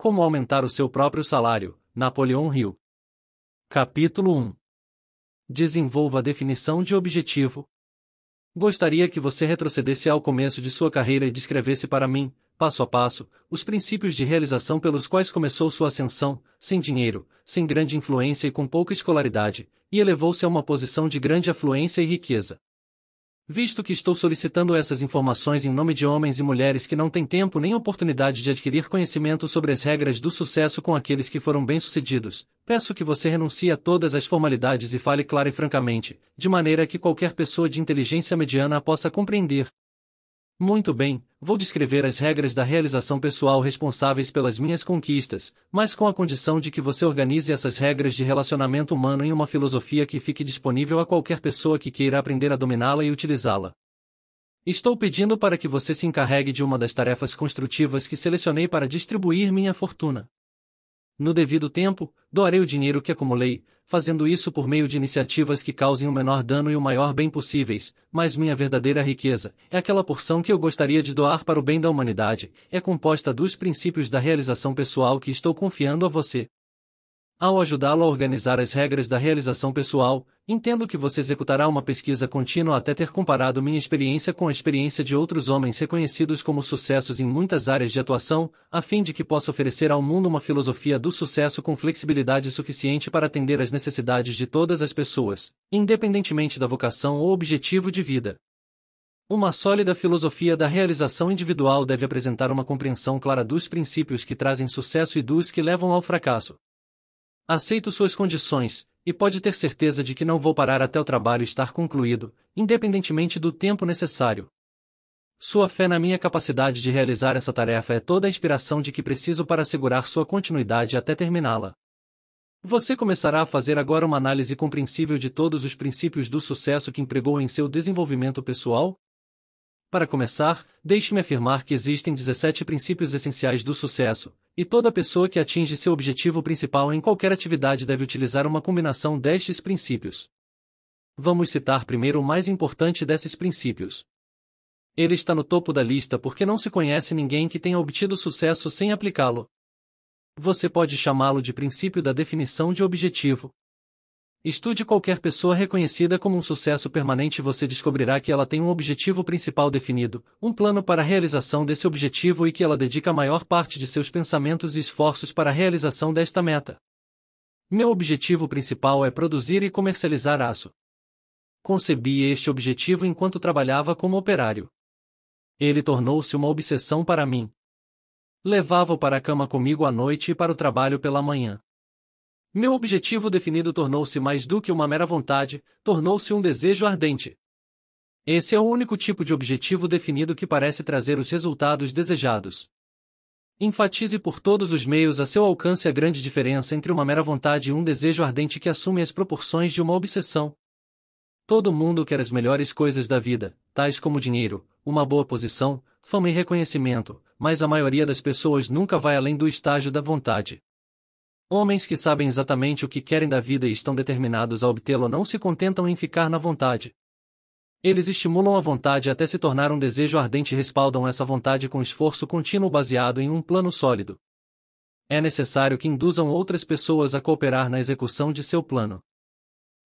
Como aumentar o seu próprio salário, Napoleão Hill. Capítulo 1 Desenvolva a definição de objetivo. Gostaria que você retrocedesse ao começo de sua carreira e descrevesse para mim, passo a passo, os princípios de realização pelos quais começou sua ascensão, sem dinheiro, sem grande influência e com pouca escolaridade, e elevou-se a uma posição de grande afluência e riqueza. Visto que estou solicitando essas informações em nome de homens e mulheres que não têm tempo nem oportunidade de adquirir conhecimento sobre as regras do sucesso com aqueles que foram bem-sucedidos, peço que você renuncie a todas as formalidades e fale claro e francamente, de maneira que qualquer pessoa de inteligência mediana possa compreender, muito bem, vou descrever as regras da realização pessoal responsáveis pelas minhas conquistas, mas com a condição de que você organize essas regras de relacionamento humano em uma filosofia que fique disponível a qualquer pessoa que queira aprender a dominá-la e utilizá-la. Estou pedindo para que você se encarregue de uma das tarefas construtivas que selecionei para distribuir minha fortuna. No devido tempo, doarei o dinheiro que acumulei, fazendo isso por meio de iniciativas que causem o menor dano e o maior bem possíveis, mas minha verdadeira riqueza é aquela porção que eu gostaria de doar para o bem da humanidade, é composta dos princípios da realização pessoal que estou confiando a você. Ao ajudá-lo a organizar as regras da realização pessoal, Entendo que você executará uma pesquisa contínua até ter comparado minha experiência com a experiência de outros homens reconhecidos como sucessos em muitas áreas de atuação, a fim de que possa oferecer ao mundo uma filosofia do sucesso com flexibilidade suficiente para atender às necessidades de todas as pessoas, independentemente da vocação ou objetivo de vida. Uma sólida filosofia da realização individual deve apresentar uma compreensão clara dos princípios que trazem sucesso e dos que levam ao fracasso. Aceito suas condições, e pode ter certeza de que não vou parar até o trabalho estar concluído, independentemente do tempo necessário. Sua fé na minha capacidade de realizar essa tarefa é toda a inspiração de que preciso para assegurar sua continuidade até terminá-la. Você começará a fazer agora uma análise compreensível de todos os princípios do sucesso que empregou em seu desenvolvimento pessoal? Para começar, deixe-me afirmar que existem 17 princípios essenciais do sucesso, e toda pessoa que atinge seu objetivo principal em qualquer atividade deve utilizar uma combinação destes princípios. Vamos citar primeiro o mais importante desses princípios. Ele está no topo da lista porque não se conhece ninguém que tenha obtido sucesso sem aplicá-lo. Você pode chamá-lo de princípio da definição de objetivo, Estude qualquer pessoa reconhecida como um sucesso permanente e você descobrirá que ela tem um objetivo principal definido, um plano para a realização desse objetivo e que ela dedica a maior parte de seus pensamentos e esforços para a realização desta meta. Meu objetivo principal é produzir e comercializar aço. Concebi este objetivo enquanto trabalhava como operário. Ele tornou-se uma obsessão para mim. Levava-o para a cama comigo à noite e para o trabalho pela manhã. Meu objetivo definido tornou-se mais do que uma mera vontade, tornou-se um desejo ardente. Esse é o único tipo de objetivo definido que parece trazer os resultados desejados. Enfatize por todos os meios a seu alcance a grande diferença entre uma mera vontade e um desejo ardente que assume as proporções de uma obsessão. Todo mundo quer as melhores coisas da vida, tais como dinheiro, uma boa posição, fama e reconhecimento, mas a maioria das pessoas nunca vai além do estágio da vontade. Homens que sabem exatamente o que querem da vida e estão determinados a obtê-lo não se contentam em ficar na vontade. Eles estimulam a vontade até se tornar um desejo ardente e respaldam essa vontade com esforço contínuo baseado em um plano sólido. É necessário que induzam outras pessoas a cooperar na execução de seu plano.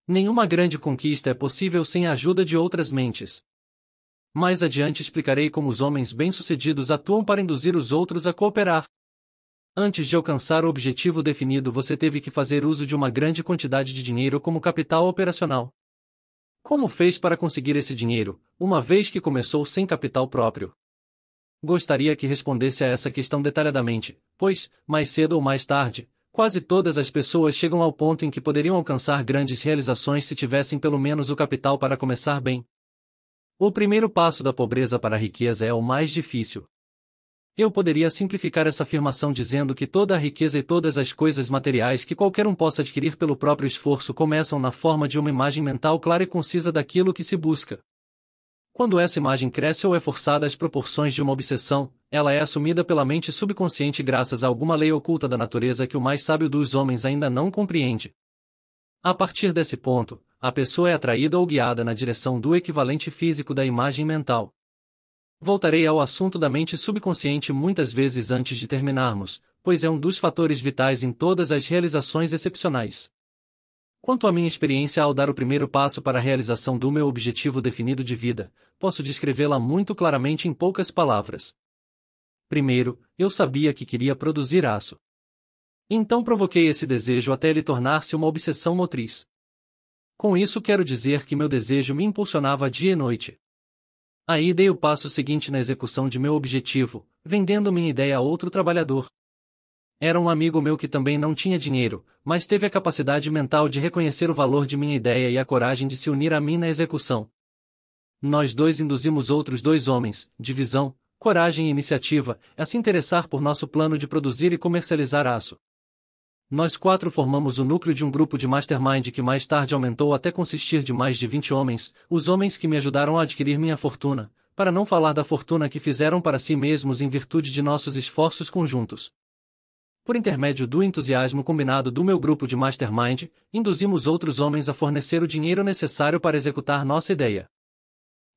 Nenhuma grande conquista é possível sem a ajuda de outras mentes. Mais adiante explicarei como os homens bem-sucedidos atuam para induzir os outros a cooperar. Antes de alcançar o objetivo definido, você teve que fazer uso de uma grande quantidade de dinheiro como capital operacional. Como fez para conseguir esse dinheiro, uma vez que começou sem capital próprio? Gostaria que respondesse a essa questão detalhadamente, pois, mais cedo ou mais tarde, quase todas as pessoas chegam ao ponto em que poderiam alcançar grandes realizações se tivessem pelo menos o capital para começar bem. O primeiro passo da pobreza para a riqueza é o mais difícil. Eu poderia simplificar essa afirmação dizendo que toda a riqueza e todas as coisas materiais que qualquer um possa adquirir pelo próprio esforço começam na forma de uma imagem mental clara e concisa daquilo que se busca. Quando essa imagem cresce ou é forçada às proporções de uma obsessão, ela é assumida pela mente subconsciente graças a alguma lei oculta da natureza que o mais sábio dos homens ainda não compreende. A partir desse ponto, a pessoa é atraída ou guiada na direção do equivalente físico da imagem mental. Voltarei ao assunto da mente subconsciente muitas vezes antes de terminarmos, pois é um dos fatores vitais em todas as realizações excepcionais. Quanto à minha experiência ao dar o primeiro passo para a realização do meu objetivo definido de vida, posso descrevê-la muito claramente em poucas palavras. Primeiro, eu sabia que queria produzir aço. Então provoquei esse desejo até ele tornar-se uma obsessão motriz. Com isso quero dizer que meu desejo me impulsionava dia e noite. Aí dei o passo seguinte na execução de meu objetivo, vendendo minha ideia a outro trabalhador. Era um amigo meu que também não tinha dinheiro, mas teve a capacidade mental de reconhecer o valor de minha ideia e a coragem de se unir a mim na execução. Nós dois induzimos outros dois homens, de visão, coragem e iniciativa, a se interessar por nosso plano de produzir e comercializar aço. Nós quatro formamos o núcleo de um grupo de mastermind que mais tarde aumentou até consistir de mais de 20 homens, os homens que me ajudaram a adquirir minha fortuna, para não falar da fortuna que fizeram para si mesmos em virtude de nossos esforços conjuntos. Por intermédio do entusiasmo combinado do meu grupo de mastermind, induzimos outros homens a fornecer o dinheiro necessário para executar nossa ideia.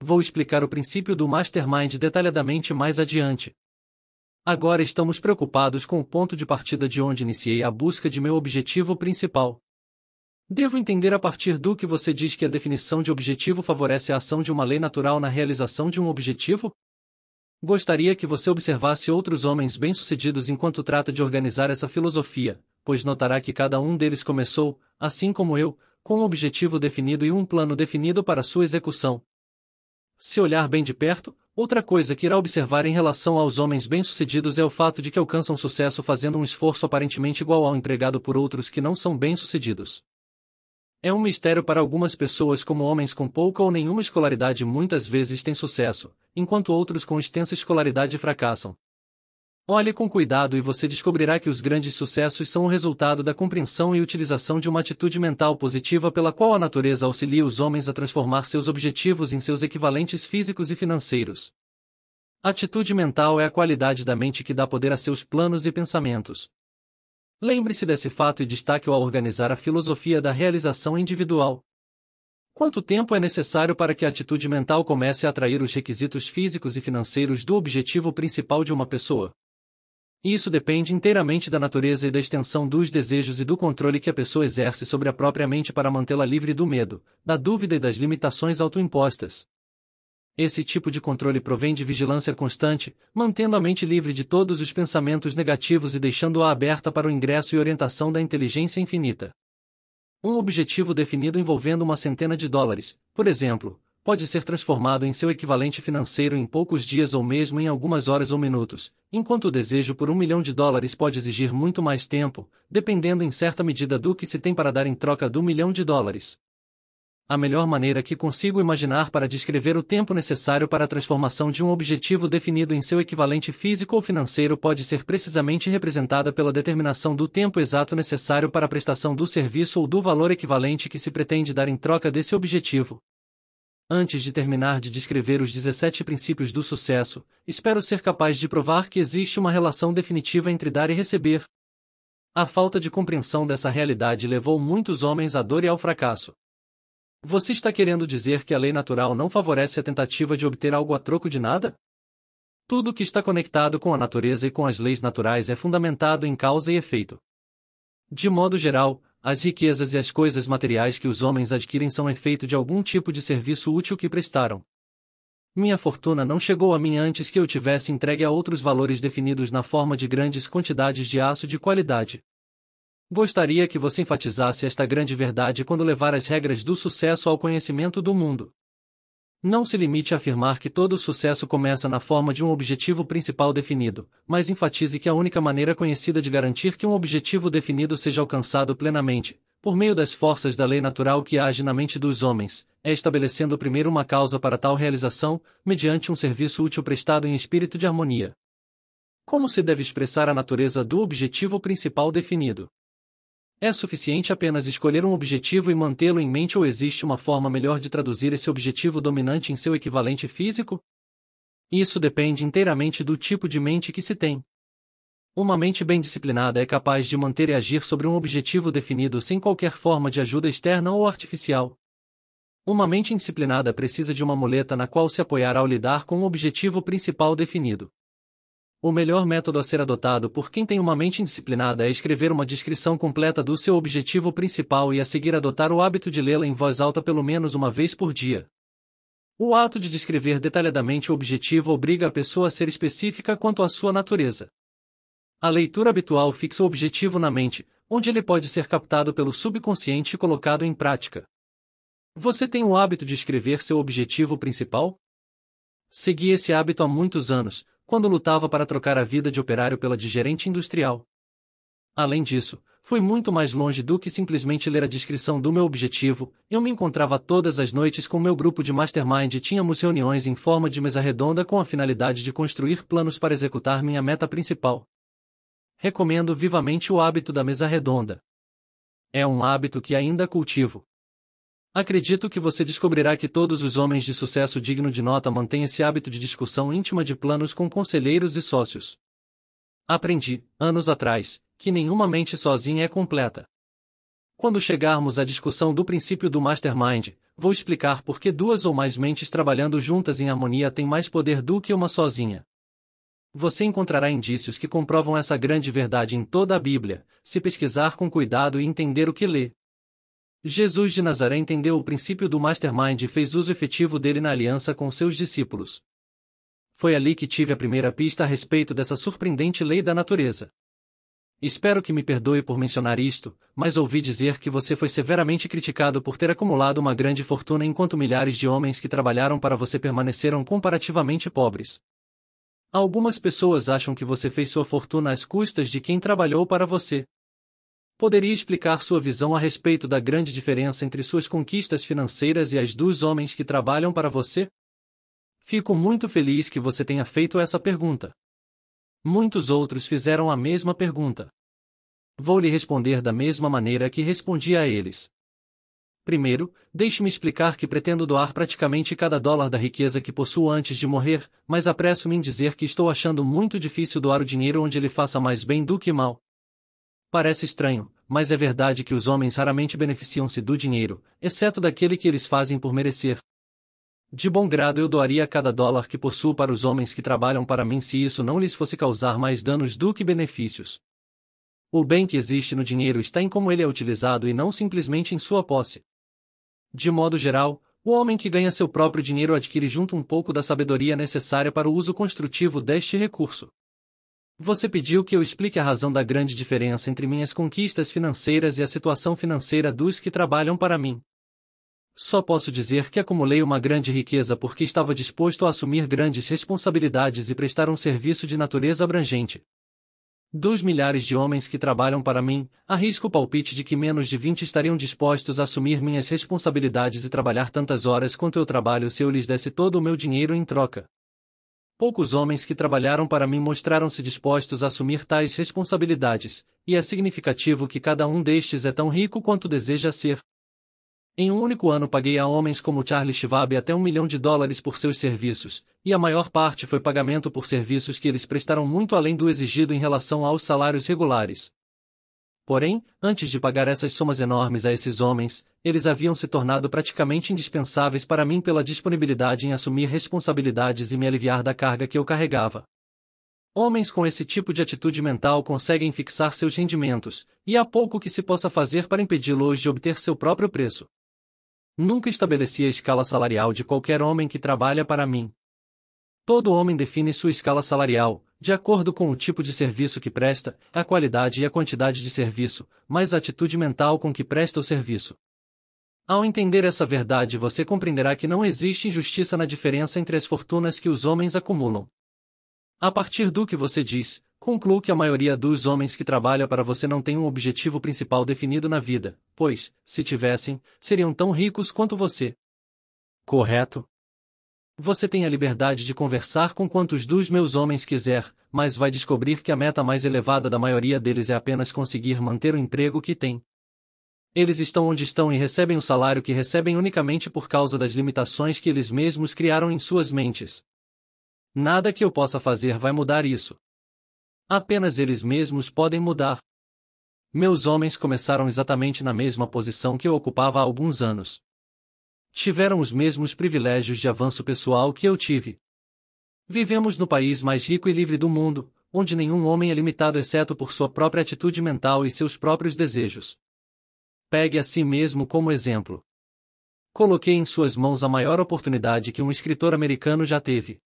Vou explicar o princípio do mastermind detalhadamente mais adiante. Agora estamos preocupados com o ponto de partida de onde iniciei a busca de meu objetivo principal. Devo entender a partir do que você diz que a definição de objetivo favorece a ação de uma lei natural na realização de um objetivo? Gostaria que você observasse outros homens bem-sucedidos enquanto trata de organizar essa filosofia, pois notará que cada um deles começou, assim como eu, com um objetivo definido e um plano definido para sua execução. Se olhar bem de perto, Outra coisa que irá observar em relação aos homens bem-sucedidos é o fato de que alcançam sucesso fazendo um esforço aparentemente igual ao empregado por outros que não são bem-sucedidos. É um mistério para algumas pessoas como homens com pouca ou nenhuma escolaridade muitas vezes têm sucesso, enquanto outros com extensa escolaridade fracassam. Olhe com cuidado e você descobrirá que os grandes sucessos são o resultado da compreensão e utilização de uma atitude mental positiva pela qual a natureza auxilia os homens a transformar seus objetivos em seus equivalentes físicos e financeiros. Atitude mental é a qualidade da mente que dá poder a seus planos e pensamentos. Lembre-se desse fato e destaque-o ao organizar a filosofia da realização individual. Quanto tempo é necessário para que a atitude mental comece a atrair os requisitos físicos e financeiros do objetivo principal de uma pessoa? E isso depende inteiramente da natureza e da extensão dos desejos e do controle que a pessoa exerce sobre a própria mente para mantê-la livre do medo, da dúvida e das limitações autoimpostas. Esse tipo de controle provém de vigilância constante, mantendo a mente livre de todos os pensamentos negativos e deixando-a aberta para o ingresso e orientação da inteligência infinita. Um objetivo definido envolvendo uma centena de dólares, por exemplo, pode ser transformado em seu equivalente financeiro em poucos dias ou mesmo em algumas horas ou minutos, enquanto o desejo por um milhão de dólares pode exigir muito mais tempo, dependendo em certa medida do que se tem para dar em troca do milhão de dólares. A melhor maneira que consigo imaginar para descrever o tempo necessário para a transformação de um objetivo definido em seu equivalente físico ou financeiro pode ser precisamente representada pela determinação do tempo exato necessário para a prestação do serviço ou do valor equivalente que se pretende dar em troca desse objetivo. Antes de terminar de descrever os 17 princípios do sucesso, espero ser capaz de provar que existe uma relação definitiva entre dar e receber. A falta de compreensão dessa realidade levou muitos homens à dor e ao fracasso. Você está querendo dizer que a lei natural não favorece a tentativa de obter algo a troco de nada? Tudo que está conectado com a natureza e com as leis naturais é fundamentado em causa e efeito. De modo geral, as riquezas e as coisas materiais que os homens adquirem são efeito de algum tipo de serviço útil que prestaram. Minha fortuna não chegou a mim antes que eu tivesse entregue a outros valores definidos na forma de grandes quantidades de aço de qualidade. Gostaria que você enfatizasse esta grande verdade quando levar as regras do sucesso ao conhecimento do mundo. Não se limite a afirmar que todo sucesso começa na forma de um objetivo principal definido, mas enfatize que a única maneira conhecida de garantir que um objetivo definido seja alcançado plenamente, por meio das forças da lei natural que age na mente dos homens, é estabelecendo primeiro uma causa para tal realização, mediante um serviço útil prestado em espírito de harmonia. Como se deve expressar a natureza do objetivo principal definido? É suficiente apenas escolher um objetivo e mantê-lo em mente ou existe uma forma melhor de traduzir esse objetivo dominante em seu equivalente físico? Isso depende inteiramente do tipo de mente que se tem. Uma mente bem disciplinada é capaz de manter e agir sobre um objetivo definido sem qualquer forma de ajuda externa ou artificial. Uma mente indisciplinada precisa de uma muleta na qual se apoiar ao lidar com o um objetivo principal definido. O melhor método a ser adotado por quem tem uma mente indisciplinada é escrever uma descrição completa do seu objetivo principal e a seguir adotar o hábito de lê-la em voz alta pelo menos uma vez por dia. O ato de descrever detalhadamente o objetivo obriga a pessoa a ser específica quanto à sua natureza. A leitura habitual fixa o objetivo na mente, onde ele pode ser captado pelo subconsciente e colocado em prática. Você tem o hábito de escrever seu objetivo principal? Segui esse hábito há muitos anos, quando lutava para trocar a vida de operário pela de gerente industrial. Além disso, fui muito mais longe do que simplesmente ler a descrição do meu objetivo, eu me encontrava todas as noites com meu grupo de mastermind e tínhamos reuniões em forma de mesa redonda com a finalidade de construir planos para executar minha meta principal. Recomendo vivamente o hábito da mesa redonda. É um hábito que ainda cultivo. Acredito que você descobrirá que todos os homens de sucesso digno de nota mantêm esse hábito de discussão íntima de planos com conselheiros e sócios. Aprendi, anos atrás, que nenhuma mente sozinha é completa. Quando chegarmos à discussão do princípio do mastermind, vou explicar por que duas ou mais mentes trabalhando juntas em harmonia têm mais poder do que uma sozinha. Você encontrará indícios que comprovam essa grande verdade em toda a Bíblia, se pesquisar com cuidado e entender o que lê. Jesus de Nazaré entendeu o princípio do Mastermind e fez uso efetivo dele na aliança com seus discípulos. Foi ali que tive a primeira pista a respeito dessa surpreendente lei da natureza. Espero que me perdoe por mencionar isto, mas ouvi dizer que você foi severamente criticado por ter acumulado uma grande fortuna enquanto milhares de homens que trabalharam para você permaneceram comparativamente pobres. Algumas pessoas acham que você fez sua fortuna às custas de quem trabalhou para você. Poderia explicar sua visão a respeito da grande diferença entre suas conquistas financeiras e as dos homens que trabalham para você? Fico muito feliz que você tenha feito essa pergunta. Muitos outros fizeram a mesma pergunta. Vou lhe responder da mesma maneira que respondi a eles. Primeiro, deixe-me explicar que pretendo doar praticamente cada dólar da riqueza que possuo antes de morrer, mas apresso-me em dizer que estou achando muito difícil doar o dinheiro onde ele faça mais bem do que mal, Parece estranho, mas é verdade que os homens raramente beneficiam-se do dinheiro, exceto daquele que eles fazem por merecer. De bom grado eu doaria cada dólar que possuo para os homens que trabalham para mim se isso não lhes fosse causar mais danos do que benefícios. O bem que existe no dinheiro está em como ele é utilizado e não simplesmente em sua posse. De modo geral, o homem que ganha seu próprio dinheiro adquire junto um pouco da sabedoria necessária para o uso construtivo deste recurso. Você pediu que eu explique a razão da grande diferença entre minhas conquistas financeiras e a situação financeira dos que trabalham para mim. Só posso dizer que acumulei uma grande riqueza porque estava disposto a assumir grandes responsabilidades e prestar um serviço de natureza abrangente. Dos milhares de homens que trabalham para mim, arrisco o palpite de que menos de 20 estariam dispostos a assumir minhas responsabilidades e trabalhar tantas horas quanto eu trabalho se eu lhes desse todo o meu dinheiro em troca. Poucos homens que trabalharam para mim mostraram-se dispostos a assumir tais responsabilidades, e é significativo que cada um destes é tão rico quanto deseja ser. Em um único ano paguei a homens como Charlie Schwab até um milhão de dólares por seus serviços, e a maior parte foi pagamento por serviços que eles prestaram muito além do exigido em relação aos salários regulares. Porém, antes de pagar essas somas enormes a esses homens, eles haviam se tornado praticamente indispensáveis para mim pela disponibilidade em assumir responsabilidades e me aliviar da carga que eu carregava. Homens com esse tipo de atitude mental conseguem fixar seus rendimentos, e há pouco que se possa fazer para impedi-los de obter seu próprio preço. Nunca estabeleci a escala salarial de qualquer homem que trabalha para mim. Todo homem define sua escala salarial, de acordo com o tipo de serviço que presta, a qualidade e a quantidade de serviço, mais a atitude mental com que presta o serviço. Ao entender essa verdade, você compreenderá que não existe injustiça na diferença entre as fortunas que os homens acumulam. A partir do que você diz, concluo que a maioria dos homens que trabalha para você não tem um objetivo principal definido na vida, pois, se tivessem, seriam tão ricos quanto você. Correto? Você tem a liberdade de conversar com quantos dos meus homens quiser, mas vai descobrir que a meta mais elevada da maioria deles é apenas conseguir manter o emprego que tem. Eles estão onde estão e recebem o salário que recebem unicamente por causa das limitações que eles mesmos criaram em suas mentes. Nada que eu possa fazer vai mudar isso. Apenas eles mesmos podem mudar. Meus homens começaram exatamente na mesma posição que eu ocupava há alguns anos. Tiveram os mesmos privilégios de avanço pessoal que eu tive. Vivemos no país mais rico e livre do mundo, onde nenhum homem é limitado exceto por sua própria atitude mental e seus próprios desejos pegue a si mesmo como exemplo. Coloquei em suas mãos a maior oportunidade que um escritor americano já teve.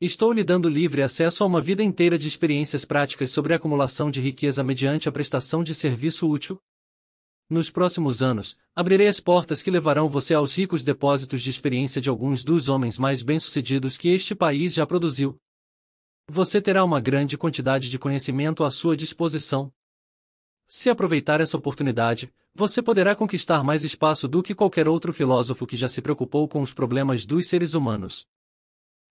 Estou lhe dando livre acesso a uma vida inteira de experiências práticas sobre acumulação de riqueza mediante a prestação de serviço útil? Nos próximos anos, abrirei as portas que levarão você aos ricos depósitos de experiência de alguns dos homens mais bem-sucedidos que este país já produziu. Você terá uma grande quantidade de conhecimento à sua disposição. Se aproveitar essa oportunidade, você poderá conquistar mais espaço do que qualquer outro filósofo que já se preocupou com os problemas dos seres humanos.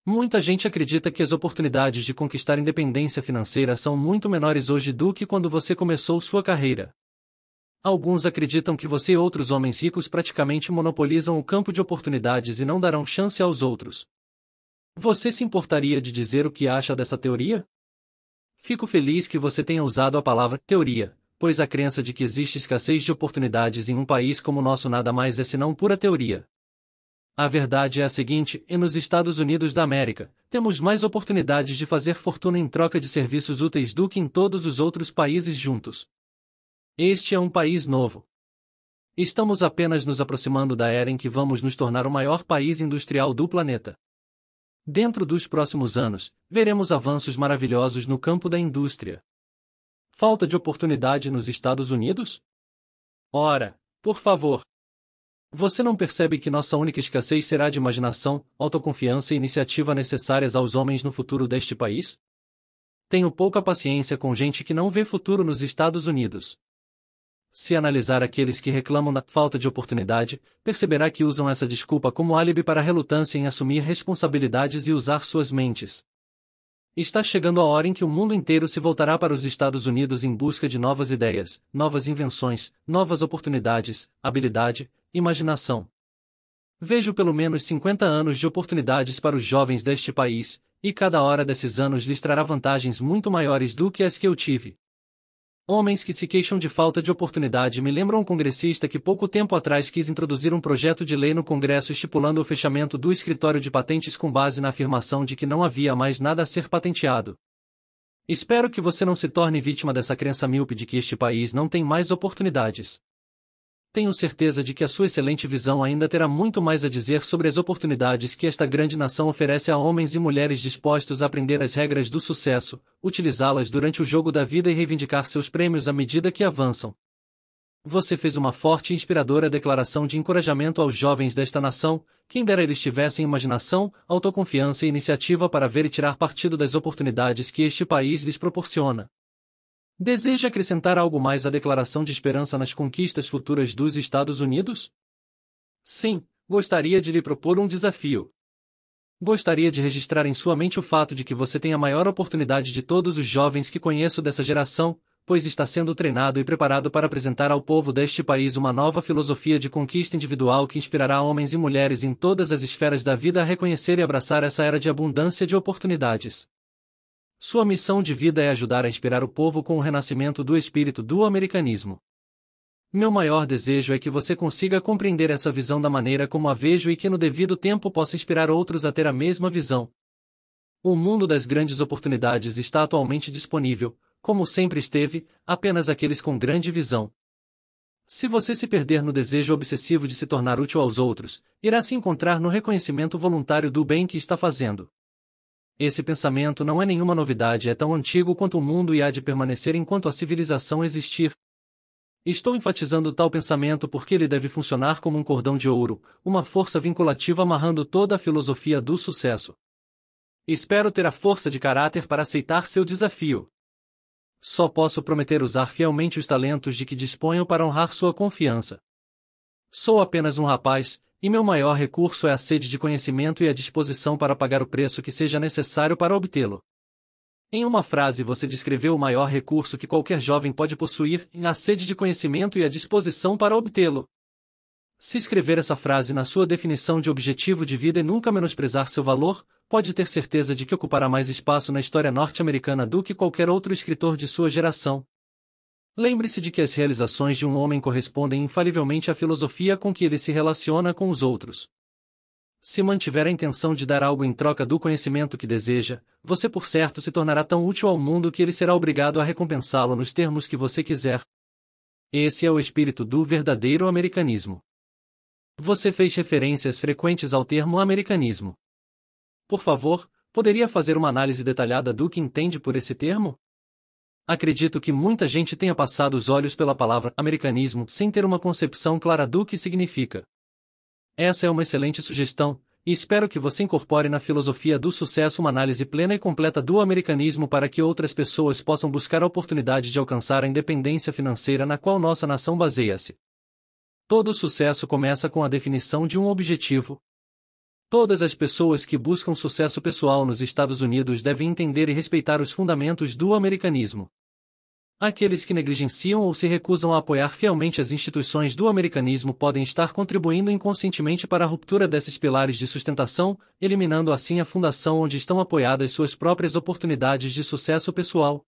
Muita gente acredita que as oportunidades de conquistar independência financeira são muito menores hoje do que quando você começou sua carreira. Alguns acreditam que você e outros homens ricos praticamente monopolizam o campo de oportunidades e não darão chance aos outros. Você se importaria de dizer o que acha dessa teoria? Fico feliz que você tenha usado a palavra teoria pois a crença de que existe escassez de oportunidades em um país como o nosso nada mais é senão pura teoria. A verdade é a seguinte: e nos Estados Unidos da América, temos mais oportunidades de fazer fortuna em troca de serviços úteis do que em todos os outros países juntos. Este é um país novo. Estamos apenas nos aproximando da era em que vamos nos tornar o maior país industrial do planeta. Dentro dos próximos anos, veremos avanços maravilhosos no campo da indústria. Falta de oportunidade nos Estados Unidos? Ora, por favor. Você não percebe que nossa única escassez será de imaginação, autoconfiança e iniciativa necessárias aos homens no futuro deste país? Tenho pouca paciência com gente que não vê futuro nos Estados Unidos. Se analisar aqueles que reclamam da falta de oportunidade, perceberá que usam essa desculpa como álibi para relutância em assumir responsabilidades e usar suas mentes. Está chegando a hora em que o mundo inteiro se voltará para os Estados Unidos em busca de novas ideias, novas invenções, novas oportunidades, habilidade, imaginação. Vejo pelo menos 50 anos de oportunidades para os jovens deste país, e cada hora desses anos lhes trará vantagens muito maiores do que as que eu tive. Homens que se queixam de falta de oportunidade me lembram um congressista que pouco tempo atrás quis introduzir um projeto de lei no Congresso estipulando o fechamento do escritório de patentes com base na afirmação de que não havia mais nada a ser patenteado. Espero que você não se torne vítima dessa crença míope de que este país não tem mais oportunidades tenho certeza de que a sua excelente visão ainda terá muito mais a dizer sobre as oportunidades que esta grande nação oferece a homens e mulheres dispostos a aprender as regras do sucesso, utilizá-las durante o jogo da vida e reivindicar seus prêmios à medida que avançam. Você fez uma forte e inspiradora declaração de encorajamento aos jovens desta nação, quem dera eles tivessem imaginação, autoconfiança e iniciativa para ver e tirar partido das oportunidades que este país lhes proporciona. Deseja acrescentar algo mais à declaração de esperança nas conquistas futuras dos Estados Unidos? Sim, gostaria de lhe propor um desafio. Gostaria de registrar em sua mente o fato de que você tem a maior oportunidade de todos os jovens que conheço dessa geração, pois está sendo treinado e preparado para apresentar ao povo deste país uma nova filosofia de conquista individual que inspirará homens e mulheres em todas as esferas da vida a reconhecer e abraçar essa era de abundância de oportunidades. Sua missão de vida é ajudar a inspirar o povo com o renascimento do espírito do americanismo. Meu maior desejo é que você consiga compreender essa visão da maneira como a vejo e que no devido tempo possa inspirar outros a ter a mesma visão. O mundo das grandes oportunidades está atualmente disponível, como sempre esteve, apenas aqueles com grande visão. Se você se perder no desejo obsessivo de se tornar útil aos outros, irá se encontrar no reconhecimento voluntário do bem que está fazendo. Esse pensamento não é nenhuma novidade, é tão antigo quanto o mundo e há de permanecer enquanto a civilização existir. Estou enfatizando tal pensamento porque ele deve funcionar como um cordão de ouro, uma força vinculativa amarrando toda a filosofia do sucesso. Espero ter a força de caráter para aceitar seu desafio. Só posso prometer usar fielmente os talentos de que disponho para honrar sua confiança. Sou apenas um rapaz, e meu maior recurso é a sede de conhecimento e a disposição para pagar o preço que seja necessário para obtê-lo. Em uma frase você descreveu o maior recurso que qualquer jovem pode possuir, a sede de conhecimento e a disposição para obtê-lo. Se escrever essa frase na sua definição de objetivo de vida e nunca menosprezar seu valor, pode ter certeza de que ocupará mais espaço na história norte-americana do que qualquer outro escritor de sua geração. Lembre-se de que as realizações de um homem correspondem infalivelmente à filosofia com que ele se relaciona com os outros. Se mantiver a intenção de dar algo em troca do conhecimento que deseja, você por certo se tornará tão útil ao mundo que ele será obrigado a recompensá-lo nos termos que você quiser. Esse é o espírito do verdadeiro americanismo. Você fez referências frequentes ao termo americanismo. Por favor, poderia fazer uma análise detalhada do que entende por esse termo? Acredito que muita gente tenha passado os olhos pela palavra americanismo sem ter uma concepção clara do que significa. Essa é uma excelente sugestão, e espero que você incorpore na filosofia do sucesso uma análise plena e completa do americanismo para que outras pessoas possam buscar a oportunidade de alcançar a independência financeira na qual nossa nação baseia-se. Todo sucesso começa com a definição de um objetivo, Todas as pessoas que buscam sucesso pessoal nos Estados Unidos devem entender e respeitar os fundamentos do americanismo. Aqueles que negligenciam ou se recusam a apoiar fielmente as instituições do americanismo podem estar contribuindo inconscientemente para a ruptura desses pilares de sustentação, eliminando assim a fundação onde estão apoiadas suas próprias oportunidades de sucesso pessoal.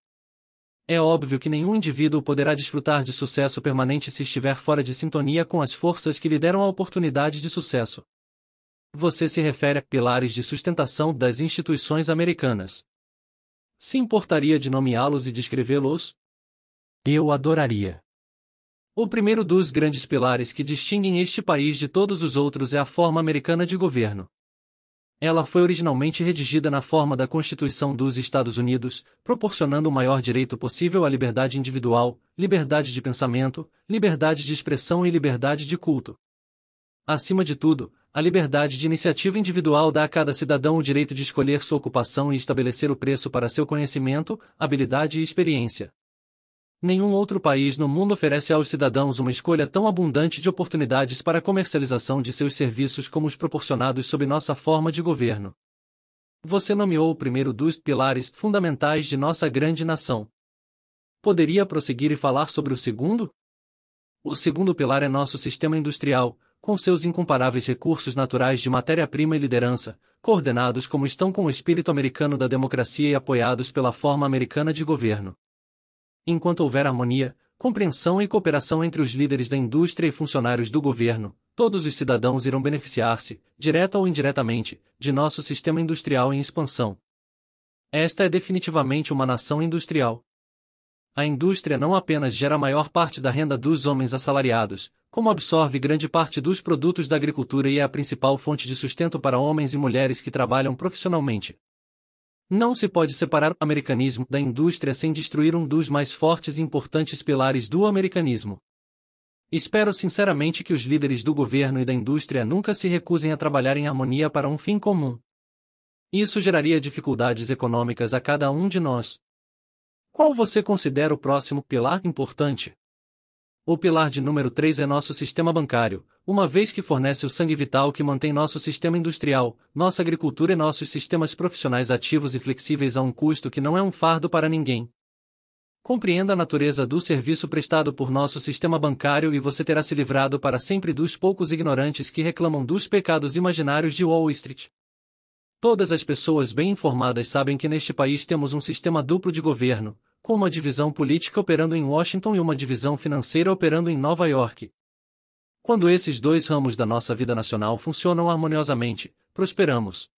É óbvio que nenhum indivíduo poderá desfrutar de sucesso permanente se estiver fora de sintonia com as forças que lhe deram a oportunidade de sucesso você se refere a pilares de sustentação das instituições americanas. Se importaria de nomeá-los e descrevê-los? Eu adoraria. O primeiro dos grandes pilares que distinguem este país de todos os outros é a forma americana de governo. Ela foi originalmente redigida na forma da Constituição dos Estados Unidos, proporcionando o maior direito possível à liberdade individual, liberdade de pensamento, liberdade de expressão e liberdade de culto. Acima de tudo, a liberdade de iniciativa individual dá a cada cidadão o direito de escolher sua ocupação e estabelecer o preço para seu conhecimento, habilidade e experiência. Nenhum outro país no mundo oferece aos cidadãos uma escolha tão abundante de oportunidades para a comercialização de seus serviços como os proporcionados sob nossa forma de governo. Você nomeou o primeiro dos pilares fundamentais de nossa grande nação. Poderia prosseguir e falar sobre o segundo? O segundo pilar é nosso sistema industrial, com seus incomparáveis recursos naturais de matéria-prima e liderança, coordenados como estão com o espírito americano da democracia e apoiados pela forma americana de governo. Enquanto houver harmonia, compreensão e cooperação entre os líderes da indústria e funcionários do governo, todos os cidadãos irão beneficiar-se, direta ou indiretamente, de nosso sistema industrial em expansão. Esta é definitivamente uma nação industrial. A indústria não apenas gera a maior parte da renda dos homens assalariados, como absorve grande parte dos produtos da agricultura e é a principal fonte de sustento para homens e mulheres que trabalham profissionalmente. Não se pode separar o americanismo da indústria sem destruir um dos mais fortes e importantes pilares do americanismo. Espero sinceramente que os líderes do governo e da indústria nunca se recusem a trabalhar em harmonia para um fim comum. Isso geraria dificuldades econômicas a cada um de nós. Qual você considera o próximo pilar importante? O pilar de número 3 é nosso sistema bancário, uma vez que fornece o sangue vital que mantém nosso sistema industrial, nossa agricultura e nossos sistemas profissionais ativos e flexíveis a um custo que não é um fardo para ninguém. Compreenda a natureza do serviço prestado por nosso sistema bancário e você terá se livrado para sempre dos poucos ignorantes que reclamam dos pecados imaginários de Wall Street. Todas as pessoas bem informadas sabem que neste país temos um sistema duplo de governo, com uma divisão política operando em Washington e uma divisão financeira operando em Nova York. Quando esses dois ramos da nossa vida nacional funcionam harmoniosamente, prosperamos.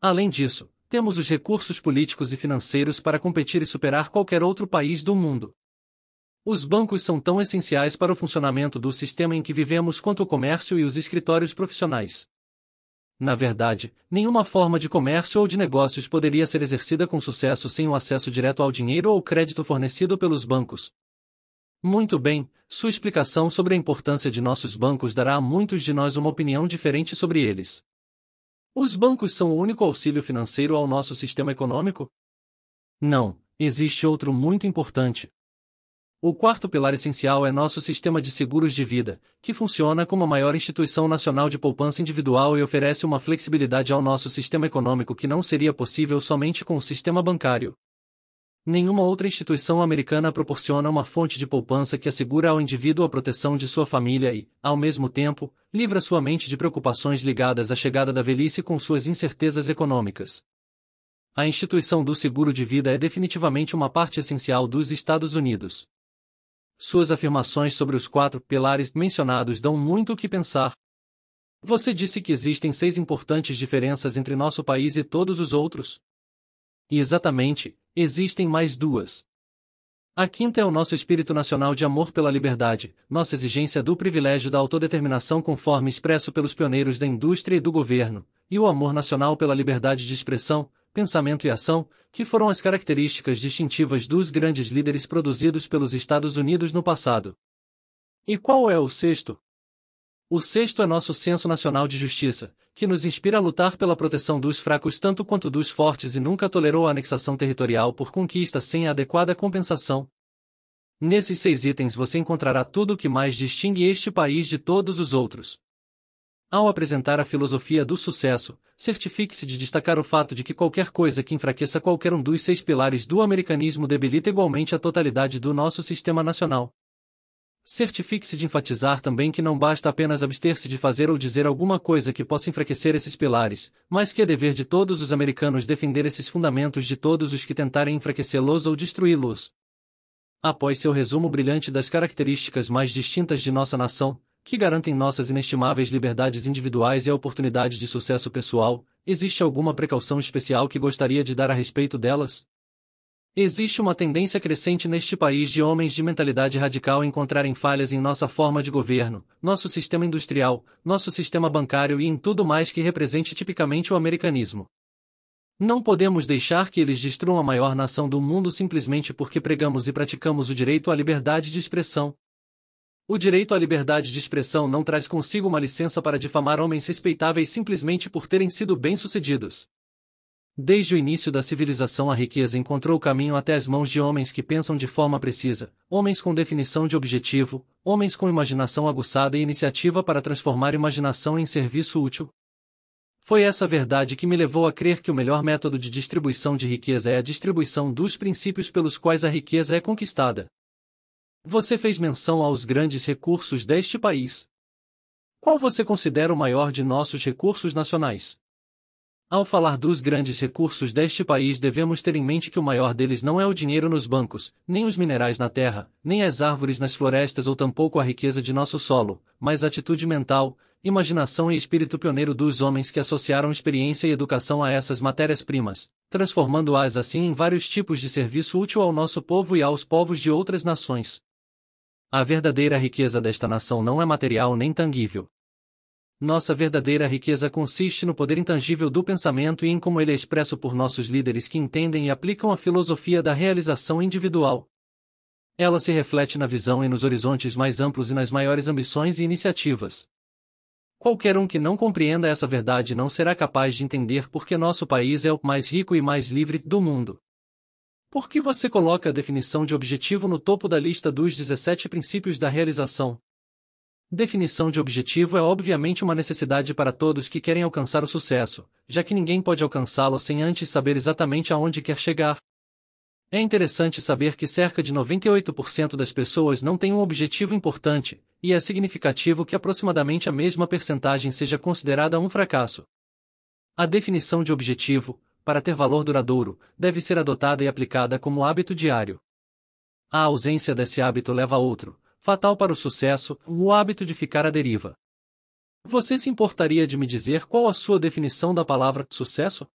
Além disso, temos os recursos políticos e financeiros para competir e superar qualquer outro país do mundo. Os bancos são tão essenciais para o funcionamento do sistema em que vivemos quanto o comércio e os escritórios profissionais. Na verdade, nenhuma forma de comércio ou de negócios poderia ser exercida com sucesso sem o acesso direto ao dinheiro ou crédito fornecido pelos bancos. Muito bem, sua explicação sobre a importância de nossos bancos dará a muitos de nós uma opinião diferente sobre eles. Os bancos são o único auxílio financeiro ao nosso sistema econômico? Não, existe outro muito importante. O quarto pilar essencial é nosso sistema de seguros de vida, que funciona como a maior instituição nacional de poupança individual e oferece uma flexibilidade ao nosso sistema econômico que não seria possível somente com o sistema bancário. Nenhuma outra instituição americana proporciona uma fonte de poupança que assegura ao indivíduo a proteção de sua família e, ao mesmo tempo, livra sua mente de preocupações ligadas à chegada da velhice com suas incertezas econômicas. A instituição do seguro de vida é definitivamente uma parte essencial dos Estados Unidos. Suas afirmações sobre os quatro pilares mencionados dão muito o que pensar. Você disse que existem seis importantes diferenças entre nosso país e todos os outros? E exatamente, existem mais duas. A quinta é o nosso espírito nacional de amor pela liberdade, nossa exigência do privilégio da autodeterminação conforme expresso pelos pioneiros da indústria e do governo, e o amor nacional pela liberdade de expressão, pensamento e ação, que foram as características distintivas dos grandes líderes produzidos pelos Estados Unidos no passado. E qual é o sexto? O sexto é nosso senso nacional de justiça, que nos inspira a lutar pela proteção dos fracos tanto quanto dos fortes e nunca tolerou a anexação territorial por conquista sem a adequada compensação. Nesses seis itens você encontrará tudo o que mais distingue este país de todos os outros. Ao apresentar a filosofia do sucesso, certifique-se de destacar o fato de que qualquer coisa que enfraqueça qualquer um dos seis pilares do americanismo debilita igualmente a totalidade do nosso sistema nacional. Certifique-se de enfatizar também que não basta apenas abster-se de fazer ou dizer alguma coisa que possa enfraquecer esses pilares, mas que é dever de todos os americanos defender esses fundamentos de todos os que tentarem enfraquecê-los ou destruí-los. Após seu resumo brilhante das características mais distintas de nossa nação, que garantem nossas inestimáveis liberdades individuais e a oportunidade de sucesso pessoal, existe alguma precaução especial que gostaria de dar a respeito delas? Existe uma tendência crescente neste país de homens de mentalidade radical encontrarem falhas em nossa forma de governo, nosso sistema industrial, nosso sistema bancário e em tudo mais que represente tipicamente o americanismo. Não podemos deixar que eles destruam a maior nação do mundo simplesmente porque pregamos e praticamos o direito à liberdade de expressão, o direito à liberdade de expressão não traz consigo uma licença para difamar homens respeitáveis simplesmente por terem sido bem-sucedidos. Desde o início da civilização, a riqueza encontrou o caminho até as mãos de homens que pensam de forma precisa, homens com definição de objetivo, homens com imaginação aguçada e iniciativa para transformar imaginação em serviço útil. Foi essa verdade que me levou a crer que o melhor método de distribuição de riqueza é a distribuição dos princípios pelos quais a riqueza é conquistada. Você fez menção aos grandes recursos deste país. Qual você considera o maior de nossos recursos nacionais? Ao falar dos grandes recursos deste país, devemos ter em mente que o maior deles não é o dinheiro nos bancos, nem os minerais na terra, nem as árvores nas florestas ou tampouco a riqueza de nosso solo, mas a atitude mental, imaginação e espírito pioneiro dos homens que associaram experiência e educação a essas matérias-primas, transformando-as assim em vários tipos de serviço útil ao nosso povo e aos povos de outras nações. A verdadeira riqueza desta nação não é material nem tangível. Nossa verdadeira riqueza consiste no poder intangível do pensamento e em como ele é expresso por nossos líderes que entendem e aplicam a filosofia da realização individual. Ela se reflete na visão e nos horizontes mais amplos e nas maiores ambições e iniciativas. Qualquer um que não compreenda essa verdade não será capaz de entender por que nosso país é o mais rico e mais livre do mundo. Por que você coloca a definição de objetivo no topo da lista dos 17 princípios da realização? Definição de objetivo é obviamente uma necessidade para todos que querem alcançar o sucesso, já que ninguém pode alcançá-lo sem antes saber exatamente aonde quer chegar. É interessante saber que cerca de 98% das pessoas não têm um objetivo importante, e é significativo que aproximadamente a mesma percentagem seja considerada um fracasso. A definição de objetivo, para ter valor duradouro, deve ser adotada e aplicada como hábito diário. A ausência desse hábito leva a outro, fatal para o sucesso, o hábito de ficar à deriva. Você se importaria de me dizer qual a sua definição da palavra sucesso?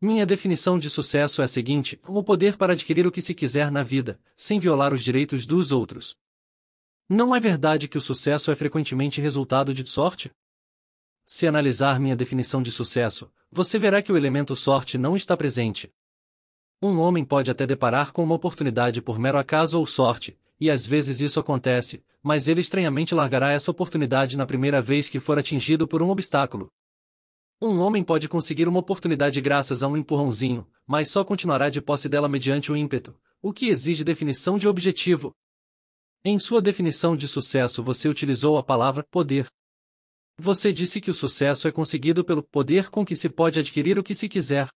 Minha definição de sucesso é a seguinte: o poder para adquirir o que se quiser na vida, sem violar os direitos dos outros. Não é verdade que o sucesso é frequentemente resultado de sorte? Se analisar minha definição de sucesso, você verá que o elemento sorte não está presente. Um homem pode até deparar com uma oportunidade por mero acaso ou sorte, e às vezes isso acontece, mas ele estranhamente largará essa oportunidade na primeira vez que for atingido por um obstáculo. Um homem pode conseguir uma oportunidade graças a um empurrãozinho, mas só continuará de posse dela mediante o ímpeto, o que exige definição de objetivo. Em sua definição de sucesso, você utilizou a palavra poder. Você disse que o sucesso é conseguido pelo poder com que se pode adquirir o que se quiser.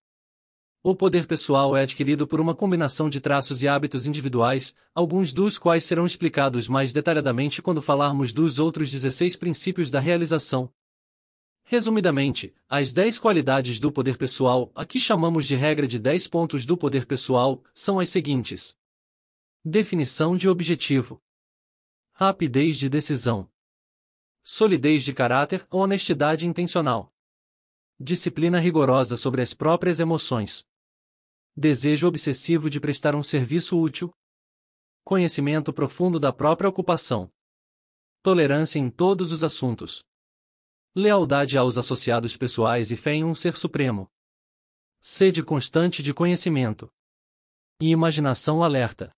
O poder pessoal é adquirido por uma combinação de traços e hábitos individuais, alguns dos quais serão explicados mais detalhadamente quando falarmos dos outros 16 princípios da realização. Resumidamente, as 10 qualidades do poder pessoal, a que chamamos de regra de 10 pontos do poder pessoal, são as seguintes: Definição de objetivo, Rapidez de decisão, solidez de caráter ou honestidade intencional. Disciplina rigorosa sobre as próprias emoções. Desejo obsessivo de prestar um serviço útil. Conhecimento profundo da própria ocupação. Tolerância em todos os assuntos. Lealdade aos associados pessoais e fé em um ser supremo. Sede constante de conhecimento. E imaginação alerta.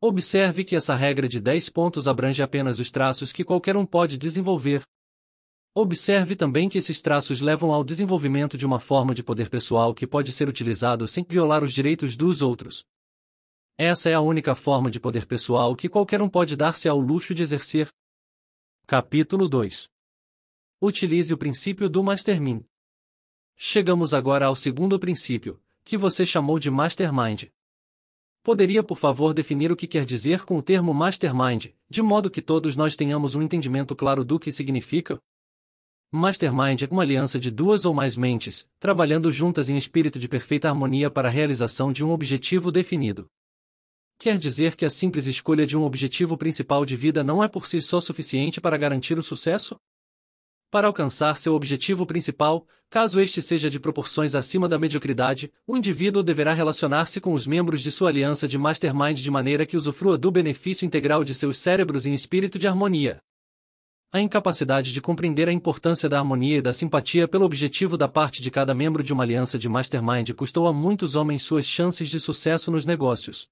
Observe que essa regra de 10 pontos abrange apenas os traços que qualquer um pode desenvolver. Observe também que esses traços levam ao desenvolvimento de uma forma de poder pessoal que pode ser utilizado sem violar os direitos dos outros. Essa é a única forma de poder pessoal que qualquer um pode dar-se ao luxo de exercer. Capítulo 2 Utilize o princípio do Mastermind. Chegamos agora ao segundo princípio, que você chamou de Mastermind. Poderia por favor definir o que quer dizer com o termo mastermind, de modo que todos nós tenhamos um entendimento claro do que significa? Mastermind é uma aliança de duas ou mais mentes, trabalhando juntas em espírito de perfeita harmonia para a realização de um objetivo definido. Quer dizer que a simples escolha de um objetivo principal de vida não é por si só suficiente para garantir o sucesso? Para alcançar seu objetivo principal, caso este seja de proporções acima da mediocridade, o indivíduo deverá relacionar-se com os membros de sua aliança de mastermind de maneira que usufrua do benefício integral de seus cérebros em espírito de harmonia. A incapacidade de compreender a importância da harmonia e da simpatia pelo objetivo da parte de cada membro de uma aliança de mastermind custou a muitos homens suas chances de sucesso nos negócios.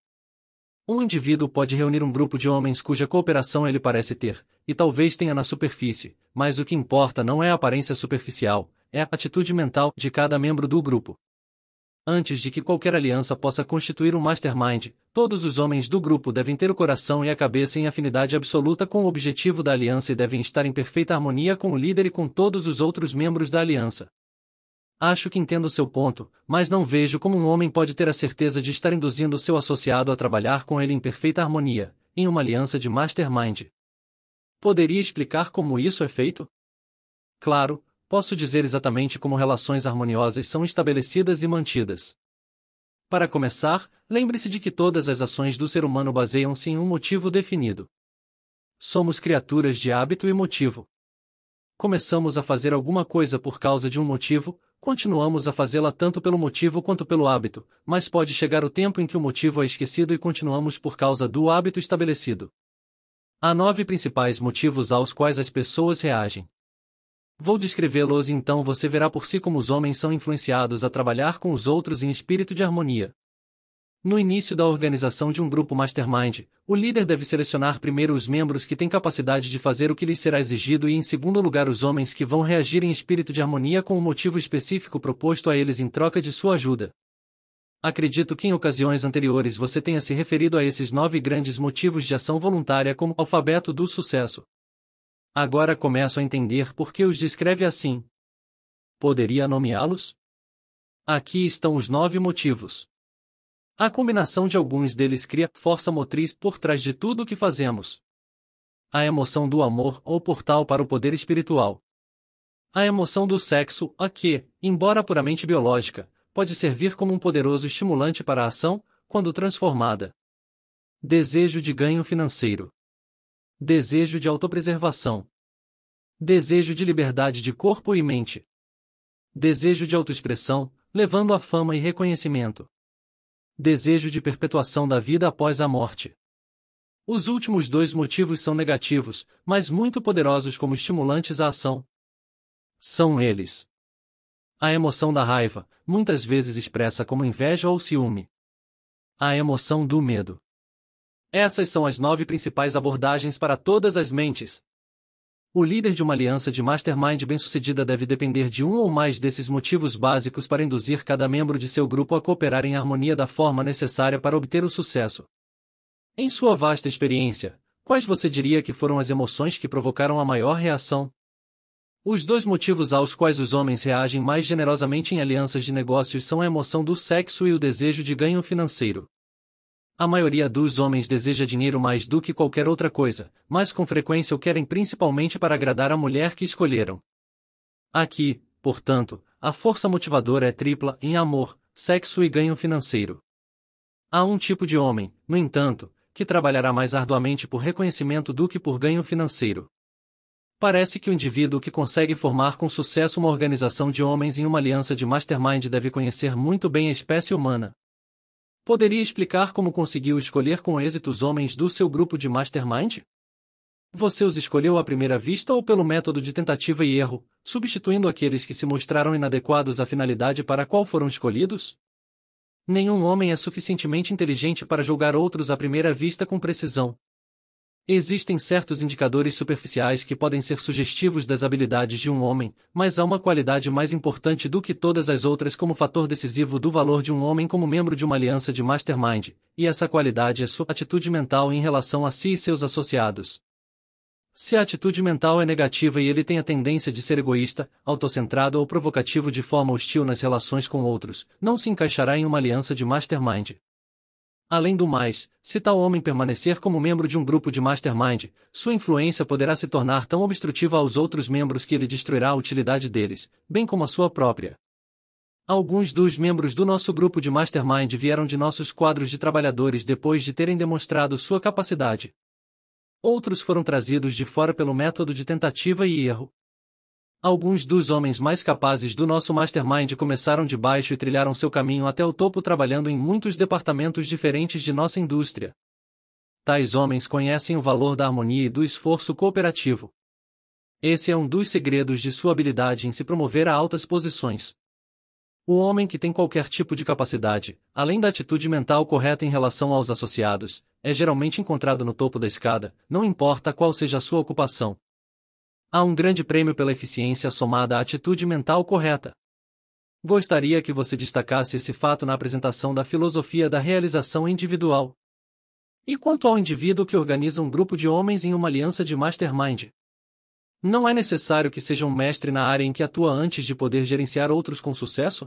Um indivíduo pode reunir um grupo de homens cuja cooperação ele parece ter, e talvez tenha na superfície, mas o que importa não é a aparência superficial, é a atitude mental de cada membro do grupo. Antes de que qualquer aliança possa constituir um mastermind, todos os homens do grupo devem ter o coração e a cabeça em afinidade absoluta com o objetivo da aliança e devem estar em perfeita harmonia com o líder e com todos os outros membros da aliança. Acho que entendo seu ponto, mas não vejo como um homem pode ter a certeza de estar induzindo seu associado a trabalhar com ele em perfeita harmonia, em uma aliança de mastermind. Poderia explicar como isso é feito? Claro, posso dizer exatamente como relações harmoniosas são estabelecidas e mantidas. Para começar, lembre-se de que todas as ações do ser humano baseiam-se em um motivo definido. Somos criaturas de hábito e motivo. Começamos a fazer alguma coisa por causa de um motivo, Continuamos a fazê-la tanto pelo motivo quanto pelo hábito, mas pode chegar o tempo em que o motivo é esquecido e continuamos por causa do hábito estabelecido. Há nove principais motivos aos quais as pessoas reagem. Vou descrevê-los e então você verá por si como os homens são influenciados a trabalhar com os outros em espírito de harmonia. No início da organização de um grupo mastermind, o líder deve selecionar primeiro os membros que têm capacidade de fazer o que lhes será exigido e, em segundo lugar, os homens que vão reagir em espírito de harmonia com o motivo específico proposto a eles em troca de sua ajuda. Acredito que em ocasiões anteriores você tenha se referido a esses nove grandes motivos de ação voluntária como alfabeto do sucesso. Agora começo a entender por que os descreve assim. Poderia nomeá-los? Aqui estão os nove motivos. A combinação de alguns deles cria força motriz por trás de tudo o que fazemos. A emoção do amor ou portal para o poder espiritual. A emoção do sexo, a que, embora puramente biológica, pode servir como um poderoso estimulante para a ação, quando transformada. Desejo de ganho financeiro. Desejo de autopreservação. Desejo de liberdade de corpo e mente. Desejo de autoexpressão, levando à fama e reconhecimento Desejo de perpetuação da vida após a morte. Os últimos dois motivos são negativos, mas muito poderosos como estimulantes à ação. São eles: a emoção da raiva, muitas vezes expressa como inveja ou ciúme, a emoção do medo. Essas são as nove principais abordagens para todas as mentes, o líder de uma aliança de mastermind bem-sucedida deve depender de um ou mais desses motivos básicos para induzir cada membro de seu grupo a cooperar em harmonia da forma necessária para obter o sucesso. Em sua vasta experiência, quais você diria que foram as emoções que provocaram a maior reação? Os dois motivos aos quais os homens reagem mais generosamente em alianças de negócios são a emoção do sexo e o desejo de ganho financeiro. A maioria dos homens deseja dinheiro mais do que qualquer outra coisa, mas com frequência o querem principalmente para agradar a mulher que escolheram. Aqui, portanto, a força motivadora é tripla em amor, sexo e ganho financeiro. Há um tipo de homem, no entanto, que trabalhará mais arduamente por reconhecimento do que por ganho financeiro. Parece que o indivíduo que consegue formar com sucesso uma organização de homens em uma aliança de mastermind deve conhecer muito bem a espécie humana, Poderia explicar como conseguiu escolher com êxito os homens do seu grupo de mastermind? Você os escolheu à primeira vista ou pelo método de tentativa e erro, substituindo aqueles que se mostraram inadequados à finalidade para a qual foram escolhidos? Nenhum homem é suficientemente inteligente para julgar outros à primeira vista com precisão, Existem certos indicadores superficiais que podem ser sugestivos das habilidades de um homem, mas há uma qualidade mais importante do que todas as outras como fator decisivo do valor de um homem como membro de uma aliança de mastermind, e essa qualidade é sua atitude mental em relação a si e seus associados. Se a atitude mental é negativa e ele tem a tendência de ser egoísta, autocentrado ou provocativo de forma hostil nas relações com outros, não se encaixará em uma aliança de mastermind. Além do mais, se tal homem permanecer como membro de um grupo de mastermind, sua influência poderá se tornar tão obstrutiva aos outros membros que ele destruirá a utilidade deles, bem como a sua própria. Alguns dos membros do nosso grupo de mastermind vieram de nossos quadros de trabalhadores depois de terem demonstrado sua capacidade. Outros foram trazidos de fora pelo método de tentativa e erro, Alguns dos homens mais capazes do nosso mastermind começaram de baixo e trilharam seu caminho até o topo trabalhando em muitos departamentos diferentes de nossa indústria. Tais homens conhecem o valor da harmonia e do esforço cooperativo. Esse é um dos segredos de sua habilidade em se promover a altas posições. O homem que tem qualquer tipo de capacidade, além da atitude mental correta em relação aos associados, é geralmente encontrado no topo da escada, não importa qual seja a sua ocupação. Há um grande prêmio pela eficiência somada à atitude mental correta. Gostaria que você destacasse esse fato na apresentação da filosofia da realização individual. E quanto ao indivíduo que organiza um grupo de homens em uma aliança de mastermind? Não é necessário que seja um mestre na área em que atua antes de poder gerenciar outros com sucesso?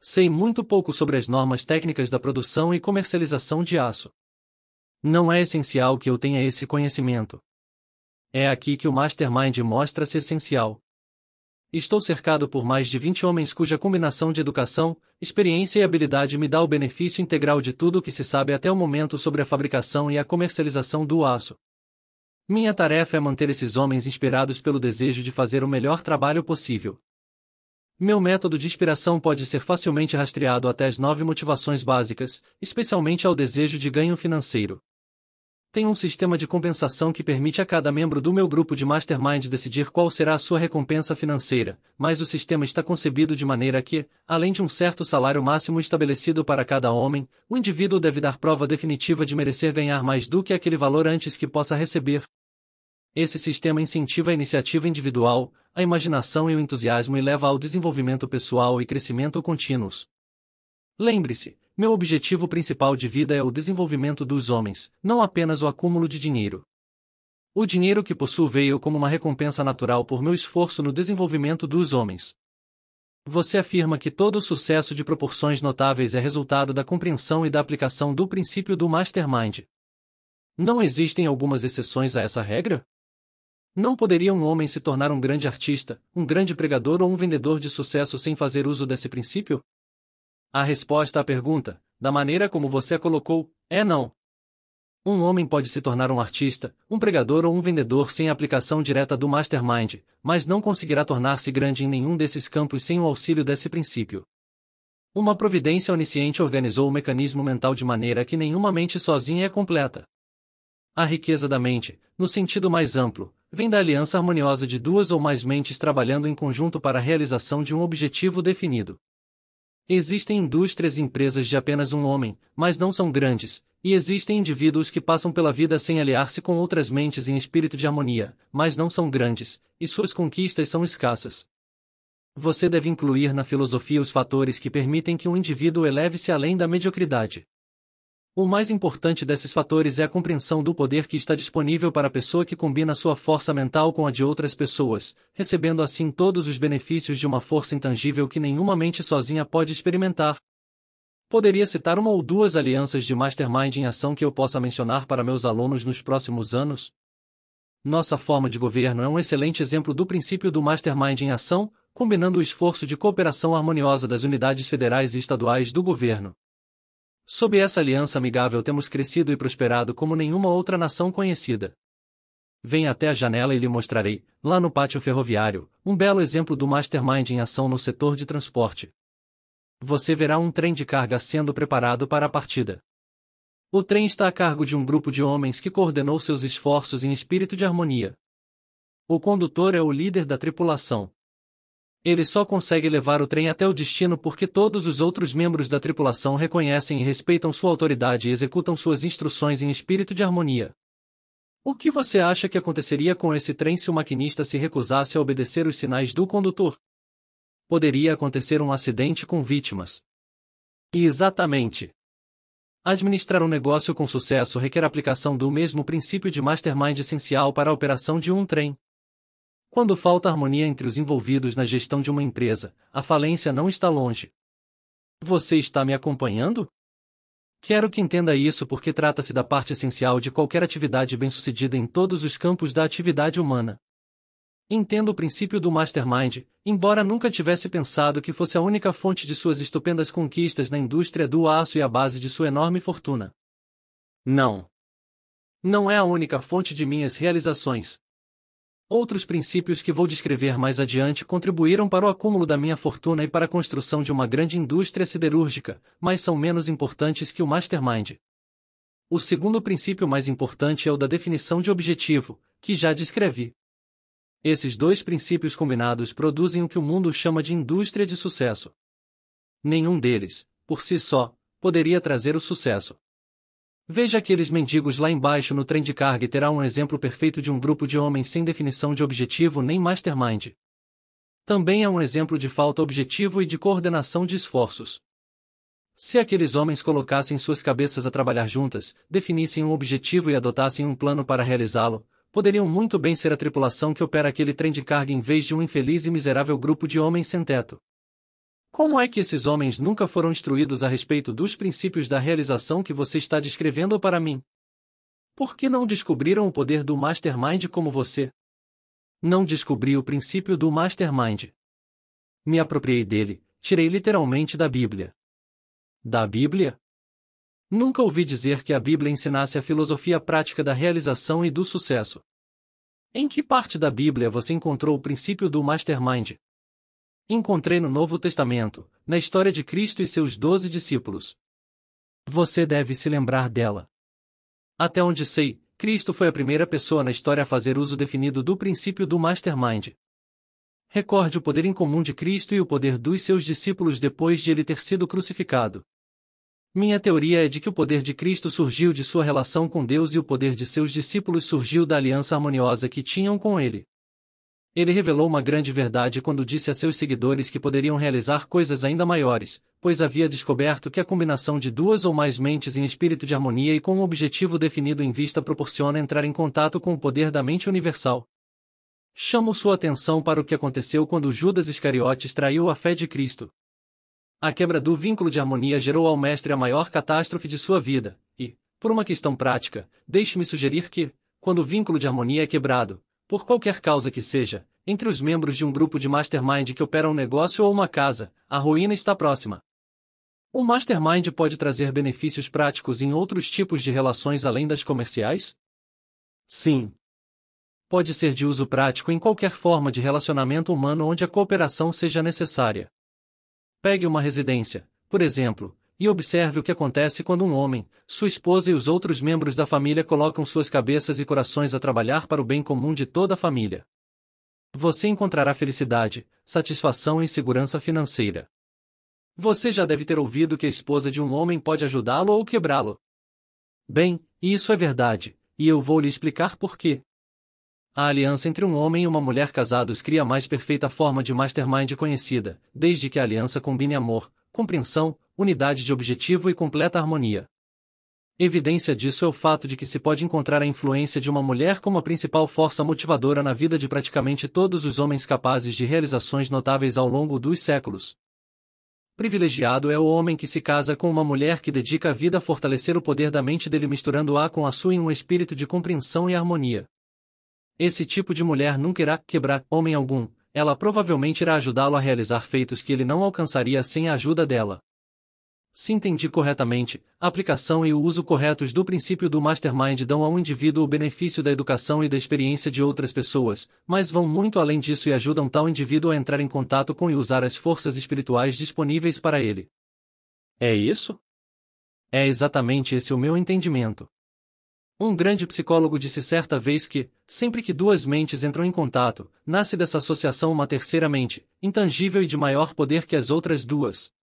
Sei muito pouco sobre as normas técnicas da produção e comercialização de aço. Não é essencial que eu tenha esse conhecimento. É aqui que o Mastermind mostra-se essencial. Estou cercado por mais de 20 homens cuja combinação de educação, experiência e habilidade me dá o benefício integral de tudo o que se sabe até o momento sobre a fabricação e a comercialização do aço. Minha tarefa é manter esses homens inspirados pelo desejo de fazer o melhor trabalho possível. Meu método de inspiração pode ser facilmente rastreado até as nove motivações básicas, especialmente ao desejo de ganho financeiro. Tem um sistema de compensação que permite a cada membro do meu grupo de mastermind decidir qual será a sua recompensa financeira, mas o sistema está concebido de maneira que, além de um certo salário máximo estabelecido para cada homem, o indivíduo deve dar prova definitiva de merecer ganhar mais do que aquele valor antes que possa receber. Esse sistema incentiva a iniciativa individual, a imaginação e o entusiasmo e leva ao desenvolvimento pessoal e crescimento contínuos. Lembre-se, meu objetivo principal de vida é o desenvolvimento dos homens, não apenas o acúmulo de dinheiro. O dinheiro que possuo veio como uma recompensa natural por meu esforço no desenvolvimento dos homens. Você afirma que todo o sucesso de proporções notáveis é resultado da compreensão e da aplicação do princípio do mastermind. Não existem algumas exceções a essa regra? Não poderia um homem se tornar um grande artista, um grande pregador ou um vendedor de sucesso sem fazer uso desse princípio? A resposta à pergunta, da maneira como você a colocou, é não. Um homem pode se tornar um artista, um pregador ou um vendedor sem a aplicação direta do mastermind, mas não conseguirá tornar-se grande em nenhum desses campos sem o auxílio desse princípio. Uma providência onisciente organizou o mecanismo mental de maneira que nenhuma mente sozinha é completa. A riqueza da mente, no sentido mais amplo, vem da aliança harmoniosa de duas ou mais mentes trabalhando em conjunto para a realização de um objetivo definido. Existem indústrias e empresas de apenas um homem, mas não são grandes, e existem indivíduos que passam pela vida sem aliar-se com outras mentes em espírito de harmonia, mas não são grandes, e suas conquistas são escassas. Você deve incluir na filosofia os fatores que permitem que um indivíduo eleve-se além da mediocridade. O mais importante desses fatores é a compreensão do poder que está disponível para a pessoa que combina sua força mental com a de outras pessoas, recebendo assim todos os benefícios de uma força intangível que nenhuma mente sozinha pode experimentar. Poderia citar uma ou duas alianças de mastermind em ação que eu possa mencionar para meus alunos nos próximos anos? Nossa forma de governo é um excelente exemplo do princípio do mastermind em ação, combinando o esforço de cooperação harmoniosa das unidades federais e estaduais do governo. Sob essa aliança amigável temos crescido e prosperado como nenhuma outra nação conhecida. Venha até a janela e lhe mostrarei, lá no pátio ferroviário, um belo exemplo do mastermind em ação no setor de transporte. Você verá um trem de carga sendo preparado para a partida. O trem está a cargo de um grupo de homens que coordenou seus esforços em espírito de harmonia. O condutor é o líder da tripulação. Ele só consegue levar o trem até o destino porque todos os outros membros da tripulação reconhecem e respeitam sua autoridade e executam suas instruções em espírito de harmonia. O que você acha que aconteceria com esse trem se o maquinista se recusasse a obedecer os sinais do condutor? Poderia acontecer um acidente com vítimas. E exatamente. Administrar um negócio com sucesso requer aplicação do mesmo princípio de mastermind essencial para a operação de um trem. Quando falta harmonia entre os envolvidos na gestão de uma empresa, a falência não está longe. Você está me acompanhando? Quero que entenda isso porque trata-se da parte essencial de qualquer atividade bem-sucedida em todos os campos da atividade humana. Entendo o princípio do Mastermind, embora nunca tivesse pensado que fosse a única fonte de suas estupendas conquistas na indústria do aço e a base de sua enorme fortuna. Não. Não é a única fonte de minhas realizações, Outros princípios que vou descrever mais adiante contribuíram para o acúmulo da minha fortuna e para a construção de uma grande indústria siderúrgica, mas são menos importantes que o mastermind. O segundo princípio mais importante é o da definição de objetivo, que já descrevi. Esses dois princípios combinados produzem o que o mundo chama de indústria de sucesso. Nenhum deles, por si só, poderia trazer o sucesso. Veja aqueles mendigos lá embaixo no trem de carga e terá um exemplo perfeito de um grupo de homens sem definição de objetivo nem mastermind. Também é um exemplo de falta objetivo e de coordenação de esforços. Se aqueles homens colocassem suas cabeças a trabalhar juntas, definissem um objetivo e adotassem um plano para realizá-lo, poderiam muito bem ser a tripulação que opera aquele trem de carga em vez de um infeliz e miserável grupo de homens sem teto. Como é que esses homens nunca foram instruídos a respeito dos princípios da realização que você está descrevendo para mim? Por que não descobriram o poder do Mastermind como você? Não descobri o princípio do Mastermind. Me apropriei dele, tirei literalmente da Bíblia. Da Bíblia? Nunca ouvi dizer que a Bíblia ensinasse a filosofia prática da realização e do sucesso. Em que parte da Bíblia você encontrou o princípio do Mastermind? encontrei no Novo Testamento, na história de Cristo e seus doze discípulos. Você deve se lembrar dela. Até onde sei, Cristo foi a primeira pessoa na história a fazer uso definido do princípio do Mastermind. Recorde o poder incomum de Cristo e o poder dos seus discípulos depois de ele ter sido crucificado. Minha teoria é de que o poder de Cristo surgiu de sua relação com Deus e o poder de seus discípulos surgiu da aliança harmoniosa que tinham com ele. Ele revelou uma grande verdade quando disse a seus seguidores que poderiam realizar coisas ainda maiores, pois havia descoberto que a combinação de duas ou mais mentes em espírito de harmonia e com um objetivo definido em vista proporciona entrar em contato com o poder da mente universal. Chamo sua atenção para o que aconteceu quando Judas Iscariotes traiu a fé de Cristo. A quebra do vínculo de harmonia gerou ao mestre a maior catástrofe de sua vida, e, por uma questão prática, deixe-me sugerir que, quando o vínculo de harmonia é quebrado, por qualquer causa que seja, entre os membros de um grupo de mastermind que opera um negócio ou uma casa, a ruína está próxima. O mastermind pode trazer benefícios práticos em outros tipos de relações além das comerciais? Sim. Pode ser de uso prático em qualquer forma de relacionamento humano onde a cooperação seja necessária. Pegue uma residência, por exemplo, e observe o que acontece quando um homem, sua esposa e os outros membros da família colocam suas cabeças e corações a trabalhar para o bem comum de toda a família. Você encontrará felicidade, satisfação e segurança financeira. Você já deve ter ouvido que a esposa de um homem pode ajudá-lo ou quebrá-lo. Bem, isso é verdade, e eu vou lhe explicar por quê. A aliança entre um homem e uma mulher casados cria a mais perfeita forma de mastermind conhecida, desde que a aliança combine amor, compreensão, unidade de objetivo e completa harmonia. Evidência disso é o fato de que se pode encontrar a influência de uma mulher como a principal força motivadora na vida de praticamente todos os homens capazes de realizações notáveis ao longo dos séculos. Privilegiado é o homem que se casa com uma mulher que dedica a vida a fortalecer o poder da mente dele misturando-a com a sua em um espírito de compreensão e harmonia. Esse tipo de mulher nunca irá quebrar homem algum, ela provavelmente irá ajudá-lo a realizar feitos que ele não alcançaria sem a ajuda dela. Se entendi corretamente, a aplicação e o uso corretos do princípio do mastermind dão ao indivíduo o benefício da educação e da experiência de outras pessoas, mas vão muito além disso e ajudam tal indivíduo a entrar em contato com e usar as forças espirituais disponíveis para ele. É isso? É exatamente esse o meu entendimento. Um grande psicólogo disse certa vez que, sempre que duas mentes entram em contato, nasce dessa associação uma terceira mente, intangível e de maior poder que as outras duas.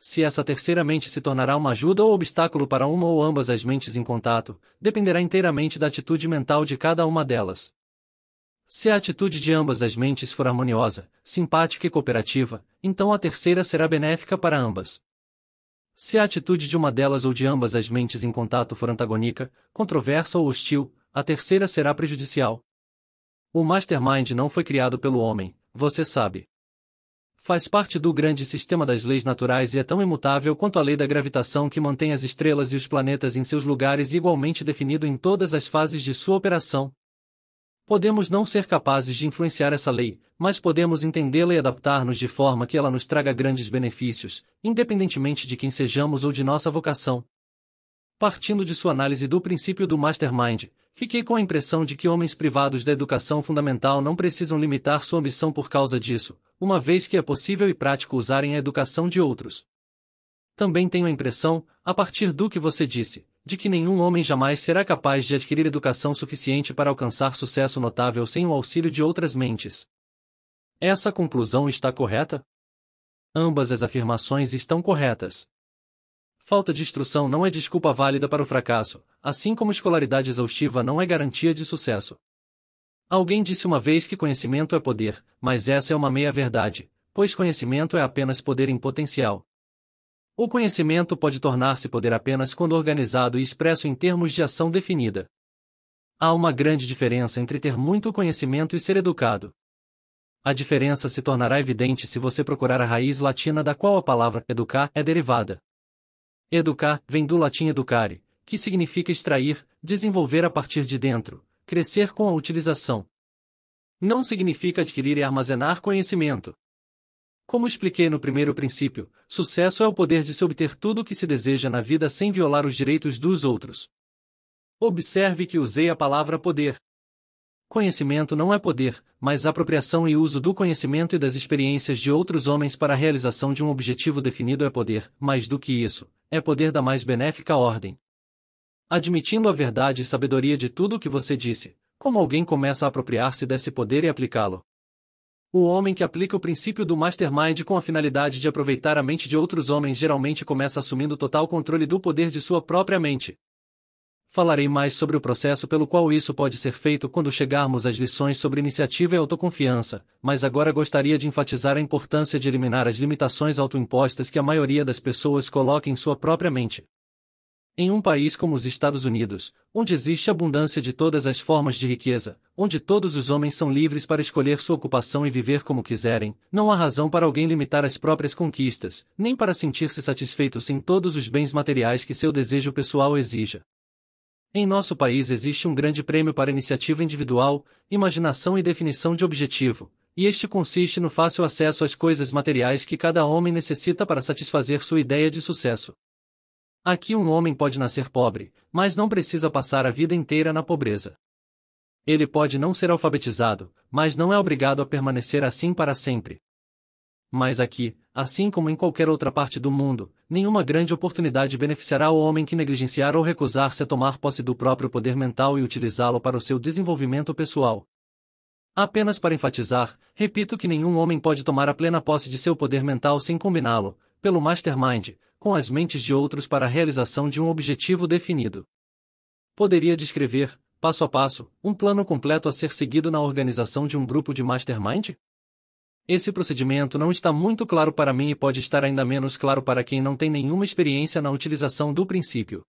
Se essa terceira mente se tornará uma ajuda ou obstáculo para uma ou ambas as mentes em contato, dependerá inteiramente da atitude mental de cada uma delas. Se a atitude de ambas as mentes for harmoniosa, simpática e cooperativa, então a terceira será benéfica para ambas. Se a atitude de uma delas ou de ambas as mentes em contato for antagônica, controversa ou hostil, a terceira será prejudicial. O Mastermind não foi criado pelo homem, você sabe faz parte do grande sistema das leis naturais e é tão imutável quanto a lei da gravitação que mantém as estrelas e os planetas em seus lugares igualmente definido em todas as fases de sua operação. Podemos não ser capazes de influenciar essa lei, mas podemos entendê-la e adaptar-nos de forma que ela nos traga grandes benefícios, independentemente de quem sejamos ou de nossa vocação. Partindo de sua análise do princípio do Mastermind, Fiquei com a impressão de que homens privados da educação fundamental não precisam limitar sua ambição por causa disso, uma vez que é possível e prático usarem a educação de outros. Também tenho a impressão, a partir do que você disse, de que nenhum homem jamais será capaz de adquirir educação suficiente para alcançar sucesso notável sem o auxílio de outras mentes. Essa conclusão está correta? Ambas as afirmações estão corretas. Falta de instrução não é desculpa válida para o fracasso, assim como escolaridade exaustiva não é garantia de sucesso. Alguém disse uma vez que conhecimento é poder, mas essa é uma meia-verdade, pois conhecimento é apenas poder em potencial. O conhecimento pode tornar-se poder apenas quando organizado e expresso em termos de ação definida. Há uma grande diferença entre ter muito conhecimento e ser educado. A diferença se tornará evidente se você procurar a raiz latina da qual a palavra educar é derivada. Educar vem do latim educare, que significa extrair, desenvolver a partir de dentro, crescer com a utilização. Não significa adquirir e armazenar conhecimento. Como expliquei no primeiro princípio, sucesso é o poder de se obter tudo o que se deseja na vida sem violar os direitos dos outros. Observe que usei a palavra poder. Conhecimento não é poder, mas apropriação e uso do conhecimento e das experiências de outros homens para a realização de um objetivo definido é poder, mais do que isso, é poder da mais benéfica ordem admitindo a verdade e sabedoria de tudo o que você disse, como alguém começa a apropriar-se desse poder e aplicá-lo. O homem que aplica o princípio do mastermind com a finalidade de aproveitar a mente de outros homens geralmente começa assumindo total controle do poder de sua própria mente. Falarei mais sobre o processo pelo qual isso pode ser feito quando chegarmos às lições sobre iniciativa e autoconfiança, mas agora gostaria de enfatizar a importância de eliminar as limitações autoimpostas que a maioria das pessoas coloca em sua própria mente. Em um país como os Estados Unidos, onde existe abundância de todas as formas de riqueza, onde todos os homens são livres para escolher sua ocupação e viver como quiserem, não há razão para alguém limitar as próprias conquistas, nem para sentir-se satisfeito sem todos os bens materiais que seu desejo pessoal exija. Em nosso país existe um grande prêmio para iniciativa individual, imaginação e definição de objetivo, e este consiste no fácil acesso às coisas materiais que cada homem necessita para satisfazer sua ideia de sucesso. Aqui um homem pode nascer pobre, mas não precisa passar a vida inteira na pobreza. Ele pode não ser alfabetizado, mas não é obrigado a permanecer assim para sempre. Mas aqui, assim como em qualquer outra parte do mundo, nenhuma grande oportunidade beneficiará o homem que negligenciar ou recusar-se a tomar posse do próprio poder mental e utilizá-lo para o seu desenvolvimento pessoal. Apenas para enfatizar, repito que nenhum homem pode tomar a plena posse de seu poder mental sem combiná-lo, pelo mastermind, com as mentes de outros para a realização de um objetivo definido. Poderia descrever, passo a passo, um plano completo a ser seguido na organização de um grupo de mastermind? Esse procedimento não está muito claro para mim e pode estar ainda menos claro para quem não tem nenhuma experiência na utilização do princípio.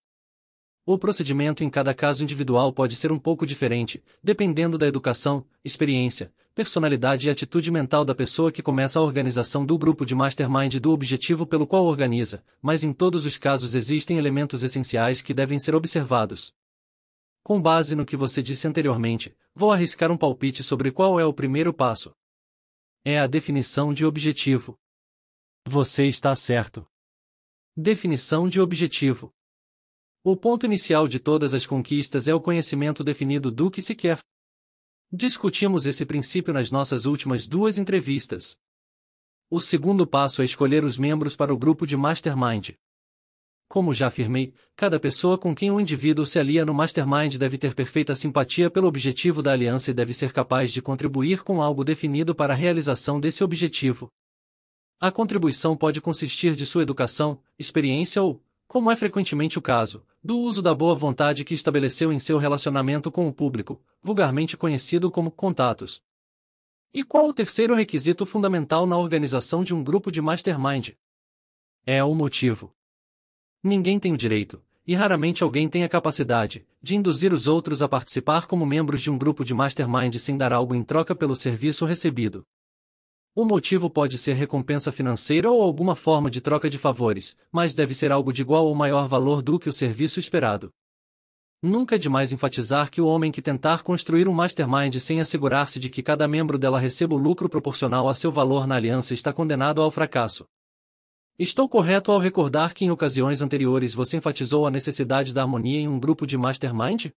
O procedimento em cada caso individual pode ser um pouco diferente, dependendo da educação, experiência, personalidade e atitude mental da pessoa que começa a organização do grupo de mastermind e do objetivo pelo qual organiza, mas em todos os casos existem elementos essenciais que devem ser observados. Com base no que você disse anteriormente, vou arriscar um palpite sobre qual é o primeiro passo. É a definição de objetivo. Você está certo. Definição de objetivo. O ponto inicial de todas as conquistas é o conhecimento definido do que se quer. Discutimos esse princípio nas nossas últimas duas entrevistas. O segundo passo é escolher os membros para o grupo de mastermind. Como já afirmei, cada pessoa com quem o um indivíduo se alia no mastermind deve ter perfeita simpatia pelo objetivo da aliança e deve ser capaz de contribuir com algo definido para a realização desse objetivo. A contribuição pode consistir de sua educação, experiência ou, como é frequentemente o caso, do uso da boa vontade que estabeleceu em seu relacionamento com o público, vulgarmente conhecido como contatos. E qual o terceiro requisito fundamental na organização de um grupo de mastermind? É o motivo. Ninguém tem o direito, e raramente alguém tem a capacidade, de induzir os outros a participar como membros de um grupo de mastermind sem dar algo em troca pelo serviço recebido. O motivo pode ser recompensa financeira ou alguma forma de troca de favores, mas deve ser algo de igual ou maior valor do que o serviço esperado. Nunca é demais enfatizar que o homem que tentar construir um mastermind sem assegurar-se de que cada membro dela receba o lucro proporcional a seu valor na aliança está condenado ao fracasso. Estou correto ao recordar que em ocasiões anteriores você enfatizou a necessidade da harmonia em um grupo de mastermind?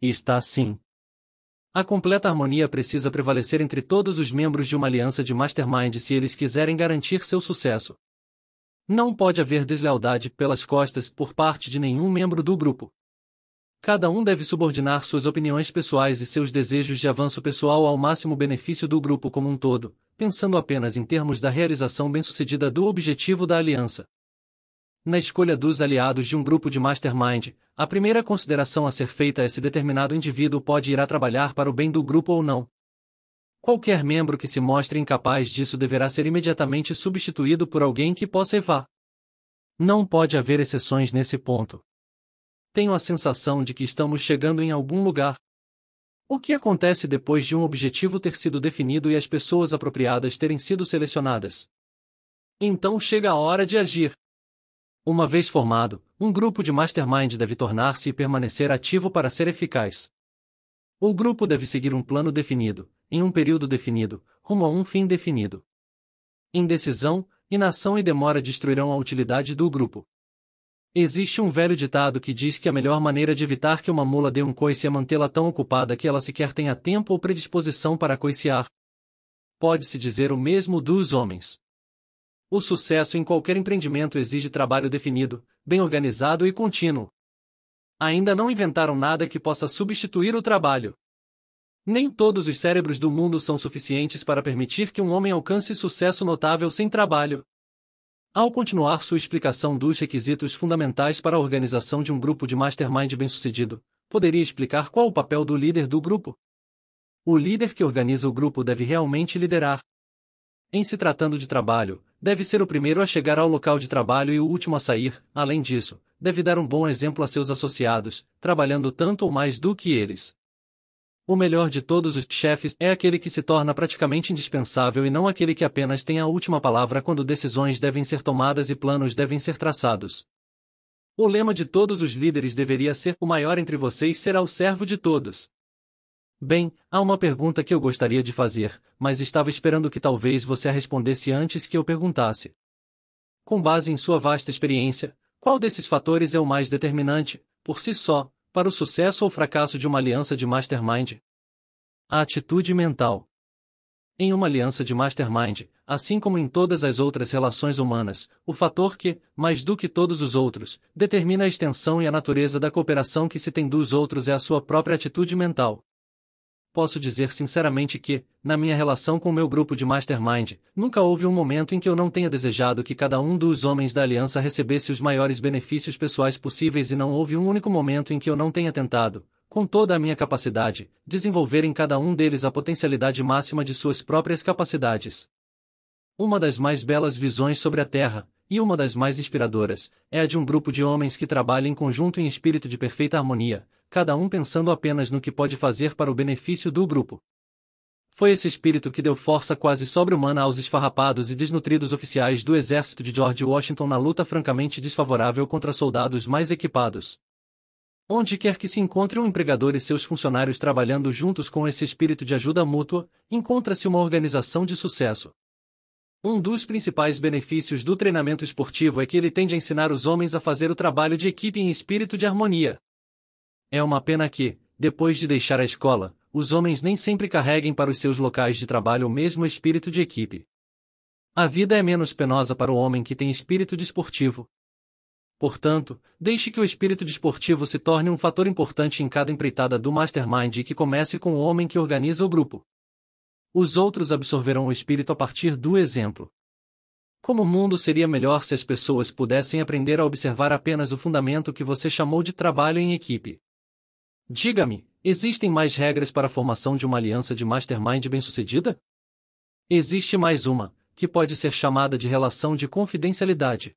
Está sim. A completa harmonia precisa prevalecer entre todos os membros de uma aliança de mastermind se eles quiserem garantir seu sucesso. Não pode haver deslealdade pelas costas por parte de nenhum membro do grupo. Cada um deve subordinar suas opiniões pessoais e seus desejos de avanço pessoal ao máximo benefício do grupo como um todo, pensando apenas em termos da realização bem-sucedida do objetivo da aliança. Na escolha dos aliados de um grupo de mastermind, a primeira consideração a ser feita é se determinado indivíduo pode irá trabalhar para o bem do grupo ou não. Qualquer membro que se mostre incapaz disso deverá ser imediatamente substituído por alguém que possa evar. Não pode haver exceções nesse ponto. Tenho a sensação de que estamos chegando em algum lugar. O que acontece depois de um objetivo ter sido definido e as pessoas apropriadas terem sido selecionadas? Então chega a hora de agir. Uma vez formado, um grupo de mastermind deve tornar-se e permanecer ativo para ser eficaz. O grupo deve seguir um plano definido, em um período definido, rumo a um fim definido. Indecisão, inação e demora destruirão a utilidade do grupo. Existe um velho ditado que diz que a melhor maneira de evitar que uma mula dê um coice é mantê-la tão ocupada que ela sequer tenha tempo ou predisposição para coicear. Pode-se dizer o mesmo dos homens. O sucesso em qualquer empreendimento exige trabalho definido, bem organizado e contínuo. Ainda não inventaram nada que possa substituir o trabalho. Nem todos os cérebros do mundo são suficientes para permitir que um homem alcance sucesso notável sem trabalho. Ao continuar sua explicação dos requisitos fundamentais para a organização de um grupo de mastermind bem-sucedido, poderia explicar qual o papel do líder do grupo? O líder que organiza o grupo deve realmente liderar. Em se tratando de trabalho, deve ser o primeiro a chegar ao local de trabalho e o último a sair, além disso, deve dar um bom exemplo a seus associados, trabalhando tanto ou mais do que eles. O melhor de todos os chefes é aquele que se torna praticamente indispensável e não aquele que apenas tem a última palavra quando decisões devem ser tomadas e planos devem ser traçados. O lema de todos os líderes deveria ser: o maior entre vocês será o servo de todos. Bem, há uma pergunta que eu gostaria de fazer, mas estava esperando que talvez você a respondesse antes que eu perguntasse. Com base em sua vasta experiência, qual desses fatores é o mais determinante, por si só, para o sucesso ou fracasso de uma aliança de mastermind? A atitude mental. Em uma aliança de mastermind, assim como em todas as outras relações humanas, o fator que, mais do que todos os outros, determina a extensão e a natureza da cooperação que se tem dos outros é a sua própria atitude mental posso dizer sinceramente que, na minha relação com meu grupo de mastermind, nunca houve um momento em que eu não tenha desejado que cada um dos homens da aliança recebesse os maiores benefícios pessoais possíveis e não houve um único momento em que eu não tenha tentado, com toda a minha capacidade, desenvolver em cada um deles a potencialidade máxima de suas próprias capacidades. Uma das mais belas visões sobre a Terra, e uma das mais inspiradoras, é a de um grupo de homens que trabalha em conjunto em espírito de perfeita harmonia, cada um pensando apenas no que pode fazer para o benefício do grupo. Foi esse espírito que deu força quase sobre-humana aos esfarrapados e desnutridos oficiais do exército de George Washington na luta francamente desfavorável contra soldados mais equipados. Onde quer que se encontre um empregador e seus funcionários trabalhando juntos com esse espírito de ajuda mútua, encontra-se uma organização de sucesso. Um dos principais benefícios do treinamento esportivo é que ele tende a ensinar os homens a fazer o trabalho de equipe em espírito de harmonia. É uma pena que, depois de deixar a escola, os homens nem sempre carreguem para os seus locais de trabalho o mesmo espírito de equipe. A vida é menos penosa para o homem que tem espírito desportivo. Portanto, deixe que o espírito desportivo se torne um fator importante em cada empreitada do mastermind e que comece com o homem que organiza o grupo. Os outros absorverão o espírito a partir do exemplo. Como o mundo seria melhor se as pessoas pudessem aprender a observar apenas o fundamento que você chamou de trabalho em equipe? Diga-me, existem mais regras para a formação de uma aliança de mastermind bem-sucedida? Existe mais uma, que pode ser chamada de relação de confidencialidade.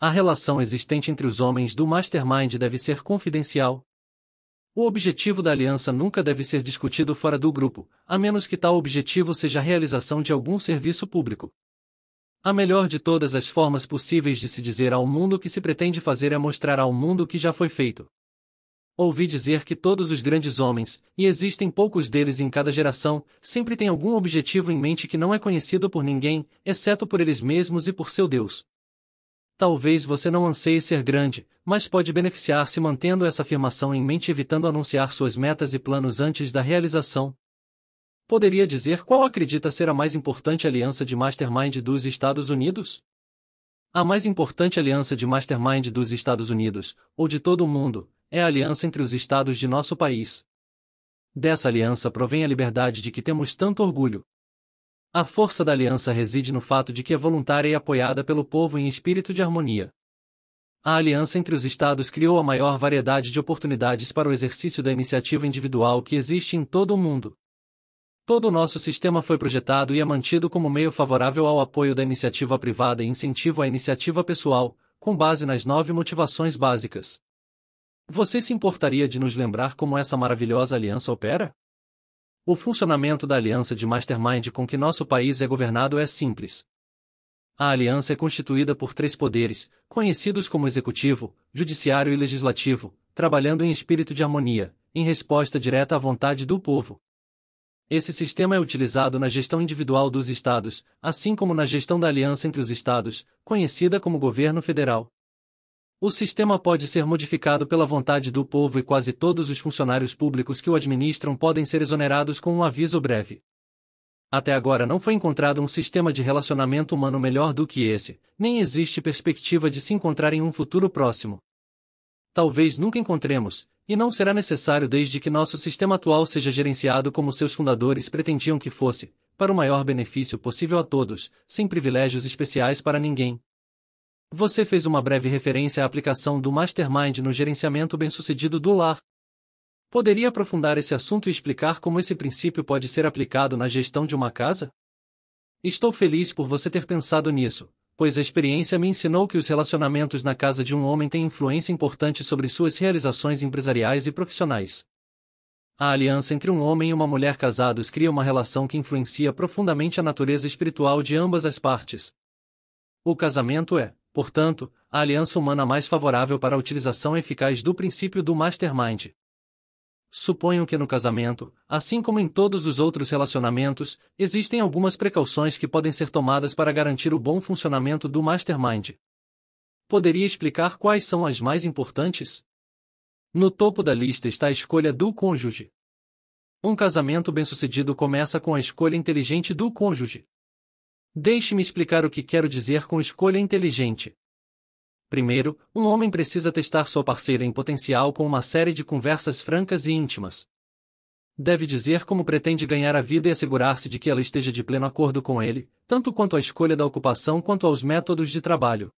A relação existente entre os homens do mastermind deve ser confidencial. O objetivo da aliança nunca deve ser discutido fora do grupo, a menos que tal objetivo seja a realização de algum serviço público. A melhor de todas as formas possíveis de se dizer ao mundo o que se pretende fazer é mostrar ao mundo o que já foi feito. Ouvi dizer que todos os grandes homens, e existem poucos deles em cada geração, sempre têm algum objetivo em mente que não é conhecido por ninguém, exceto por eles mesmos e por seu Deus. Talvez você não anseie ser grande, mas pode beneficiar-se mantendo essa afirmação em mente evitando anunciar suas metas e planos antes da realização. Poderia dizer qual acredita ser a mais importante aliança de mastermind dos Estados Unidos? A mais importante aliança de mastermind dos Estados Unidos, ou de todo o mundo, é a aliança entre os estados de nosso país. Dessa aliança provém a liberdade de que temos tanto orgulho. A força da aliança reside no fato de que é voluntária e apoiada pelo povo em espírito de harmonia. A aliança entre os estados criou a maior variedade de oportunidades para o exercício da iniciativa individual que existe em todo o mundo. Todo o nosso sistema foi projetado e é mantido como meio favorável ao apoio da iniciativa privada e incentivo à iniciativa pessoal, com base nas nove motivações básicas. Você se importaria de nos lembrar como essa maravilhosa aliança opera? O funcionamento da aliança de mastermind com que nosso país é governado é simples. A aliança é constituída por três poderes, conhecidos como executivo, judiciário e legislativo, trabalhando em espírito de harmonia, em resposta direta à vontade do povo. Esse sistema é utilizado na gestão individual dos estados, assim como na gestão da aliança entre os estados, conhecida como governo federal. O sistema pode ser modificado pela vontade do povo e quase todos os funcionários públicos que o administram podem ser exonerados com um aviso breve. Até agora não foi encontrado um sistema de relacionamento humano melhor do que esse, nem existe perspectiva de se encontrar em um futuro próximo. Talvez nunca encontremos, e não será necessário desde que nosso sistema atual seja gerenciado como seus fundadores pretendiam que fosse, para o maior benefício possível a todos, sem privilégios especiais para ninguém. Você fez uma breve referência à aplicação do Mastermind no gerenciamento bem-sucedido do lar. Poderia aprofundar esse assunto e explicar como esse princípio pode ser aplicado na gestão de uma casa? Estou feliz por você ter pensado nisso, pois a experiência me ensinou que os relacionamentos na casa de um homem têm influência importante sobre suas realizações empresariais e profissionais. A aliança entre um homem e uma mulher casados cria uma relação que influencia profundamente a natureza espiritual de ambas as partes. O casamento é, portanto, a aliança humana mais favorável para a utilização eficaz do princípio do mastermind. Suponho que no casamento, assim como em todos os outros relacionamentos, existem algumas precauções que podem ser tomadas para garantir o bom funcionamento do mastermind. Poderia explicar quais são as mais importantes? No topo da lista está a escolha do cônjuge. Um casamento bem-sucedido começa com a escolha inteligente do cônjuge. Deixe-me explicar o que quero dizer com escolha inteligente. Primeiro, um homem precisa testar sua parceira em potencial com uma série de conversas francas e íntimas. Deve dizer como pretende ganhar a vida e assegurar-se de que ela esteja de pleno acordo com ele, tanto quanto à escolha da ocupação quanto aos métodos de trabalho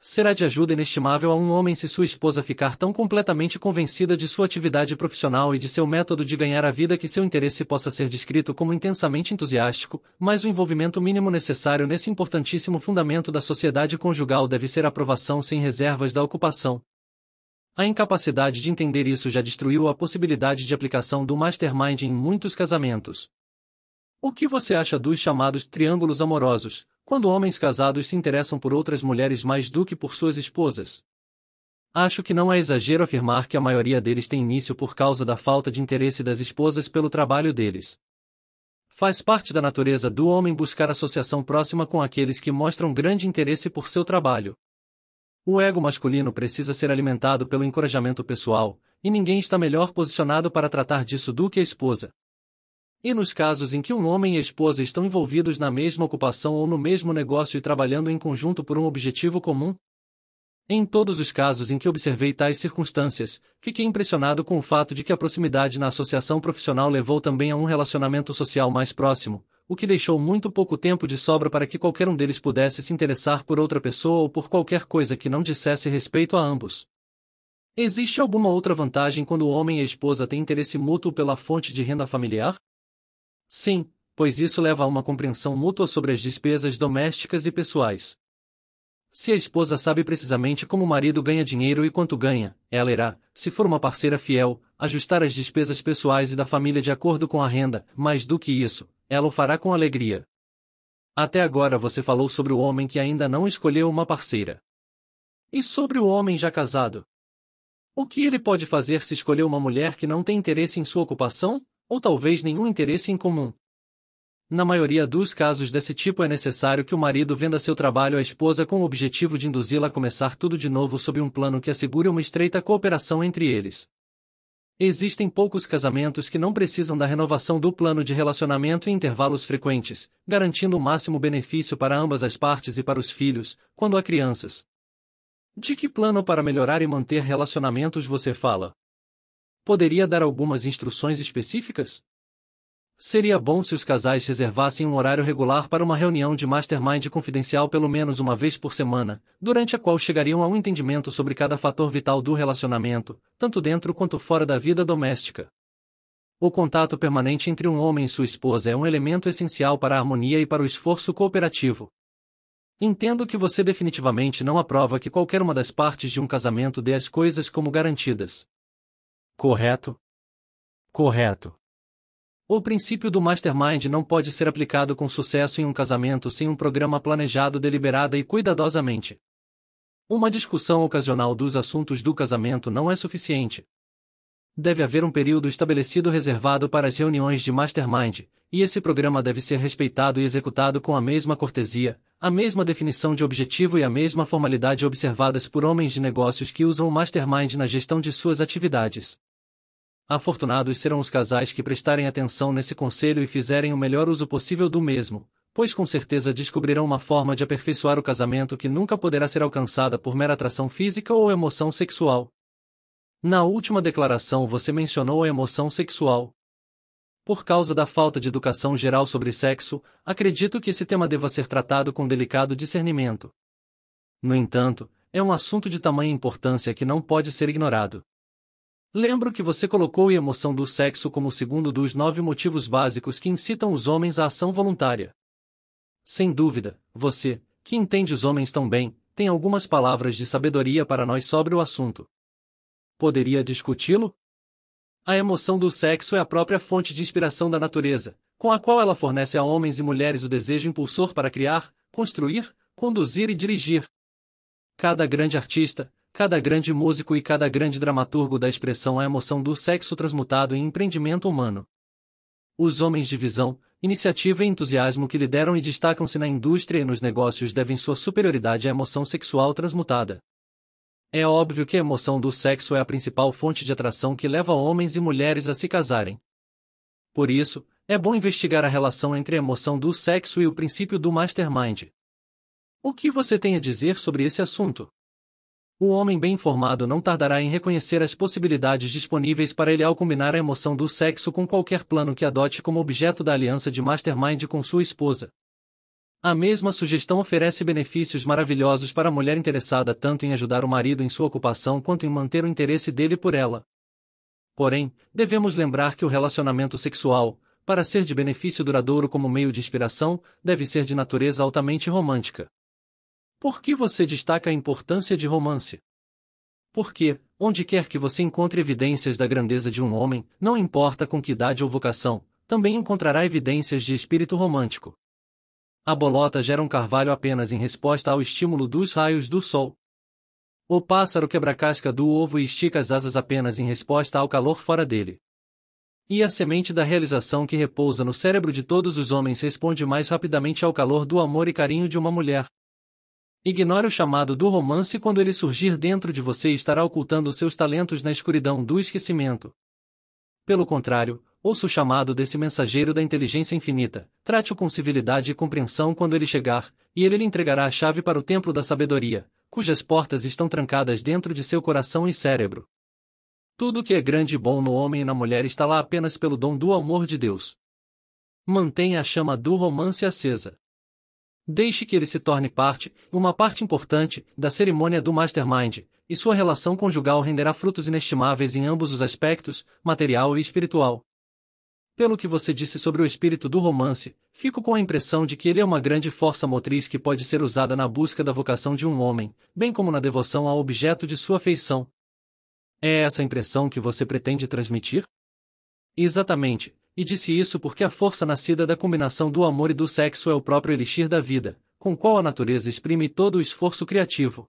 será de ajuda inestimável a um homem se sua esposa ficar tão completamente convencida de sua atividade profissional e de seu método de ganhar a vida que seu interesse possa ser descrito como intensamente entusiástico, mas o envolvimento mínimo necessário nesse importantíssimo fundamento da sociedade conjugal deve ser aprovação sem reservas da ocupação. A incapacidade de entender isso já destruiu a possibilidade de aplicação do mastermind em muitos casamentos. O que você acha dos chamados triângulos amorosos, quando homens casados se interessam por outras mulheres mais do que por suas esposas. Acho que não é exagero afirmar que a maioria deles tem início por causa da falta de interesse das esposas pelo trabalho deles. Faz parte da natureza do homem buscar associação próxima com aqueles que mostram grande interesse por seu trabalho. O ego masculino precisa ser alimentado pelo encorajamento pessoal, e ninguém está melhor posicionado para tratar disso do que a esposa. E nos casos em que um homem e esposa estão envolvidos na mesma ocupação ou no mesmo negócio e trabalhando em conjunto por um objetivo comum? Em todos os casos em que observei tais circunstâncias, fiquei impressionado com o fato de que a proximidade na associação profissional levou também a um relacionamento social mais próximo, o que deixou muito pouco tempo de sobra para que qualquer um deles pudesse se interessar por outra pessoa ou por qualquer coisa que não dissesse respeito a ambos. Existe alguma outra vantagem quando o homem e a esposa têm interesse mútuo pela fonte de renda familiar? Sim, pois isso leva a uma compreensão mútua sobre as despesas domésticas e pessoais. Se a esposa sabe precisamente como o marido ganha dinheiro e quanto ganha, ela irá, se for uma parceira fiel, ajustar as despesas pessoais e da família de acordo com a renda, mais do que isso, ela o fará com alegria. Até agora você falou sobre o homem que ainda não escolheu uma parceira. E sobre o homem já casado? O que ele pode fazer se escolher uma mulher que não tem interesse em sua ocupação? ou talvez nenhum interesse em comum. Na maioria dos casos desse tipo é necessário que o marido venda seu trabalho à esposa com o objetivo de induzi-la a começar tudo de novo sob um plano que assegure uma estreita cooperação entre eles. Existem poucos casamentos que não precisam da renovação do plano de relacionamento em intervalos frequentes, garantindo o máximo benefício para ambas as partes e para os filhos, quando há crianças. De que plano para melhorar e manter relacionamentos você fala? Poderia dar algumas instruções específicas? Seria bom se os casais reservassem um horário regular para uma reunião de mastermind confidencial pelo menos uma vez por semana, durante a qual chegariam a um entendimento sobre cada fator vital do relacionamento, tanto dentro quanto fora da vida doméstica. O contato permanente entre um homem e sua esposa é um elemento essencial para a harmonia e para o esforço cooperativo. Entendo que você definitivamente não aprova que qualquer uma das partes de um casamento dê as coisas como garantidas. Correto? Correto. O princípio do mastermind não pode ser aplicado com sucesso em um casamento sem um programa planejado deliberada e cuidadosamente. Uma discussão ocasional dos assuntos do casamento não é suficiente. Deve haver um período estabelecido reservado para as reuniões de mastermind, e esse programa deve ser respeitado e executado com a mesma cortesia, a mesma definição de objetivo e a mesma formalidade observadas por homens de negócios que usam o mastermind na gestão de suas atividades. Afortunados serão os casais que prestarem atenção nesse conselho e fizerem o melhor uso possível do mesmo, pois com certeza descobrirão uma forma de aperfeiçoar o casamento que nunca poderá ser alcançada por mera atração física ou emoção sexual. Na última declaração você mencionou a emoção sexual. Por causa da falta de educação geral sobre sexo, acredito que esse tema deva ser tratado com delicado discernimento. No entanto, é um assunto de tamanha importância que não pode ser ignorado. Lembro que você colocou a emoção do sexo como o segundo dos nove motivos básicos que incitam os homens à ação voluntária. Sem dúvida, você, que entende os homens tão bem, tem algumas palavras de sabedoria para nós sobre o assunto. Poderia discuti-lo? A emoção do sexo é a própria fonte de inspiração da natureza, com a qual ela fornece a homens e mulheres o desejo impulsor para criar, construir, conduzir e dirigir. Cada grande artista, cada grande músico e cada grande dramaturgo da expressão é a emoção do sexo transmutado em empreendimento humano. Os homens de visão, iniciativa e entusiasmo que lideram e destacam-se na indústria e nos negócios devem sua superioridade à emoção sexual transmutada. É óbvio que a emoção do sexo é a principal fonte de atração que leva homens e mulheres a se casarem. Por isso, é bom investigar a relação entre a emoção do sexo e o princípio do mastermind. O que você tem a dizer sobre esse assunto? O homem bem informado não tardará em reconhecer as possibilidades disponíveis para ele ao combinar a emoção do sexo com qualquer plano que adote como objeto da aliança de mastermind com sua esposa. A mesma sugestão oferece benefícios maravilhosos para a mulher interessada tanto em ajudar o marido em sua ocupação quanto em manter o interesse dele por ela. Porém, devemos lembrar que o relacionamento sexual, para ser de benefício duradouro como meio de inspiração, deve ser de natureza altamente romântica. Por que você destaca a importância de romance? Porque, onde quer que você encontre evidências da grandeza de um homem, não importa com que idade ou vocação, também encontrará evidências de espírito romântico. A bolota gera um carvalho apenas em resposta ao estímulo dos raios do sol. O pássaro quebra a casca do ovo e estica as asas apenas em resposta ao calor fora dele. E a semente da realização que repousa no cérebro de todos os homens responde mais rapidamente ao calor do amor e carinho de uma mulher, Ignore o chamado do romance quando ele surgir dentro de você e estará ocultando seus talentos na escuridão do esquecimento. Pelo contrário, ouça o chamado desse mensageiro da inteligência infinita, trate-o com civilidade e compreensão quando ele chegar, e ele lhe entregará a chave para o templo da sabedoria, cujas portas estão trancadas dentro de seu coração e cérebro. Tudo que é grande e bom no homem e na mulher está lá apenas pelo dom do amor de Deus. Mantenha a chama do romance acesa. Deixe que ele se torne parte, uma parte importante, da cerimônia do Mastermind, e sua relação conjugal renderá frutos inestimáveis em ambos os aspectos, material e espiritual. Pelo que você disse sobre o espírito do romance, fico com a impressão de que ele é uma grande força motriz que pode ser usada na busca da vocação de um homem, bem como na devoção ao objeto de sua afeição. É essa impressão que você pretende transmitir? Exatamente, e disse isso porque a força nascida da combinação do amor e do sexo é o próprio elixir da vida, com qual a natureza exprime todo o esforço criativo.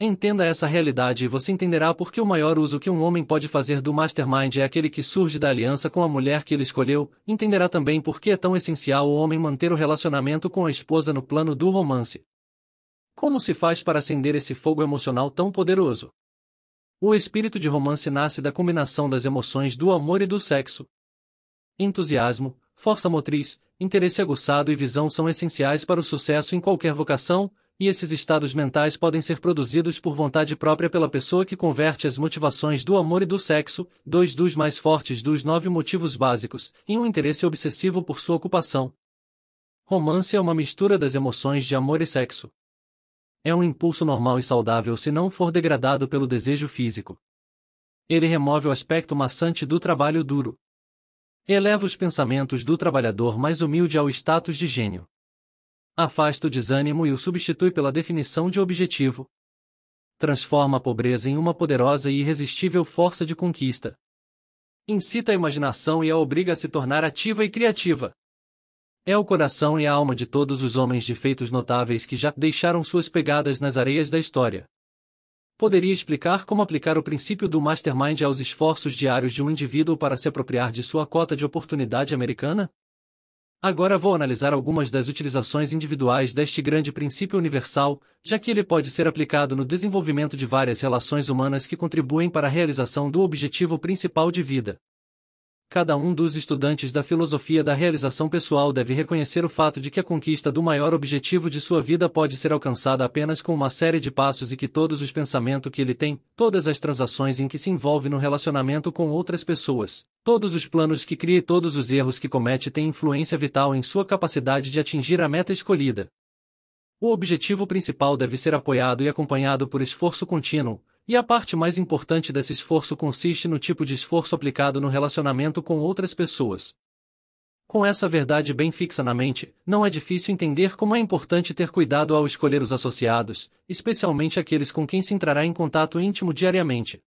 Entenda essa realidade e você entenderá por que o maior uso que um homem pode fazer do mastermind é aquele que surge da aliança com a mulher que ele escolheu, entenderá também por que é tão essencial o homem manter o relacionamento com a esposa no plano do romance. Como se faz para acender esse fogo emocional tão poderoso? O espírito de romance nasce da combinação das emoções do amor e do sexo, entusiasmo, força motriz, interesse aguçado e visão são essenciais para o sucesso em qualquer vocação, e esses estados mentais podem ser produzidos por vontade própria pela pessoa que converte as motivações do amor e do sexo, dois dos mais fortes dos nove motivos básicos, em um interesse obsessivo por sua ocupação. Romance é uma mistura das emoções de amor e sexo. É um impulso normal e saudável se não for degradado pelo desejo físico. Ele remove o aspecto maçante do trabalho duro. Eleva os pensamentos do trabalhador mais humilde ao status de gênio. Afasta o desânimo e o substitui pela definição de objetivo. Transforma a pobreza em uma poderosa e irresistível força de conquista. Incita a imaginação e a obriga a se tornar ativa e criativa. É o coração e a alma de todos os homens de feitos notáveis que já deixaram suas pegadas nas areias da história poderia explicar como aplicar o princípio do mastermind aos esforços diários de um indivíduo para se apropriar de sua cota de oportunidade americana? Agora vou analisar algumas das utilizações individuais deste grande princípio universal, já que ele pode ser aplicado no desenvolvimento de várias relações humanas que contribuem para a realização do objetivo principal de vida cada um dos estudantes da filosofia da realização pessoal deve reconhecer o fato de que a conquista do maior objetivo de sua vida pode ser alcançada apenas com uma série de passos e que todos os pensamentos que ele tem, todas as transações em que se envolve no relacionamento com outras pessoas, todos os planos que cria e todos os erros que comete têm influência vital em sua capacidade de atingir a meta escolhida. O objetivo principal deve ser apoiado e acompanhado por esforço contínuo, e a parte mais importante desse esforço consiste no tipo de esforço aplicado no relacionamento com outras pessoas. Com essa verdade bem fixa na mente, não é difícil entender como é importante ter cuidado ao escolher os associados, especialmente aqueles com quem se entrará em contato íntimo diariamente.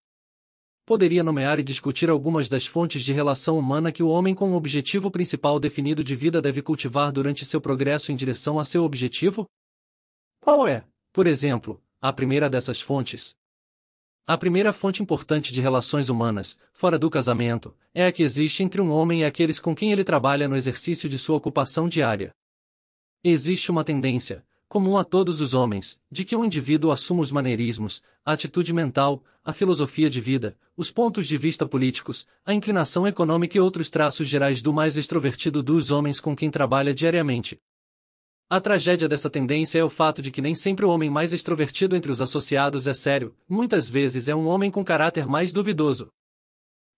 Poderia nomear e discutir algumas das fontes de relação humana que o homem com o objetivo principal definido de vida deve cultivar durante seu progresso em direção a seu objetivo? Qual é, por exemplo, a primeira dessas fontes? A primeira fonte importante de relações humanas, fora do casamento, é a que existe entre um homem e aqueles com quem ele trabalha no exercício de sua ocupação diária. Existe uma tendência, comum a todos os homens, de que um indivíduo assuma os maneirismos, a atitude mental, a filosofia de vida, os pontos de vista políticos, a inclinação econômica e outros traços gerais do mais extrovertido dos homens com quem trabalha diariamente. A tragédia dessa tendência é o fato de que nem sempre o homem mais extrovertido entre os associados é sério, muitas vezes é um homem com caráter mais duvidoso.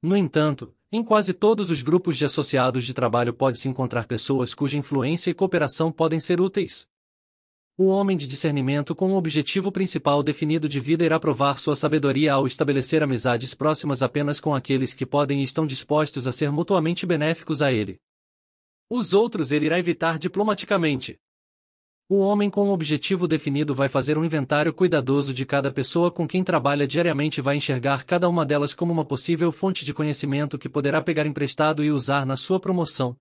No entanto, em quase todos os grupos de associados de trabalho pode-se encontrar pessoas cuja influência e cooperação podem ser úteis. O homem de discernimento com um objetivo principal definido de vida irá provar sua sabedoria ao estabelecer amizades próximas apenas com aqueles que podem e estão dispostos a ser mutuamente benéficos a ele. Os outros ele irá evitar diplomaticamente. O homem com o objetivo definido vai fazer um inventário cuidadoso de cada pessoa com quem trabalha diariamente e vai enxergar cada uma delas como uma possível fonte de conhecimento que poderá pegar emprestado e usar na sua promoção.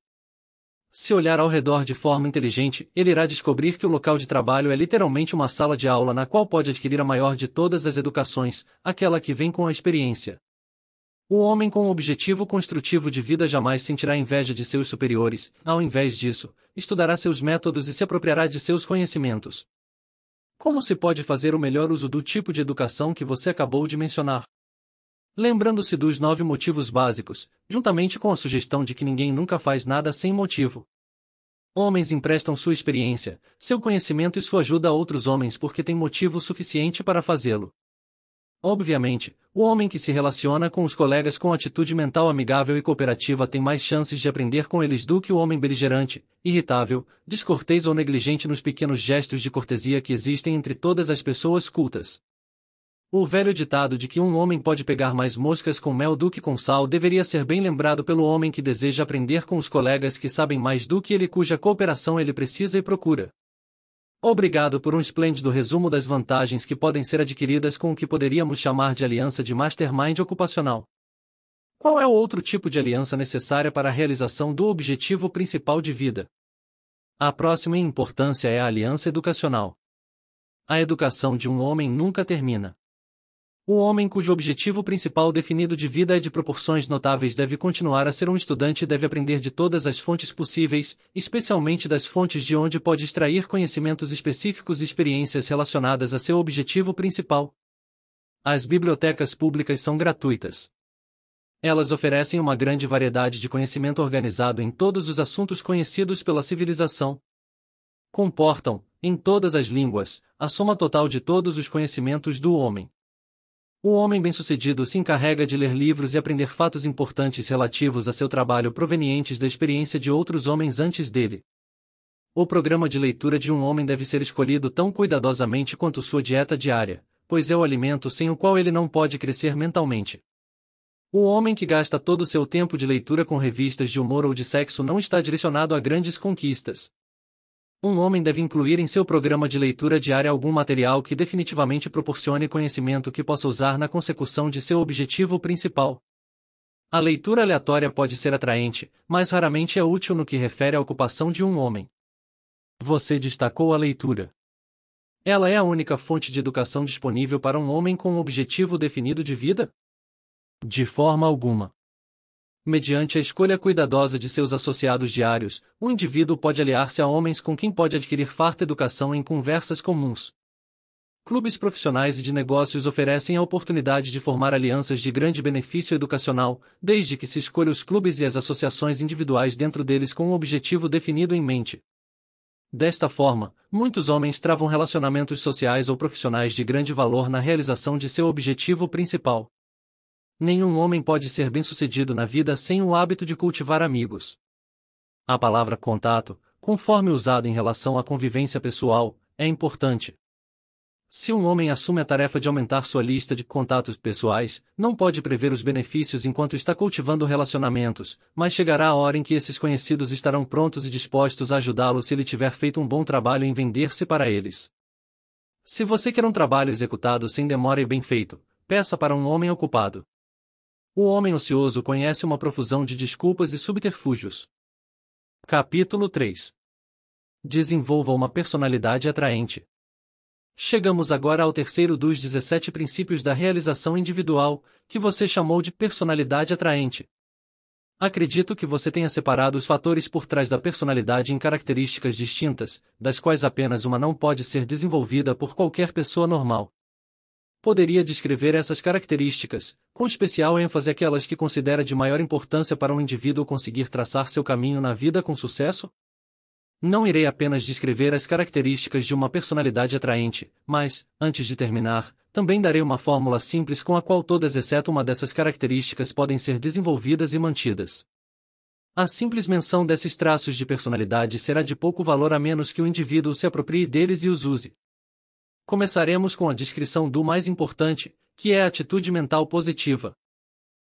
Se olhar ao redor de forma inteligente, ele irá descobrir que o local de trabalho é literalmente uma sala de aula na qual pode adquirir a maior de todas as educações, aquela que vem com a experiência. O homem com o objetivo construtivo de vida jamais sentirá inveja de seus superiores, ao invés disso, estudará seus métodos e se apropriará de seus conhecimentos. Como se pode fazer o melhor uso do tipo de educação que você acabou de mencionar? Lembrando-se dos nove motivos básicos, juntamente com a sugestão de que ninguém nunca faz nada sem motivo. Homens emprestam sua experiência, seu conhecimento e sua ajuda a outros homens porque têm motivo suficiente para fazê-lo. Obviamente, o homem que se relaciona com os colegas com atitude mental amigável e cooperativa tem mais chances de aprender com eles do que o homem beligerante, irritável, descortês ou negligente nos pequenos gestos de cortesia que existem entre todas as pessoas cultas. O velho ditado de que um homem pode pegar mais moscas com mel do que com sal deveria ser bem lembrado pelo homem que deseja aprender com os colegas que sabem mais do que ele cuja cooperação ele precisa e procura. Obrigado por um esplêndido resumo das vantagens que podem ser adquiridas com o que poderíamos chamar de aliança de mastermind ocupacional. Qual é o outro tipo de aliança necessária para a realização do objetivo principal de vida? A próxima em importância é a aliança educacional. A educação de um homem nunca termina. O homem cujo objetivo principal definido de vida é de proporções notáveis deve continuar a ser um estudante e deve aprender de todas as fontes possíveis, especialmente das fontes de onde pode extrair conhecimentos específicos e experiências relacionadas a seu objetivo principal. As bibliotecas públicas são gratuitas. Elas oferecem uma grande variedade de conhecimento organizado em todos os assuntos conhecidos pela civilização. Comportam, em todas as línguas, a soma total de todos os conhecimentos do homem. O homem bem-sucedido se encarrega de ler livros e aprender fatos importantes relativos a seu trabalho provenientes da experiência de outros homens antes dele. O programa de leitura de um homem deve ser escolhido tão cuidadosamente quanto sua dieta diária, pois é o alimento sem o qual ele não pode crescer mentalmente. O homem que gasta todo o seu tempo de leitura com revistas de humor ou de sexo não está direcionado a grandes conquistas. Um homem deve incluir em seu programa de leitura diária algum material que definitivamente proporcione conhecimento que possa usar na consecução de seu objetivo principal. A leitura aleatória pode ser atraente, mas raramente é útil no que refere à ocupação de um homem. Você destacou a leitura. Ela é a única fonte de educação disponível para um homem com um objetivo definido de vida? De forma alguma. Mediante a escolha cuidadosa de seus associados diários, o indivíduo pode aliar-se a homens com quem pode adquirir farta educação em conversas comuns. Clubes profissionais e de negócios oferecem a oportunidade de formar alianças de grande benefício educacional, desde que se escolha os clubes e as associações individuais dentro deles com um objetivo definido em mente. Desta forma, muitos homens travam relacionamentos sociais ou profissionais de grande valor na realização de seu objetivo principal. Nenhum homem pode ser bem-sucedido na vida sem o hábito de cultivar amigos. A palavra contato, conforme usada em relação à convivência pessoal, é importante. Se um homem assume a tarefa de aumentar sua lista de contatos pessoais, não pode prever os benefícios enquanto está cultivando relacionamentos, mas chegará a hora em que esses conhecidos estarão prontos e dispostos a ajudá-lo se ele tiver feito um bom trabalho em vender-se para eles. Se você quer um trabalho executado sem demora e bem feito, peça para um homem ocupado. O homem ocioso conhece uma profusão de desculpas e subterfúgios. Capítulo 3 Desenvolva uma personalidade atraente. Chegamos agora ao terceiro dos 17 princípios da realização individual, que você chamou de personalidade atraente. Acredito que você tenha separado os fatores por trás da personalidade em características distintas, das quais apenas uma não pode ser desenvolvida por qualquer pessoa normal. Poderia descrever essas características, com especial ênfase aquelas que considera de maior importância para um indivíduo conseguir traçar seu caminho na vida com sucesso? Não irei apenas descrever as características de uma personalidade atraente, mas, antes de terminar, também darei uma fórmula simples com a qual todas exceto uma dessas características podem ser desenvolvidas e mantidas. A simples menção desses traços de personalidade será de pouco valor a menos que o indivíduo se aproprie deles e os use. Começaremos com a descrição do mais importante, que é a atitude mental positiva.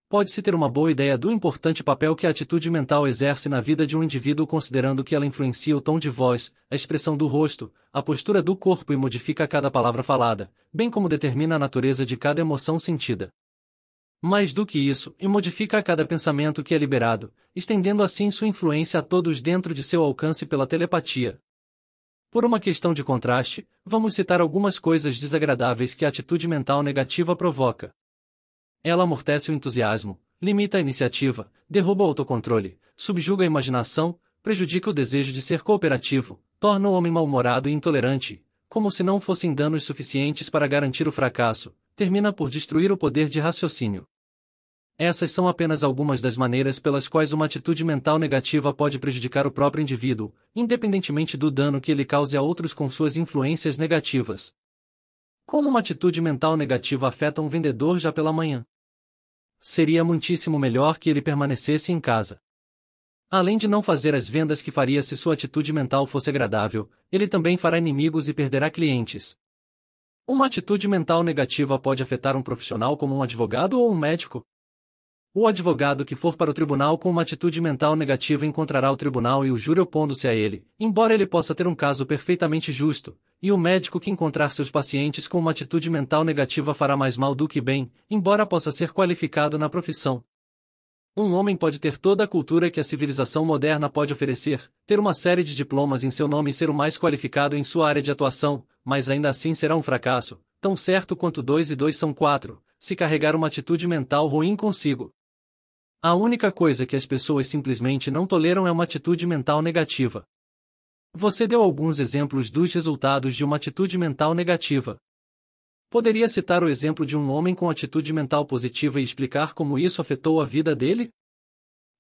Pode-se ter uma boa ideia do importante papel que a atitude mental exerce na vida de um indivíduo considerando que ela influencia o tom de voz, a expressão do rosto, a postura do corpo e modifica cada palavra falada, bem como determina a natureza de cada emoção sentida. Mais do que isso, e modifica a cada pensamento que é liberado, estendendo assim sua influência a todos dentro de seu alcance pela telepatia. Por uma questão de contraste, vamos citar algumas coisas desagradáveis que a atitude mental negativa provoca. Ela amortece o entusiasmo, limita a iniciativa, derruba o autocontrole, subjuga a imaginação, prejudica o desejo de ser cooperativo, torna o homem mal-humorado e intolerante, como se não fossem danos suficientes para garantir o fracasso, termina por destruir o poder de raciocínio. Essas são apenas algumas das maneiras pelas quais uma atitude mental negativa pode prejudicar o próprio indivíduo, independentemente do dano que ele cause a outros com suas influências negativas. Como uma atitude mental negativa afeta um vendedor já pela manhã? Seria muitíssimo melhor que ele permanecesse em casa. Além de não fazer as vendas que faria se sua atitude mental fosse agradável, ele também fará inimigos e perderá clientes. Uma atitude mental negativa pode afetar um profissional como um advogado ou um médico, o advogado que for para o tribunal com uma atitude mental negativa encontrará o tribunal e o júri opondo-se a ele, embora ele possa ter um caso perfeitamente justo, e o médico que encontrar seus pacientes com uma atitude mental negativa fará mais mal do que bem, embora possa ser qualificado na profissão. Um homem pode ter toda a cultura que a civilização moderna pode oferecer, ter uma série de diplomas em seu nome e ser o mais qualificado em sua área de atuação, mas ainda assim será um fracasso, tão certo quanto dois e dois são quatro, se carregar uma atitude mental ruim consigo. A única coisa que as pessoas simplesmente não toleram é uma atitude mental negativa. Você deu alguns exemplos dos resultados de uma atitude mental negativa. Poderia citar o exemplo de um homem com atitude mental positiva e explicar como isso afetou a vida dele?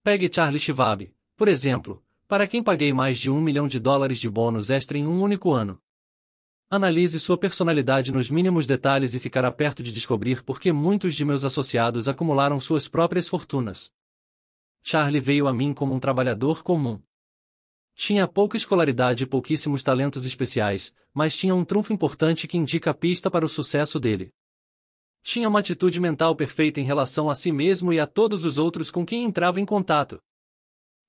Pegue Charlie Schwab, por exemplo, para quem paguei mais de um milhão de dólares de bônus extra em um único ano. Analise sua personalidade nos mínimos detalhes e ficará perto de descobrir por que muitos de meus associados acumularam suas próprias fortunas. Charlie veio a mim como um trabalhador comum. Tinha pouca escolaridade e pouquíssimos talentos especiais, mas tinha um trunfo importante que indica a pista para o sucesso dele. Tinha uma atitude mental perfeita em relação a si mesmo e a todos os outros com quem entrava em contato.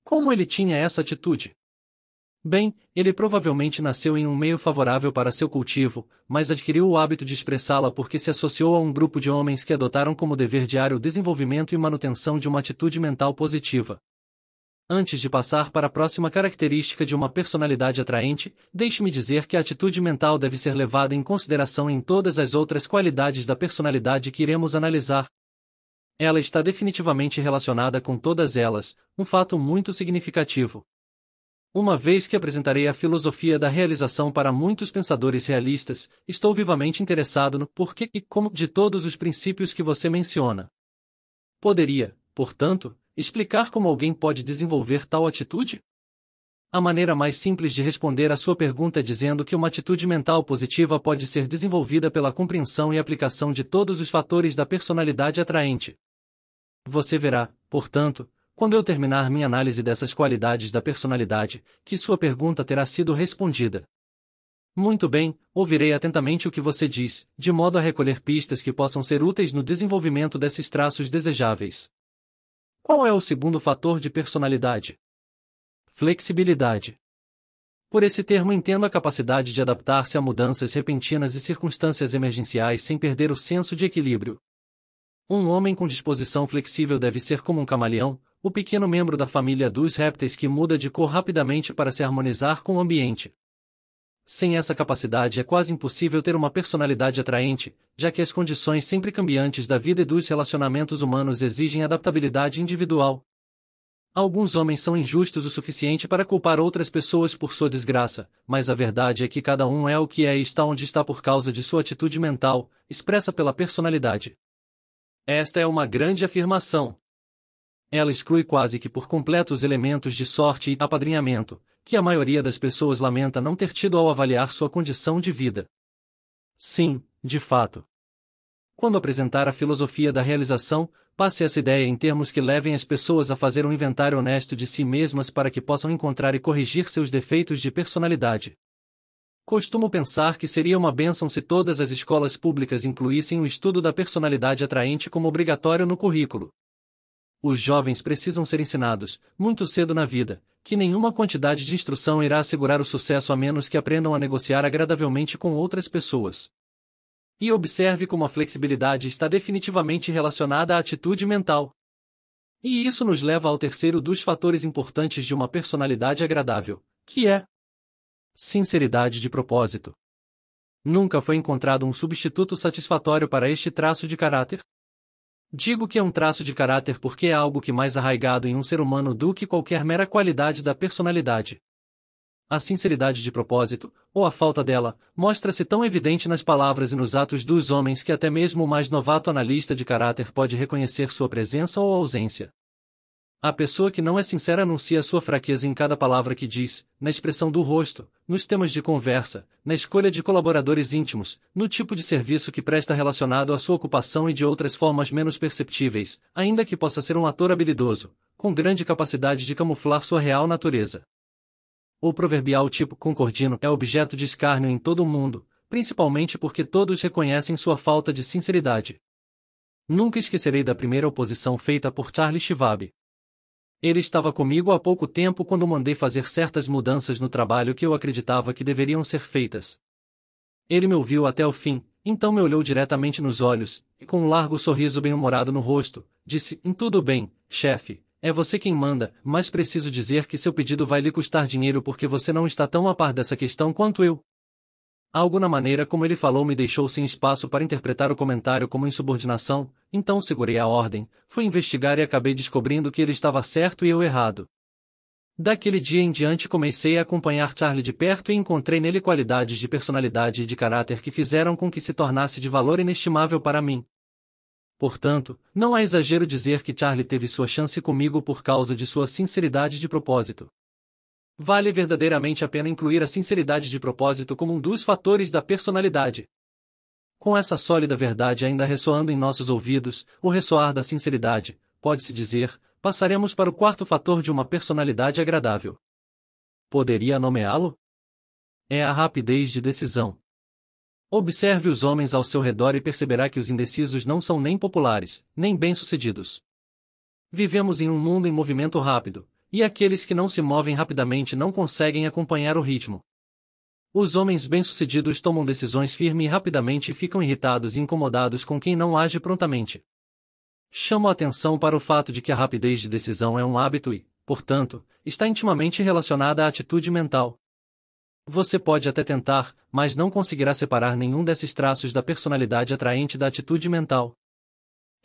Como ele tinha essa atitude? Bem, ele provavelmente nasceu em um meio favorável para seu cultivo, mas adquiriu o hábito de expressá-la porque se associou a um grupo de homens que adotaram como dever diário o desenvolvimento e manutenção de uma atitude mental positiva. Antes de passar para a próxima característica de uma personalidade atraente, deixe-me dizer que a atitude mental deve ser levada em consideração em todas as outras qualidades da personalidade que iremos analisar. Ela está definitivamente relacionada com todas elas, um fato muito significativo. Uma vez que apresentarei a filosofia da realização para muitos pensadores realistas, estou vivamente interessado no porquê e como de todos os princípios que você menciona. Poderia, portanto, explicar como alguém pode desenvolver tal atitude? A maneira mais simples de responder à sua pergunta é dizendo que uma atitude mental positiva pode ser desenvolvida pela compreensão e aplicação de todos os fatores da personalidade atraente. Você verá, portanto, quando eu terminar minha análise dessas qualidades da personalidade, que sua pergunta terá sido respondida. Muito bem, ouvirei atentamente o que você diz, de modo a recolher pistas que possam ser úteis no desenvolvimento desses traços desejáveis. Qual é o segundo fator de personalidade? Flexibilidade. Por esse termo entendo a capacidade de adaptar-se a mudanças repentinas e circunstâncias emergenciais sem perder o senso de equilíbrio. Um homem com disposição flexível deve ser como um camaleão, o pequeno membro da família dos répteis que muda de cor rapidamente para se harmonizar com o ambiente. Sem essa capacidade é quase impossível ter uma personalidade atraente, já que as condições sempre cambiantes da vida e dos relacionamentos humanos exigem adaptabilidade individual. Alguns homens são injustos o suficiente para culpar outras pessoas por sua desgraça, mas a verdade é que cada um é o que é e está onde está por causa de sua atitude mental, expressa pela personalidade. Esta é uma grande afirmação. Ela exclui quase que por completo os elementos de sorte e apadrinhamento, que a maioria das pessoas lamenta não ter tido ao avaliar sua condição de vida. Sim, de fato. Quando apresentar a filosofia da realização, passe essa ideia em termos que levem as pessoas a fazer um inventário honesto de si mesmas para que possam encontrar e corrigir seus defeitos de personalidade. Costumo pensar que seria uma bênção se todas as escolas públicas incluíssem o estudo da personalidade atraente como obrigatório no currículo. Os jovens precisam ser ensinados, muito cedo na vida, que nenhuma quantidade de instrução irá assegurar o sucesso a menos que aprendam a negociar agradavelmente com outras pessoas. E observe como a flexibilidade está definitivamente relacionada à atitude mental. E isso nos leva ao terceiro dos fatores importantes de uma personalidade agradável, que é sinceridade de propósito. Nunca foi encontrado um substituto satisfatório para este traço de caráter? Digo que é um traço de caráter porque é algo que mais arraigado em um ser humano do que qualquer mera qualidade da personalidade. A sinceridade de propósito, ou a falta dela, mostra-se tão evidente nas palavras e nos atos dos homens que até mesmo o mais novato analista de caráter pode reconhecer sua presença ou ausência. A pessoa que não é sincera anuncia sua fraqueza em cada palavra que diz, na expressão do rosto, nos temas de conversa, na escolha de colaboradores íntimos, no tipo de serviço que presta relacionado à sua ocupação e de outras formas menos perceptíveis, ainda que possa ser um ator habilidoso, com grande capacidade de camuflar sua real natureza. O proverbial tipo concordino é objeto de escárnio em todo o mundo, principalmente porque todos reconhecem sua falta de sinceridade. Nunca esquecerei da primeira oposição feita por Charles Schwab. Ele estava comigo há pouco tempo quando mandei fazer certas mudanças no trabalho que eu acreditava que deveriam ser feitas. Ele me ouviu até o fim, então me olhou diretamente nos olhos, e com um largo sorriso bem-humorado no rosto, disse: "Em hum, Tudo bem, chefe, é você quem manda, mas preciso dizer que seu pedido vai lhe custar dinheiro porque você não está tão a par dessa questão quanto eu. Algo na maneira como ele falou me deixou sem espaço para interpretar o comentário como insubordinação, então segurei a ordem, fui investigar e acabei descobrindo que ele estava certo e eu errado. Daquele dia em diante comecei a acompanhar Charlie de perto e encontrei nele qualidades de personalidade e de caráter que fizeram com que se tornasse de valor inestimável para mim. Portanto, não há exagero dizer que Charlie teve sua chance comigo por causa de sua sinceridade de propósito. Vale verdadeiramente a pena incluir a sinceridade de propósito como um dos fatores da personalidade. Com essa sólida verdade ainda ressoando em nossos ouvidos, o ressoar da sinceridade, pode-se dizer, passaremos para o quarto fator de uma personalidade agradável. Poderia nomeá-lo? É a rapidez de decisão. Observe os homens ao seu redor e perceberá que os indecisos não são nem populares, nem bem-sucedidos. Vivemos em um mundo em movimento rápido, e aqueles que não se movem rapidamente não conseguem acompanhar o ritmo. Os homens bem-sucedidos tomam decisões firmes e rapidamente e ficam irritados e incomodados com quem não age prontamente. Chamo a atenção para o fato de que a rapidez de decisão é um hábito e, portanto, está intimamente relacionada à atitude mental. Você pode até tentar, mas não conseguirá separar nenhum desses traços da personalidade atraente da atitude mental.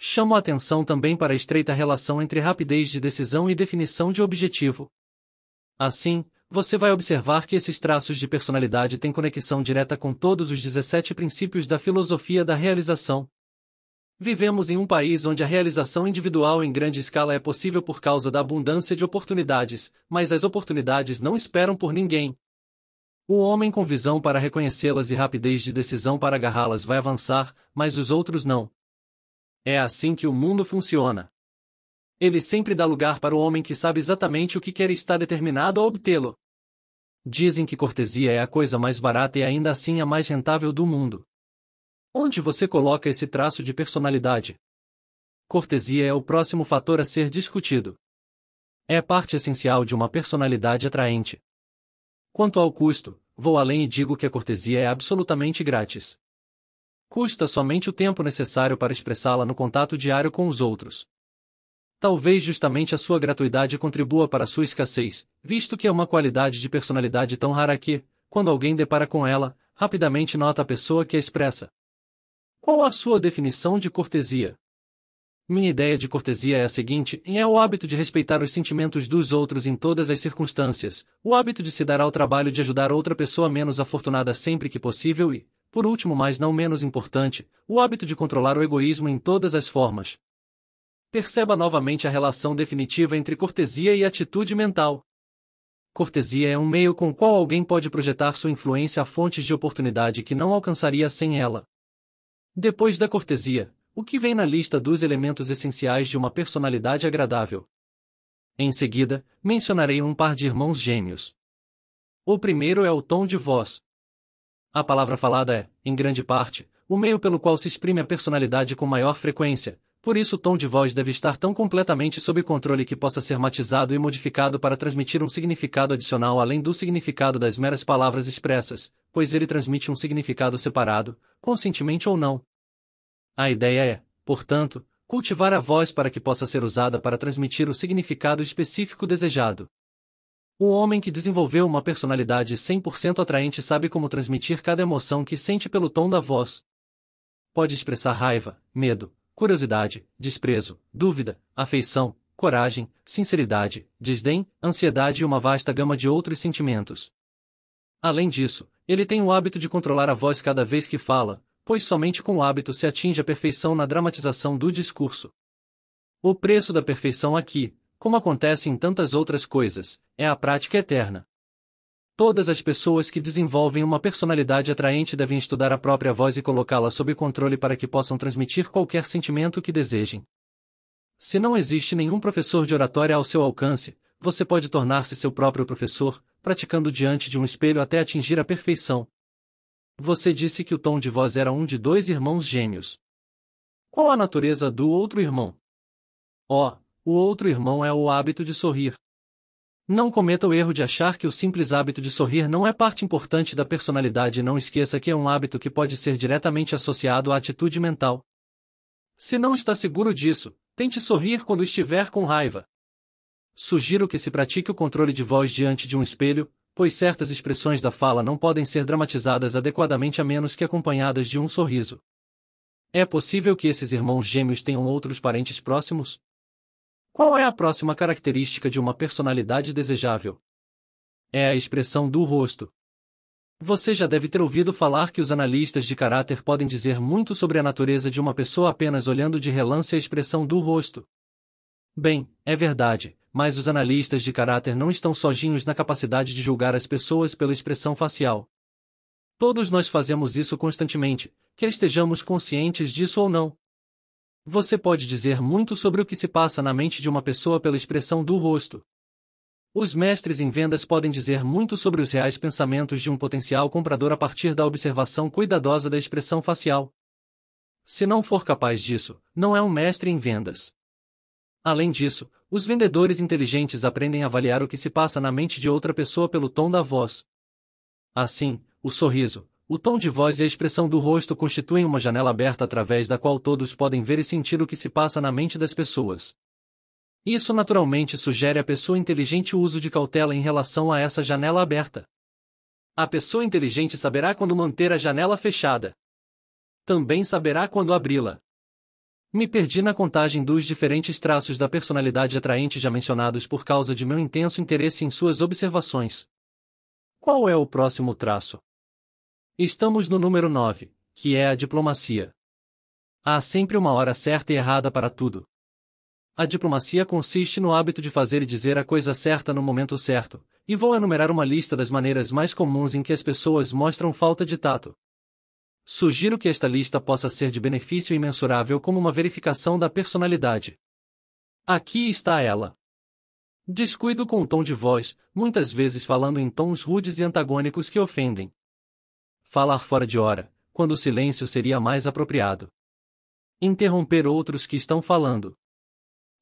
Chamo a atenção também para a estreita relação entre rapidez de decisão e definição de objetivo. Assim, você vai observar que esses traços de personalidade têm conexão direta com todos os 17 princípios da filosofia da realização. Vivemos em um país onde a realização individual em grande escala é possível por causa da abundância de oportunidades, mas as oportunidades não esperam por ninguém. O homem com visão para reconhecê-las e rapidez de decisão para agarrá-las vai avançar, mas os outros não. É assim que o mundo funciona. Ele sempre dá lugar para o homem que sabe exatamente o que quer e está determinado a obtê-lo. Dizem que cortesia é a coisa mais barata e ainda assim a mais rentável do mundo. Onde você coloca esse traço de personalidade? Cortesia é o próximo fator a ser discutido. É parte essencial de uma personalidade atraente. Quanto ao custo, vou além e digo que a cortesia é absolutamente grátis. Custa somente o tempo necessário para expressá-la no contato diário com os outros. Talvez justamente a sua gratuidade contribua para sua escassez, visto que é uma qualidade de personalidade tão rara que, quando alguém depara com ela, rapidamente nota a pessoa que a expressa. Qual a sua definição de cortesia? Minha ideia de cortesia é a seguinte: é o hábito de respeitar os sentimentos dos outros em todas as circunstâncias, o hábito de se dar ao trabalho de ajudar outra pessoa menos afortunada sempre que possível e, por último, mas não menos importante, o hábito de controlar o egoísmo em todas as formas. Perceba novamente a relação definitiva entre cortesia e atitude mental. Cortesia é um meio com o qual alguém pode projetar sua influência a fontes de oportunidade que não alcançaria sem ela. Depois da cortesia, o que vem na lista dos elementos essenciais de uma personalidade agradável? Em seguida, mencionarei um par de irmãos gêmeos. O primeiro é o tom de voz. A palavra falada é, em grande parte, o meio pelo qual se exprime a personalidade com maior frequência, por isso o tom de voz deve estar tão completamente sob controle que possa ser matizado e modificado para transmitir um significado adicional além do significado das meras palavras expressas, pois ele transmite um significado separado, conscientemente ou não. A ideia é, portanto, cultivar a voz para que possa ser usada para transmitir o significado específico desejado. O homem que desenvolveu uma personalidade 100% atraente sabe como transmitir cada emoção que sente pelo tom da voz. Pode expressar raiva, medo, curiosidade, desprezo, dúvida, afeição, coragem, sinceridade, desdém, ansiedade e uma vasta gama de outros sentimentos. Além disso, ele tem o hábito de controlar a voz cada vez que fala, pois somente com o hábito se atinge a perfeição na dramatização do discurso. O preço da perfeição aqui, como acontece em tantas outras coisas, é a prática eterna. Todas as pessoas que desenvolvem uma personalidade atraente devem estudar a própria voz e colocá-la sob controle para que possam transmitir qualquer sentimento que desejem. Se não existe nenhum professor de oratória ao seu alcance, você pode tornar-se seu próprio professor, praticando diante de um espelho até atingir a perfeição. Você disse que o tom de voz era um de dois irmãos gêmeos. Qual a natureza do outro irmão? Oh, o outro irmão é o hábito de sorrir. Não cometa o erro de achar que o simples hábito de sorrir não é parte importante da personalidade e não esqueça que é um hábito que pode ser diretamente associado à atitude mental. Se não está seguro disso, tente sorrir quando estiver com raiva. Sugiro que se pratique o controle de voz diante de um espelho, pois certas expressões da fala não podem ser dramatizadas adequadamente a menos que acompanhadas de um sorriso. É possível que esses irmãos gêmeos tenham outros parentes próximos? Qual é a próxima característica de uma personalidade desejável? É a expressão do rosto. Você já deve ter ouvido falar que os analistas de caráter podem dizer muito sobre a natureza de uma pessoa apenas olhando de relance a expressão do rosto. Bem, é verdade, mas os analistas de caráter não estão sozinhos na capacidade de julgar as pessoas pela expressão facial. Todos nós fazemos isso constantemente, quer estejamos conscientes disso ou não. Você pode dizer muito sobre o que se passa na mente de uma pessoa pela expressão do rosto. Os mestres em vendas podem dizer muito sobre os reais pensamentos de um potencial comprador a partir da observação cuidadosa da expressão facial. Se não for capaz disso, não é um mestre em vendas. Além disso, os vendedores inteligentes aprendem a avaliar o que se passa na mente de outra pessoa pelo tom da voz. Assim, o sorriso, o tom de voz e a expressão do rosto constituem uma janela aberta através da qual todos podem ver e sentir o que se passa na mente das pessoas. Isso naturalmente sugere à pessoa inteligente o uso de cautela em relação a essa janela aberta. A pessoa inteligente saberá quando manter a janela fechada. Também saberá quando abri-la. Me perdi na contagem dos diferentes traços da personalidade atraente já mencionados por causa de meu intenso interesse em suas observações. Qual é o próximo traço? Estamos no número 9, que é a diplomacia. Há sempre uma hora certa e errada para tudo. A diplomacia consiste no hábito de fazer e dizer a coisa certa no momento certo, e vou enumerar uma lista das maneiras mais comuns em que as pessoas mostram falta de tato. Sugiro que esta lista possa ser de benefício imensurável como uma verificação da personalidade. Aqui está ela. Descuido com o tom de voz, muitas vezes falando em tons rudes e antagônicos que ofendem falar fora de hora, quando o silêncio seria mais apropriado. Interromper outros que estão falando.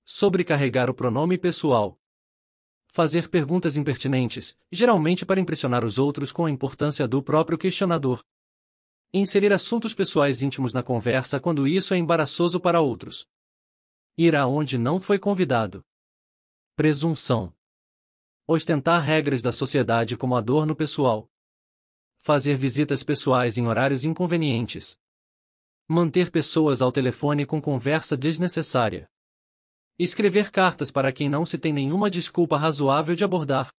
Sobrecarregar o pronome pessoal. Fazer perguntas impertinentes, geralmente para impressionar os outros com a importância do próprio questionador. Inserir assuntos pessoais íntimos na conversa quando isso é embaraçoso para outros. Ir aonde não foi convidado. Presunção. Ostentar regras da sociedade como adorno pessoal, fazer visitas pessoais em horários inconvenientes, manter pessoas ao telefone com conversa desnecessária, escrever cartas para quem não se tem nenhuma desculpa razoável de abordar,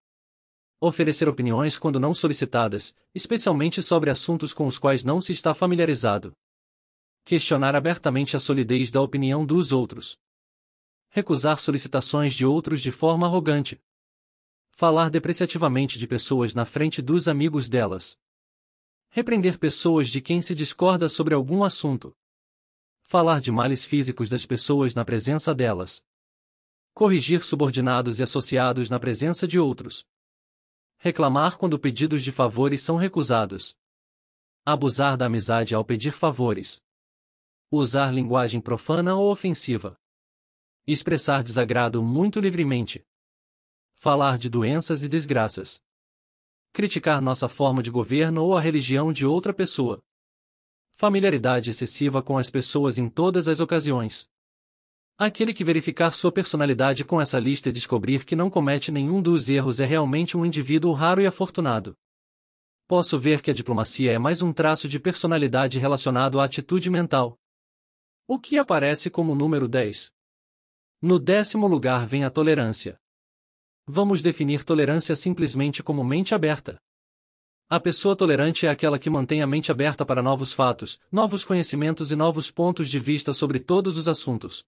oferecer opiniões quando não solicitadas, especialmente sobre assuntos com os quais não se está familiarizado, questionar abertamente a solidez da opinião dos outros, recusar solicitações de outros de forma arrogante, falar depreciativamente de pessoas na frente dos amigos delas. Repreender pessoas de quem se discorda sobre algum assunto. Falar de males físicos das pessoas na presença delas. Corrigir subordinados e associados na presença de outros. Reclamar quando pedidos de favores são recusados. Abusar da amizade ao pedir favores. Usar linguagem profana ou ofensiva. Expressar desagrado muito livremente. Falar de doenças e desgraças criticar nossa forma de governo ou a religião de outra pessoa. Familiaridade excessiva com as pessoas em todas as ocasiões. Aquele que verificar sua personalidade com essa lista e descobrir que não comete nenhum dos erros é realmente um indivíduo raro e afortunado. Posso ver que a diplomacia é mais um traço de personalidade relacionado à atitude mental. O que aparece como número 10? No décimo lugar vem a tolerância. Vamos definir tolerância simplesmente como mente aberta. A pessoa tolerante é aquela que mantém a mente aberta para novos fatos, novos conhecimentos e novos pontos de vista sobre todos os assuntos.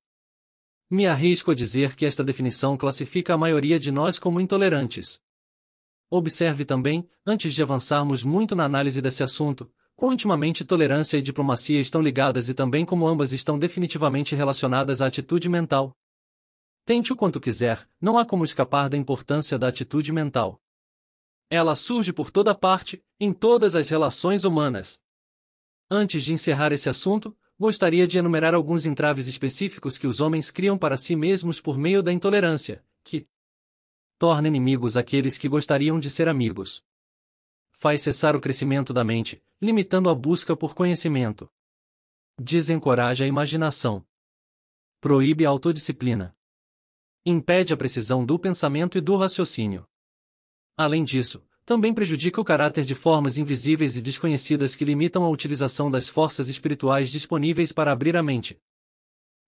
Me arrisco a dizer que esta definição classifica a maioria de nós como intolerantes. Observe também, antes de avançarmos muito na análise desse assunto, quão intimamente tolerância e diplomacia estão ligadas e também como ambas estão definitivamente relacionadas à atitude mental. Tente o quanto quiser, não há como escapar da importância da atitude mental. Ela surge por toda parte, em todas as relações humanas. Antes de encerrar esse assunto, gostaria de enumerar alguns entraves específicos que os homens criam para si mesmos por meio da intolerância, que torna inimigos aqueles que gostariam de ser amigos. Faz cessar o crescimento da mente, limitando a busca por conhecimento. Desencoraja a imaginação. Proíbe a autodisciplina impede a precisão do pensamento e do raciocínio. Além disso, também prejudica o caráter de formas invisíveis e desconhecidas que limitam a utilização das forças espirituais disponíveis para abrir a mente.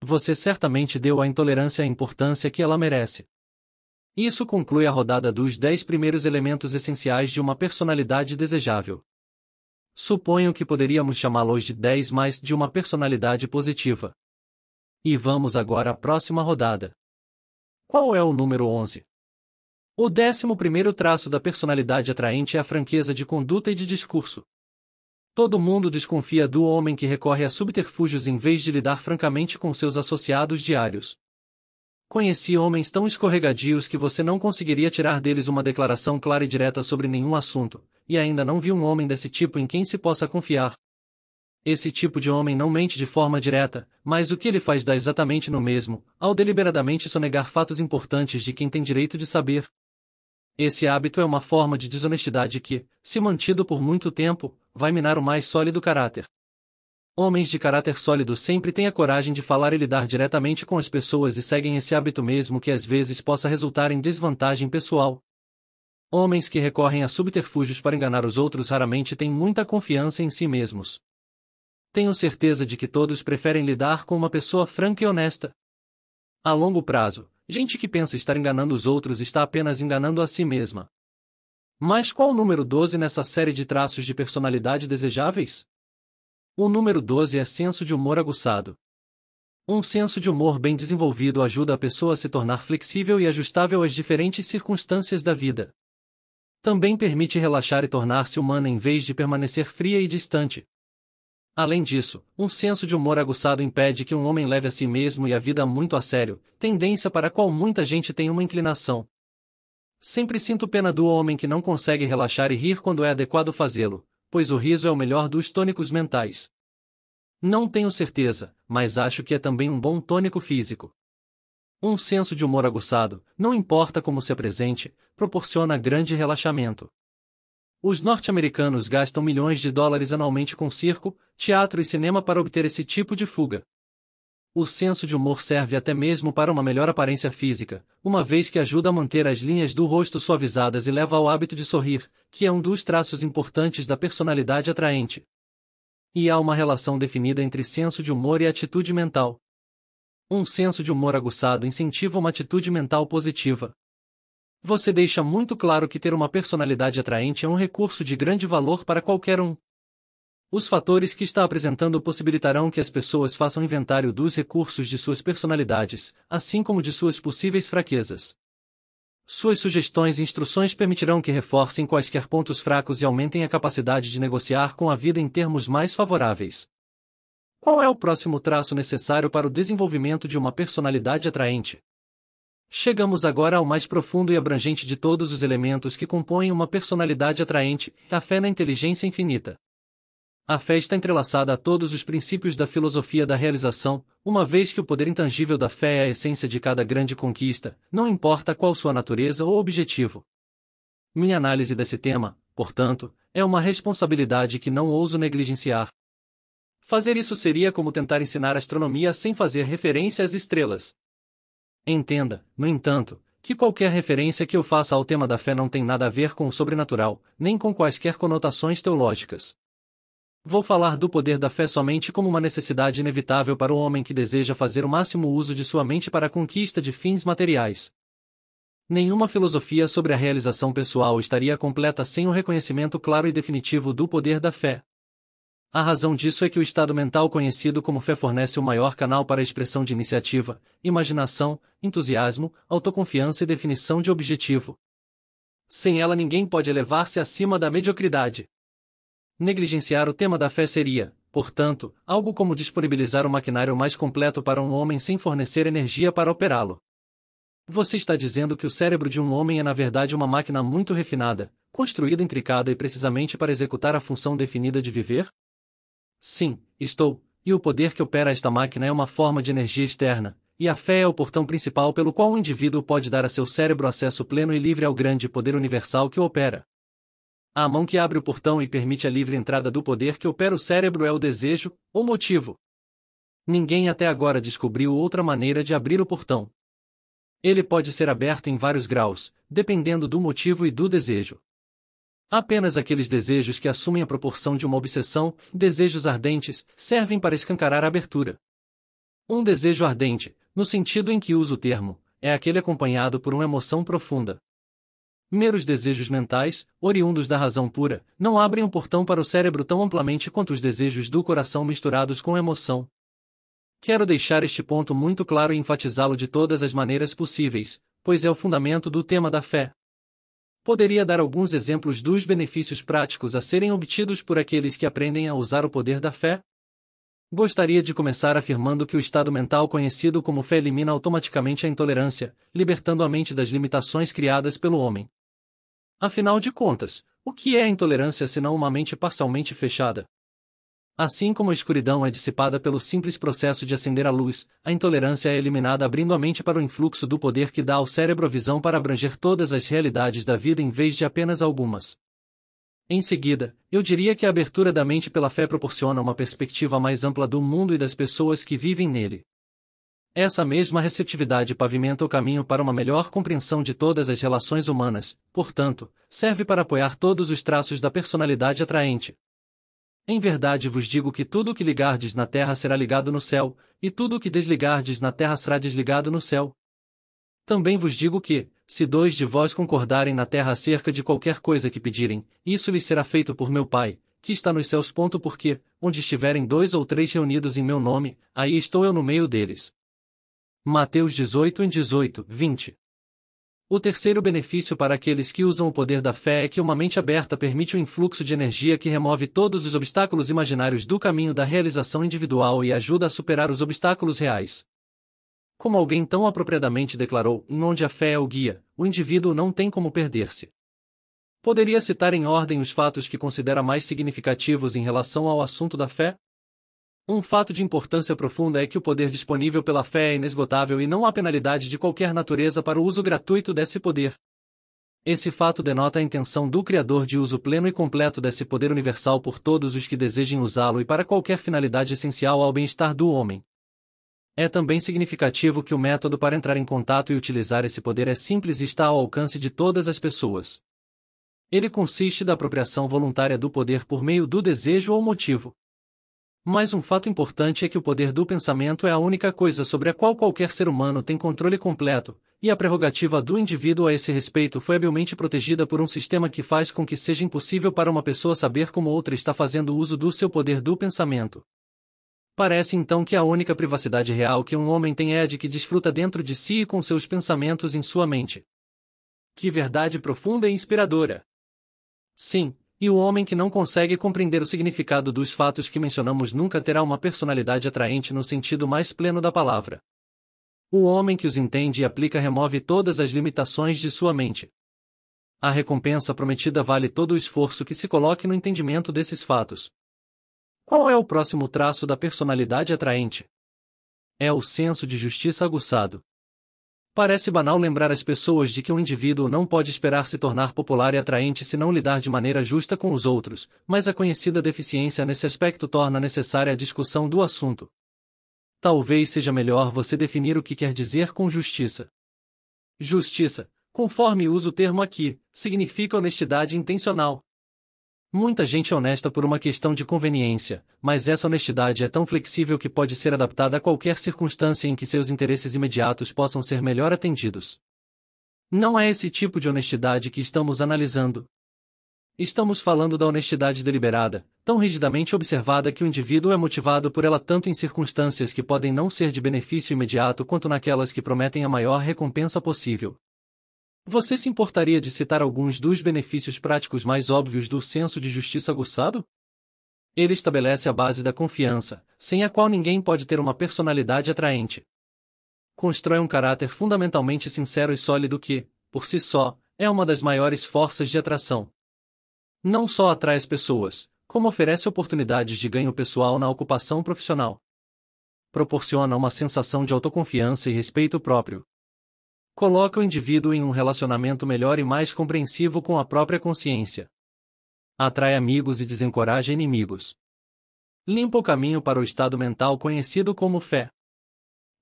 Você certamente deu à intolerância a importância que ela merece. Isso conclui a rodada dos 10 primeiros elementos essenciais de uma personalidade desejável. Suponho que poderíamos chamá-los de 10 mais de uma personalidade positiva. E vamos agora à próxima rodada. Qual é o número 11? O décimo primeiro traço da personalidade atraente é a franqueza de conduta e de discurso. Todo mundo desconfia do homem que recorre a subterfúgios em vez de lidar francamente com seus associados diários. Conheci homens tão escorregadios que você não conseguiria tirar deles uma declaração clara e direta sobre nenhum assunto, e ainda não vi um homem desse tipo em quem se possa confiar, esse tipo de homem não mente de forma direta, mas o que ele faz dá exatamente no mesmo, ao deliberadamente sonegar fatos importantes de quem tem direito de saber. Esse hábito é uma forma de desonestidade que, se mantido por muito tempo, vai minar o mais sólido caráter. Homens de caráter sólido sempre têm a coragem de falar e lidar diretamente com as pessoas e seguem esse hábito mesmo que às vezes possa resultar em desvantagem pessoal. Homens que recorrem a subterfúgios para enganar os outros raramente têm muita confiança em si mesmos tenho certeza de que todos preferem lidar com uma pessoa franca e honesta. A longo prazo, gente que pensa estar enganando os outros está apenas enganando a si mesma. Mas qual o número 12 nessa série de traços de personalidade desejáveis? O número 12 é senso de humor aguçado. Um senso de humor bem desenvolvido ajuda a pessoa a se tornar flexível e ajustável às diferentes circunstâncias da vida. Também permite relaxar e tornar-se humana em vez de permanecer fria e distante. Além disso, um senso de humor aguçado impede que um homem leve a si mesmo e a vida muito a sério, tendência para a qual muita gente tem uma inclinação. Sempre sinto pena do homem que não consegue relaxar e rir quando é adequado fazê-lo, pois o riso é o melhor dos tônicos mentais. Não tenho certeza, mas acho que é também um bom tônico físico. Um senso de humor aguçado, não importa como se apresente, proporciona grande relaxamento. Os norte-americanos gastam milhões de dólares anualmente com circo, teatro e cinema para obter esse tipo de fuga. O senso de humor serve até mesmo para uma melhor aparência física, uma vez que ajuda a manter as linhas do rosto suavizadas e leva ao hábito de sorrir, que é um dos traços importantes da personalidade atraente. E há uma relação definida entre senso de humor e atitude mental. Um senso de humor aguçado incentiva uma atitude mental positiva. Você deixa muito claro que ter uma personalidade atraente é um recurso de grande valor para qualquer um. Os fatores que está apresentando possibilitarão que as pessoas façam inventário dos recursos de suas personalidades, assim como de suas possíveis fraquezas. Suas sugestões e instruções permitirão que reforcem quaisquer pontos fracos e aumentem a capacidade de negociar com a vida em termos mais favoráveis. Qual é o próximo traço necessário para o desenvolvimento de uma personalidade atraente? Chegamos agora ao mais profundo e abrangente de todos os elementos que compõem uma personalidade atraente, a fé na inteligência infinita. A fé está entrelaçada a todos os princípios da filosofia da realização, uma vez que o poder intangível da fé é a essência de cada grande conquista, não importa qual sua natureza ou objetivo. Minha análise desse tema, portanto, é uma responsabilidade que não ouso negligenciar. Fazer isso seria como tentar ensinar astronomia sem fazer referência às estrelas. Entenda, no entanto, que qualquer referência que eu faça ao tema da fé não tem nada a ver com o sobrenatural, nem com quaisquer conotações teológicas. Vou falar do poder da fé somente como uma necessidade inevitável para o homem que deseja fazer o máximo uso de sua mente para a conquista de fins materiais. Nenhuma filosofia sobre a realização pessoal estaria completa sem o reconhecimento claro e definitivo do poder da fé. A razão disso é que o estado mental conhecido como fé fornece o maior canal para a expressão de iniciativa, imaginação, entusiasmo, autoconfiança e definição de objetivo. Sem ela ninguém pode elevar-se acima da mediocridade. Negligenciar o tema da fé seria, portanto, algo como disponibilizar o maquinário mais completo para um homem sem fornecer energia para operá-lo. Você está dizendo que o cérebro de um homem é na verdade uma máquina muito refinada, construída intricada e precisamente para executar a função definida de viver? Sim, estou, e o poder que opera esta máquina é uma forma de energia externa, e a fé é o portão principal pelo qual o indivíduo pode dar a seu cérebro acesso pleno e livre ao grande poder universal que o opera. A mão que abre o portão e permite a livre entrada do poder que opera o cérebro é o desejo, ou motivo. Ninguém até agora descobriu outra maneira de abrir o portão. Ele pode ser aberto em vários graus, dependendo do motivo e do desejo. Apenas aqueles desejos que assumem a proporção de uma obsessão, desejos ardentes, servem para escancarar a abertura. Um desejo ardente, no sentido em que uso o termo, é aquele acompanhado por uma emoção profunda. Meros desejos mentais, oriundos da razão pura, não abrem um portão para o cérebro tão amplamente quanto os desejos do coração misturados com emoção. Quero deixar este ponto muito claro e enfatizá-lo de todas as maneiras possíveis, pois é o fundamento do tema da fé poderia dar alguns exemplos dos benefícios práticos a serem obtidos por aqueles que aprendem a usar o poder da fé? Gostaria de começar afirmando que o estado mental conhecido como fé elimina automaticamente a intolerância, libertando a mente das limitações criadas pelo homem. Afinal de contas, o que é a intolerância senão uma mente parcialmente fechada? Assim como a escuridão é dissipada pelo simples processo de acender a luz, a intolerância é eliminada abrindo a mente para o influxo do poder que dá ao cérebro a visão para abranger todas as realidades da vida em vez de apenas algumas. Em seguida, eu diria que a abertura da mente pela fé proporciona uma perspectiva mais ampla do mundo e das pessoas que vivem nele. Essa mesma receptividade pavimenta o caminho para uma melhor compreensão de todas as relações humanas, portanto, serve para apoiar todos os traços da personalidade atraente, em verdade vos digo que tudo o que ligardes na terra será ligado no céu, e tudo o que desligardes na terra será desligado no céu. Também vos digo que, se dois de vós concordarem na terra acerca de qualquer coisa que pedirem, isso lhes será feito por meu Pai, que está nos céus. Ponto porque, onde estiverem dois ou três reunidos em meu nome, aí estou eu no meio deles. Mateus 18 em 18, 20 o terceiro benefício para aqueles que usam o poder da fé é que uma mente aberta permite o um influxo de energia que remove todos os obstáculos imaginários do caminho da realização individual e ajuda a superar os obstáculos reais. Como alguém tão apropriadamente declarou, em onde a fé é o guia, o indivíduo não tem como perder-se. Poderia citar em ordem os fatos que considera mais significativos em relação ao assunto da fé? Um fato de importância profunda é que o poder disponível pela fé é inesgotável e não há penalidade de qualquer natureza para o uso gratuito desse poder. Esse fato denota a intenção do Criador de uso pleno e completo desse poder universal por todos os que desejem usá-lo e para qualquer finalidade essencial ao bem-estar do homem. É também significativo que o método para entrar em contato e utilizar esse poder é simples e está ao alcance de todas as pessoas. Ele consiste da apropriação voluntária do poder por meio do desejo ou motivo. Mas um fato importante é que o poder do pensamento é a única coisa sobre a qual qualquer ser humano tem controle completo, e a prerrogativa do indivíduo a esse respeito foi habilmente protegida por um sistema que faz com que seja impossível para uma pessoa saber como outra está fazendo uso do seu poder do pensamento. Parece então que a única privacidade real que um homem tem é a de que desfruta dentro de si e com seus pensamentos em sua mente. Que verdade profunda e inspiradora! Sim, e o homem que não consegue compreender o significado dos fatos que mencionamos nunca terá uma personalidade atraente no sentido mais pleno da palavra. O homem que os entende e aplica remove todas as limitações de sua mente. A recompensa prometida vale todo o esforço que se coloque no entendimento desses fatos. Qual é o próximo traço da personalidade atraente? É o senso de justiça aguçado. Parece banal lembrar as pessoas de que um indivíduo não pode esperar se tornar popular e atraente se não lidar de maneira justa com os outros, mas a conhecida deficiência nesse aspecto torna necessária a discussão do assunto. Talvez seja melhor você definir o que quer dizer com justiça. Justiça, conforme uso o termo aqui, significa honestidade intencional, Muita gente é honesta por uma questão de conveniência, mas essa honestidade é tão flexível que pode ser adaptada a qualquer circunstância em que seus interesses imediatos possam ser melhor atendidos. Não é esse tipo de honestidade que estamos analisando. Estamos falando da honestidade deliberada, tão rigidamente observada que o indivíduo é motivado por ela tanto em circunstâncias que podem não ser de benefício imediato quanto naquelas que prometem a maior recompensa possível. Você se importaria de citar alguns dos benefícios práticos mais óbvios do senso de justiça aguçado? Ele estabelece a base da confiança, sem a qual ninguém pode ter uma personalidade atraente. Constrói um caráter fundamentalmente sincero e sólido que, por si só, é uma das maiores forças de atração. Não só atrai as pessoas, como oferece oportunidades de ganho pessoal na ocupação profissional. Proporciona uma sensação de autoconfiança e respeito próprio, coloca o indivíduo em um relacionamento melhor e mais compreensivo com a própria consciência. Atrai amigos e desencoraja inimigos. Limpa o caminho para o estado mental conhecido como fé.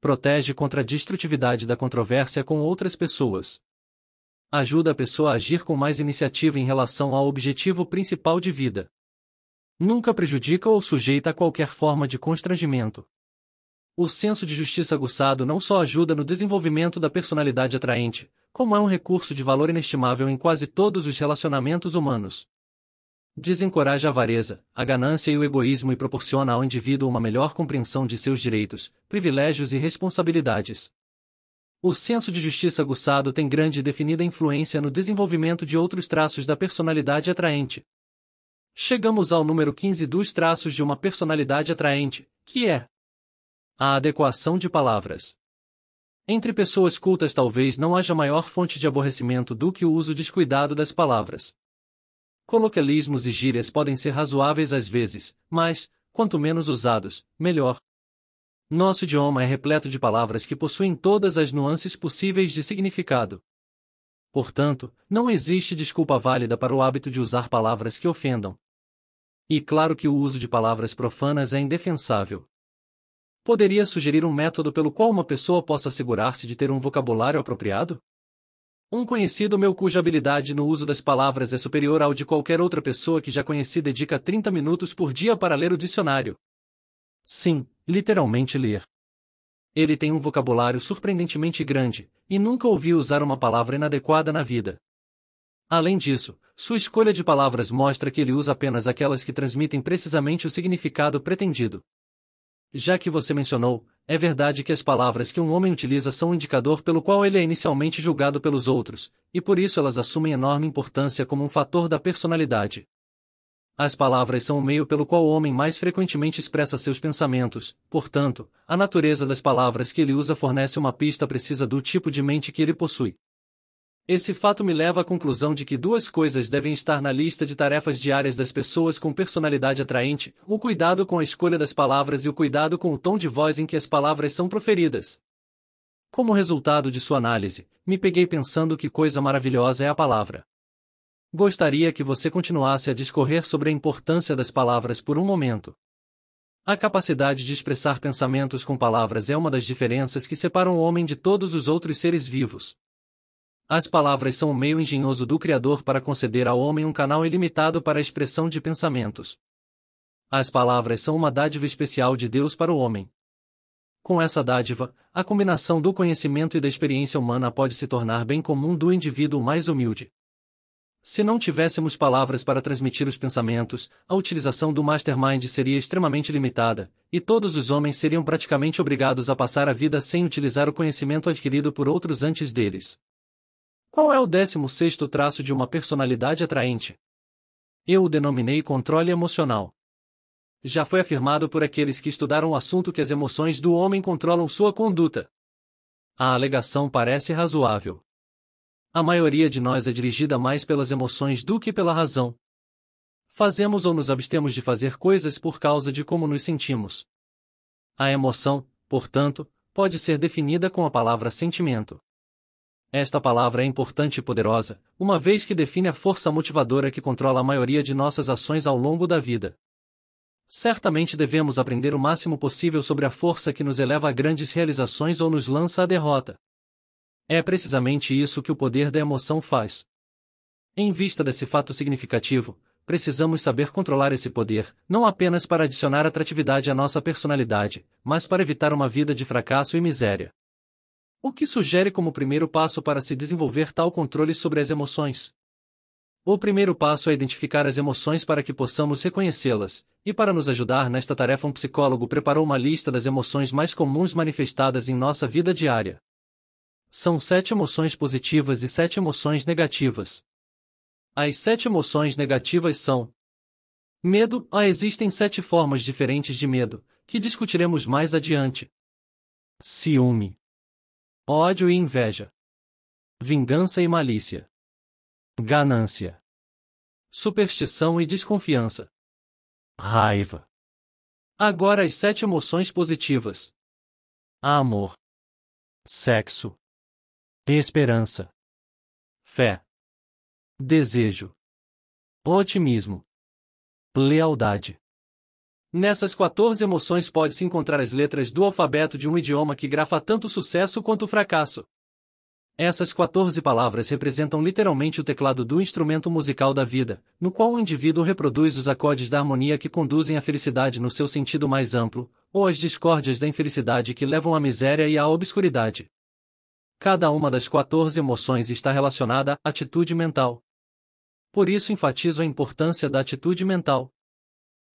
Protege contra a destrutividade da controvérsia com outras pessoas. Ajuda a pessoa a agir com mais iniciativa em relação ao objetivo principal de vida. Nunca prejudica ou sujeita a qualquer forma de constrangimento. O senso de justiça aguçado não só ajuda no desenvolvimento da personalidade atraente, como é um recurso de valor inestimável em quase todos os relacionamentos humanos. Desencoraja a avareza, a ganância e o egoísmo e proporciona ao indivíduo uma melhor compreensão de seus direitos, privilégios e responsabilidades. O senso de justiça aguçado tem grande e definida influência no desenvolvimento de outros traços da personalidade atraente. Chegamos ao número 15 dos traços de uma personalidade atraente, que é a adequação de palavras. Entre pessoas cultas talvez não haja maior fonte de aborrecimento do que o uso descuidado das palavras. Coloquialismos e gírias podem ser razoáveis às vezes, mas, quanto menos usados, melhor. Nosso idioma é repleto de palavras que possuem todas as nuances possíveis de significado. Portanto, não existe desculpa válida para o hábito de usar palavras que ofendam. E claro que o uso de palavras profanas é indefensável. Poderia sugerir um método pelo qual uma pessoa possa assegurar-se de ter um vocabulário apropriado? Um conhecido meu cuja habilidade no uso das palavras é superior ao de qualquer outra pessoa que já conheci dedica 30 minutos por dia para ler o dicionário. Sim, literalmente ler. Ele tem um vocabulário surpreendentemente grande, e nunca ouvi usar uma palavra inadequada na vida. Além disso, sua escolha de palavras mostra que ele usa apenas aquelas que transmitem precisamente o significado pretendido. Já que você mencionou, é verdade que as palavras que um homem utiliza são um indicador pelo qual ele é inicialmente julgado pelos outros, e por isso elas assumem enorme importância como um fator da personalidade. As palavras são o meio pelo qual o homem mais frequentemente expressa seus pensamentos, portanto, a natureza das palavras que ele usa fornece uma pista precisa do tipo de mente que ele possui. Esse fato me leva à conclusão de que duas coisas devem estar na lista de tarefas diárias das pessoas com personalidade atraente: o cuidado com a escolha das palavras e o cuidado com o tom de voz em que as palavras são proferidas. Como resultado de sua análise, me peguei pensando que coisa maravilhosa é a palavra. Gostaria que você continuasse a discorrer sobre a importância das palavras por um momento. A capacidade de expressar pensamentos com palavras é uma das diferenças que separam o homem de todos os outros seres vivos. As palavras são o meio engenhoso do Criador para conceder ao homem um canal ilimitado para a expressão de pensamentos. As palavras são uma dádiva especial de Deus para o homem. Com essa dádiva, a combinação do conhecimento e da experiência humana pode se tornar bem comum do indivíduo mais humilde. Se não tivéssemos palavras para transmitir os pensamentos, a utilização do mastermind seria extremamente limitada, e todos os homens seriam praticamente obrigados a passar a vida sem utilizar o conhecimento adquirido por outros antes deles. Qual é o 16 traço de uma personalidade atraente? Eu o denominei controle emocional. Já foi afirmado por aqueles que estudaram o assunto que as emoções do homem controlam sua conduta. A alegação parece razoável. A maioria de nós é dirigida mais pelas emoções do que pela razão. Fazemos ou nos abstemos de fazer coisas por causa de como nos sentimos. A emoção, portanto, pode ser definida com a palavra sentimento. Esta palavra é importante e poderosa, uma vez que define a força motivadora que controla a maioria de nossas ações ao longo da vida. Certamente devemos aprender o máximo possível sobre a força que nos eleva a grandes realizações ou nos lança à derrota. É precisamente isso que o poder da emoção faz. Em vista desse fato significativo, precisamos saber controlar esse poder, não apenas para adicionar atratividade à nossa personalidade, mas para evitar uma vida de fracasso e miséria. O que sugere como primeiro passo para se desenvolver tal controle sobre as emoções? O primeiro passo é identificar as emoções para que possamos reconhecê-las, e para nos ajudar nesta tarefa, um psicólogo preparou uma lista das emoções mais comuns manifestadas em nossa vida diária. São sete emoções positivas e sete emoções negativas. As sete emoções negativas são: Medo. Ah, existem sete formas diferentes de medo, que discutiremos mais adiante. Ciúme ódio e inveja, vingança e malícia, ganância, superstição e desconfiança, raiva. Agora as sete emoções positivas: amor, sexo, esperança, fé, desejo, otimismo, lealdade, Nessas 14 emoções pode-se encontrar as letras do alfabeto de um idioma que grafa tanto sucesso quanto fracasso. Essas 14 palavras representam literalmente o teclado do instrumento musical da vida, no qual o indivíduo reproduz os acordes da harmonia que conduzem à felicidade no seu sentido mais amplo, ou as discórdias da infelicidade que levam à miséria e à obscuridade. Cada uma das 14 emoções está relacionada à atitude mental. Por isso enfatizo a importância da atitude mental.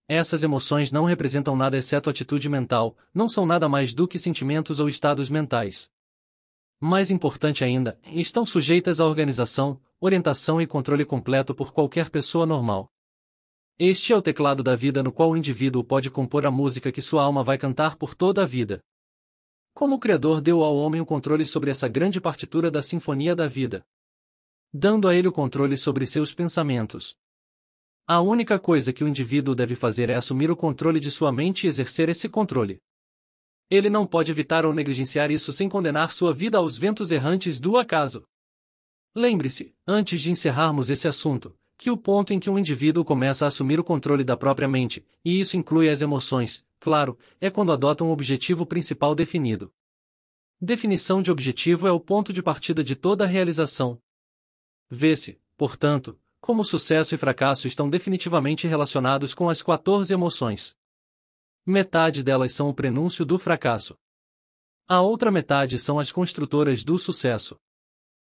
Essas emoções não representam nada exceto atitude mental, não são nada mais do que sentimentos ou estados mentais. Mais importante ainda, estão sujeitas à organização, orientação e controle completo por qualquer pessoa normal. Este é o teclado da vida no qual o indivíduo pode compor a música que sua alma vai cantar por toda a vida. Como o Criador deu ao homem o controle sobre essa grande partitura da Sinfonia da Vida, dando a ele o controle sobre seus pensamentos, a única coisa que o indivíduo deve fazer é assumir o controle de sua mente e exercer esse controle. Ele não pode evitar ou negligenciar isso sem condenar sua vida aos ventos errantes do acaso. Lembre-se, antes de encerrarmos esse assunto, que o ponto em que um indivíduo começa a assumir o controle da própria mente, e isso inclui as emoções, claro, é quando adota um objetivo principal definido. Definição de objetivo é o ponto de partida de toda a realização. Vê-se, portanto, como sucesso e fracasso estão definitivamente relacionados com as 14 emoções. Metade delas são o prenúncio do fracasso. A outra metade são as construtoras do sucesso.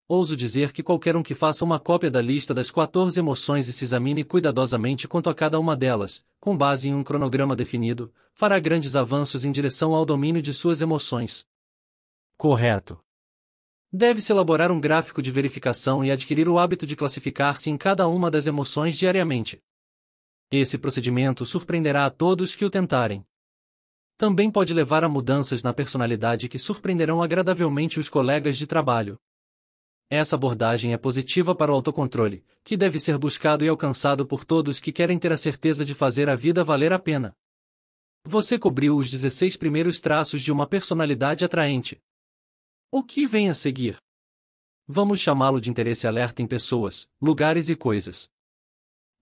Ouso dizer que qualquer um que faça uma cópia da lista das 14 emoções e se examine cuidadosamente quanto a cada uma delas, com base em um cronograma definido, fará grandes avanços em direção ao domínio de suas emoções. Correto. Deve-se elaborar um gráfico de verificação e adquirir o hábito de classificar-se em cada uma das emoções diariamente. Esse procedimento surpreenderá a todos que o tentarem. Também pode levar a mudanças na personalidade que surpreenderão agradavelmente os colegas de trabalho. Essa abordagem é positiva para o autocontrole, que deve ser buscado e alcançado por todos que querem ter a certeza de fazer a vida valer a pena. Você cobriu os 16 primeiros traços de uma personalidade atraente. O que vem a seguir? Vamos chamá-lo de interesse alerta em pessoas, lugares e coisas.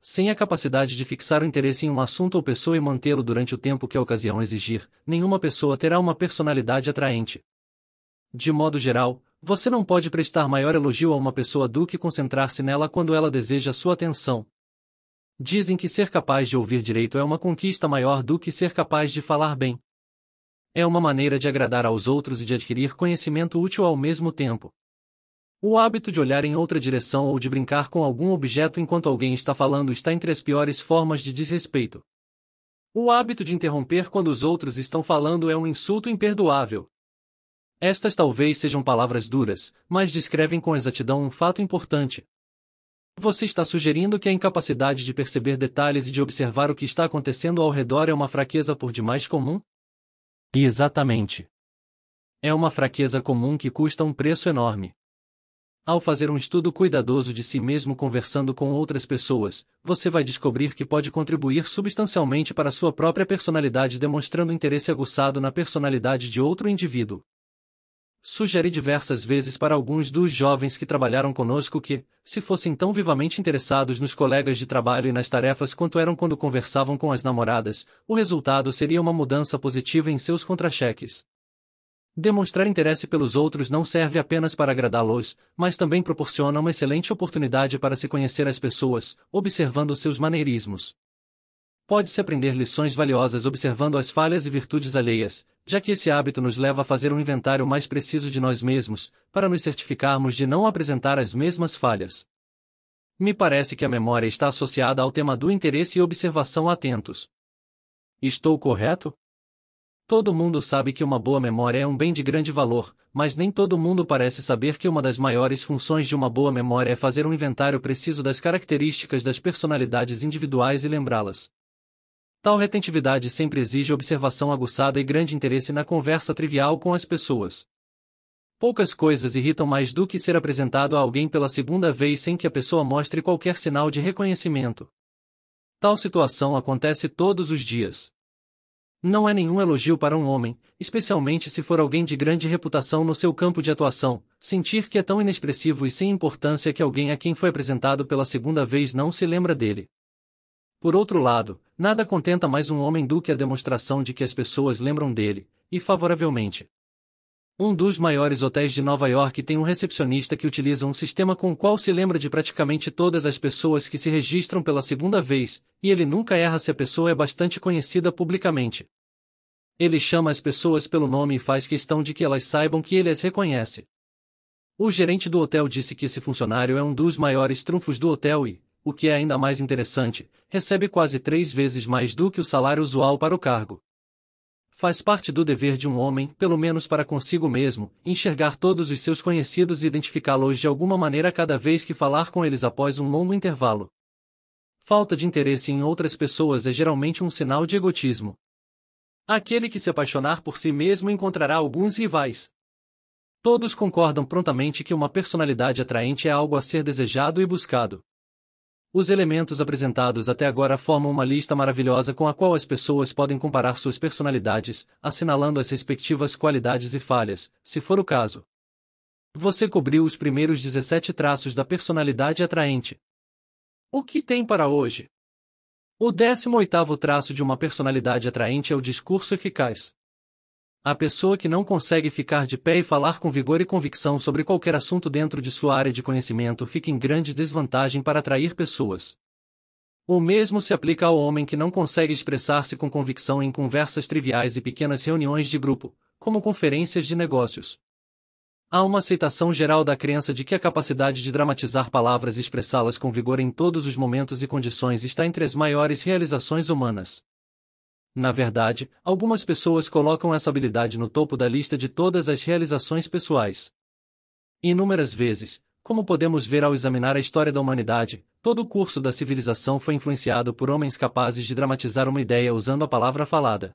Sem a capacidade de fixar o interesse em um assunto ou pessoa e mantê-lo durante o tempo que a ocasião exigir, nenhuma pessoa terá uma personalidade atraente. De modo geral, você não pode prestar maior elogio a uma pessoa do que concentrar-se nela quando ela deseja sua atenção. Dizem que ser capaz de ouvir direito é uma conquista maior do que ser capaz de falar bem. É uma maneira de agradar aos outros e de adquirir conhecimento útil ao mesmo tempo. O hábito de olhar em outra direção ou de brincar com algum objeto enquanto alguém está falando está entre as piores formas de desrespeito. O hábito de interromper quando os outros estão falando é um insulto imperdoável. Estas talvez sejam palavras duras, mas descrevem com exatidão um fato importante. Você está sugerindo que a incapacidade de perceber detalhes e de observar o que está acontecendo ao redor é uma fraqueza por demais comum? E exatamente. É uma fraqueza comum que custa um preço enorme. Ao fazer um estudo cuidadoso de si mesmo conversando com outras pessoas, você vai descobrir que pode contribuir substancialmente para sua própria personalidade demonstrando interesse aguçado na personalidade de outro indivíduo. Sugeri diversas vezes para alguns dos jovens que trabalharam conosco que, se fossem tão vivamente interessados nos colegas de trabalho e nas tarefas quanto eram quando conversavam com as namoradas, o resultado seria uma mudança positiva em seus contra-cheques. Demonstrar interesse pelos outros não serve apenas para agradá-los, mas também proporciona uma excelente oportunidade para se conhecer as pessoas, observando seus maneirismos. Pode-se aprender lições valiosas observando as falhas e virtudes alheias, já que esse hábito nos leva a fazer um inventário mais preciso de nós mesmos, para nos certificarmos de não apresentar as mesmas falhas. Me parece que a memória está associada ao tema do interesse e observação atentos. Estou correto? Todo mundo sabe que uma boa memória é um bem de grande valor, mas nem todo mundo parece saber que uma das maiores funções de uma boa memória é fazer um inventário preciso das características das personalidades individuais e lembrá-las. Tal retentividade sempre exige observação aguçada e grande interesse na conversa trivial com as pessoas. Poucas coisas irritam mais do que ser apresentado a alguém pela segunda vez sem que a pessoa mostre qualquer sinal de reconhecimento. Tal situação acontece todos os dias. Não é nenhum elogio para um homem, especialmente se for alguém de grande reputação no seu campo de atuação, sentir que é tão inexpressivo e sem importância que alguém a quem foi apresentado pela segunda vez não se lembra dele. Por outro lado, nada contenta mais um homem do que a demonstração de que as pessoas lembram dele, e favoravelmente. Um dos maiores hotéis de Nova York tem um recepcionista que utiliza um sistema com o qual se lembra de praticamente todas as pessoas que se registram pela segunda vez, e ele nunca erra se a pessoa é bastante conhecida publicamente. Ele chama as pessoas pelo nome e faz questão de que elas saibam que ele as reconhece. O gerente do hotel disse que esse funcionário é um dos maiores trunfos do hotel e, o que é ainda mais interessante, recebe quase três vezes mais do que o salário usual para o cargo. Faz parte do dever de um homem, pelo menos para consigo mesmo, enxergar todos os seus conhecidos e identificá-los de alguma maneira cada vez que falar com eles após um longo intervalo. Falta de interesse em outras pessoas é geralmente um sinal de egotismo. Aquele que se apaixonar por si mesmo encontrará alguns rivais. Todos concordam prontamente que uma personalidade atraente é algo a ser desejado e buscado. Os elementos apresentados até agora formam uma lista maravilhosa com a qual as pessoas podem comparar suas personalidades, assinalando as respectivas qualidades e falhas, se for o caso. Você cobriu os primeiros 17 traços da personalidade atraente. O que tem para hoje? O 18 traço de uma personalidade atraente é o discurso eficaz. A pessoa que não consegue ficar de pé e falar com vigor e convicção sobre qualquer assunto dentro de sua área de conhecimento fica em grande desvantagem para atrair pessoas. O mesmo se aplica ao homem que não consegue expressar-se com convicção em conversas triviais e pequenas reuniões de grupo, como conferências de negócios. Há uma aceitação geral da crença de que a capacidade de dramatizar palavras e expressá-las com vigor em todos os momentos e condições está entre as maiores realizações humanas. Na verdade, algumas pessoas colocam essa habilidade no topo da lista de todas as realizações pessoais. Inúmeras vezes, como podemos ver ao examinar a história da humanidade, todo o curso da civilização foi influenciado por homens capazes de dramatizar uma ideia usando a palavra falada.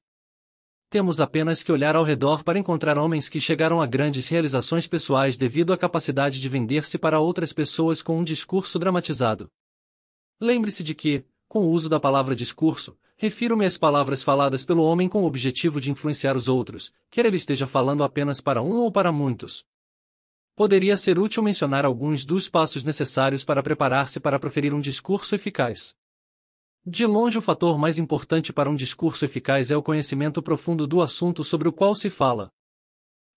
Temos apenas que olhar ao redor para encontrar homens que chegaram a grandes realizações pessoais devido à capacidade de vender-se para outras pessoas com um discurso dramatizado. Lembre-se de que, com o uso da palavra discurso, Refiro-me às palavras faladas pelo homem com o objetivo de influenciar os outros, quer ele esteja falando apenas para um ou para muitos. Poderia ser útil mencionar alguns dos passos necessários para preparar-se para proferir um discurso eficaz. De longe, o fator mais importante para um discurso eficaz é o conhecimento profundo do assunto sobre o qual se fala.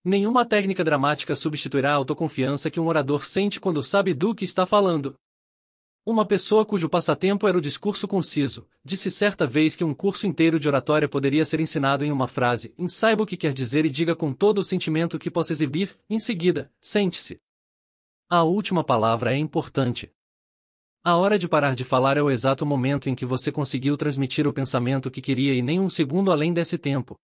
Nenhuma técnica dramática substituirá a autoconfiança que um orador sente quando sabe do que está falando. Uma pessoa cujo passatempo era o discurso conciso, disse certa vez que um curso inteiro de oratória poderia ser ensinado em uma frase, em saiba o que quer dizer e diga com todo o sentimento que possa exibir, em seguida, sente-se. A última palavra é importante. A hora de parar de falar é o exato momento em que você conseguiu transmitir o pensamento que queria e nem um segundo além desse tempo.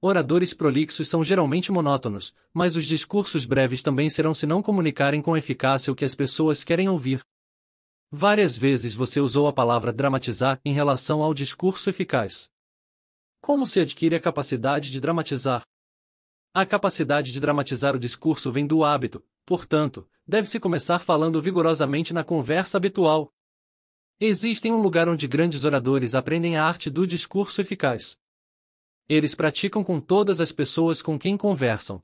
Oradores prolixos são geralmente monótonos, mas os discursos breves também serão se não comunicarem com eficácia o que as pessoas querem ouvir. Várias vezes você usou a palavra dramatizar em relação ao discurso eficaz. Como se adquire a capacidade de dramatizar? A capacidade de dramatizar o discurso vem do hábito, portanto, deve-se começar falando vigorosamente na conversa habitual. Existem um lugar onde grandes oradores aprendem a arte do discurso eficaz. Eles praticam com todas as pessoas com quem conversam.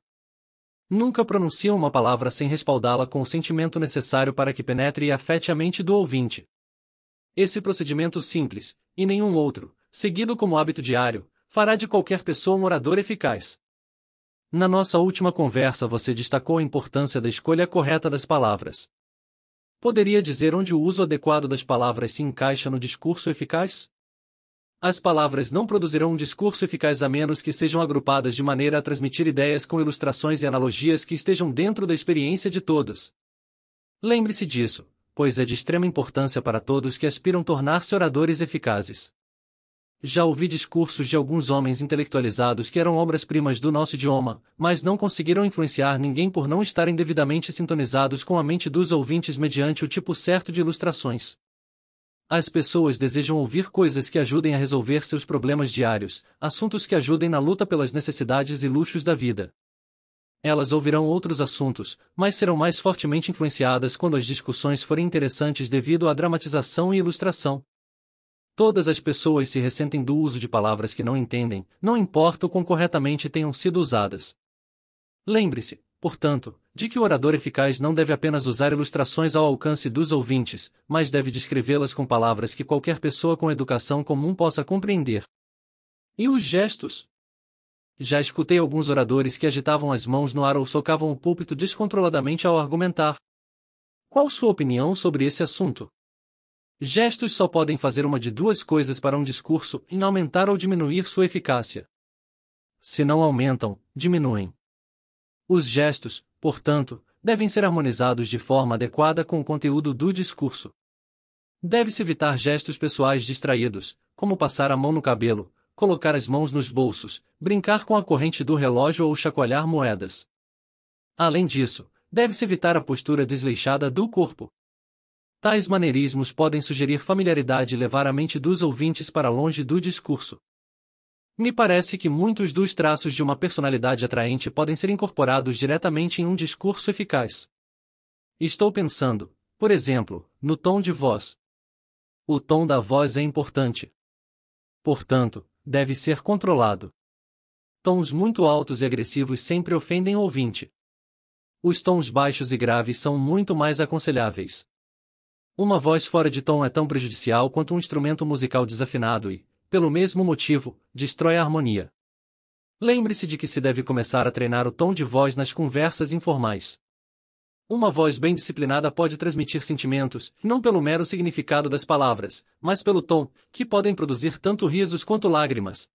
Nunca pronuncia uma palavra sem respaldá-la com o sentimento necessário para que penetre e afete a mente do ouvinte. Esse procedimento simples, e nenhum outro, seguido como hábito diário, fará de qualquer pessoa um orador eficaz. Na nossa última conversa você destacou a importância da escolha correta das palavras. Poderia dizer onde o uso adequado das palavras se encaixa no discurso eficaz? as palavras não produzirão um discurso eficaz a menos que sejam agrupadas de maneira a transmitir ideias com ilustrações e analogias que estejam dentro da experiência de todos. Lembre-se disso, pois é de extrema importância para todos que aspiram tornar-se oradores eficazes. Já ouvi discursos de alguns homens intelectualizados que eram obras-primas do nosso idioma, mas não conseguiram influenciar ninguém por não estarem devidamente sintonizados com a mente dos ouvintes mediante o tipo certo de ilustrações. As pessoas desejam ouvir coisas que ajudem a resolver seus problemas diários, assuntos que ajudem na luta pelas necessidades e luxos da vida. Elas ouvirão outros assuntos, mas serão mais fortemente influenciadas quando as discussões forem interessantes devido à dramatização e ilustração. Todas as pessoas se ressentem do uso de palavras que não entendem, não importa o quão corretamente tenham sido usadas. Lembre-se, portanto, de que o orador eficaz não deve apenas usar ilustrações ao alcance dos ouvintes, mas deve descrevê-las com palavras que qualquer pessoa com educação comum possa compreender. E os gestos? Já escutei alguns oradores que agitavam as mãos no ar ou socavam o púlpito descontroladamente ao argumentar. Qual sua opinião sobre esse assunto? Gestos só podem fazer uma de duas coisas para um discurso, em aumentar ou diminuir sua eficácia. Se não aumentam, diminuem. Os gestos, portanto, devem ser harmonizados de forma adequada com o conteúdo do discurso. Deve-se evitar gestos pessoais distraídos, como passar a mão no cabelo, colocar as mãos nos bolsos, brincar com a corrente do relógio ou chacoalhar moedas. Além disso, deve-se evitar a postura desleixada do corpo. Tais maneirismos podem sugerir familiaridade e levar a mente dos ouvintes para longe do discurso. Me parece que muitos dos traços de uma personalidade atraente podem ser incorporados diretamente em um discurso eficaz. Estou pensando, por exemplo, no tom de voz. O tom da voz é importante. Portanto, deve ser controlado. Tons muito altos e agressivos sempre ofendem o ouvinte. Os tons baixos e graves são muito mais aconselháveis. Uma voz fora de tom é tão prejudicial quanto um instrumento musical desafinado e, pelo mesmo motivo, destrói a harmonia. Lembre-se de que se deve começar a treinar o tom de voz nas conversas informais. Uma voz bem disciplinada pode transmitir sentimentos, não pelo mero significado das palavras, mas pelo tom, que podem produzir tanto risos quanto lágrimas.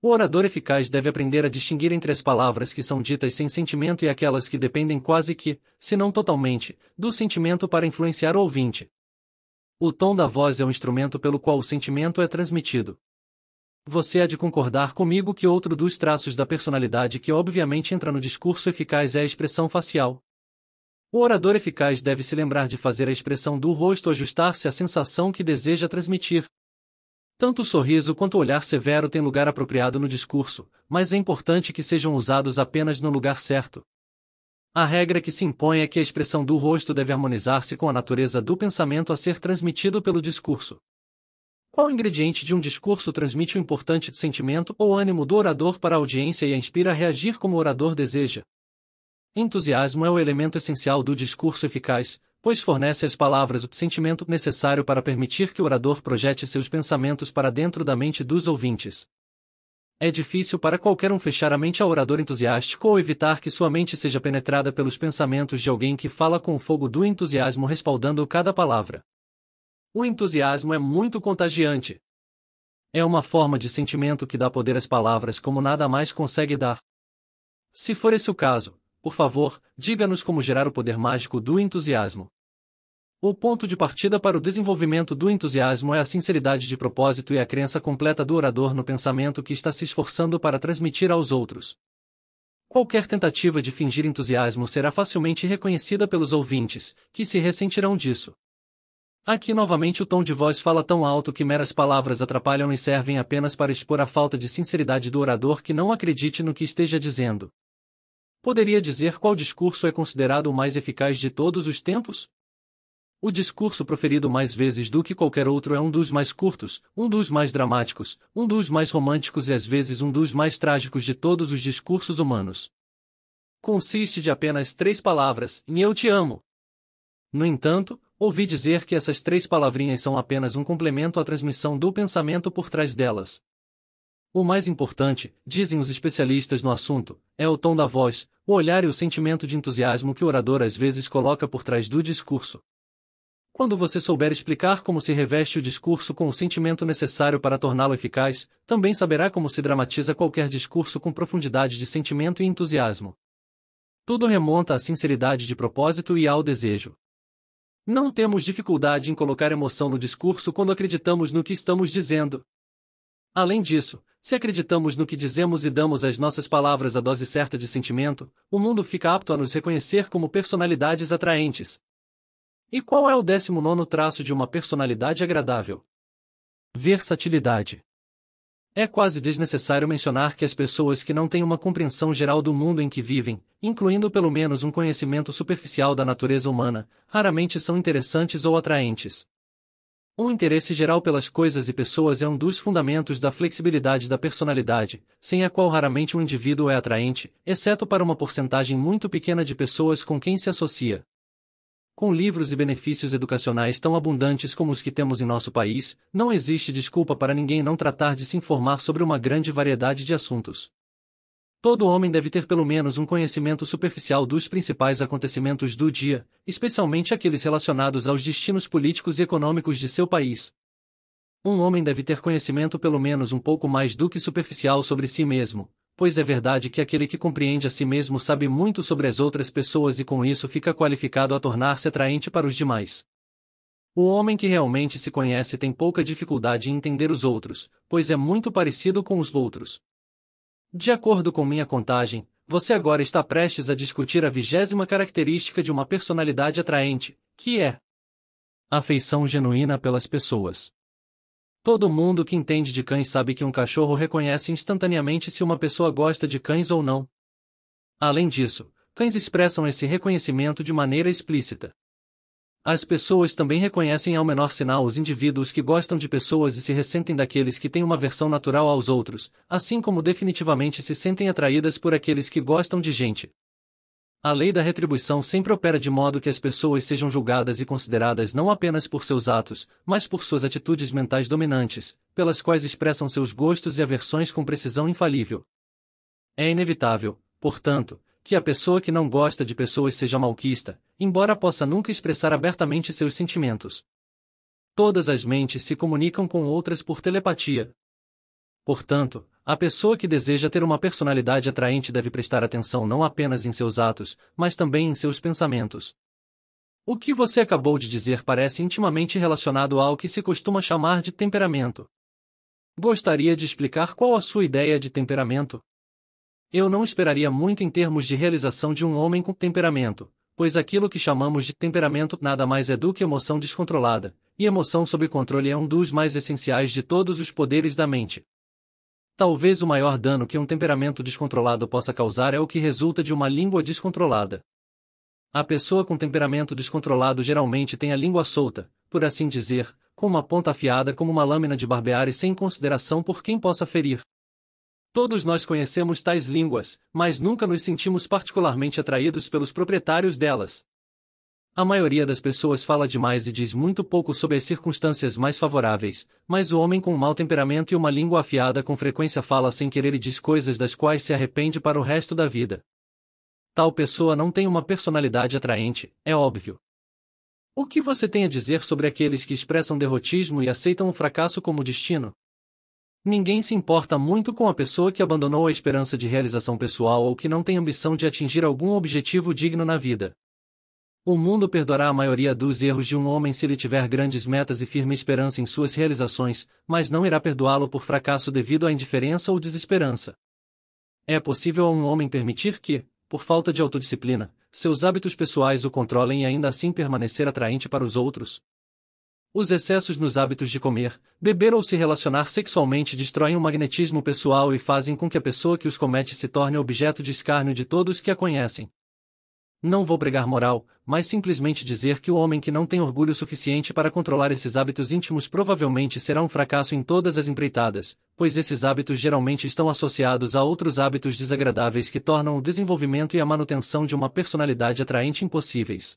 O orador eficaz deve aprender a distinguir entre as palavras que são ditas sem sentimento e aquelas que dependem quase que, se não totalmente, do sentimento para influenciar o ouvinte. O tom da voz é o instrumento pelo qual o sentimento é transmitido. Você há de concordar comigo que outro dos traços da personalidade que obviamente entra no discurso eficaz é a expressão facial. O orador eficaz deve se lembrar de fazer a expressão do rosto ajustar-se à sensação que deseja transmitir. Tanto o sorriso quanto o olhar severo têm lugar apropriado no discurso, mas é importante que sejam usados apenas no lugar certo. A regra que se impõe é que a expressão do rosto deve harmonizar-se com a natureza do pensamento a ser transmitido pelo discurso. Qual ingrediente de um discurso transmite o importante sentimento ou ânimo do orador para a audiência e a inspira a reagir como o orador deseja? Entusiasmo é o elemento essencial do discurso eficaz, pois fornece às palavras o sentimento necessário para permitir que o orador projete seus pensamentos para dentro da mente dos ouvintes. É difícil para qualquer um fechar a mente ao orador entusiástico ou evitar que sua mente seja penetrada pelos pensamentos de alguém que fala com o fogo do entusiasmo respaldando cada palavra. O entusiasmo é muito contagiante. É uma forma de sentimento que dá poder às palavras como nada mais consegue dar. Se for esse o caso, por favor, diga-nos como gerar o poder mágico do entusiasmo. O ponto de partida para o desenvolvimento do entusiasmo é a sinceridade de propósito e a crença completa do orador no pensamento que está se esforçando para transmitir aos outros. Qualquer tentativa de fingir entusiasmo será facilmente reconhecida pelos ouvintes, que se ressentirão disso. Aqui novamente o tom de voz fala tão alto que meras palavras atrapalham e servem apenas para expor a falta de sinceridade do orador que não acredite no que esteja dizendo. Poderia dizer qual discurso é considerado o mais eficaz de todos os tempos? O discurso proferido mais vezes do que qualquer outro é um dos mais curtos, um dos mais dramáticos, um dos mais românticos e às vezes um dos mais trágicos de todos os discursos humanos. Consiste de apenas três palavras, em eu te amo. No entanto, ouvi dizer que essas três palavrinhas são apenas um complemento à transmissão do pensamento por trás delas. O mais importante, dizem os especialistas no assunto, é o tom da voz, o olhar e o sentimento de entusiasmo que o orador às vezes coloca por trás do discurso. Quando você souber explicar como se reveste o discurso com o sentimento necessário para torná-lo eficaz, também saberá como se dramatiza qualquer discurso com profundidade de sentimento e entusiasmo. Tudo remonta à sinceridade de propósito e ao desejo. Não temos dificuldade em colocar emoção no discurso quando acreditamos no que estamos dizendo. Além disso, se acreditamos no que dizemos e damos às nossas palavras a dose certa de sentimento, o mundo fica apto a nos reconhecer como personalidades atraentes, e qual é o décimo nono traço de uma personalidade agradável? Versatilidade. É quase desnecessário mencionar que as pessoas que não têm uma compreensão geral do mundo em que vivem, incluindo pelo menos um conhecimento superficial da natureza humana, raramente são interessantes ou atraentes. Um interesse geral pelas coisas e pessoas é um dos fundamentos da flexibilidade da personalidade, sem a qual raramente um indivíduo é atraente, exceto para uma porcentagem muito pequena de pessoas com quem se associa com livros e benefícios educacionais tão abundantes como os que temos em nosso país, não existe desculpa para ninguém não tratar de se informar sobre uma grande variedade de assuntos. Todo homem deve ter pelo menos um conhecimento superficial dos principais acontecimentos do dia, especialmente aqueles relacionados aos destinos políticos e econômicos de seu país. Um homem deve ter conhecimento pelo menos um pouco mais do que superficial sobre si mesmo, pois é verdade que aquele que compreende a si mesmo sabe muito sobre as outras pessoas e com isso fica qualificado a tornar-se atraente para os demais. O homem que realmente se conhece tem pouca dificuldade em entender os outros, pois é muito parecido com os outros. De acordo com minha contagem, você agora está prestes a discutir a vigésima característica de uma personalidade atraente, que é afeição genuína pelas pessoas. Todo mundo que entende de cães sabe que um cachorro reconhece instantaneamente se uma pessoa gosta de cães ou não. Além disso, cães expressam esse reconhecimento de maneira explícita. As pessoas também reconhecem ao menor sinal os indivíduos que gostam de pessoas e se ressentem daqueles que têm uma versão natural aos outros, assim como definitivamente se sentem atraídas por aqueles que gostam de gente. A lei da retribuição sempre opera de modo que as pessoas sejam julgadas e consideradas não apenas por seus atos, mas por suas atitudes mentais dominantes, pelas quais expressam seus gostos e aversões com precisão infalível. É inevitável, portanto, que a pessoa que não gosta de pessoas seja malquista, embora possa nunca expressar abertamente seus sentimentos. Todas as mentes se comunicam com outras por telepatia. Portanto, a pessoa que deseja ter uma personalidade atraente deve prestar atenção não apenas em seus atos, mas também em seus pensamentos. O que você acabou de dizer parece intimamente relacionado ao que se costuma chamar de temperamento. Gostaria de explicar qual a sua ideia de temperamento? Eu não esperaria muito em termos de realização de um homem com temperamento, pois aquilo que chamamos de temperamento nada mais é do que emoção descontrolada, e emoção sob controle é um dos mais essenciais de todos os poderes da mente. Talvez o maior dano que um temperamento descontrolado possa causar é o que resulta de uma língua descontrolada. A pessoa com temperamento descontrolado geralmente tem a língua solta, por assim dizer, com uma ponta afiada como uma lâmina de barbear e sem consideração por quem possa ferir. Todos nós conhecemos tais línguas, mas nunca nos sentimos particularmente atraídos pelos proprietários delas. A maioria das pessoas fala demais e diz muito pouco sobre as circunstâncias mais favoráveis, mas o homem com um mau temperamento e uma língua afiada com frequência fala sem querer e diz coisas das quais se arrepende para o resto da vida. Tal pessoa não tem uma personalidade atraente, é óbvio. O que você tem a dizer sobre aqueles que expressam derrotismo e aceitam o fracasso como destino? Ninguém se importa muito com a pessoa que abandonou a esperança de realização pessoal ou que não tem ambição de atingir algum objetivo digno na vida. O mundo perdoará a maioria dos erros de um homem se ele tiver grandes metas e firme esperança em suas realizações, mas não irá perdoá-lo por fracasso devido à indiferença ou desesperança. É possível a um homem permitir que, por falta de autodisciplina, seus hábitos pessoais o controlem e ainda assim permanecer atraente para os outros? Os excessos nos hábitos de comer, beber ou se relacionar sexualmente destroem o magnetismo pessoal e fazem com que a pessoa que os comete se torne objeto de escárnio de todos que a conhecem. Não vou pregar moral, mas simplesmente dizer que o homem que não tem orgulho suficiente para controlar esses hábitos íntimos provavelmente será um fracasso em todas as empreitadas, pois esses hábitos geralmente estão associados a outros hábitos desagradáveis que tornam o desenvolvimento e a manutenção de uma personalidade atraente impossíveis.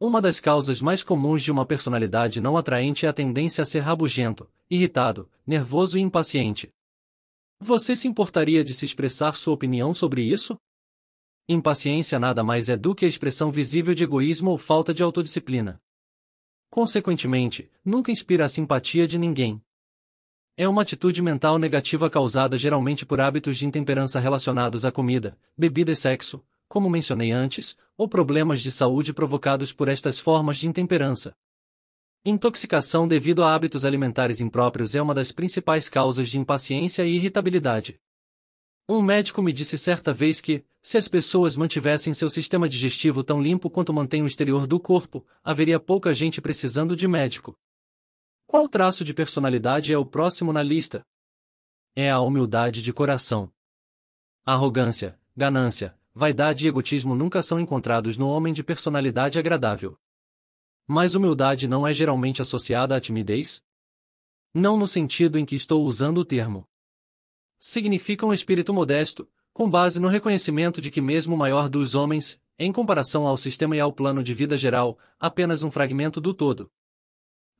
Uma das causas mais comuns de uma personalidade não atraente é a tendência a ser rabugento, irritado, nervoso e impaciente. Você se importaria de se expressar sua opinião sobre isso? impaciência nada mais é do que a expressão visível de egoísmo ou falta de autodisciplina. Consequentemente, nunca inspira a simpatia de ninguém. É uma atitude mental negativa causada geralmente por hábitos de intemperança relacionados à comida, bebida e sexo, como mencionei antes, ou problemas de saúde provocados por estas formas de intemperança. Intoxicação devido a hábitos alimentares impróprios é uma das principais causas de impaciência e irritabilidade. Um médico me disse certa vez que, se as pessoas mantivessem seu sistema digestivo tão limpo quanto mantém o exterior do corpo, haveria pouca gente precisando de médico. Qual traço de personalidade é o próximo na lista? É a humildade de coração. Arrogância, ganância, vaidade e egotismo nunca são encontrados no homem de personalidade agradável. Mas humildade não é geralmente associada à timidez? Não no sentido em que estou usando o termo significam espírito modesto, com base no reconhecimento de que mesmo o maior dos homens, em comparação ao sistema e ao plano de vida geral, apenas um fragmento do todo.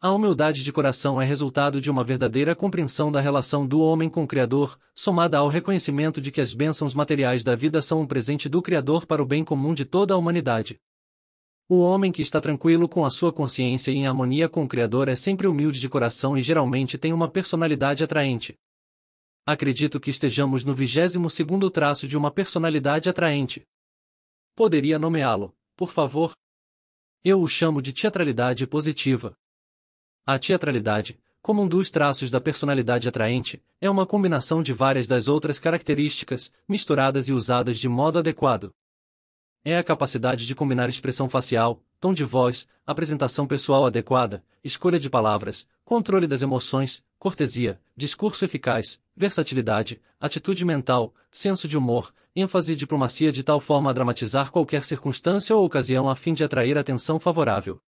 A humildade de coração é resultado de uma verdadeira compreensão da relação do homem com o Criador, somada ao reconhecimento de que as bênçãos materiais da vida são um presente do Criador para o bem comum de toda a humanidade. O homem que está tranquilo com a sua consciência e em harmonia com o Criador é sempre humilde de coração e geralmente tem uma personalidade atraente acredito que estejamos no vigésimo segundo traço de uma personalidade atraente. Poderia nomeá-lo, por favor? Eu o chamo de teatralidade positiva. A teatralidade, como um dos traços da personalidade atraente, é uma combinação de várias das outras características, misturadas e usadas de modo adequado. É a capacidade de combinar expressão facial, tom de voz, apresentação pessoal adequada, escolha de palavras, controle das emoções, cortesia, discurso eficaz, versatilidade, atitude mental, senso de humor, ênfase e diplomacia de tal forma a dramatizar qualquer circunstância ou ocasião a fim de atrair atenção favorável.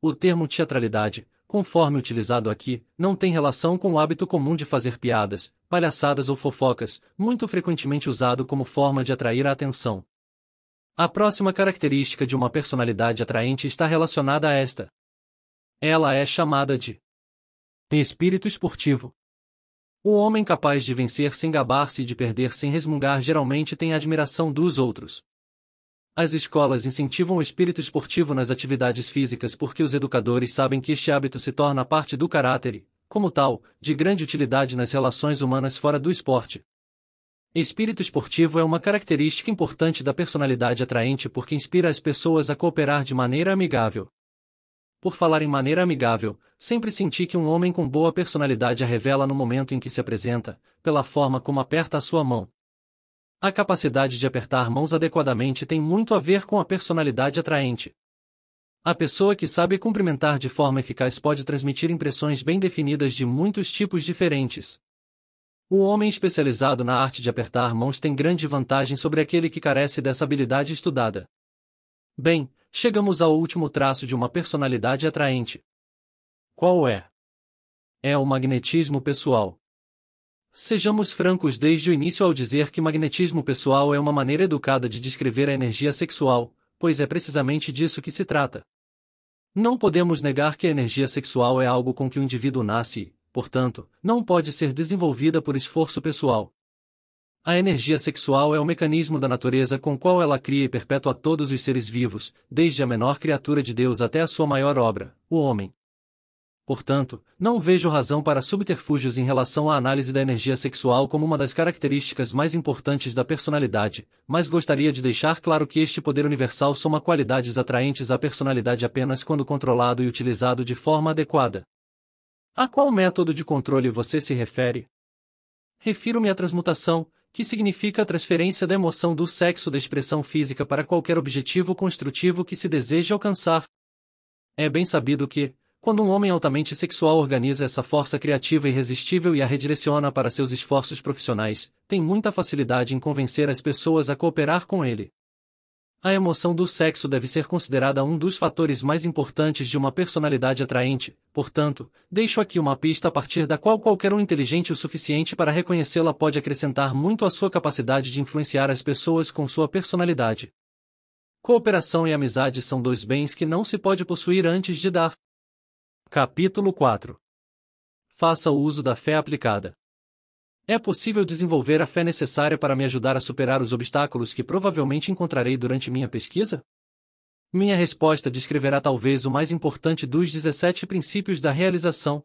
O termo teatralidade, conforme utilizado aqui, não tem relação com o hábito comum de fazer piadas, palhaçadas ou fofocas, muito frequentemente usado como forma de atrair a atenção. A próxima característica de uma personalidade atraente está relacionada a esta. Ela é chamada de e espírito esportivo. O homem capaz de vencer sem gabar-se e de perder sem resmungar geralmente tem a admiração dos outros. As escolas incentivam o espírito esportivo nas atividades físicas porque os educadores sabem que este hábito se torna parte do caráter e, como tal, de grande utilidade nas relações humanas fora do esporte. Espírito esportivo é uma característica importante da personalidade atraente porque inspira as pessoas a cooperar de maneira amigável por falar em maneira amigável, sempre senti que um homem com boa personalidade a revela no momento em que se apresenta, pela forma como aperta a sua mão. A capacidade de apertar mãos adequadamente tem muito a ver com a personalidade atraente. A pessoa que sabe cumprimentar de forma eficaz pode transmitir impressões bem definidas de muitos tipos diferentes. O homem especializado na arte de apertar mãos tem grande vantagem sobre aquele que carece dessa habilidade estudada. Bem, chegamos ao último traço de uma personalidade atraente. Qual é? É o magnetismo pessoal. Sejamos francos desde o início ao dizer que magnetismo pessoal é uma maneira educada de descrever a energia sexual, pois é precisamente disso que se trata. Não podemos negar que a energia sexual é algo com que o indivíduo nasce, portanto, não pode ser desenvolvida por esforço pessoal. A energia sexual é o mecanismo da natureza com qual ela cria e perpetua todos os seres vivos, desde a menor criatura de Deus até a sua maior obra, o homem. Portanto, não vejo razão para subterfúgios em relação à análise da energia sexual como uma das características mais importantes da personalidade, mas gostaria de deixar claro que este poder universal soma qualidades atraentes à personalidade apenas quando controlado e utilizado de forma adequada. A qual método de controle você se refere? Refiro-me à transmutação, que significa a transferência da emoção do sexo da expressão física para qualquer objetivo construtivo que se deseje alcançar. É bem sabido que, quando um homem altamente sexual organiza essa força criativa irresistível e a redireciona para seus esforços profissionais, tem muita facilidade em convencer as pessoas a cooperar com ele. A emoção do sexo deve ser considerada um dos fatores mais importantes de uma personalidade atraente, portanto, deixo aqui uma pista a partir da qual qualquer um inteligente o suficiente para reconhecê-la pode acrescentar muito à sua capacidade de influenciar as pessoas com sua personalidade. Cooperação e amizade são dois bens que não se pode possuir antes de dar. Capítulo 4 Faça o uso da fé aplicada. É possível desenvolver a fé necessária para me ajudar a superar os obstáculos que provavelmente encontrarei durante minha pesquisa? Minha resposta descreverá talvez o mais importante dos 17 princípios da realização.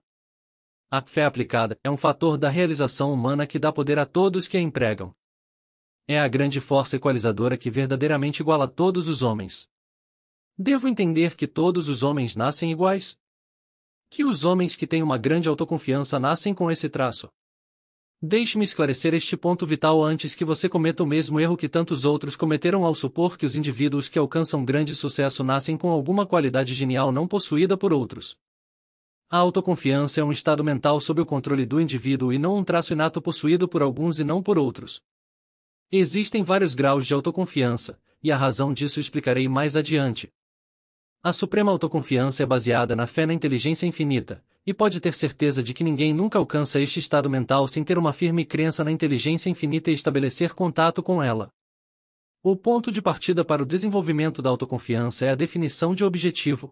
A fé aplicada é um fator da realização humana que dá poder a todos que a empregam. É a grande força equalizadora que verdadeiramente iguala todos os homens. Devo entender que todos os homens nascem iguais? Que os homens que têm uma grande autoconfiança nascem com esse traço? Deixe-me esclarecer este ponto vital antes que você cometa o mesmo erro que tantos outros cometeram ao supor que os indivíduos que alcançam grande sucesso nascem com alguma qualidade genial não possuída por outros. A autoconfiança é um estado mental sob o controle do indivíduo e não um traço inato possuído por alguns e não por outros. Existem vários graus de autoconfiança, e a razão disso explicarei mais adiante. A suprema autoconfiança é baseada na fé na inteligência infinita, e pode ter certeza de que ninguém nunca alcança este estado mental sem ter uma firme crença na inteligência infinita e estabelecer contato com ela. O ponto de partida para o desenvolvimento da autoconfiança é a definição de objetivo.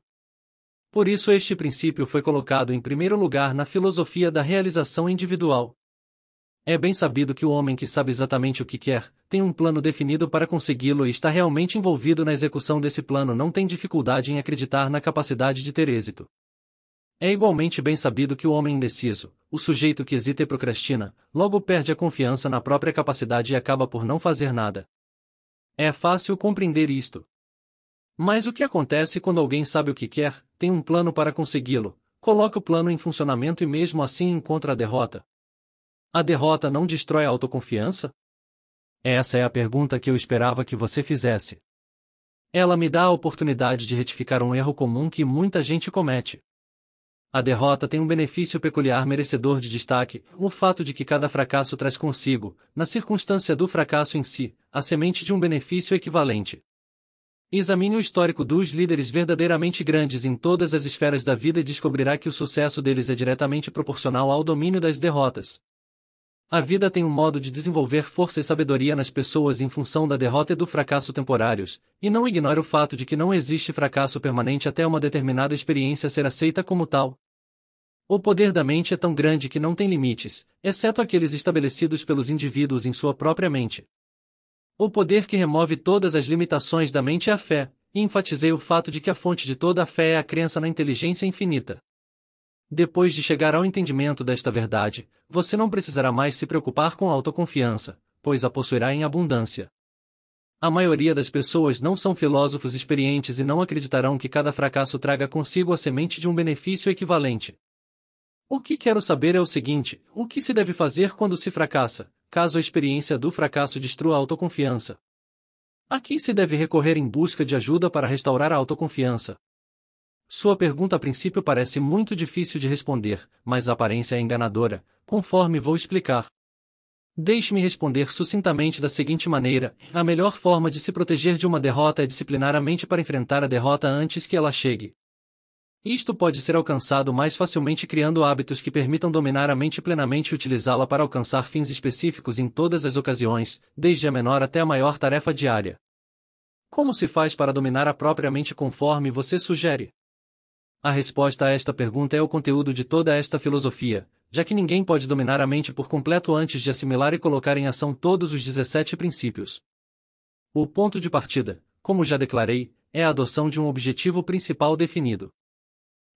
Por isso, este princípio foi colocado em primeiro lugar na filosofia da realização individual. É bem sabido que o homem que sabe exatamente o que quer, tem um plano definido para consegui-lo e está realmente envolvido na execução desse plano não tem dificuldade em acreditar na capacidade de ter êxito. É igualmente bem sabido que o homem indeciso, o sujeito que hesita e procrastina, logo perde a confiança na própria capacidade e acaba por não fazer nada. É fácil compreender isto. Mas o que acontece quando alguém sabe o que quer, tem um plano para consegui-lo, coloca o plano em funcionamento e mesmo assim encontra a derrota? A derrota não destrói a autoconfiança? Essa é a pergunta que eu esperava que você fizesse. Ela me dá a oportunidade de retificar um erro comum que muita gente comete. A derrota tem um benefício peculiar merecedor de destaque, o fato de que cada fracasso traz consigo, na circunstância do fracasso em si, a semente de um benefício equivalente. Examine o histórico dos líderes verdadeiramente grandes em todas as esferas da vida e descobrirá que o sucesso deles é diretamente proporcional ao domínio das derrotas. A vida tem um modo de desenvolver força e sabedoria nas pessoas em função da derrota e do fracasso temporários, e não ignora o fato de que não existe fracasso permanente até uma determinada experiência ser aceita como tal. O poder da mente é tão grande que não tem limites, exceto aqueles estabelecidos pelos indivíduos em sua própria mente. O poder que remove todas as limitações da mente é a fé, e enfatizei o fato de que a fonte de toda a fé é a crença na inteligência infinita. Depois de chegar ao entendimento desta verdade, você não precisará mais se preocupar com a autoconfiança, pois a possuirá em abundância. A maioria das pessoas não são filósofos experientes e não acreditarão que cada fracasso traga consigo a semente de um benefício equivalente. O que quero saber é o seguinte: o que se deve fazer quando se fracassa, caso a experiência do fracasso destrua a autoconfiança? A quem se deve recorrer em busca de ajuda para restaurar a autoconfiança? Sua pergunta a princípio parece muito difícil de responder, mas a aparência é enganadora, conforme vou explicar. Deixe-me responder sucintamente da seguinte maneira: a melhor forma de se proteger de uma derrota é disciplinar a mente para enfrentar a derrota antes que ela chegue. Isto pode ser alcançado mais facilmente criando hábitos que permitam dominar a mente plenamente e utilizá-la para alcançar fins específicos em todas as ocasiões, desde a menor até a maior tarefa diária. Como se faz para dominar a própria mente conforme você sugere? A resposta a esta pergunta é o conteúdo de toda esta filosofia, já que ninguém pode dominar a mente por completo antes de assimilar e colocar em ação todos os 17 princípios. O ponto de partida, como já declarei, é a adoção de um objetivo principal definido.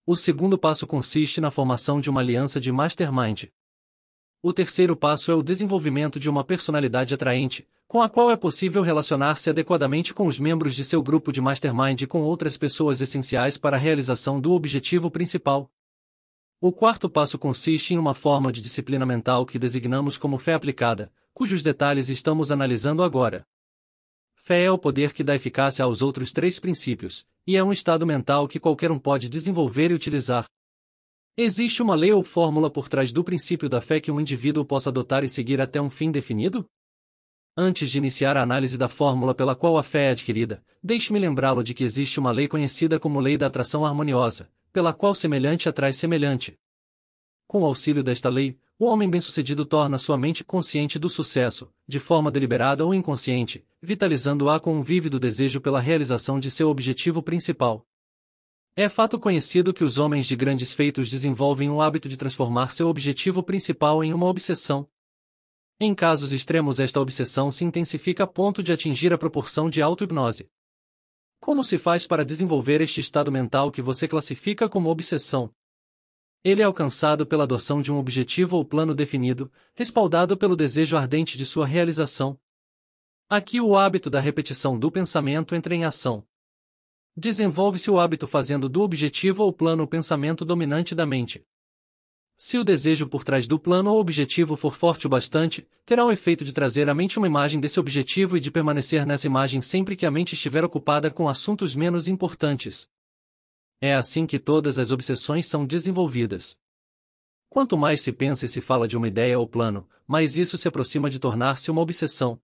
O segundo passo consiste na formação de uma aliança de mastermind. O terceiro passo é o desenvolvimento de uma personalidade atraente, com a qual é possível relacionar-se adequadamente com os membros de seu grupo de mastermind e com outras pessoas essenciais para a realização do objetivo principal. O quarto passo consiste em uma forma de disciplina mental que designamos como fé aplicada, cujos detalhes estamos analisando agora. Fé é o poder que dá eficácia aos outros três princípios, e é um estado mental que qualquer um pode desenvolver e utilizar. Existe uma lei ou fórmula por trás do princípio da fé que um indivíduo possa adotar e seguir até um fim definido? Antes de iniciar a análise da fórmula pela qual a fé é adquirida, deixe-me lembrá-lo de que existe uma lei conhecida como lei da atração harmoniosa, pela qual semelhante atrai semelhante. Com o auxílio desta lei, o homem bem-sucedido torna sua mente consciente do sucesso, de forma deliberada ou inconsciente, vitalizando-a com um vívido desejo pela realização de seu objetivo principal. É fato conhecido que os homens de grandes feitos desenvolvem o hábito de transformar seu objetivo principal em uma obsessão, em casos extremos, esta obsessão se intensifica a ponto de atingir a proporção de auto-hipnose. Como se faz para desenvolver este estado mental que você classifica como obsessão? Ele é alcançado pela adoção de um objetivo ou plano definido, respaldado pelo desejo ardente de sua realização. Aqui o hábito da repetição do pensamento entra em ação. Desenvolve-se o hábito fazendo do objetivo ou plano o pensamento dominante da mente. Se o desejo por trás do plano ou objetivo for forte o bastante, terá o efeito de trazer à mente uma imagem desse objetivo e de permanecer nessa imagem sempre que a mente estiver ocupada com assuntos menos importantes. É assim que todas as obsessões são desenvolvidas. Quanto mais se pensa e se fala de uma ideia ou plano, mais isso se aproxima de tornar-se uma obsessão.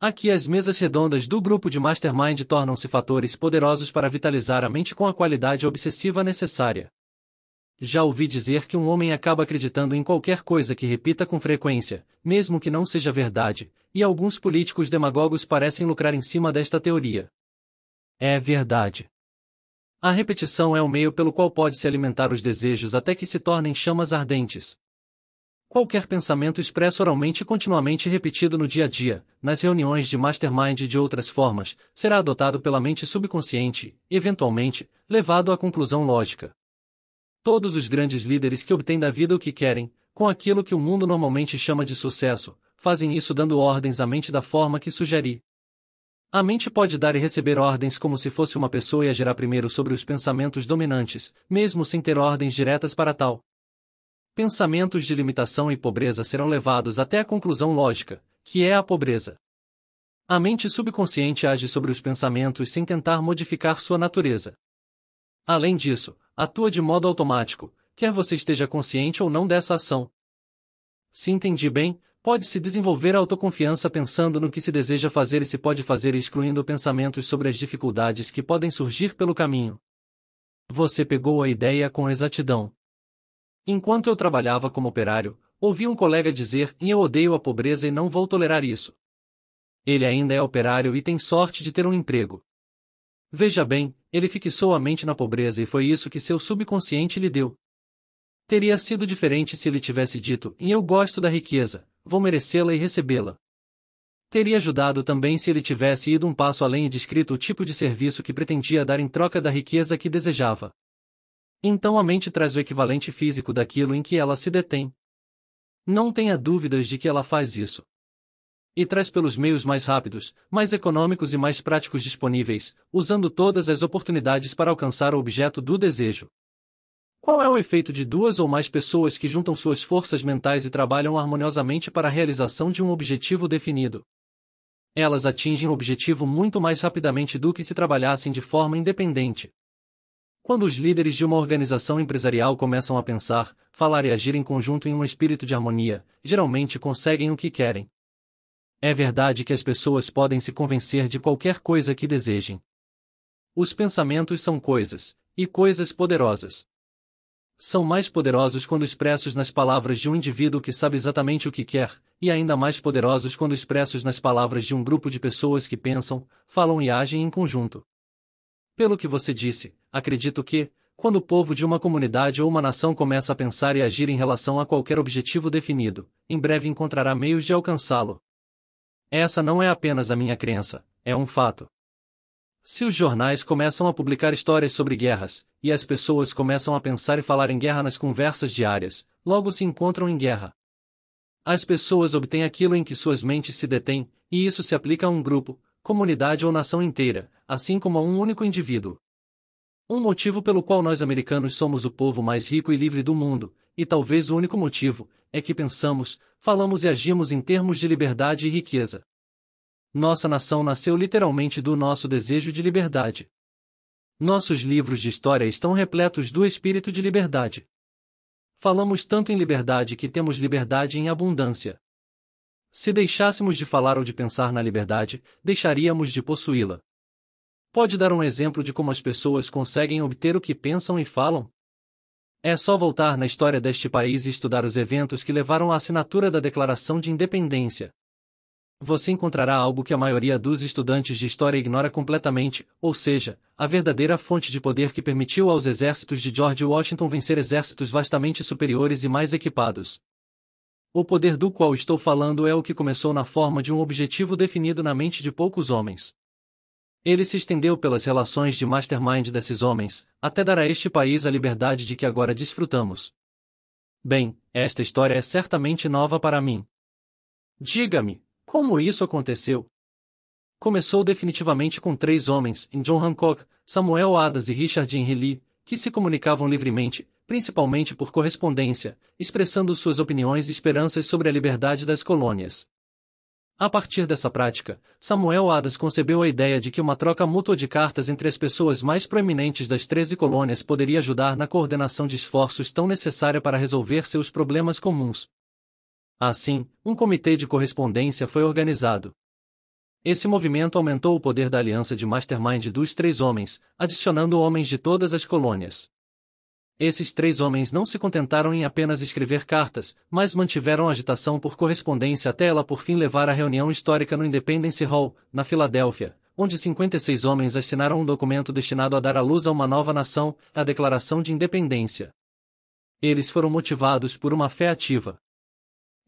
Aqui as mesas redondas do grupo de Mastermind tornam-se fatores poderosos para vitalizar a mente com a qualidade obsessiva necessária. Já ouvi dizer que um homem acaba acreditando em qualquer coisa que repita com frequência, mesmo que não seja verdade, e alguns políticos demagogos parecem lucrar em cima desta teoria. É verdade. A repetição é o meio pelo qual pode-se alimentar os desejos até que se tornem chamas ardentes. Qualquer pensamento expresso oralmente e continuamente repetido no dia a dia, nas reuniões de mastermind e de outras formas, será adotado pela mente subconsciente, eventualmente, levado à conclusão lógica. Todos os grandes líderes que obtêm da vida o que querem, com aquilo que o mundo normalmente chama de sucesso, fazem isso dando ordens à mente da forma que sugeri. A mente pode dar e receber ordens como se fosse uma pessoa e agirá primeiro sobre os pensamentos dominantes, mesmo sem ter ordens diretas para tal. Pensamentos de limitação e pobreza serão levados até a conclusão lógica, que é a pobreza. A mente subconsciente age sobre os pensamentos sem tentar modificar sua natureza. Além disso, atua de modo automático, quer você esteja consciente ou não dessa ação. Se entendi bem, pode-se desenvolver a autoconfiança pensando no que se deseja fazer e se pode fazer excluindo pensamentos sobre as dificuldades que podem surgir pelo caminho. Você pegou a ideia com exatidão. Enquanto eu trabalhava como operário, ouvi um colega dizer: Eu odeio a pobreza e não vou tolerar isso. Ele ainda é operário e tem sorte de ter um emprego. Veja bem, ele fixou a mente na pobreza e foi isso que seu subconsciente lhe deu. Teria sido diferente se ele tivesse dito: Eu gosto da riqueza, vou merecê-la e recebê-la. Teria ajudado também se ele tivesse ido um passo além e descrito o tipo de serviço que pretendia dar em troca da riqueza que desejava. Então a mente traz o equivalente físico daquilo em que ela se detém. Não tenha dúvidas de que ela faz isso e traz pelos meios mais rápidos, mais econômicos e mais práticos disponíveis, usando todas as oportunidades para alcançar o objeto do desejo. Qual é o efeito de duas ou mais pessoas que juntam suas forças mentais e trabalham harmoniosamente para a realização de um objetivo definido? Elas atingem o objetivo muito mais rapidamente do que se trabalhassem de forma independente. Quando os líderes de uma organização empresarial começam a pensar, falar e agir em conjunto em um espírito de harmonia, geralmente conseguem o que querem. É verdade que as pessoas podem se convencer de qualquer coisa que desejem. Os pensamentos são coisas, e coisas poderosas. São mais poderosos quando expressos nas palavras de um indivíduo que sabe exatamente o que quer, e ainda mais poderosos quando expressos nas palavras de um grupo de pessoas que pensam, falam e agem em conjunto. Pelo que você disse, acredito que, quando o povo de uma comunidade ou uma nação começa a pensar e agir em relação a qualquer objetivo definido, em breve encontrará meios de alcançá-lo. Essa não é apenas a minha crença, é um fato. Se os jornais começam a publicar histórias sobre guerras, e as pessoas começam a pensar e falar em guerra nas conversas diárias, logo se encontram em guerra. As pessoas obtêm aquilo em que suas mentes se detêm, e isso se aplica a um grupo, comunidade ou nação inteira, assim como a um único indivíduo. Um motivo pelo qual nós americanos somos o povo mais rico e livre do mundo e talvez o único motivo, é que pensamos, falamos e agimos em termos de liberdade e riqueza. Nossa nação nasceu literalmente do nosso desejo de liberdade. Nossos livros de história estão repletos do espírito de liberdade. Falamos tanto em liberdade que temos liberdade em abundância. Se deixássemos de falar ou de pensar na liberdade, deixaríamos de possuí-la. Pode dar um exemplo de como as pessoas conseguem obter o que pensam e falam? É só voltar na história deste país e estudar os eventos que levaram à assinatura da Declaração de Independência. Você encontrará algo que a maioria dos estudantes de história ignora completamente, ou seja, a verdadeira fonte de poder que permitiu aos exércitos de George Washington vencer exércitos vastamente superiores e mais equipados. O poder do qual estou falando é o que começou na forma de um objetivo definido na mente de poucos homens. Ele se estendeu pelas relações de mastermind desses homens, até dar a este país a liberdade de que agora desfrutamos. Bem, esta história é certamente nova para mim. Diga-me, como isso aconteceu? Começou definitivamente com três homens, John Hancock, Samuel Adams e Richard Henry Lee, que se comunicavam livremente, principalmente por correspondência, expressando suas opiniões e esperanças sobre a liberdade das colônias. A partir dessa prática, Samuel Adams concebeu a ideia de que uma troca mútua de cartas entre as pessoas mais proeminentes das treze colônias poderia ajudar na coordenação de esforços tão necessária para resolver seus problemas comuns. Assim, um comitê de correspondência foi organizado. Esse movimento aumentou o poder da aliança de mastermind dos três homens, adicionando homens de todas as colônias. Esses três homens não se contentaram em apenas escrever cartas, mas mantiveram agitação por correspondência até ela por fim levar à reunião histórica no Independence Hall, na Filadélfia, onde 56 homens assinaram um documento destinado a dar à luz a uma nova nação, a Declaração de Independência. Eles foram motivados por uma fé ativa.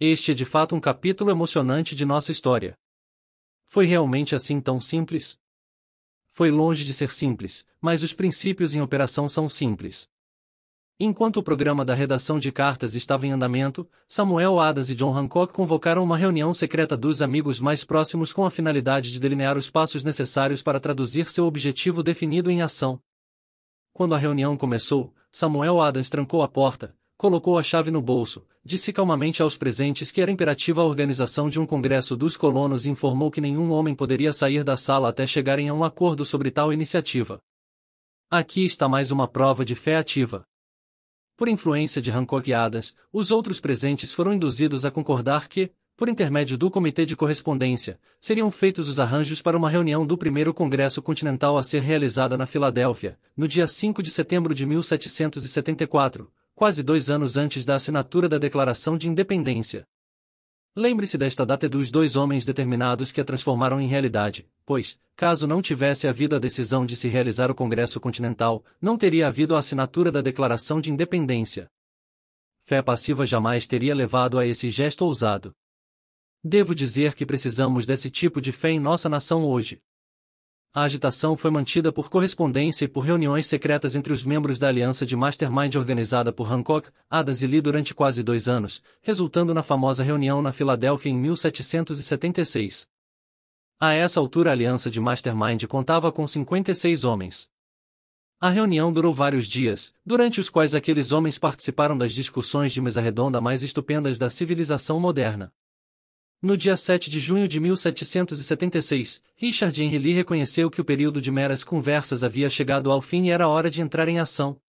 Este é de fato um capítulo emocionante de nossa história. Foi realmente assim tão simples? Foi longe de ser simples, mas os princípios em operação são simples. Enquanto o programa da redação de cartas estava em andamento, Samuel Adams e John Hancock convocaram uma reunião secreta dos amigos mais próximos com a finalidade de delinear os passos necessários para traduzir seu objetivo definido em ação. Quando a reunião começou, Samuel Adams trancou a porta, colocou a chave no bolso, disse calmamente aos presentes que era imperativa a organização de um congresso dos colonos e informou que nenhum homem poderia sair da sala até chegarem a um acordo sobre tal iniciativa. Aqui está mais uma prova de fé ativa por influência de Hancock e Adams, os outros presentes foram induzidos a concordar que, por intermédio do Comitê de Correspondência, seriam feitos os arranjos para uma reunião do primeiro Congresso Continental a ser realizada na Filadélfia, no dia 5 de setembro de 1774, quase dois anos antes da assinatura da Declaração de Independência. Lembre-se desta data e dos dois homens determinados que a transformaram em realidade, pois, caso não tivesse havido a decisão de se realizar o Congresso Continental, não teria havido a assinatura da Declaração de Independência. Fé passiva jamais teria levado a esse gesto ousado. Devo dizer que precisamos desse tipo de fé em nossa nação hoje. A agitação foi mantida por correspondência e por reuniões secretas entre os membros da aliança de mastermind organizada por Hancock, Adams e Lee durante quase dois anos, resultando na famosa reunião na Filadélfia em 1776. A essa altura a aliança de mastermind contava com 56 homens. A reunião durou vários dias, durante os quais aqueles homens participaram das discussões de mesa redonda mais estupendas da civilização moderna. No dia 7 de junho de 1776, Richard Henry reconheceu que o período de meras conversas havia chegado ao fim e era hora de entrar em ação.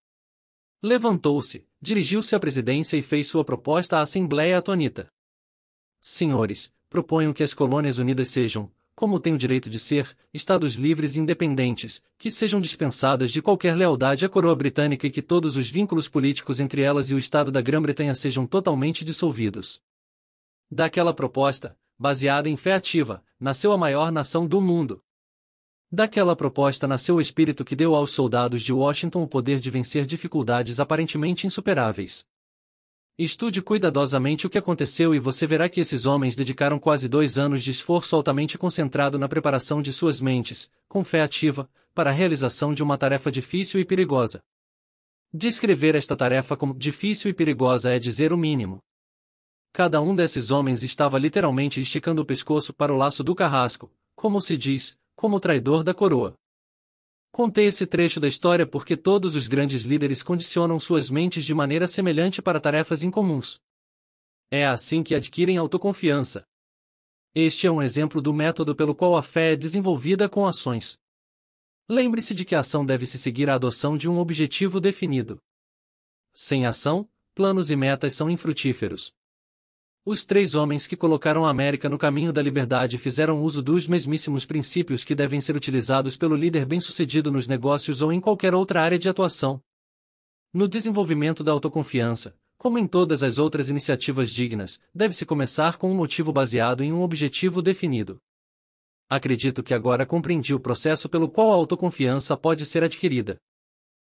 Levantou-se, dirigiu-se à presidência e fez sua proposta à Assembleia Atonita. Senhores, proponho que as colônias unidas sejam, como têm o direito de ser, estados livres e independentes, que sejam dispensadas de qualquer lealdade à coroa britânica e que todos os vínculos políticos entre elas e o Estado da Grã-Bretanha sejam totalmente dissolvidos. Daquela proposta, baseada em fé ativa, nasceu a maior nação do mundo. Daquela proposta nasceu o espírito que deu aos soldados de Washington o poder de vencer dificuldades aparentemente insuperáveis. Estude cuidadosamente o que aconteceu e você verá que esses homens dedicaram quase dois anos de esforço altamente concentrado na preparação de suas mentes, com fé ativa, para a realização de uma tarefa difícil e perigosa. Descrever esta tarefa como difícil e perigosa é dizer o mínimo cada um desses homens estava literalmente esticando o pescoço para o laço do carrasco, como se diz, como traidor da coroa. Contei esse trecho da história porque todos os grandes líderes condicionam suas mentes de maneira semelhante para tarefas incomuns. É assim que adquirem autoconfiança. Este é um exemplo do método pelo qual a fé é desenvolvida com ações. Lembre-se de que a ação deve se seguir à adoção de um objetivo definido. Sem ação, planos e metas são infrutíferos. Os três homens que colocaram a América no caminho da liberdade fizeram uso dos mesmíssimos princípios que devem ser utilizados pelo líder bem-sucedido nos negócios ou em qualquer outra área de atuação. No desenvolvimento da autoconfiança, como em todas as outras iniciativas dignas, deve-se começar com um motivo baseado em um objetivo definido. Acredito que agora compreendi o processo pelo qual a autoconfiança pode ser adquirida.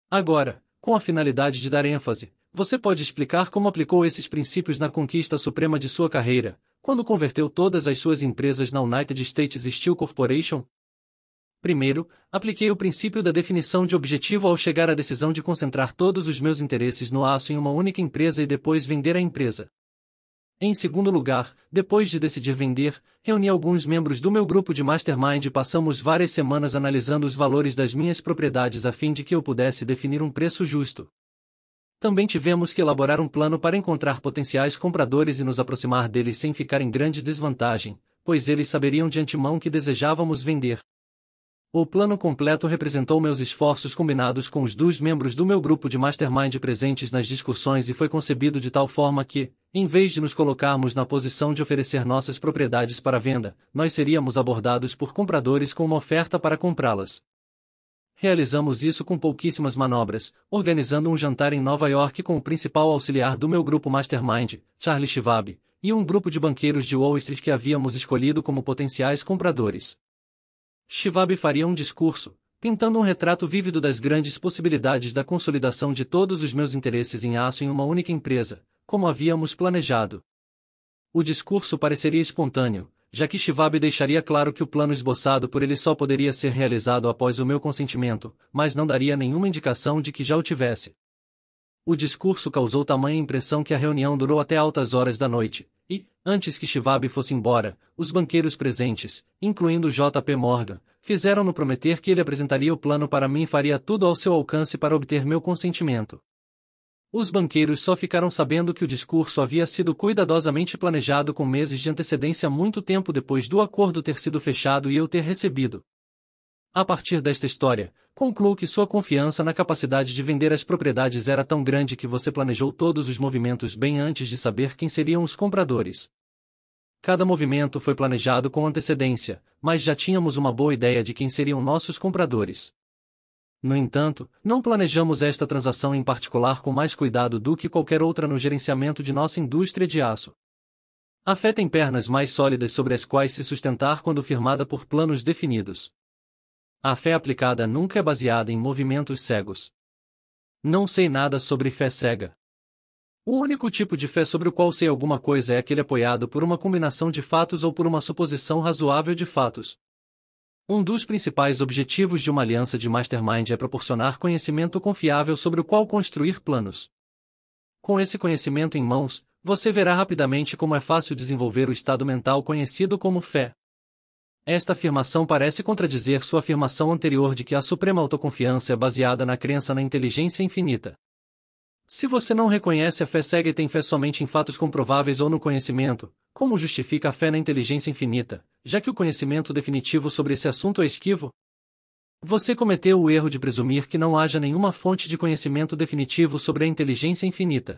Agora, com a finalidade de dar ênfase, você pode explicar como aplicou esses princípios na conquista suprema de sua carreira, quando converteu todas as suas empresas na United States Steel Corporation? Primeiro, apliquei o princípio da definição de objetivo ao chegar à decisão de concentrar todos os meus interesses no aço em uma única empresa e depois vender a empresa. Em segundo lugar, depois de decidir vender, reuni alguns membros do meu grupo de mastermind e passamos várias semanas analisando os valores das minhas propriedades a fim de que eu pudesse definir um preço justo. Também tivemos que elaborar um plano para encontrar potenciais compradores e nos aproximar deles sem ficar em grande desvantagem, pois eles saberiam de antemão que desejávamos vender. O plano completo representou meus esforços combinados com os dos membros do meu grupo de mastermind presentes nas discussões e foi concebido de tal forma que, em vez de nos colocarmos na posição de oferecer nossas propriedades para venda, nós seríamos abordados por compradores com uma oferta para comprá-las. Realizamos isso com pouquíssimas manobras, organizando um jantar em Nova York com o principal auxiliar do meu grupo Mastermind, Charlie Schwab, e um grupo de banqueiros de Wall Street que havíamos escolhido como potenciais compradores. Schwab faria um discurso, pintando um retrato vívido das grandes possibilidades da consolidação de todos os meus interesses em aço em uma única empresa, como havíamos planejado. O discurso pareceria espontâneo, já que Shivab deixaria claro que o plano esboçado por ele só poderia ser realizado após o meu consentimento, mas não daria nenhuma indicação de que já o tivesse. O discurso causou tamanha impressão que a reunião durou até altas horas da noite, e, antes que Shivab fosse embora, os banqueiros presentes, incluindo J.P. Morgan, fizeram-no prometer que ele apresentaria o plano para mim e faria tudo ao seu alcance para obter meu consentimento. Os banqueiros só ficaram sabendo que o discurso havia sido cuidadosamente planejado com meses de antecedência muito tempo depois do acordo ter sido fechado e eu ter recebido. A partir desta história, concluo que sua confiança na capacidade de vender as propriedades era tão grande que você planejou todos os movimentos bem antes de saber quem seriam os compradores. Cada movimento foi planejado com antecedência, mas já tínhamos uma boa ideia de quem seriam nossos compradores. No entanto, não planejamos esta transação em particular com mais cuidado do que qualquer outra no gerenciamento de nossa indústria de aço. A fé tem pernas mais sólidas sobre as quais se sustentar quando firmada por planos definidos. A fé aplicada nunca é baseada em movimentos cegos. Não sei nada sobre fé cega. O único tipo de fé sobre o qual sei alguma coisa é aquele apoiado por uma combinação de fatos ou por uma suposição razoável de fatos. Um dos principais objetivos de uma aliança de mastermind é proporcionar conhecimento confiável sobre o qual construir planos. Com esse conhecimento em mãos, você verá rapidamente como é fácil desenvolver o estado mental conhecido como fé. Esta afirmação parece contradizer sua afirmação anterior de que a suprema autoconfiança é baseada na crença na inteligência infinita. Se você não reconhece a fé cega e tem fé somente em fatos comprováveis ou no conhecimento, como justifica a fé na inteligência infinita, já que o conhecimento definitivo sobre esse assunto é esquivo? Você cometeu o erro de presumir que não haja nenhuma fonte de conhecimento definitivo sobre a inteligência infinita.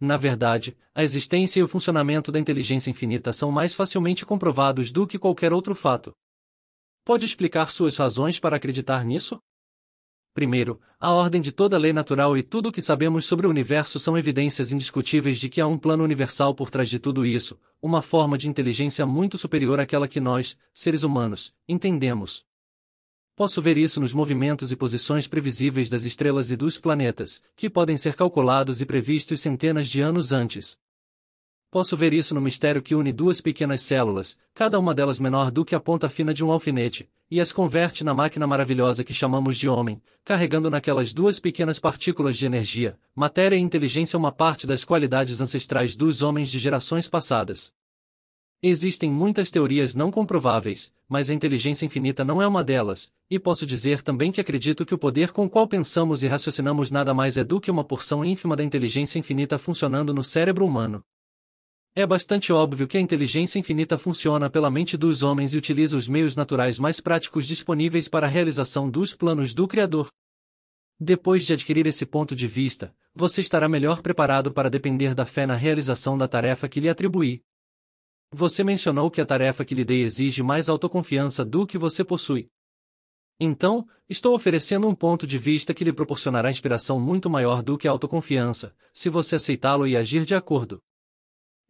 Na verdade, a existência e o funcionamento da inteligência infinita são mais facilmente comprovados do que qualquer outro fato. Pode explicar suas razões para acreditar nisso? Primeiro, a ordem de toda lei natural e tudo o que sabemos sobre o universo são evidências indiscutíveis de que há um plano universal por trás de tudo isso, uma forma de inteligência muito superior àquela que nós, seres humanos, entendemos. Posso ver isso nos movimentos e posições previsíveis das estrelas e dos planetas, que podem ser calculados e previstos centenas de anos antes. Posso ver isso no mistério que une duas pequenas células, cada uma delas menor do que a ponta fina de um alfinete, e as converte na máquina maravilhosa que chamamos de homem, carregando naquelas duas pequenas partículas de energia, matéria e inteligência uma parte das qualidades ancestrais dos homens de gerações passadas. Existem muitas teorias não comprováveis, mas a inteligência infinita não é uma delas, e posso dizer também que acredito que o poder com o qual pensamos e raciocinamos nada mais é do que uma porção ínfima da inteligência infinita funcionando no cérebro humano. É bastante óbvio que a inteligência infinita funciona pela mente dos homens e utiliza os meios naturais mais práticos disponíveis para a realização dos planos do Criador. Depois de adquirir esse ponto de vista, você estará melhor preparado para depender da fé na realização da tarefa que lhe atribuí. Você mencionou que a tarefa que lhe dei exige mais autoconfiança do que você possui. Então, estou oferecendo um ponto de vista que lhe proporcionará inspiração muito maior do que a autoconfiança, se você aceitá-lo e agir de acordo.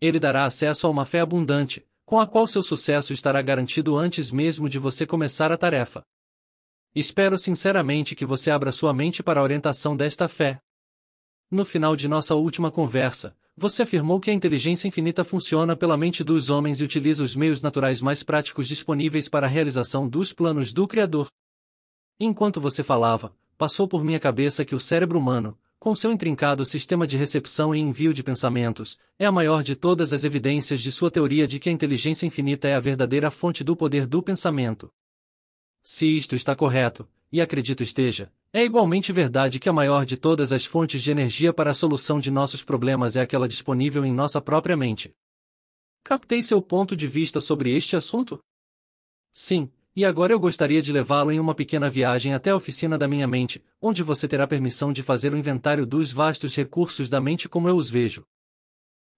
Ele dará acesso a uma fé abundante, com a qual seu sucesso estará garantido antes mesmo de você começar a tarefa. Espero sinceramente que você abra sua mente para a orientação desta fé. No final de nossa última conversa, você afirmou que a inteligência infinita funciona pela mente dos homens e utiliza os meios naturais mais práticos disponíveis para a realização dos planos do Criador. Enquanto você falava, passou por minha cabeça que o cérebro humano, com seu intrincado sistema de recepção e envio de pensamentos, é a maior de todas as evidências de sua teoria de que a inteligência infinita é a verdadeira fonte do poder do pensamento. Se isto está correto, e acredito esteja, é igualmente verdade que a maior de todas as fontes de energia para a solução de nossos problemas é aquela disponível em nossa própria mente. Captei seu ponto de vista sobre este assunto? Sim, e agora eu gostaria de levá-lo em uma pequena viagem até a oficina da minha mente, onde você terá permissão de fazer o inventário dos vastos recursos da mente como eu os vejo.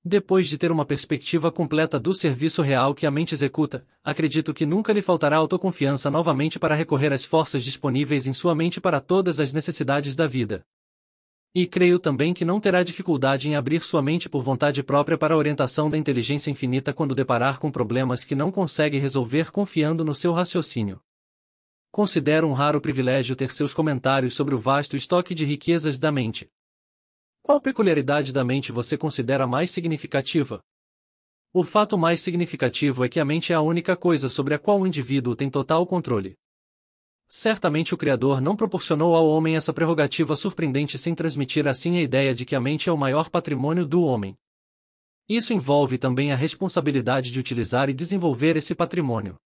Depois de ter uma perspectiva completa do serviço real que a mente executa, acredito que nunca lhe faltará autoconfiança novamente para recorrer às forças disponíveis em sua mente para todas as necessidades da vida. E creio também que não terá dificuldade em abrir sua mente por vontade própria para a orientação da inteligência infinita quando deparar com problemas que não consegue resolver confiando no seu raciocínio. Considero um raro privilégio ter seus comentários sobre o vasto estoque de riquezas da mente. Qual peculiaridade da mente você considera mais significativa? O fato mais significativo é que a mente é a única coisa sobre a qual o indivíduo tem total controle. Certamente o Criador não proporcionou ao homem essa prerrogativa surpreendente sem transmitir assim a ideia de que a mente é o maior patrimônio do homem. Isso envolve também a responsabilidade de utilizar e desenvolver esse patrimônio.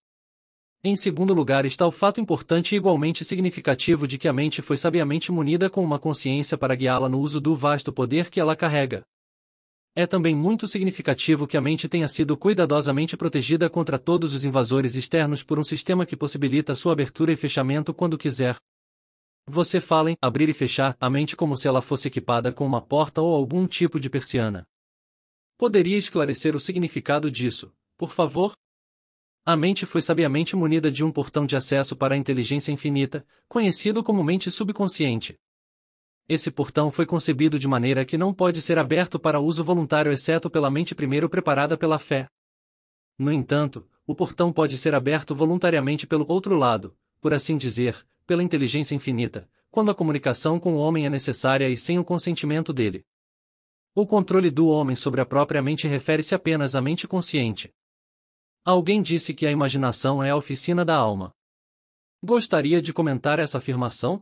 Em segundo lugar está o fato importante e igualmente significativo de que a mente foi sabiamente munida com uma consciência para guiá-la no uso do vasto poder que ela carrega. É também muito significativo que a mente tenha sido cuidadosamente protegida contra todos os invasores externos por um sistema que possibilita sua abertura e fechamento quando quiser. Você fala em abrir e fechar a mente como se ela fosse equipada com uma porta ou algum tipo de persiana. Poderia esclarecer o significado disso, por favor? A mente foi sabiamente munida de um portão de acesso para a inteligência infinita, conhecido como mente subconsciente. Esse portão foi concebido de maneira que não pode ser aberto para uso voluntário exceto pela mente primeiro preparada pela fé. No entanto, o portão pode ser aberto voluntariamente pelo outro lado, por assim dizer, pela inteligência infinita, quando a comunicação com o homem é necessária e sem o consentimento dele. O controle do homem sobre a própria mente refere-se apenas à mente consciente. Alguém disse que a imaginação é a oficina da alma. Gostaria de comentar essa afirmação?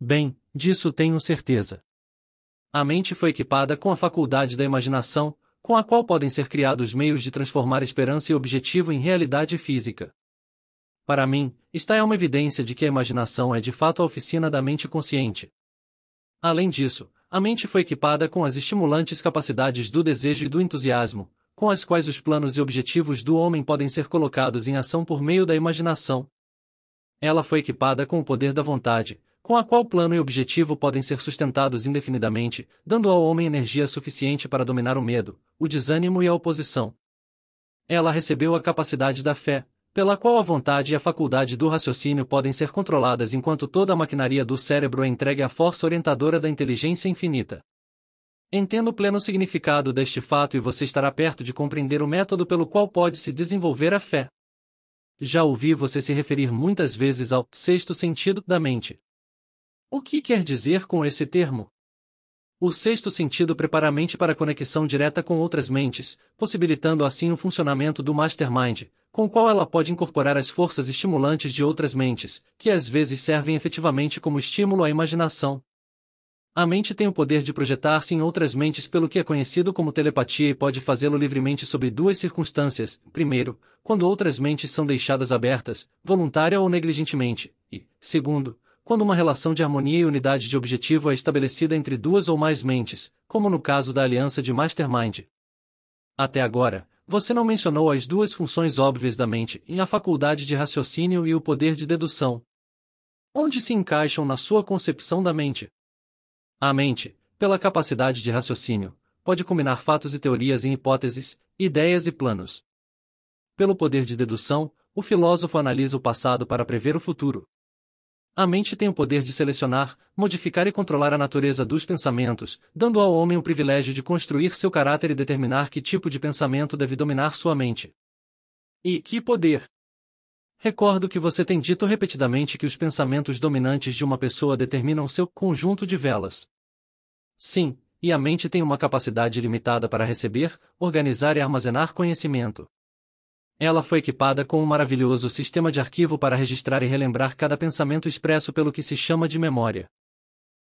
Bem, disso tenho certeza. A mente foi equipada com a faculdade da imaginação, com a qual podem ser criados meios de transformar esperança e objetivo em realidade física. Para mim, está é uma evidência de que a imaginação é de fato a oficina da mente consciente. Além disso, a mente foi equipada com as estimulantes capacidades do desejo e do entusiasmo, com as quais os planos e objetivos do homem podem ser colocados em ação por meio da imaginação. Ela foi equipada com o poder da vontade, com a qual plano e objetivo podem ser sustentados indefinidamente, dando ao homem energia suficiente para dominar o medo, o desânimo e a oposição. Ela recebeu a capacidade da fé, pela qual a vontade e a faculdade do raciocínio podem ser controladas enquanto toda a maquinaria do cérebro é entregue à força orientadora da inteligência infinita. Entendo o pleno significado deste fato e você estará perto de compreender o método pelo qual pode se desenvolver a fé. Já ouvi você se referir muitas vezes ao sexto sentido da mente. O que quer dizer com esse termo? O sexto sentido prepara a mente para a conexão direta com outras mentes, possibilitando assim o funcionamento do mastermind, com o qual ela pode incorporar as forças estimulantes de outras mentes, que às vezes servem efetivamente como estímulo à imaginação. A mente tem o poder de projetar-se em outras mentes pelo que é conhecido como telepatia e pode fazê-lo livremente sob duas circunstâncias: primeiro, quando outras mentes são deixadas abertas, voluntária ou negligentemente, e, segundo, quando uma relação de harmonia e unidade de objetivo é estabelecida entre duas ou mais mentes, como no caso da aliança de Mastermind. Até agora, você não mencionou as duas funções óbvias da mente, a faculdade de raciocínio e o poder de dedução. Onde se encaixam na sua concepção da mente? A mente, pela capacidade de raciocínio, pode combinar fatos e teorias em hipóteses, ideias e planos. Pelo poder de dedução, o filósofo analisa o passado para prever o futuro a mente tem o poder de selecionar, modificar e controlar a natureza dos pensamentos, dando ao homem o privilégio de construir seu caráter e determinar que tipo de pensamento deve dominar sua mente. E que poder! Recordo que você tem dito repetidamente que os pensamentos dominantes de uma pessoa determinam seu conjunto de velas. Sim, e a mente tem uma capacidade limitada para receber, organizar e armazenar conhecimento. Ela foi equipada com um maravilhoso sistema de arquivo para registrar e relembrar cada pensamento expresso pelo que se chama de memória.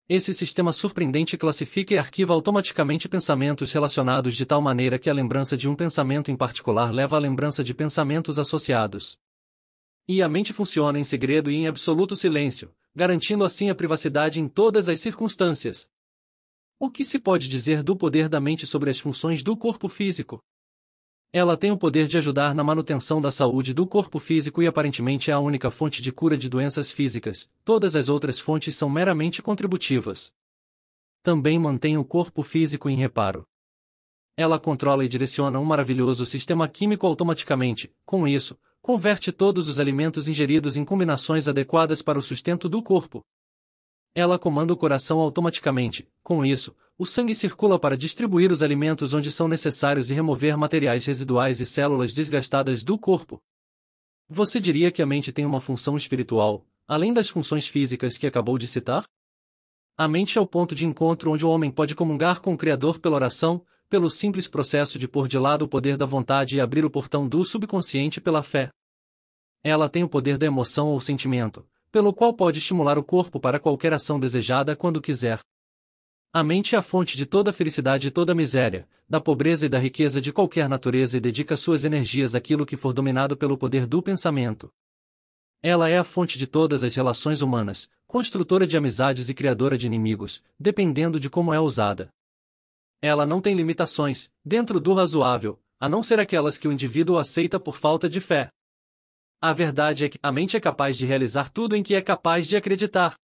Esse sistema surpreendente classifica e arquiva automaticamente pensamentos relacionados de tal maneira que a lembrança de um pensamento em particular leva à lembrança de pensamentos associados. E a mente funciona em segredo e em absoluto silêncio, garantindo assim a privacidade em todas as circunstâncias. O que se pode dizer do poder da mente sobre as funções do corpo físico? Ela tem o poder de ajudar na manutenção da saúde do corpo físico e aparentemente é a única fonte de cura de doenças físicas, todas as outras fontes são meramente contributivas. Também mantém o corpo físico em reparo. Ela controla e direciona um maravilhoso sistema químico automaticamente, com isso, converte todos os alimentos ingeridos em combinações adequadas para o sustento do corpo, ela comanda o coração automaticamente, com isso, o sangue circula para distribuir os alimentos onde são necessários e remover materiais residuais e células desgastadas do corpo. Você diria que a mente tem uma função espiritual, além das funções físicas que acabou de citar? A mente é o ponto de encontro onde o homem pode comungar com o Criador pela oração, pelo simples processo de pôr de lado o poder da vontade e abrir o portão do subconsciente pela fé. Ela tem o poder da emoção ou sentimento, pelo qual pode estimular o corpo para qualquer ação desejada quando quiser. A mente é a fonte de toda felicidade e toda miséria, da pobreza e da riqueza de qualquer natureza e dedica suas energias àquilo que for dominado pelo poder do pensamento. Ela é a fonte de todas as relações humanas, construtora de amizades e criadora de inimigos, dependendo de como é usada. Ela não tem limitações, dentro do razoável, a não ser aquelas que o indivíduo aceita por falta de fé. A verdade é que a mente é capaz de realizar tudo em que é capaz de acreditar.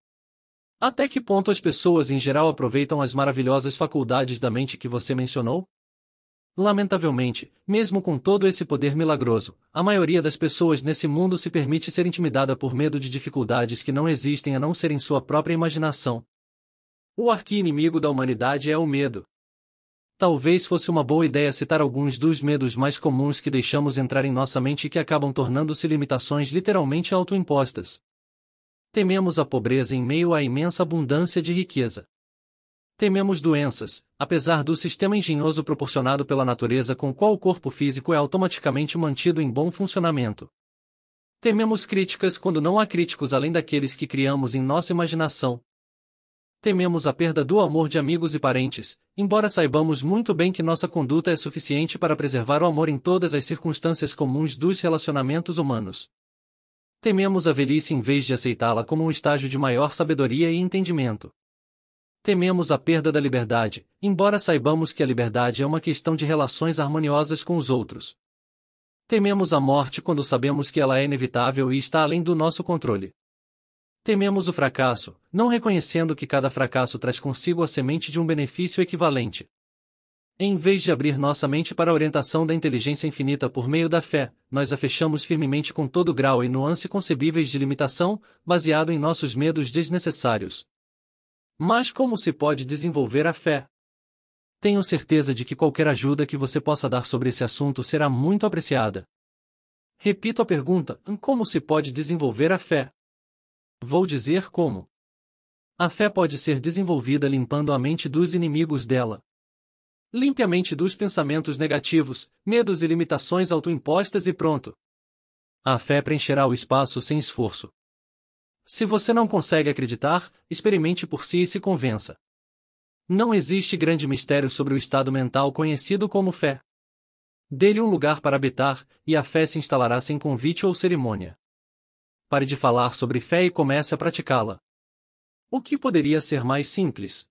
Até que ponto as pessoas em geral aproveitam as maravilhosas faculdades da mente que você mencionou? Lamentavelmente, mesmo com todo esse poder milagroso, a maioria das pessoas nesse mundo se permite ser intimidada por medo de dificuldades que não existem a não ser em sua própria imaginação. O arqui-inimigo da humanidade é o medo. Talvez fosse uma boa ideia citar alguns dos medos mais comuns que deixamos entrar em nossa mente e que acabam tornando-se limitações literalmente autoimpostas. Tememos a pobreza em meio à imensa abundância de riqueza. Tememos doenças, apesar do sistema engenhoso proporcionado pela natureza com qual o corpo físico é automaticamente mantido em bom funcionamento. Tememos críticas quando não há críticos além daqueles que criamos em nossa imaginação, tememos a perda do amor de amigos e parentes, embora saibamos muito bem que nossa conduta é suficiente para preservar o amor em todas as circunstâncias comuns dos relacionamentos humanos. Tememos a velhice em vez de aceitá-la como um estágio de maior sabedoria e entendimento. Tememos a perda da liberdade, embora saibamos que a liberdade é uma questão de relações harmoniosas com os outros. Tememos a morte quando sabemos que ela é inevitável e está além do nosso controle. Tememos o fracasso, não reconhecendo que cada fracasso traz consigo a semente de um benefício equivalente. Em vez de abrir nossa mente para a orientação da inteligência infinita por meio da fé, nós a fechamos firmemente com todo grau e nuance concebíveis de limitação, baseado em nossos medos desnecessários. Mas como se pode desenvolver a fé? Tenho certeza de que qualquer ajuda que você possa dar sobre esse assunto será muito apreciada. Repito a pergunta: como se pode desenvolver a fé? Vou dizer como. A fé pode ser desenvolvida limpando a mente dos inimigos dela. Limpe a mente dos pensamentos negativos, medos e limitações autoimpostas e pronto. A fé preencherá o espaço sem esforço. Se você não consegue acreditar, experimente por si e se convença. Não existe grande mistério sobre o estado mental conhecido como fé. Dê-lhe um lugar para habitar, e a fé se instalará sem convite ou cerimônia pare de falar sobre fé e comece a praticá-la. O que poderia ser mais simples?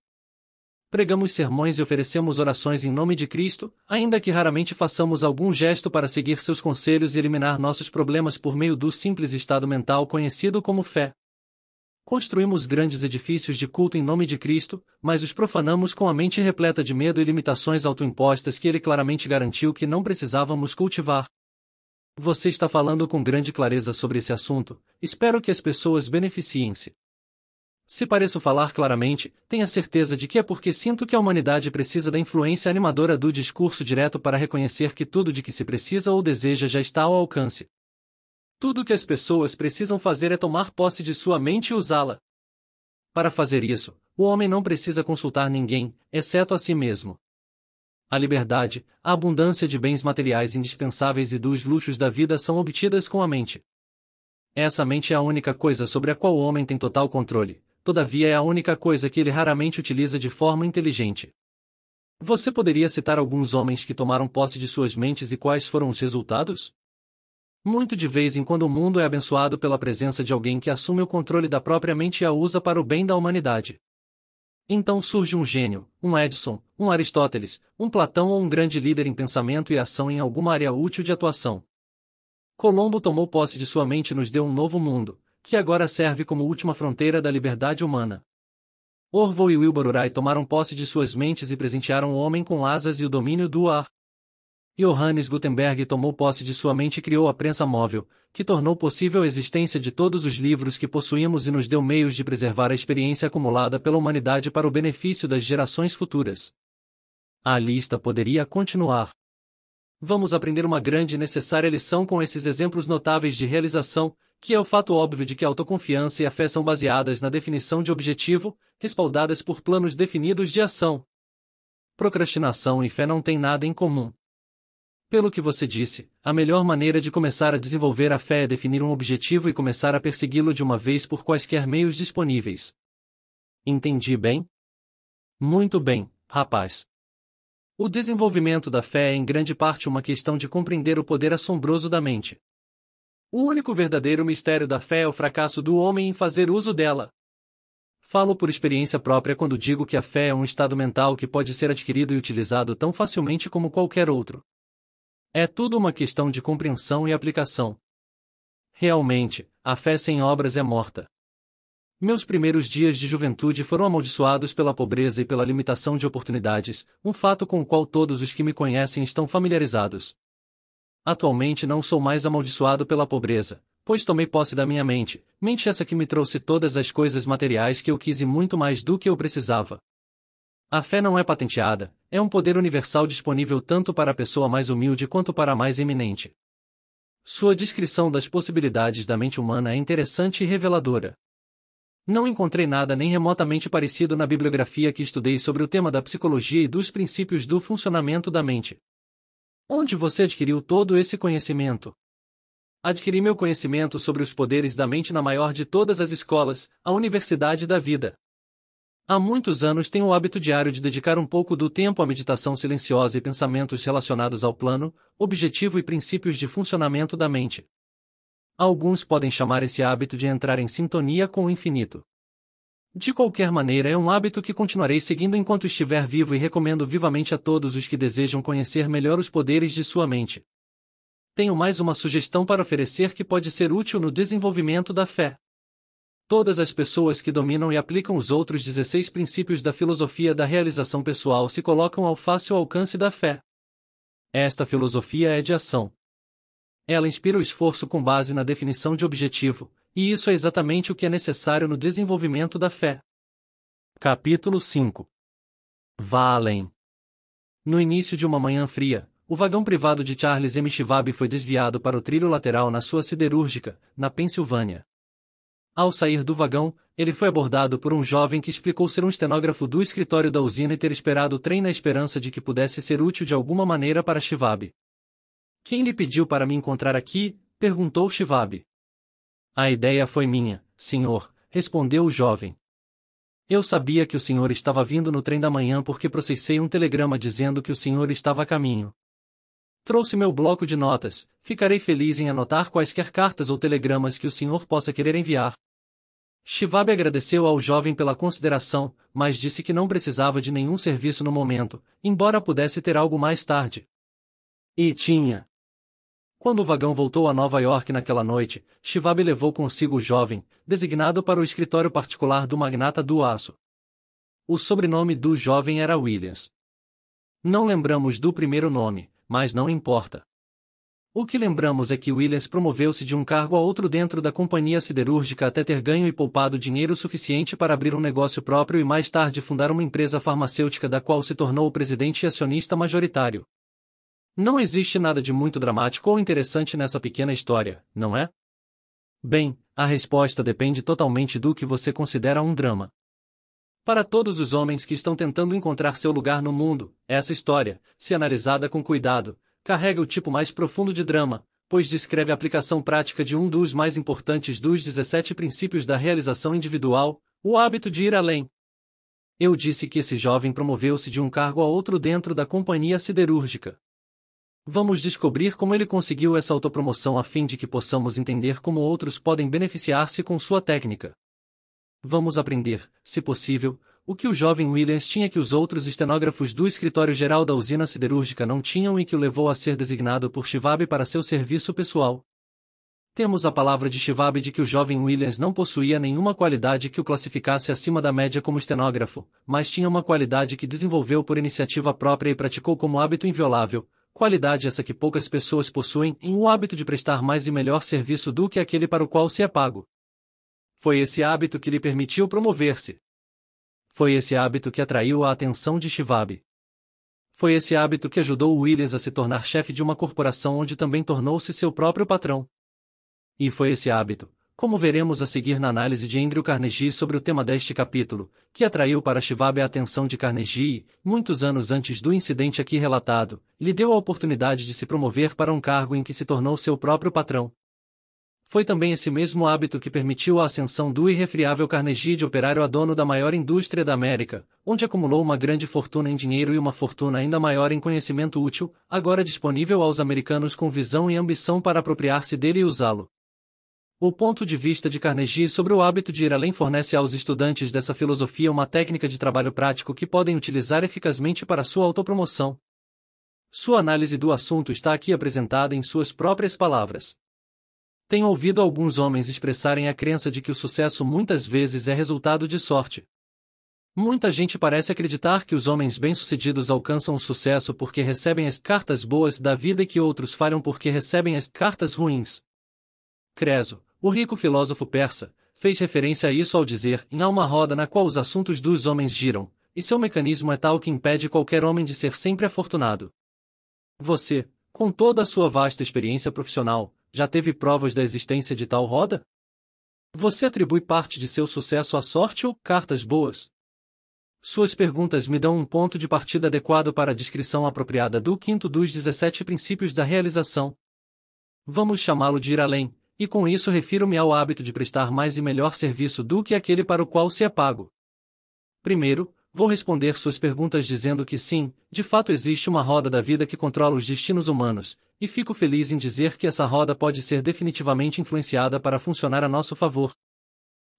Pregamos sermões e oferecemos orações em nome de Cristo, ainda que raramente façamos algum gesto para seguir seus conselhos e eliminar nossos problemas por meio do simples estado mental conhecido como fé. Construímos grandes edifícios de culto em nome de Cristo, mas os profanamos com a mente repleta de medo e limitações autoimpostas que ele claramente garantiu que não precisávamos cultivar. Você está falando com grande clareza sobre esse assunto, espero que as pessoas beneficiem-se. Se pareço falar claramente, tenha certeza de que é porque sinto que a humanidade precisa da influência animadora do discurso direto para reconhecer que tudo de que se precisa ou deseja já está ao alcance. Tudo o que as pessoas precisam fazer é tomar posse de sua mente e usá-la. Para fazer isso, o homem não precisa consultar ninguém, exceto a si mesmo. A liberdade, a abundância de bens materiais indispensáveis e dos luxos da vida são obtidas com a mente. Essa mente é a única coisa sobre a qual o homem tem total controle, todavia é a única coisa que ele raramente utiliza de forma inteligente. Você poderia citar alguns homens que tomaram posse de suas mentes e quais foram os resultados? Muito de vez em quando o mundo é abençoado pela presença de alguém que assume o controle da própria mente e a usa para o bem da humanidade. Então surge um gênio, um Edison, um Aristóteles, um Platão ou um grande líder em pensamento e ação em alguma área útil de atuação. Colombo tomou posse de sua mente e nos deu um novo mundo, que agora serve como última fronteira da liberdade humana. Orvo e Wilbur Wright tomaram posse de suas mentes e presentearam o homem com asas e o domínio do ar. Johannes Gutenberg tomou posse de sua mente e criou a prensa móvel, que tornou possível a existência de todos os livros que possuímos e nos deu meios de preservar a experiência acumulada pela humanidade para o benefício das gerações futuras. A lista poderia continuar. Vamos aprender uma grande e necessária lição com esses exemplos notáveis de realização, que é o fato óbvio de que a autoconfiança e a fé são baseadas na definição de objetivo, respaldadas por planos definidos de ação. Procrastinação e fé não têm nada em comum. Pelo que você disse, a melhor maneira de começar a desenvolver a fé é definir um objetivo e começar a persegui-lo de uma vez por quaisquer meios disponíveis. Entendi bem? Muito bem, rapaz. O desenvolvimento da fé é em grande parte uma questão de compreender o poder assombroso da mente. O único verdadeiro mistério da fé é o fracasso do homem em fazer uso dela. Falo por experiência própria quando digo que a fé é um estado mental que pode ser adquirido e utilizado tão facilmente como qualquer outro. É tudo uma questão de compreensão e aplicação. Realmente, a fé sem obras é morta. Meus primeiros dias de juventude foram amaldiçoados pela pobreza e pela limitação de oportunidades, um fato com o qual todos os que me conhecem estão familiarizados. Atualmente não sou mais amaldiçoado pela pobreza, pois tomei posse da minha mente, mente essa que me trouxe todas as coisas materiais que eu quis e muito mais do que eu precisava. A fé não é patenteada, é um poder universal disponível tanto para a pessoa mais humilde quanto para a mais eminente. Sua descrição das possibilidades da mente humana é interessante e reveladora. Não encontrei nada nem remotamente parecido na bibliografia que estudei sobre o tema da psicologia e dos princípios do funcionamento da mente. Onde você adquiriu todo esse conhecimento? Adquiri meu conhecimento sobre os poderes da mente na maior de todas as escolas, a Universidade da Vida. Há muitos anos tenho o hábito diário de dedicar um pouco do tempo à meditação silenciosa e pensamentos relacionados ao plano, objetivo e princípios de funcionamento da mente. Alguns podem chamar esse hábito de entrar em sintonia com o infinito. De qualquer maneira, é um hábito que continuarei seguindo enquanto estiver vivo e recomendo vivamente a todos os que desejam conhecer melhor os poderes de sua mente. Tenho mais uma sugestão para oferecer que pode ser útil no desenvolvimento da fé. Todas as pessoas que dominam e aplicam os outros 16 princípios da filosofia da realização pessoal se colocam ao fácil alcance da fé. Esta filosofia é de ação. Ela inspira o esforço com base na definição de objetivo, e isso é exatamente o que é necessário no desenvolvimento da fé. Capítulo 5 Vá além. No início de uma manhã fria, o vagão privado de Charles M. Schwab foi desviado para o trilho lateral na sua siderúrgica, na Pensilvânia. Ao sair do vagão, ele foi abordado por um jovem que explicou ser um estenógrafo do escritório da usina e ter esperado o trem na esperança de que pudesse ser útil de alguma maneira para Shivab. Quem lhe pediu para me encontrar aqui? perguntou Shivab. A ideia foi minha, senhor, respondeu o jovem. Eu sabia que o senhor estava vindo no trem da manhã porque processei um telegrama dizendo que o senhor estava a caminho. Trouxe meu bloco de notas, ficarei feliz em anotar quaisquer cartas ou telegramas que o senhor possa querer enviar, Shivabe agradeceu ao jovem pela consideração, mas disse que não precisava de nenhum serviço no momento, embora pudesse ter algo mais tarde. E tinha. Quando o vagão voltou a Nova York naquela noite, Shivabe levou consigo o jovem, designado para o escritório particular do magnata do aço. O sobrenome do jovem era Williams. Não lembramos do primeiro nome, mas não importa. O que lembramos é que Williams promoveu-se de um cargo a outro dentro da companhia siderúrgica até ter ganho e poupado dinheiro suficiente para abrir um negócio próprio e mais tarde fundar uma empresa farmacêutica da qual se tornou o presidente e acionista majoritário. Não existe nada de muito dramático ou interessante nessa pequena história, não é? Bem, a resposta depende totalmente do que você considera um drama. Para todos os homens que estão tentando encontrar seu lugar no mundo, essa história, se analisada com cuidado, carrega o tipo mais profundo de drama, pois descreve a aplicação prática de um dos mais importantes dos 17 princípios da realização individual, o hábito de ir além. Eu disse que esse jovem promoveu-se de um cargo a outro dentro da companhia siderúrgica. Vamos descobrir como ele conseguiu essa autopromoção a fim de que possamos entender como outros podem beneficiar-se com sua técnica. Vamos aprender, se possível, o que o jovem Williams tinha que os outros estenógrafos do escritório geral da usina siderúrgica não tinham e que o levou a ser designado por Chivabe para seu serviço pessoal. Temos a palavra de Chivabe de que o jovem Williams não possuía nenhuma qualidade que o classificasse acima da média como estenógrafo, mas tinha uma qualidade que desenvolveu por iniciativa própria e praticou como hábito inviolável, qualidade essa que poucas pessoas possuem em o hábito de prestar mais e melhor serviço do que aquele para o qual se é pago. Foi esse hábito que lhe permitiu promover-se, foi esse hábito que atraiu a atenção de Shivab. Foi esse hábito que ajudou Williams a se tornar chefe de uma corporação onde também tornou-se seu próprio patrão. E foi esse hábito, como veremos a seguir na análise de Andrew Carnegie sobre o tema deste capítulo, que atraiu para Shivab a atenção de Carnegie e, muitos anos antes do incidente aqui relatado, lhe deu a oportunidade de se promover para um cargo em que se tornou seu próprio patrão. Foi também esse mesmo hábito que permitiu a ascensão do irrefriável Carnegie de operário a dono da maior indústria da América, onde acumulou uma grande fortuna em dinheiro e uma fortuna ainda maior em conhecimento útil, agora disponível aos americanos com visão e ambição para apropriar-se dele e usá-lo. O ponto de vista de Carnegie sobre o hábito de ir além fornece aos estudantes dessa filosofia uma técnica de trabalho prático que podem utilizar eficazmente para sua autopromoção. Sua análise do assunto está aqui apresentada em suas próprias palavras. Tenho ouvido alguns homens expressarem a crença de que o sucesso muitas vezes é resultado de sorte. Muita gente parece acreditar que os homens bem-sucedidos alcançam o sucesso porque recebem as cartas boas da vida e que outros falham porque recebem as cartas ruins. Creso, o rico filósofo persa, fez referência a isso ao dizer em uma roda na qual os assuntos dos homens giram, e seu mecanismo é tal que impede qualquer homem de ser sempre afortunado. Você, com toda a sua vasta experiência profissional, já teve provas da existência de tal roda? Você atribui parte de seu sucesso à sorte ou cartas boas? Suas perguntas me dão um ponto de partida adequado para a descrição apropriada do quinto dos 17 princípios da realização. Vamos chamá-lo de ir além, e com isso refiro-me ao hábito de prestar mais e melhor serviço do que aquele para o qual se é pago. Primeiro, Vou responder suas perguntas dizendo que sim, de fato existe uma roda da vida que controla os destinos humanos, e fico feliz em dizer que essa roda pode ser definitivamente influenciada para funcionar a nosso favor.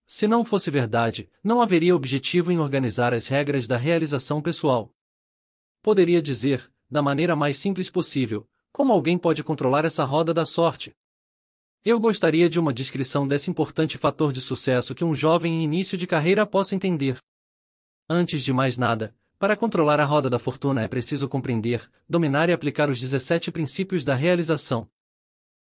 Se não fosse verdade, não haveria objetivo em organizar as regras da realização pessoal. Poderia dizer, da maneira mais simples possível, como alguém pode controlar essa roda da sorte? Eu gostaria de uma descrição desse importante fator de sucesso que um jovem em início de carreira possa entender. Antes de mais nada, para controlar a roda da fortuna é preciso compreender, dominar e aplicar os 17 princípios da realização.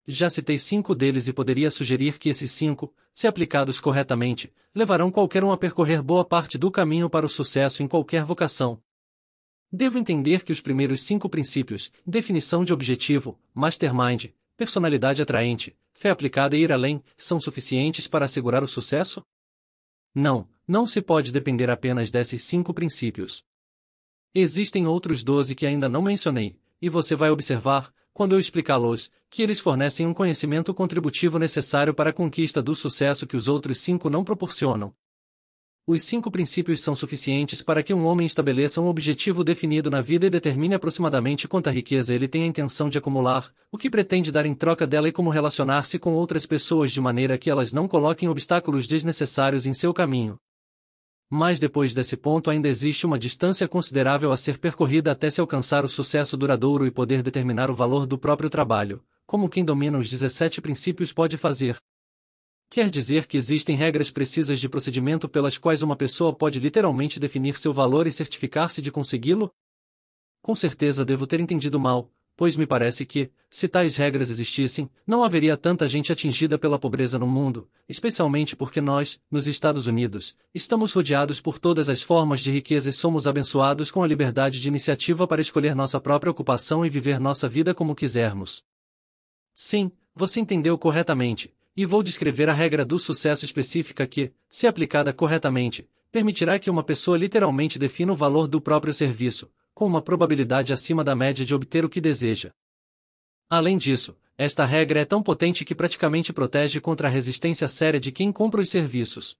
Já citei cinco deles e poderia sugerir que esses cinco, se aplicados corretamente, levarão qualquer um a percorrer boa parte do caminho para o sucesso em qualquer vocação. Devo entender que os primeiros cinco princípios, definição de objetivo, mastermind, personalidade atraente, fé aplicada e ir além, são suficientes para assegurar o sucesso? Não, não se pode depender apenas desses cinco princípios. Existem outros doze que ainda não mencionei, e você vai observar, quando eu explicá-los, que eles fornecem um conhecimento contributivo necessário para a conquista do sucesso que os outros cinco não proporcionam. Os cinco princípios são suficientes para que um homem estabeleça um objetivo definido na vida e determine aproximadamente quanta riqueza ele tem a intenção de acumular, o que pretende dar em troca dela e como relacionar-se com outras pessoas de maneira que elas não coloquem obstáculos desnecessários em seu caminho mas depois desse ponto ainda existe uma distância considerável a ser percorrida até se alcançar o sucesso duradouro e poder determinar o valor do próprio trabalho, como quem domina os 17 princípios pode fazer. Quer dizer que existem regras precisas de procedimento pelas quais uma pessoa pode literalmente definir seu valor e certificar-se de consegui-lo? Com certeza devo ter entendido mal, pois me parece que, se tais regras existissem, não haveria tanta gente atingida pela pobreza no mundo, especialmente porque nós, nos Estados Unidos, estamos rodeados por todas as formas de riqueza e somos abençoados com a liberdade de iniciativa para escolher nossa própria ocupação e viver nossa vida como quisermos. Sim, você entendeu corretamente, e vou descrever a regra do sucesso específica que, se aplicada corretamente, permitirá que uma pessoa literalmente defina o valor do próprio serviço, com uma probabilidade acima da média de obter o que deseja. Além disso, esta regra é tão potente que praticamente protege contra a resistência séria de quem compra os serviços.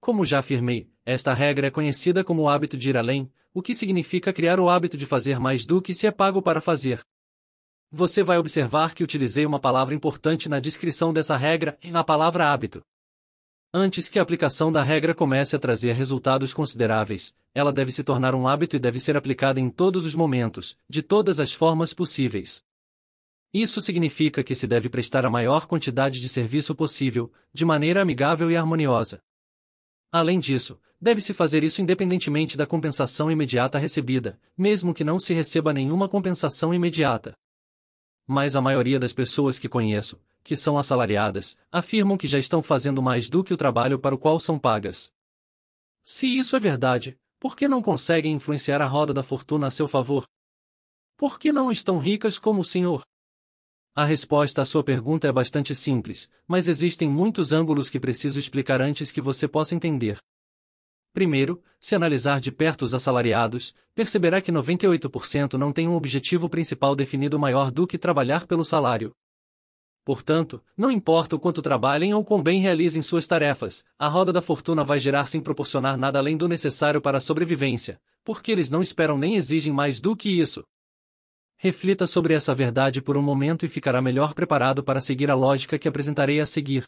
Como já afirmei, esta regra é conhecida como o hábito de ir além, o que significa criar o hábito de fazer mais do que se é pago para fazer. Você vai observar que utilizei uma palavra importante na descrição dessa regra e na palavra hábito. Antes que a aplicação da regra comece a trazer resultados consideráveis, ela deve se tornar um hábito e deve ser aplicada em todos os momentos, de todas as formas possíveis. Isso significa que se deve prestar a maior quantidade de serviço possível, de maneira amigável e harmoniosa. Além disso, deve-se fazer isso independentemente da compensação imediata recebida, mesmo que não se receba nenhuma compensação imediata. Mas a maioria das pessoas que conheço, que são assalariadas, afirmam que já estão fazendo mais do que o trabalho para o qual são pagas. Se isso é verdade, por que não conseguem influenciar a roda da fortuna a seu favor? Por que não estão ricas como o senhor? A resposta à sua pergunta é bastante simples, mas existem muitos ângulos que preciso explicar antes que você possa entender. Primeiro, se analisar de perto os assalariados, perceberá que 98% não tem um objetivo principal definido maior do que trabalhar pelo salário. Portanto, não importa o quanto trabalhem ou quão bem realizem suas tarefas, a roda da fortuna vai girar sem proporcionar nada além do necessário para a sobrevivência, porque eles não esperam nem exigem mais do que isso. Reflita sobre essa verdade por um momento e ficará melhor preparado para seguir a lógica que apresentarei a seguir.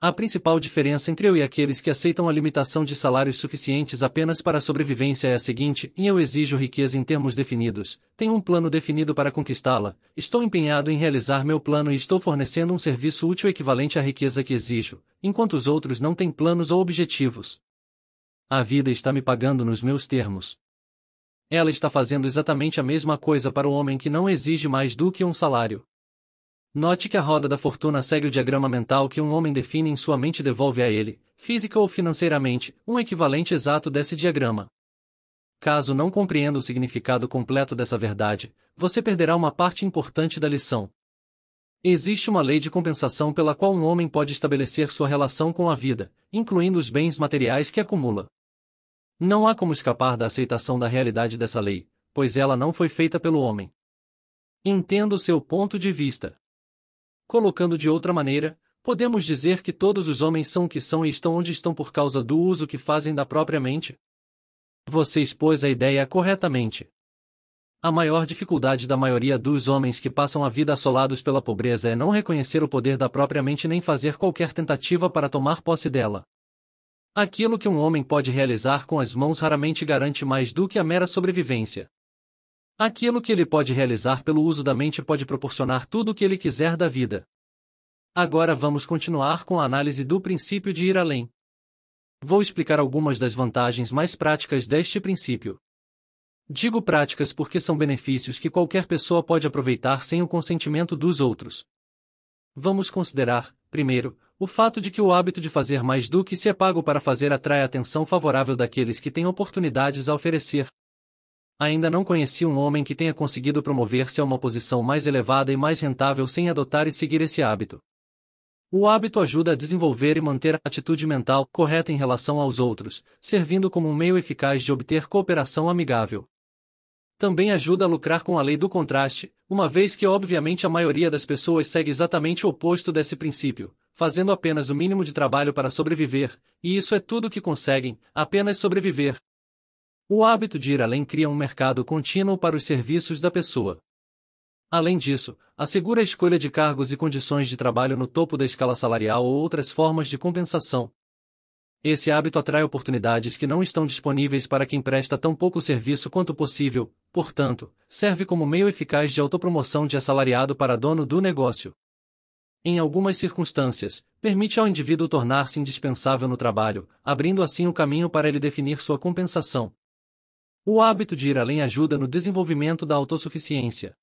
A principal diferença entre eu e aqueles que aceitam a limitação de salários suficientes apenas para a sobrevivência é a seguinte: em eu exijo riqueza em termos definidos, tenho um plano definido para conquistá-la, estou empenhado em realizar meu plano e estou fornecendo um serviço útil equivalente à riqueza que exijo, enquanto os outros não têm planos ou objetivos. A vida está me pagando nos meus termos. Ela está fazendo exatamente a mesma coisa para o homem que não exige mais do que um salário. Note que a roda da fortuna segue o diagrama mental que um homem define em sua mente devolve a ele, física ou financeiramente, um equivalente exato desse diagrama. Caso não compreenda o significado completo dessa verdade, você perderá uma parte importante da lição. Existe uma lei de compensação pela qual um homem pode estabelecer sua relação com a vida, incluindo os bens materiais que acumula. Não há como escapar da aceitação da realidade dessa lei, pois ela não foi feita pelo homem. Entendo seu ponto de vista. Colocando de outra maneira, podemos dizer que todos os homens são o que são e estão onde estão por causa do uso que fazem da própria mente? Você expôs a ideia corretamente. A maior dificuldade da maioria dos homens que passam a vida assolados pela pobreza é não reconhecer o poder da própria mente nem fazer qualquer tentativa para tomar posse dela. Aquilo que um homem pode realizar com as mãos raramente garante mais do que a mera sobrevivência. Aquilo que ele pode realizar pelo uso da mente pode proporcionar tudo o que ele quiser da vida. Agora vamos continuar com a análise do princípio de ir além. Vou explicar algumas das vantagens mais práticas deste princípio. Digo práticas porque são benefícios que qualquer pessoa pode aproveitar sem o consentimento dos outros. Vamos considerar, primeiro, o fato de que o hábito de fazer mais do que se é pago para fazer atrai a atenção favorável daqueles que têm oportunidades a oferecer, Ainda não conheci um homem que tenha conseguido promover-se a uma posição mais elevada e mais rentável sem adotar e seguir esse hábito. O hábito ajuda a desenvolver e manter a atitude mental correta em relação aos outros, servindo como um meio eficaz de obter cooperação amigável. Também ajuda a lucrar com a lei do contraste, uma vez que obviamente a maioria das pessoas segue exatamente o oposto desse princípio, fazendo apenas o mínimo de trabalho para sobreviver, e isso é tudo o que conseguem, apenas sobreviver, o hábito de ir além cria um mercado contínuo para os serviços da pessoa. Além disso, assegura a escolha de cargos e condições de trabalho no topo da escala salarial ou outras formas de compensação. Esse hábito atrai oportunidades que não estão disponíveis para quem presta tão pouco serviço quanto possível, portanto, serve como meio eficaz de autopromoção de assalariado para dono do negócio. Em algumas circunstâncias, permite ao indivíduo tornar-se indispensável no trabalho, abrindo assim o caminho para ele definir sua compensação. O hábito de ir além ajuda no desenvolvimento da autossuficiência.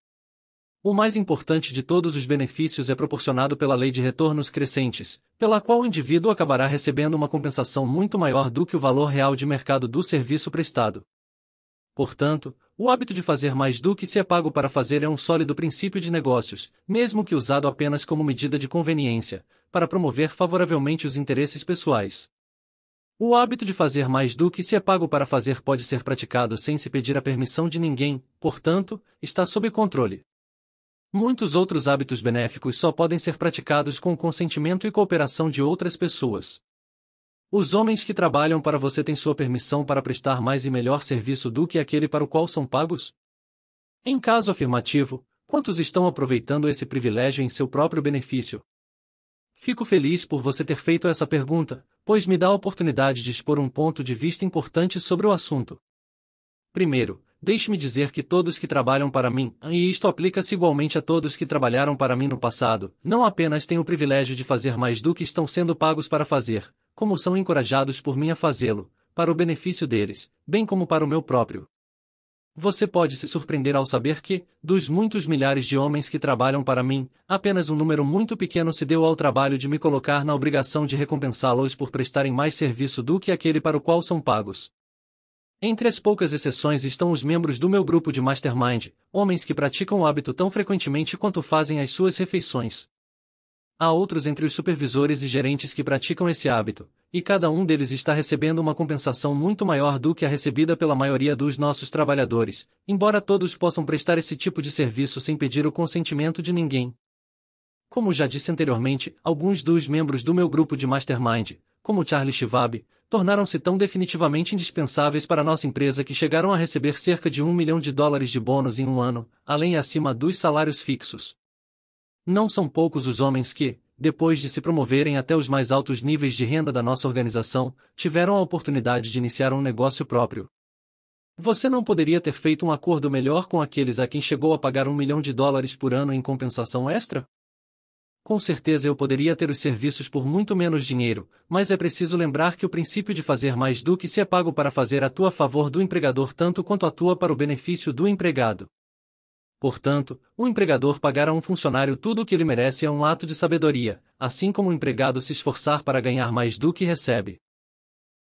O mais importante de todos os benefícios é proporcionado pela lei de retornos crescentes, pela qual o indivíduo acabará recebendo uma compensação muito maior do que o valor real de mercado do serviço prestado. Portanto, o hábito de fazer mais do que se é pago para fazer é um sólido princípio de negócios, mesmo que usado apenas como medida de conveniência, para promover favoravelmente os interesses pessoais. O hábito de fazer mais do que se é pago para fazer pode ser praticado sem se pedir a permissão de ninguém, portanto, está sob controle. Muitos outros hábitos benéficos só podem ser praticados com o consentimento e cooperação de outras pessoas. Os homens que trabalham para você têm sua permissão para prestar mais e melhor serviço do que aquele para o qual são pagos? Em caso afirmativo, quantos estão aproveitando esse privilégio em seu próprio benefício? Fico feliz por você ter feito essa pergunta, pois me dá a oportunidade de expor um ponto de vista importante sobre o assunto. Primeiro, deixe-me dizer que todos que trabalham para mim, e isto aplica-se igualmente a todos que trabalharam para mim no passado, não apenas têm o privilégio de fazer mais do que estão sendo pagos para fazer, como são encorajados por mim a fazê-lo, para o benefício deles, bem como para o meu próprio. Você pode se surpreender ao saber que, dos muitos milhares de homens que trabalham para mim, apenas um número muito pequeno se deu ao trabalho de me colocar na obrigação de recompensá-los por prestarem mais serviço do que aquele para o qual são pagos. Entre as poucas exceções estão os membros do meu grupo de mastermind, homens que praticam o hábito tão frequentemente quanto fazem as suas refeições. Há outros entre os supervisores e gerentes que praticam esse hábito, e cada um deles está recebendo uma compensação muito maior do que a recebida pela maioria dos nossos trabalhadores, embora todos possam prestar esse tipo de serviço sem pedir o consentimento de ninguém. Como já disse anteriormente, alguns dos membros do meu grupo de mastermind, como Charlie Schwab, tornaram-se tão definitivamente indispensáveis para nossa empresa que chegaram a receber cerca de um milhão de dólares de bônus em um ano, além e acima dos salários fixos. Não são poucos os homens que, depois de se promoverem até os mais altos níveis de renda da nossa organização, tiveram a oportunidade de iniciar um negócio próprio. Você não poderia ter feito um acordo melhor com aqueles a quem chegou a pagar um milhão de dólares por ano em compensação extra? Com certeza eu poderia ter os serviços por muito menos dinheiro, mas é preciso lembrar que o princípio de fazer mais do que se é pago para fazer atua a favor do empregador tanto quanto atua para o benefício do empregado. Portanto, o empregador pagar a um funcionário tudo o que ele merece é um ato de sabedoria, assim como o empregado se esforçar para ganhar mais do que recebe.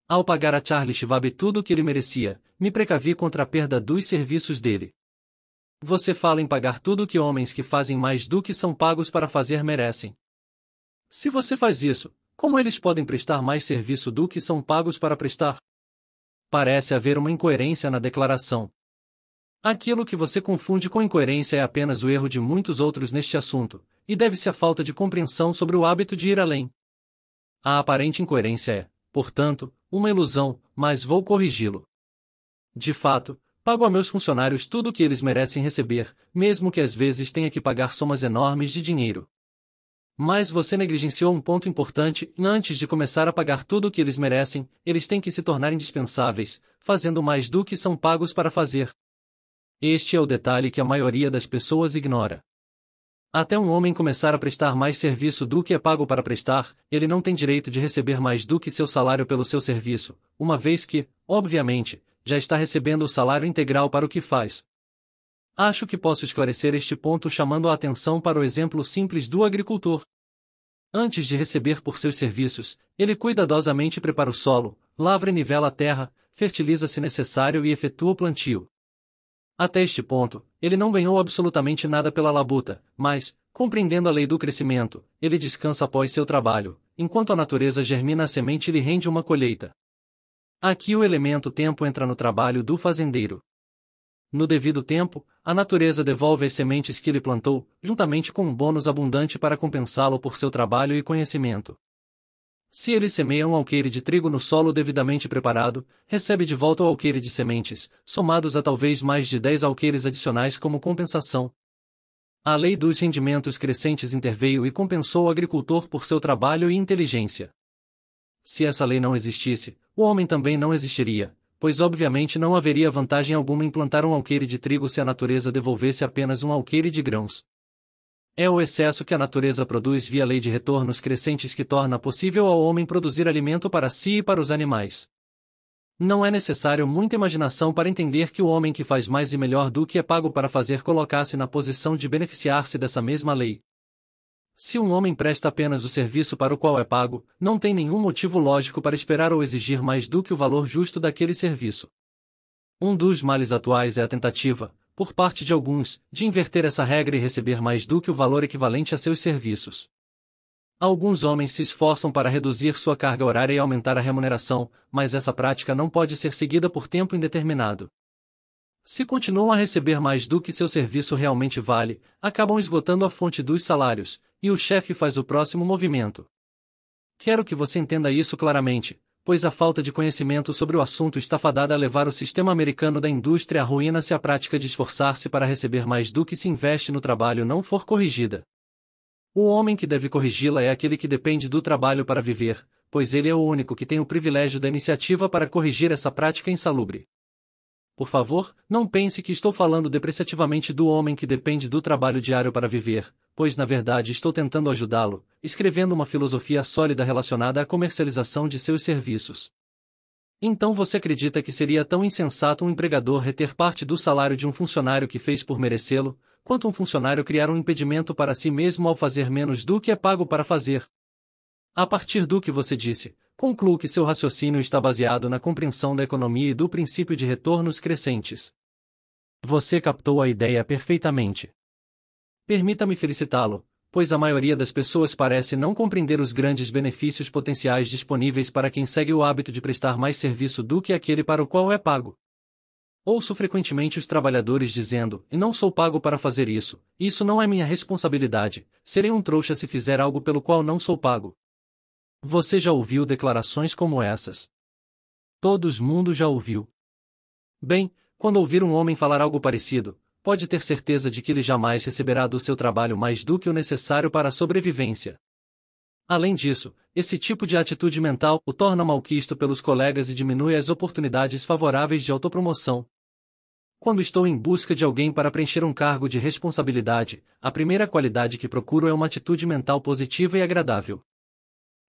Ao pagar a Charles Schwab tudo o que ele merecia, me precavi contra a perda dos serviços dele. Você fala em pagar tudo o que homens que fazem mais do que são pagos para fazer merecem. Se você faz isso, como eles podem prestar mais serviço do que são pagos para prestar? Parece haver uma incoerência na declaração, Aquilo que você confunde com incoerência é apenas o erro de muitos outros neste assunto, e deve-se à falta de compreensão sobre o hábito de ir além. A aparente incoerência é, portanto, uma ilusão, mas vou corrigi-lo. De fato, pago a meus funcionários tudo o que eles merecem receber, mesmo que às vezes tenha que pagar somas enormes de dinheiro. Mas você negligenciou um ponto importante: antes de começar a pagar tudo o que eles merecem, eles têm que se tornar indispensáveis, fazendo mais do que são pagos para fazer, este é o detalhe que a maioria das pessoas ignora. Até um homem começar a prestar mais serviço do que é pago para prestar, ele não tem direito de receber mais do que seu salário pelo seu serviço, uma vez que, obviamente, já está recebendo o salário integral para o que faz. Acho que posso esclarecer este ponto chamando a atenção para o exemplo simples do agricultor. Antes de receber por seus serviços, ele cuidadosamente prepara o solo, lavra e nivela a terra, fertiliza se necessário e efetua o plantio. Até este ponto, ele não ganhou absolutamente nada pela labuta, mas, compreendendo a lei do crescimento, ele descansa após seu trabalho, enquanto a natureza germina a semente e lhe rende uma colheita. Aqui o elemento tempo entra no trabalho do fazendeiro. No devido tempo, a natureza devolve as sementes que ele plantou, juntamente com um bônus abundante para compensá-lo por seu trabalho e conhecimento. Se eles semeiam um alqueire de trigo no solo devidamente preparado, recebe de volta o alqueire de sementes, somados a talvez mais de 10 alqueires adicionais como compensação. A lei dos rendimentos crescentes interveio e compensou o agricultor por seu trabalho e inteligência. Se essa lei não existisse, o homem também não existiria, pois obviamente não haveria vantagem alguma em plantar um alqueire de trigo se a natureza devolvesse apenas um alqueire de grãos. É o excesso que a natureza produz via lei de retornos crescentes que torna possível ao homem produzir alimento para si e para os animais. Não é necessário muita imaginação para entender que o homem que faz mais e melhor do que é pago para fazer colocasse se na posição de beneficiar-se dessa mesma lei. Se um homem presta apenas o serviço para o qual é pago, não tem nenhum motivo lógico para esperar ou exigir mais do que o valor justo daquele serviço. Um dos males atuais é a tentativa, por parte de alguns, de inverter essa regra e receber mais do que o valor equivalente a seus serviços. Alguns homens se esforçam para reduzir sua carga horária e aumentar a remuneração, mas essa prática não pode ser seguida por tempo indeterminado. Se continuam a receber mais do que seu serviço realmente vale, acabam esgotando a fonte dos salários, e o chefe faz o próximo movimento. Quero que você entenda isso claramente, pois a falta de conhecimento sobre o assunto está fadada a levar o sistema americano da indústria à ruína se a prática de esforçar-se para receber mais do que se investe no trabalho não for corrigida. O homem que deve corrigi-la é aquele que depende do trabalho para viver, pois ele é o único que tem o privilégio da iniciativa para corrigir essa prática insalubre. Por favor, não pense que estou falando depreciativamente do homem que depende do trabalho diário para viver, pois na verdade estou tentando ajudá-lo, escrevendo uma filosofia sólida relacionada à comercialização de seus serviços. Então você acredita que seria tão insensato um empregador reter parte do salário de um funcionário que fez por merecê-lo, quanto um funcionário criar um impedimento para si mesmo ao fazer menos do que é pago para fazer? A partir do que você disse, concluo que seu raciocínio está baseado na compreensão da economia e do princípio de retornos crescentes. Você captou a ideia perfeitamente. Permita-me felicitá-lo, pois a maioria das pessoas parece não compreender os grandes benefícios potenciais disponíveis para quem segue o hábito de prestar mais serviço do que aquele para o qual é pago. Ouço frequentemente os trabalhadores dizendo: E não sou pago para fazer isso, isso não é minha responsabilidade, serei um trouxa se fizer algo pelo qual não sou pago. Você já ouviu declarações como essas? Todos mundo já ouviu. Bem, quando ouvir um homem falar algo parecido, pode ter certeza de que ele jamais receberá do seu trabalho mais do que o necessário para a sobrevivência. Além disso, esse tipo de atitude mental o torna malquisto pelos colegas e diminui as oportunidades favoráveis de autopromoção. Quando estou em busca de alguém para preencher um cargo de responsabilidade, a primeira qualidade que procuro é uma atitude mental positiva e agradável.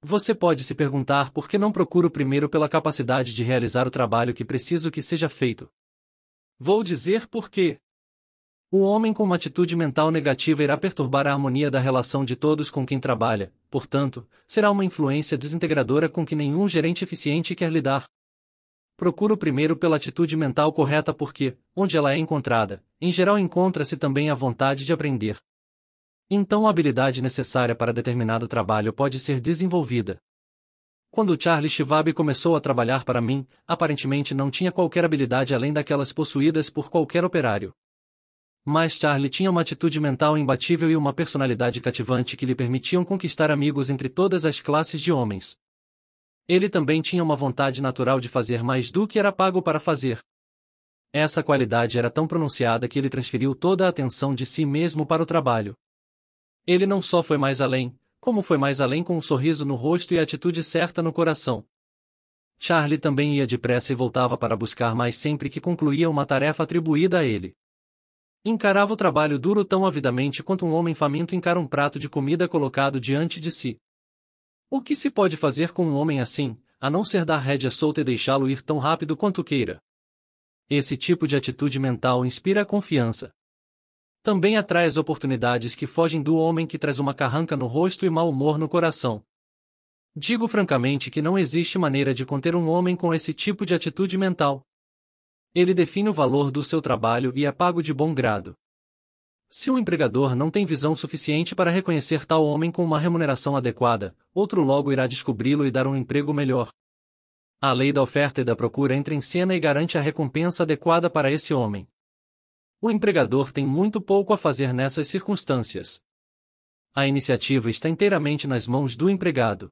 Você pode se perguntar por que não procuro primeiro pela capacidade de realizar o trabalho que preciso que seja feito. Vou dizer por quê. O homem com uma atitude mental negativa irá perturbar a harmonia da relação de todos com quem trabalha, portanto, será uma influência desintegradora com que nenhum gerente eficiente quer lidar. Procuro primeiro pela atitude mental correta porque, onde ela é encontrada, em geral encontra-se também a vontade de aprender. Então a habilidade necessária para determinado trabalho pode ser desenvolvida. Quando Charles Schwab começou a trabalhar para mim, aparentemente não tinha qualquer habilidade além daquelas possuídas por qualquer operário. Mas Charlie tinha uma atitude mental imbatível e uma personalidade cativante que lhe permitiam conquistar amigos entre todas as classes de homens. Ele também tinha uma vontade natural de fazer mais do que era pago para fazer. Essa qualidade era tão pronunciada que ele transferiu toda a atenção de si mesmo para o trabalho. Ele não só foi mais além, como foi mais além com um sorriso no rosto e atitude certa no coração. Charlie também ia depressa e voltava para buscar mais sempre que concluía uma tarefa atribuída a ele. Encarava o trabalho duro tão avidamente quanto um homem faminto encara um prato de comida colocado diante de si. O que se pode fazer com um homem assim, a não ser dar rédea solta e deixá-lo ir tão rápido quanto queira? Esse tipo de atitude mental inspira confiança também atrai as oportunidades que fogem do homem que traz uma carranca no rosto e mau humor no coração. Digo francamente que não existe maneira de conter um homem com esse tipo de atitude mental. Ele define o valor do seu trabalho e é pago de bom grado. Se um empregador não tem visão suficiente para reconhecer tal homem com uma remuneração adequada, outro logo irá descobri-lo e dar um emprego melhor. A lei da oferta e da procura entra em cena e garante a recompensa adequada para esse homem o empregador tem muito pouco a fazer nessas circunstâncias. A iniciativa está inteiramente nas mãos do empregado.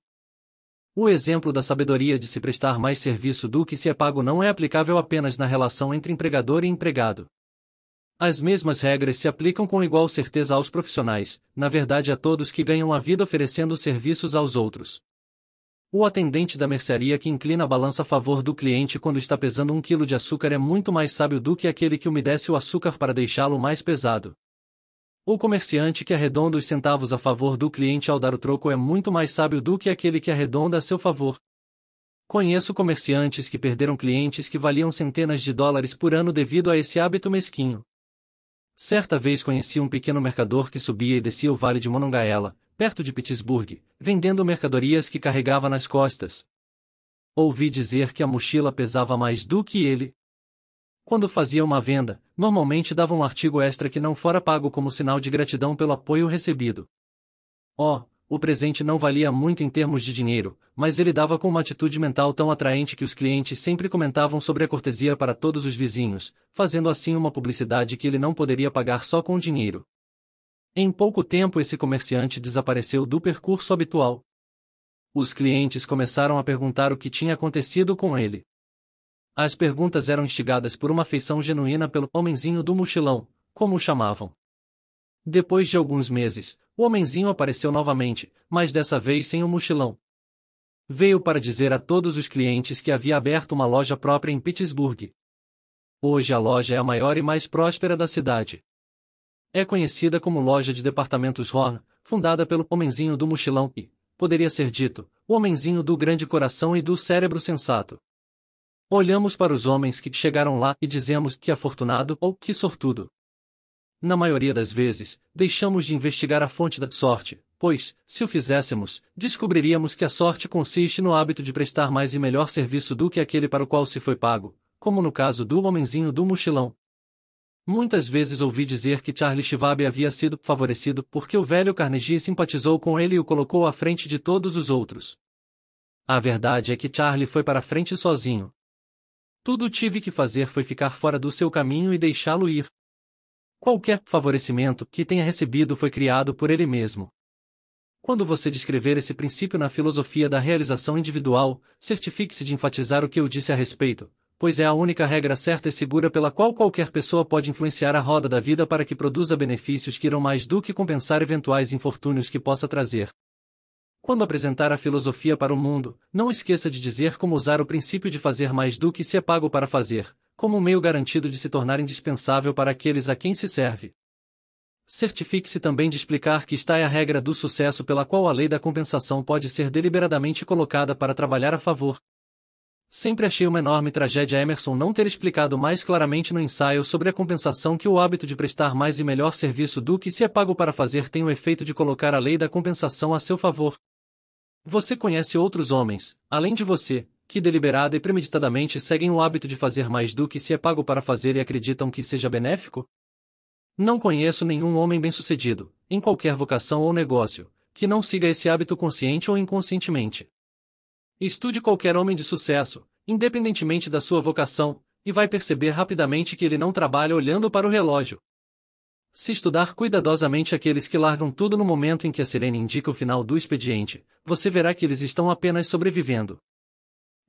O exemplo da sabedoria de se prestar mais serviço do que se é pago não é aplicável apenas na relação entre empregador e empregado. As mesmas regras se aplicam com igual certeza aos profissionais, na verdade a todos que ganham a vida oferecendo serviços aos outros. O atendente da mercearia que inclina a balança a favor do cliente quando está pesando um quilo de açúcar é muito mais sábio do que aquele que umedece o açúcar para deixá-lo mais pesado. O comerciante que arredonda os centavos a favor do cliente ao dar o troco é muito mais sábio do que aquele que arredonda a seu favor. Conheço comerciantes que perderam clientes que valiam centenas de dólares por ano devido a esse hábito mesquinho. Certa vez conheci um pequeno mercador que subia e descia o vale de Monongahela, perto de Pittsburgh, vendendo mercadorias que carregava nas costas. Ouvi dizer que a mochila pesava mais do que ele. Quando fazia uma venda, normalmente dava um artigo extra que não fora pago como sinal de gratidão pelo apoio recebido. Oh, o presente não valia muito em termos de dinheiro, mas ele dava com uma atitude mental tão atraente que os clientes sempre comentavam sobre a cortesia para todos os vizinhos, fazendo assim uma publicidade que ele não poderia pagar só com dinheiro. Em pouco tempo, esse comerciante desapareceu do percurso habitual. Os clientes começaram a perguntar o que tinha acontecido com ele. As perguntas eram instigadas por uma afeição genuína pelo homenzinho do mochilão, como o chamavam. Depois de alguns meses, o homenzinho apareceu novamente, mas dessa vez sem o mochilão. Veio para dizer a todos os clientes que havia aberto uma loja própria em Pittsburgh. Hoje a loja é a maior e mais próspera da cidade. É conhecida como loja de departamentos Horn, fundada pelo homenzinho do mochilão e, poderia ser dito, o homenzinho do grande coração e do cérebro sensato. Olhamos para os homens que chegaram lá e dizemos que afortunado ou que sortudo. Na maioria das vezes, deixamos de investigar a fonte da sorte, pois, se o fizéssemos, descobriríamos que a sorte consiste no hábito de prestar mais e melhor serviço do que aquele para o qual se foi pago, como no caso do homenzinho do mochilão. Muitas vezes ouvi dizer que Charlie Schwab havia sido favorecido porque o velho Carnegie simpatizou com ele e o colocou à frente de todos os outros. A verdade é que Charlie foi para a frente sozinho. Tudo tive que fazer foi ficar fora do seu caminho e deixá-lo ir. Qualquer favorecimento que tenha recebido foi criado por ele mesmo. Quando você descrever esse princípio na filosofia da realização individual, certifique-se de enfatizar o que eu disse a respeito, pois é a única regra certa e segura pela qual qualquer pessoa pode influenciar a roda da vida para que produza benefícios que irão mais do que compensar eventuais infortúnios que possa trazer. Quando apresentar a filosofia para o mundo, não esqueça de dizer como usar o princípio de fazer mais do que se é pago para fazer, como um meio garantido de se tornar indispensável para aqueles a quem se serve. Certifique-se também de explicar que está é a regra do sucesso pela qual a lei da compensação pode ser deliberadamente colocada para trabalhar a favor, Sempre achei uma enorme tragédia Emerson não ter explicado mais claramente no ensaio sobre a compensação que o hábito de prestar mais e melhor serviço do que se é pago para fazer tem o efeito de colocar a lei da compensação a seu favor. Você conhece outros homens, além de você, que deliberada e premeditadamente seguem o hábito de fazer mais do que se é pago para fazer e acreditam que seja benéfico? Não conheço nenhum homem bem-sucedido, em qualquer vocação ou negócio, que não siga esse hábito consciente ou inconscientemente. Estude qualquer homem de sucesso, independentemente da sua vocação, e vai perceber rapidamente que ele não trabalha olhando para o relógio. Se estudar cuidadosamente aqueles que largam tudo no momento em que a sirene indica o final do expediente, você verá que eles estão apenas sobrevivendo.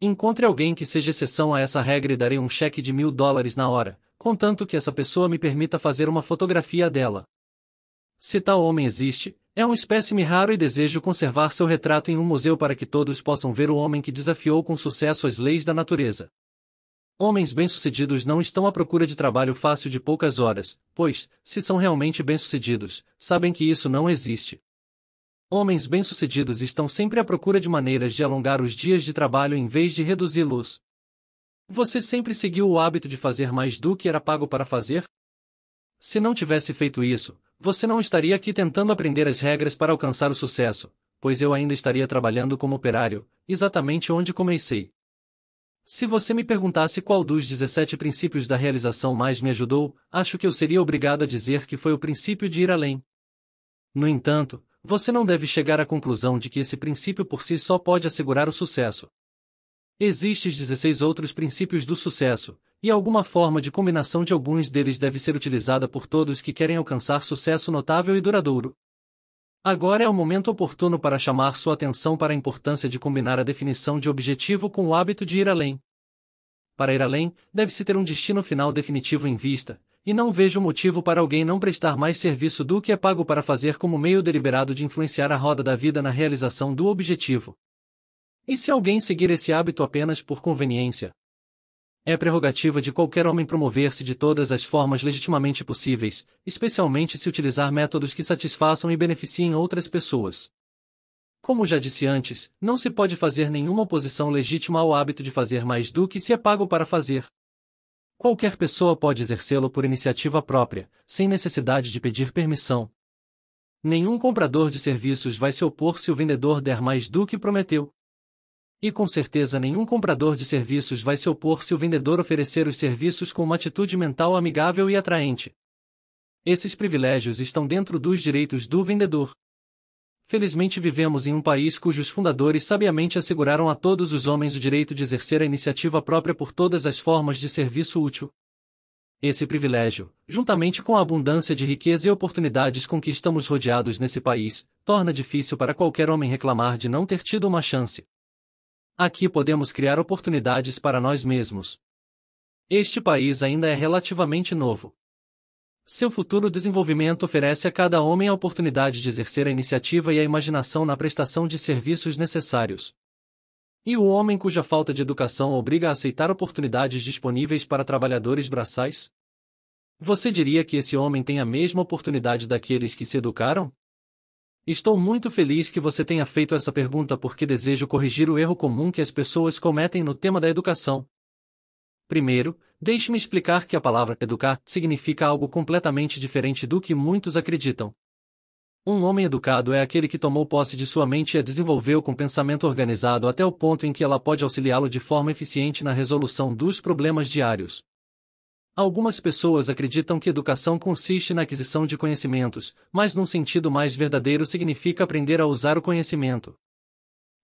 Encontre alguém que seja exceção a essa regra e darei um cheque de mil dólares na hora, contanto que essa pessoa me permita fazer uma fotografia dela. Se tal homem existe, é um espécime raro e desejo conservar seu retrato em um museu para que todos possam ver o homem que desafiou com sucesso as leis da natureza. Homens bem-sucedidos não estão à procura de trabalho fácil de poucas horas, pois, se são realmente bem-sucedidos, sabem que isso não existe. Homens bem-sucedidos estão sempre à procura de maneiras de alongar os dias de trabalho em vez de reduzi-los. Você sempre seguiu o hábito de fazer mais do que era pago para fazer? Se não tivesse feito isso, você não estaria aqui tentando aprender as regras para alcançar o sucesso, pois eu ainda estaria trabalhando como operário, exatamente onde comecei. Se você me perguntasse qual dos 17 princípios da realização mais me ajudou, acho que eu seria obrigado a dizer que foi o princípio de ir além. No entanto, você não deve chegar à conclusão de que esse princípio por si só pode assegurar o sucesso. Existem 16 outros princípios do sucesso, e alguma forma de combinação de alguns deles deve ser utilizada por todos que querem alcançar sucesso notável e duradouro. Agora é o momento oportuno para chamar sua atenção para a importância de combinar a definição de objetivo com o hábito de ir além. Para ir além, deve-se ter um destino final definitivo em vista, e não vejo motivo para alguém não prestar mais serviço do que é pago para fazer como meio deliberado de influenciar a roda da vida na realização do objetivo. E se alguém seguir esse hábito apenas por conveniência, é prerrogativa de qualquer homem promover-se de todas as formas legitimamente possíveis, especialmente se utilizar métodos que satisfaçam e beneficiem outras pessoas. Como já disse antes, não se pode fazer nenhuma oposição legítima ao hábito de fazer mais do que se é pago para fazer. Qualquer pessoa pode exercê-lo por iniciativa própria, sem necessidade de pedir permissão. Nenhum comprador de serviços vai se opor se o vendedor der mais do que prometeu. E com certeza nenhum comprador de serviços vai se opor se o vendedor oferecer os serviços com uma atitude mental amigável e atraente. Esses privilégios estão dentro dos direitos do vendedor. Felizmente vivemos em um país cujos fundadores sabiamente asseguraram a todos os homens o direito de exercer a iniciativa própria por todas as formas de serviço útil. Esse privilégio, juntamente com a abundância de riqueza e oportunidades com que estamos rodeados nesse país, torna difícil para qualquer homem reclamar de não ter tido uma chance. Aqui podemos criar oportunidades para nós mesmos. Este país ainda é relativamente novo. Seu futuro desenvolvimento oferece a cada homem a oportunidade de exercer a iniciativa e a imaginação na prestação de serviços necessários. E o homem cuja falta de educação obriga a aceitar oportunidades disponíveis para trabalhadores braçais? Você diria que esse homem tem a mesma oportunidade daqueles que se educaram? Estou muito feliz que você tenha feito essa pergunta porque desejo corrigir o erro comum que as pessoas cometem no tema da educação. Primeiro, deixe-me explicar que a palavra educar significa algo completamente diferente do que muitos acreditam. Um homem educado é aquele que tomou posse de sua mente e a desenvolveu com pensamento organizado até o ponto em que ela pode auxiliá-lo de forma eficiente na resolução dos problemas diários, Algumas pessoas acreditam que educação consiste na aquisição de conhecimentos, mas num sentido mais verdadeiro significa aprender a usar o conhecimento.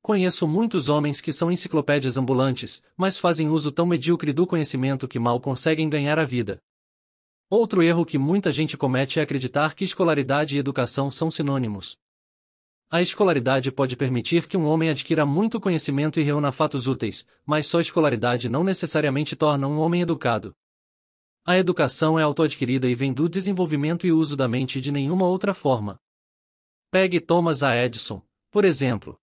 Conheço muitos homens que são enciclopédias ambulantes, mas fazem uso tão medíocre do conhecimento que mal conseguem ganhar a vida. Outro erro que muita gente comete é acreditar que escolaridade e educação são sinônimos. A escolaridade pode permitir que um homem adquira muito conhecimento e reúna fatos úteis, mas só escolaridade não necessariamente torna um homem educado. A educação é autoadquirida e vem do desenvolvimento e uso da mente de nenhuma outra forma. Pegue Thomas A. Edison, por exemplo.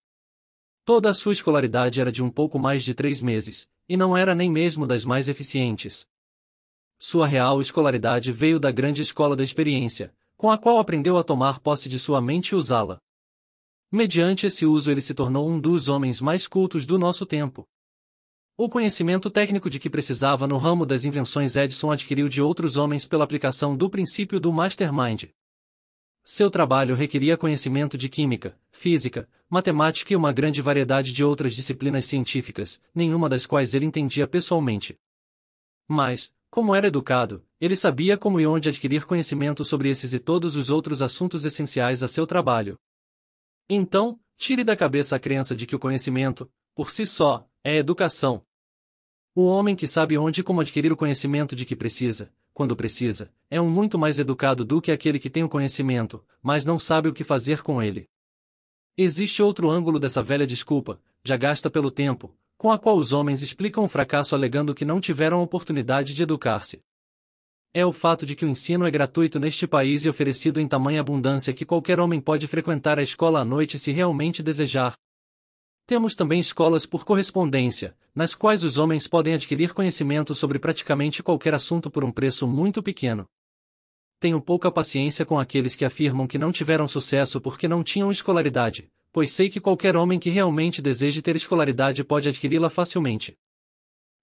Toda a sua escolaridade era de um pouco mais de três meses, e não era nem mesmo das mais eficientes. Sua real escolaridade veio da grande escola da experiência, com a qual aprendeu a tomar posse de sua mente e usá-la. Mediante esse uso, ele se tornou um dos homens mais cultos do nosso tempo. O conhecimento técnico de que precisava no ramo das invenções Edison adquiriu de outros homens pela aplicação do princípio do mastermind. Seu trabalho requeria conhecimento de química, física, matemática e uma grande variedade de outras disciplinas científicas, nenhuma das quais ele entendia pessoalmente. Mas, como era educado, ele sabia como e onde adquirir conhecimento sobre esses e todos os outros assuntos essenciais a seu trabalho. Então, tire da cabeça a crença de que o conhecimento, por si só, é educação. O homem que sabe onde e como adquirir o conhecimento de que precisa, quando precisa, é um muito mais educado do que aquele que tem o conhecimento, mas não sabe o que fazer com ele. Existe outro ângulo dessa velha desculpa, já gasta pelo tempo, com a qual os homens explicam o fracasso alegando que não tiveram oportunidade de educar-se. É o fato de que o ensino é gratuito neste país e oferecido em tamanha abundância que qualquer homem pode frequentar a escola à noite se realmente desejar, temos também escolas por correspondência, nas quais os homens podem adquirir conhecimento sobre praticamente qualquer assunto por um preço muito pequeno. Tenho pouca paciência com aqueles que afirmam que não tiveram sucesso porque não tinham escolaridade, pois sei que qualquer homem que realmente deseje ter escolaridade pode adquiri-la facilmente.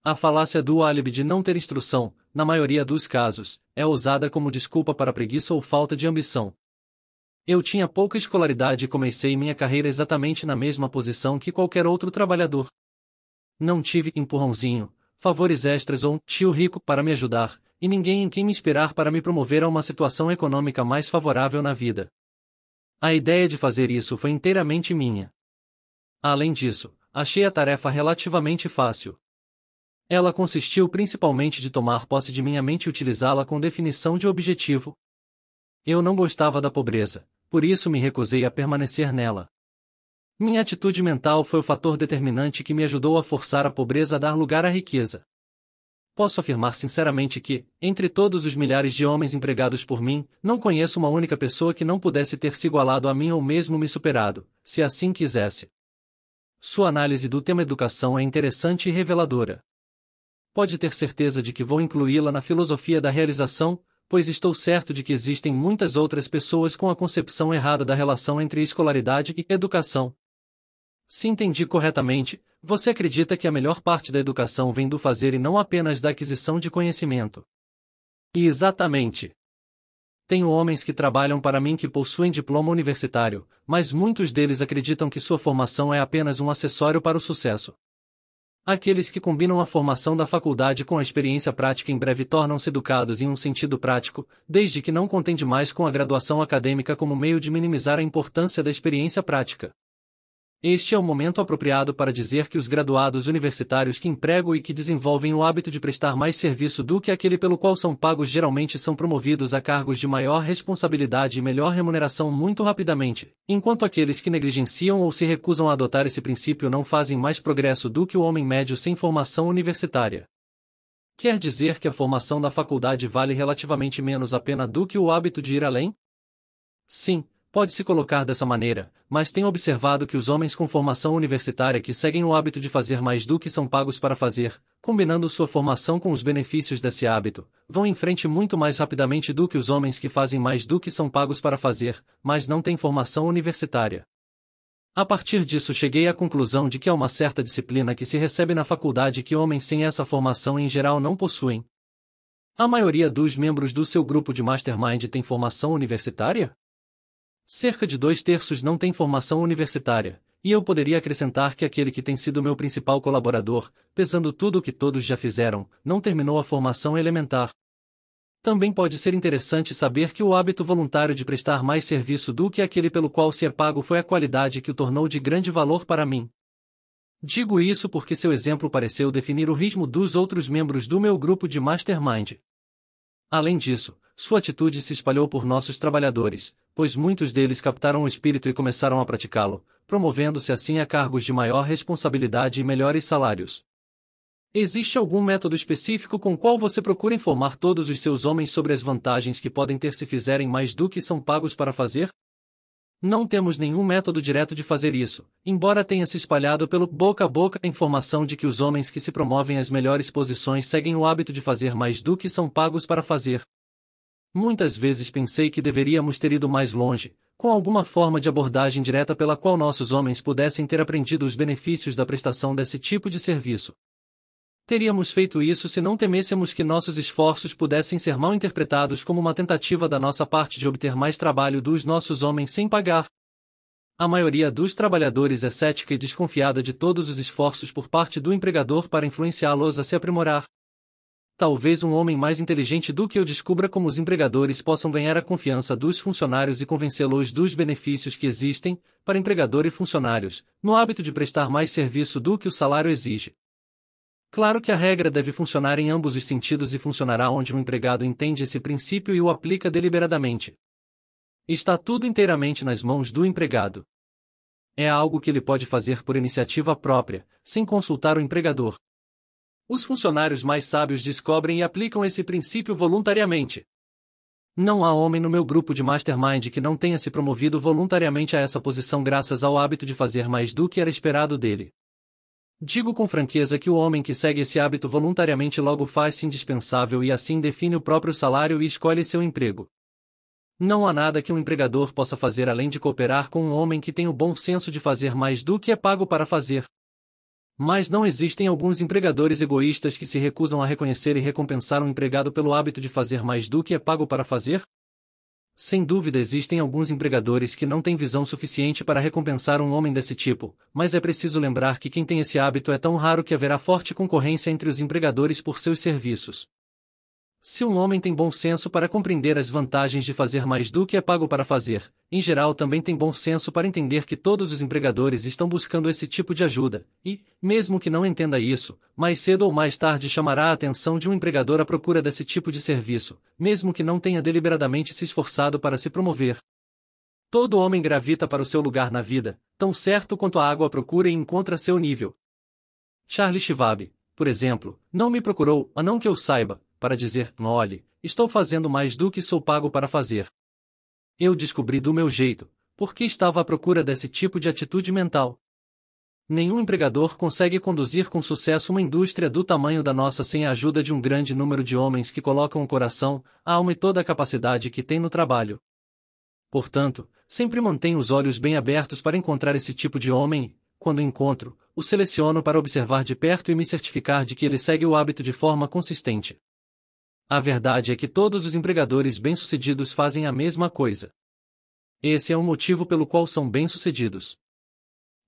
A falácia do álibi de não ter instrução, na maioria dos casos, é usada como desculpa para preguiça ou falta de ambição. Eu tinha pouca escolaridade e comecei minha carreira exatamente na mesma posição que qualquer outro trabalhador. Não tive empurrãozinho, favores extras ou um tio rico para me ajudar, e ninguém em quem me inspirar para me promover a uma situação econômica mais favorável na vida. A ideia de fazer isso foi inteiramente minha. Além disso, achei a tarefa relativamente fácil. Ela consistiu principalmente de tomar posse de minha mente e utilizá-la com definição de objetivo. Eu não gostava da pobreza, por isso me recusei a permanecer nela. Minha atitude mental foi o fator determinante que me ajudou a forçar a pobreza a dar lugar à riqueza. Posso afirmar sinceramente que, entre todos os milhares de homens empregados por mim, não conheço uma única pessoa que não pudesse ter se igualado a mim ou mesmo me superado, se assim quisesse. Sua análise do tema educação é interessante e reveladora. Pode ter certeza de que vou incluí-la na filosofia da realização, pois estou certo de que existem muitas outras pessoas com a concepção errada da relação entre escolaridade e educação. Se entendi corretamente, você acredita que a melhor parte da educação vem do fazer e não apenas da aquisição de conhecimento. E exatamente. Tenho homens que trabalham para mim que possuem diploma universitário, mas muitos deles acreditam que sua formação é apenas um acessório para o sucesso. Aqueles que combinam a formação da faculdade com a experiência prática em breve tornam-se educados em um sentido prático, desde que não contem mais com a graduação acadêmica como meio de minimizar a importância da experiência prática. Este é o momento apropriado para dizer que os graduados universitários que empregam e que desenvolvem o hábito de prestar mais serviço do que aquele pelo qual são pagos geralmente são promovidos a cargos de maior responsabilidade e melhor remuneração muito rapidamente, enquanto aqueles que negligenciam ou se recusam a adotar esse princípio não fazem mais progresso do que o homem médio sem formação universitária. Quer dizer que a formação da faculdade vale relativamente menos a pena do que o hábito de ir além? Sim, Pode-se colocar dessa maneira, mas tenho observado que os homens com formação universitária que seguem o hábito de fazer mais do que são pagos para fazer, combinando sua formação com os benefícios desse hábito, vão em frente muito mais rapidamente do que os homens que fazem mais do que são pagos para fazer, mas não têm formação universitária. A partir disso cheguei à conclusão de que há uma certa disciplina que se recebe na faculdade que homens sem essa formação em geral não possuem. A maioria dos membros do seu grupo de mastermind tem formação universitária? Cerca de dois terços não têm formação universitária, e eu poderia acrescentar que aquele que tem sido meu principal colaborador, pesando tudo o que todos já fizeram, não terminou a formação elementar. Também pode ser interessante saber que o hábito voluntário de prestar mais serviço do que aquele pelo qual se é pago foi a qualidade que o tornou de grande valor para mim. Digo isso porque seu exemplo pareceu definir o ritmo dos outros membros do meu grupo de mastermind. Além disso, sua atitude se espalhou por nossos trabalhadores, pois muitos deles captaram o espírito e começaram a praticá-lo, promovendo-se assim a cargos de maior responsabilidade e melhores salários. Existe algum método específico com qual você procura informar todos os seus homens sobre as vantagens que podem ter se fizerem mais do que são pagos para fazer? Não temos nenhum método direto de fazer isso, embora tenha se espalhado pelo boca a boca a informação de que os homens que se promovem às melhores posições seguem o hábito de fazer mais do que são pagos para fazer, Muitas vezes pensei que deveríamos ter ido mais longe, com alguma forma de abordagem direta pela qual nossos homens pudessem ter aprendido os benefícios da prestação desse tipo de serviço. Teríamos feito isso se não temêssemos que nossos esforços pudessem ser mal interpretados como uma tentativa da nossa parte de obter mais trabalho dos nossos homens sem pagar. A maioria dos trabalhadores é cética e desconfiada de todos os esforços por parte do empregador para influenciá-los a se aprimorar, Talvez um homem mais inteligente do que eu descubra como os empregadores possam ganhar a confiança dos funcionários e convencê-los dos benefícios que existem, para empregador e funcionários, no hábito de prestar mais serviço do que o salário exige. Claro que a regra deve funcionar em ambos os sentidos e funcionará onde o um empregado entende esse princípio e o aplica deliberadamente. Está tudo inteiramente nas mãos do empregado. É algo que ele pode fazer por iniciativa própria, sem consultar o empregador, os funcionários mais sábios descobrem e aplicam esse princípio voluntariamente. Não há homem no meu grupo de mastermind que não tenha se promovido voluntariamente a essa posição graças ao hábito de fazer mais do que era esperado dele. Digo com franqueza que o homem que segue esse hábito voluntariamente logo faz-se indispensável e assim define o próprio salário e escolhe seu emprego. Não há nada que um empregador possa fazer além de cooperar com um homem que tem o bom senso de fazer mais do que é pago para fazer, mas não existem alguns empregadores egoístas que se recusam a reconhecer e recompensar um empregado pelo hábito de fazer mais do que é pago para fazer? Sem dúvida existem alguns empregadores que não têm visão suficiente para recompensar um homem desse tipo, mas é preciso lembrar que quem tem esse hábito é tão raro que haverá forte concorrência entre os empregadores por seus serviços. Se um homem tem bom senso para compreender as vantagens de fazer mais do que é pago para fazer, em geral também tem bom senso para entender que todos os empregadores estão buscando esse tipo de ajuda, e, mesmo que não entenda isso, mais cedo ou mais tarde chamará a atenção de um empregador à procura desse tipo de serviço, mesmo que não tenha deliberadamente se esforçado para se promover. Todo homem gravita para o seu lugar na vida, tão certo quanto a água procura e encontra seu nível. Charles Schwab, por exemplo, não me procurou, a não que eu saiba, para dizer: olhe, estou fazendo mais do que sou pago para fazer. Eu descobri do meu jeito, porque estava à procura desse tipo de atitude mental. Nenhum empregador consegue conduzir com sucesso uma indústria do tamanho da nossa sem a ajuda de um grande número de homens que colocam o coração, a alma e toda a capacidade que tem no trabalho. Portanto, sempre mantenho os olhos bem abertos para encontrar esse tipo de homem, quando encontro, o seleciono para observar de perto e me certificar de que ele segue o hábito de forma consistente. A verdade é que todos os empregadores bem-sucedidos fazem a mesma coisa. Esse é o motivo pelo qual são bem-sucedidos.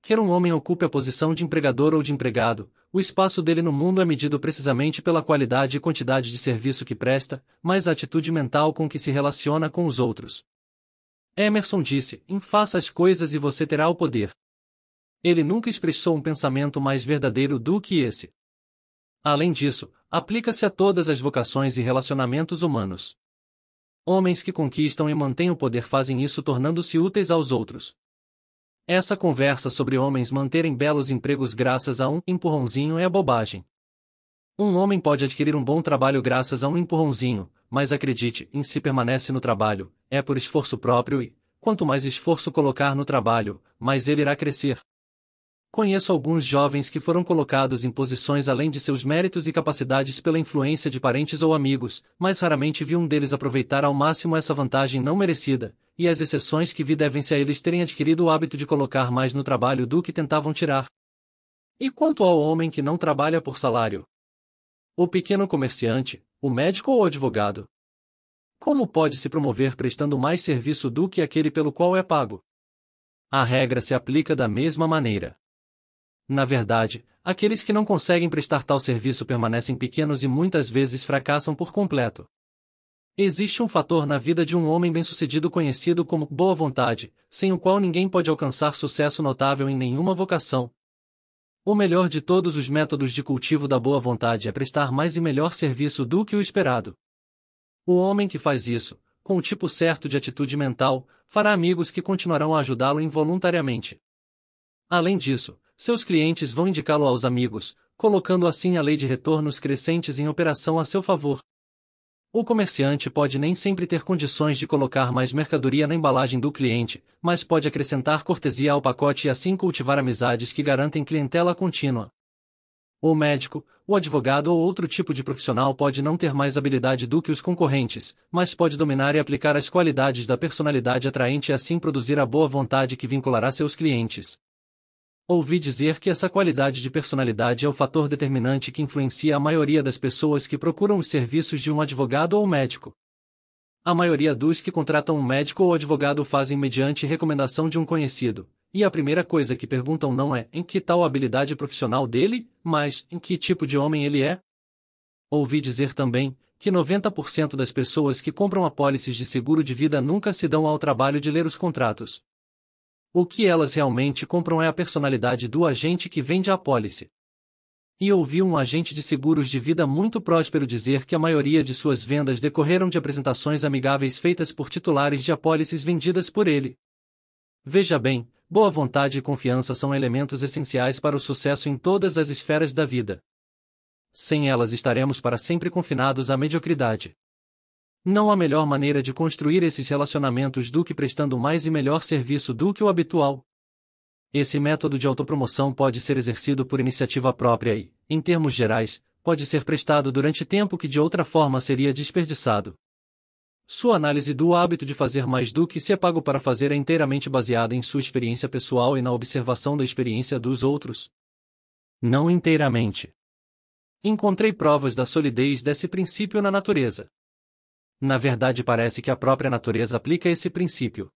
Quer um homem ocupe a posição de empregador ou de empregado, o espaço dele no mundo é medido precisamente pela qualidade e quantidade de serviço que presta, mais a atitude mental com que se relaciona com os outros. Emerson disse: faça as coisas e você terá o poder. Ele nunca expressou um pensamento mais verdadeiro do que esse. Além disso, aplica-se a todas as vocações e relacionamentos humanos. Homens que conquistam e mantêm o poder fazem isso tornando-se úteis aos outros. Essa conversa sobre homens manterem belos empregos graças a um empurrãozinho é bobagem. Um homem pode adquirir um bom trabalho graças a um empurrãozinho, mas acredite, em si permanece no trabalho, é por esforço próprio e, quanto mais esforço colocar no trabalho, mais ele irá crescer. Conheço alguns jovens que foram colocados em posições além de seus méritos e capacidades pela influência de parentes ou amigos, mas raramente vi um deles aproveitar ao máximo essa vantagem não merecida, e as exceções que vi devem-se a eles terem adquirido o hábito de colocar mais no trabalho do que tentavam tirar. E quanto ao homem que não trabalha por salário? O pequeno comerciante, o médico ou o advogado? Como pode se promover prestando mais serviço do que aquele pelo qual é pago? A regra se aplica da mesma maneira. Na verdade, aqueles que não conseguem prestar tal serviço permanecem pequenos e muitas vezes fracassam por completo. Existe um fator na vida de um homem bem-sucedido conhecido como boa vontade, sem o qual ninguém pode alcançar sucesso notável em nenhuma vocação. O melhor de todos os métodos de cultivo da boa vontade é prestar mais e melhor serviço do que o esperado. O homem que faz isso, com o tipo certo de atitude mental, fará amigos que continuarão a ajudá-lo involuntariamente. Além disso, seus clientes vão indicá-lo aos amigos, colocando assim a lei de retornos crescentes em operação a seu favor. O comerciante pode nem sempre ter condições de colocar mais mercadoria na embalagem do cliente, mas pode acrescentar cortesia ao pacote e assim cultivar amizades que garantem clientela contínua. O médico, o advogado ou outro tipo de profissional pode não ter mais habilidade do que os concorrentes, mas pode dominar e aplicar as qualidades da personalidade atraente e assim produzir a boa vontade que vinculará seus clientes. Ouvi dizer que essa qualidade de personalidade é o fator determinante que influencia a maioria das pessoas que procuram os serviços de um advogado ou médico. A maioria dos que contratam um médico ou advogado fazem mediante recomendação de um conhecido, e a primeira coisa que perguntam não é em que tal habilidade profissional dele, mas em que tipo de homem ele é. Ouvi dizer também que 90% das pessoas que compram apólices de seguro de vida nunca se dão ao trabalho de ler os contratos, o que elas realmente compram é a personalidade do agente que vende a apólice. E ouvi um agente de seguros de vida muito próspero dizer que a maioria de suas vendas decorreram de apresentações amigáveis feitas por titulares de apólices vendidas por ele. Veja bem, boa vontade e confiança são elementos essenciais para o sucesso em todas as esferas da vida. Sem elas estaremos para sempre confinados à mediocridade. Não há melhor maneira de construir esses relacionamentos do que prestando mais e melhor serviço do que o habitual. Esse método de autopromoção pode ser exercido por iniciativa própria e, em termos gerais, pode ser prestado durante tempo que de outra forma seria desperdiçado. Sua análise do hábito de fazer mais do que se é pago para fazer é inteiramente baseada em sua experiência pessoal e na observação da experiência dos outros. Não inteiramente. Encontrei provas da solidez desse princípio na natureza. Na verdade, parece que a própria natureza aplica esse princípio.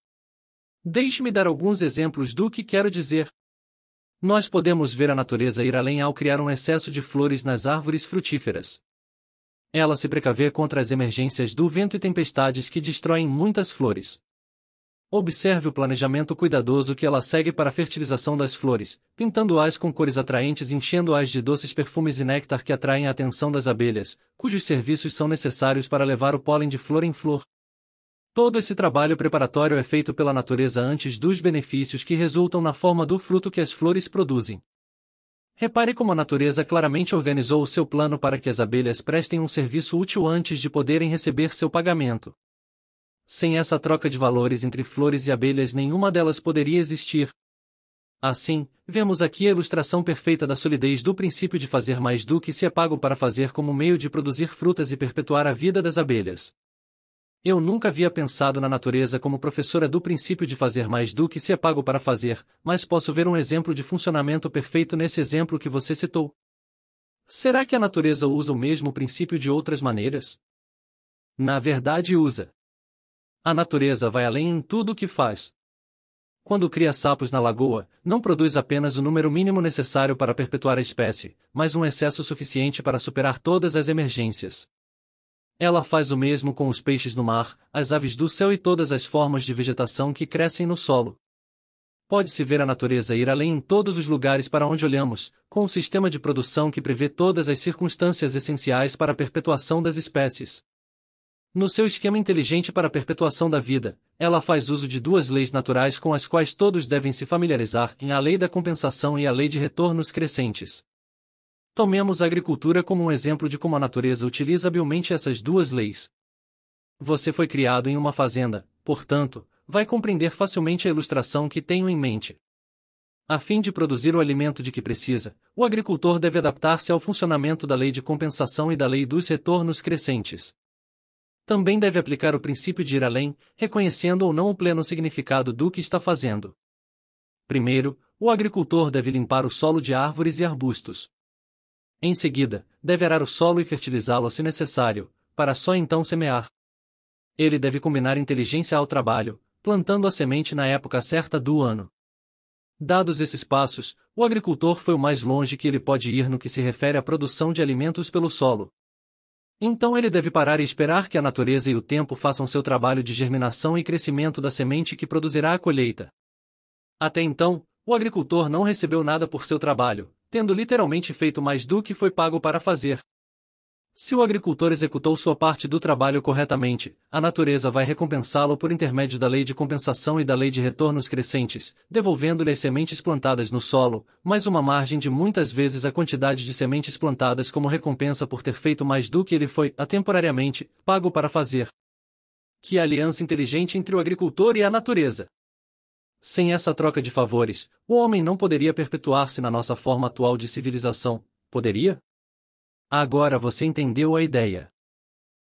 Deixe-me dar alguns exemplos do que quero dizer. Nós podemos ver a natureza ir além ao criar um excesso de flores nas árvores frutíferas. Ela se precaver contra as emergências do vento e tempestades que destroem muitas flores. Observe o planejamento cuidadoso que ela segue para a fertilização das flores, pintando-as com cores atraentes e enchendo-as de doces perfumes e néctar que atraem a atenção das abelhas, cujos serviços são necessários para levar o pólen de flor em flor. Todo esse trabalho preparatório é feito pela natureza antes dos benefícios que resultam na forma do fruto que as flores produzem. Repare como a natureza claramente organizou o seu plano para que as abelhas prestem um serviço útil antes de poderem receber seu pagamento. Sem essa troca de valores entre flores e abelhas, nenhuma delas poderia existir. Assim, vemos aqui a ilustração perfeita da solidez do princípio de fazer mais do que se é pago para fazer como meio de produzir frutas e perpetuar a vida das abelhas. Eu nunca havia pensado na natureza como professora do princípio de fazer mais do que se é pago para fazer, mas posso ver um exemplo de funcionamento perfeito nesse exemplo que você citou. Será que a natureza usa o mesmo princípio de outras maneiras? Na verdade, usa. A natureza vai além em tudo o que faz. Quando cria sapos na lagoa, não produz apenas o número mínimo necessário para perpetuar a espécie, mas um excesso suficiente para superar todas as emergências. Ela faz o mesmo com os peixes no mar, as aves do céu e todas as formas de vegetação que crescem no solo. Pode-se ver a natureza ir além em todos os lugares para onde olhamos, com um sistema de produção que prevê todas as circunstâncias essenciais para a perpetuação das espécies. No seu esquema inteligente para a perpetuação da vida, ela faz uso de duas leis naturais com as quais todos devem se familiarizar em a lei da compensação e a lei de retornos crescentes. Tomemos a agricultura como um exemplo de como a natureza utiliza habilmente essas duas leis. Você foi criado em uma fazenda, portanto, vai compreender facilmente a ilustração que tenho em mente. A fim de produzir o alimento de que precisa, o agricultor deve adaptar-se ao funcionamento da lei de compensação e da lei dos retornos crescentes também deve aplicar o princípio de ir além, reconhecendo ou não o pleno significado do que está fazendo. Primeiro, o agricultor deve limpar o solo de árvores e arbustos. Em seguida, deve arar o solo e fertilizá-lo se necessário, para só então semear. Ele deve combinar inteligência ao trabalho, plantando a semente na época certa do ano. Dados esses passos, o agricultor foi o mais longe que ele pode ir no que se refere à produção de alimentos pelo solo. Então ele deve parar e esperar que a natureza e o tempo façam seu trabalho de germinação e crescimento da semente que produzirá a colheita. Até então, o agricultor não recebeu nada por seu trabalho, tendo literalmente feito mais do que foi pago para fazer. Se o agricultor executou sua parte do trabalho corretamente, a natureza vai recompensá-lo por intermédio da lei de compensação e da lei de retornos crescentes, devolvendo-lhe as sementes plantadas no solo, mais uma margem de muitas vezes a quantidade de sementes plantadas como recompensa por ter feito mais do que ele foi, atemporariamente, pago para fazer. Que aliança inteligente entre o agricultor e a natureza! Sem essa troca de favores, o homem não poderia perpetuar-se na nossa forma atual de civilização, poderia? Agora você entendeu a ideia.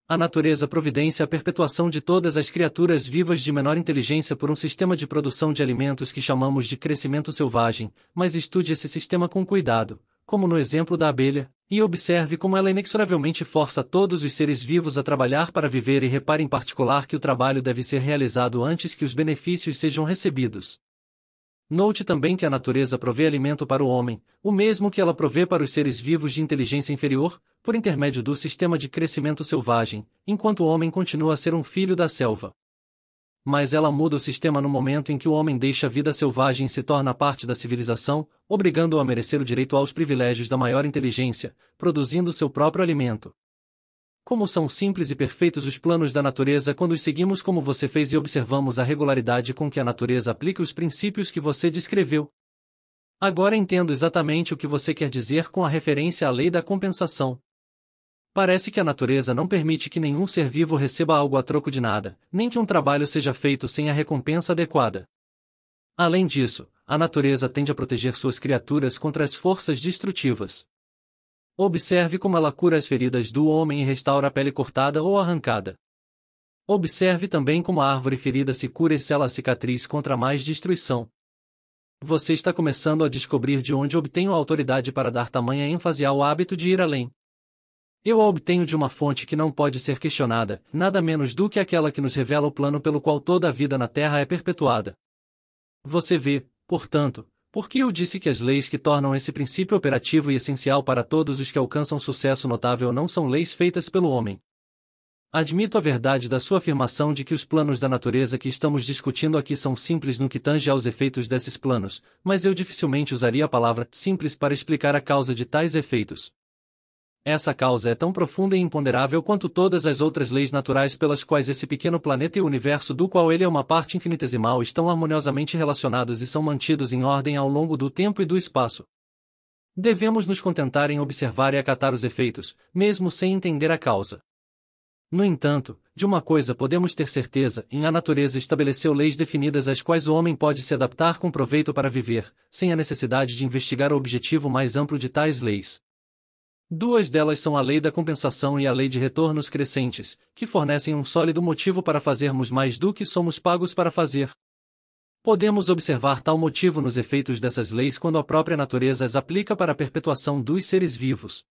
A natureza providencia a perpetuação de todas as criaturas vivas de menor inteligência por um sistema de produção de alimentos que chamamos de crescimento selvagem, mas estude esse sistema com cuidado, como no exemplo da abelha, e observe como ela inexoravelmente força todos os seres vivos a trabalhar para viver e repare em particular que o trabalho deve ser realizado antes que os benefícios sejam recebidos, Note também que a natureza provê alimento para o homem, o mesmo que ela provê para os seres vivos de inteligência inferior, por intermédio do sistema de crescimento selvagem, enquanto o homem continua a ser um filho da selva. Mas ela muda o sistema no momento em que o homem deixa a vida selvagem e se torna parte da civilização, obrigando-o a merecer o direito aos privilégios da maior inteligência, produzindo seu próprio alimento. Como são simples e perfeitos os planos da natureza quando os seguimos como você fez e observamos a regularidade com que a natureza aplica os princípios que você descreveu. Agora entendo exatamente o que você quer dizer com a referência à lei da compensação. Parece que a natureza não permite que nenhum ser vivo receba algo a troco de nada, nem que um trabalho seja feito sem a recompensa adequada. Além disso, a natureza tende a proteger suas criaturas contra as forças destrutivas. Observe como ela cura as feridas do homem e restaura a pele cortada ou arrancada. Observe também como a árvore ferida se cura e sela a cicatriz contra mais destruição. Você está começando a descobrir de onde obtenho a autoridade para dar tamanha ênfase ao hábito de ir além. Eu a obtenho de uma fonte que não pode ser questionada, nada menos do que aquela que nos revela o plano pelo qual toda a vida na Terra é perpetuada. Você vê, portanto, porque eu disse que as leis que tornam esse princípio operativo e essencial para todos os que alcançam sucesso notável não são leis feitas pelo homem. Admito a verdade da sua afirmação de que os planos da natureza que estamos discutindo aqui são simples no que tange aos efeitos desses planos, mas eu dificilmente usaria a palavra simples para explicar a causa de tais efeitos. Essa causa é tão profunda e imponderável quanto todas as outras leis naturais pelas quais esse pequeno planeta e o universo do qual ele é uma parte infinitesimal estão harmoniosamente relacionados e são mantidos em ordem ao longo do tempo e do espaço. Devemos nos contentar em observar e acatar os efeitos, mesmo sem entender a causa. No entanto, de uma coisa podemos ter certeza: em a natureza estabeleceu leis definidas às quais o homem pode se adaptar com proveito para viver, sem a necessidade de investigar o objetivo mais amplo de tais leis. Duas delas são a lei da compensação e a lei de retornos crescentes, que fornecem um sólido motivo para fazermos mais do que somos pagos para fazer. Podemos observar tal motivo nos efeitos dessas leis quando a própria natureza as aplica para a perpetuação dos seres vivos.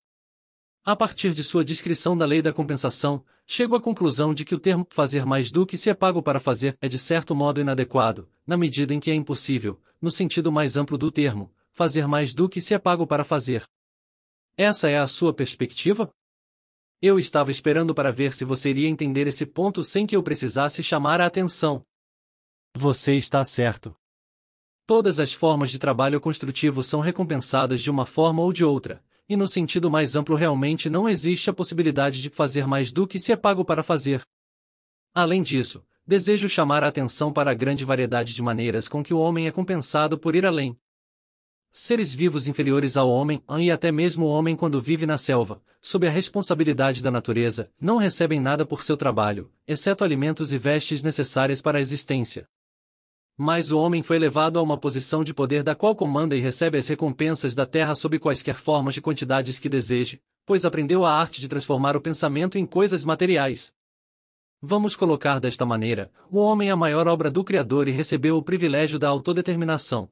A partir de sua descrição da lei da compensação, chego à conclusão de que o termo fazer mais do que se é pago para fazer é de certo modo inadequado, na medida em que é impossível, no sentido mais amplo do termo, fazer mais do que se é pago para fazer. Essa é a sua perspectiva? Eu estava esperando para ver se você iria entender esse ponto sem que eu precisasse chamar a atenção. Você está certo. Todas as formas de trabalho construtivo são recompensadas de uma forma ou de outra, e no sentido mais amplo realmente não existe a possibilidade de fazer mais do que se é pago para fazer. Além disso, desejo chamar a atenção para a grande variedade de maneiras com que o homem é compensado por ir além seres vivos inferiores ao homem e até mesmo o homem quando vive na selva, sob a responsabilidade da natureza, não recebem nada por seu trabalho, exceto alimentos e vestes necessárias para a existência. Mas o homem foi elevado a uma posição de poder da qual comanda e recebe as recompensas da terra sob quaisquer formas e quantidades que deseje, pois aprendeu a arte de transformar o pensamento em coisas materiais. Vamos colocar desta maneira: o homem é a maior obra do Criador e recebeu o privilégio da autodeterminação.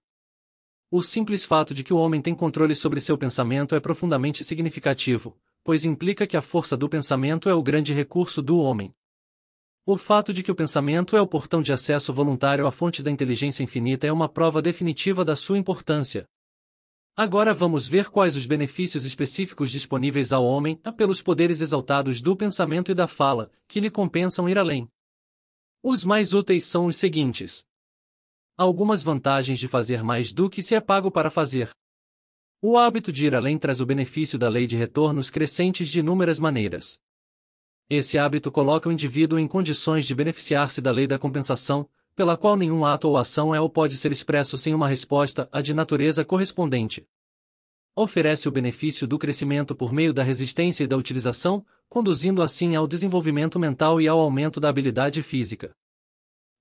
O simples fato de que o homem tem controle sobre seu pensamento é profundamente significativo, pois implica que a força do pensamento é o grande recurso do homem. O fato de que o pensamento é o portão de acesso voluntário à fonte da inteligência infinita é uma prova definitiva da sua importância. Agora vamos ver quais os benefícios específicos disponíveis ao homem pelos poderes exaltados do pensamento e da fala, que lhe compensam ir além. Os mais úteis são os seguintes: algumas vantagens de fazer mais do que se é pago para fazer. O hábito de ir além traz o benefício da lei de retornos crescentes de inúmeras maneiras. Esse hábito coloca o indivíduo em condições de beneficiar-se da lei da compensação, pela qual nenhum ato ou ação é ou pode ser expresso sem uma resposta a de natureza correspondente. Oferece o benefício do crescimento por meio da resistência e da utilização, conduzindo assim ao desenvolvimento mental e ao aumento da habilidade física.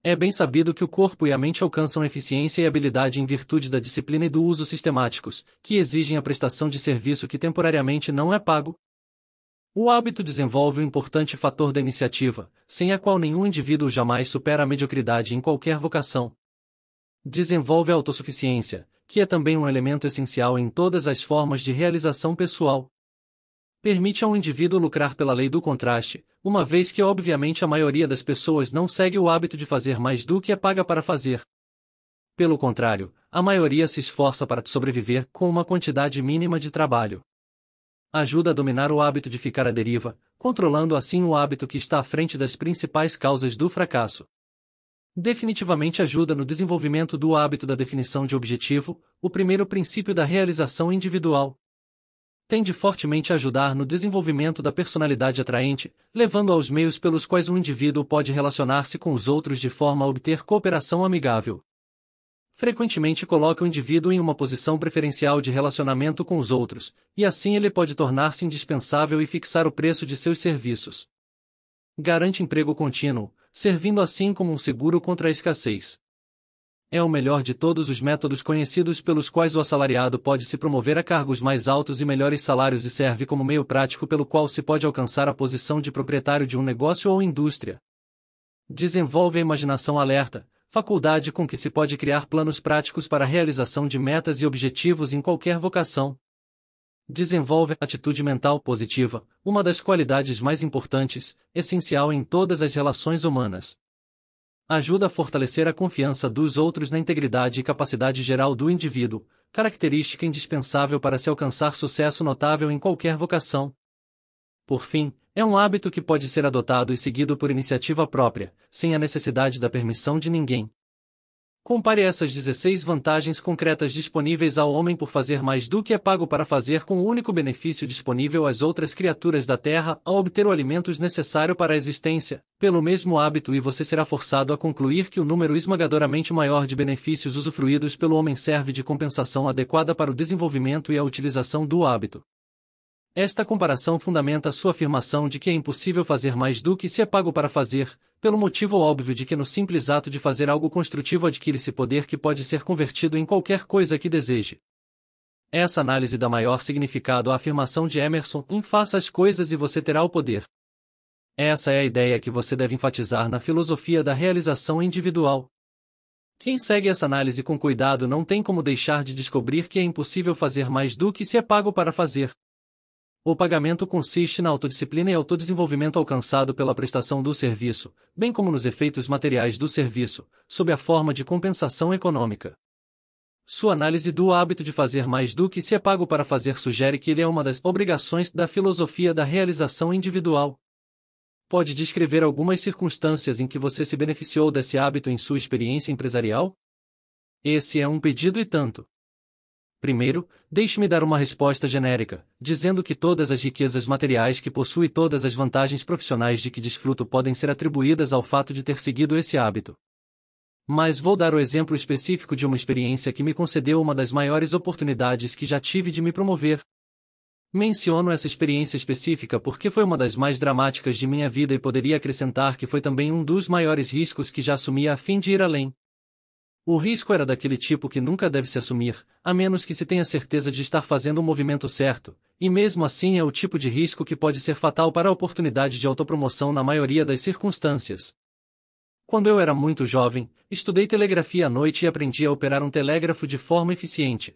É bem sabido que o corpo e a mente alcançam eficiência e habilidade em virtude da disciplina e do uso sistemáticos, que exigem a prestação de serviço que temporariamente não é pago. O hábito desenvolve um importante fator da iniciativa, sem a qual nenhum indivíduo jamais supera a mediocridade em qualquer vocação. Desenvolve a autossuficiência, que é também um elemento essencial em todas as formas de realização pessoal. Permite ao indivíduo lucrar pela lei do contraste, uma vez que obviamente a maioria das pessoas não segue o hábito de fazer mais do que é paga para fazer. Pelo contrário, a maioria se esforça para sobreviver com uma quantidade mínima de trabalho. Ajuda a dominar o hábito de ficar à deriva, controlando assim o hábito que está à frente das principais causas do fracasso. Definitivamente ajuda no desenvolvimento do hábito da definição de objetivo, o primeiro princípio da realização individual tende fortemente a ajudar no desenvolvimento da personalidade atraente, levando aos meios pelos quais um indivíduo pode relacionar-se com os outros de forma a obter cooperação amigável. Frequentemente coloca o indivíduo em uma posição preferencial de relacionamento com os outros, e assim ele pode tornar-se indispensável e fixar o preço de seus serviços. Garante emprego contínuo, servindo assim como um seguro contra a escassez é o melhor de todos os métodos conhecidos pelos quais o assalariado pode se promover a cargos mais altos e melhores salários e serve como meio prático pelo qual se pode alcançar a posição de proprietário de um negócio ou indústria. Desenvolve a imaginação alerta, faculdade com que se pode criar planos práticos para a realização de metas e objetivos em qualquer vocação. Desenvolve atitude mental positiva, uma das qualidades mais importantes, essencial em todas as relações humanas. Ajuda a fortalecer a confiança dos outros na integridade e capacidade geral do indivíduo, característica indispensável para se alcançar sucesso notável em qualquer vocação. Por fim, é um hábito que pode ser adotado e seguido por iniciativa própria, sem a necessidade da permissão de ninguém. Compare essas 16 vantagens concretas disponíveis ao homem por fazer mais do que é pago para fazer com o único benefício disponível às outras criaturas da Terra ao obter o alimento necessário para a existência, pelo mesmo hábito e você será forçado a concluir que o número esmagadoramente maior de benefícios usufruídos pelo homem serve de compensação adequada para o desenvolvimento e a utilização do hábito. Esta comparação fundamenta sua afirmação de que é impossível fazer mais do que se é pago para fazer, pelo motivo óbvio de que no simples ato de fazer algo construtivo adquire-se poder que pode ser convertido em qualquer coisa que deseje. Essa análise dá maior significado à afirmação de Emerson: em faça as coisas e você terá o poder. Essa é a ideia que você deve enfatizar na filosofia da realização individual. Quem segue essa análise com cuidado não tem como deixar de descobrir que é impossível fazer mais do que se é pago para fazer, o pagamento consiste na autodisciplina e autodesenvolvimento alcançado pela prestação do serviço, bem como nos efeitos materiais do serviço, sob a forma de compensação econômica. Sua análise do hábito de fazer mais do que se é pago para fazer sugere que ele é uma das obrigações da filosofia da realização individual. Pode descrever algumas circunstâncias em que você se beneficiou desse hábito em sua experiência empresarial? Esse é um pedido e tanto. Primeiro, deixe-me dar uma resposta genérica, dizendo que todas as riquezas materiais que possui e todas as vantagens profissionais de que desfruto podem ser atribuídas ao fato de ter seguido esse hábito. Mas vou dar o exemplo específico de uma experiência que me concedeu uma das maiores oportunidades que já tive de me promover. Menciono essa experiência específica porque foi uma das mais dramáticas de minha vida e poderia acrescentar que foi também um dos maiores riscos que já assumi a fim de ir além. O risco era daquele tipo que nunca deve se assumir, a menos que se tenha certeza de estar fazendo o movimento certo, e mesmo assim é o tipo de risco que pode ser fatal para a oportunidade de autopromoção na maioria das circunstâncias. Quando eu era muito jovem, estudei telegrafia à noite e aprendi a operar um telégrafo de forma eficiente.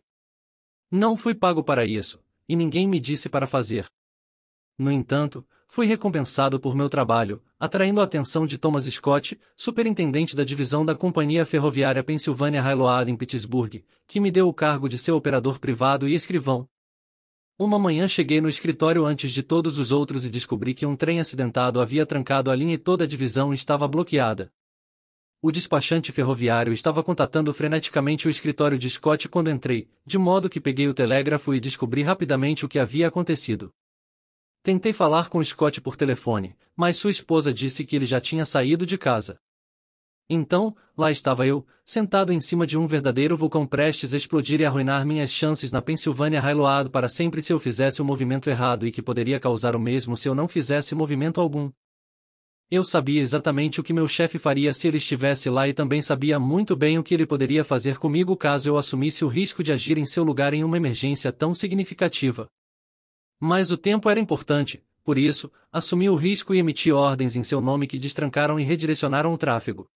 Não fui pago para isso, e ninguém me disse para fazer. No entanto, fui recompensado por meu trabalho, atraindo a atenção de Thomas Scott, superintendente da divisão da Companhia Ferroviária Pennsylvania Railroad em Pittsburgh, que me deu o cargo de seu operador privado e escrivão. Uma manhã cheguei no escritório antes de todos os outros e descobri que um trem acidentado havia trancado a linha e toda a divisão estava bloqueada. O despachante ferroviário estava contatando freneticamente o escritório de Scott quando entrei, de modo que peguei o telégrafo e descobri rapidamente o que havia acontecido. Tentei falar com Scott por telefone, mas sua esposa disse que ele já tinha saído de casa. Então, lá estava eu, sentado em cima de um verdadeiro vulcão prestes a explodir e arruinar minhas chances na Pensilvânia railoado para sempre se eu fizesse o um movimento errado e que poderia causar o mesmo se eu não fizesse movimento algum. Eu sabia exatamente o que meu chefe faria se ele estivesse lá e também sabia muito bem o que ele poderia fazer comigo caso eu assumisse o risco de agir em seu lugar em uma emergência tão significativa. Mas o tempo era importante, por isso, assumi o risco e emiti ordens em seu nome que destrancaram e redirecionaram o tráfego.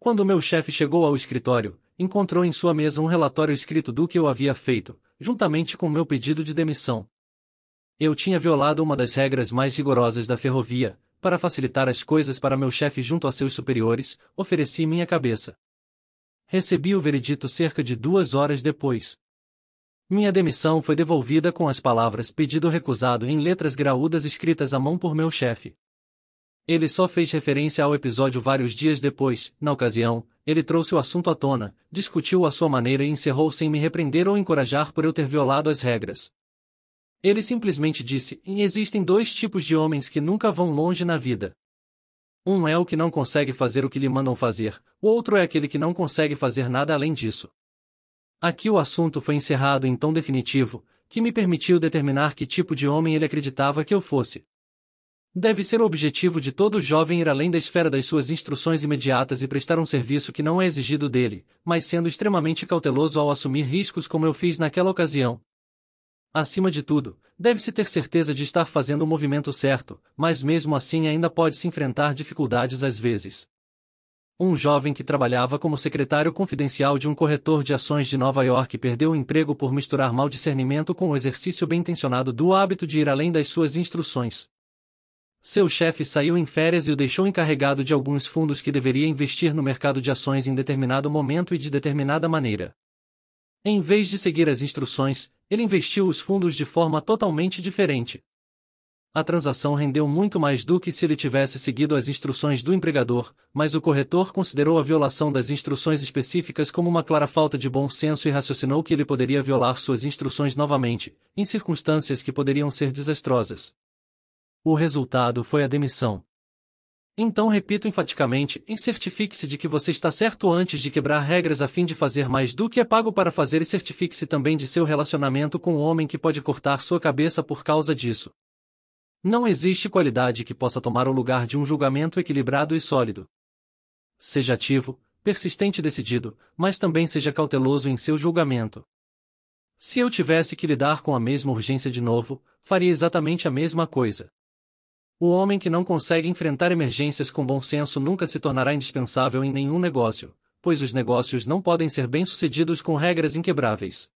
Quando meu chefe chegou ao escritório, encontrou em sua mesa um relatório escrito do que eu havia feito, juntamente com meu pedido de demissão. Eu tinha violado uma das regras mais rigorosas da ferrovia, para facilitar as coisas para meu chefe junto a seus superiores, ofereci minha cabeça. Recebi o veredito cerca de duas horas depois. Minha demissão foi devolvida com as palavras pedido recusado em letras graúdas escritas à mão por meu chefe. Ele só fez referência ao episódio vários dias depois, na ocasião, ele trouxe o assunto à tona, discutiu a sua maneira e encerrou sem me repreender ou encorajar por eu ter violado as regras. Ele simplesmente disse: existem dois tipos de homens que nunca vão longe na vida. Um é o que não consegue fazer o que lhe mandam fazer, o outro é aquele que não consegue fazer nada além disso. Aqui o assunto foi encerrado em tom definitivo, que me permitiu determinar que tipo de homem ele acreditava que eu fosse. Deve ser o objetivo de todo jovem ir além da esfera das suas instruções imediatas e prestar um serviço que não é exigido dele, mas sendo extremamente cauteloso ao assumir riscos como eu fiz naquela ocasião. Acima de tudo, deve-se ter certeza de estar fazendo o movimento certo, mas mesmo assim ainda pode se enfrentar dificuldades às vezes um jovem que trabalhava como secretário confidencial de um corretor de ações de Nova York perdeu o emprego por misturar mau discernimento com o exercício bem-intencionado do hábito de ir além das suas instruções. Seu chefe saiu em férias e o deixou encarregado de alguns fundos que deveria investir no mercado de ações em determinado momento e de determinada maneira. Em vez de seguir as instruções, ele investiu os fundos de forma totalmente diferente a transação rendeu muito mais do que se ele tivesse seguido as instruções do empregador, mas o corretor considerou a violação das instruções específicas como uma clara falta de bom senso e raciocinou que ele poderia violar suas instruções novamente, em circunstâncias que poderiam ser desastrosas. O resultado foi a demissão. Então repito enfaticamente, certifique-se de que você está certo antes de quebrar regras a fim de fazer mais do que é pago para fazer e certifique-se também de seu relacionamento com o homem que pode cortar sua cabeça por causa disso. Não existe qualidade que possa tomar o lugar de um julgamento equilibrado e sólido. Seja ativo, persistente e decidido, mas também seja cauteloso em seu julgamento. Se eu tivesse que lidar com a mesma urgência de novo, faria exatamente a mesma coisa. O homem que não consegue enfrentar emergências com bom senso nunca se tornará indispensável em nenhum negócio, pois os negócios não podem ser bem-sucedidos com regras inquebráveis.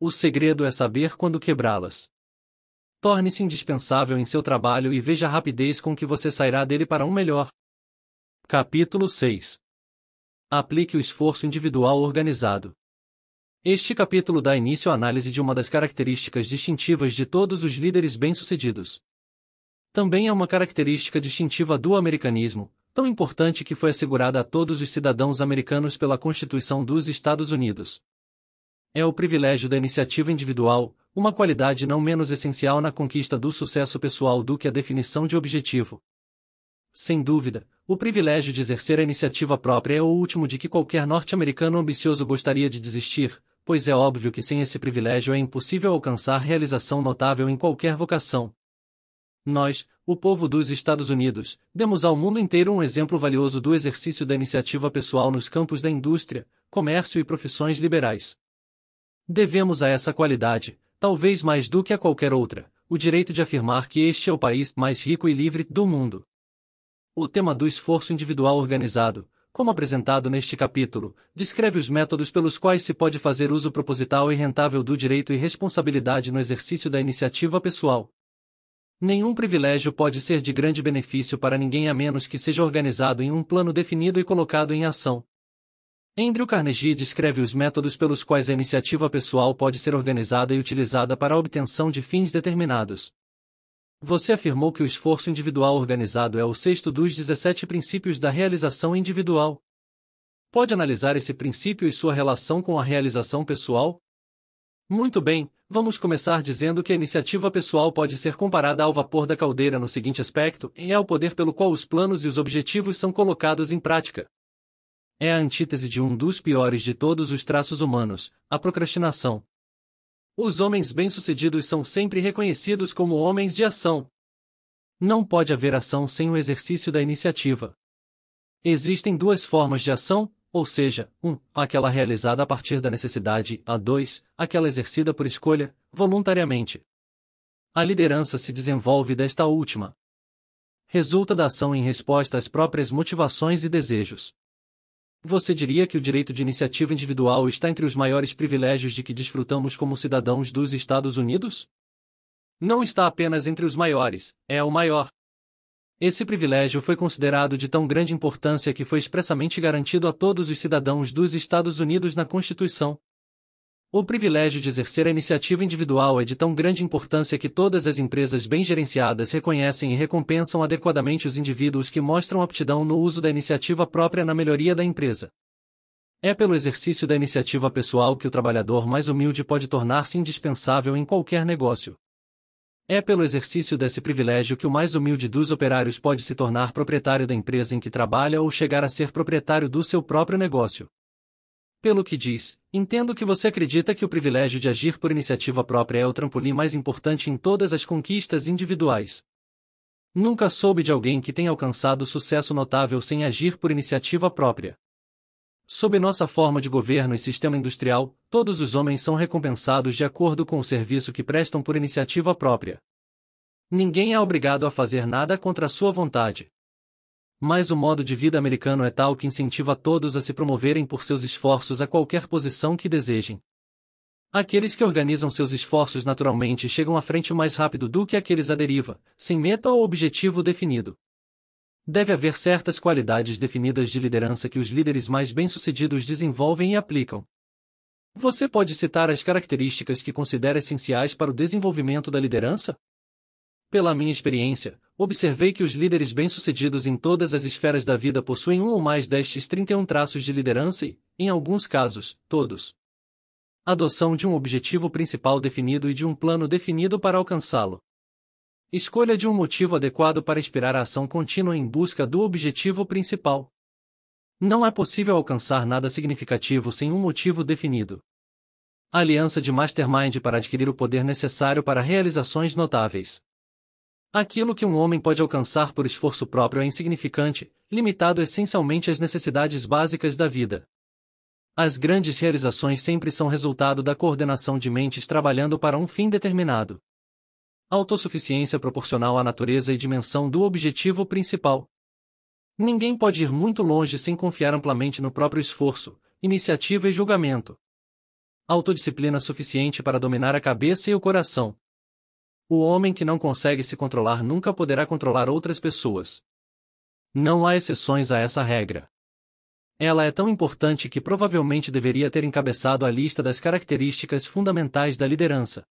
O segredo é saber quando quebrá-las. Torne-se indispensável em seu trabalho e veja a rapidez com que você sairá dele para um melhor. Capítulo 6 Aplique o esforço individual organizado. Este capítulo dá início à análise de uma das características distintivas de todos os líderes bem-sucedidos. Também é uma característica distintiva do americanismo, tão importante que foi assegurada a todos os cidadãos americanos pela Constituição dos Estados Unidos. É o privilégio da iniciativa individual, uma qualidade não menos essencial na conquista do sucesso pessoal do que a definição de objetivo. Sem dúvida, o privilégio de exercer a iniciativa própria é o último de que qualquer norte-americano ambicioso gostaria de desistir, pois é óbvio que sem esse privilégio é impossível alcançar realização notável em qualquer vocação. Nós, o povo dos Estados Unidos, demos ao mundo inteiro um exemplo valioso do exercício da iniciativa pessoal nos campos da indústria, comércio e profissões liberais. Devemos a essa qualidade, talvez mais do que a qualquer outra, o direito de afirmar que este é o país mais rico e livre do mundo. O tema do esforço individual organizado, como apresentado neste capítulo, descreve os métodos pelos quais se pode fazer uso proposital e rentável do direito e responsabilidade no exercício da iniciativa pessoal. Nenhum privilégio pode ser de grande benefício para ninguém a menos que seja organizado em um plano definido e colocado em ação. Andrew Carnegie descreve os métodos pelos quais a iniciativa pessoal pode ser organizada e utilizada para a obtenção de fins determinados. Você afirmou que o esforço individual organizado é o sexto dos 17 princípios da realização individual. Pode analisar esse princípio e sua relação com a realização pessoal? Muito bem, vamos começar dizendo que a iniciativa pessoal pode ser comparada ao vapor da caldeira no seguinte aspecto: é o poder pelo qual os planos e os objetivos são colocados em prática. É a antítese de um dos piores de todos os traços humanos, a procrastinação. Os homens bem-sucedidos são sempre reconhecidos como homens de ação. Não pode haver ação sem o exercício da iniciativa. Existem duas formas de ação, ou seja, 1. Um, aquela realizada a partir da necessidade, a 2. Aquela exercida por escolha, voluntariamente. A liderança se desenvolve desta última. Resulta da ação em resposta às próprias motivações e desejos. Você diria que o direito de iniciativa individual está entre os maiores privilégios de que desfrutamos como cidadãos dos Estados Unidos? Não está apenas entre os maiores, é o maior. Esse privilégio foi considerado de tão grande importância que foi expressamente garantido a todos os cidadãos dos Estados Unidos na Constituição, o privilégio de exercer a iniciativa individual é de tão grande importância que todas as empresas bem gerenciadas reconhecem e recompensam adequadamente os indivíduos que mostram aptidão no uso da iniciativa própria na melhoria da empresa. É pelo exercício da iniciativa pessoal que o trabalhador mais humilde pode tornar-se indispensável em qualquer negócio. É pelo exercício desse privilégio que o mais humilde dos operários pode se tornar proprietário da empresa em que trabalha ou chegar a ser proprietário do seu próprio negócio. Pelo que diz, entendo que você acredita que o privilégio de agir por iniciativa própria é o trampolim mais importante em todas as conquistas individuais. Nunca soube de alguém que tenha alcançado sucesso notável sem agir por iniciativa própria. Sob nossa forma de governo e sistema industrial, todos os homens são recompensados de acordo com o serviço que prestam por iniciativa própria. Ninguém é obrigado a fazer nada contra sua vontade. Mas o modo de vida americano é tal que incentiva todos a se promoverem por seus esforços a qualquer posição que desejem. Aqueles que organizam seus esforços naturalmente chegam à frente mais rápido do que aqueles à deriva, sem meta ou objetivo definido. Deve haver certas qualidades definidas de liderança que os líderes mais bem-sucedidos desenvolvem e aplicam. Você pode citar as características que considera essenciais para o desenvolvimento da liderança? Pela minha experiência, observei que os líderes bem-sucedidos em todas as esferas da vida possuem um ou mais destes 31 traços de liderança e, em alguns casos, todos. Adoção de um objetivo principal definido e de um plano definido para alcançá-lo. Escolha de um motivo adequado para inspirar a ação contínua em busca do objetivo principal. Não é possível alcançar nada significativo sem um motivo definido. A aliança de Mastermind para adquirir o poder necessário para realizações notáveis. Aquilo que um homem pode alcançar por esforço próprio é insignificante, limitado essencialmente às necessidades básicas da vida. As grandes realizações sempre são resultado da coordenação de mentes trabalhando para um fim determinado. Autossuficiência proporcional à natureza e dimensão do objetivo principal. Ninguém pode ir muito longe sem confiar amplamente no próprio esforço, iniciativa e julgamento. Autodisciplina suficiente para dominar a cabeça e o coração. O homem que não consegue se controlar nunca poderá controlar outras pessoas. Não há exceções a essa regra. Ela é tão importante que provavelmente deveria ter encabeçado a lista das características fundamentais da liderança.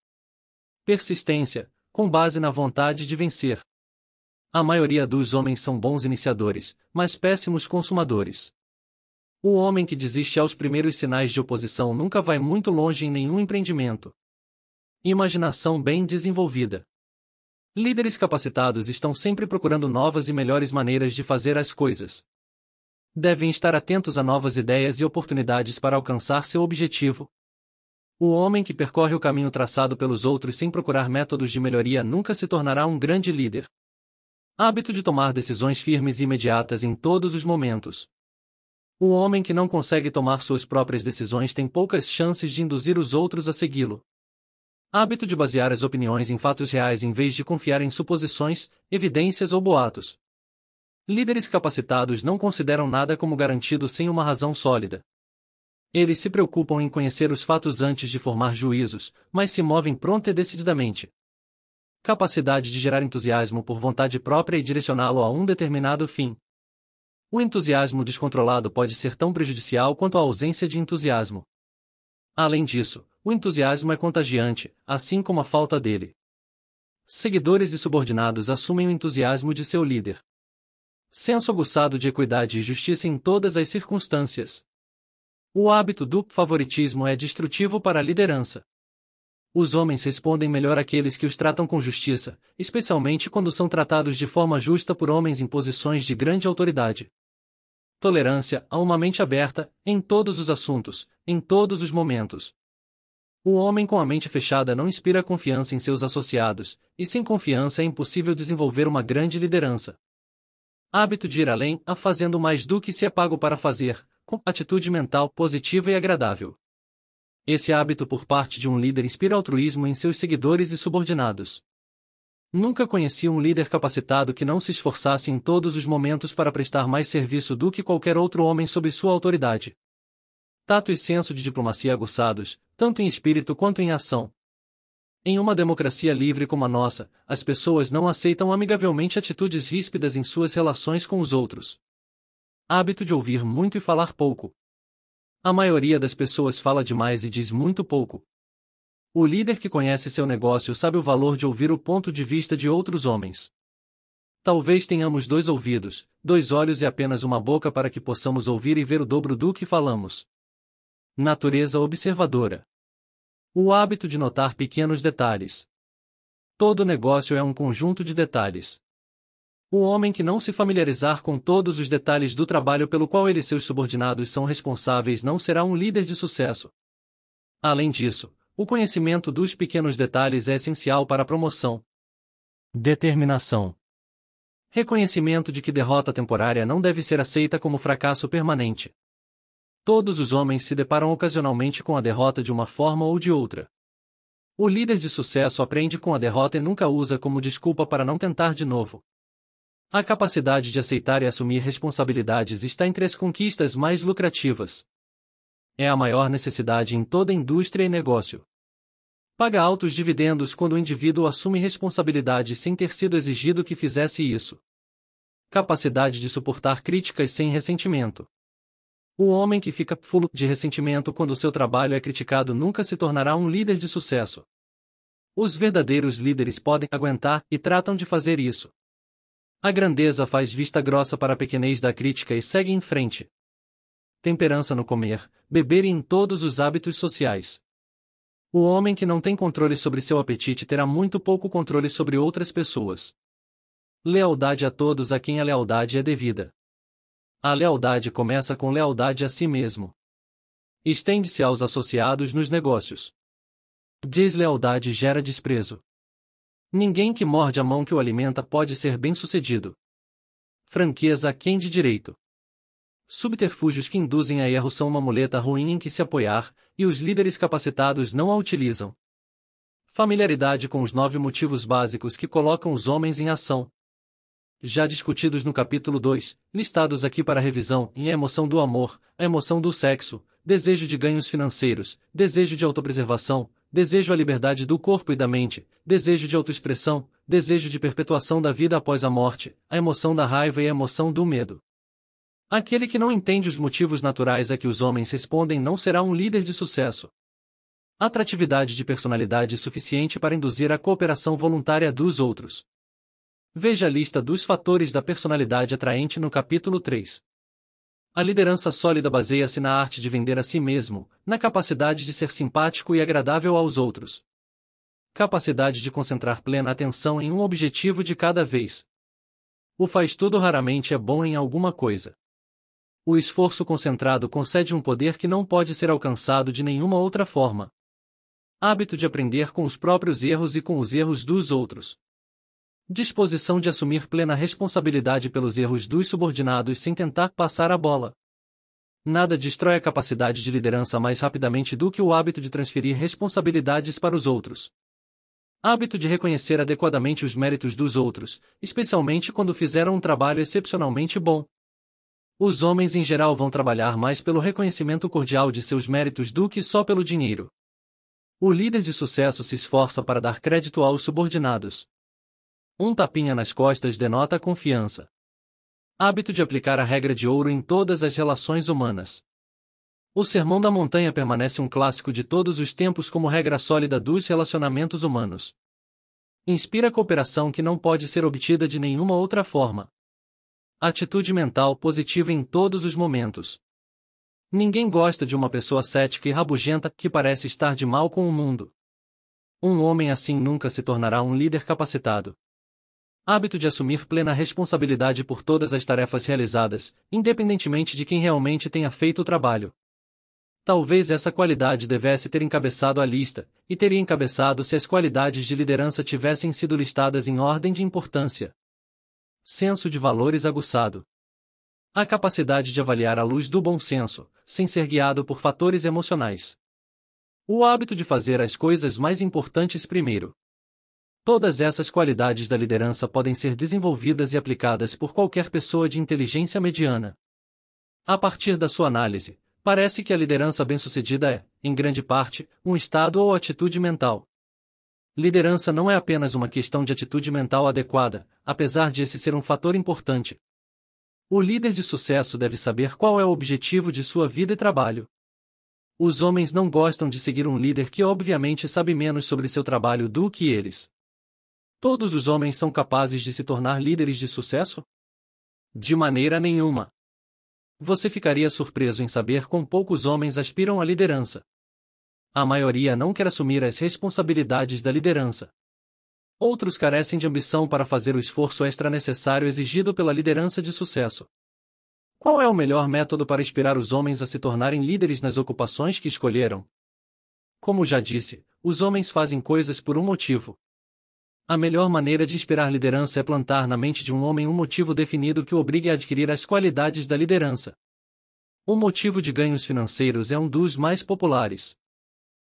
Persistência, com base na vontade de vencer. A maioria dos homens são bons iniciadores, mas péssimos consumadores. O homem que desiste aos primeiros sinais de oposição nunca vai muito longe em nenhum empreendimento imaginação bem desenvolvida. Líderes capacitados estão sempre procurando novas e melhores maneiras de fazer as coisas. Devem estar atentos a novas ideias e oportunidades para alcançar seu objetivo. O homem que percorre o caminho traçado pelos outros sem procurar métodos de melhoria nunca se tornará um grande líder. Hábito de tomar decisões firmes e imediatas em todos os momentos. O homem que não consegue tomar suas próprias decisões tem poucas chances de induzir os outros a segui-lo hábito de basear as opiniões em fatos reais em vez de confiar em suposições, evidências ou boatos. Líderes capacitados não consideram nada como garantido sem uma razão sólida. Eles se preocupam em conhecer os fatos antes de formar juízos, mas se movem pronta e decididamente. Capacidade de gerar entusiasmo por vontade própria e direcioná-lo a um determinado fim. O entusiasmo descontrolado pode ser tão prejudicial quanto a ausência de entusiasmo. Além disso, o entusiasmo é contagiante, assim como a falta dele. Seguidores e subordinados assumem o entusiasmo de seu líder. Senso aguçado de equidade e justiça em todas as circunstâncias. O hábito do favoritismo é destrutivo para a liderança. Os homens respondem melhor àqueles que os tratam com justiça, especialmente quando são tratados de forma justa por homens em posições de grande autoridade. Tolerância a uma mente aberta, em todos os assuntos, em todos os momentos. O homem com a mente fechada não inspira confiança em seus associados, e sem confiança é impossível desenvolver uma grande liderança. Hábito de ir além, a fazendo mais do que se é pago para fazer, com atitude mental positiva e agradável. Esse hábito por parte de um líder inspira altruísmo em seus seguidores e subordinados. Nunca conheci um líder capacitado que não se esforçasse em todos os momentos para prestar mais serviço do que qualquer outro homem sob sua autoridade. Tato e senso de diplomacia aguçados, tanto em espírito quanto em ação. Em uma democracia livre como a nossa, as pessoas não aceitam amigavelmente atitudes ríspidas em suas relações com os outros. Hábito de ouvir muito e falar pouco. A maioria das pessoas fala demais e diz muito pouco. O líder que conhece seu negócio sabe o valor de ouvir o ponto de vista de outros homens. Talvez tenhamos dois ouvidos, dois olhos e apenas uma boca para que possamos ouvir e ver o dobro do que falamos. Natureza observadora. O hábito de notar pequenos detalhes. Todo negócio é um conjunto de detalhes. O homem que não se familiarizar com todos os detalhes do trabalho pelo qual ele e seus subordinados são responsáveis não será um líder de sucesso. Além disso, o conhecimento dos pequenos detalhes é essencial para a promoção. Determinação. Reconhecimento de que derrota temporária não deve ser aceita como fracasso permanente. Todos os homens se deparam ocasionalmente com a derrota de uma forma ou de outra. O líder de sucesso aprende com a derrota e nunca usa como desculpa para não tentar de novo. A capacidade de aceitar e assumir responsabilidades está entre as conquistas mais lucrativas. É a maior necessidade em toda indústria e negócio. Paga altos dividendos quando o indivíduo assume responsabilidade sem ter sido exigido que fizesse isso. Capacidade de suportar críticas sem ressentimento. O homem que fica fulo de ressentimento quando seu trabalho é criticado nunca se tornará um líder de sucesso. Os verdadeiros líderes podem aguentar e tratam de fazer isso. A grandeza faz vista grossa para a pequenez da crítica e segue em frente. Temperança no comer, beber e em todos os hábitos sociais. O homem que não tem controle sobre seu apetite terá muito pouco controle sobre outras pessoas. Lealdade a todos a quem a lealdade é devida. A lealdade começa com lealdade a si mesmo. Estende-se aos associados nos negócios. Deslealdade gera desprezo. Ninguém que morde a mão que o alimenta pode ser bem-sucedido. Franqueza quem de direito. Subterfúgios que induzem a erro são uma muleta ruim em que se apoiar, e os líderes capacitados não a utilizam. Familiaridade com os nove motivos básicos que colocam os homens em ação, já discutidos no capítulo 2, listados aqui para revisão, em emoção do amor, emoção do sexo, desejo de ganhos financeiros, desejo de autopreservação, desejo à liberdade do corpo e da mente, desejo de autoexpressão, desejo de perpetuação da vida após a morte, a emoção da raiva e a emoção do medo. Aquele que não entende os motivos naturais a que os homens respondem não será um líder de sucesso. Atratividade de personalidade suficiente para induzir a cooperação voluntária dos outros. Veja a lista dos fatores da personalidade atraente no capítulo 3. A liderança sólida baseia-se na arte de vender a si mesmo, na capacidade de ser simpático e agradável aos outros. Capacidade de concentrar plena atenção em um objetivo de cada vez. O faz-tudo raramente é bom em alguma coisa. O esforço concentrado concede um poder que não pode ser alcançado de nenhuma outra forma. Hábito de aprender com os próprios erros e com os erros dos outros. Disposição de assumir plena responsabilidade pelos erros dos subordinados sem tentar passar a bola. Nada destrói a capacidade de liderança mais rapidamente do que o hábito de transferir responsabilidades para os outros. Hábito de reconhecer adequadamente os méritos dos outros, especialmente quando fizeram um trabalho excepcionalmente bom. Os homens em geral vão trabalhar mais pelo reconhecimento cordial de seus méritos do que só pelo dinheiro. O líder de sucesso se esforça para dar crédito aos subordinados. Um tapinha nas costas denota confiança. Hábito de aplicar a regra de ouro em todas as relações humanas. O Sermão da Montanha permanece um clássico de todos os tempos como regra sólida dos relacionamentos humanos. Inspira cooperação que não pode ser obtida de nenhuma outra forma. Atitude mental positiva em todos os momentos. Ninguém gosta de uma pessoa cética e rabugenta que parece estar de mal com o mundo. Um homem assim nunca se tornará um líder capacitado hábito de assumir plena responsabilidade por todas as tarefas realizadas, independentemente de quem realmente tenha feito o trabalho. Talvez essa qualidade devesse ter encabeçado a lista, e teria encabeçado se as qualidades de liderança tivessem sido listadas em ordem de importância. Senso de valores aguçado. A capacidade de avaliar à luz do bom senso, sem ser guiado por fatores emocionais. O hábito de fazer as coisas mais importantes primeiro. Todas essas qualidades da liderança podem ser desenvolvidas e aplicadas por qualquer pessoa de inteligência mediana. A partir da sua análise, parece que a liderança bem-sucedida é, em grande parte, um estado ou atitude mental. Liderança não é apenas uma questão de atitude mental adequada, apesar de esse ser um fator importante. O líder de sucesso deve saber qual é o objetivo de sua vida e trabalho. Os homens não gostam de seguir um líder que obviamente sabe menos sobre seu trabalho do que eles. Todos os homens são capazes de se tornar líderes de sucesso? De maneira nenhuma. Você ficaria surpreso em saber quão poucos homens aspiram à liderança. A maioria não quer assumir as responsabilidades da liderança. Outros carecem de ambição para fazer o esforço extra necessário exigido pela liderança de sucesso. Qual é o melhor método para inspirar os homens a se tornarem líderes nas ocupações que escolheram? Como já disse, os homens fazem coisas por um motivo. A melhor maneira de inspirar liderança é plantar na mente de um homem um motivo definido que o obrigue a adquirir as qualidades da liderança. O motivo de ganhos financeiros é um dos mais populares.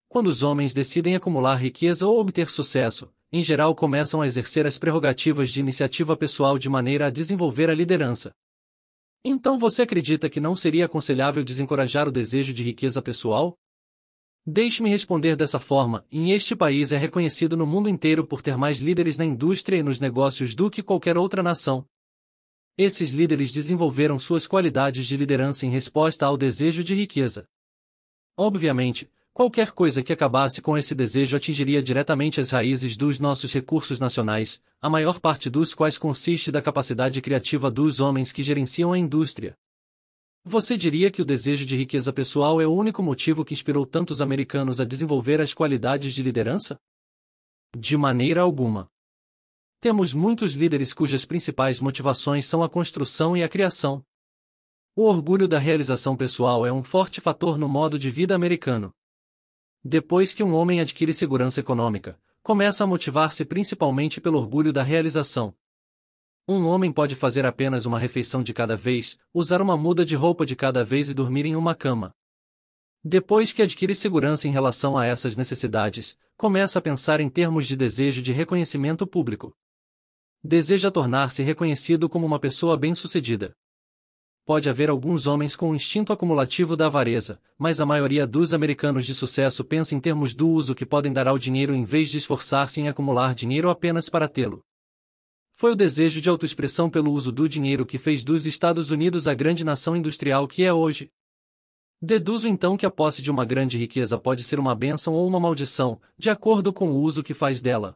Quando os homens decidem acumular riqueza ou obter sucesso, em geral começam a exercer as prerrogativas de iniciativa pessoal de maneira a desenvolver a liderança. Então você acredita que não seria aconselhável desencorajar o desejo de riqueza pessoal? Deixe-me responder dessa forma: em este país é reconhecido no mundo inteiro por ter mais líderes na indústria e nos negócios do que qualquer outra nação. Esses líderes desenvolveram suas qualidades de liderança em resposta ao desejo de riqueza. Obviamente, qualquer coisa que acabasse com esse desejo atingiria diretamente as raízes dos nossos recursos nacionais, a maior parte dos quais consiste da capacidade criativa dos homens que gerenciam a indústria. Você diria que o desejo de riqueza pessoal é o único motivo que inspirou tantos americanos a desenvolver as qualidades de liderança? De maneira alguma. Temos muitos líderes cujas principais motivações são a construção e a criação. O orgulho da realização pessoal é um forte fator no modo de vida americano. Depois que um homem adquire segurança econômica, começa a motivar-se principalmente pelo orgulho da realização. Um homem pode fazer apenas uma refeição de cada vez, usar uma muda de roupa de cada vez e dormir em uma cama. Depois que adquire segurança em relação a essas necessidades, começa a pensar em termos de desejo de reconhecimento público. Deseja tornar-se reconhecido como uma pessoa bem-sucedida. Pode haver alguns homens com o instinto acumulativo da avareza, mas a maioria dos americanos de sucesso pensa em termos do uso que podem dar ao dinheiro em vez de esforçar-se em acumular dinheiro apenas para tê-lo foi o desejo de autoexpressão pelo uso do dinheiro que fez dos Estados Unidos a grande nação industrial que é hoje. Deduzo então que a posse de uma grande riqueza pode ser uma bênção ou uma maldição, de acordo com o uso que faz dela.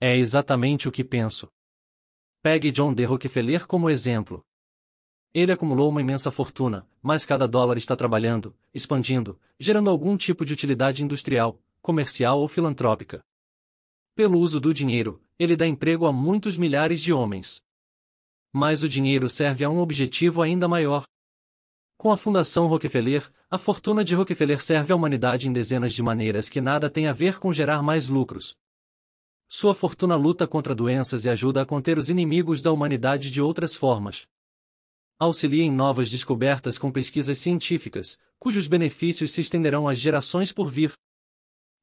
É exatamente o que penso. Pegue John D. Rockefeller como exemplo. Ele acumulou uma imensa fortuna, mas cada dólar está trabalhando, expandindo, gerando algum tipo de utilidade industrial, comercial ou filantrópica. Pelo uso do dinheiro, ele dá emprego a muitos milhares de homens. Mas o dinheiro serve a um objetivo ainda maior. Com a Fundação Rockefeller, a fortuna de Rockefeller serve à humanidade em dezenas de maneiras que nada têm a ver com gerar mais lucros. Sua fortuna luta contra doenças e ajuda a conter os inimigos da humanidade de outras formas. Auxilia em novas descobertas com pesquisas científicas, cujos benefícios se estenderão às gerações por vir.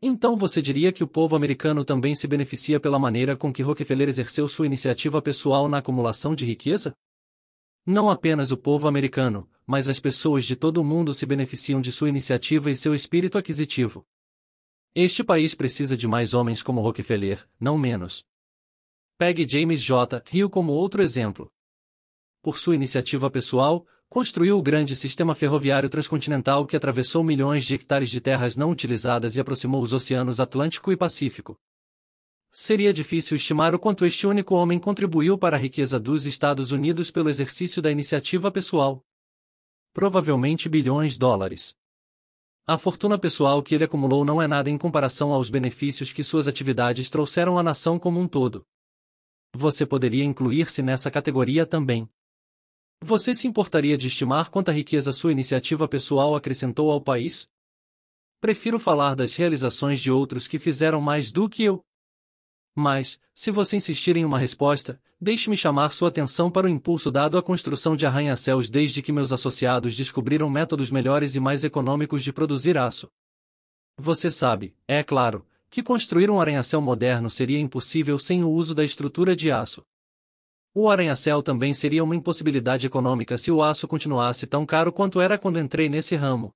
Então você diria que o povo americano também se beneficia pela maneira com que Rockefeller exerceu sua iniciativa pessoal na acumulação de riqueza? Não apenas o povo americano, mas as pessoas de todo o mundo se beneficiam de sua iniciativa e seu espírito aquisitivo. Este país precisa de mais homens como Rockefeller, não menos. Pegue James J. Rio como outro exemplo. Por sua iniciativa pessoal, construiu o grande sistema ferroviário transcontinental que atravessou milhões de hectares de terras não utilizadas e aproximou os oceanos Atlântico e Pacífico. Seria difícil estimar o quanto este único homem contribuiu para a riqueza dos Estados Unidos pelo exercício da iniciativa pessoal. Provavelmente bilhões de dólares. A fortuna pessoal que ele acumulou não é nada em comparação aos benefícios que suas atividades trouxeram à nação como um todo. Você poderia incluir-se nessa categoria também. Você se importaria de estimar quanta riqueza sua iniciativa pessoal acrescentou ao país? Prefiro falar das realizações de outros que fizeram mais do que eu. Mas, se você insistir em uma resposta, deixe-me chamar sua atenção para o impulso dado à construção de arranha-céus desde que meus associados descobriram métodos melhores e mais econômicos de produzir aço. Você sabe, é claro, que construir um arranha-céu moderno seria impossível sem o uso da estrutura de aço. O arranha-céu também seria uma impossibilidade econômica se o aço continuasse tão caro quanto era quando entrei nesse ramo.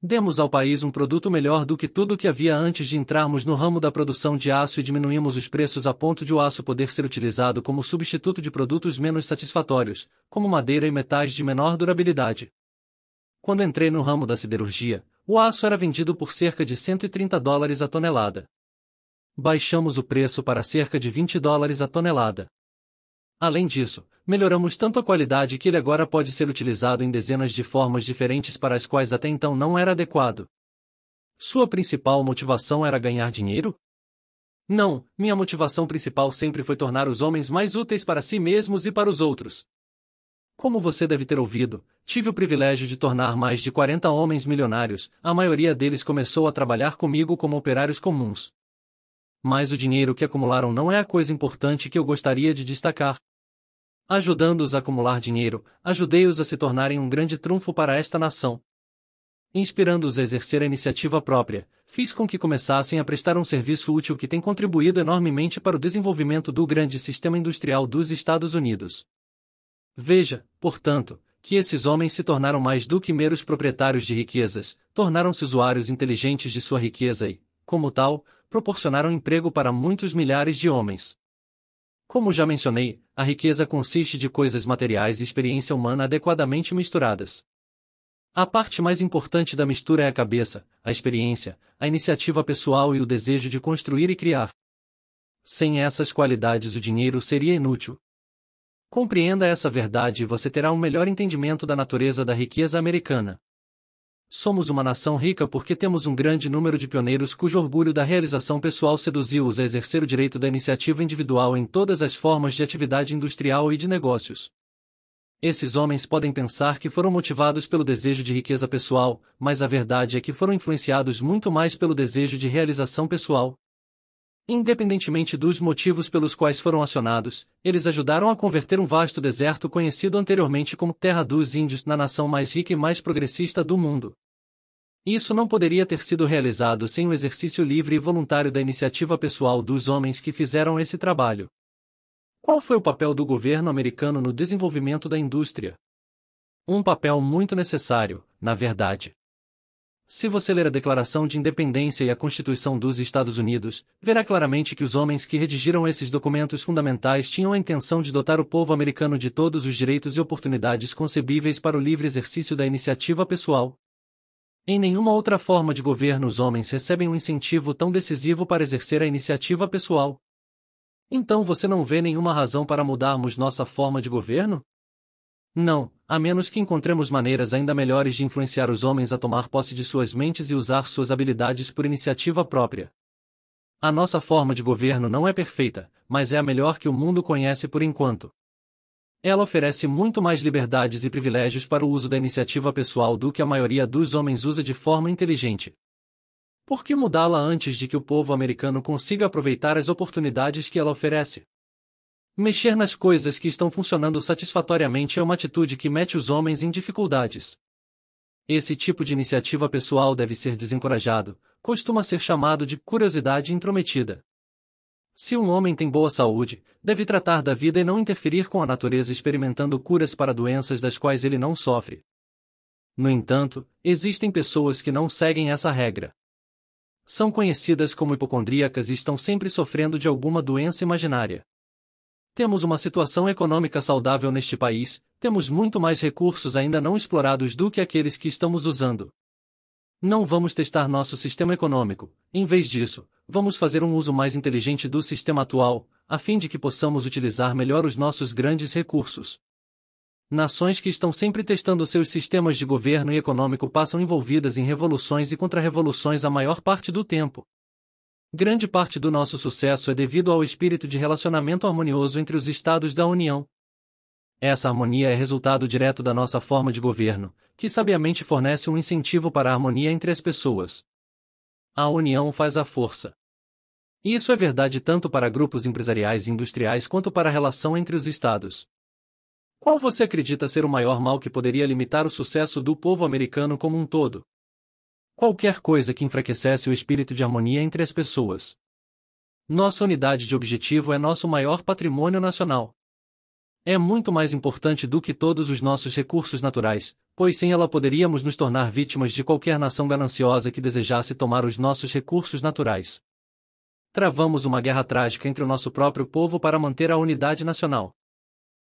Demos ao país um produto melhor do que tudo o que havia antes de entrarmos no ramo da produção de aço e diminuímos os preços a ponto de o aço poder ser utilizado como substituto de produtos menos satisfatórios, como madeira e metais de menor durabilidade. Quando entrei no ramo da siderurgia, o aço era vendido por cerca de 130 dólares a tonelada. Baixamos o preço para cerca de 20 dólares a tonelada. Além disso, melhoramos tanto a qualidade que ele agora pode ser utilizado em dezenas de formas diferentes para as quais até então não era adequado. Sua principal motivação era ganhar dinheiro? Não, minha motivação principal sempre foi tornar os homens mais úteis para si mesmos e para os outros. Como você deve ter ouvido, tive o privilégio de tornar mais de 40 homens milionários, a maioria deles começou a trabalhar comigo como operários comuns mas o dinheiro que acumularam não é a coisa importante que eu gostaria de destacar. Ajudando-os a acumular dinheiro, ajudei-os a se tornarem um grande trunfo para esta nação. Inspirando-os a exercer a iniciativa própria, fiz com que começassem a prestar um serviço útil que tem contribuído enormemente para o desenvolvimento do grande sistema industrial dos Estados Unidos. Veja, portanto, que esses homens se tornaram mais do que meros proprietários de riquezas, tornaram-se usuários inteligentes de sua riqueza e, como tal, proporcionaram emprego para muitos milhares de homens. Como já mencionei, a riqueza consiste de coisas materiais e experiência humana adequadamente misturadas. A parte mais importante da mistura é a cabeça, a experiência, a iniciativa pessoal e o desejo de construir e criar. Sem essas qualidades, o dinheiro seria inútil. Compreenda essa verdade e você terá um melhor entendimento da natureza da riqueza americana. Somos uma nação rica porque temos um grande número de pioneiros cujo orgulho da realização pessoal seduziu-os a exercer o direito da iniciativa individual em todas as formas de atividade industrial e de negócios. Esses homens podem pensar que foram motivados pelo desejo de riqueza pessoal, mas a verdade é que foram influenciados muito mais pelo desejo de realização pessoal, Independentemente dos motivos pelos quais foram acionados, eles ajudaram a converter um vasto deserto conhecido anteriormente como Terra dos Índios na nação mais rica e mais progressista do mundo. Isso não poderia ter sido realizado sem o exercício livre e voluntário da iniciativa pessoal dos homens que fizeram esse trabalho. Qual foi o papel do governo americano no desenvolvimento da indústria? Um papel muito necessário, na verdade. Se você ler a Declaração de Independência e a Constituição dos Estados Unidos, verá claramente que os homens que redigiram esses documentos fundamentais tinham a intenção de dotar o povo americano de todos os direitos e oportunidades concebíveis para o livre exercício da iniciativa pessoal. Em nenhuma outra forma de governo os homens recebem um incentivo tão decisivo para exercer a iniciativa pessoal. Então você não vê nenhuma razão para mudarmos nossa forma de governo? Não, a menos que encontremos maneiras ainda melhores de influenciar os homens a tomar posse de suas mentes e usar suas habilidades por iniciativa própria. A nossa forma de governo não é perfeita, mas é a melhor que o mundo conhece por enquanto. Ela oferece muito mais liberdades e privilégios para o uso da iniciativa pessoal do que a maioria dos homens usa de forma inteligente. Por que mudá-la antes de que o povo americano consiga aproveitar as oportunidades que ela oferece? Mexer nas coisas que estão funcionando satisfatoriamente é uma atitude que mete os homens em dificuldades. Esse tipo de iniciativa pessoal deve ser desencorajado, costuma ser chamado de curiosidade intrometida. Se um homem tem boa saúde, deve tratar da vida e não interferir com a natureza experimentando curas para doenças das quais ele não sofre. No entanto, existem pessoas que não seguem essa regra. São conhecidas como hipocondríacas e estão sempre sofrendo de alguma doença imaginária. Temos uma situação econômica saudável neste país, temos muito mais recursos ainda não explorados do que aqueles que estamos usando. Não vamos testar nosso sistema econômico, em vez disso, vamos fazer um uso mais inteligente do sistema atual, a fim de que possamos utilizar melhor os nossos grandes recursos. Nações que estão sempre testando seus sistemas de governo e econômico passam envolvidas em revoluções e contra-revoluções a maior parte do tempo. Grande parte do nosso sucesso é devido ao espírito de relacionamento harmonioso entre os estados da União. Essa harmonia é resultado direto da nossa forma de governo, que sabiamente fornece um incentivo para a harmonia entre as pessoas. A união faz a força. Isso é verdade tanto para grupos empresariais e industriais quanto para a relação entre os estados. Qual você acredita ser o maior mal que poderia limitar o sucesso do povo americano como um todo? qualquer coisa que enfraquecesse o espírito de harmonia entre as pessoas. Nossa unidade de objetivo é nosso maior patrimônio nacional. É muito mais importante do que todos os nossos recursos naturais, pois sem ela poderíamos nos tornar vítimas de qualquer nação gananciosa que desejasse tomar os nossos recursos naturais. Travamos uma guerra trágica entre o nosso próprio povo para manter a unidade nacional.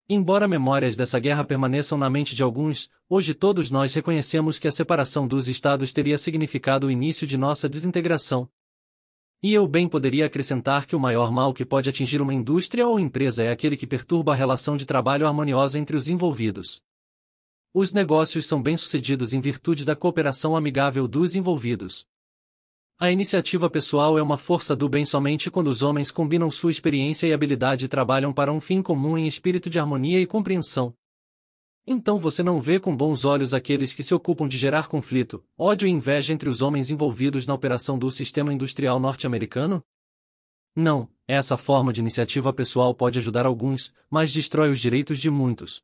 Embora memórias dessa guerra permaneçam na mente de alguns, hoje todos nós reconhecemos que a separação dos Estados teria significado o início de nossa desintegração. E eu bem poderia acrescentar que o maior mal que pode atingir uma indústria ou empresa é aquele que perturba a relação de trabalho harmoniosa entre os envolvidos. Os negócios são bem-sucedidos em virtude da cooperação amigável dos envolvidos. A iniciativa pessoal é uma força do bem somente quando os homens combinam sua experiência e habilidade e trabalham para um fim comum em espírito de harmonia e compreensão. Então você não vê com bons olhos aqueles que se ocupam de gerar conflito, ódio e inveja entre os homens envolvidos na operação do sistema industrial norte-americano? Não, essa forma de iniciativa pessoal pode ajudar alguns, mas destrói os direitos de muitos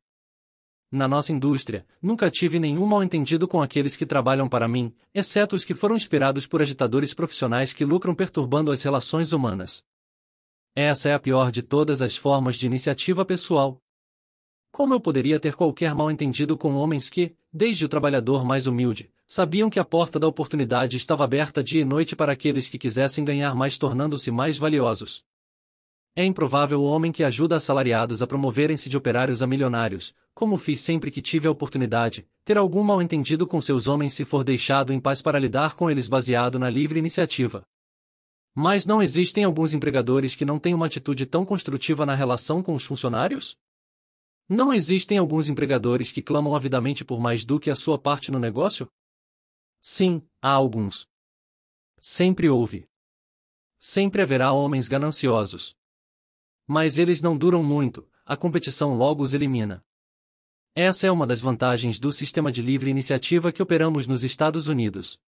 na nossa indústria, nunca tive nenhum mal-entendido com aqueles que trabalham para mim, exceto os que foram inspirados por agitadores profissionais que lucram perturbando as relações humanas. Essa é a pior de todas as formas de iniciativa pessoal. Como eu poderia ter qualquer mal-entendido com homens que, desde o trabalhador mais humilde, sabiam que a porta da oportunidade estava aberta dia e noite para aqueles que quisessem ganhar mais tornando-se mais valiosos? É improvável o homem que ajuda assalariados a promoverem-se de operários a milionários, como fiz sempre que tive a oportunidade, ter algum mal-entendido com seus homens se for deixado em paz para lidar com eles baseado na livre iniciativa. Mas não existem alguns empregadores que não têm uma atitude tão construtiva na relação com os funcionários? Não existem alguns empregadores que clamam avidamente por mais do que a sua parte no negócio? Sim, há alguns. Sempre houve. Sempre haverá homens gananciosos, mas eles não duram muito, a competição logo os elimina. Essa é uma das vantagens do sistema de livre iniciativa que operamos nos Estados Unidos.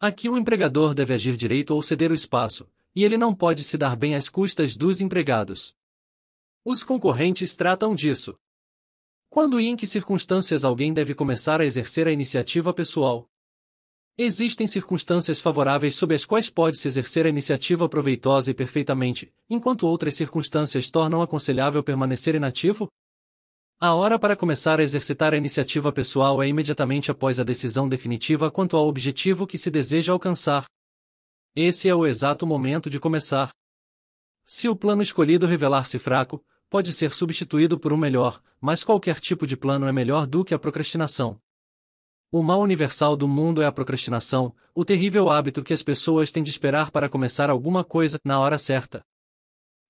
Aqui o empregador deve agir direito ou ceder o espaço, e ele não pode se dar bem às custas dos empregados. Os concorrentes tratam disso. Quando e em que circunstâncias alguém deve começar a exercer a iniciativa pessoal? Existem circunstâncias favoráveis sob as quais pode-se exercer a iniciativa proveitosa e perfeitamente, enquanto outras circunstâncias tornam aconselhável permanecer inativo? A hora para começar a exercitar a iniciativa pessoal é imediatamente após a decisão definitiva quanto ao objetivo que se deseja alcançar. Esse é o exato momento de começar. Se o plano escolhido revelar-se fraco, pode ser substituído por um melhor, mas qualquer tipo de plano é melhor do que a procrastinação. O mal universal do mundo é a procrastinação, o terrível hábito que as pessoas têm de esperar para começar alguma coisa na hora certa.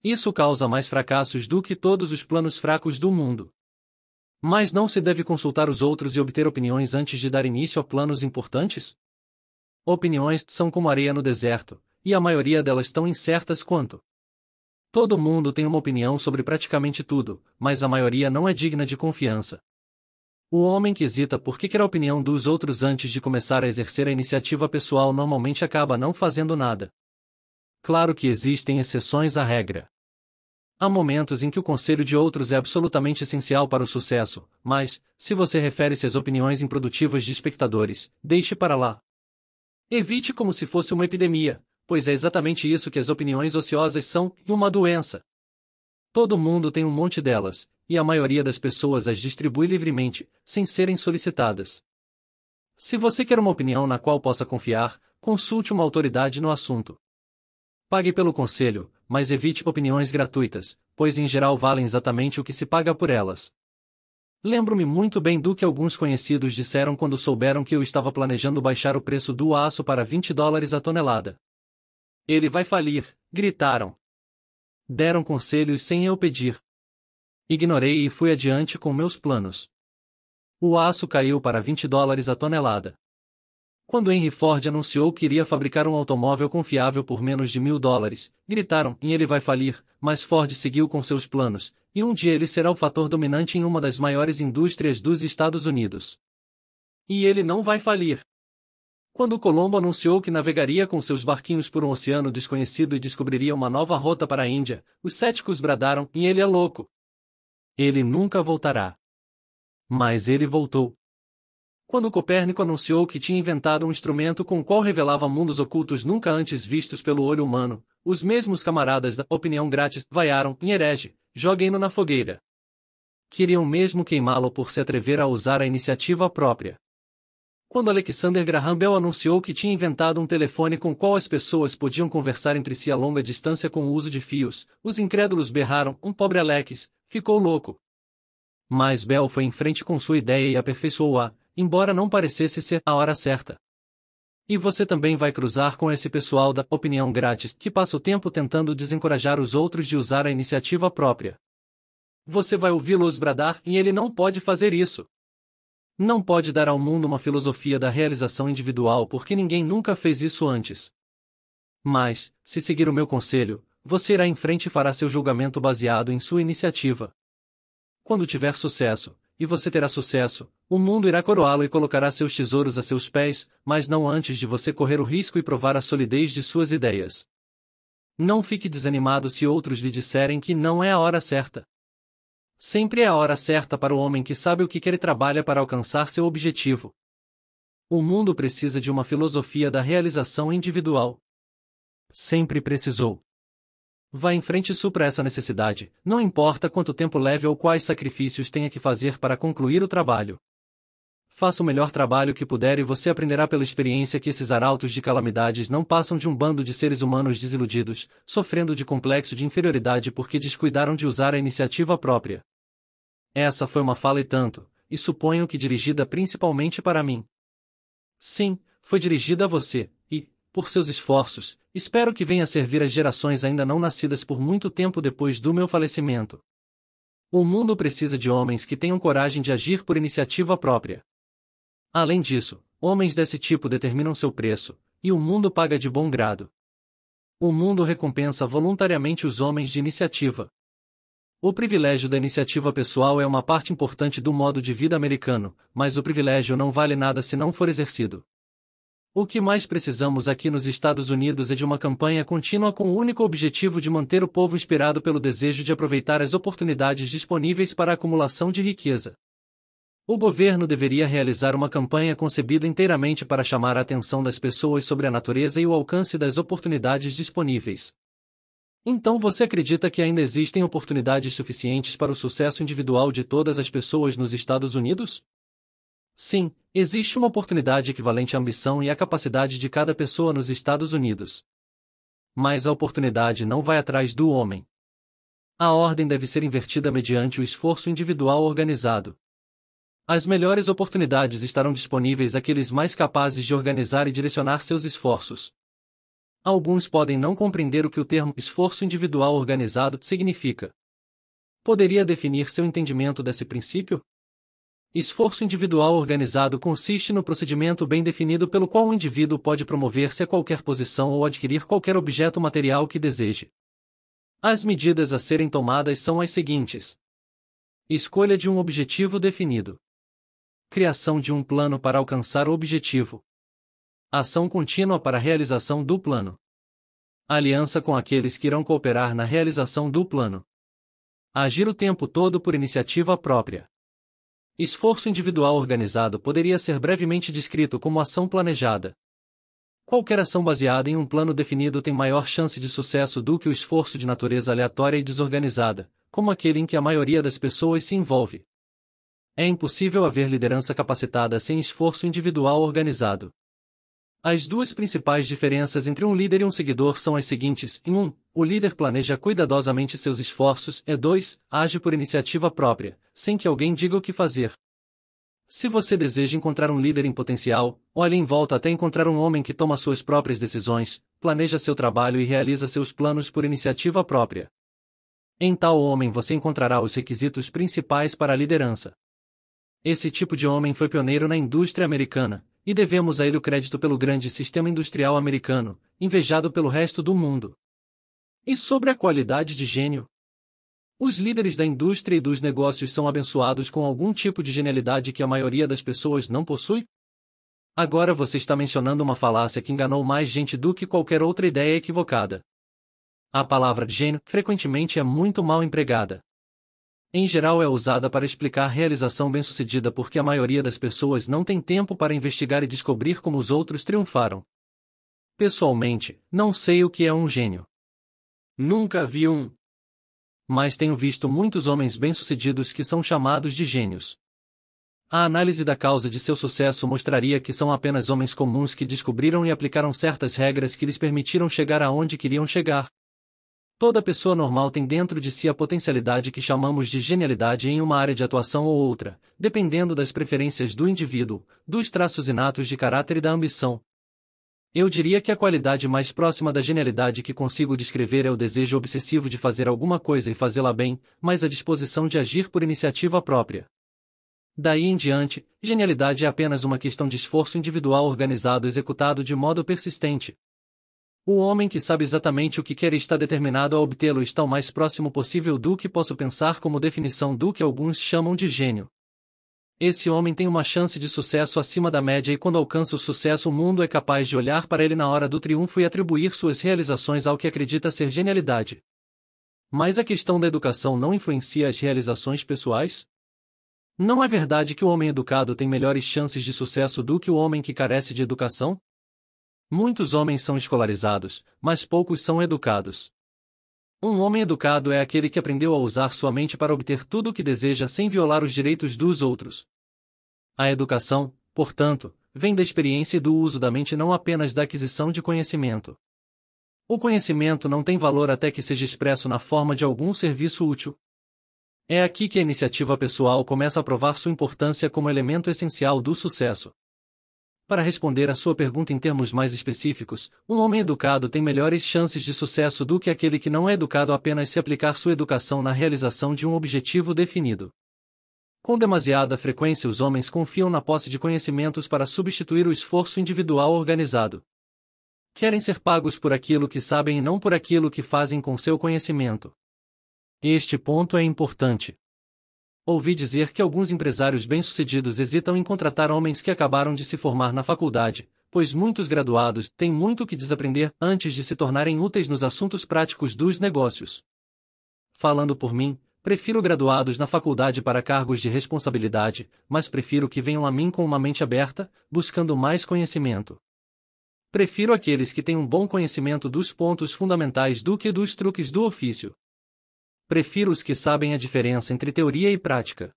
Isso causa mais fracassos do que todos os planos fracos do mundo. Mas não se deve consultar os outros e obter opiniões antes de dar início a planos importantes? Opiniões são como areia no deserto, e a maioria delas tão incertas quanto. Todo mundo tem uma opinião sobre praticamente tudo, mas a maioria não é digna de confiança. O homem que hesita por que quer a opinião dos outros antes de começar a exercer a iniciativa pessoal normalmente acaba não fazendo nada. Claro que existem exceções à regra. Há momentos em que o conselho de outros é absolutamente essencial para o sucesso, mas, se você refere-se às opiniões improdutivas de espectadores, deixe para lá. Evite como se fosse uma epidemia, pois é exatamente isso que as opiniões ociosas são, uma doença. Todo mundo tem um monte delas, e a maioria das pessoas as distribui livremente, sem serem solicitadas. Se você quer uma opinião na qual possa confiar, consulte uma autoridade no assunto. Pague pelo conselho, mas evite opiniões gratuitas, pois em geral valem exatamente o que se paga por elas. Lembro-me muito bem do que alguns conhecidos disseram quando souberam que eu estava planejando baixar o preço do aço para 20 dólares a tonelada. Ele vai falir, gritaram. Deram conselhos sem eu pedir. Ignorei e fui adiante com meus planos. O aço caiu para 20 dólares a tonelada. Quando Henry Ford anunciou que iria fabricar um automóvel confiável por menos de mil dólares, gritaram e ele vai falir, mas Ford seguiu com seus planos, e um dia ele será o fator dominante em uma das maiores indústrias dos Estados Unidos. E ele não vai falir. Quando Colombo anunciou que navegaria com seus barquinhos por um oceano desconhecido e descobriria uma nova rota para a Índia, os céticos bradaram e ele é louco. Ele nunca voltará. Mas ele voltou. Quando Copérnico anunciou que tinha inventado um instrumento com o qual revelava mundos ocultos nunca antes vistos pelo olho humano, os mesmos camaradas da opinião grátis vaiaram em herege, joguem-no na fogueira. Queriam mesmo queimá-lo por se atrever a usar a iniciativa própria quando Alexander Graham Bell anunciou que tinha inventado um telefone com qual as pessoas podiam conversar entre si a longa distância com o uso de fios, os incrédulos berraram: um pobre Alex, ficou louco. Mas Bell foi em frente com sua ideia e aperfeiçoou-a, embora não parecesse ser a hora certa. E você também vai cruzar com esse pessoal da opinião grátis que passa o tempo tentando desencorajar os outros de usar a iniciativa própria. Você vai ouvi-los bradar e ele não pode fazer isso. Não pode dar ao mundo uma filosofia da realização individual porque ninguém nunca fez isso antes. Mas, se seguir o meu conselho, você irá em frente e fará seu julgamento baseado em sua iniciativa. Quando tiver sucesso, e você terá sucesso, o mundo irá coroá-lo e colocará seus tesouros a seus pés, mas não antes de você correr o risco e provar a solidez de suas ideias. Não fique desanimado se outros lhe disserem que não é a hora certa. Sempre é a hora certa para o homem que sabe o que quer e trabalha para alcançar seu objetivo. O mundo precisa de uma filosofia da realização individual. Sempre precisou. Vá em frente e supra essa necessidade, não importa quanto tempo leve ou quais sacrifícios tenha que fazer para concluir o trabalho. Faça o melhor trabalho que puder e você aprenderá pela experiência que esses arautos de calamidades não passam de um bando de seres humanos desiludidos, sofrendo de complexo de inferioridade porque descuidaram de usar a iniciativa própria. Essa foi uma fala e tanto, e suponho que dirigida principalmente para mim. Sim, foi dirigida a você, e, por seus esforços, espero que venha a servir às gerações ainda não nascidas por muito tempo depois do meu falecimento. O mundo precisa de homens que tenham coragem de agir por iniciativa própria. Além disso, homens desse tipo determinam seu preço, e o mundo paga de bom grado. O mundo recompensa voluntariamente os homens de iniciativa. O privilégio da iniciativa pessoal é uma parte importante do modo de vida americano, mas o privilégio não vale nada se não for exercido. O que mais precisamos aqui nos Estados Unidos é de uma campanha contínua com o único objetivo de manter o povo inspirado pelo desejo de aproveitar as oportunidades disponíveis para a acumulação de riqueza. O governo deveria realizar uma campanha concebida inteiramente para chamar a atenção das pessoas sobre a natureza e o alcance das oportunidades disponíveis. Então você acredita que ainda existem oportunidades suficientes para o sucesso individual de todas as pessoas nos Estados Unidos? Sim, existe uma oportunidade equivalente à ambição e à capacidade de cada pessoa nos Estados Unidos. Mas a oportunidade não vai atrás do homem. A ordem deve ser invertida mediante o esforço individual organizado. As melhores oportunidades estarão disponíveis àqueles mais capazes de organizar e direcionar seus esforços. Alguns podem não compreender o que o termo esforço individual organizado significa. Poderia definir seu entendimento desse princípio? Esforço individual organizado consiste no procedimento bem definido pelo qual o indivíduo pode promover-se a qualquer posição ou adquirir qualquer objeto material que deseje. As medidas a serem tomadas são as seguintes: escolha de um objetivo definido, Criação de um plano para alcançar o objetivo. Ação contínua para a realização do plano. Aliança com aqueles que irão cooperar na realização do plano. Agir o tempo todo por iniciativa própria. Esforço individual organizado poderia ser brevemente descrito como ação planejada. Qualquer ação baseada em um plano definido tem maior chance de sucesso do que o esforço de natureza aleatória e desorganizada, como aquele em que a maioria das pessoas se envolve. É impossível haver liderança capacitada sem esforço individual organizado. As duas principais diferenças entre um líder e um seguidor são as seguintes: em 1, um, o líder planeja cuidadosamente seus esforços, e é 2, age por iniciativa própria, sem que alguém diga o que fazer. Se você deseja encontrar um líder em potencial, olhe em volta até encontrar um homem que toma suas próprias decisões, planeja seu trabalho e realiza seus planos por iniciativa própria. Em tal homem você encontrará os requisitos principais para a liderança. Esse tipo de homem foi pioneiro na indústria americana, e devemos a ele o crédito pelo grande sistema industrial americano, invejado pelo resto do mundo. E sobre a qualidade de gênio? Os líderes da indústria e dos negócios são abençoados com algum tipo de genialidade que a maioria das pessoas não possui? Agora você está mencionando uma falácia que enganou mais gente do que qualquer outra ideia equivocada. A palavra gênio frequentemente é muito mal empregada em geral é usada para explicar realização bem-sucedida porque a maioria das pessoas não tem tempo para investigar e descobrir como os outros triunfaram. Pessoalmente, não sei o que é um gênio. Nunca vi um. Mas tenho visto muitos homens bem-sucedidos que são chamados de gênios. A análise da causa de seu sucesso mostraria que são apenas homens comuns que descobriram e aplicaram certas regras que lhes permitiram chegar aonde queriam chegar, Toda pessoa normal tem dentro de si a potencialidade que chamamos de genialidade em uma área de atuação ou outra, dependendo das preferências do indivíduo, dos traços inatos de caráter e da ambição. Eu diria que a qualidade mais próxima da genialidade que consigo descrever é o desejo obsessivo de fazer alguma coisa e fazê-la bem, mas a disposição de agir por iniciativa própria. Daí em diante, genialidade é apenas uma questão de esforço individual organizado e executado de modo persistente, o homem que sabe exatamente o que quer e está determinado a obtê-lo está o mais próximo possível do que posso pensar como definição do que alguns chamam de gênio. Esse homem tem uma chance de sucesso acima da média e quando alcança o sucesso o mundo é capaz de olhar para ele na hora do triunfo e atribuir suas realizações ao que acredita ser genialidade. Mas a questão da educação não influencia as realizações pessoais? Não é verdade que o homem educado tem melhores chances de sucesso do que o homem que carece de educação? Muitos homens são escolarizados, mas poucos são educados. Um homem educado é aquele que aprendeu a usar sua mente para obter tudo o que deseja sem violar os direitos dos outros. A educação, portanto, vem da experiência e do uso da mente não apenas da aquisição de conhecimento. O conhecimento não tem valor até que seja expresso na forma de algum serviço útil. É aqui que a iniciativa pessoal começa a provar sua importância como elemento essencial do sucesso. Para responder à sua pergunta em termos mais específicos, um homem educado tem melhores chances de sucesso do que aquele que não é educado apenas se aplicar sua educação na realização de um objetivo definido. Com demasiada frequência, os homens confiam na posse de conhecimentos para substituir o esforço individual organizado. Querem ser pagos por aquilo que sabem e não por aquilo que fazem com seu conhecimento. Este ponto é importante. Ouvi dizer que alguns empresários bem-sucedidos hesitam em contratar homens que acabaram de se formar na faculdade, pois muitos graduados têm muito que desaprender antes de se tornarem úteis nos assuntos práticos dos negócios. Falando por mim, prefiro graduados na faculdade para cargos de responsabilidade, mas prefiro que venham a mim com uma mente aberta, buscando mais conhecimento. Prefiro aqueles que têm um bom conhecimento dos pontos fundamentais do que dos truques do ofício prefiro os que sabem a diferença entre teoria e prática.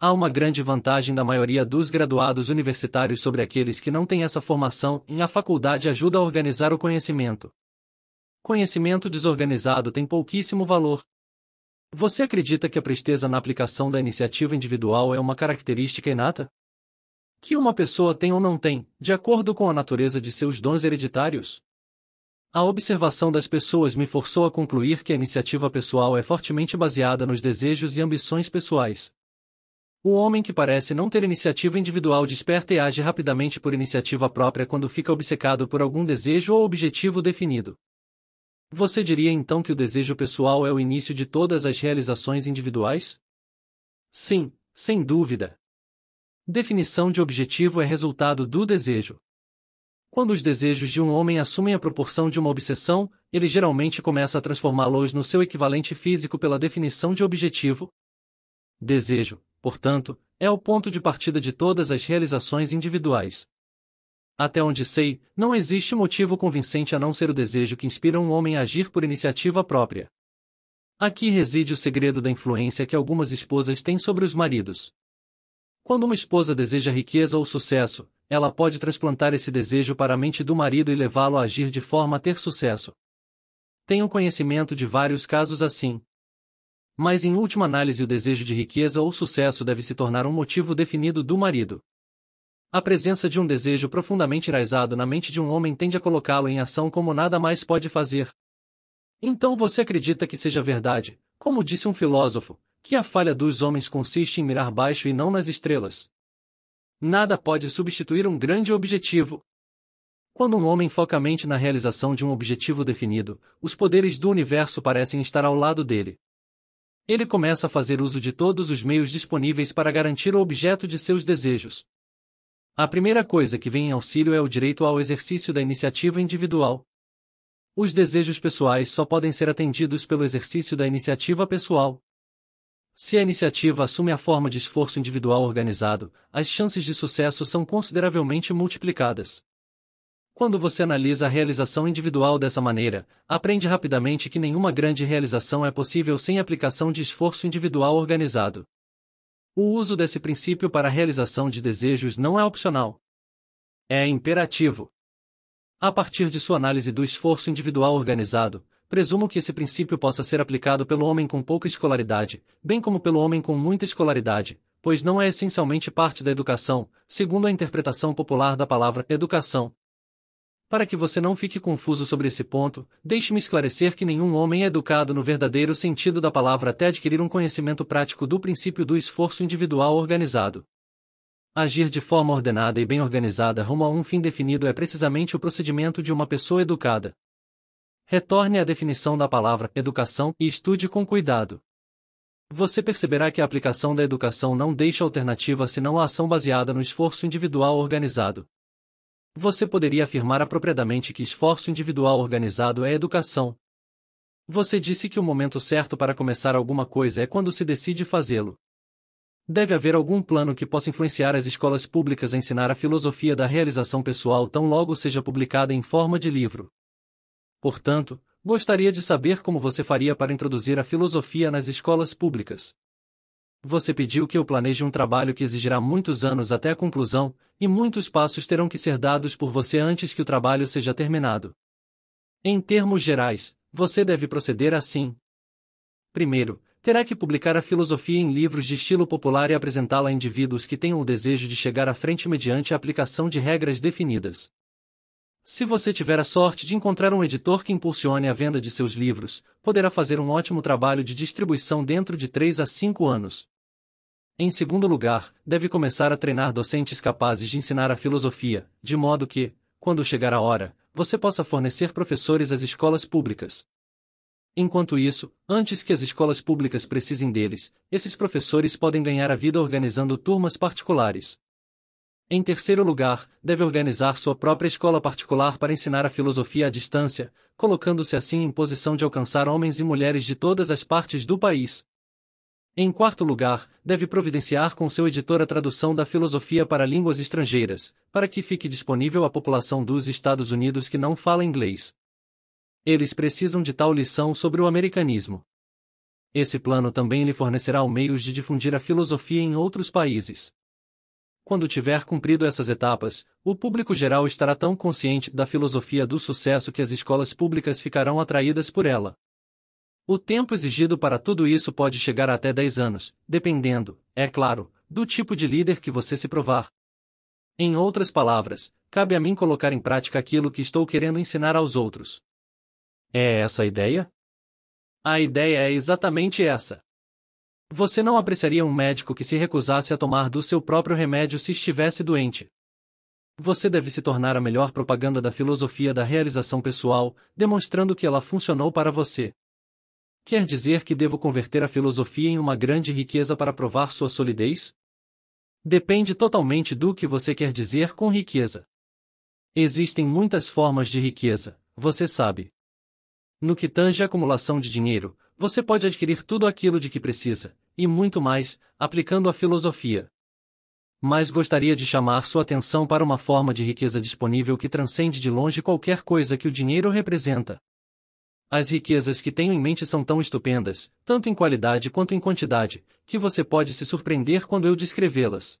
Há uma grande vantagem da maioria dos graduados universitários sobre aqueles que não têm essa formação e a faculdade ajuda a organizar o conhecimento. Conhecimento desorganizado tem pouquíssimo valor. Você acredita que a presteza na aplicação da iniciativa individual é uma característica inata? Que uma pessoa tem ou não tem, de acordo com a natureza de seus dons hereditários? A observação das pessoas me forçou a concluir que a iniciativa pessoal é fortemente baseada nos desejos e ambições pessoais. O homem que parece não ter iniciativa individual desperta e age rapidamente por iniciativa própria quando fica obcecado por algum desejo ou objetivo definido. Você diria então que o desejo pessoal é o início de todas as realizações individuais? Sim, sem dúvida. Definição de objetivo é resultado do desejo. Quando os desejos de um homem assumem a proporção de uma obsessão, ele geralmente começa a transformá-los no seu equivalente físico pela definição de objetivo. Desejo, portanto, é o ponto de partida de todas as realizações individuais. Até onde sei, não existe motivo convincente a não ser o desejo que inspira um homem a agir por iniciativa própria. Aqui reside o segredo da influência que algumas esposas têm sobre os maridos. Quando uma esposa deseja riqueza ou sucesso, ela pode transplantar esse desejo para a mente do marido e levá-lo a agir de forma a ter sucesso. Tenho conhecimento de vários casos assim. Mas em última análise, o desejo de riqueza ou sucesso deve se tornar um motivo definido do marido. A presença de um desejo profundamente enraizado na mente de um homem tende a colocá-lo em ação como nada mais pode fazer. Então você acredita que seja verdade, como disse um filósofo, que a falha dos homens consiste em mirar baixo e não nas estrelas? Nada pode substituir um grande objetivo. Quando um homem foca a mente na realização de um objetivo definido, os poderes do universo parecem estar ao lado dele. Ele começa a fazer uso de todos os meios disponíveis para garantir o objeto de seus desejos. A primeira coisa que vem em auxílio é o direito ao exercício da iniciativa individual. Os desejos pessoais só podem ser atendidos pelo exercício da iniciativa pessoal. Se a iniciativa assume a forma de esforço individual organizado, as chances de sucesso são consideravelmente multiplicadas. Quando você analisa a realização individual dessa maneira, aprende rapidamente que nenhuma grande realização é possível sem aplicação de esforço individual organizado. O uso desse princípio para a realização de desejos não é opcional. É imperativo. A partir de sua análise do esforço individual organizado, presumo que esse princípio possa ser aplicado pelo homem com pouca escolaridade, bem como pelo homem com muita escolaridade, pois não é essencialmente parte da educação, segundo a interpretação popular da palavra educação. Para que você não fique confuso sobre esse ponto, deixe-me esclarecer que nenhum homem é educado no verdadeiro sentido da palavra até adquirir um conhecimento prático do princípio do esforço individual organizado. Agir de forma ordenada e bem organizada rumo a um fim definido é precisamente o procedimento de uma pessoa educada. Retorne à definição da palavra educação e estude com cuidado. Você perceberá que a aplicação da educação não deixa alternativa senão a ação baseada no esforço individual organizado. Você poderia afirmar apropriadamente que esforço individual organizado é educação. Você disse que o momento certo para começar alguma coisa é quando se decide fazê-lo. Deve haver algum plano que possa influenciar as escolas públicas a ensinar a filosofia da realização pessoal tão logo seja publicada em forma de livro. Portanto, gostaria de saber como você faria para introduzir a filosofia nas escolas públicas. Você pediu que eu planeje um trabalho que exigirá muitos anos até a conclusão, e muitos passos terão que ser dados por você antes que o trabalho seja terminado. Em termos gerais, você deve proceder assim. Primeiro, terá que publicar a filosofia em livros de estilo popular e apresentá-la a indivíduos que tenham o desejo de chegar à frente mediante a aplicação de regras definidas. Se você tiver a sorte de encontrar um editor que impulsione a venda de seus livros, poderá fazer um ótimo trabalho de distribuição dentro de 3 a 5 anos. Em segundo lugar, deve começar a treinar docentes capazes de ensinar a filosofia, de modo que, quando chegar a hora, você possa fornecer professores às escolas públicas. Enquanto isso, antes que as escolas públicas precisem deles, esses professores podem ganhar a vida organizando turmas particulares. Em terceiro lugar, deve organizar sua própria escola particular para ensinar a filosofia à distância, colocando-se assim em posição de alcançar homens e mulheres de todas as partes do país. Em quarto lugar, deve providenciar com seu editor a tradução da filosofia para línguas estrangeiras, para que fique disponível à população dos Estados Unidos que não fala inglês. Eles precisam de tal lição sobre o americanismo. Esse plano também lhe fornecerá meios de difundir a filosofia em outros países quando tiver cumprido essas etapas, o público geral estará tão consciente da filosofia do sucesso que as escolas públicas ficarão atraídas por ela. O tempo exigido para tudo isso pode chegar até 10 anos, dependendo, é claro, do tipo de líder que você se provar. Em outras palavras, cabe a mim colocar em prática aquilo que estou querendo ensinar aos outros. É essa a ideia? A ideia é exatamente essa. Você não apreciaria um médico que se recusasse a tomar do seu próprio remédio se estivesse doente. Você deve se tornar a melhor propaganda da filosofia da realização pessoal, demonstrando que ela funcionou para você. Quer dizer que devo converter a filosofia em uma grande riqueza para provar sua solidez? Depende totalmente do que você quer dizer com riqueza. Existem muitas formas de riqueza, você sabe. No que tange a acumulação de dinheiro, você pode adquirir tudo aquilo de que precisa, e muito mais, aplicando a filosofia. Mas gostaria de chamar sua atenção para uma forma de riqueza disponível que transcende de longe qualquer coisa que o dinheiro representa. As riquezas que tenho em mente são tão estupendas, tanto em qualidade quanto em quantidade, que você pode se surpreender quando eu descrevê-las.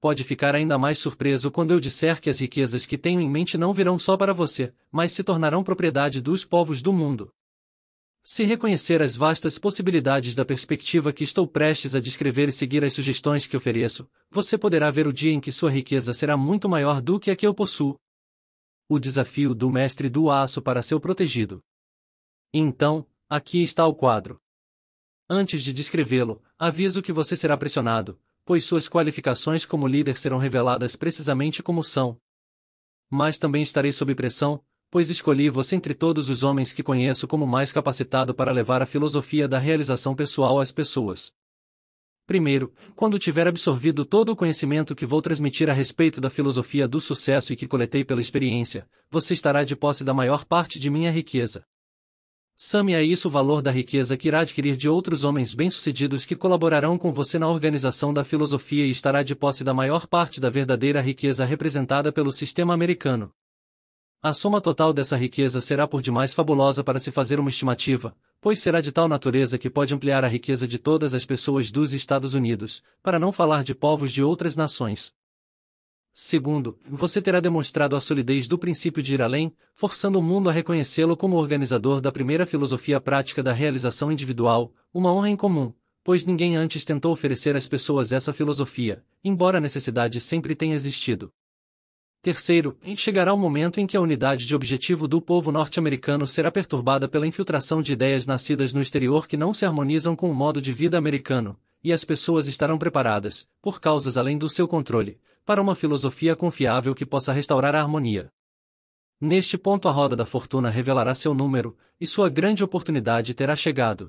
Pode ficar ainda mais surpreso quando eu disser que as riquezas que tenho em mente não virão só para você, mas se tornarão propriedade dos povos do mundo. Se reconhecer as vastas possibilidades da perspectiva que estou prestes a descrever e seguir as sugestões que ofereço, você poderá ver o dia em que sua riqueza será muito maior do que a que eu possuo. O desafio do mestre do aço para seu protegido. Então, aqui está o quadro. Antes de descrevê-lo, aviso que você será pressionado, pois suas qualificações como líder serão reveladas precisamente como são. Mas também estarei sob pressão, pois escolhi você entre todos os homens que conheço como mais capacitado para levar a filosofia da realização pessoal às pessoas. Primeiro, quando tiver absorvido todo o conhecimento que vou transmitir a respeito da filosofia do sucesso e que coletei pela experiência, você estará de posse da maior parte de minha riqueza. Same a isso o valor da riqueza que irá adquirir de outros homens bem-sucedidos que colaborarão com você na organização da filosofia e estará de posse da maior parte da verdadeira riqueza representada pelo sistema americano. A soma total dessa riqueza será por demais fabulosa para se fazer uma estimativa, pois será de tal natureza que pode ampliar a riqueza de todas as pessoas dos Estados Unidos, para não falar de povos de outras nações. Segundo, você terá demonstrado a solidez do princípio de ir além, forçando o mundo a reconhecê-lo como organizador da primeira filosofia prática da realização individual, uma honra em comum, pois ninguém antes tentou oferecer às pessoas essa filosofia, embora a necessidade sempre tenha existido. Terceiro, chegará o momento em que a unidade de objetivo do povo norte-americano será perturbada pela infiltração de ideias nascidas no exterior que não se harmonizam com o modo de vida americano, e as pessoas estarão preparadas, por causas além do seu controle, para uma filosofia confiável que possa restaurar a harmonia. Neste ponto, a roda da fortuna revelará seu número, e sua grande oportunidade terá chegado.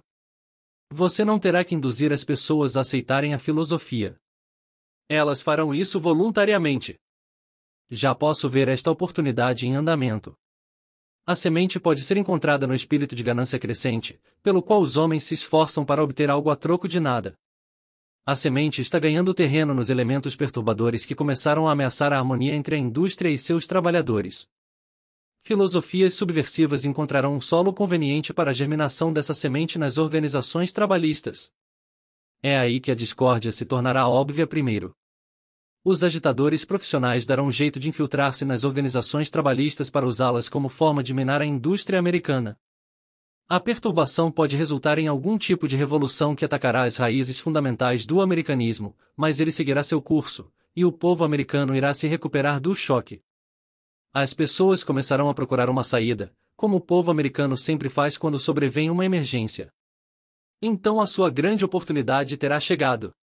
Você não terá que induzir as pessoas a aceitarem a filosofia. Elas farão isso voluntariamente já posso ver esta oportunidade em andamento. A semente pode ser encontrada no espírito de ganância crescente, pelo qual os homens se esforçam para obter algo a troco de nada. A semente está ganhando terreno nos elementos perturbadores que começaram a ameaçar a harmonia entre a indústria e seus trabalhadores. Filosofias subversivas encontrarão um solo conveniente para a germinação dessa semente nas organizações trabalhistas. É aí que a discórdia se tornará óbvia primeiro os agitadores profissionais darão jeito de infiltrar-se nas organizações trabalhistas para usá-las como forma de minar a indústria americana. A perturbação pode resultar em algum tipo de revolução que atacará as raízes fundamentais do americanismo, mas ele seguirá seu curso, e o povo americano irá se recuperar do choque. As pessoas começarão a procurar uma saída, como o povo americano sempre faz quando sobrevém uma emergência. Então a sua grande oportunidade terá chegado.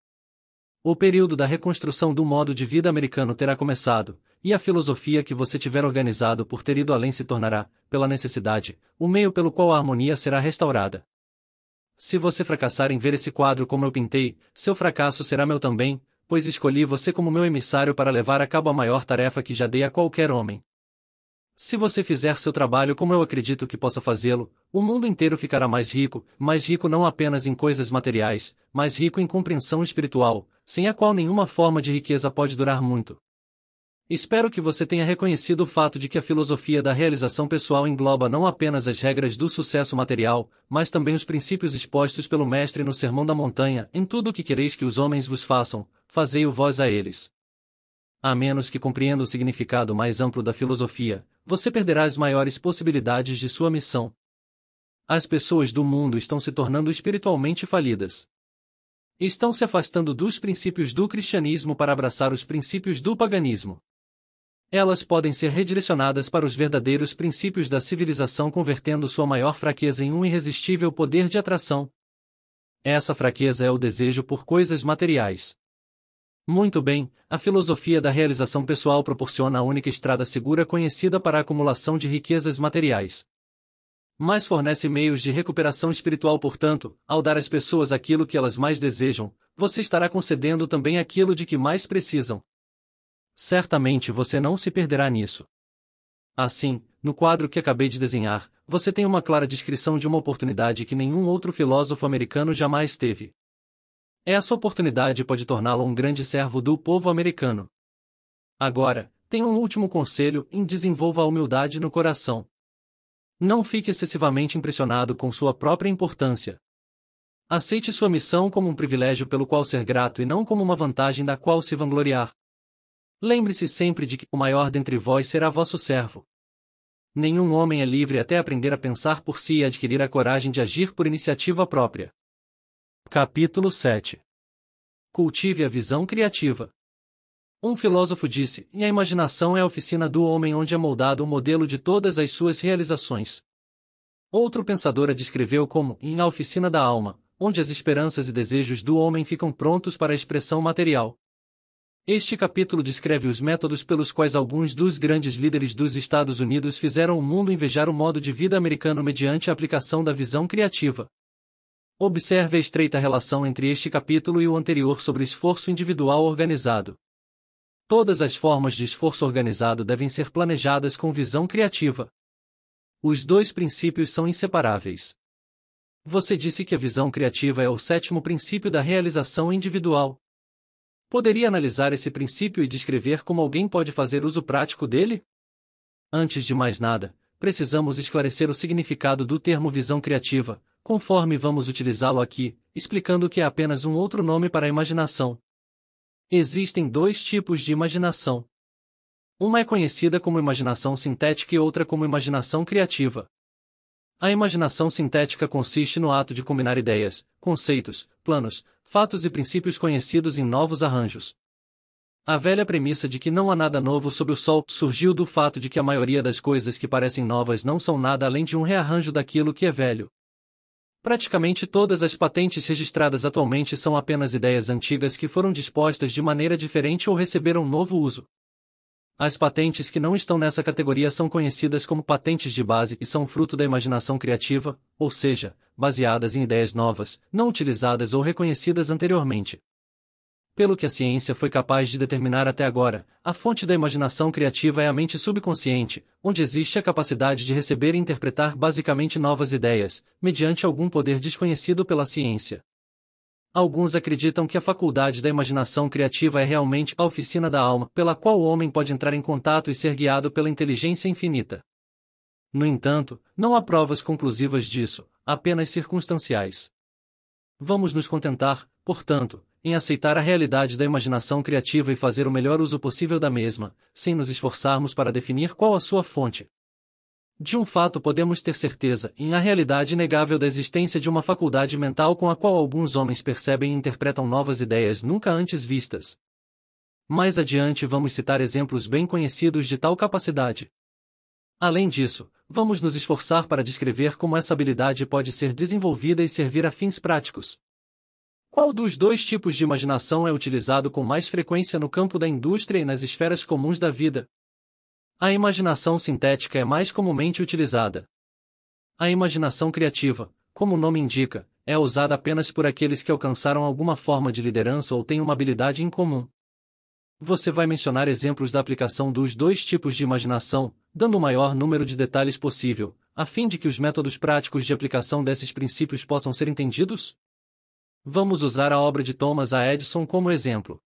O período da reconstrução do modo de vida americano terá começado, e a filosofia que você tiver organizado por ter ido além se tornará, pela necessidade, o meio pelo qual a harmonia será restaurada. Se você fracassar em ver esse quadro como eu pintei, seu fracasso será meu também, pois escolhi você como meu emissário para levar a cabo a maior tarefa que já dei a qualquer homem. Se você fizer seu trabalho como eu acredito que possa fazê-lo, o mundo inteiro ficará mais rico, mais rico não apenas em coisas materiais, mas rico em compreensão espiritual, sem a qual nenhuma forma de riqueza pode durar muito. Espero que você tenha reconhecido o fato de que a filosofia da realização pessoal engloba não apenas as regras do sucesso material, mas também os princípios expostos pelo Mestre no Sermão da Montanha: em tudo o que quereis que os homens vos façam, fazei-o vós a eles. A menos que compreenda o significado mais amplo da filosofia, você perderá as maiores possibilidades de sua missão. As pessoas do mundo estão se tornando espiritualmente falidas estão se afastando dos princípios do cristianismo para abraçar os princípios do paganismo. Elas podem ser redirecionadas para os verdadeiros princípios da civilização, convertendo sua maior fraqueza em um irresistível poder de atração. Essa fraqueza é o desejo por coisas materiais. Muito bem, a filosofia da realização pessoal proporciona a única estrada segura conhecida para a acumulação de riquezas materiais mas fornece meios de recuperação espiritual, portanto, ao dar às pessoas aquilo que elas mais desejam, você estará concedendo também aquilo de que mais precisam. Certamente você não se perderá nisso. Assim, no quadro que acabei de desenhar, você tem uma clara descrição de uma oportunidade que nenhum outro filósofo americano jamais teve. Essa oportunidade pode torná-lo um grande servo do povo americano. Agora, tenho um último conselho em desenvolva a humildade no coração. Não fique excessivamente impressionado com sua própria importância. Aceite sua missão como um privilégio pelo qual ser grato e não como uma vantagem da qual se vangloriar. Lembre-se sempre de que o maior dentre vós será vosso servo. Nenhum homem é livre até aprender a pensar por si e adquirir a coragem de agir por iniciativa própria. Capítulo 7 Cultive a visão criativa. Um filósofo disse: E a imaginação é a oficina do homem onde é moldado o modelo de todas as suas realizações. Outro pensador a descreveu como em a oficina da alma, onde as esperanças e desejos do homem ficam prontos para a expressão material. Este capítulo descreve os métodos pelos quais alguns dos grandes líderes dos Estados Unidos fizeram o mundo invejar o modo de vida americano mediante a aplicação da visão criativa. Observe a estreita relação entre este capítulo e o anterior sobre esforço individual organizado. Todas as formas de esforço organizado devem ser planejadas com visão criativa. Os dois princípios são inseparáveis. Você disse que a visão criativa é o sétimo princípio da realização individual. Poderia analisar esse princípio e descrever como alguém pode fazer uso prático dele? Antes de mais nada, precisamos esclarecer o significado do termo visão criativa, conforme vamos utilizá-lo aqui, explicando que é apenas um outro nome para a imaginação. Existem dois tipos de imaginação. Uma é conhecida como imaginação sintética e outra como imaginação criativa. A imaginação sintética consiste no ato de combinar ideias, conceitos, planos, fatos e princípios conhecidos em novos arranjos. A velha premissa de que não há nada novo sob o sol surgiu do fato de que a maioria das coisas que parecem novas não são nada além de um rearranjo daquilo que é velho. Praticamente todas as patentes registradas atualmente são apenas ideias antigas que foram dispostas de maneira diferente ou receberam novo uso. As patentes que não estão nessa categoria são conhecidas como patentes de base e são fruto da imaginação criativa, ou seja, baseadas em ideias novas, não utilizadas ou reconhecidas anteriormente. Pelo que a ciência foi capaz de determinar até agora, a fonte da imaginação criativa é a mente subconsciente, onde existe a capacidade de receber e interpretar basicamente novas ideias, mediante algum poder desconhecido pela ciência. Alguns acreditam que a faculdade da imaginação criativa é realmente a oficina da alma, pela qual o homem pode entrar em contato e ser guiado pela inteligência infinita. No entanto, não há provas conclusivas disso, apenas circunstanciais. Vamos nos contentar, portanto, em aceitar a realidade da imaginação criativa e fazer o melhor uso possível da mesma, sem nos esforçarmos para definir qual a sua fonte. De um fato podemos ter certeza, em a realidade inegável da existência de uma faculdade mental com a qual alguns homens percebem e interpretam novas ideias nunca antes vistas. Mais adiante vamos citar exemplos bem conhecidos de tal capacidade. Além disso, vamos nos esforçar para descrever como essa habilidade pode ser desenvolvida e servir a fins práticos. Qual dos dois tipos de imaginação é utilizado com mais frequência no campo da indústria e nas esferas comuns da vida? A imaginação sintética é mais comumente utilizada. A imaginação criativa, como o nome indica, é usada apenas por aqueles que alcançaram alguma forma de liderança ou têm uma habilidade em comum. Você vai mencionar exemplos da aplicação dos dois tipos de imaginação, dando o maior número de detalhes possível, a fim de que os métodos práticos de aplicação desses princípios possam ser entendidos? Vamos usar a obra de Thomas A. Edison como exemplo.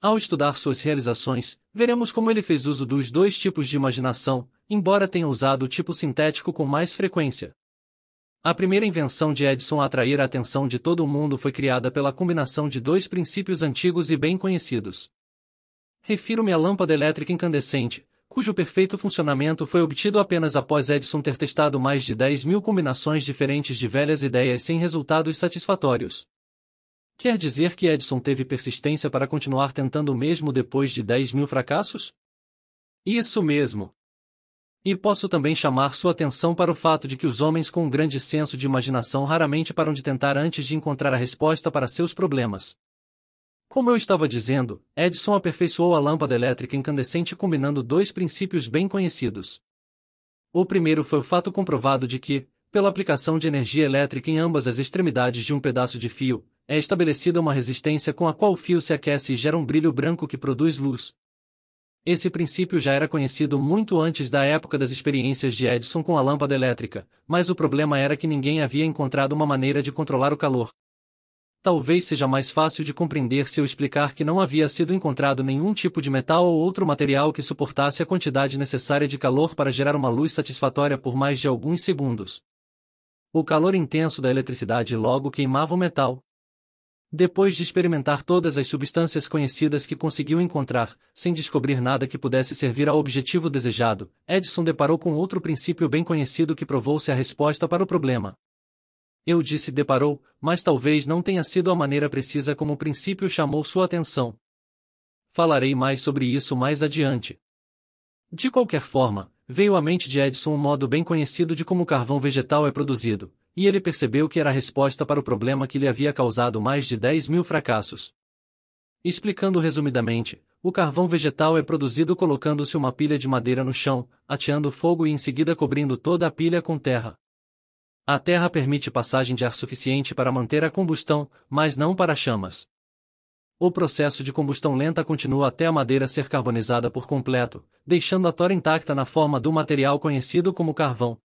Ao estudar suas realizações, veremos como ele fez uso dos dois tipos de imaginação, embora tenha usado o tipo sintético com mais frequência. A primeira invenção de Edison a atrair a atenção de todo o mundo foi criada pela combinação de dois princípios antigos e bem conhecidos. Refiro-me à lâmpada elétrica incandescente, cujo perfeito funcionamento foi obtido apenas após Edison ter testado mais de 10 mil combinações diferentes de velhas ideias sem resultados satisfatórios. Quer dizer que Edison teve persistência para continuar tentando mesmo depois de 10 mil fracassos? Isso mesmo. E posso também chamar sua atenção para o fato de que os homens com um grande senso de imaginação raramente param de tentar antes de encontrar a resposta para seus problemas. Como eu estava dizendo, Edison aperfeiçoou a lâmpada elétrica incandescente combinando dois princípios bem conhecidos. O primeiro foi o fato comprovado de que, pela aplicação de energia elétrica em ambas as extremidades de um pedaço de fio, é estabelecida uma resistência com a qual o fio se aquece e gera um brilho branco que produz luz. Esse princípio já era conhecido muito antes da época das experiências de Edison com a lâmpada elétrica, mas o problema era que ninguém havia encontrado uma maneira de controlar o calor talvez seja mais fácil de compreender se eu explicar que não havia sido encontrado nenhum tipo de metal ou outro material que suportasse a quantidade necessária de calor para gerar uma luz satisfatória por mais de alguns segundos. O calor intenso da eletricidade logo queimava o metal. Depois de experimentar todas as substâncias conhecidas que conseguiu encontrar, sem descobrir nada que pudesse servir ao objetivo desejado, Edison deparou com outro princípio bem conhecido que provou-se a resposta para o problema. Eu disse deparou, mas talvez não tenha sido a maneira precisa como o princípio chamou sua atenção. Falarei mais sobre isso mais adiante. De qualquer forma, veio à mente de Edison um modo bem conhecido de como carvão vegetal é produzido, e ele percebeu que era a resposta para o problema que lhe havia causado mais de 10 mil fracassos. Explicando resumidamente, o carvão vegetal é produzido colocando-se uma pilha de madeira no chão, ateando fogo e em seguida cobrindo toda a pilha com terra. A terra permite passagem de ar suficiente para manter a combustão, mas não para chamas. O processo de combustão lenta continua até a madeira ser carbonizada por completo, deixando a tora intacta na forma do material conhecido como carvão.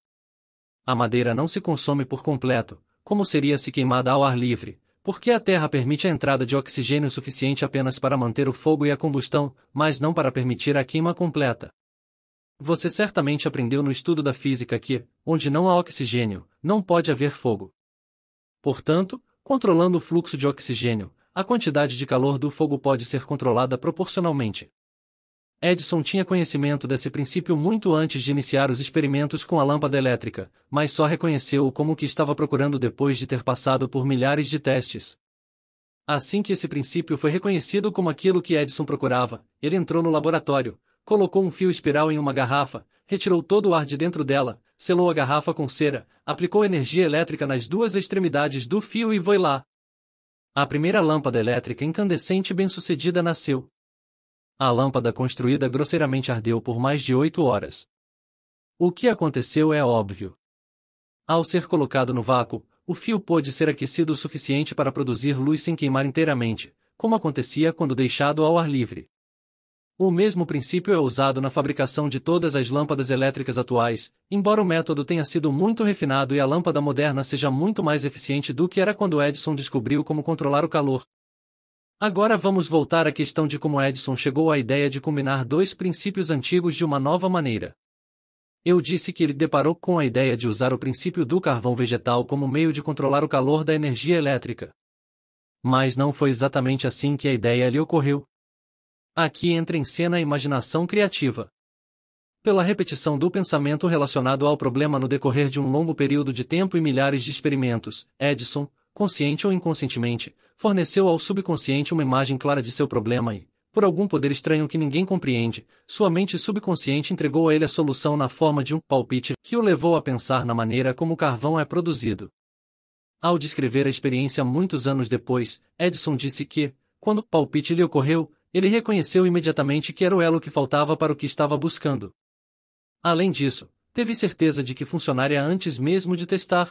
A madeira não se consome por completo, como seria se queimada ao ar livre, porque a terra permite a entrada de oxigênio suficiente apenas para manter o fogo e a combustão, mas não para permitir a queima completa. Você certamente aprendeu no estudo da física que, onde não há oxigênio, não pode haver fogo. Portanto, controlando o fluxo de oxigênio, a quantidade de calor do fogo pode ser controlada proporcionalmente. Edison tinha conhecimento desse princípio muito antes de iniciar os experimentos com a lâmpada elétrica, mas só reconheceu-o como o que estava procurando depois de ter passado por milhares de testes. Assim que esse princípio foi reconhecido como aquilo que Edison procurava, ele entrou no laboratório, colocou um fio espiral em uma garrafa, retirou todo o ar de dentro dela, selou a garrafa com cera, aplicou energia elétrica nas duas extremidades do fio e foi lá. A primeira lâmpada elétrica incandescente bem-sucedida nasceu. A lâmpada construída grosseiramente ardeu por mais de oito horas. O que aconteceu é óbvio. Ao ser colocado no vácuo, o fio pôde ser aquecido o suficiente para produzir luz sem queimar inteiramente, como acontecia quando deixado ao ar livre. O mesmo princípio é usado na fabricação de todas as lâmpadas elétricas atuais, embora o método tenha sido muito refinado e a lâmpada moderna seja muito mais eficiente do que era quando Edison descobriu como controlar o calor. Agora vamos voltar à questão de como Edison chegou à ideia de combinar dois princípios antigos de uma nova maneira. Eu disse que ele deparou com a ideia de usar o princípio do carvão vegetal como meio de controlar o calor da energia elétrica. Mas não foi exatamente assim que a ideia lhe ocorreu, Aqui entra em cena a imaginação criativa. Pela repetição do pensamento relacionado ao problema no decorrer de um longo período de tempo e milhares de experimentos, Edison, consciente ou inconscientemente, forneceu ao subconsciente uma imagem clara de seu problema e, por algum poder estranho que ninguém compreende, sua mente subconsciente entregou a ele a solução na forma de um palpite que o levou a pensar na maneira como o carvão é produzido. Ao descrever a experiência muitos anos depois, Edison disse que, quando o palpite lhe ocorreu, ele reconheceu imediatamente que era o elo que faltava para o que estava buscando. Além disso, teve certeza de que funcionaria antes mesmo de testar.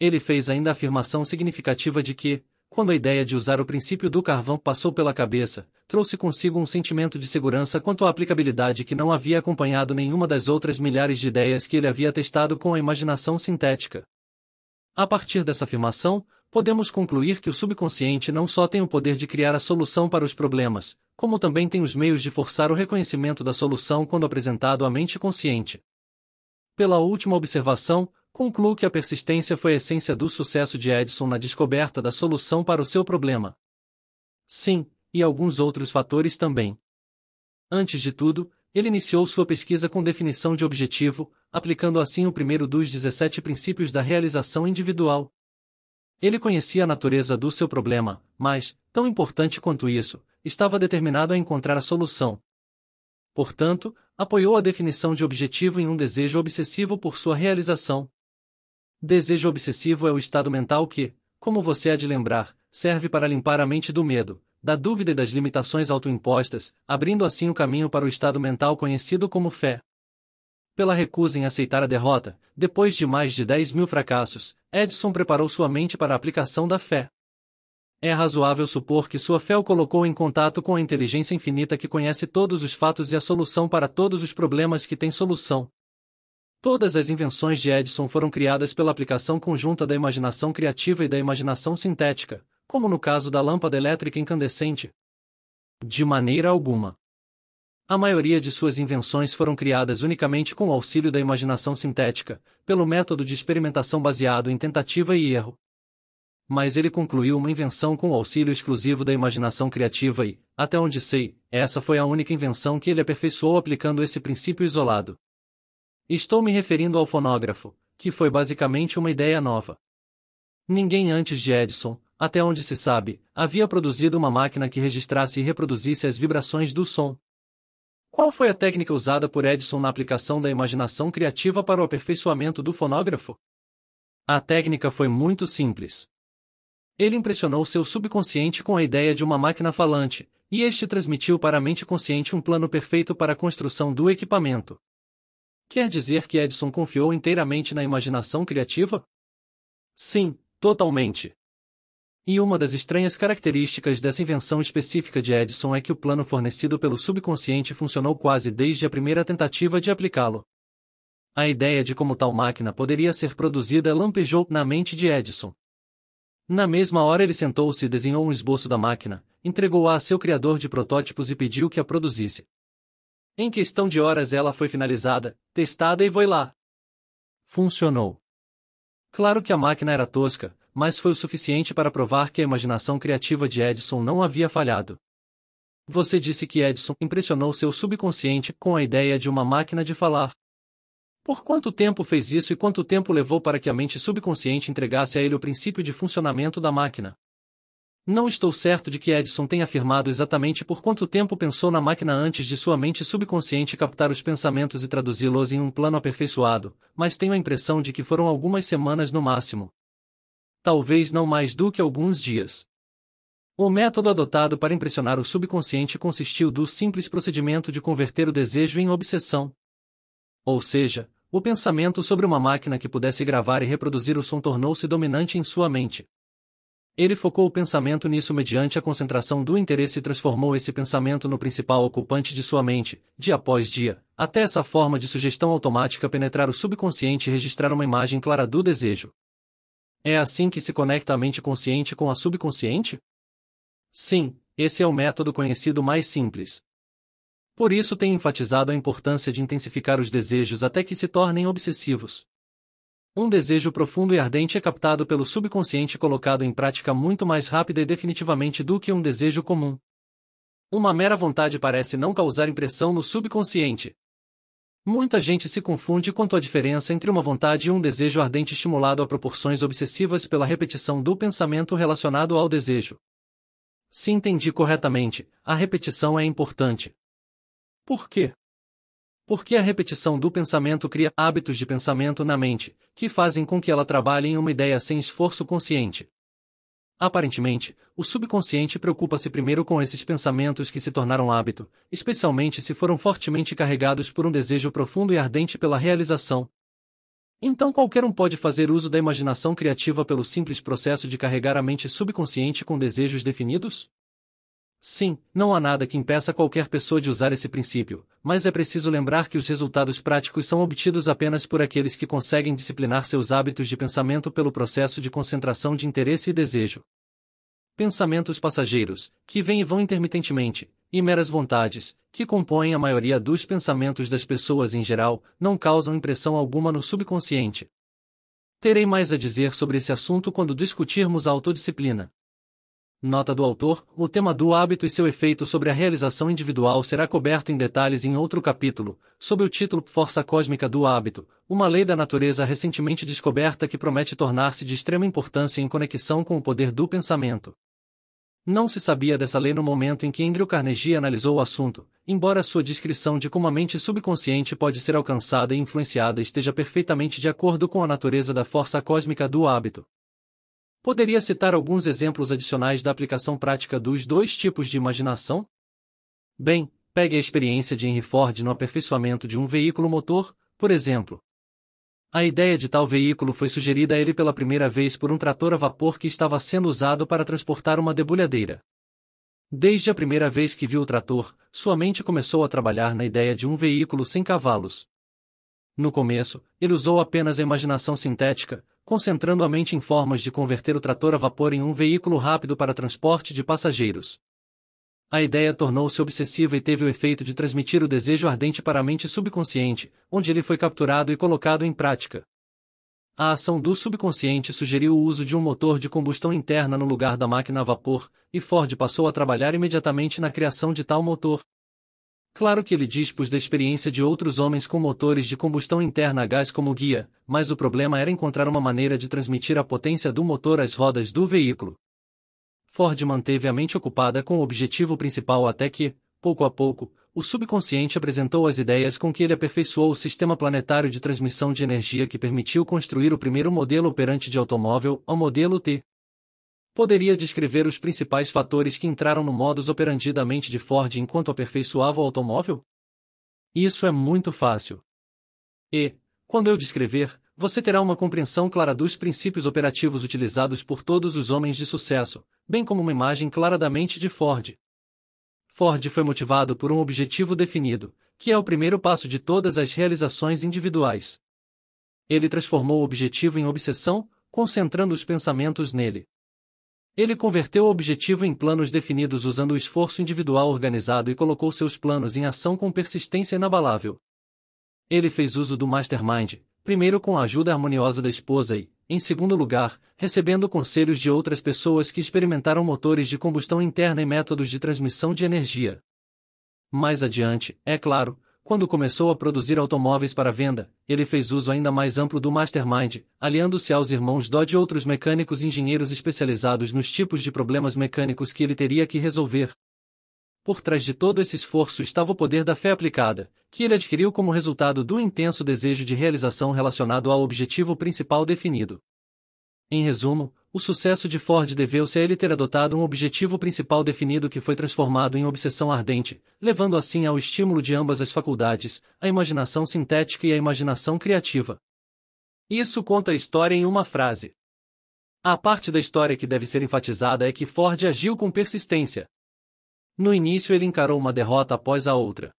Ele fez ainda a afirmação significativa de que, quando a ideia de usar o princípio do carvão passou pela cabeça, trouxe consigo um sentimento de segurança quanto à aplicabilidade que não havia acompanhado nenhuma das outras milhares de ideias que ele havia testado com a imaginação sintética. A partir dessa afirmação, podemos concluir que o subconsciente não só tem o poder de criar a solução para os problemas, como também tem os meios de forçar o reconhecimento da solução quando apresentado à mente consciente. Pela última observação, concluo que a persistência foi a essência do sucesso de Edison na descoberta da solução para o seu problema. Sim, e alguns outros fatores também. Antes de tudo, ele iniciou sua pesquisa com definição de objetivo, aplicando assim o primeiro dos 17 princípios da realização individual, ele conhecia a natureza do seu problema, mas, tão importante quanto isso, estava determinado a encontrar a solução. Portanto, apoiou a definição de objetivo em um desejo obsessivo por sua realização. Desejo obsessivo é o estado mental que, como você há de lembrar, serve para limpar a mente do medo, da dúvida e das limitações autoimpostas, abrindo assim o caminho para o estado mental conhecido como fé. Pela recusa em aceitar a derrota, depois de mais de 10 mil fracassos, Edson preparou sua mente para a aplicação da fé. É razoável supor que sua fé o colocou em contato com a inteligência infinita que conhece todos os fatos e a solução para todos os problemas que têm solução. Todas as invenções de Edison foram criadas pela aplicação conjunta da imaginação criativa e da imaginação sintética, como no caso da lâmpada elétrica incandescente. De maneira alguma. A maioria de suas invenções foram criadas unicamente com o auxílio da imaginação sintética, pelo método de experimentação baseado em tentativa e erro. Mas ele concluiu uma invenção com o auxílio exclusivo da imaginação criativa e, até onde sei, essa foi a única invenção que ele aperfeiçoou aplicando esse princípio isolado. Estou me referindo ao fonógrafo, que foi basicamente uma ideia nova. Ninguém antes de Edison, até onde se sabe, havia produzido uma máquina que registrasse e reproduzisse as vibrações do som. Qual foi a técnica usada por Edison na aplicação da imaginação criativa para o aperfeiçoamento do fonógrafo? A técnica foi muito simples. Ele impressionou seu subconsciente com a ideia de uma máquina falante, e este transmitiu para a mente consciente um plano perfeito para a construção do equipamento. Quer dizer que Edison confiou inteiramente na imaginação criativa? Sim, totalmente. E uma das estranhas características dessa invenção específica de Edison é que o plano fornecido pelo subconsciente funcionou quase desde a primeira tentativa de aplicá-lo. A ideia de como tal máquina poderia ser produzida lampejou na mente de Edison. Na mesma hora ele sentou-se e desenhou um esboço da máquina, entregou-a a seu criador de protótipos e pediu que a produzisse. Em questão de horas ela foi finalizada, testada e foi lá. Funcionou. Claro que a máquina era tosca, mas foi o suficiente para provar que a imaginação criativa de Edison não havia falhado. Você disse que Edison impressionou seu subconsciente com a ideia de uma máquina de falar. Por quanto tempo fez isso e quanto tempo levou para que a mente subconsciente entregasse a ele o princípio de funcionamento da máquina? Não estou certo de que Edison tenha afirmado exatamente por quanto tempo pensou na máquina antes de sua mente subconsciente captar os pensamentos e traduzi-los em um plano aperfeiçoado, mas tenho a impressão de que foram algumas semanas no máximo talvez não mais do que alguns dias. O método adotado para impressionar o subconsciente consistiu do simples procedimento de converter o desejo em obsessão. Ou seja, o pensamento sobre uma máquina que pudesse gravar e reproduzir o som tornou-se dominante em sua mente. Ele focou o pensamento nisso mediante a concentração do interesse e transformou esse pensamento no principal ocupante de sua mente, dia após dia, até essa forma de sugestão automática penetrar o subconsciente e registrar uma imagem clara do desejo. É assim que se conecta a mente consciente com a subconsciente? Sim, esse é o método conhecido mais simples. Por isso tem enfatizado a importância de intensificar os desejos até que se tornem obsessivos. Um desejo profundo e ardente é captado pelo subconsciente e colocado em prática muito mais rápida e definitivamente do que um desejo comum. Uma mera vontade parece não causar impressão no subconsciente. Muita gente se confunde quanto à diferença entre uma vontade e um desejo ardente estimulado a proporções obsessivas pela repetição do pensamento relacionado ao desejo. Se entendi corretamente, a repetição é importante. Por quê? Porque a repetição do pensamento cria hábitos de pensamento na mente, que fazem com que ela trabalhe em uma ideia sem esforço consciente. Aparentemente, o subconsciente preocupa-se primeiro com esses pensamentos que se tornaram hábito, especialmente se foram fortemente carregados por um desejo profundo e ardente pela realização. Então qualquer um pode fazer uso da imaginação criativa pelo simples processo de carregar a mente subconsciente com desejos definidos? Sim, não há nada que impeça qualquer pessoa de usar esse princípio, mas é preciso lembrar que os resultados práticos são obtidos apenas por aqueles que conseguem disciplinar seus hábitos de pensamento pelo processo de concentração de interesse e desejo. Pensamentos passageiros, que vêm e vão intermitentemente, e meras vontades, que compõem a maioria dos pensamentos das pessoas em geral, não causam impressão alguma no subconsciente. Terei mais a dizer sobre esse assunto quando discutirmos a autodisciplina. Nota do autor: o tema do hábito e seu efeito sobre a realização individual será coberto em detalhes em outro capítulo, sob o título Força Cósmica do Hábito, uma lei da natureza recentemente descoberta que promete tornar-se de extrema importância em conexão com o poder do pensamento. Não se sabia dessa lei no momento em que Andrew Carnegie analisou o assunto, embora sua descrição de como a mente subconsciente pode ser alcançada e influenciada esteja perfeitamente de acordo com a natureza da força cósmica do hábito. Poderia citar alguns exemplos adicionais da aplicação prática dos dois tipos de imaginação? Bem, pegue a experiência de Henry Ford no aperfeiçoamento de um veículo motor, por exemplo. A ideia de tal veículo foi sugerida a ele pela primeira vez por um trator a vapor que estava sendo usado para transportar uma debulhadeira. Desde a primeira vez que viu o trator, sua mente começou a trabalhar na ideia de um veículo sem cavalos. No começo, ele usou apenas a imaginação sintética, concentrando a mente em formas de converter o trator a vapor em um veículo rápido para transporte de passageiros. A ideia tornou-se obsessiva e teve o efeito de transmitir o desejo ardente para a mente subconsciente, onde ele foi capturado e colocado em prática. A ação do subconsciente sugeriu o uso de um motor de combustão interna no lugar da máquina a vapor, e Ford passou a trabalhar imediatamente na criação de tal motor, Claro que ele dispôs da experiência de outros homens com motores de combustão interna a gás como guia, mas o problema era encontrar uma maneira de transmitir a potência do motor às rodas do veículo. Ford manteve a mente ocupada com o objetivo principal até que, pouco a pouco, o subconsciente apresentou as ideias com que ele aperfeiçoou o sistema planetário de transmissão de energia que permitiu construir o primeiro modelo operante de automóvel, o modelo T poderia descrever os principais fatores que entraram no modus operandi da mente de Ford enquanto aperfeiçoava o automóvel? Isso é muito fácil. E, quando eu descrever, você terá uma compreensão clara dos princípios operativos utilizados por todos os homens de sucesso, bem como uma imagem clara da mente de Ford. Ford foi motivado por um objetivo definido, que é o primeiro passo de todas as realizações individuais. Ele transformou o objetivo em obsessão, concentrando os pensamentos nele. Ele converteu o objetivo em planos definidos usando o esforço individual organizado e colocou seus planos em ação com persistência inabalável. Ele fez uso do Mastermind, primeiro com a ajuda harmoniosa da esposa e, em segundo lugar, recebendo conselhos de outras pessoas que experimentaram motores de combustão interna e métodos de transmissão de energia. Mais adiante, é claro, quando começou a produzir automóveis para venda, ele fez uso ainda mais amplo do Mastermind, aliando-se aos irmãos Dodge e outros mecânicos e engenheiros especializados nos tipos de problemas mecânicos que ele teria que resolver. Por trás de todo esse esforço estava o poder da fé aplicada, que ele adquiriu como resultado do intenso desejo de realização relacionado ao objetivo principal definido. Em resumo, o sucesso de Ford deveu-se a ele ter adotado um objetivo principal definido que foi transformado em obsessão ardente, levando assim ao estímulo de ambas as faculdades, a imaginação sintética e a imaginação criativa. Isso conta a história em uma frase. A parte da história que deve ser enfatizada é que Ford agiu com persistência. No início ele encarou uma derrota após a outra.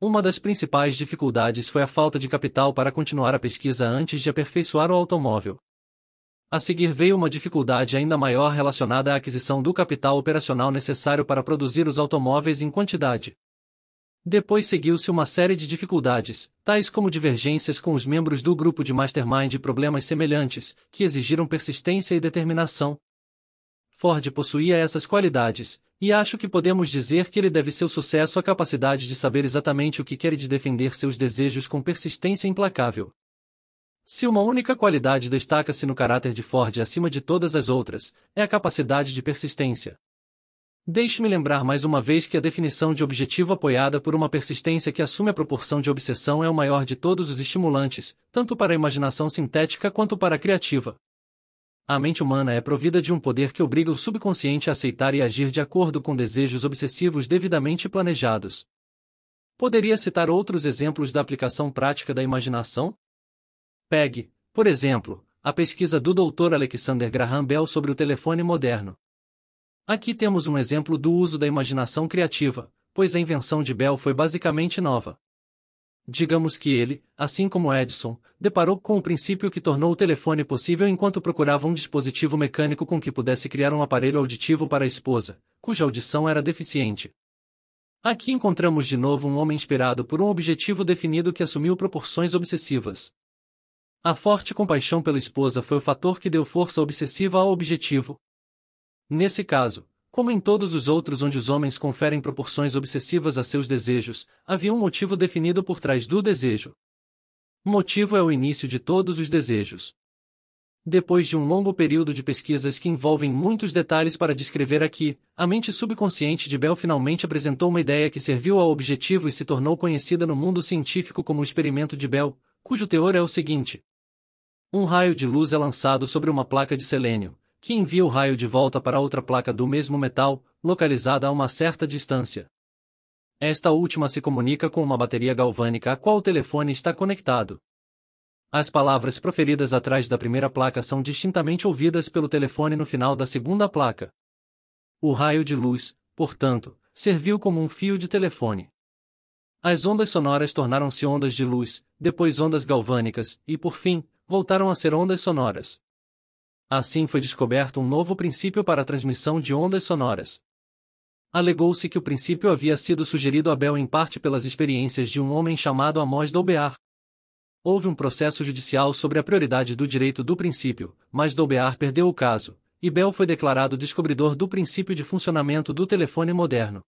Uma das principais dificuldades foi a falta de capital para continuar a pesquisa antes de aperfeiçoar o automóvel. A seguir veio uma dificuldade ainda maior relacionada à aquisição do capital operacional necessário para produzir os automóveis em quantidade. Depois seguiu-se uma série de dificuldades, tais como divergências com os membros do grupo de mastermind e problemas semelhantes, que exigiram persistência e determinação. Ford possuía essas qualidades, e acho que podemos dizer que ele deve seu sucesso à capacidade de saber exatamente o que quer e de defender seus desejos com persistência implacável. Se uma única qualidade destaca-se no caráter de Ford acima de todas as outras, é a capacidade de persistência. Deixe-me lembrar mais uma vez que a definição de objetivo apoiada por uma persistência que assume a proporção de obsessão é o maior de todos os estimulantes, tanto para a imaginação sintética quanto para a criativa. A mente humana é provida de um poder que obriga o subconsciente a aceitar e agir de acordo com desejos obsessivos devidamente planejados. Poderia citar outros exemplos da aplicação prática da imaginação? Pegue, por exemplo, a pesquisa do Dr. Alexander Graham Bell sobre o telefone moderno. Aqui temos um exemplo do uso da imaginação criativa, pois a invenção de Bell foi basicamente nova. Digamos que ele, assim como Edison, deparou com o princípio que tornou o telefone possível enquanto procurava um dispositivo mecânico com que pudesse criar um aparelho auditivo para a esposa, cuja audição era deficiente. Aqui encontramos de novo um homem inspirado por um objetivo definido que assumiu proporções obsessivas. A forte compaixão pela esposa foi o fator que deu força obsessiva ao objetivo. Nesse caso, como em todos os outros onde os homens conferem proporções obsessivas a seus desejos, havia um motivo definido por trás do desejo. Motivo é o início de todos os desejos. Depois de um longo período de pesquisas que envolvem muitos detalhes para descrever aqui, a mente subconsciente de Bell finalmente apresentou uma ideia que serviu ao objetivo e se tornou conhecida no mundo científico como o experimento de Bell, cujo teor é o seguinte: um raio de luz é lançado sobre uma placa de selênio, que envia o raio de volta para outra placa do mesmo metal, localizada a uma certa distância. Esta última se comunica com uma bateria galvânica a qual o telefone está conectado. As palavras proferidas atrás da primeira placa são distintamente ouvidas pelo telefone no final da segunda placa. O raio de luz, portanto, serviu como um fio de telefone. As ondas sonoras tornaram-se ondas de luz, depois ondas galvânicas, e por fim, voltaram a ser ondas sonoras. Assim foi descoberto um novo princípio para a transmissão de ondas sonoras. Alegou-se que o princípio havia sido sugerido a Bell em parte pelas experiências de um homem chamado Amos Dolbear. Houve um processo judicial sobre a prioridade do direito do princípio, mas Dolbear perdeu o caso, e Bell foi declarado descobridor do princípio de funcionamento do telefone moderno.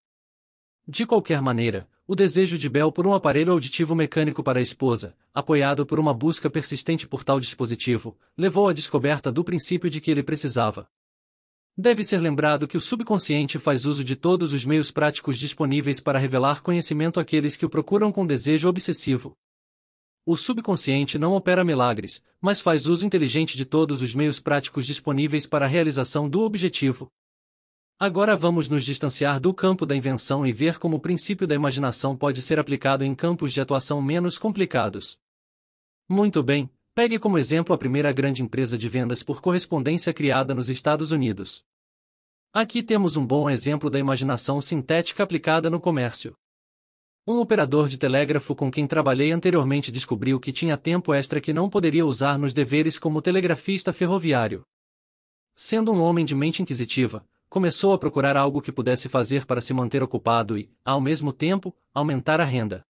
De qualquer maneira, o desejo de Bell por um aparelho auditivo mecânico para a esposa, apoiado por uma busca persistente por tal dispositivo, levou à descoberta do princípio de que ele precisava. Deve ser lembrado que o subconsciente faz uso de todos os meios práticos disponíveis para revelar conhecimento àqueles que o procuram com desejo obsessivo. O subconsciente não opera milagres, mas faz uso inteligente de todos os meios práticos disponíveis para a realização do objetivo. Agora vamos nos distanciar do campo da invenção e ver como o princípio da imaginação pode ser aplicado em campos de atuação menos complicados. Muito bem, pegue como exemplo a primeira grande empresa de vendas por correspondência criada nos Estados Unidos. Aqui temos um bom exemplo da imaginação sintética aplicada no comércio. Um operador de telégrafo com quem trabalhei anteriormente descobriu que tinha tempo extra que não poderia usar nos deveres como telegrafista ferroviário. Sendo um homem de mente inquisitiva, começou a procurar algo que pudesse fazer para se manter ocupado e, ao mesmo tempo, aumentar a renda.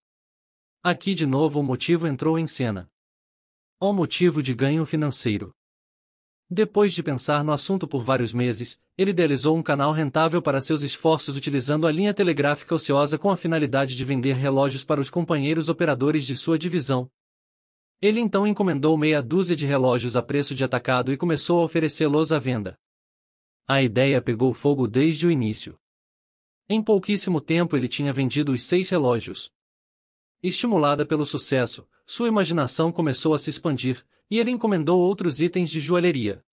Aqui de novo o motivo entrou em cena. O motivo de ganho financeiro. Depois de pensar no assunto por vários meses, ele idealizou um canal rentável para seus esforços utilizando a linha telegráfica ociosa com a finalidade de vender relógios para os companheiros operadores de sua divisão. Ele então encomendou meia dúzia de relógios a preço de atacado e começou a oferecê-los à venda. A ideia pegou fogo desde o início. Em pouquíssimo tempo ele tinha vendido os seis relógios. Estimulada pelo sucesso, sua imaginação começou a se expandir, e ele encomendou outros itens de joalheria.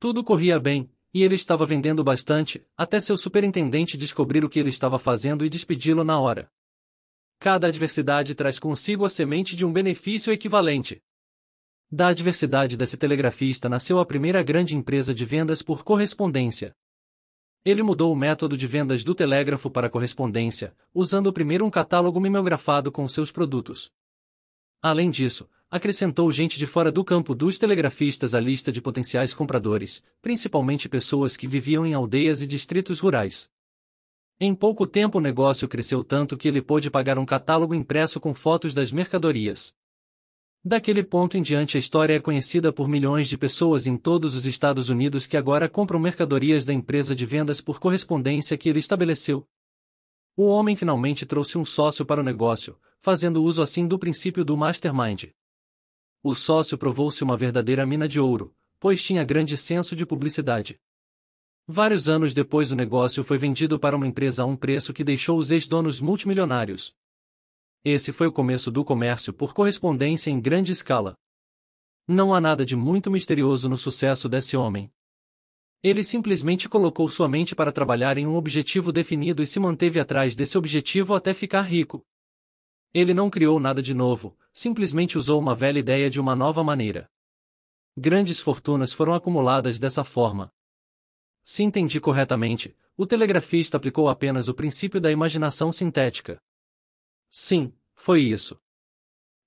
Tudo corria bem, e ele estava vendendo bastante, até seu superintendente descobrir o que ele estava fazendo e despedi-lo na hora. Cada adversidade traz consigo a semente de um benefício equivalente. Da adversidade desse telegrafista nasceu a primeira grande empresa de vendas por correspondência. Ele mudou o método de vendas do telégrafo para correspondência, usando primeiro um catálogo mimeografado com seus produtos. Além disso, acrescentou gente de fora do campo dos telegrafistas à lista de potenciais compradores, principalmente pessoas que viviam em aldeias e distritos rurais. Em pouco tempo o negócio cresceu tanto que ele pôde pagar um catálogo impresso com fotos das mercadorias. Daquele ponto em diante a história é conhecida por milhões de pessoas em todos os Estados Unidos que agora compram mercadorias da empresa de vendas por correspondência que ele estabeleceu. O homem finalmente trouxe um sócio para o negócio, fazendo uso assim do princípio do mastermind. O sócio provou-se uma verdadeira mina de ouro, pois tinha grande senso de publicidade. Vários anos depois o negócio foi vendido para uma empresa a um preço que deixou os ex-donos multimilionários, esse foi o começo do comércio por correspondência em grande escala. Não há nada de muito misterioso no sucesso desse homem. Ele simplesmente colocou sua mente para trabalhar em um objetivo definido e se manteve atrás desse objetivo até ficar rico. Ele não criou nada de novo, simplesmente usou uma velha ideia de uma nova maneira. Grandes fortunas foram acumuladas dessa forma. Se entendi corretamente, o telegrafista aplicou apenas o princípio da imaginação sintética. Sim, foi isso.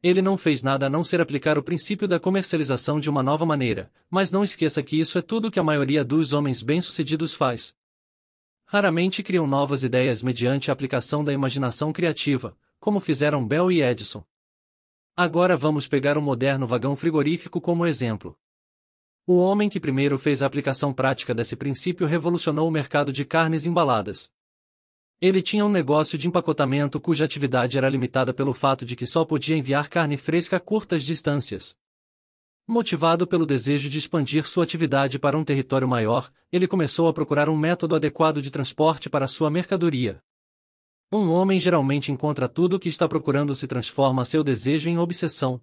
Ele não fez nada a não ser aplicar o princípio da comercialização de uma nova maneira, mas não esqueça que isso é tudo que a maioria dos homens bem-sucedidos faz. Raramente criam novas ideias mediante a aplicação da imaginação criativa, como fizeram Bell e Edison. Agora vamos pegar o moderno vagão frigorífico como exemplo. O homem que primeiro fez a aplicação prática desse princípio revolucionou o mercado de carnes embaladas. Ele tinha um negócio de empacotamento cuja atividade era limitada pelo fato de que só podia enviar carne fresca a curtas distâncias. Motivado pelo desejo de expandir sua atividade para um território maior, ele começou a procurar um método adequado de transporte para sua mercadoria. Um homem geralmente encontra tudo o que está procurando se transforma seu desejo em obsessão,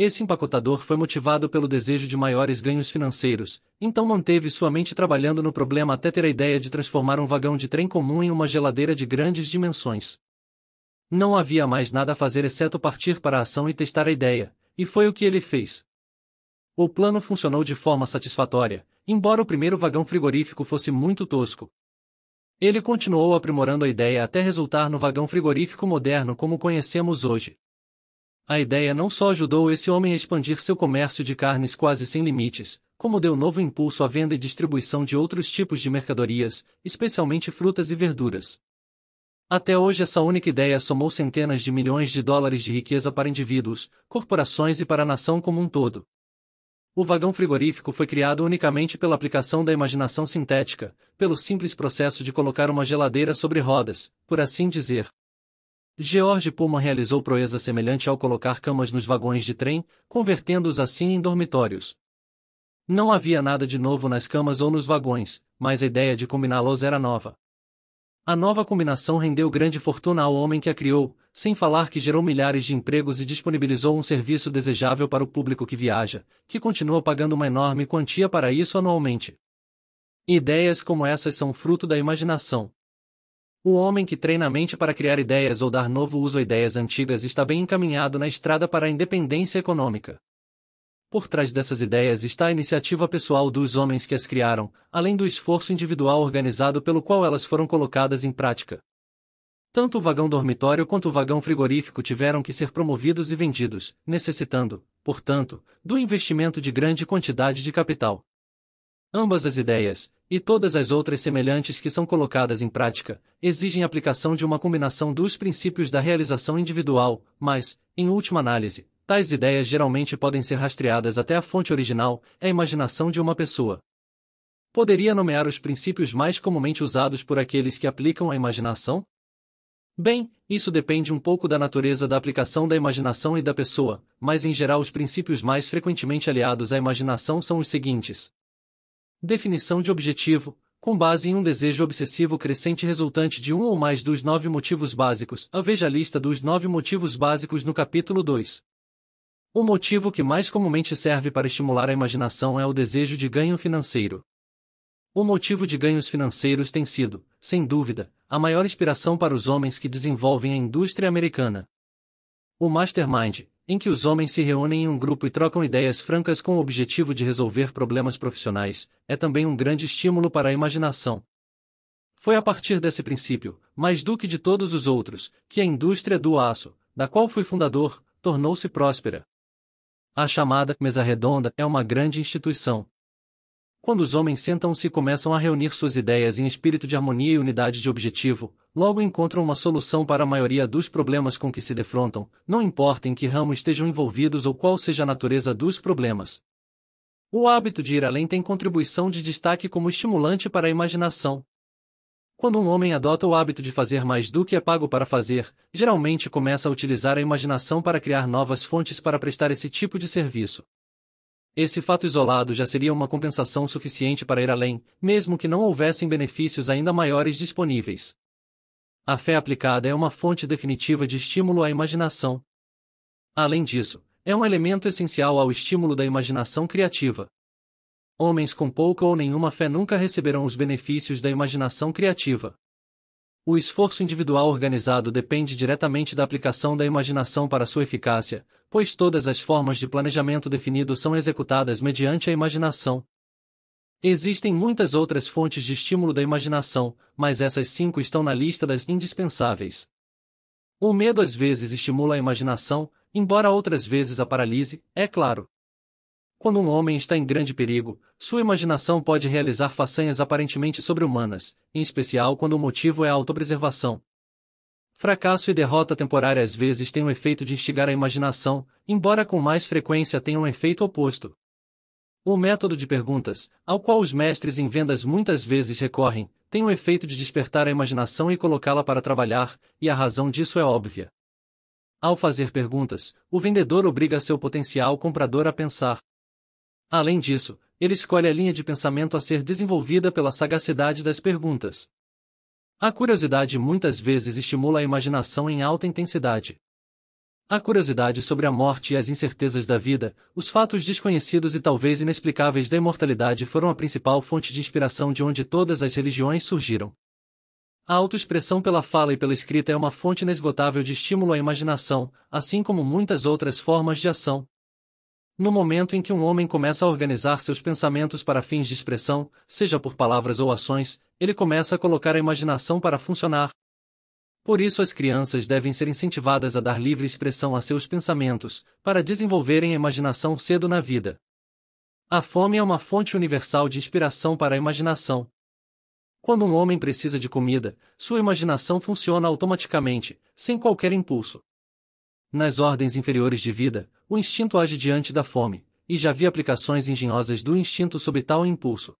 esse empacotador foi motivado pelo desejo de maiores ganhos financeiros, então manteve sua mente trabalhando no problema até ter a ideia de transformar um vagão de trem comum em uma geladeira de grandes dimensões. Não havia mais nada a fazer exceto partir para a ação e testar a ideia, e foi o que ele fez. O plano funcionou de forma satisfatória, embora o primeiro vagão frigorífico fosse muito tosco. Ele continuou aprimorando a ideia até resultar no vagão frigorífico moderno como conhecemos hoje. A ideia não só ajudou esse homem a expandir seu comércio de carnes quase sem limites, como deu novo impulso à venda e distribuição de outros tipos de mercadorias, especialmente frutas e verduras. Até hoje, essa única ideia somou centenas de milhões de dólares de riqueza para indivíduos, corporações e para a nação como um todo. O vagão frigorífico foi criado unicamente pela aplicação da imaginação sintética, pelo simples processo de colocar uma geladeira sobre rodas, por assim dizer. George Pullman realizou proeza semelhante ao colocar camas nos vagões de trem, convertendo-os assim em dormitórios. Não havia nada de novo nas camas ou nos vagões, mas a ideia de combiná-los era nova. A nova combinação rendeu grande fortuna ao homem que a criou, sem falar que gerou milhares de empregos e disponibilizou um serviço desejável para o público que viaja, que continua pagando uma enorme quantia para isso anualmente. Ideias como essas são fruto da imaginação. O homem que treina a mente para criar ideias ou dar novo uso a ideias antigas está bem encaminhado na estrada para a independência econômica. Por trás dessas ideias está a iniciativa pessoal dos homens que as criaram, além do esforço individual organizado pelo qual elas foram colocadas em prática. Tanto o vagão dormitório quanto o vagão frigorífico tiveram que ser promovidos e vendidos, necessitando, portanto, do investimento de grande quantidade de capital. Ambas as ideias, e todas as outras semelhantes que são colocadas em prática, exigem aplicação de uma combinação dos princípios da realização individual, mas, em última análise, tais ideias geralmente podem ser rastreadas até a fonte original, a imaginação de uma pessoa. Poderia nomear os princípios mais comumente usados por aqueles que aplicam a imaginação? Bem, isso depende um pouco da natureza da aplicação da imaginação e da pessoa, mas em geral os princípios mais frequentemente aliados à imaginação são os seguintes: Definição de objetivo, com base em um desejo obsessivo crescente resultante de um ou mais dos nove motivos básicos. A ah, veja a lista dos nove motivos básicos no capítulo 2. O motivo que mais comumente serve para estimular a imaginação é o desejo de ganho financeiro. O motivo de ganhos financeiros tem sido, sem dúvida, a maior inspiração para os homens que desenvolvem a indústria americana. O Mastermind, em que os homens se reúnem em um grupo e trocam ideias francas com o objetivo de resolver problemas profissionais, é também um grande estímulo para a imaginação. Foi a partir desse princípio, mais do que de todos os outros, que a indústria do aço, da qual fui fundador, tornou-se próspera. A chamada mesa redonda é uma grande instituição. Quando os homens sentam-se e começam a reunir suas ideias em espírito de harmonia e unidade de objetivo, logo encontram uma solução para a maioria dos problemas com que se defrontam, não importa em que ramo estejam envolvidos ou qual seja a natureza dos problemas. O hábito de ir além tem contribuição de destaque como estimulante para a imaginação. Quando um homem adota o hábito de fazer mais do que é pago para fazer, geralmente começa a utilizar a imaginação para criar novas fontes para prestar esse tipo de serviço. Esse fato isolado já seria uma compensação suficiente para ir além, mesmo que não houvessem benefícios ainda maiores disponíveis. A fé aplicada é uma fonte definitiva de estímulo à imaginação. Além disso, é um elemento essencial ao estímulo da imaginação criativa. Homens com pouca ou nenhuma fé nunca receberão os benefícios da imaginação criativa. O esforço individual organizado depende diretamente da aplicação da imaginação para sua eficácia, pois todas as formas de planejamento definido são executadas mediante a imaginação. Existem muitas outras fontes de estímulo da imaginação, mas essas cinco estão na lista das indispensáveis. O medo às vezes estimula a imaginação, embora outras vezes a paralise, é claro. Quando um homem está em grande perigo, sua imaginação pode realizar façanhas aparentemente sobre-humanas, em especial quando o motivo é a autopreservação. Fracasso e derrota temporária às vezes têm o um efeito de instigar a imaginação, embora com mais frequência tenham um efeito oposto. O método de perguntas, ao qual os mestres em vendas muitas vezes recorrem, tem o efeito de despertar a imaginação e colocá-la para trabalhar, e a razão disso é óbvia. Ao fazer perguntas, o vendedor obriga seu potencial comprador a pensar. Além disso, ele escolhe a linha de pensamento a ser desenvolvida pela sagacidade das perguntas. A curiosidade muitas vezes estimula a imaginação em alta intensidade. A curiosidade sobre a morte e as incertezas da vida, os fatos desconhecidos e talvez inexplicáveis da imortalidade foram a principal fonte de inspiração de onde todas as religiões surgiram. A autoexpressão pela fala e pela escrita é uma fonte inesgotável de estímulo à imaginação, assim como muitas outras formas de ação. No momento em que um homem começa a organizar seus pensamentos para fins de expressão, seja por palavras ou ações, ele começa a colocar a imaginação para funcionar, por isso, as crianças devem ser incentivadas a dar livre expressão a seus pensamentos, para desenvolverem a imaginação cedo na vida. A fome é uma fonte universal de inspiração para a imaginação. Quando um homem precisa de comida, sua imaginação funciona automaticamente, sem qualquer impulso. Nas ordens inferiores de vida, o instinto age diante da fome, e já vi aplicações engenhosas do instinto sob tal impulso.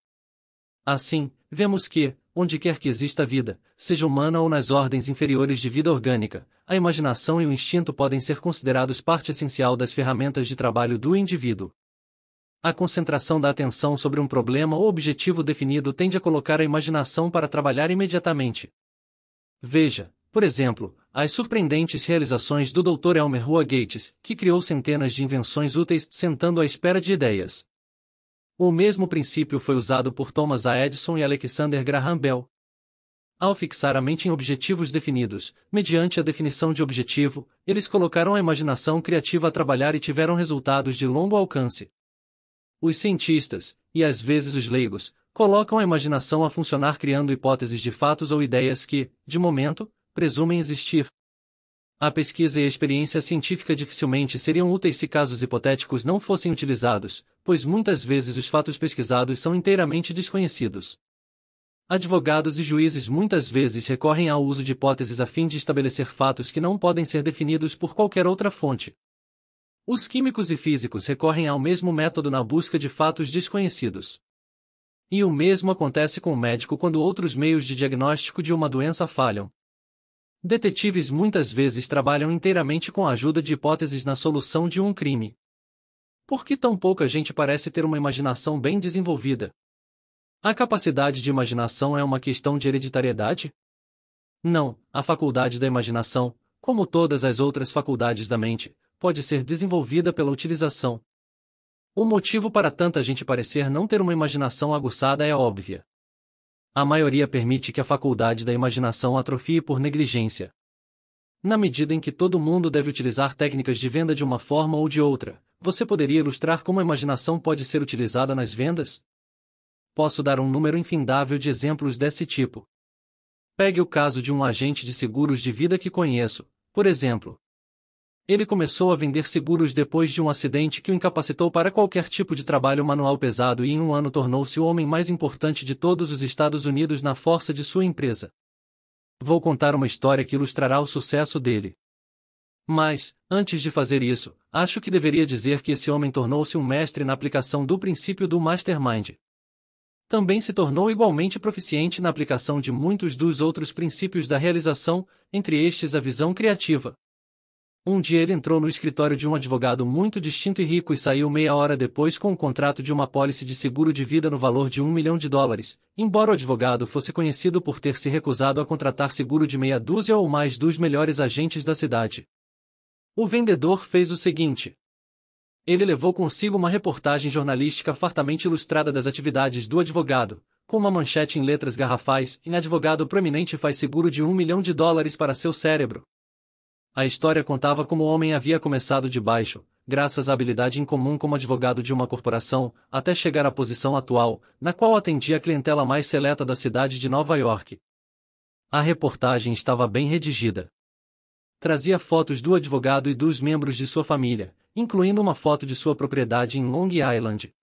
Assim, vemos que, onde quer que exista vida, seja humana ou nas ordens inferiores de vida orgânica, a imaginação e o instinto podem ser considerados parte essencial das ferramentas de trabalho do indivíduo. A concentração da atenção sobre um problema ou objetivo definido tende a colocar a imaginação para trabalhar imediatamente. Veja, por exemplo, as surpreendentes realizações do Dr. Elmer Rua Gates, que criou centenas de invenções úteis sentando à espera de ideias. O mesmo princípio foi usado por Thomas A. Edison e Alexander Graham Bell. Ao fixar a mente em objetivos definidos, mediante a definição de objetivo, eles colocaram a imaginação criativa a trabalhar e tiveram resultados de longo alcance. Os cientistas, e às vezes os leigos, colocam a imaginação a funcionar criando hipóteses de fatos ou ideias que, de momento, presumem existir, a pesquisa e a experiência científica dificilmente seriam úteis se casos hipotéticos não fossem utilizados, pois muitas vezes os fatos pesquisados são inteiramente desconhecidos. Advogados e juízes muitas vezes recorrem ao uso de hipóteses a fim de estabelecer fatos que não podem ser definidos por qualquer outra fonte. Os químicos e físicos recorrem ao mesmo método na busca de fatos desconhecidos. E o mesmo acontece com o médico quando outros meios de diagnóstico de uma doença falham. Detetives muitas vezes trabalham inteiramente com a ajuda de hipóteses na solução de um crime. Por que tão pouca gente parece ter uma imaginação bem desenvolvida? A capacidade de imaginação é uma questão de hereditariedade? Não, a faculdade da imaginação, como todas as outras faculdades da mente, pode ser desenvolvida pela utilização. O motivo para tanta gente parecer não ter uma imaginação aguçada é óbvia a maioria permite que a faculdade da imaginação atrofie por negligência. Na medida em que todo mundo deve utilizar técnicas de venda de uma forma ou de outra, você poderia ilustrar como a imaginação pode ser utilizada nas vendas? Posso dar um número infindável de exemplos desse tipo. Pegue o caso de um agente de seguros de vida que conheço, por exemplo, ele começou a vender seguros depois de um acidente que o incapacitou para qualquer tipo de trabalho manual pesado e em um ano tornou-se o homem mais importante de todos os Estados Unidos na força de sua empresa. Vou contar uma história que ilustrará o sucesso dele. Mas, antes de fazer isso, acho que deveria dizer que esse homem tornou-se um mestre na aplicação do princípio do mastermind. Também se tornou igualmente proficiente na aplicação de muitos dos outros princípios da realização, entre estes a visão criativa um dia ele entrou no escritório de um advogado muito distinto e rico e saiu meia hora depois com um contrato de uma pólice de seguro de vida no valor de um milhão de dólares, embora o advogado fosse conhecido por ter se recusado a contratar seguro de meia dúzia ou mais dos melhores agentes da cidade. O vendedor fez o seguinte. Ele levou consigo uma reportagem jornalística fartamente ilustrada das atividades do advogado, com uma manchete em letras garrafais, em advogado prominente faz seguro de um milhão de dólares para seu cérebro. A história contava como o homem havia começado de baixo, graças à habilidade incomum como advogado de uma corporação, até chegar à posição atual, na qual atendia a clientela mais seleta da cidade de Nova York. A reportagem estava bem redigida. Trazia fotos do advogado e dos membros de sua família, incluindo uma foto de sua propriedade em Long Island,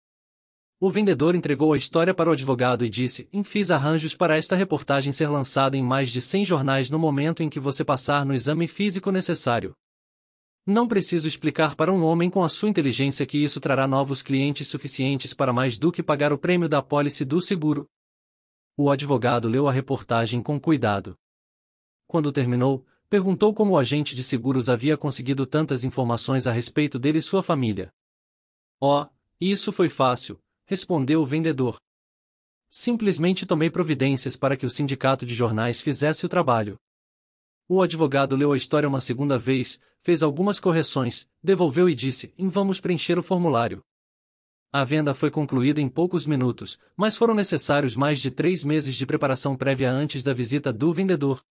o vendedor entregou a história para o advogado e disse: Fiz arranjos para esta reportagem ser lançada em mais de 100 jornais no momento em que você passar no exame físico necessário. Não preciso explicar para um homem com a sua inteligência que isso trará novos clientes suficientes para mais do que pagar o prêmio da pólice do seguro. O advogado leu a reportagem com cuidado. Quando terminou, perguntou como o agente de seguros havia conseguido tantas informações a respeito dele e sua família. Oh, isso foi fácil, respondeu o vendedor. Simplesmente tomei providências para que o sindicato de jornais fizesse o trabalho. O advogado leu a história uma segunda vez, fez algumas correções, devolveu e disse: Vamos preencher o formulário. A venda foi concluída em poucos minutos, mas foram necessários mais de três meses de preparação prévia antes da visita do vendedor.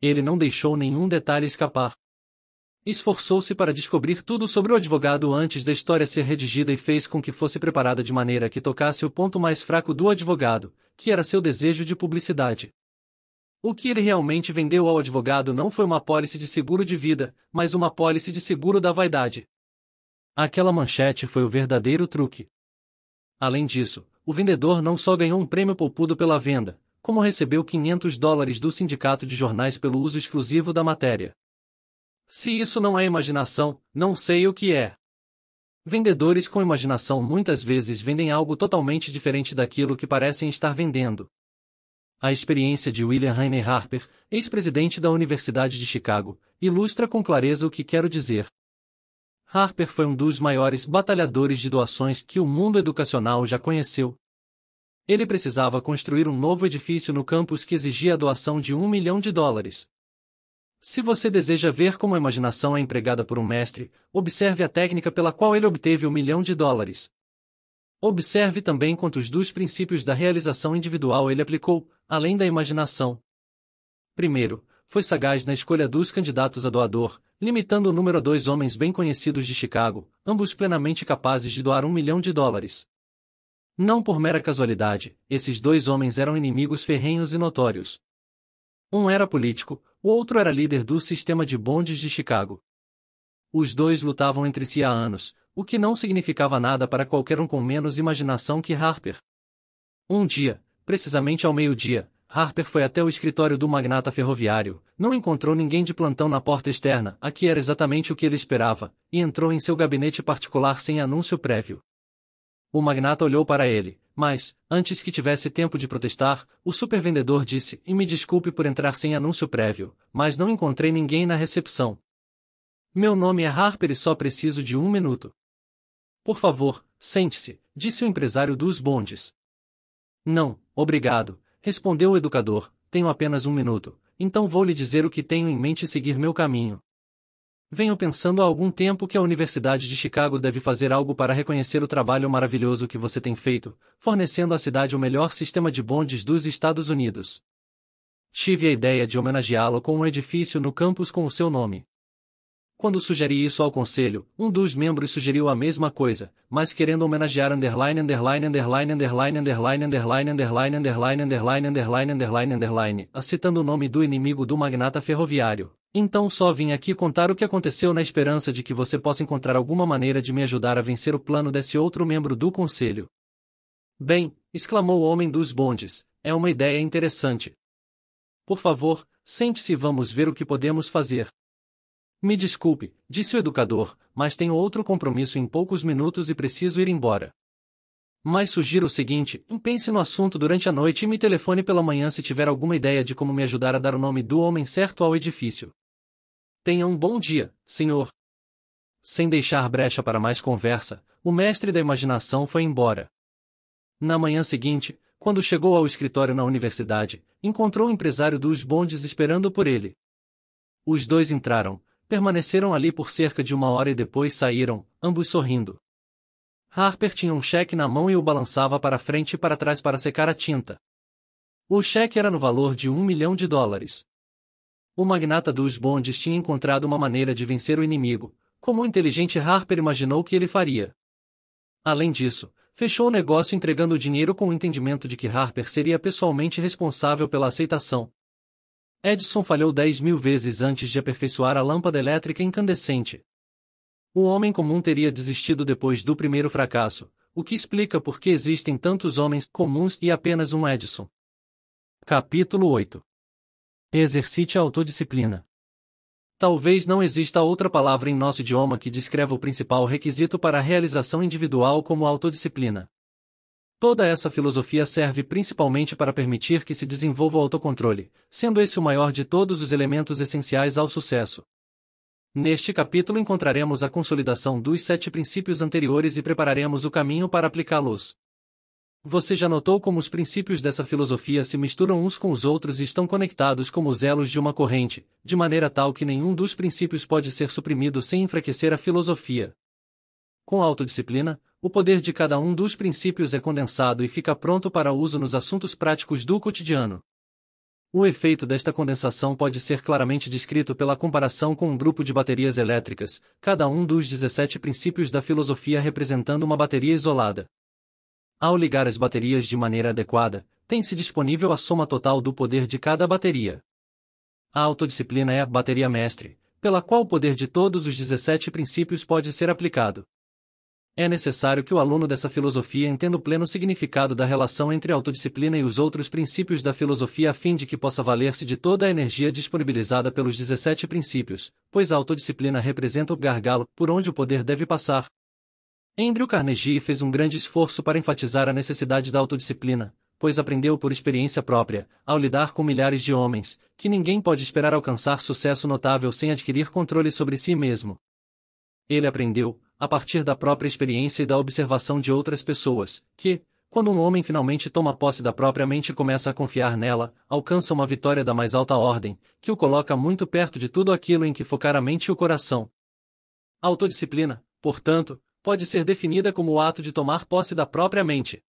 Ele não deixou nenhum detalhe escapar esforçou-se para descobrir tudo sobre o advogado antes da história ser redigida e fez com que fosse preparada de maneira que tocasse o ponto mais fraco do advogado, que era seu desejo de publicidade. O que ele realmente vendeu ao advogado não foi uma pólice de seguro de vida, mas uma pólice de seguro da vaidade. Aquela manchete foi o verdadeiro truque. Além disso, o vendedor não só ganhou um prêmio poupudo pela venda, como recebeu 500 dólares do sindicato de jornais pelo uso exclusivo da matéria. Se isso não é imaginação, não sei o que é. Vendedores com imaginação muitas vezes vendem algo totalmente diferente daquilo que parecem estar vendendo. A experiência de William Rainer Harper, ex-presidente da Universidade de Chicago, ilustra com clareza o que quero dizer. Harper foi um dos maiores batalhadores de doações que o mundo educacional já conheceu. Ele precisava construir um novo edifício no campus que exigia a doação de um milhão de dólares, se você deseja ver como a imaginação é empregada por um mestre, observe a técnica pela qual ele obteve um milhão de dólares. Observe também quantos dos princípios da realização individual ele aplicou, além da imaginação. Primeiro, foi sagaz na escolha dos candidatos a doador, limitando o número a dois homens bem conhecidos de Chicago, ambos plenamente capazes de doar um milhão de dólares. Não por mera casualidade, esses dois homens eram inimigos ferrenhos e notórios. Um era político, o outro era líder do sistema de bondes de Chicago. Os dois lutavam entre si há anos, o que não significava nada para qualquer um com menos imaginação que Harper. Um dia, precisamente ao meio-dia, Harper foi até o escritório do magnata ferroviário, não encontrou ninguém de plantão na porta externa, a que era exatamente o que ele esperava, e entrou em seu gabinete particular sem anúncio prévio. O magnata olhou para ele, mas, antes que tivesse tempo de protestar, o supervendedor disse: E me desculpe por entrar sem anúncio prévio, mas não encontrei ninguém na recepção. Meu nome é Harper e só preciso de um minuto. Por favor, sente-se, disse o empresário dos bondes. Não, obrigado, respondeu o educador, tenho apenas um minuto, então vou lhe dizer o que tenho em mente e seguir meu caminho. Venho pensando há algum tempo que a Universidade de Chicago deve fazer algo para reconhecer o trabalho maravilhoso que você tem feito, fornecendo à cidade o melhor sistema de bondes dos Estados Unidos. Tive a ideia de homenageá-lo com um edifício no campus com o seu nome. Quando sugeri isso ao conselho, um dos membros sugeriu a mesma coisa, mas querendo homenagear underline underline underline underline underline underline underline underline underline underline underline underline, citando o nome do inimigo do magnata ferroviário. Então só vim aqui contar o que aconteceu na esperança de que você possa encontrar alguma maneira de me ajudar a vencer o plano desse outro membro do conselho. Bem, exclamou o homem dos bondes, é uma ideia interessante. Por favor, sente-se e vamos ver o que podemos fazer. Me desculpe, disse o educador, mas tenho outro compromisso em poucos minutos e preciso ir embora. Mas sugiro o seguinte: pense no assunto durante a noite e me telefone pela manhã se tiver alguma ideia de como me ajudar a dar o nome do homem certo ao edifício. Tenha um bom dia, senhor. Sem deixar brecha para mais conversa, o mestre da imaginação foi embora. Na manhã seguinte, quando chegou ao escritório na universidade, encontrou o empresário dos bondes esperando por ele. Os dois entraram, permaneceram ali por cerca de uma hora e depois saíram, ambos sorrindo. Harper tinha um cheque na mão e o balançava para frente e para trás para secar a tinta. O cheque era no valor de um milhão de dólares. O magnata dos bondes tinha encontrado uma maneira de vencer o inimigo, como o inteligente Harper imaginou que ele faria. Além disso, fechou o negócio entregando o dinheiro com o entendimento de que Harper seria pessoalmente responsável pela aceitação, Edison falhou 10 mil vezes antes de aperfeiçoar a lâmpada elétrica incandescente. O homem comum teria desistido depois do primeiro fracasso, o que explica por que existem tantos homens comuns e apenas um Edison. Capítulo 8 Exercite a autodisciplina. Talvez não exista outra palavra em nosso idioma que descreva o principal requisito para a realização individual como autodisciplina. Toda essa filosofia serve principalmente para permitir que se desenvolva o autocontrole, sendo esse o maior de todos os elementos essenciais ao sucesso. Neste capítulo encontraremos a consolidação dos sete princípios anteriores e prepararemos o caminho para aplicá-los. Você já notou como os princípios dessa filosofia se misturam uns com os outros e estão conectados como os elos de uma corrente, de maneira tal que nenhum dos princípios pode ser suprimido sem enfraquecer a filosofia. Com autodisciplina, o poder de cada um dos princípios é condensado e fica pronto para uso nos assuntos práticos do cotidiano. O efeito desta condensação pode ser claramente descrito pela comparação com um grupo de baterias elétricas, cada um dos 17 princípios da filosofia representando uma bateria isolada. Ao ligar as baterias de maneira adequada, tem-se disponível a soma total do poder de cada bateria. A autodisciplina é a bateria mestre, pela qual o poder de todos os 17 princípios pode ser aplicado. É necessário que o aluno dessa filosofia entenda o pleno significado da relação entre a autodisciplina e os outros princípios da filosofia a fim de que possa valer-se de toda a energia disponibilizada pelos 17 princípios, pois a autodisciplina representa o gargalo por onde o poder deve passar. Andrew Carnegie fez um grande esforço para enfatizar a necessidade da autodisciplina, pois aprendeu por experiência própria, ao lidar com milhares de homens, que ninguém pode esperar alcançar sucesso notável sem adquirir controle sobre si mesmo. Ele aprendeu, a partir da própria experiência e da observação de outras pessoas, que, quando um homem finalmente toma posse da própria mente e começa a confiar nela, alcança uma vitória da mais alta ordem, que o coloca muito perto de tudo aquilo em que focar a mente e o coração. A autodisciplina, portanto, pode ser definida como o ato de tomar posse da própria mente.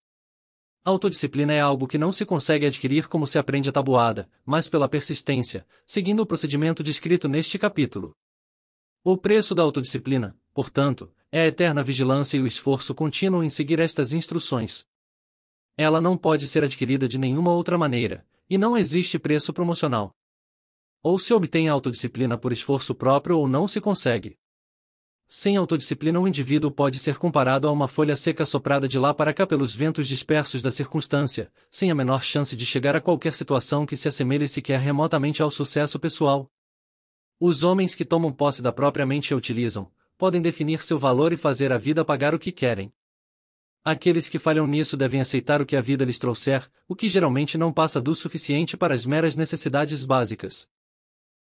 A autodisciplina é algo que não se consegue adquirir como se aprende a tabuada, mas pela persistência, seguindo o procedimento descrito neste capítulo. O preço da autodisciplina, portanto, é a eterna vigilância e o esforço contínuo em seguir estas instruções. Ela não pode ser adquirida de nenhuma outra maneira, e não existe preço promocional. Ou se obtém autodisciplina por esforço próprio ou não se consegue. Sem autodisciplina, o indivíduo pode ser comparado a uma folha seca soprada de lá para cá pelos ventos dispersos da circunstância, sem a menor chance de chegar a qualquer situação que se assemelhe sequer remotamente ao sucesso pessoal. Os homens que tomam posse da própria mente a utilizam, podem definir seu valor e fazer a vida pagar o que querem. Aqueles que falham nisso devem aceitar o que a vida lhes trouxer, o que geralmente não passa do suficiente para as meras necessidades básicas.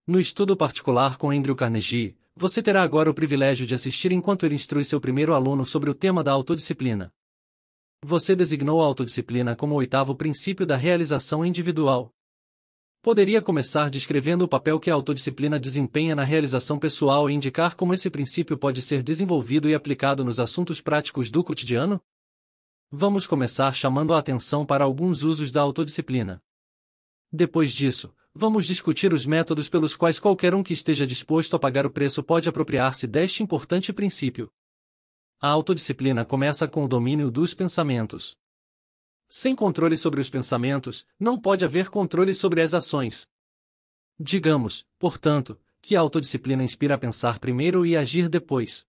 No estudo particular com Andrew Carnegie, você terá agora o privilégio de assistir enquanto ele instrui seu primeiro aluno sobre o tema da autodisciplina. Você designou a autodisciplina como o oitavo princípio da realização individual. Poderia começar descrevendo o papel que a autodisciplina desempenha na realização pessoal e indicar como esse princípio pode ser desenvolvido e aplicado nos assuntos práticos do cotidiano? Vamos começar chamando a atenção para alguns usos da autodisciplina. Depois disso, vamos discutir os métodos pelos quais qualquer um que esteja disposto a pagar o preço pode apropriar-se deste importante princípio. A autodisciplina começa com o domínio dos pensamentos. Sem controle sobre os pensamentos, não pode haver controle sobre as ações. Digamos, portanto, que a autodisciplina inspira a pensar primeiro e agir depois.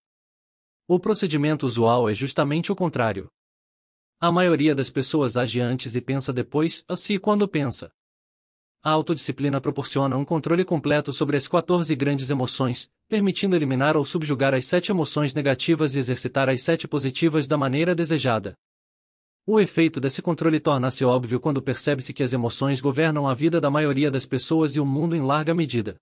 O procedimento usual é justamente o contrário. A maioria das pessoas age antes e pensa depois, assim quando pensa. A autodisciplina proporciona um controle completo sobre as 14 grandes emoções, permitindo eliminar ou subjugar as sete emoções negativas e exercitar as sete positivas da maneira desejada. O efeito desse controle torna-se óbvio quando percebe-se que as emoções governam a vida da maioria das pessoas e o mundo em larga medida.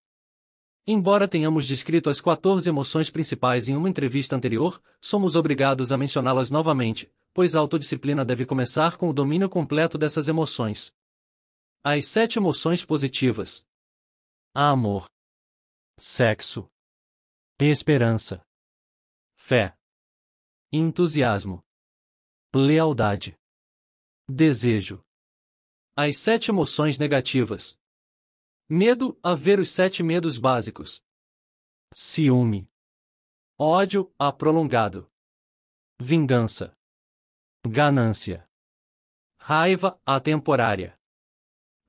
Embora tenhamos descrito as 14 emoções principais em uma entrevista anterior, somos obrigados a mencioná-las novamente, pois a autodisciplina deve começar com o domínio completo dessas emoções. As sete emoções positivas: amor, sexo, esperança, fé, entusiasmo, Lealdade. Desejo. As sete emoções negativas. Medo, haver os sete medos básicos. Ciúme. Ódio, a prolongado. Vingança. Ganância. Raiva, a temporária.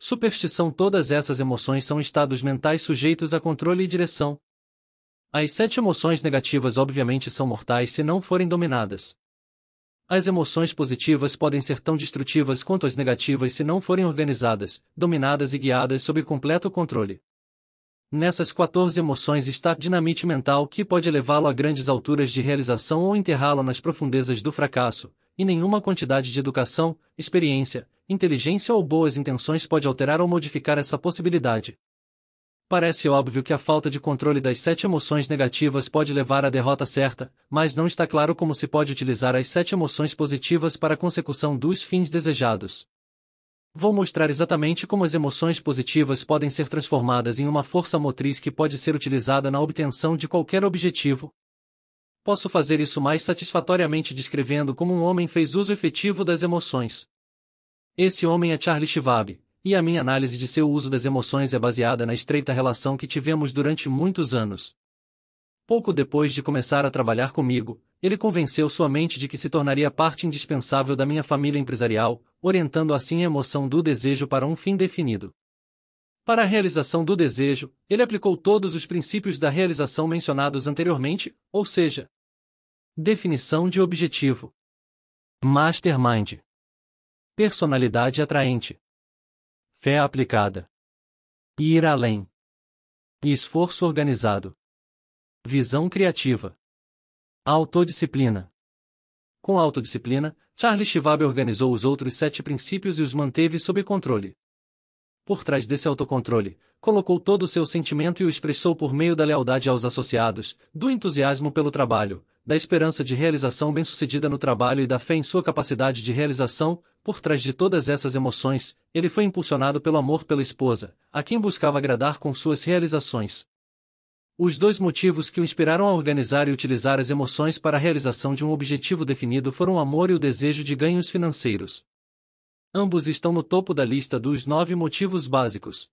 Superstição Todas essas emoções são estados mentais sujeitos a controle e direção. As sete emoções negativas obviamente são mortais se não forem dominadas. As emoções positivas podem ser tão destrutivas quanto as negativas se não forem organizadas, dominadas e guiadas sob completo controle. Nessas 14 emoções está dinamite mental que pode levá-lo a grandes alturas de realização ou enterrá-lo nas profundezas do fracasso, e nenhuma quantidade de educação, experiência, inteligência ou boas intenções pode alterar ou modificar essa possibilidade. Parece óbvio que a falta de controle das sete emoções negativas pode levar à derrota certa, mas não está claro como se pode utilizar as sete emoções positivas para a consecução dos fins desejados. Vou mostrar exatamente como as emoções positivas podem ser transformadas em uma força motriz que pode ser utilizada na obtenção de qualquer objetivo. Posso fazer isso mais satisfatoriamente descrevendo como um homem fez uso efetivo das emoções. Esse homem é Charles Schwab, e a minha análise de seu uso das emoções é baseada na estreita relação que tivemos durante muitos anos. Pouco depois de começar a trabalhar comigo, ele convenceu sua mente de que se tornaria parte indispensável da minha família empresarial, orientando assim a emoção do desejo para um fim definido. Para a realização do desejo, ele aplicou todos os princípios da realização mencionados anteriormente, ou seja, definição de objetivo, mastermind, personalidade atraente, fé aplicada. Ir além. Esforço organizado. Visão criativa. Autodisciplina. Com autodisciplina, Charles Schwab organizou os outros sete princípios e os manteve sob controle. Por trás desse autocontrole, colocou todo o seu sentimento e o expressou por meio da lealdade aos associados, do entusiasmo pelo trabalho, da esperança de realização bem-sucedida no trabalho e da fé em sua capacidade de realização, por trás de todas essas emoções, ele foi impulsionado pelo amor pela esposa, a quem buscava agradar com suas realizações. Os dois motivos que o inspiraram a organizar e utilizar as emoções para a realização de um objetivo definido foram o amor e o desejo de ganhos financeiros. Ambos estão no topo da lista dos nove motivos básicos.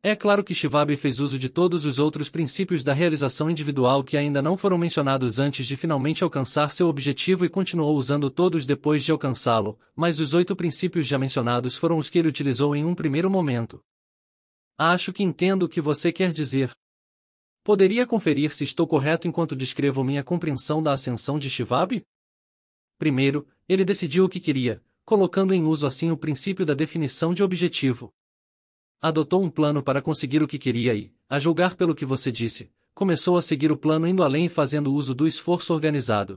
É claro que Shivabe fez uso de todos os outros princípios da realização individual que ainda não foram mencionados antes de finalmente alcançar seu objetivo e continuou usando todos depois de alcançá-lo, mas os oito princípios já mencionados foram os que ele utilizou em um primeiro momento. Acho que entendo o que você quer dizer. Poderia conferir se estou correto enquanto descrevo minha compreensão da ascensão de Shivabe? Primeiro, ele decidiu o que queria, colocando em uso assim o princípio da definição de objetivo. Adotou um plano para conseguir o que queria e, a julgar pelo que você disse, começou a seguir o plano indo além e fazendo uso do esforço organizado.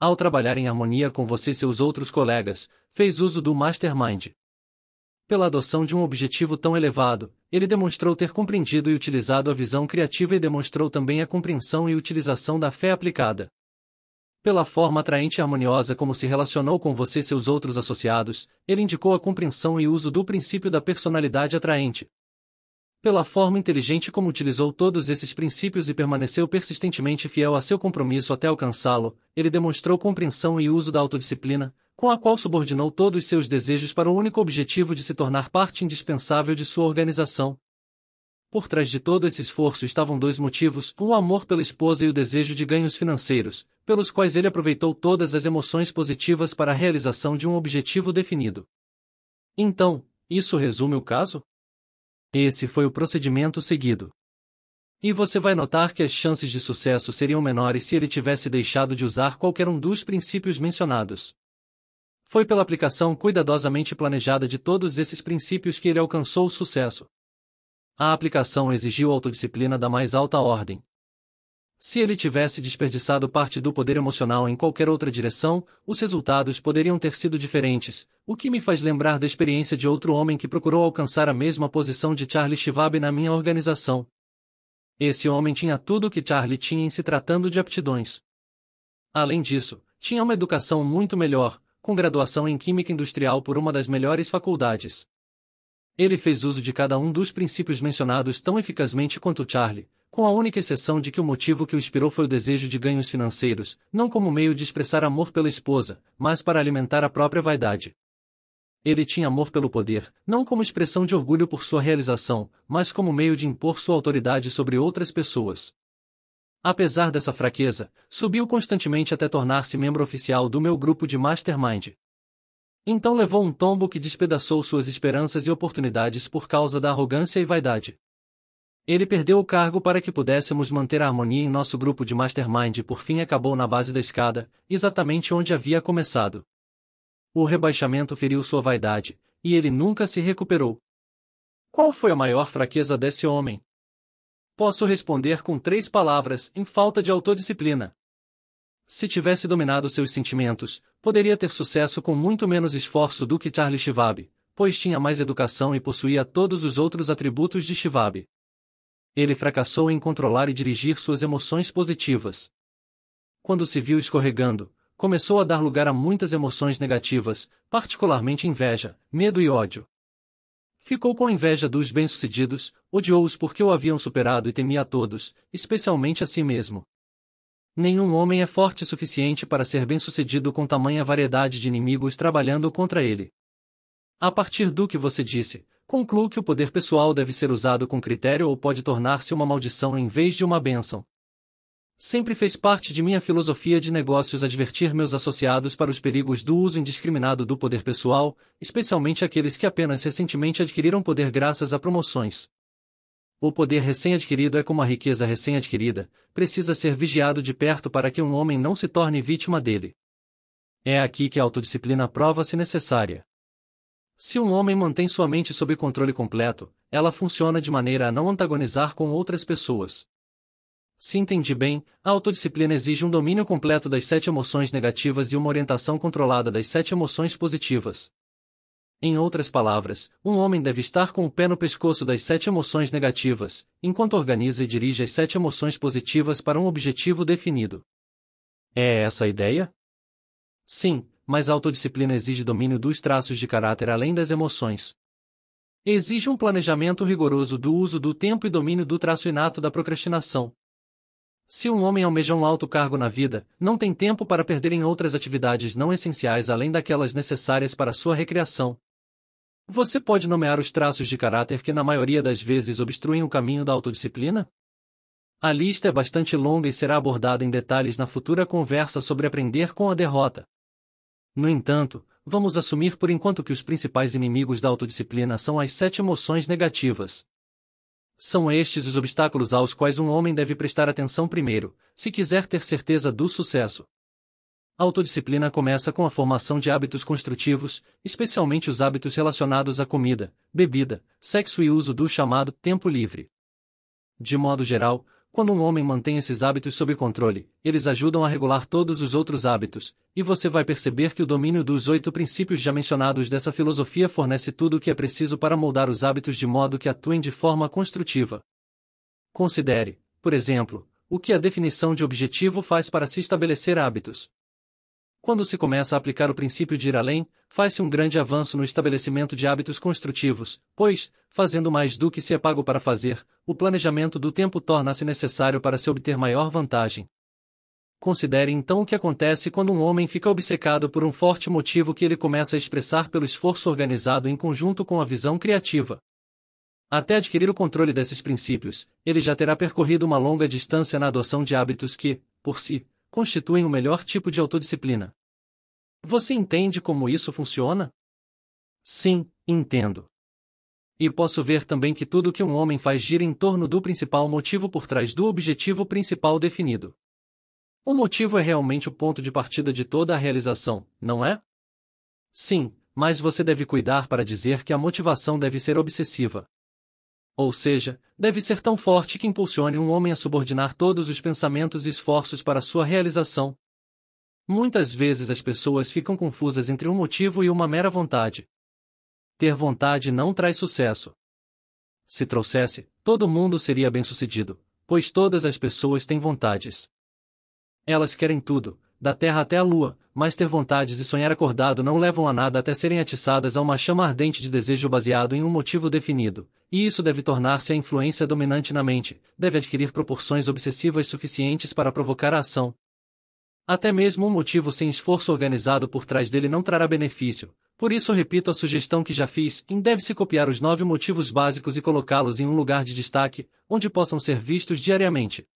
Ao trabalhar em harmonia com você e seus outros colegas, fez uso do mastermind. Pela adoção de um objetivo tão elevado, ele demonstrou ter compreendido e utilizado a visão criativa e demonstrou também a compreensão e utilização da fé aplicada. Pela forma atraente e harmoniosa como se relacionou com você e seus outros associados, ele indicou a compreensão e uso do princípio da personalidade atraente. Pela forma inteligente como utilizou todos esses princípios e permaneceu persistentemente fiel a seu compromisso até alcançá-lo, ele demonstrou compreensão e uso da autodisciplina, com a qual subordinou todos seus desejos para o único objetivo de se tornar parte indispensável de sua organização. Por trás de todo esse esforço estavam dois motivos: o amor pela esposa e o desejo de ganhos financeiros, pelos quais ele aproveitou todas as emoções positivas para a realização de um objetivo definido. Então, isso resume o caso? Esse foi o procedimento seguido. E você vai notar que as chances de sucesso seriam menores se ele tivesse deixado de usar qualquer um dos princípios mencionados. Foi pela aplicação cuidadosamente planejada de todos esses princípios que ele alcançou o sucesso. A aplicação exigiu autodisciplina da mais alta ordem, se ele tivesse desperdiçado parte do poder emocional em qualquer outra direção, os resultados poderiam ter sido diferentes, o que me faz lembrar da experiência de outro homem que procurou alcançar a mesma posição de Charlie Schwab na minha organização. Esse homem tinha tudo o que Charlie tinha em se tratando de aptidões. Além disso, tinha uma educação muito melhor, com graduação em Química Industrial por uma das melhores faculdades. Ele fez uso de cada um dos princípios mencionados tão eficazmente quanto Charlie, com a única exceção de que o motivo que o inspirou foi o desejo de ganhos financeiros, não como meio de expressar amor pela esposa, mas para alimentar a própria vaidade. Ele tinha amor pelo poder, não como expressão de orgulho por sua realização, mas como meio de impor sua autoridade sobre outras pessoas. Apesar dessa fraqueza, subiu constantemente até tornar-se membro oficial do meu grupo de mastermind. Então levou um tombo que despedaçou suas esperanças e oportunidades por causa da arrogância e vaidade. Ele perdeu o cargo para que pudéssemos manter a harmonia em nosso grupo de mastermind e por fim acabou na base da escada, exatamente onde havia começado. O rebaixamento feriu sua vaidade, e ele nunca se recuperou. Qual foi a maior fraqueza desse homem? Posso responder com três palavras, em falta de autodisciplina. Se tivesse dominado seus sentimentos, poderia ter sucesso com muito menos esforço do que Charles Schwab, pois tinha mais educação e possuía todos os outros atributos de Schwab ele fracassou em controlar e dirigir suas emoções positivas. Quando se viu escorregando, começou a dar lugar a muitas emoções negativas, particularmente inveja, medo e ódio. Ficou com inveja dos bem-sucedidos, odiou-os porque o haviam superado e temia a todos, especialmente a si mesmo. Nenhum homem é forte o suficiente para ser bem-sucedido com tamanha variedade de inimigos trabalhando contra ele. A partir do que você disse, concluo que o poder pessoal deve ser usado com critério ou pode tornar-se uma maldição em vez de uma bênção. Sempre fez parte de minha filosofia de negócios advertir meus associados para os perigos do uso indiscriminado do poder pessoal, especialmente aqueles que apenas recentemente adquiriram poder graças a promoções. O poder recém-adquirido é como a riqueza recém-adquirida, precisa ser vigiado de perto para que um homem não se torne vítima dele. É aqui que a autodisciplina prova-se necessária. Se um homem mantém sua mente sob controle completo, ela funciona de maneira a não antagonizar com outras pessoas. Se entendi bem, a autodisciplina exige um domínio completo das sete emoções negativas e uma orientação controlada das sete emoções positivas. Em outras palavras, um homem deve estar com o pé no pescoço das sete emoções negativas, enquanto organiza e dirige as sete emoções positivas para um objetivo definido. É essa a ideia? Sim, mas a autodisciplina exige domínio dos traços de caráter além das emoções. Exige um planejamento rigoroso do uso do tempo e domínio do traço inato da procrastinação. Se um homem almeja um alto cargo na vida, não tem tempo para perder em outras atividades não essenciais além daquelas necessárias para sua recreação. Você pode nomear os traços de caráter que na maioria das vezes obstruem o caminho da autodisciplina? A lista é bastante longa e será abordada em detalhes na futura conversa sobre aprender com a derrota. No entanto, vamos assumir por enquanto que os principais inimigos da autodisciplina são as sete emoções negativas. São estes os obstáculos aos quais um homem deve prestar atenção primeiro, se quiser ter certeza do sucesso. A autodisciplina começa com a formação de hábitos construtivos, especialmente os hábitos relacionados à comida, bebida, sexo e uso do chamado tempo livre. De modo geral, quando um homem mantém esses hábitos sob controle, eles ajudam a regular todos os outros hábitos, e você vai perceber que o domínio dos oito princípios já mencionados dessa filosofia fornece tudo o que é preciso para moldar os hábitos de modo que atuem de forma construtiva. Considere, por exemplo, o que a definição de objetivo faz para se estabelecer hábitos. Quando se começa a aplicar o princípio de ir além, faz-se um grande avanço no estabelecimento de hábitos construtivos, pois, fazendo mais do que se é pago para fazer, o planejamento do tempo torna-se necessário para se obter maior vantagem. Considere então o que acontece quando um homem fica obcecado por um forte motivo que ele começa a expressar pelo esforço organizado em conjunto com a visão criativa. Até adquirir o controle desses princípios, ele já terá percorrido uma longa distância na adoção de hábitos que, por si, constituem o melhor tipo de autodisciplina. Você entende como isso funciona? Sim, entendo. E posso ver também que tudo que um homem faz gira em torno do principal motivo por trás do objetivo principal definido. O motivo é realmente o ponto de partida de toda a realização, não é? Sim, mas você deve cuidar para dizer que a motivação deve ser obsessiva. Ou seja, deve ser tão forte que impulsione um homem a subordinar todos os pensamentos e esforços para sua realização, Muitas vezes as pessoas ficam confusas entre um motivo e uma mera vontade. Ter vontade não traz sucesso. Se trouxesse, todo mundo seria bem-sucedido, pois todas as pessoas têm vontades. Elas querem tudo, da terra até a lua, mas ter vontades e sonhar acordado não levam a nada até serem atiçadas a uma chama ardente de desejo baseado em um motivo definido, e isso deve tornar-se a influência dominante na mente, deve adquirir proporções obsessivas suficientes para provocar a ação, até mesmo um motivo sem esforço organizado por trás dele não trará benefício, por isso repito a sugestão que já fiz, deve-se copiar os nove motivos básicos e colocá-los em um lugar de destaque, onde possam ser vistos diariamente.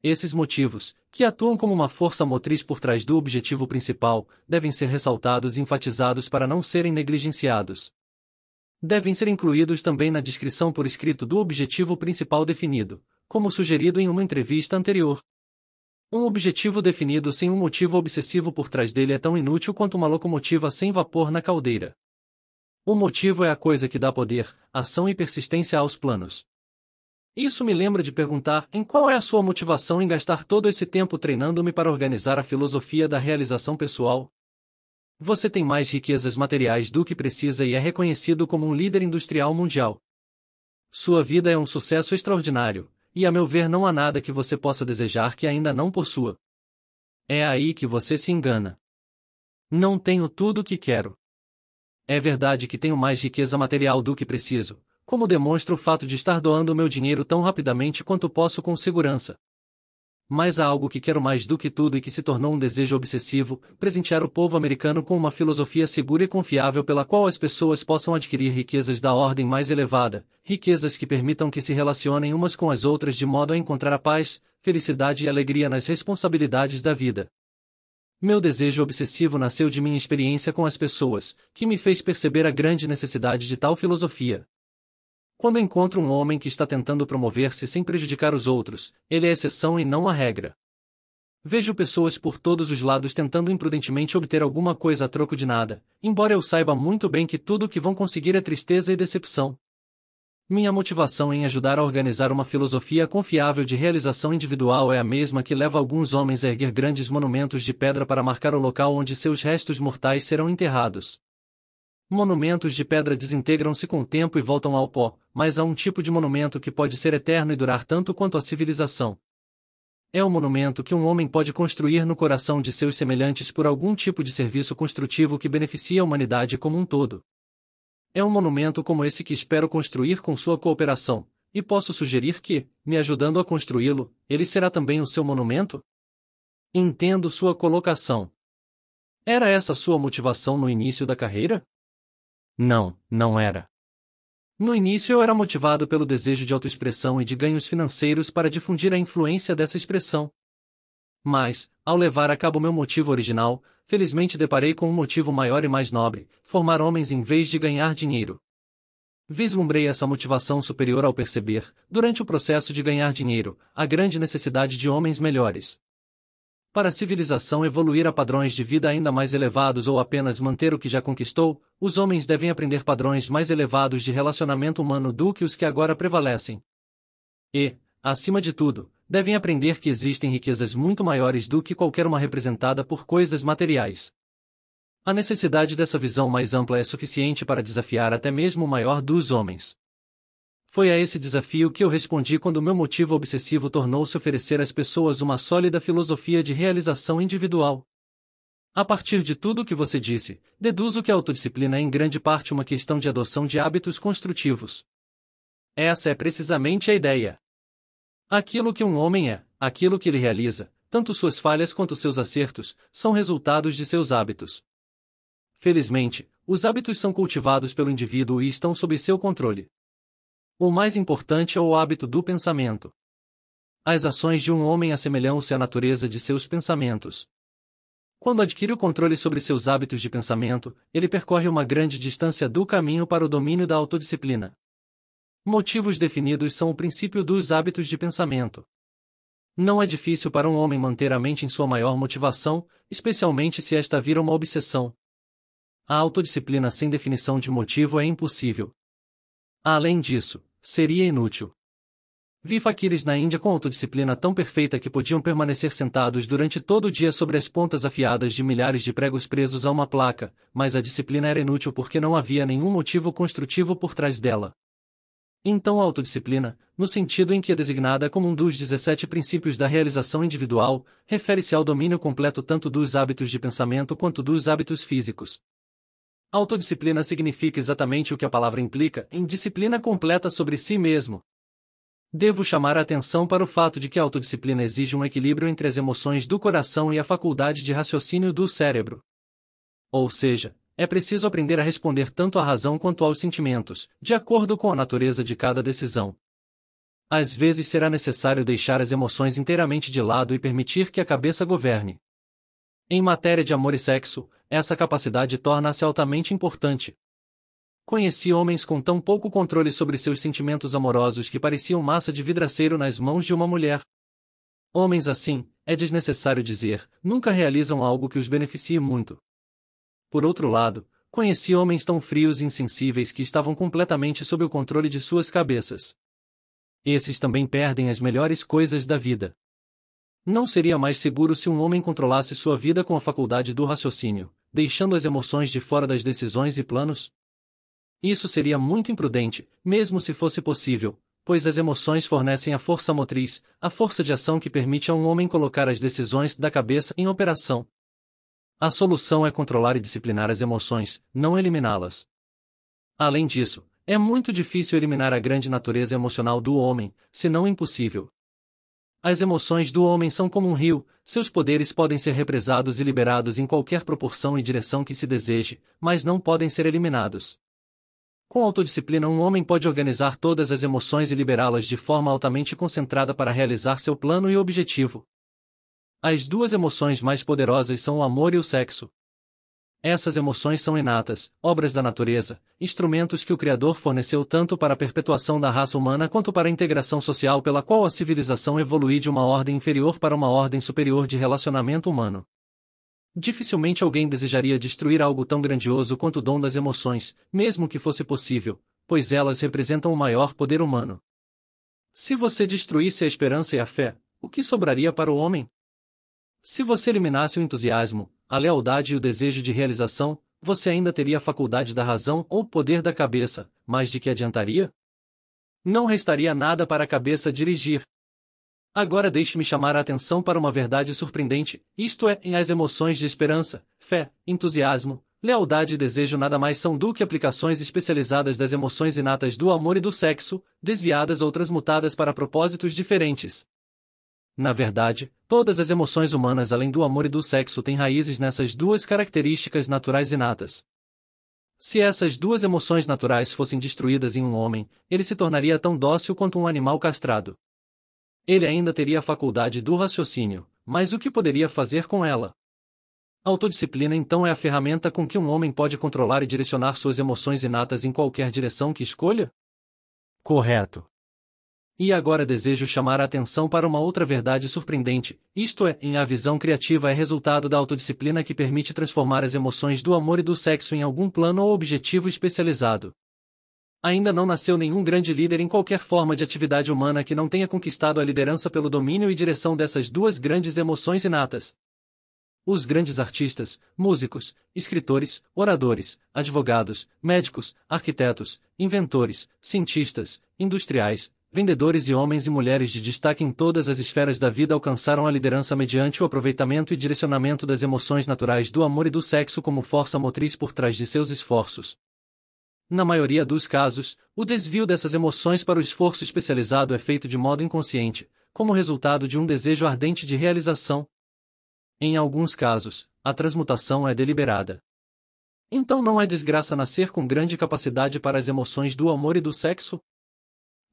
Esses motivos, que atuam como uma força motriz por trás do objetivo principal, devem ser ressaltados e enfatizados para não serem negligenciados. Devem ser incluídos também na descrição por escrito do objetivo principal definido, como sugerido em uma entrevista anterior. Um objetivo definido sem um motivo obsessivo por trás dele é tão inútil quanto uma locomotiva sem vapor na caldeira. O motivo é a coisa que dá poder, ação e persistência aos planos. Isso me lembra de perguntar em qual é a sua motivação em gastar todo esse tempo treinando-me para organizar a filosofia da realização pessoal? Você tem mais riquezas materiais do que precisa e é reconhecido como um líder industrial mundial. Sua vida é um sucesso extraordinário e a meu ver não há nada que você possa desejar que ainda não possua. É aí que você se engana. Não tenho tudo o que quero. É verdade que tenho mais riqueza material do que preciso, como demonstra o fato de estar doando meu dinheiro tão rapidamente quanto posso com segurança, mas há algo que quero mais do que tudo e que se tornou um desejo obsessivo: presentear o povo americano com uma filosofia segura e confiável pela qual as pessoas possam adquirir riquezas da ordem mais elevada, riquezas que permitam que se relacionem umas com as outras de modo a encontrar a paz, felicidade e alegria nas responsabilidades da vida. Meu desejo obsessivo nasceu de minha experiência com as pessoas, que me fez perceber a grande necessidade de tal filosofia. Quando encontro um homem que está tentando promover-se sem prejudicar os outros, ele é exceção e não a regra. Vejo pessoas por todos os lados tentando imprudentemente obter alguma coisa a troco de nada, embora eu saiba muito bem que tudo o que vão conseguir é tristeza e decepção. Minha motivação em ajudar a organizar uma filosofia confiável de realização individual é a mesma que leva alguns homens a erguer grandes monumentos de pedra para marcar o local onde seus restos mortais serão enterrados. Monumentos de pedra desintegram-se com o tempo e voltam ao pó, mas há um tipo de monumento que pode ser eterno e durar tanto quanto a civilização. É o um monumento que um homem pode construir no coração de seus semelhantes por algum tipo de serviço construtivo que beneficie a humanidade como um todo. É um monumento como esse que espero construir com sua cooperação, e posso sugerir que, me ajudando a construí-lo, ele será também o seu monumento? Entendo sua colocação. Era essa sua motivação no início da carreira? Não, não era. No início eu era motivado pelo desejo de autoexpressão e de ganhos financeiros para difundir a influência dessa expressão. Mas, ao levar a cabo meu motivo original, felizmente deparei com um motivo maior e mais nobre: formar homens em vez de ganhar dinheiro. Vislumbrei essa motivação superior ao perceber, durante o processo de ganhar dinheiro, a grande necessidade de homens melhores. Para a civilização evoluir a padrões de vida ainda mais elevados ou apenas manter o que já conquistou, os homens devem aprender padrões mais elevados de relacionamento humano do que os que agora prevalecem. E, acima de tudo, devem aprender que existem riquezas muito maiores do que qualquer uma representada por coisas materiais. A necessidade dessa visão mais ampla é suficiente para desafiar até mesmo o maior dos homens. Foi a esse desafio que eu respondi quando meu motivo obsessivo tornou-se oferecer às pessoas uma sólida filosofia de realização individual. A partir de tudo o que você disse, deduzo que a autodisciplina é em grande parte uma questão de adoção de hábitos construtivos. Essa é precisamente a ideia. Aquilo que um homem é, aquilo que ele realiza, tanto suas falhas quanto seus acertos, são resultados de seus hábitos. Felizmente, os hábitos são cultivados pelo indivíduo e estão sob seu controle. O mais importante é o hábito do pensamento. As ações de um homem assemelham-se à natureza de seus pensamentos. Quando adquire o controle sobre seus hábitos de pensamento, ele percorre uma grande distância do caminho para o domínio da autodisciplina. Motivos definidos são o princípio dos hábitos de pensamento. Não é difícil para um homem manter a mente em sua maior motivação, especialmente se esta vira uma obsessão. A autodisciplina sem definição de motivo é impossível. Além disso, Seria inútil. Vi faquires na Índia com autodisciplina tão perfeita que podiam permanecer sentados durante todo o dia sobre as pontas afiadas de milhares de pregos presos a uma placa, mas a disciplina era inútil porque não havia nenhum motivo construtivo por trás dela. Então a autodisciplina, no sentido em que é designada como um dos 17 princípios da realização individual, refere-se ao domínio completo tanto dos hábitos de pensamento quanto dos hábitos físicos, Autodisciplina significa exatamente o que a palavra implica em disciplina completa sobre si mesmo. Devo chamar a atenção para o fato de que a autodisciplina exige um equilíbrio entre as emoções do coração e a faculdade de raciocínio do cérebro. Ou seja, é preciso aprender a responder tanto à razão quanto aos sentimentos, de acordo com a natureza de cada decisão. Às vezes será necessário deixar as emoções inteiramente de lado e permitir que a cabeça governe. Em matéria de amor e sexo, essa capacidade torna-se altamente importante. Conheci homens com tão pouco controle sobre seus sentimentos amorosos que pareciam massa de vidraceiro nas mãos de uma mulher. Homens assim, é desnecessário dizer, nunca realizam algo que os beneficie muito. Por outro lado, conheci homens tão frios e insensíveis que estavam completamente sob o controle de suas cabeças. Esses também perdem as melhores coisas da vida. Não seria mais seguro se um homem controlasse sua vida com a faculdade do raciocínio, deixando as emoções de fora das decisões e planos? Isso seria muito imprudente, mesmo se fosse possível, pois as emoções fornecem a força motriz, a força de ação que permite a um homem colocar as decisões da cabeça em operação. A solução é controlar e disciplinar as emoções, não eliminá-las. Além disso, é muito difícil eliminar a grande natureza emocional do homem, se não impossível, as emoções do homem são como um rio, seus poderes podem ser represados e liberados em qualquer proporção e direção que se deseje, mas não podem ser eliminados. Com autodisciplina, um homem pode organizar todas as emoções e liberá-las de forma altamente concentrada para realizar seu plano e objetivo. As duas emoções mais poderosas são o amor e o sexo. Essas emoções são inatas, obras da natureza, instrumentos que o Criador forneceu tanto para a perpetuação da raça humana quanto para a integração social pela qual a civilização evolui de uma ordem inferior para uma ordem superior de relacionamento humano. Dificilmente alguém desejaria destruir algo tão grandioso quanto o dom das emoções, mesmo que fosse possível, pois elas representam o maior poder humano. Se você destruísse a esperança e a fé, o que sobraria para o homem? Se você eliminasse o entusiasmo, a lealdade e o desejo de realização, você ainda teria a faculdade da razão ou o poder da cabeça, mas de que adiantaria? Não restaria nada para a cabeça dirigir. Agora deixe-me chamar a atenção para uma verdade surpreendente, isto é, em as emoções de esperança, fé, entusiasmo, lealdade e desejo nada mais são do que aplicações especializadas das emoções inatas do amor e do sexo, desviadas ou transmutadas para propósitos diferentes. Na verdade, todas as emoções humanas além do amor e do sexo têm raízes nessas duas características naturais inatas. Se essas duas emoções naturais fossem destruídas em um homem, ele se tornaria tão dócil quanto um animal castrado. Ele ainda teria a faculdade do raciocínio, mas o que poderia fazer com ela? autodisciplina então é a ferramenta com que um homem pode controlar e direcionar suas emoções inatas em qualquer direção que escolha? Correto. E agora desejo chamar a atenção para uma outra verdade surpreendente, isto é, em a visão criativa é resultado da autodisciplina que permite transformar as emoções do amor e do sexo em algum plano ou objetivo especializado. Ainda não nasceu nenhum grande líder em qualquer forma de atividade humana que não tenha conquistado a liderança pelo domínio e direção dessas duas grandes emoções inatas. Os grandes artistas, músicos, escritores, oradores, advogados, médicos, arquitetos, inventores, cientistas, industriais, Vendedores e homens e mulheres de destaque em todas as esferas da vida alcançaram a liderança mediante o aproveitamento e direcionamento das emoções naturais do amor e do sexo como força motriz por trás de seus esforços. Na maioria dos casos, o desvio dessas emoções para o esforço especializado é feito de modo inconsciente, como resultado de um desejo ardente de realização. Em alguns casos, a transmutação é deliberada. Então não é desgraça nascer com grande capacidade para as emoções do amor e do sexo?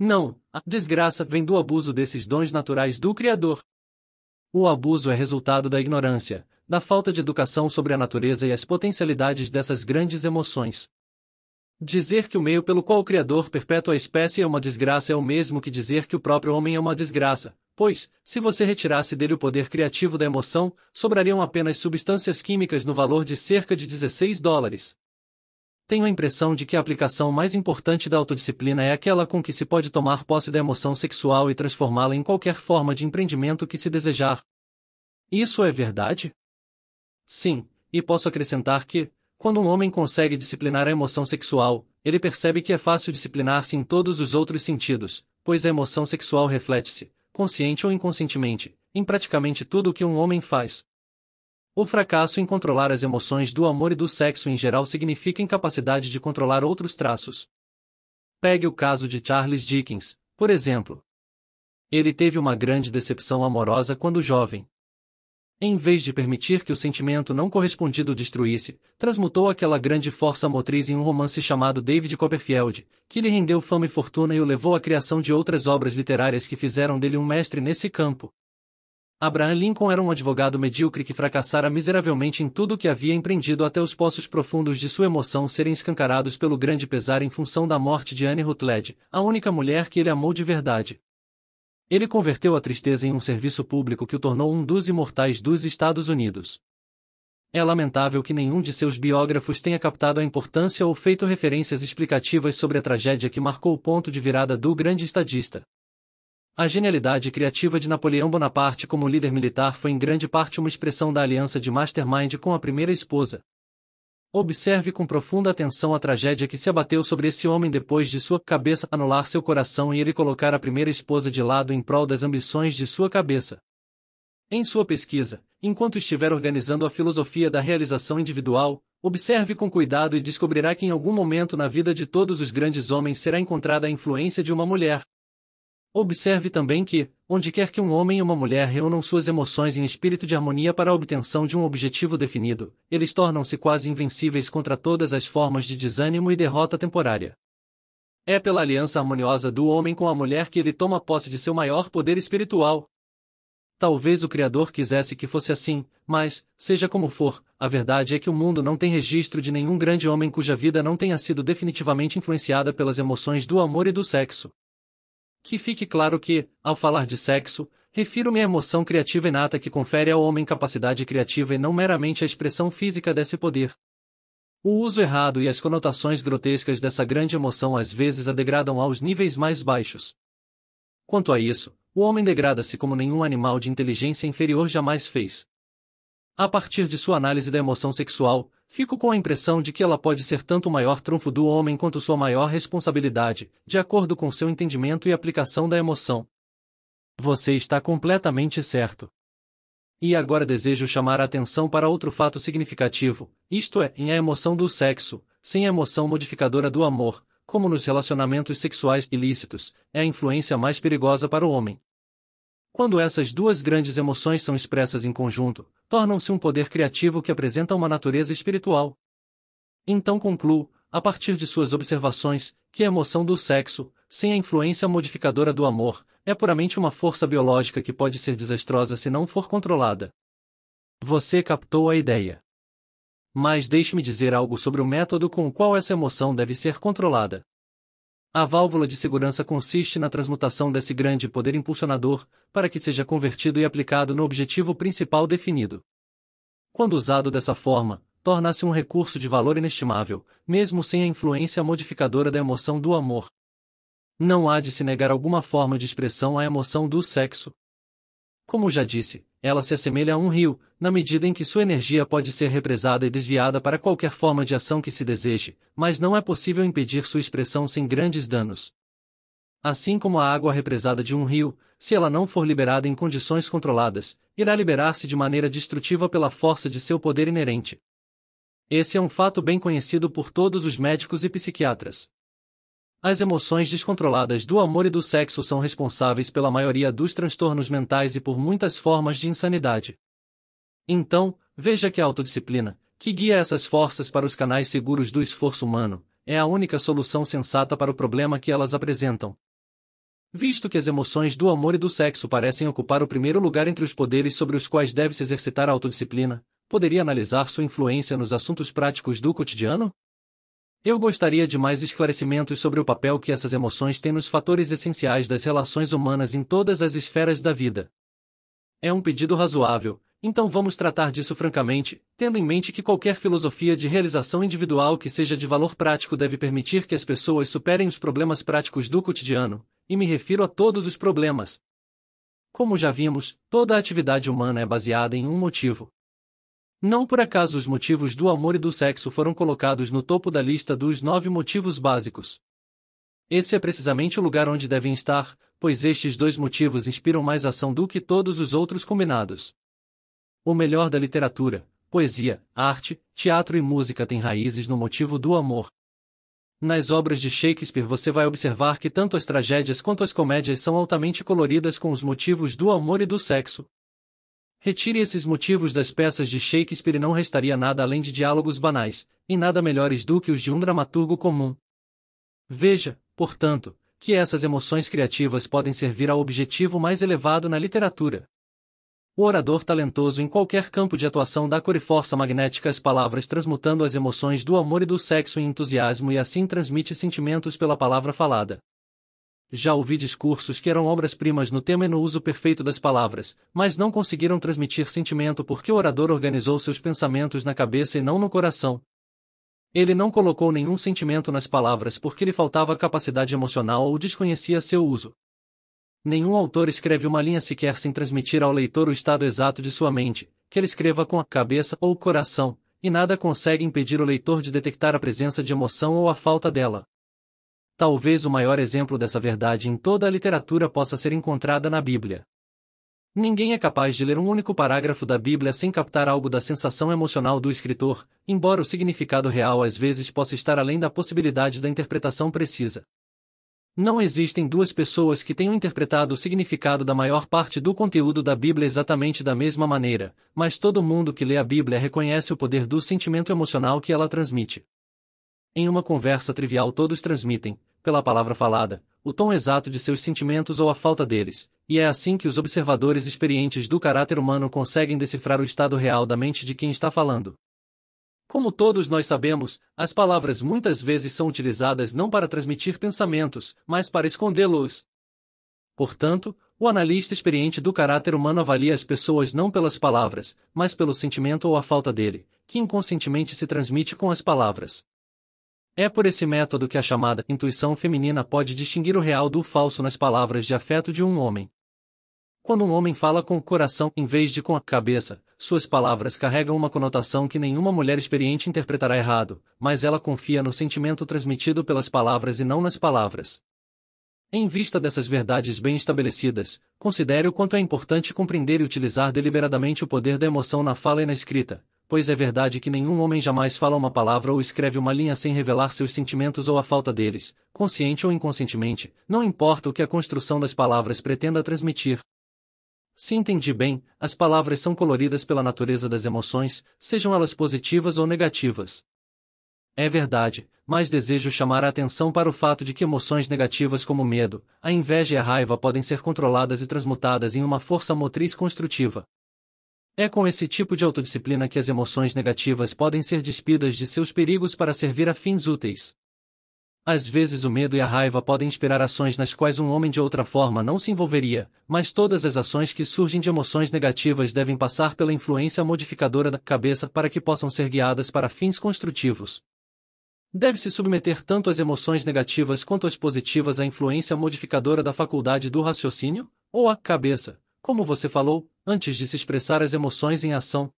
Não, a desgraça vem do abuso desses dons naturais do Criador. O abuso é resultado da ignorância, da falta de educação sobre a natureza e as potencialidades dessas grandes emoções. Dizer que o meio pelo qual o Criador perpetua a espécie é uma desgraça é o mesmo que dizer que o próprio homem é uma desgraça, pois, se você retirasse dele o poder criativo da emoção, sobrariam apenas substâncias químicas no valor de cerca de 16 dólares tenho a impressão de que a aplicação mais importante da autodisciplina é aquela com que se pode tomar posse da emoção sexual e transformá-la em qualquer forma de empreendimento que se desejar. Isso é verdade? Sim, e posso acrescentar que, quando um homem consegue disciplinar a emoção sexual, ele percebe que é fácil disciplinar-se em todos os outros sentidos, pois a emoção sexual reflete-se, consciente ou inconscientemente, em praticamente tudo o que um homem faz. O fracasso em controlar as emoções do amor e do sexo em geral significa incapacidade de controlar outros traços. Pegue o caso de Charles Dickens, por exemplo. Ele teve uma grande decepção amorosa quando jovem. Em vez de permitir que o sentimento não correspondido destruísse, transmutou aquela grande força motriz em um romance chamado David Copperfield, que lhe rendeu fama e fortuna e o levou à criação de outras obras literárias que fizeram dele um mestre nesse campo. Abraham Lincoln era um advogado medíocre que fracassara miseravelmente em tudo o que havia empreendido até os poços profundos de sua emoção serem escancarados pelo grande pesar em função da morte de Anne Rutledge, a única mulher que ele amou de verdade. Ele converteu a tristeza em um serviço público que o tornou um dos imortais dos Estados Unidos. É lamentável que nenhum de seus biógrafos tenha captado a importância ou feito referências explicativas sobre a tragédia que marcou o ponto de virada do grande estadista. A genialidade criativa de Napoleão Bonaparte como líder militar foi em grande parte uma expressão da aliança de mastermind com a primeira esposa. Observe com profunda atenção a tragédia que se abateu sobre esse homem depois de sua cabeça anular seu coração e ele colocar a primeira esposa de lado em prol das ambições de sua cabeça. Em sua pesquisa, enquanto estiver organizando a filosofia da realização individual, observe com cuidado e descobrirá que em algum momento na vida de todos os grandes homens será encontrada a influência de uma mulher, Observe também que, onde quer que um homem e uma mulher reúnam suas emoções em espírito de harmonia para a obtenção de um objetivo definido, eles tornam-se quase invencíveis contra todas as formas de desânimo e derrota temporária. É pela aliança harmoniosa do homem com a mulher que ele toma posse de seu maior poder espiritual. Talvez o Criador quisesse que fosse assim, mas, seja como for, a verdade é que o mundo não tem registro de nenhum grande homem cuja vida não tenha sido definitivamente influenciada pelas emoções do amor e do sexo. Que fique claro que, ao falar de sexo, refiro-me à emoção criativa inata que confere ao homem capacidade criativa e não meramente a expressão física desse poder. O uso errado e as conotações grotescas dessa grande emoção às vezes a degradam aos níveis mais baixos. Quanto a isso, o homem degrada-se como nenhum animal de inteligência inferior jamais fez. A partir de sua análise da emoção sexual, Fico com a impressão de que ela pode ser tanto o maior trunfo do homem quanto sua maior responsabilidade, de acordo com seu entendimento e aplicação da emoção. Você está completamente certo. E agora desejo chamar a atenção para outro fato significativo, isto é, em a emoção do sexo, sem a emoção modificadora do amor, como nos relacionamentos sexuais ilícitos, é a influência mais perigosa para o homem. Quando essas duas grandes emoções são expressas em conjunto, tornam-se um poder criativo que apresenta uma natureza espiritual. Então concluo, a partir de suas observações, que a emoção do sexo, sem a influência modificadora do amor, é puramente uma força biológica que pode ser desastrosa se não for controlada. Você captou a ideia. Mas deixe-me dizer algo sobre o método com o qual essa emoção deve ser controlada. A válvula de segurança consiste na transmutação desse grande poder impulsionador, para que seja convertido e aplicado no objetivo principal definido. Quando usado dessa forma, torna-se um recurso de valor inestimável, mesmo sem a influência modificadora da emoção do amor. Não há de se negar alguma forma de expressão à emoção do sexo. Como já disse, ela se assemelha a um rio, na medida em que sua energia pode ser represada e desviada para qualquer forma de ação que se deseje, mas não é possível impedir sua expressão sem grandes danos. Assim como a água represada de um rio, se ela não for liberada em condições controladas, irá liberar-se de maneira destrutiva pela força de seu poder inerente. Esse é um fato bem conhecido por todos os médicos e psiquiatras. As emoções descontroladas do amor e do sexo são responsáveis pela maioria dos transtornos mentais e por muitas formas de insanidade. Então, veja que a autodisciplina, que guia essas forças para os canais seguros do esforço humano, é a única solução sensata para o problema que elas apresentam. Visto que as emoções do amor e do sexo parecem ocupar o primeiro lugar entre os poderes sobre os quais deve se exercitar a autodisciplina, poderia analisar sua influência nos assuntos práticos do cotidiano? Eu gostaria de mais esclarecimentos sobre o papel que essas emoções têm nos fatores essenciais das relações humanas em todas as esferas da vida. É um pedido razoável, então vamos tratar disso francamente, tendo em mente que qualquer filosofia de realização individual que seja de valor prático deve permitir que as pessoas superem os problemas práticos do cotidiano, e me refiro a todos os problemas. Como já vimos, toda a atividade humana é baseada em um motivo. Não por acaso os motivos do amor e do sexo foram colocados no topo da lista dos nove motivos básicos. Esse é precisamente o lugar onde devem estar, pois estes dois motivos inspiram mais ação do que todos os outros combinados. O melhor da literatura, poesia, arte, teatro e música tem raízes no motivo do amor. Nas obras de Shakespeare você vai observar que tanto as tragédias quanto as comédias são altamente coloridas com os motivos do amor e do sexo. Retire esses motivos das peças de Shakespeare e não restaria nada além de diálogos banais, e nada melhores do que os de um dramaturgo comum. Veja, portanto, que essas emoções criativas podem servir ao objetivo mais elevado na literatura o orador talentoso em qualquer campo de atuação dá cor e força magnética às palavras transmutando as emoções do amor e do sexo em entusiasmo e assim transmite sentimentos pela palavra falada. Já ouvi discursos que eram obras-primas no tema e no uso perfeito das palavras, mas não conseguiram transmitir sentimento porque o orador organizou seus pensamentos na cabeça e não no coração. Ele não colocou nenhum sentimento nas palavras porque lhe faltava capacidade emocional ou desconhecia seu uso. Nenhum autor escreve uma linha sequer sem transmitir ao leitor o estado exato de sua mente, que ele escreva com a cabeça ou o coração, e nada consegue impedir o leitor de detectar a presença de emoção ou a falta dela. Talvez o maior exemplo dessa verdade em toda a literatura possa ser encontrada na Bíblia. Ninguém é capaz de ler um único parágrafo da Bíblia sem captar algo da sensação emocional do escritor, embora o significado real às vezes possa estar além da possibilidade da interpretação precisa. Não existem duas pessoas que tenham interpretado o significado da maior parte do conteúdo da Bíblia exatamente da mesma maneira, mas todo mundo que lê a Bíblia reconhece o poder do sentimento emocional que ela transmite. Em uma conversa trivial, todos transmitem, pela palavra falada, o tom exato de seus sentimentos ou a falta deles, e é assim que os observadores experientes do caráter humano conseguem decifrar o estado real da mente de quem está falando. Como todos nós sabemos, as palavras muitas vezes são utilizadas não para transmitir pensamentos, mas para escondê-los. Portanto, o analista experiente do caráter humano avalia as pessoas não pelas palavras, mas pelo sentimento ou a falta dele, que inconscientemente se transmite com as palavras. É por esse método que a chamada intuição feminina pode distinguir o real do falso nas palavras de afeto de um homem. Quando um homem fala com o coração em vez de com a cabeça, suas palavras carregam uma conotação que nenhuma mulher experiente interpretará errado, mas ela confia no sentimento transmitido pelas palavras e não nas palavras. Em vista dessas verdades bem estabelecidas, considere o quanto é importante compreender e utilizar deliberadamente o poder da emoção na fala e na escrita, pois é verdade que nenhum homem jamais fala uma palavra ou escreve uma linha sem revelar seus sentimentos ou a falta deles, consciente ou inconscientemente, não importa o que a construção das palavras pretenda transmitir, se entendi bem, as palavras são coloridas pela natureza das emoções, sejam elas positivas ou negativas. É verdade, mas desejo chamar a atenção para o fato de que emoções negativas como o medo, a inveja e a raiva podem ser controladas e transmutadas em uma força motriz construtiva. É com esse tipo de autodisciplina que as emoções negativas podem ser despidas de seus perigos para servir a fins úteis. Às vezes o medo e a raiva podem inspirar ações nas quais um homem de outra forma não se envolveria, mas todas as ações que surgem de emoções negativas devem passar pela influência modificadora da cabeça para que possam ser guiadas para fins construtivos. Deve-se submeter tanto as emoções negativas quanto as positivas à influência modificadora da faculdade do raciocínio, ou à cabeça, como você falou, antes de se expressar as emoções em ação.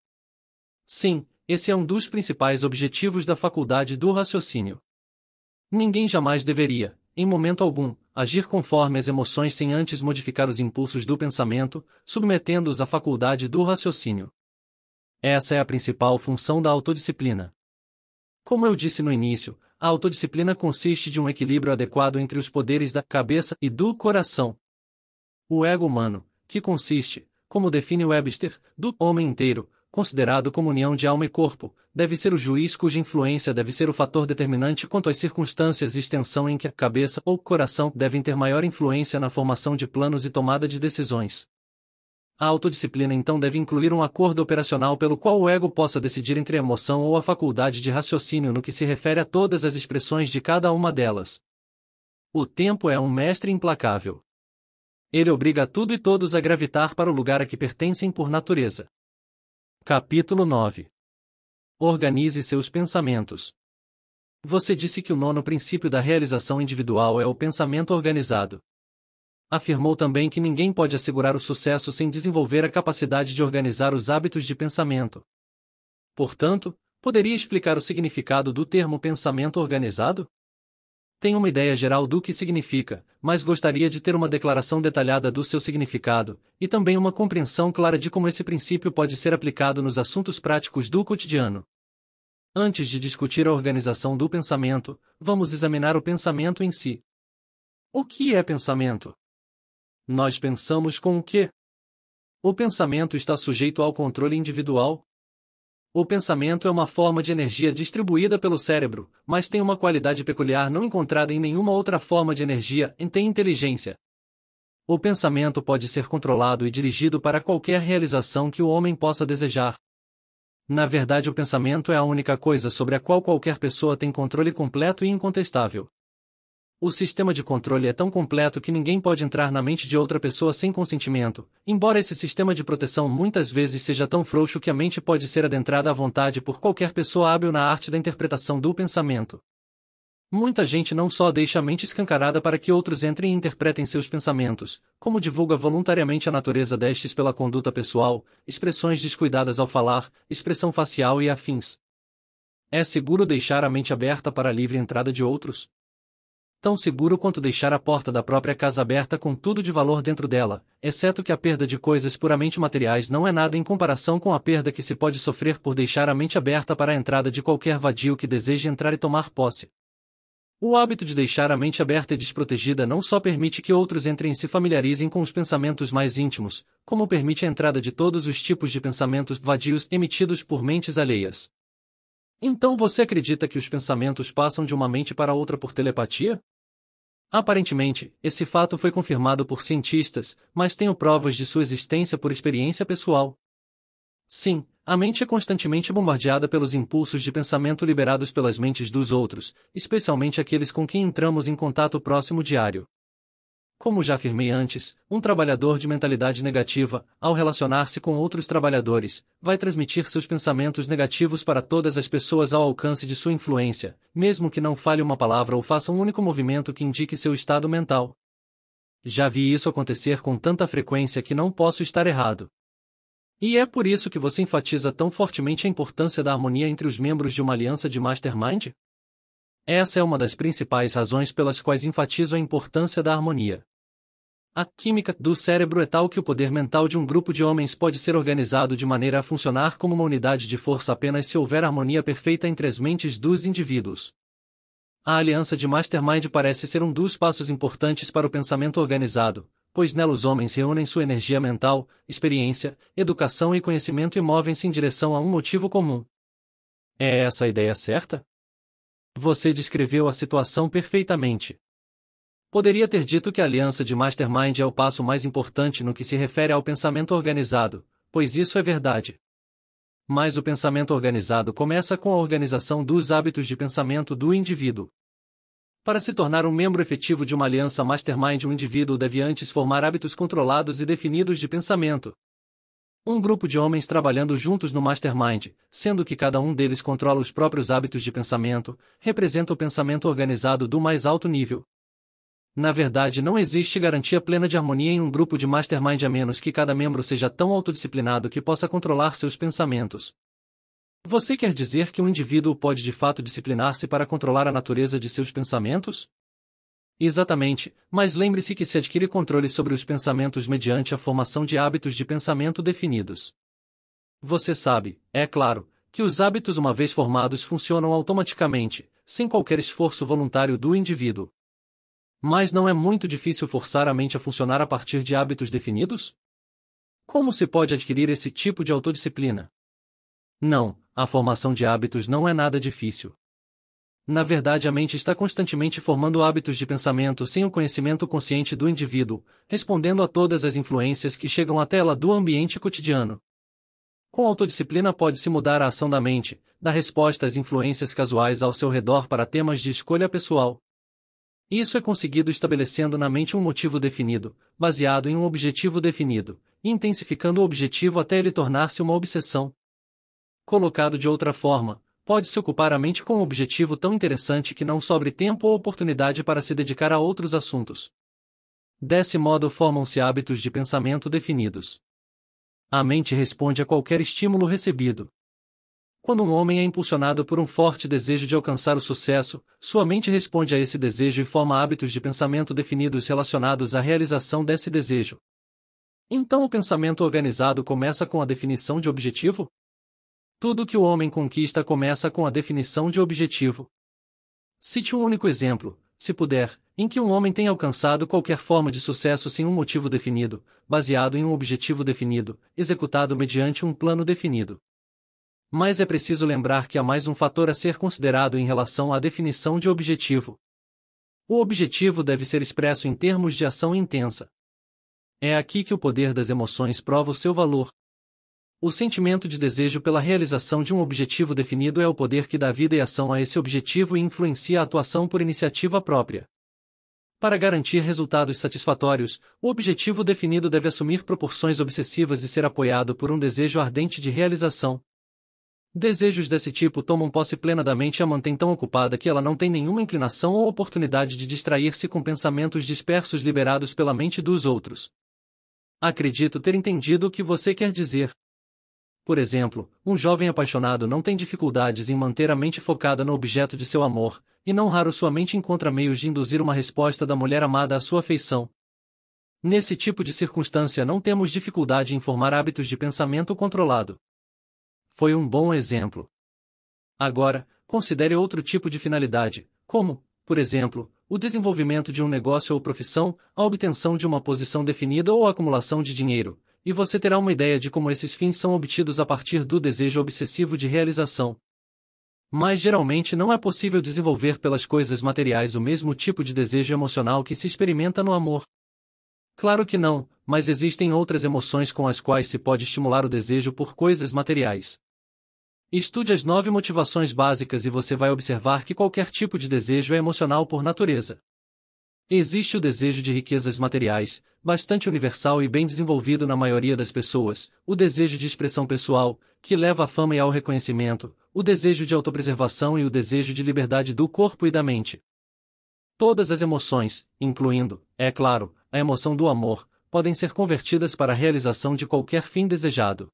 Sim, esse é um dos principais objetivos da faculdade do raciocínio. Ninguém jamais deveria, em momento algum, agir conforme as emoções sem antes modificar os impulsos do pensamento, submetendo-os à faculdade do raciocínio. Essa é a principal função da autodisciplina. Como eu disse no início, a autodisciplina consiste de um equilíbrio adequado entre os poderes da cabeça e do coração. O ego humano, que consiste, como define Webster, do homem inteiro, considerado como união de alma e corpo, deve ser o juiz cuja influência deve ser o fator determinante quanto às circunstâncias e extensão em que a cabeça ou coração devem ter maior influência na formação de planos e tomada de decisões. A autodisciplina então deve incluir um acordo operacional pelo qual o ego possa decidir entre a emoção ou a faculdade de raciocínio no que se refere a todas as expressões de cada uma delas. O tempo é um mestre implacável. Ele obriga tudo e todos a gravitar para o lugar a que pertencem por natureza. Capítulo 9 Organize seus pensamentos. Você disse que o nono princípio da realização individual é o pensamento organizado. Afirmou também que ninguém pode assegurar o sucesso sem desenvolver a capacidade de organizar os hábitos de pensamento. Portanto, poderia explicar o significado do termo pensamento organizado? Tenho uma ideia geral do que significa, mas gostaria de ter uma declaração detalhada do seu significado, e também uma compreensão clara de como esse princípio pode ser aplicado nos assuntos práticos do cotidiano. Antes de discutir a organização do pensamento, vamos examinar o pensamento em si. O que é pensamento? Nós pensamos com o quê? O pensamento está sujeito ao controle individual, o pensamento é uma forma de energia distribuída pelo cérebro, mas tem uma qualidade peculiar não encontrada em nenhuma outra forma de energia e tem inteligência. O pensamento pode ser controlado e dirigido para qualquer realização que o homem possa desejar. Na verdade, o pensamento é a única coisa sobre a qual qualquer pessoa tem controle completo e incontestável. O sistema de controle é tão completo que ninguém pode entrar na mente de outra pessoa sem consentimento, embora esse sistema de proteção muitas vezes seja tão frouxo que a mente pode ser adentrada à vontade por qualquer pessoa hábil na arte da interpretação do pensamento. Muita gente não só deixa a mente escancarada para que outros entrem e interpretem seus pensamentos, como divulga voluntariamente a natureza destes pela conduta pessoal, expressões descuidadas ao falar, expressão facial e afins. É seguro deixar a mente aberta para a livre entrada de outros? tão seguro quanto deixar a porta da própria casa aberta com tudo de valor dentro dela, exceto que a perda de coisas puramente materiais não é nada em comparação com a perda que se pode sofrer por deixar a mente aberta para a entrada de qualquer vadio que deseje entrar e tomar posse. O hábito de deixar a mente aberta e desprotegida não só permite que outros entrem e se familiarizem com os pensamentos mais íntimos, como permite a entrada de todos os tipos de pensamentos vadios emitidos por mentes alheias. Então você acredita que os pensamentos passam de uma mente para outra por telepatia? Aparentemente, esse fato foi confirmado por cientistas, mas tenho provas de sua existência por experiência pessoal. Sim, a mente é constantemente bombardeada pelos impulsos de pensamento liberados pelas mentes dos outros, especialmente aqueles com quem entramos em contato próximo diário como já afirmei antes, um trabalhador de mentalidade negativa, ao relacionar-se com outros trabalhadores, vai transmitir seus pensamentos negativos para todas as pessoas ao alcance de sua influência, mesmo que não fale uma palavra ou faça um único movimento que indique seu estado mental. Já vi isso acontecer com tanta frequência que não posso estar errado. E é por isso que você enfatiza tão fortemente a importância da harmonia entre os membros de uma aliança de mastermind? Essa é uma das principais razões pelas quais enfatizo a importância da harmonia. A química do cérebro é tal que o poder mental de um grupo de homens pode ser organizado de maneira a funcionar como uma unidade de força apenas se houver harmonia perfeita entre as mentes dos indivíduos. A aliança de Mastermind parece ser um dos passos importantes para o pensamento organizado, pois nela os homens reúnem sua energia mental, experiência, educação e conhecimento e movem-se em direção a um motivo comum. É essa a ideia certa? Você descreveu a situação perfeitamente. Poderia ter dito que a aliança de Mastermind é o passo mais importante no que se refere ao pensamento organizado, pois isso é verdade. Mas o pensamento organizado começa com a organização dos hábitos de pensamento do indivíduo. Para se tornar um membro efetivo de uma aliança mastermind, um indivíduo deve antes formar hábitos controlados e definidos de pensamento. Um grupo de homens trabalhando juntos no mastermind, sendo que cada um deles controla os próprios hábitos de pensamento, representa o pensamento organizado do mais alto nível. Na verdade, não existe garantia plena de harmonia em um grupo de mastermind a menos que cada membro seja tão autodisciplinado que possa controlar seus pensamentos. Você quer dizer que um indivíduo pode de fato disciplinar-se para controlar a natureza de seus pensamentos? Exatamente, mas lembre-se que se adquire controle sobre os pensamentos mediante a formação de hábitos de pensamento definidos. Você sabe, é claro, que os hábitos uma vez formados funcionam automaticamente, sem qualquer esforço voluntário do indivíduo. Mas não é muito difícil forçar a mente a funcionar a partir de hábitos definidos? Como se pode adquirir esse tipo de autodisciplina? Não, a formação de hábitos não é nada difícil. Na verdade, a mente está constantemente formando hábitos de pensamento sem o conhecimento consciente do indivíduo, respondendo a todas as influências que chegam até ela do ambiente cotidiano. Com autodisciplina pode-se mudar a ação da mente, dar resposta às influências casuais ao seu redor para temas de escolha pessoal, isso é conseguido estabelecendo na mente um motivo definido, baseado em um objetivo definido, intensificando o objetivo até ele tornar-se uma obsessão. Colocado de outra forma, pode-se ocupar a mente com um objetivo tão interessante que não sobre tempo ou oportunidade para se dedicar a outros assuntos. Desse modo formam-se hábitos de pensamento definidos. A mente responde a qualquer estímulo recebido. Quando um homem é impulsionado por um forte desejo de alcançar o sucesso, sua mente responde a esse desejo e forma hábitos de pensamento definidos relacionados à realização desse desejo. Então o pensamento organizado começa com a definição de objetivo? Tudo que o homem conquista começa com a definição de objetivo. Cite um único exemplo, se puder, em que um homem tenha alcançado qualquer forma de sucesso sem um motivo definido, baseado em um objetivo definido, executado mediante um plano definido. Mas é preciso lembrar que há mais um fator a ser considerado em relação à definição de objetivo. O objetivo deve ser expresso em termos de ação intensa. É aqui que o poder das emoções prova o seu valor. O sentimento de desejo pela realização de um objetivo definido é o poder que dá vida e ação a esse objetivo e influencia a atuação por iniciativa própria. Para garantir resultados satisfatórios, o objetivo definido deve assumir proporções obsessivas e ser apoiado por um desejo ardente de realização. Desejos desse tipo tomam posse plena da mente e a mantém tão ocupada que ela não tem nenhuma inclinação ou oportunidade de distrair-se com pensamentos dispersos liberados pela mente dos outros. Acredito ter entendido o que você quer dizer. Por exemplo, um jovem apaixonado não tem dificuldades em manter a mente focada no objeto de seu amor, e não raro sua mente encontra meios de induzir uma resposta da mulher amada à sua afeição. Nesse tipo de circunstância não temos dificuldade em formar hábitos de pensamento controlado foi um bom exemplo. Agora, considere outro tipo de finalidade, como, por exemplo, o desenvolvimento de um negócio ou profissão, a obtenção de uma posição definida ou a acumulação de dinheiro, e você terá uma ideia de como esses fins são obtidos a partir do desejo obsessivo de realização. Mas geralmente não é possível desenvolver pelas coisas materiais o mesmo tipo de desejo emocional que se experimenta no amor. Claro que não, mas existem outras emoções com as quais se pode estimular o desejo por coisas materiais. Estude as nove motivações básicas e você vai observar que qualquer tipo de desejo é emocional por natureza. Existe o desejo de riquezas materiais, bastante universal e bem desenvolvido na maioria das pessoas, o desejo de expressão pessoal, que leva à fama e ao reconhecimento, o desejo de autopreservação e o desejo de liberdade do corpo e da mente. Todas as emoções, incluindo, é claro, a emoção do amor, podem ser convertidas para a realização de qualquer fim desejado.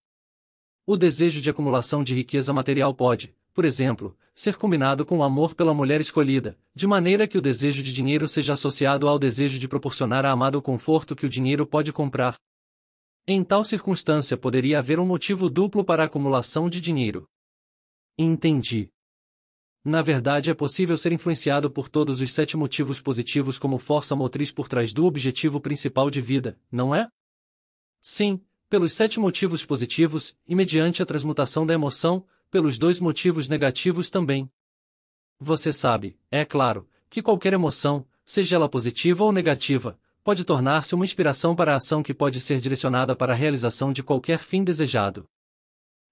O desejo de acumulação de riqueza material pode, por exemplo, ser combinado com o amor pela mulher escolhida, de maneira que o desejo de dinheiro seja associado ao desejo de proporcionar à amada o conforto que o dinheiro pode comprar. Em tal circunstância poderia haver um motivo duplo para a acumulação de dinheiro. Entendi. Na verdade, é possível ser influenciado por todos os sete motivos positivos como força motriz por trás do objetivo principal de vida, não é? Sim, pelos sete motivos positivos, e mediante a transmutação da emoção, pelos dois motivos negativos também. Você sabe, é claro, que qualquer emoção, seja ela positiva ou negativa, pode tornar-se uma inspiração para a ação que pode ser direcionada para a realização de qualquer fim desejado.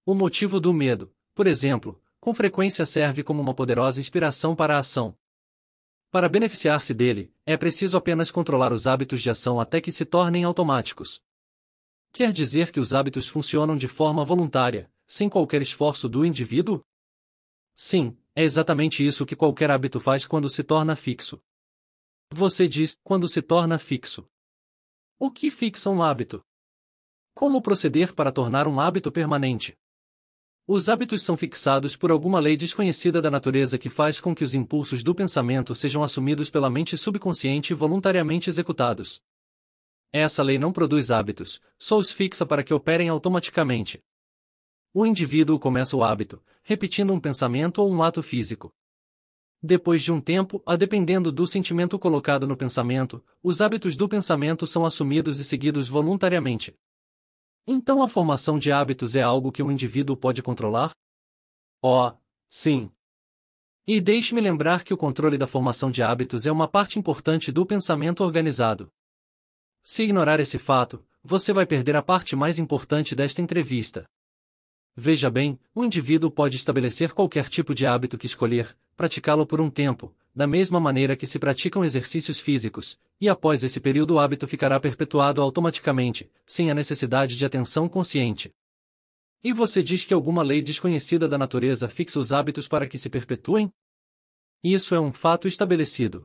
O motivo do medo, por exemplo, com frequência serve como uma poderosa inspiração para a ação. Para beneficiar-se dele, é preciso apenas controlar os hábitos de ação até que se tornem automáticos. Quer dizer que os hábitos funcionam de forma voluntária, sem qualquer esforço do indivíduo? Sim, é exatamente isso que qualquer hábito faz quando se torna fixo. Você diz quando se torna fixo. O que fixa um hábito? Como proceder para tornar um hábito permanente? Os hábitos são fixados por alguma lei desconhecida da natureza que faz com que os impulsos do pensamento sejam assumidos pela mente subconsciente e voluntariamente executados, essa lei não produz hábitos, só os fixa para que operem automaticamente. O indivíduo começa o hábito, repetindo um pensamento ou um ato físico. Depois de um tempo, a dependendo do sentimento colocado no pensamento, os hábitos do pensamento são assumidos e seguidos voluntariamente. Então a formação de hábitos é algo que o um indivíduo pode controlar? Oh, sim. E deixe-me lembrar que o controle da formação de hábitos é uma parte importante do pensamento organizado. Se ignorar esse fato, você vai perder a parte mais importante desta entrevista. Veja bem, o indivíduo pode estabelecer qualquer tipo de hábito que escolher, praticá-lo por um tempo, da mesma maneira que se praticam exercícios físicos, e após esse período o hábito ficará perpetuado automaticamente, sem a necessidade de atenção consciente. E você diz que alguma lei desconhecida da natureza fixa os hábitos para que se perpetuem? Isso é um fato estabelecido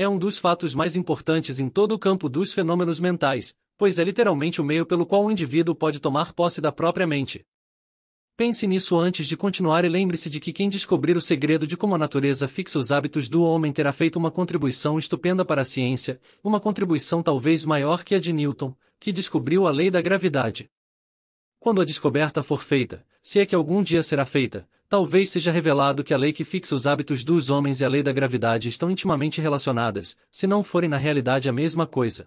é um dos fatos mais importantes em todo o campo dos fenômenos mentais, pois é literalmente o meio pelo qual o indivíduo pode tomar posse da própria mente. Pense nisso antes de continuar e lembre-se de que quem descobrir o segredo de como a natureza fixa os hábitos do homem terá feito uma contribuição estupenda para a ciência, uma contribuição talvez maior que a de Newton, que descobriu a lei da gravidade. Quando a descoberta for feita, se é que algum dia será feita, talvez seja revelado que a lei que fixa os hábitos dos homens e a lei da gravidade estão intimamente relacionadas, se não forem na realidade a mesma coisa.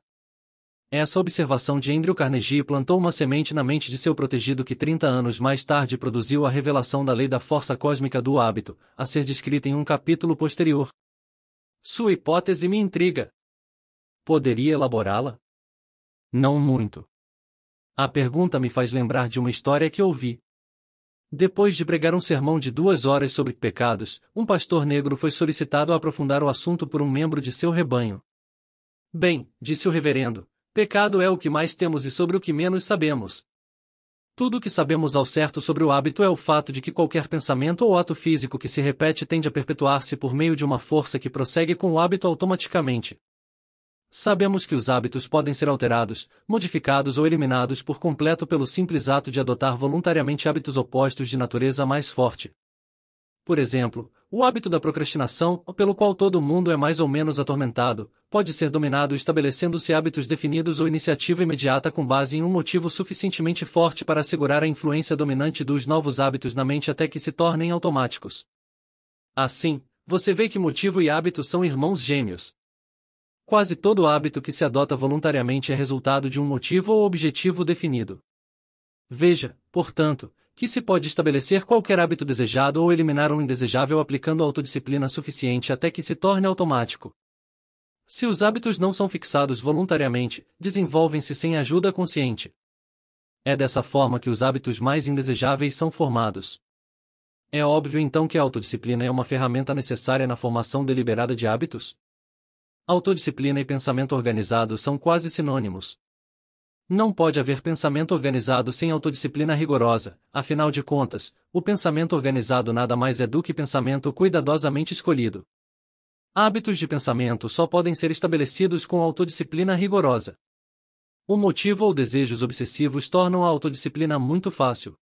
Essa observação de Andrew Carnegie plantou uma semente na mente de seu protegido que 30 anos mais tarde produziu a revelação da lei da força cósmica do hábito, a ser descrita em um capítulo posterior. Sua hipótese me intriga. Poderia elaborá-la? Não muito. A pergunta me faz lembrar de uma história que ouvi, depois de pregar um sermão de duas horas sobre pecados, um pastor negro foi solicitado a aprofundar o assunto por um membro de seu rebanho. Bem, disse o reverendo, pecado é o que mais temos e sobre o que menos sabemos. Tudo o que sabemos ao certo sobre o hábito é o fato de que qualquer pensamento ou ato físico que se repete tende a perpetuar-se por meio de uma força que prossegue com o hábito automaticamente. Sabemos que os hábitos podem ser alterados, modificados ou eliminados por completo pelo simples ato de adotar voluntariamente hábitos opostos de natureza mais forte. Por exemplo, o hábito da procrastinação, pelo qual todo mundo é mais ou menos atormentado, pode ser dominado estabelecendo-se hábitos definidos ou iniciativa imediata com base em um motivo suficientemente forte para assegurar a influência dominante dos novos hábitos na mente até que se tornem automáticos. Assim, você vê que motivo e hábito são irmãos gêmeos. Quase todo hábito que se adota voluntariamente é resultado de um motivo ou objetivo definido. Veja, portanto, que se pode estabelecer qualquer hábito desejado ou eliminar um indesejável aplicando autodisciplina suficiente até que se torne automático. Se os hábitos não são fixados voluntariamente, desenvolvem-se sem ajuda consciente. É dessa forma que os hábitos mais indesejáveis são formados. É óbvio então que a autodisciplina é uma ferramenta necessária na formação deliberada de hábitos? autodisciplina e pensamento organizado são quase sinônimos. Não pode haver pensamento organizado sem autodisciplina rigorosa, afinal de contas, o pensamento organizado nada mais é do que pensamento cuidadosamente escolhido. Hábitos de pensamento só podem ser estabelecidos com autodisciplina rigorosa. O motivo ou desejos obsessivos tornam a autodisciplina muito fácil.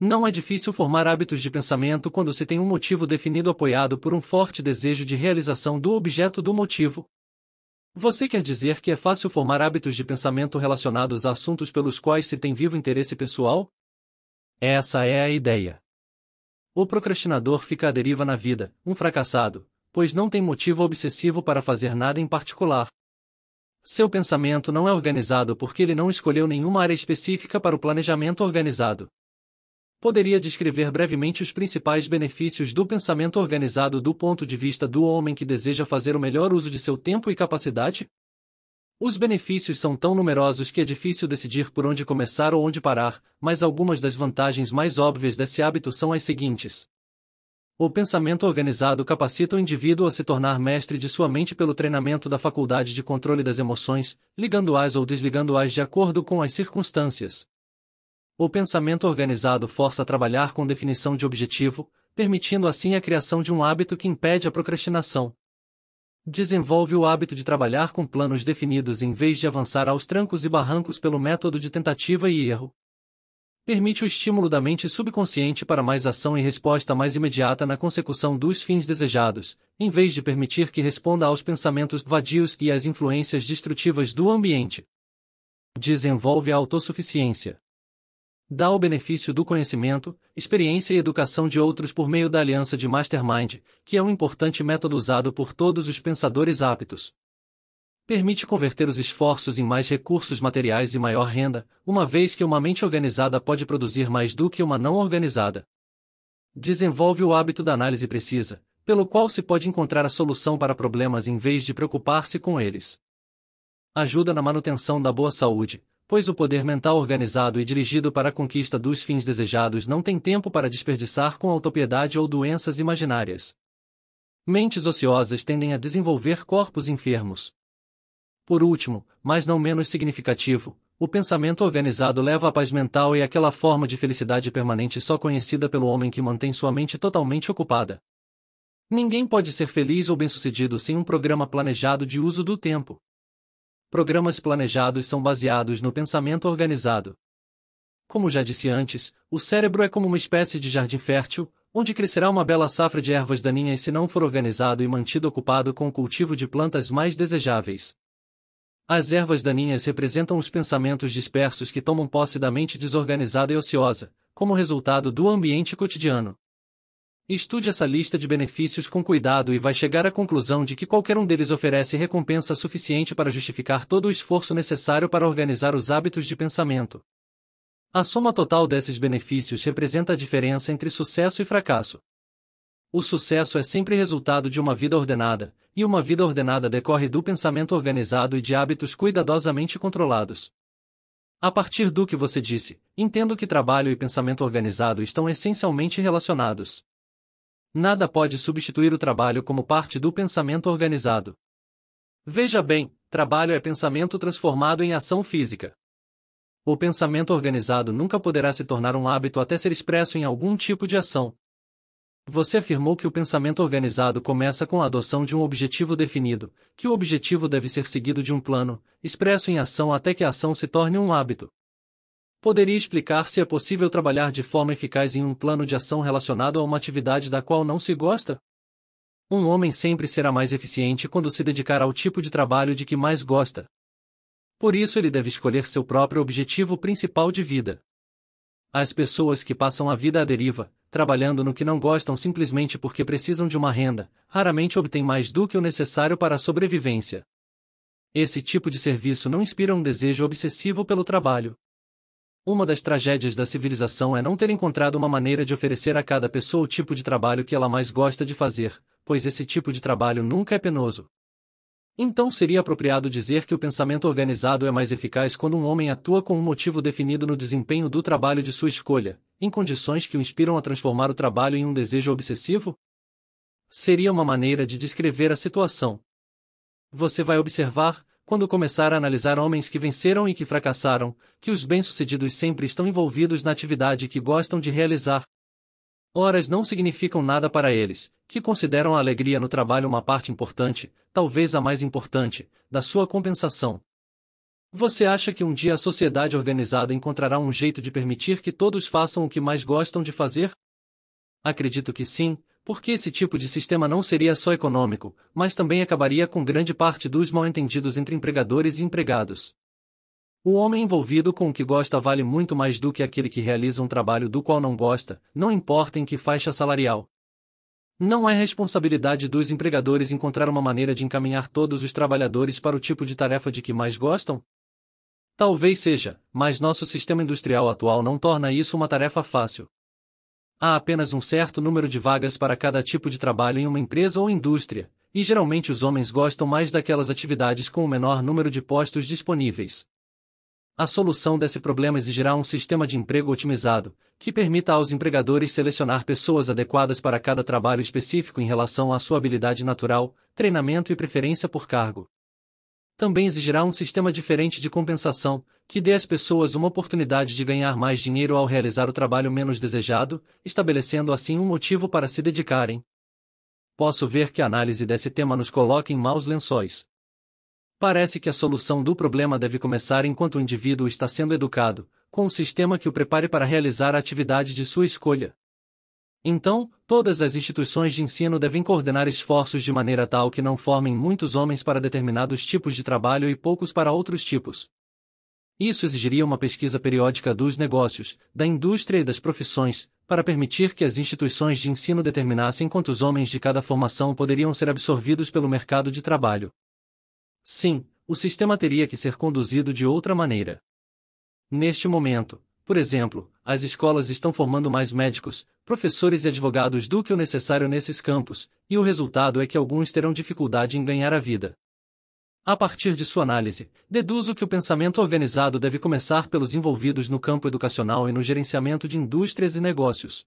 Não é difícil formar hábitos de pensamento quando se tem um motivo definido apoiado por um forte desejo de realização do objeto do motivo. Você quer dizer que é fácil formar hábitos de pensamento relacionados a assuntos pelos quais se tem vivo interesse pessoal? Essa é a ideia. O procrastinador fica à deriva na vida, um fracassado, pois não tem motivo obsessivo para fazer nada em particular. Seu pensamento não é organizado porque ele não escolheu nenhuma área específica para o planejamento organizado poderia descrever brevemente os principais benefícios do pensamento organizado do ponto de vista do homem que deseja fazer o melhor uso de seu tempo e capacidade? Os benefícios são tão numerosos que é difícil decidir por onde começar ou onde parar, mas algumas das vantagens mais óbvias desse hábito são as seguintes. O pensamento organizado capacita o indivíduo a se tornar mestre de sua mente pelo treinamento da faculdade de controle das emoções, ligando-as ou desligando-as de acordo com as circunstâncias. O pensamento organizado força a trabalhar com definição de objetivo, permitindo assim a criação de um hábito que impede a procrastinação. Desenvolve o hábito de trabalhar com planos definidos em vez de avançar aos trancos e barrancos pelo método de tentativa e erro. Permite o estímulo da mente subconsciente para mais ação e resposta mais imediata na consecução dos fins desejados, em vez de permitir que responda aos pensamentos vadios e às influências destrutivas do ambiente. Desenvolve a autossuficiência dá o benefício do conhecimento, experiência e educação de outros por meio da aliança de Mastermind, que é um importante método usado por todos os pensadores aptos. Permite converter os esforços em mais recursos materiais e maior renda, uma vez que uma mente organizada pode produzir mais do que uma não organizada. Desenvolve o hábito da análise precisa, pelo qual se pode encontrar a solução para problemas em vez de preocupar-se com eles. Ajuda na manutenção da boa saúde, pois o poder mental organizado e dirigido para a conquista dos fins desejados não tem tempo para desperdiçar com autopiedade ou doenças imaginárias. Mentes ociosas tendem a desenvolver corpos enfermos. Por último, mas não menos significativo, o pensamento organizado leva à paz mental e àquela forma de felicidade permanente só conhecida pelo homem que mantém sua mente totalmente ocupada. Ninguém pode ser feliz ou bem-sucedido sem um programa planejado de uso do tempo programas planejados são baseados no pensamento organizado. Como já disse antes, o cérebro é como uma espécie de jardim fértil, onde crescerá uma bela safra de ervas daninhas se não for organizado e mantido ocupado com o cultivo de plantas mais desejáveis. As ervas daninhas representam os pensamentos dispersos que tomam posse da mente desorganizada e ociosa, como resultado do ambiente cotidiano. Estude essa lista de benefícios com cuidado e vai chegar à conclusão de que qualquer um deles oferece recompensa suficiente para justificar todo o esforço necessário para organizar os hábitos de pensamento. A soma total desses benefícios representa a diferença entre sucesso e fracasso. O sucesso é sempre resultado de uma vida ordenada, e uma vida ordenada decorre do pensamento organizado e de hábitos cuidadosamente controlados. A partir do que você disse, entendo que trabalho e pensamento organizado estão essencialmente relacionados. Nada pode substituir o trabalho como parte do pensamento organizado. Veja bem, trabalho é pensamento transformado em ação física. O pensamento organizado nunca poderá se tornar um hábito até ser expresso em algum tipo de ação. Você afirmou que o pensamento organizado começa com a adoção de um objetivo definido, que o objetivo deve ser seguido de um plano, expresso em ação até que a ação se torne um hábito poderia explicar se é possível trabalhar de forma eficaz em um plano de ação relacionado a uma atividade da qual não se gosta? Um homem sempre será mais eficiente quando se dedicar ao tipo de trabalho de que mais gosta. Por isso, ele deve escolher seu próprio objetivo principal de vida. As pessoas que passam a vida à deriva, trabalhando no que não gostam simplesmente porque precisam de uma renda, raramente obtêm mais do que o necessário para a sobrevivência. Esse tipo de serviço não inspira um desejo obsessivo pelo trabalho. Uma das tragédias da civilização é não ter encontrado uma maneira de oferecer a cada pessoa o tipo de trabalho que ela mais gosta de fazer, pois esse tipo de trabalho nunca é penoso. Então seria apropriado dizer que o pensamento organizado é mais eficaz quando um homem atua com um motivo definido no desempenho do trabalho de sua escolha, em condições que o inspiram a transformar o trabalho em um desejo obsessivo? Seria uma maneira de descrever a situação. Você vai observar, quando começar a analisar homens que venceram e que fracassaram, que os bem-sucedidos sempre estão envolvidos na atividade que gostam de realizar. Horas não significam nada para eles, que consideram a alegria no trabalho uma parte importante, talvez a mais importante, da sua compensação. Você acha que um dia a sociedade organizada encontrará um jeito de permitir que todos façam o que mais gostam de fazer? Acredito que sim, porque esse tipo de sistema não seria só econômico, mas também acabaria com grande parte dos mal-entendidos entre empregadores e empregados. O homem envolvido com o que gosta vale muito mais do que aquele que realiza um trabalho do qual não gosta, não importa em que faixa salarial. Não é responsabilidade dos empregadores encontrar uma maneira de encaminhar todos os trabalhadores para o tipo de tarefa de que mais gostam? Talvez seja, mas nosso sistema industrial atual não torna isso uma tarefa fácil há apenas um certo número de vagas para cada tipo de trabalho em uma empresa ou indústria, e geralmente os homens gostam mais daquelas atividades com o menor número de postos disponíveis. A solução desse problema exigirá um sistema de emprego otimizado, que permita aos empregadores selecionar pessoas adequadas para cada trabalho específico em relação à sua habilidade natural, treinamento e preferência por cargo também exigirá um sistema diferente de compensação, que dê às pessoas uma oportunidade de ganhar mais dinheiro ao realizar o trabalho menos desejado, estabelecendo assim um motivo para se dedicarem. Posso ver que a análise desse tema nos coloca em maus lençóis. Parece que a solução do problema deve começar enquanto o indivíduo está sendo educado, com um sistema que o prepare para realizar a atividade de sua escolha. Então, todas as instituições de ensino devem coordenar esforços de maneira tal que não formem muitos homens para determinados tipos de trabalho e poucos para outros tipos. Isso exigiria uma pesquisa periódica dos negócios, da indústria e das profissões, para permitir que as instituições de ensino determinassem quantos homens de cada formação poderiam ser absorvidos pelo mercado de trabalho. Sim, o sistema teria que ser conduzido de outra maneira. Neste momento, por exemplo, as escolas estão formando mais médicos, professores e advogados do que o necessário nesses campos, e o resultado é que alguns terão dificuldade em ganhar a vida. A partir de sua análise, deduzo que o pensamento organizado deve começar pelos envolvidos no campo educacional e no gerenciamento de indústrias e negócios.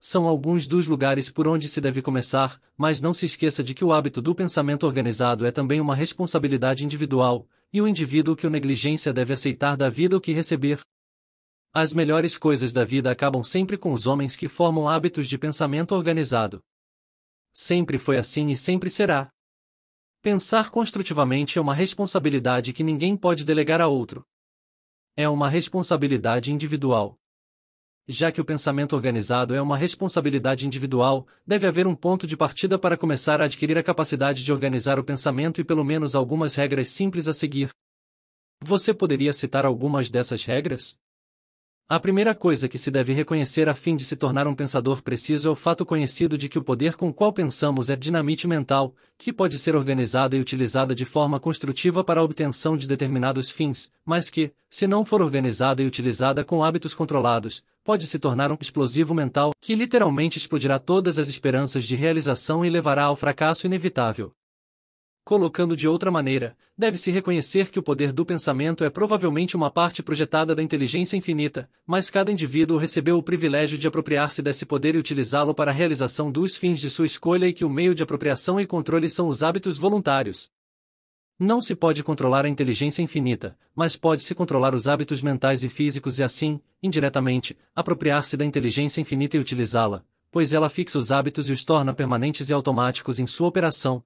São alguns dos lugares por onde se deve começar, mas não se esqueça de que o hábito do pensamento organizado é também uma responsabilidade individual, e o indivíduo que o negligencia deve aceitar da vida o que receber, as melhores coisas da vida acabam sempre com os homens que formam hábitos de pensamento organizado. Sempre foi assim e sempre será. Pensar construtivamente é uma responsabilidade que ninguém pode delegar a outro. É uma responsabilidade individual. Já que o pensamento organizado é uma responsabilidade individual, deve haver um ponto de partida para começar a adquirir a capacidade de organizar o pensamento e pelo menos algumas regras simples a seguir. Você poderia citar algumas dessas regras? A primeira coisa que se deve reconhecer a fim de se tornar um pensador preciso é o fato conhecido de que o poder com qual pensamos é dinamite mental, que pode ser organizada e utilizada de forma construtiva para a obtenção de determinados fins, mas que, se não for organizada e utilizada com hábitos controlados, pode se tornar um explosivo mental que literalmente explodirá todas as esperanças de realização e levará ao fracasso inevitável. Colocando de outra maneira, deve-se reconhecer que o poder do pensamento é provavelmente uma parte projetada da inteligência infinita, mas cada indivíduo recebeu o privilégio de apropriar-se desse poder e utilizá-lo para a realização dos fins de sua escolha e que o meio de apropriação e controle são os hábitos voluntários. Não se pode controlar a inteligência infinita, mas pode-se controlar os hábitos mentais e físicos e assim, indiretamente, apropriar-se da inteligência infinita e utilizá-la, pois ela fixa os hábitos e os torna permanentes e automáticos em sua operação.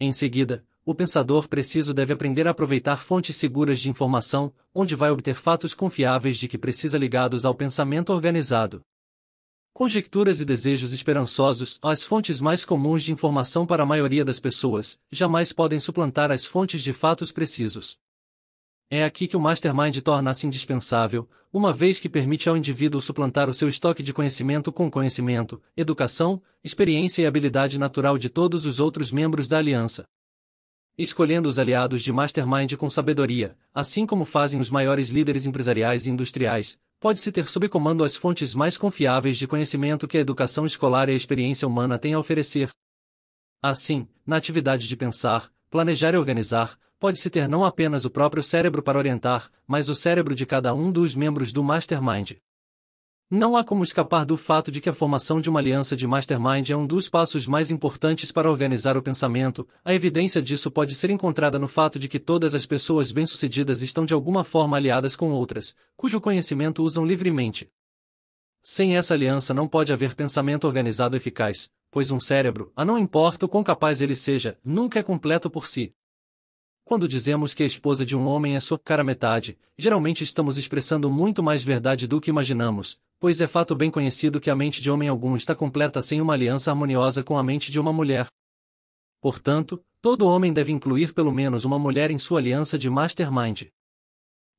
Em seguida, o pensador preciso deve aprender a aproveitar fontes seguras de informação, onde vai obter fatos confiáveis de que precisa ligados ao pensamento organizado. Conjecturas e desejos esperançosos, as fontes mais comuns de informação para a maioria das pessoas, jamais podem suplantar as fontes de fatos precisos. É aqui que o Mastermind torna-se assim indispensável, uma vez que permite ao indivíduo suplantar o seu estoque de conhecimento com conhecimento, educação, experiência e habilidade natural de todos os outros membros da aliança. Escolhendo os aliados de Mastermind com sabedoria, assim como fazem os maiores líderes empresariais e industriais, pode-se ter sob comando as fontes mais confiáveis de conhecimento que a educação escolar e a experiência humana têm a oferecer. Assim, na atividade de pensar, planejar e organizar, pode-se ter não apenas o próprio cérebro para orientar, mas o cérebro de cada um dos membros do mastermind. Não há como escapar do fato de que a formação de uma aliança de mastermind é um dos passos mais importantes para organizar o pensamento. A evidência disso pode ser encontrada no fato de que todas as pessoas bem-sucedidas estão de alguma forma aliadas com outras, cujo conhecimento usam livremente. Sem essa aliança não pode haver pensamento organizado eficaz, pois um cérebro, a não importa o quão capaz ele seja, nunca é completo por si. Quando dizemos que a esposa de um homem é sua cara metade, geralmente estamos expressando muito mais verdade do que imaginamos, pois é fato bem conhecido que a mente de homem algum está completa sem uma aliança harmoniosa com a mente de uma mulher. Portanto, todo homem deve incluir pelo menos uma mulher em sua aliança de mastermind.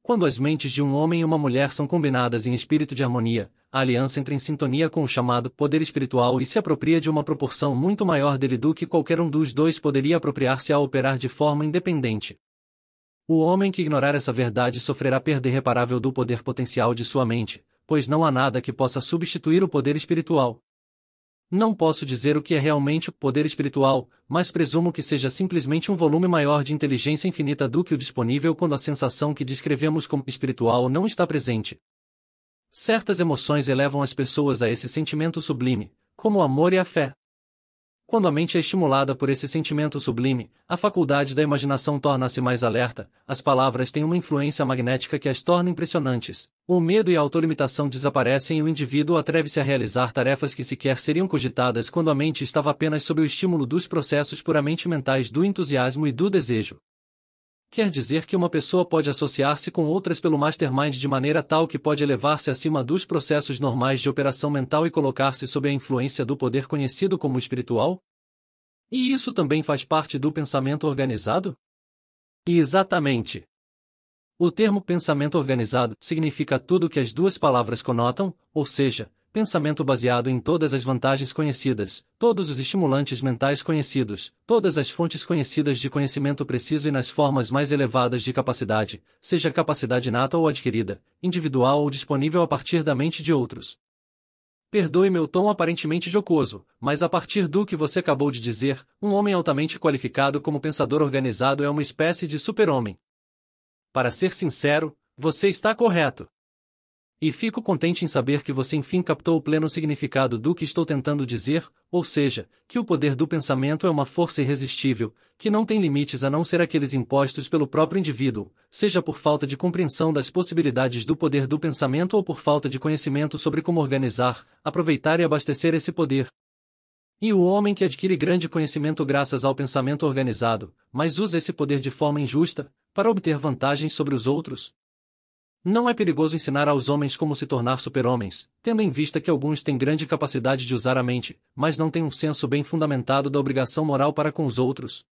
Quando as mentes de um homem e uma mulher são combinadas em espírito de harmonia, a aliança entra em sintonia com o chamado poder espiritual e se apropria de uma proporção muito maior dele do que qualquer um dos dois poderia apropriar-se ao operar de forma independente. O homem que ignorar essa verdade sofrerá perda irreparável do poder potencial de sua mente, pois não há nada que possa substituir o poder espiritual, não posso dizer o que é realmente o poder espiritual, mas presumo que seja simplesmente um volume maior de inteligência infinita do que o disponível quando a sensação que descrevemos como espiritual não está presente. Certas emoções elevam as pessoas a esse sentimento sublime, como o amor e a fé. Quando a mente é estimulada por esse sentimento sublime, a faculdade da imaginação torna-se mais alerta, as palavras têm uma influência magnética que as torna impressionantes. O medo e a autolimitação desaparecem e o indivíduo atreve-se a realizar tarefas que sequer seriam cogitadas quando a mente estava apenas sob o estímulo dos processos puramente mentais do entusiasmo e do desejo. Quer dizer que uma pessoa pode associar-se com outras pelo mastermind de maneira tal que pode elevar-se acima dos processos normais de operação mental e colocar-se sob a influência do poder conhecido como espiritual? E isso também faz parte do pensamento organizado? Exatamente. O termo pensamento organizado significa tudo o que as duas palavras conotam, ou seja, pensamento baseado em todas as vantagens conhecidas, todos os estimulantes mentais conhecidos, todas as fontes conhecidas de conhecimento preciso e nas formas mais elevadas de capacidade, seja capacidade nata ou adquirida, individual ou disponível a partir da mente de outros. Perdoe meu tom aparentemente jocoso, mas a partir do que você acabou de dizer, um homem altamente qualificado como pensador organizado é uma espécie de super-homem. Para ser sincero, você está correto. E fico contente em saber que você enfim captou o pleno significado do que estou tentando dizer, ou seja, que o poder do pensamento é uma força irresistível, que não tem limites a não ser aqueles impostos pelo próprio indivíduo, seja por falta de compreensão das possibilidades do poder do pensamento ou por falta de conhecimento sobre como organizar, aproveitar e abastecer esse poder. E o homem que adquire grande conhecimento graças ao pensamento organizado, mas usa esse poder de forma injusta, para obter vantagens sobre os outros, não é perigoso ensinar aos homens como se tornar super-homens, tendo em vista que alguns têm grande capacidade de usar a mente, mas não têm um senso bem fundamentado da obrigação moral para com os outros.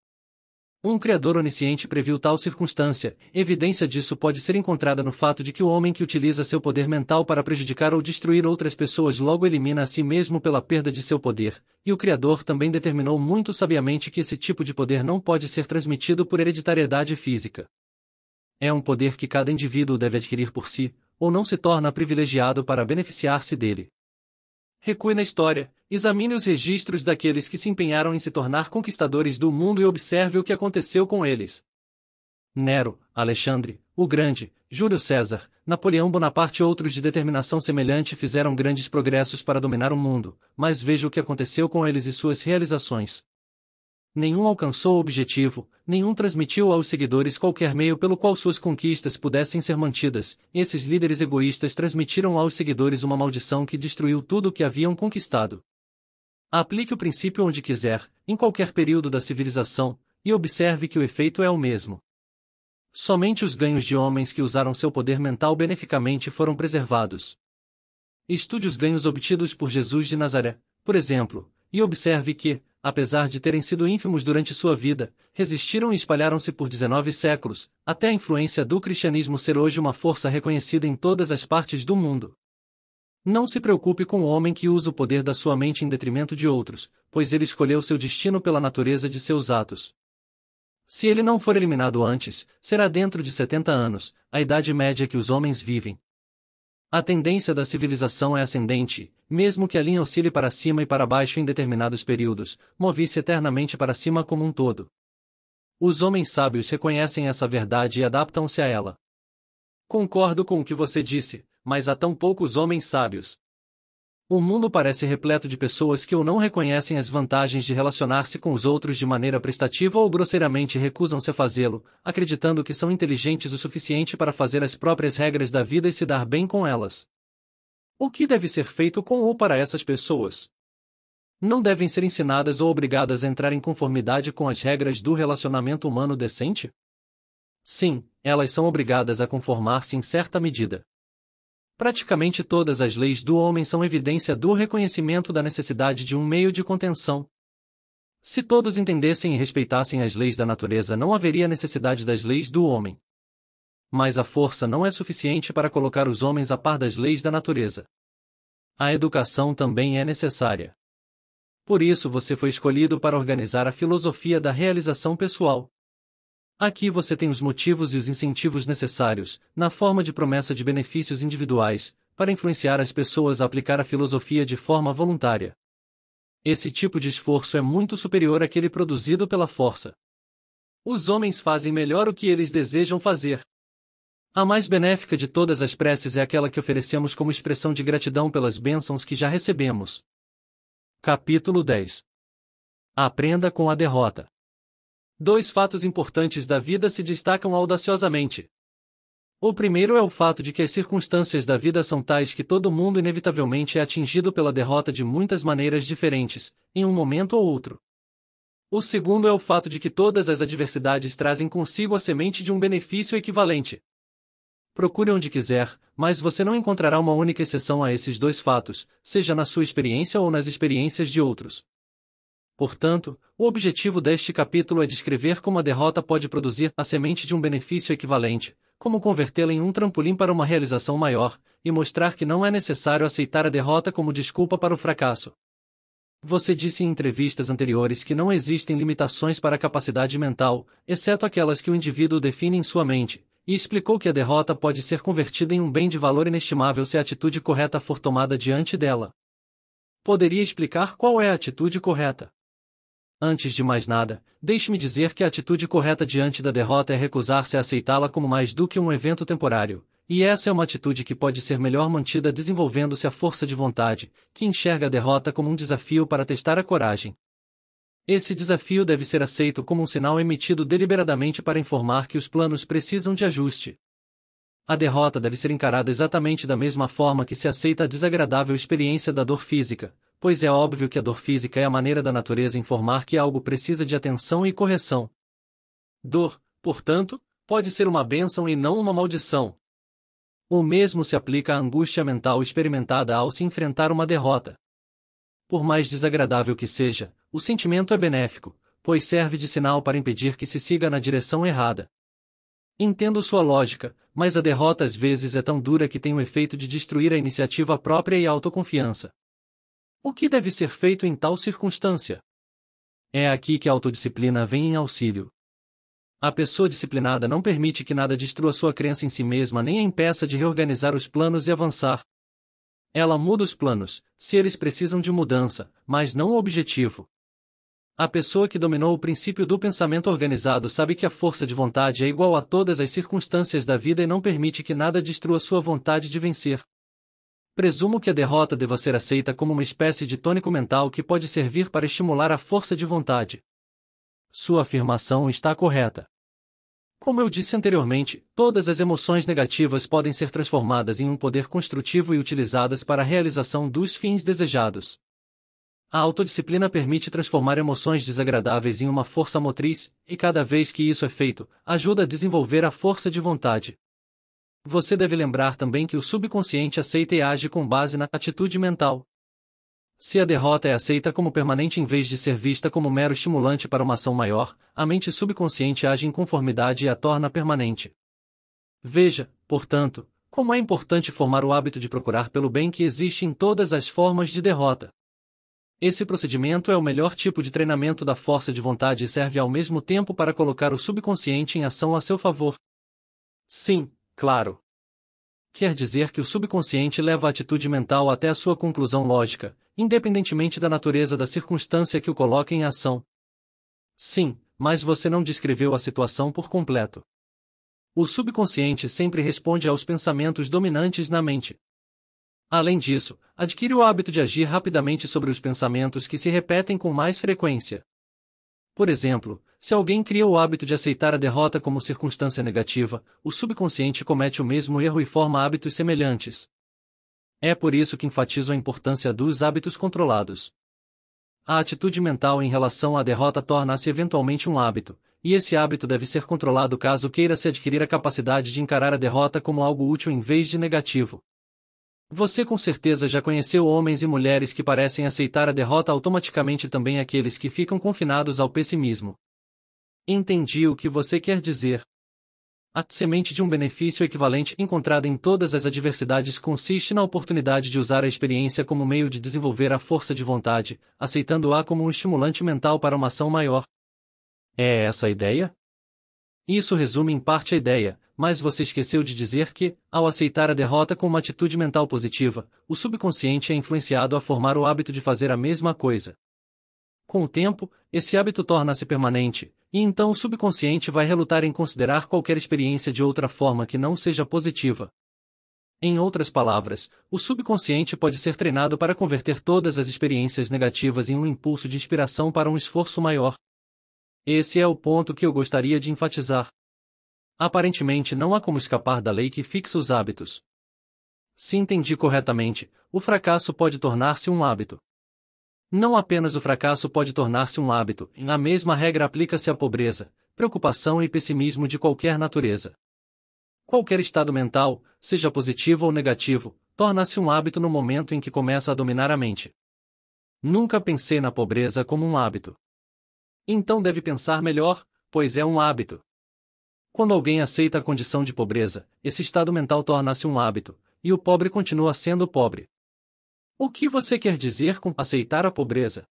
Um criador onisciente previu tal circunstância, evidência disso pode ser encontrada no fato de que o homem que utiliza seu poder mental para prejudicar ou destruir outras pessoas logo elimina a si mesmo pela perda de seu poder, e o criador também determinou muito sabiamente que esse tipo de poder não pode ser transmitido por hereditariedade física é um poder que cada indivíduo deve adquirir por si, ou não se torna privilegiado para beneficiar-se dele. Recue na história, examine os registros daqueles que se empenharam em se tornar conquistadores do mundo e observe o que aconteceu com eles. Nero, Alexandre, o Grande, Júlio César, Napoleão Bonaparte e outros de determinação semelhante fizeram grandes progressos para dominar o mundo, mas veja o que aconteceu com eles e suas realizações nenhum alcançou o objetivo, nenhum transmitiu aos seguidores qualquer meio pelo qual suas conquistas pudessem ser mantidas, esses líderes egoístas transmitiram aos seguidores uma maldição que destruiu tudo o que haviam conquistado. Aplique o princípio onde quiser, em qualquer período da civilização, e observe que o efeito é o mesmo. Somente os ganhos de homens que usaram seu poder mental beneficamente foram preservados. Estude os ganhos obtidos por Jesus de Nazaré, por exemplo, e observe que, apesar de terem sido ínfimos durante sua vida, resistiram e espalharam-se por 19 séculos, até a influência do cristianismo ser hoje uma força reconhecida em todas as partes do mundo. Não se preocupe com o homem que usa o poder da sua mente em detrimento de outros, pois ele escolheu seu destino pela natureza de seus atos. Se ele não for eliminado antes, será dentro de 70 anos, a idade média que os homens vivem, a tendência da civilização é ascendente, mesmo que a linha oscile para cima e para baixo em determinados períodos, movisse eternamente para cima como um todo. Os homens sábios reconhecem essa verdade e adaptam-se a ela. Concordo com o que você disse, mas há tão poucos homens sábios, o mundo parece repleto de pessoas que ou não reconhecem as vantagens de relacionar-se com os outros de maneira prestativa ou grosseiramente recusam-se a fazê-lo, acreditando que são inteligentes o suficiente para fazer as próprias regras da vida e se dar bem com elas. O que deve ser feito com ou para essas pessoas? Não devem ser ensinadas ou obrigadas a entrar em conformidade com as regras do relacionamento humano decente? Sim, elas são obrigadas a conformar-se em certa medida. Praticamente todas as leis do homem são evidência do reconhecimento da necessidade de um meio de contenção. Se todos entendessem e respeitassem as leis da natureza, não haveria necessidade das leis do homem. Mas a força não é suficiente para colocar os homens a par das leis da natureza. A educação também é necessária. Por isso você foi escolhido para organizar a filosofia da realização pessoal. Aqui você tem os motivos e os incentivos necessários, na forma de promessa de benefícios individuais, para influenciar as pessoas a aplicar a filosofia de forma voluntária. Esse tipo de esforço é muito superior àquele produzido pela força. Os homens fazem melhor o que eles desejam fazer. A mais benéfica de todas as preces é aquela que oferecemos como expressão de gratidão pelas bênçãos que já recebemos. Capítulo 10 Aprenda com a derrota. Dois fatos importantes da vida se destacam audaciosamente. O primeiro é o fato de que as circunstâncias da vida são tais que todo mundo inevitavelmente é atingido pela derrota de muitas maneiras diferentes, em um momento ou outro. O segundo é o fato de que todas as adversidades trazem consigo a semente de um benefício equivalente. Procure onde quiser, mas você não encontrará uma única exceção a esses dois fatos, seja na sua experiência ou nas experiências de outros. Portanto, o objetivo deste capítulo é descrever como a derrota pode produzir a semente de um benefício equivalente, como convertê-la em um trampolim para uma realização maior, e mostrar que não é necessário aceitar a derrota como desculpa para o fracasso. Você disse em entrevistas anteriores que não existem limitações para a capacidade mental, exceto aquelas que o indivíduo define em sua mente, e explicou que a derrota pode ser convertida em um bem de valor inestimável se a atitude correta for tomada diante dela. Poderia explicar qual é a atitude correta? Antes de mais nada, deixe-me dizer que a atitude correta diante da derrota é recusar-se a aceitá-la como mais do que um evento temporário, e essa é uma atitude que pode ser melhor mantida desenvolvendo-se a força de vontade, que enxerga a derrota como um desafio para testar a coragem. Esse desafio deve ser aceito como um sinal emitido deliberadamente para informar que os planos precisam de ajuste. A derrota deve ser encarada exatamente da mesma forma que se aceita a desagradável experiência da dor física, pois é óbvio que a dor física é a maneira da natureza informar que algo precisa de atenção e correção. Dor, portanto, pode ser uma bênção e não uma maldição. O mesmo se aplica à angústia mental experimentada ao se enfrentar uma derrota. Por mais desagradável que seja, o sentimento é benéfico, pois serve de sinal para impedir que se siga na direção errada. Entendo sua lógica, mas a derrota às vezes é tão dura que tem o efeito de destruir a iniciativa própria e a autoconfiança. O que deve ser feito em tal circunstância? É aqui que a autodisciplina vem em auxílio. A pessoa disciplinada não permite que nada destrua sua crença em si mesma nem a impeça de reorganizar os planos e avançar. Ela muda os planos, se eles precisam de mudança, mas não o objetivo. A pessoa que dominou o princípio do pensamento organizado sabe que a força de vontade é igual a todas as circunstâncias da vida e não permite que nada destrua sua vontade de vencer. Presumo que a derrota deva ser aceita como uma espécie de tônico mental que pode servir para estimular a força de vontade. Sua afirmação está correta. Como eu disse anteriormente, todas as emoções negativas podem ser transformadas em um poder construtivo e utilizadas para a realização dos fins desejados. A autodisciplina permite transformar emoções desagradáveis em uma força motriz, e cada vez que isso é feito, ajuda a desenvolver a força de vontade. Você deve lembrar também que o subconsciente aceita e age com base na atitude mental. Se a derrota é aceita como permanente em vez de ser vista como mero estimulante para uma ação maior, a mente subconsciente age em conformidade e a torna permanente. Veja, portanto, como é importante formar o hábito de procurar pelo bem que existe em todas as formas de derrota. Esse procedimento é o melhor tipo de treinamento da força de vontade e serve ao mesmo tempo para colocar o subconsciente em ação a seu favor. Sim, claro. Quer dizer que o subconsciente leva a atitude mental até a sua conclusão lógica, independentemente da natureza da circunstância que o coloca em ação. Sim, mas você não descreveu a situação por completo. O subconsciente sempre responde aos pensamentos dominantes na mente. Além disso, adquire o hábito de agir rapidamente sobre os pensamentos que se repetem com mais frequência. Por exemplo, se alguém cria o hábito de aceitar a derrota como circunstância negativa, o subconsciente comete o mesmo erro e forma hábitos semelhantes. É por isso que enfatizo a importância dos hábitos controlados. A atitude mental em relação à derrota torna-se eventualmente um hábito, e esse hábito deve ser controlado caso queira se adquirir a capacidade de encarar a derrota como algo útil em vez de negativo. Você com certeza já conheceu homens e mulheres que parecem aceitar a derrota automaticamente também aqueles que ficam confinados ao pessimismo. Entendi o que você quer dizer. A semente de um benefício equivalente encontrada em todas as adversidades consiste na oportunidade de usar a experiência como meio de desenvolver a força de vontade, aceitando-a como um estimulante mental para uma ação maior. É essa a ideia? Isso resume em parte a ideia, mas você esqueceu de dizer que, ao aceitar a derrota com uma atitude mental positiva, o subconsciente é influenciado a formar o hábito de fazer a mesma coisa. Com o tempo, esse hábito torna-se permanente, e então o subconsciente vai relutar em considerar qualquer experiência de outra forma que não seja positiva. Em outras palavras, o subconsciente pode ser treinado para converter todas as experiências negativas em um impulso de inspiração para um esforço maior. Esse é o ponto que eu gostaria de enfatizar. Aparentemente não há como escapar da lei que fixa os hábitos. Se entendi corretamente, o fracasso pode tornar-se um hábito. Não apenas o fracasso pode tornar-se um hábito, a mesma regra aplica-se à pobreza, preocupação e pessimismo de qualquer natureza. Qualquer estado mental, seja positivo ou negativo, torna-se um hábito no momento em que começa a dominar a mente. Nunca pensei na pobreza como um hábito. Então deve pensar melhor, pois é um hábito. Quando alguém aceita a condição de pobreza, esse estado mental torna-se um hábito, e o pobre continua sendo pobre. O que você quer dizer com aceitar a pobreza?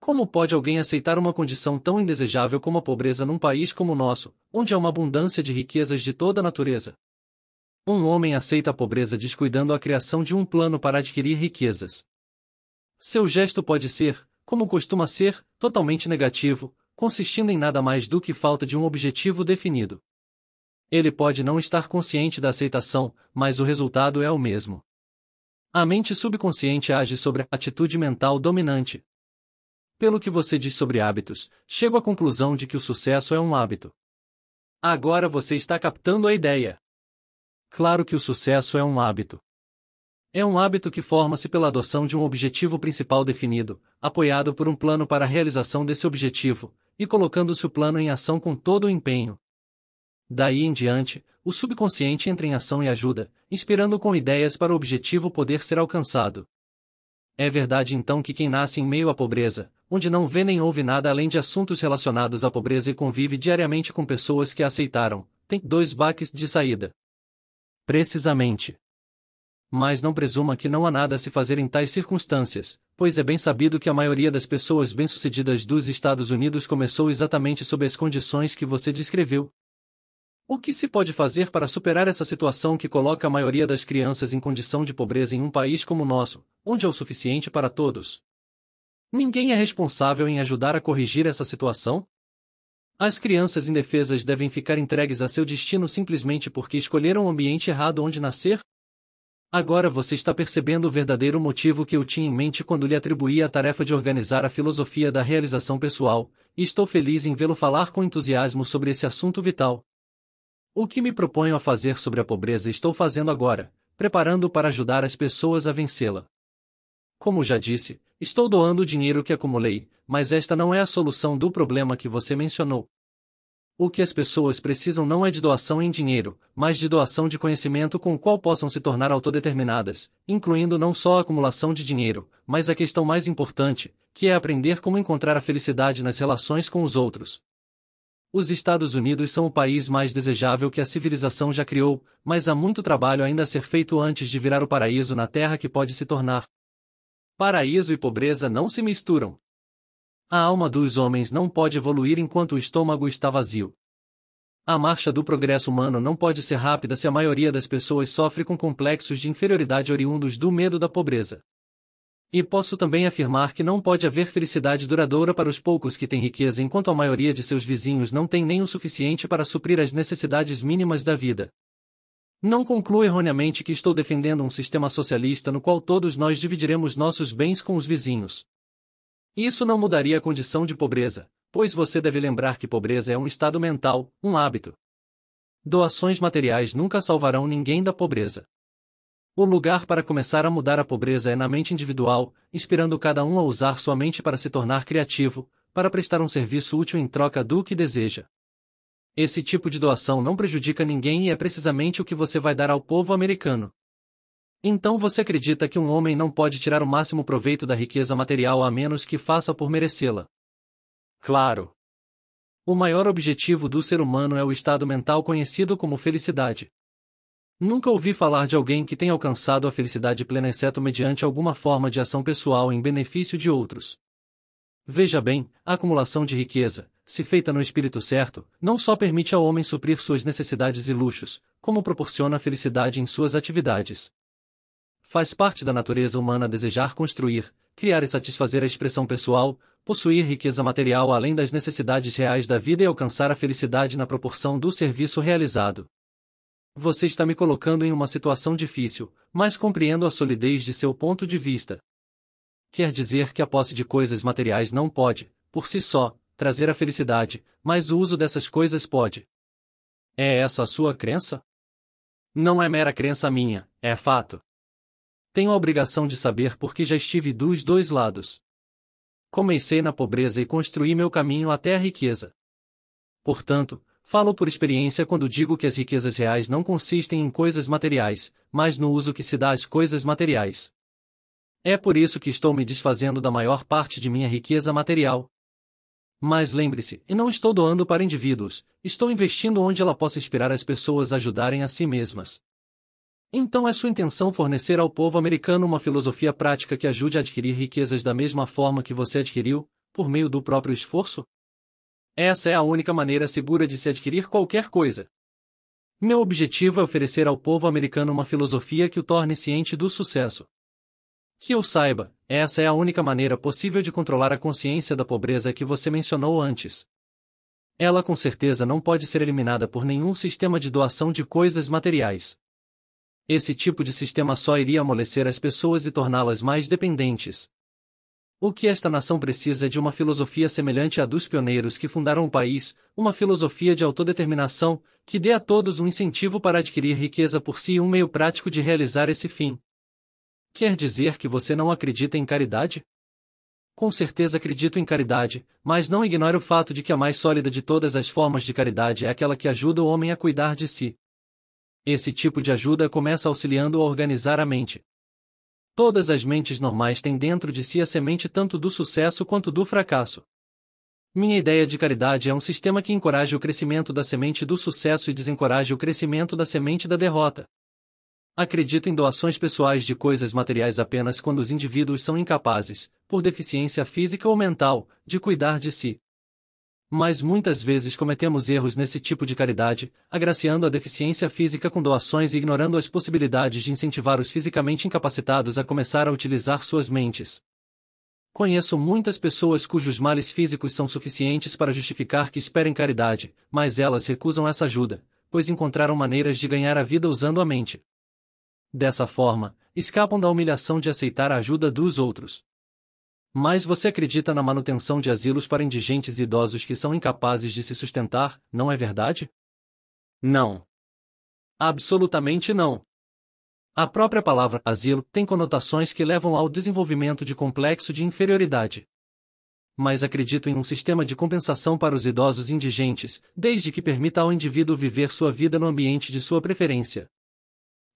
Como pode alguém aceitar uma condição tão indesejável como a pobreza num país como o nosso, onde há uma abundância de riquezas de toda a natureza? Um homem aceita a pobreza descuidando a criação de um plano para adquirir riquezas. Seu gesto pode ser, como costuma ser, totalmente negativo, consistindo em nada mais do que falta de um objetivo definido. Ele pode não estar consciente da aceitação, mas o resultado é o mesmo. A mente subconsciente age sobre a atitude mental dominante. Pelo que você diz sobre hábitos, chego à conclusão de que o sucesso é um hábito. Agora você está captando a ideia. Claro que o sucesso é um hábito. É um hábito que forma-se pela adoção de um objetivo principal definido, apoiado por um plano para a realização desse objetivo, e colocando-se o plano em ação com todo o empenho, Daí em diante, o subconsciente entra em ação e ajuda, inspirando com ideias para o objetivo poder ser alcançado. É verdade então que quem nasce em meio à pobreza, onde não vê nem ouve nada além de assuntos relacionados à pobreza e convive diariamente com pessoas que a aceitaram, tem dois baques de saída. Precisamente. Mas não presuma que não há nada a se fazer em tais circunstâncias, pois é bem sabido que a maioria das pessoas bem-sucedidas dos Estados Unidos começou exatamente sob as condições que você descreveu, o que se pode fazer para superar essa situação que coloca a maioria das crianças em condição de pobreza em um país como o nosso, onde é o suficiente para todos? Ninguém é responsável em ajudar a corrigir essa situação? As crianças indefesas devem ficar entregues a seu destino simplesmente porque escolheram o ambiente errado onde nascer? Agora você está percebendo o verdadeiro motivo que eu tinha em mente quando lhe atribuí a tarefa de organizar a filosofia da realização pessoal, e estou feliz em vê-lo falar com entusiasmo sobre esse assunto vital o que me proponho a fazer sobre a pobreza estou fazendo agora, preparando para ajudar as pessoas a vencê-la. Como já disse, estou doando o dinheiro que acumulei, mas esta não é a solução do problema que você mencionou. O que as pessoas precisam não é de doação em dinheiro, mas de doação de conhecimento com o qual possam se tornar autodeterminadas, incluindo não só a acumulação de dinheiro, mas a questão mais importante, que é aprender como encontrar a felicidade nas relações com os outros. Os Estados Unidos são o país mais desejável que a civilização já criou, mas há muito trabalho ainda a ser feito antes de virar o paraíso na terra que pode se tornar. Paraíso e pobreza não se misturam. A alma dos homens não pode evoluir enquanto o estômago está vazio. A marcha do progresso humano não pode ser rápida se a maioria das pessoas sofre com complexos de inferioridade oriundos do medo da pobreza. E posso também afirmar que não pode haver felicidade duradoura para os poucos que têm riqueza enquanto a maioria de seus vizinhos não tem nem o suficiente para suprir as necessidades mínimas da vida. Não concluo erroneamente que estou defendendo um sistema socialista no qual todos nós dividiremos nossos bens com os vizinhos. Isso não mudaria a condição de pobreza, pois você deve lembrar que pobreza é um estado mental, um hábito. Doações materiais nunca salvarão ninguém da pobreza. O lugar para começar a mudar a pobreza é na mente individual, inspirando cada um a usar sua mente para se tornar criativo, para prestar um serviço útil em troca do que deseja. Esse tipo de doação não prejudica ninguém e é precisamente o que você vai dar ao povo americano. Então você acredita que um homem não pode tirar o máximo proveito da riqueza material a menos que faça por merecê-la? Claro! O maior objetivo do ser humano é o estado mental conhecido como felicidade. Nunca ouvi falar de alguém que tenha alcançado a felicidade plena exceto mediante alguma forma de ação pessoal em benefício de outros. Veja bem, a acumulação de riqueza, se feita no espírito certo, não só permite ao homem suprir suas necessidades e luxos, como proporciona felicidade em suas atividades. Faz parte da natureza humana desejar construir, criar e satisfazer a expressão pessoal, possuir riqueza material além das necessidades reais da vida e alcançar a felicidade na proporção do serviço realizado. Você está me colocando em uma situação difícil, mas compreendo a solidez de seu ponto de vista. Quer dizer que a posse de coisas materiais não pode, por si só, trazer a felicidade, mas o uso dessas coisas pode. É essa a sua crença? Não é mera crença minha, é fato. Tenho a obrigação de saber porque já estive dos dois lados. Comecei na pobreza e construí meu caminho até a riqueza. Portanto, Falo por experiência quando digo que as riquezas reais não consistem em coisas materiais, mas no uso que se dá às coisas materiais. É por isso que estou me desfazendo da maior parte de minha riqueza material. Mas lembre-se, e não estou doando para indivíduos, estou investindo onde ela possa inspirar as pessoas a ajudarem a si mesmas. Então é sua intenção fornecer ao povo americano uma filosofia prática que ajude a adquirir riquezas da mesma forma que você adquiriu, por meio do próprio esforço? Essa é a única maneira segura de se adquirir qualquer coisa. Meu objetivo é oferecer ao povo americano uma filosofia que o torne ciente do sucesso. Que eu saiba, essa é a única maneira possível de controlar a consciência da pobreza que você mencionou antes. Ela com certeza não pode ser eliminada por nenhum sistema de doação de coisas materiais. Esse tipo de sistema só iria amolecer as pessoas e torná-las mais dependentes. O que esta nação precisa é de uma filosofia semelhante à dos pioneiros que fundaram o país, uma filosofia de autodeterminação, que dê a todos um incentivo para adquirir riqueza por si e um meio prático de realizar esse fim. Quer dizer que você não acredita em caridade? Com certeza acredito em caridade, mas não ignore o fato de que a mais sólida de todas as formas de caridade é aquela que ajuda o homem a cuidar de si. Esse tipo de ajuda começa auxiliando a organizar a mente. Todas as mentes normais têm dentro de si a semente tanto do sucesso quanto do fracasso. Minha ideia de caridade é um sistema que encoraja o crescimento da semente do sucesso e desencoraja o crescimento da semente da derrota. Acredito em doações pessoais de coisas materiais apenas quando os indivíduos são incapazes, por deficiência física ou mental, de cuidar de si, mas muitas vezes cometemos erros nesse tipo de caridade, agraciando a deficiência física com doações e ignorando as possibilidades de incentivar os fisicamente incapacitados a começar a utilizar suas mentes. Conheço muitas pessoas cujos males físicos são suficientes para justificar que esperem caridade, mas elas recusam essa ajuda, pois encontraram maneiras de ganhar a vida usando a mente. Dessa forma, escapam da humilhação de aceitar a ajuda dos outros. Mas você acredita na manutenção de asilos para indigentes e idosos que são incapazes de se sustentar, não é verdade? Não. Absolutamente não. A própria palavra asilo tem conotações que levam ao desenvolvimento de complexo de inferioridade. Mas acredito em um sistema de compensação para os idosos indigentes, desde que permita ao indivíduo viver sua vida no ambiente de sua preferência.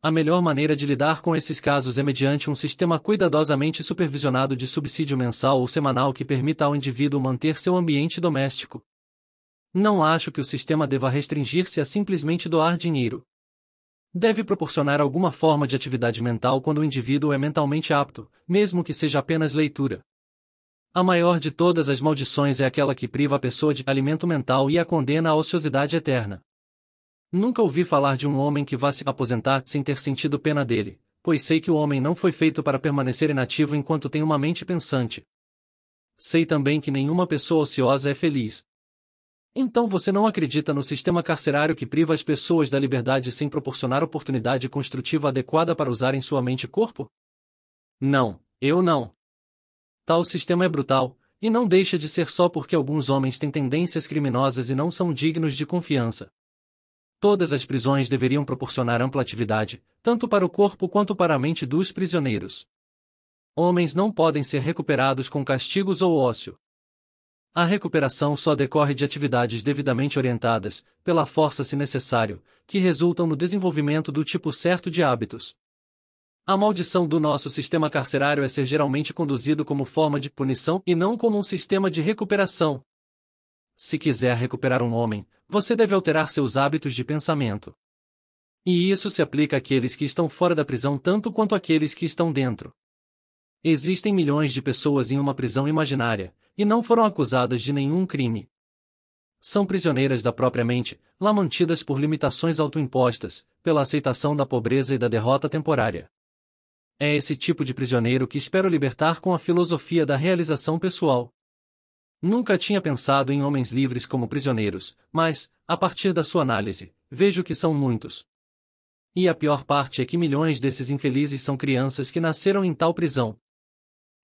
A melhor maneira de lidar com esses casos é mediante um sistema cuidadosamente supervisionado de subsídio mensal ou semanal que permita ao indivíduo manter seu ambiente doméstico. Não acho que o sistema deva restringir-se a simplesmente doar dinheiro. Deve proporcionar alguma forma de atividade mental quando o indivíduo é mentalmente apto, mesmo que seja apenas leitura. A maior de todas as maldições é aquela que priva a pessoa de alimento mental e a condena à ociosidade eterna. Nunca ouvi falar de um homem que vá se aposentar sem ter sentido pena dele, pois sei que o homem não foi feito para permanecer inativo enquanto tem uma mente pensante. Sei também que nenhuma pessoa ociosa é feliz. Então você não acredita no sistema carcerário que priva as pessoas da liberdade sem proporcionar oportunidade construtiva adequada para usarem sua mente e corpo? Não, eu não. Tal sistema é brutal, e não deixa de ser só porque alguns homens têm tendências criminosas e não são dignos de confiança todas as prisões deveriam proporcionar ampla atividade, tanto para o corpo quanto para a mente dos prisioneiros. Homens não podem ser recuperados com castigos ou ócio. A recuperação só decorre de atividades devidamente orientadas, pela força se necessário, que resultam no desenvolvimento do tipo certo de hábitos. A maldição do nosso sistema carcerário é ser geralmente conduzido como forma de punição e não como um sistema de recuperação se quiser recuperar um homem, você deve alterar seus hábitos de pensamento. E isso se aplica àqueles que estão fora da prisão tanto quanto àqueles que estão dentro. Existem milhões de pessoas em uma prisão imaginária, e não foram acusadas de nenhum crime. São prisioneiras da própria mente, lá mantidas por limitações autoimpostas, pela aceitação da pobreza e da derrota temporária. É esse tipo de prisioneiro que espero libertar com a filosofia da realização pessoal. Nunca tinha pensado em homens livres como prisioneiros, mas, a partir da sua análise, vejo que são muitos. E a pior parte é que milhões desses infelizes são crianças que nasceram em tal prisão.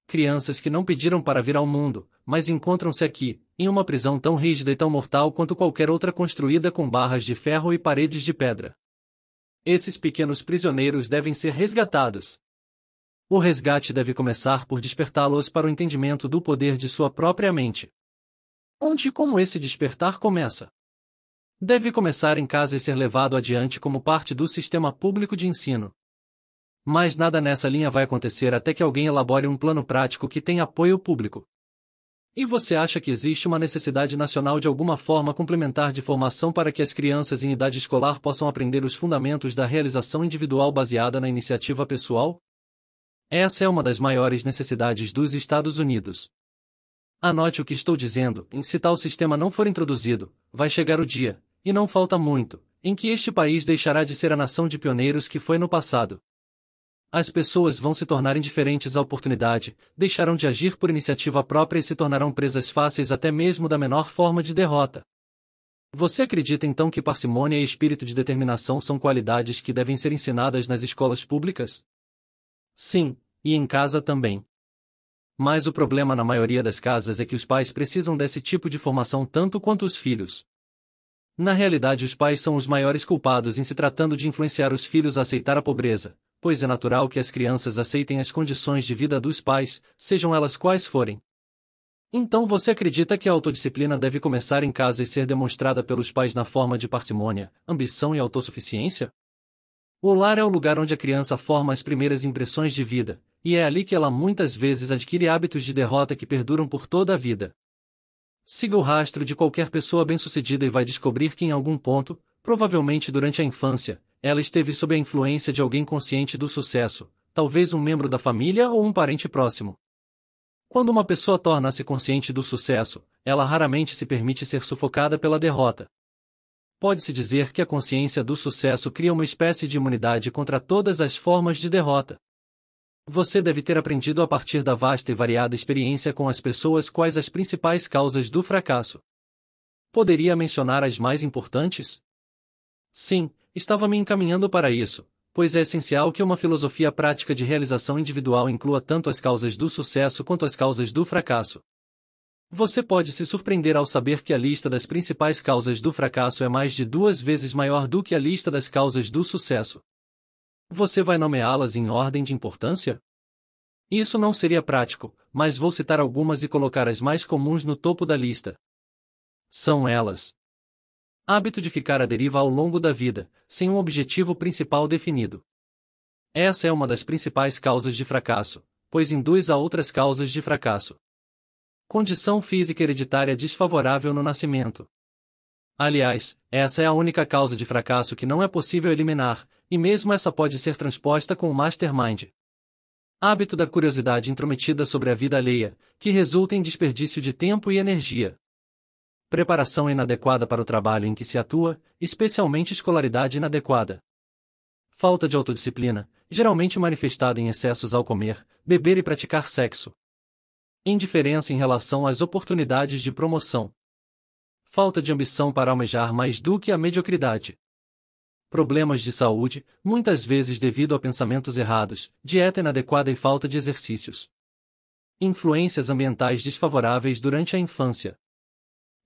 Crianças que não pediram para vir ao mundo, mas encontram-se aqui, em uma prisão tão rígida e tão mortal quanto qualquer outra construída com barras de ferro e paredes de pedra. Esses pequenos prisioneiros devem ser resgatados o resgate deve começar por despertá-los para o entendimento do poder de sua própria mente. Onde e como esse despertar começa? Deve começar em casa e ser levado adiante como parte do sistema público de ensino. Mas nada nessa linha vai acontecer até que alguém elabore um plano prático que tenha apoio público. E você acha que existe uma necessidade nacional de alguma forma complementar de formação para que as crianças em idade escolar possam aprender os fundamentos da realização individual baseada na iniciativa pessoal? Essa é uma das maiores necessidades dos Estados Unidos. Anote o que estou dizendo: se tal sistema não for introduzido, vai chegar o dia, e não falta muito, em que este país deixará de ser a nação de pioneiros que foi no passado. As pessoas vão se tornar indiferentes à oportunidade, deixarão de agir por iniciativa própria e se tornarão presas fáceis até mesmo da menor forma de derrota. Você acredita então que parcimônia e espírito de determinação são qualidades que devem ser ensinadas nas escolas públicas? Sim, e em casa também. Mas o problema na maioria das casas é que os pais precisam desse tipo de formação tanto quanto os filhos. Na realidade, os pais são os maiores culpados em se tratando de influenciar os filhos a aceitar a pobreza, pois é natural que as crianças aceitem as condições de vida dos pais, sejam elas quais forem. Então você acredita que a autodisciplina deve começar em casa e ser demonstrada pelos pais na forma de parcimônia, ambição e autossuficiência? O lar é o lugar onde a criança forma as primeiras impressões de vida, e é ali que ela muitas vezes adquire hábitos de derrota que perduram por toda a vida. Siga o rastro de qualquer pessoa bem-sucedida e vai descobrir que em algum ponto, provavelmente durante a infância, ela esteve sob a influência de alguém consciente do sucesso, talvez um membro da família ou um parente próximo. Quando uma pessoa torna-se consciente do sucesso, ela raramente se permite ser sufocada pela derrota pode-se dizer que a consciência do sucesso cria uma espécie de imunidade contra todas as formas de derrota. Você deve ter aprendido a partir da vasta e variada experiência com as pessoas quais as principais causas do fracasso. Poderia mencionar as mais importantes? Sim, estava me encaminhando para isso, pois é essencial que uma filosofia prática de realização individual inclua tanto as causas do sucesso quanto as causas do fracasso. Você pode se surpreender ao saber que a lista das principais causas do fracasso é mais de duas vezes maior do que a lista das causas do sucesso. Você vai nomeá-las em ordem de importância? Isso não seria prático, mas vou citar algumas e colocar as mais comuns no topo da lista. São elas: hábito de ficar à deriva ao longo da vida, sem um objetivo principal definido. Essa é uma das principais causas de fracasso, pois induz a outras causas de fracasso. Condição física hereditária desfavorável no nascimento. Aliás, essa é a única causa de fracasso que não é possível eliminar, e mesmo essa pode ser transposta com o mastermind. Hábito da curiosidade intrometida sobre a vida alheia, que resulta em desperdício de tempo e energia. Preparação inadequada para o trabalho em que se atua, especialmente escolaridade inadequada. Falta de autodisciplina, geralmente manifestada em excessos ao comer, beber e praticar sexo indiferença em relação às oportunidades de promoção, falta de ambição para almejar mais do que a mediocridade. Problemas de saúde, muitas vezes devido a pensamentos errados, dieta inadequada e falta de exercícios. Influências ambientais desfavoráveis durante a infância.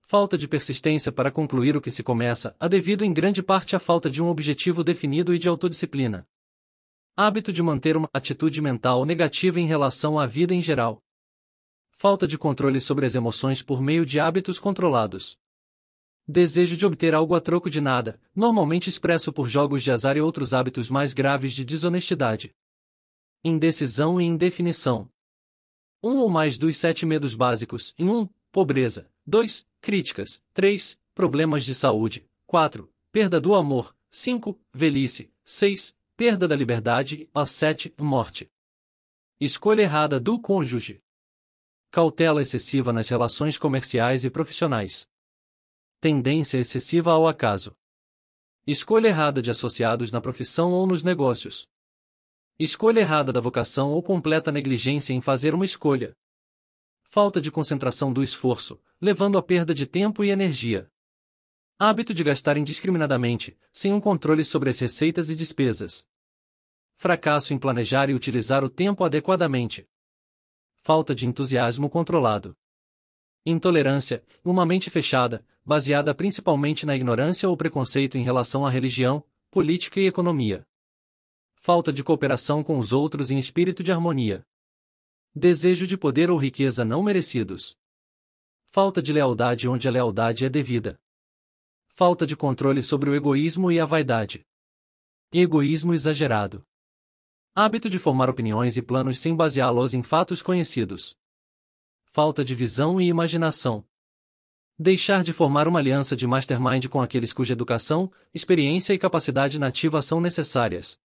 Falta de persistência para concluir o que se começa, a devido em grande parte à falta de um objetivo definido e de autodisciplina. Hábito de manter uma atitude mental negativa em relação à vida em geral falta de controle sobre as emoções por meio de hábitos controlados. Desejo de obter algo a troco de nada, normalmente expresso por jogos de azar e outros hábitos mais graves de desonestidade. Indecisão e indefinição. Um ou mais dos sete medos básicos em 1. Um, pobreza. 2. Críticas. 3. Problemas de saúde. 4. Perda do amor. 5. Velhice. 6. Perda da liberdade. 7. Morte. Escolha errada do cônjuge. Cautela excessiva nas relações comerciais e profissionais. Tendência excessiva ao acaso. Escolha errada de associados na profissão ou nos negócios. Escolha errada da vocação ou completa negligência em fazer uma escolha. Falta de concentração do esforço, levando à perda de tempo e energia. Hábito de gastar indiscriminadamente, sem um controle sobre as receitas e despesas. Fracasso em planejar e utilizar o tempo adequadamente falta de entusiasmo controlado. Intolerância, uma mente fechada, baseada principalmente na ignorância ou preconceito em relação à religião, política e economia. Falta de cooperação com os outros em espírito de harmonia. Desejo de poder ou riqueza não merecidos. Falta de lealdade onde a lealdade é devida. Falta de controle sobre o egoísmo e a vaidade. Egoísmo exagerado. Hábito de formar opiniões e planos sem baseá-los em fatos conhecidos. Falta de visão e imaginação. Deixar de formar uma aliança de mastermind com aqueles cuja educação, experiência e capacidade nativa são necessárias.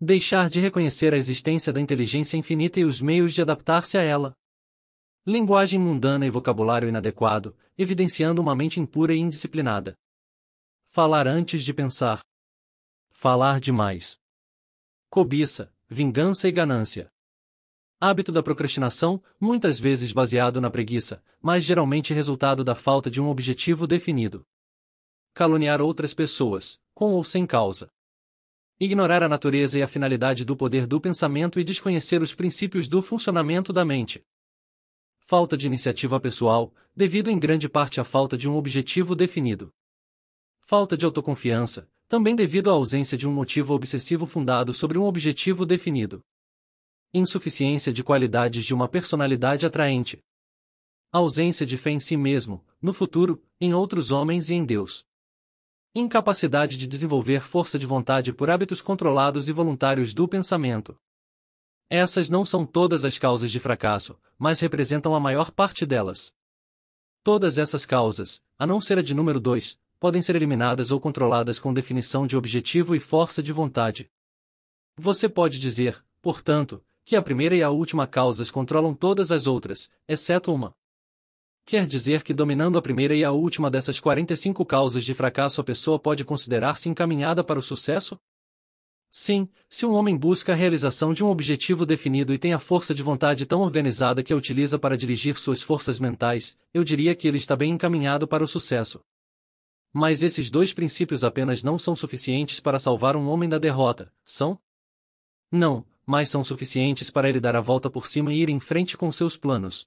Deixar de reconhecer a existência da inteligência infinita e os meios de adaptar-se a ela. Linguagem mundana e vocabulário inadequado, evidenciando uma mente impura e indisciplinada. Falar antes de pensar. Falar demais cobiça, vingança e ganância. Hábito da procrastinação, muitas vezes baseado na preguiça, mas geralmente resultado da falta de um objetivo definido. Caluniar outras pessoas, com ou sem causa. Ignorar a natureza e a finalidade do poder do pensamento e desconhecer os princípios do funcionamento da mente. Falta de iniciativa pessoal, devido em grande parte à falta de um objetivo definido. Falta de autoconfiança, também devido à ausência de um motivo obsessivo fundado sobre um objetivo definido. Insuficiência de qualidades de uma personalidade atraente. Ausência de fé em si mesmo, no futuro, em outros homens e em Deus. Incapacidade de desenvolver força de vontade por hábitos controlados e voluntários do pensamento. Essas não são todas as causas de fracasso, mas representam a maior parte delas. Todas essas causas, a não ser a de número 2, podem ser eliminadas ou controladas com definição de objetivo e força de vontade. Você pode dizer, portanto, que a primeira e a última causas controlam todas as outras, exceto uma. Quer dizer que dominando a primeira e a última dessas 45 causas de fracasso a pessoa pode considerar-se encaminhada para o sucesso? Sim, se um homem busca a realização de um objetivo definido e tem a força de vontade tão organizada que a utiliza para dirigir suas forças mentais, eu diria que ele está bem encaminhado para o sucesso. Mas esses dois princípios apenas não são suficientes para salvar um homem da derrota, são? Não, mas são suficientes para ele dar a volta por cima e ir em frente com seus planos.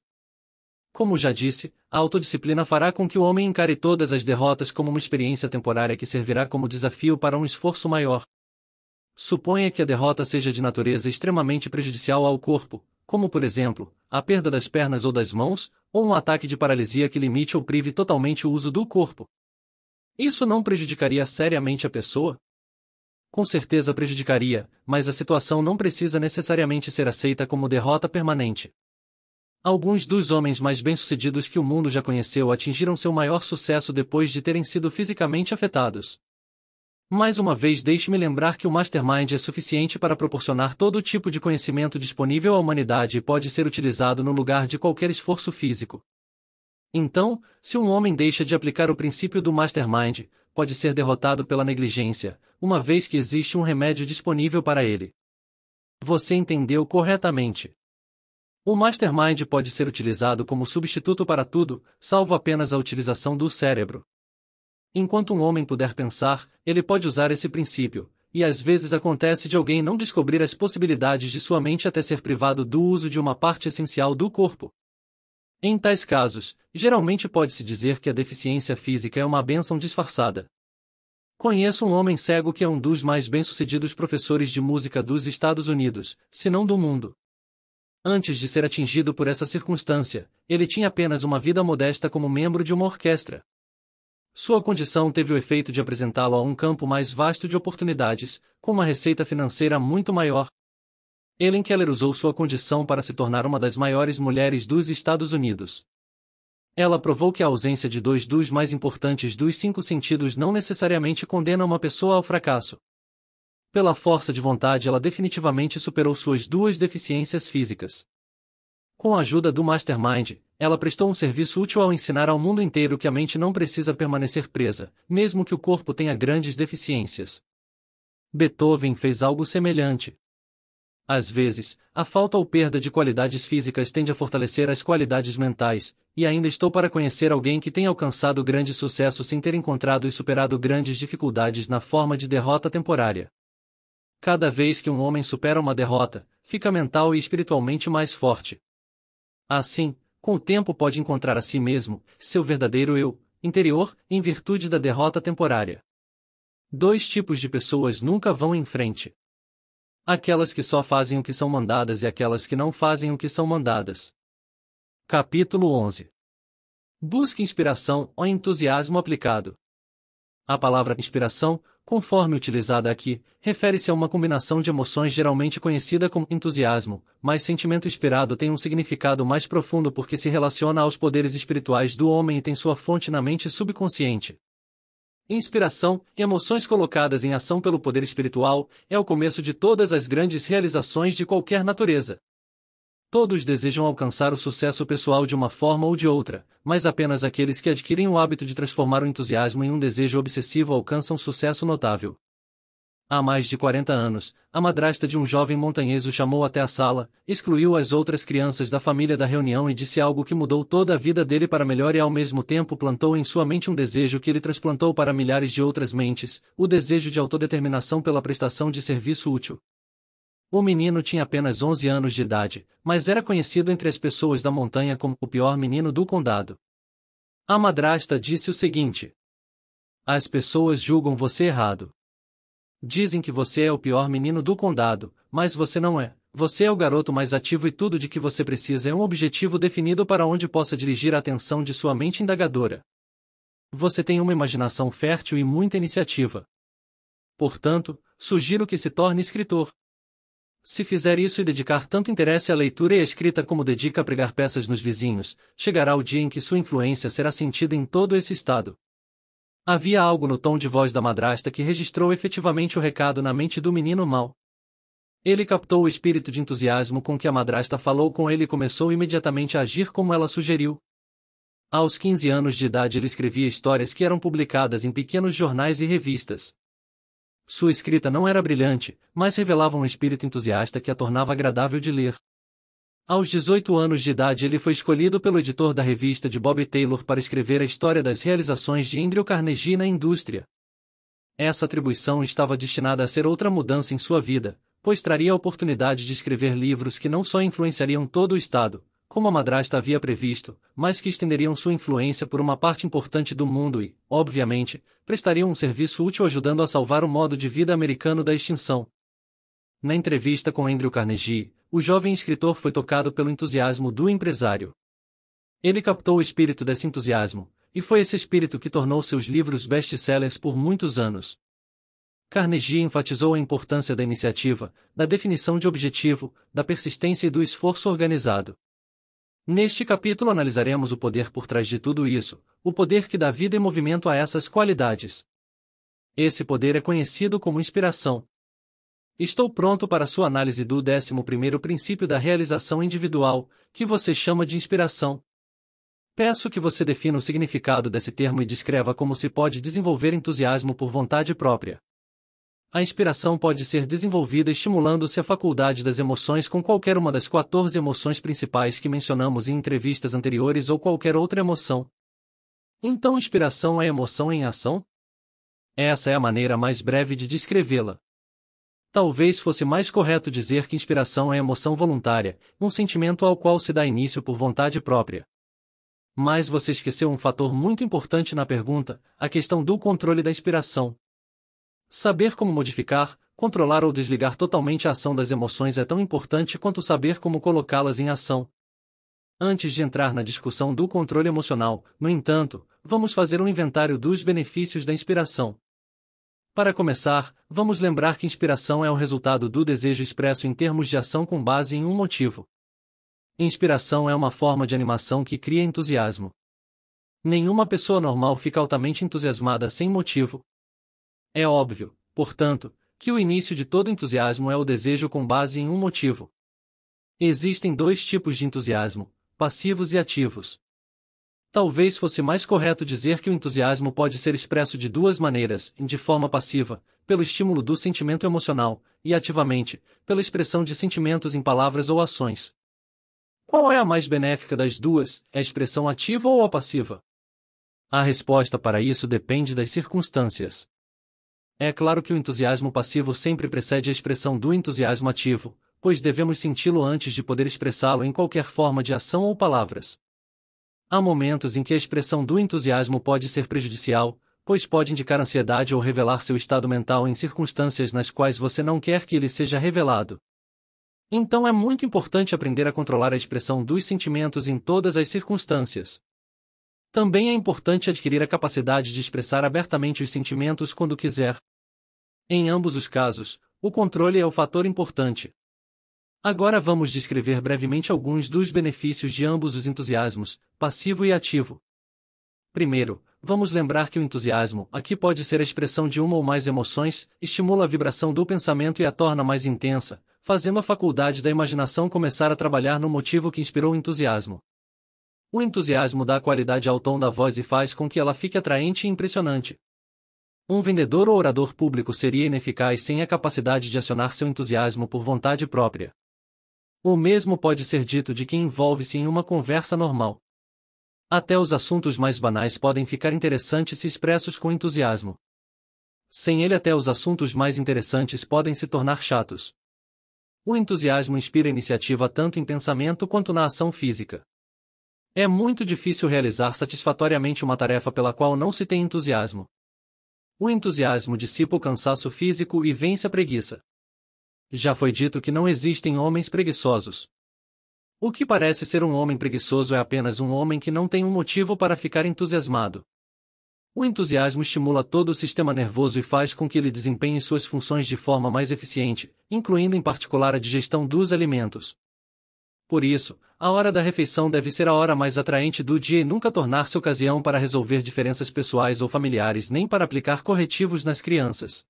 Como já disse, a autodisciplina fará com que o homem encare todas as derrotas como uma experiência temporária que servirá como desafio para um esforço maior. Suponha que a derrota seja de natureza extremamente prejudicial ao corpo, como por exemplo, a perda das pernas ou das mãos, ou um ataque de paralisia que limite ou prive totalmente o uso do corpo. Isso não prejudicaria seriamente a pessoa? Com certeza prejudicaria, mas a situação não precisa necessariamente ser aceita como derrota permanente. Alguns dos homens mais bem-sucedidos que o mundo já conheceu atingiram seu maior sucesso depois de terem sido fisicamente afetados. Mais uma vez, deixe-me lembrar que o Mastermind é suficiente para proporcionar todo tipo de conhecimento disponível à humanidade e pode ser utilizado no lugar de qualquer esforço físico. Então, se um homem deixa de aplicar o princípio do mastermind, pode ser derrotado pela negligência, uma vez que existe um remédio disponível para ele. Você entendeu corretamente. O mastermind pode ser utilizado como substituto para tudo, salvo apenas a utilização do cérebro. Enquanto um homem puder pensar, ele pode usar esse princípio, e às vezes acontece de alguém não descobrir as possibilidades de sua mente até ser privado do uso de uma parte essencial do corpo. Em tais casos, geralmente pode-se dizer que a deficiência física é uma bênção disfarçada. Conheço um homem cego que é um dos mais bem-sucedidos professores de música dos Estados Unidos, se não do mundo. Antes de ser atingido por essa circunstância, ele tinha apenas uma vida modesta como membro de uma orquestra. Sua condição teve o efeito de apresentá-lo a um campo mais vasto de oportunidades, com uma receita financeira muito maior, Ellen Keller usou sua condição para se tornar uma das maiores mulheres dos Estados Unidos. Ela provou que a ausência de dois dos mais importantes dos cinco sentidos não necessariamente condena uma pessoa ao fracasso. Pela força de vontade, ela definitivamente superou suas duas deficiências físicas. Com a ajuda do Mastermind, ela prestou um serviço útil ao ensinar ao mundo inteiro que a mente não precisa permanecer presa, mesmo que o corpo tenha grandes deficiências. Beethoven fez algo semelhante. Às vezes, a falta ou perda de qualidades físicas tende a fortalecer as qualidades mentais, e ainda estou para conhecer alguém que tenha alcançado grande sucesso sem ter encontrado e superado grandes dificuldades na forma de derrota temporária. Cada vez que um homem supera uma derrota, fica mental e espiritualmente mais forte. Assim, com o tempo pode encontrar a si mesmo, seu verdadeiro eu, interior, em virtude da derrota temporária. Dois tipos de pessoas nunca vão em frente. Aquelas que só fazem o que são mandadas e aquelas que não fazem o que são mandadas. Capítulo 11 Busque inspiração ou entusiasmo aplicado. A palavra inspiração, conforme utilizada aqui, refere-se a uma combinação de emoções geralmente conhecida como entusiasmo, mas sentimento inspirado tem um significado mais profundo porque se relaciona aos poderes espirituais do homem e tem sua fonte na mente subconsciente. Inspiração e emoções colocadas em ação pelo poder espiritual é o começo de todas as grandes realizações de qualquer natureza. Todos desejam alcançar o sucesso pessoal de uma forma ou de outra, mas apenas aqueles que adquirem o hábito de transformar o entusiasmo em um desejo obsessivo alcançam sucesso notável. Há mais de 40 anos, a madrasta de um jovem montanhês o chamou até a sala, excluiu as outras crianças da família da reunião e disse algo que mudou toda a vida dele para melhor e ao mesmo tempo plantou em sua mente um desejo que ele transplantou para milhares de outras mentes, o desejo de autodeterminação pela prestação de serviço útil. O menino tinha apenas 11 anos de idade, mas era conhecido entre as pessoas da montanha como o pior menino do condado. A madrasta disse o seguinte: As pessoas julgam você errado. Dizem que você é o pior menino do condado, mas você não é. Você é o garoto mais ativo e tudo de que você precisa é um objetivo definido para onde possa dirigir a atenção de sua mente indagadora. Você tem uma imaginação fértil e muita iniciativa. Portanto, sugiro que se torne escritor. Se fizer isso e dedicar tanto interesse à leitura e à escrita como dedica a pregar peças nos vizinhos, chegará o dia em que sua influência será sentida em todo esse estado. Havia algo no tom de voz da madrasta que registrou efetivamente o recado na mente do menino mal. Ele captou o espírito de entusiasmo com que a madrasta falou com ele e começou imediatamente a agir como ela sugeriu. Aos 15 anos de idade ele escrevia histórias que eram publicadas em pequenos jornais e revistas. Sua escrita não era brilhante, mas revelava um espírito entusiasta que a tornava agradável de ler. Aos 18 anos de idade ele foi escolhido pelo editor da revista de Bob Taylor para escrever a história das realizações de Andrew Carnegie na indústria. Essa atribuição estava destinada a ser outra mudança em sua vida, pois traria a oportunidade de escrever livros que não só influenciariam todo o Estado, como a madrasta havia previsto, mas que estenderiam sua influência por uma parte importante do mundo e, obviamente, prestariam um serviço útil ajudando a salvar o modo de vida americano da extinção. Na entrevista com Andrew Carnegie, o jovem escritor foi tocado pelo entusiasmo do empresário. Ele captou o espírito desse entusiasmo, e foi esse espírito que tornou seus livros best-sellers por muitos anos. Carnegie enfatizou a importância da iniciativa, da definição de objetivo, da persistência e do esforço organizado. Neste capítulo analisaremos o poder por trás de tudo isso, o poder que dá vida e movimento a essas qualidades. Esse poder é conhecido como inspiração. Estou pronto para sua análise do 11 princípio da realização individual, que você chama de inspiração. Peço que você defina o significado desse termo e descreva como se pode desenvolver entusiasmo por vontade própria. A inspiração pode ser desenvolvida estimulando-se a faculdade das emoções com qualquer uma das 14 emoções principais que mencionamos em entrevistas anteriores ou qualquer outra emoção. Então, inspiração é emoção em ação? Essa é a maneira mais breve de descrevê-la. Talvez fosse mais correto dizer que inspiração é emoção voluntária, um sentimento ao qual se dá início por vontade própria. Mas você esqueceu um fator muito importante na pergunta, a questão do controle da inspiração. Saber como modificar, controlar ou desligar totalmente a ação das emoções é tão importante quanto saber como colocá-las em ação. Antes de entrar na discussão do controle emocional, no entanto, vamos fazer um inventário dos benefícios da inspiração. Para começar, vamos lembrar que inspiração é o resultado do desejo expresso em termos de ação com base em um motivo. Inspiração é uma forma de animação que cria entusiasmo. Nenhuma pessoa normal fica altamente entusiasmada sem motivo. É óbvio, portanto, que o início de todo entusiasmo é o desejo com base em um motivo. Existem dois tipos de entusiasmo: passivos e ativos. Talvez fosse mais correto dizer que o entusiasmo pode ser expresso de duas maneiras: de forma passiva, pelo estímulo do sentimento emocional, e ativamente, pela expressão de sentimentos em palavras ou ações. Qual é a mais benéfica das duas, é a expressão ativa ou a passiva? A resposta para isso depende das circunstâncias. É claro que o entusiasmo passivo sempre precede a expressão do entusiasmo ativo, pois devemos senti-lo antes de poder expressá-lo em qualquer forma de ação ou palavras. Há momentos em que a expressão do entusiasmo pode ser prejudicial, pois pode indicar ansiedade ou revelar seu estado mental em circunstâncias nas quais você não quer que ele seja revelado. Então é muito importante aprender a controlar a expressão dos sentimentos em todas as circunstâncias. Também é importante adquirir a capacidade de expressar abertamente os sentimentos quando quiser. Em ambos os casos, o controle é o fator importante. Agora vamos descrever brevemente alguns dos benefícios de ambos os entusiasmos, passivo e ativo. Primeiro, vamos lembrar que o entusiasmo aqui pode ser a expressão de uma ou mais emoções, estimula a vibração do pensamento e a torna mais intensa, fazendo a faculdade da imaginação começar a trabalhar no motivo que inspirou o entusiasmo. O entusiasmo dá qualidade ao tom da voz e faz com que ela fique atraente e impressionante. Um vendedor ou orador público seria ineficaz sem a capacidade de acionar seu entusiasmo por vontade própria. O mesmo pode ser dito de quem envolve-se em uma conversa normal. Até os assuntos mais banais podem ficar interessantes se expressos com entusiasmo. Sem ele, até os assuntos mais interessantes podem se tornar chatos. O entusiasmo inspira iniciativa tanto em pensamento quanto na ação física. É muito difícil realizar satisfatoriamente uma tarefa pela qual não se tem entusiasmo. O entusiasmo dissipa o cansaço físico e vence a preguiça. Já foi dito que não existem homens preguiçosos. O que parece ser um homem preguiçoso é apenas um homem que não tem um motivo para ficar entusiasmado. O entusiasmo estimula todo o sistema nervoso e faz com que ele desempenhe suas funções de forma mais eficiente, incluindo em particular a digestão dos alimentos. Por isso, a hora da refeição deve ser a hora mais atraente do dia e nunca tornar-se ocasião para resolver diferenças pessoais ou familiares nem para aplicar corretivos nas crianças.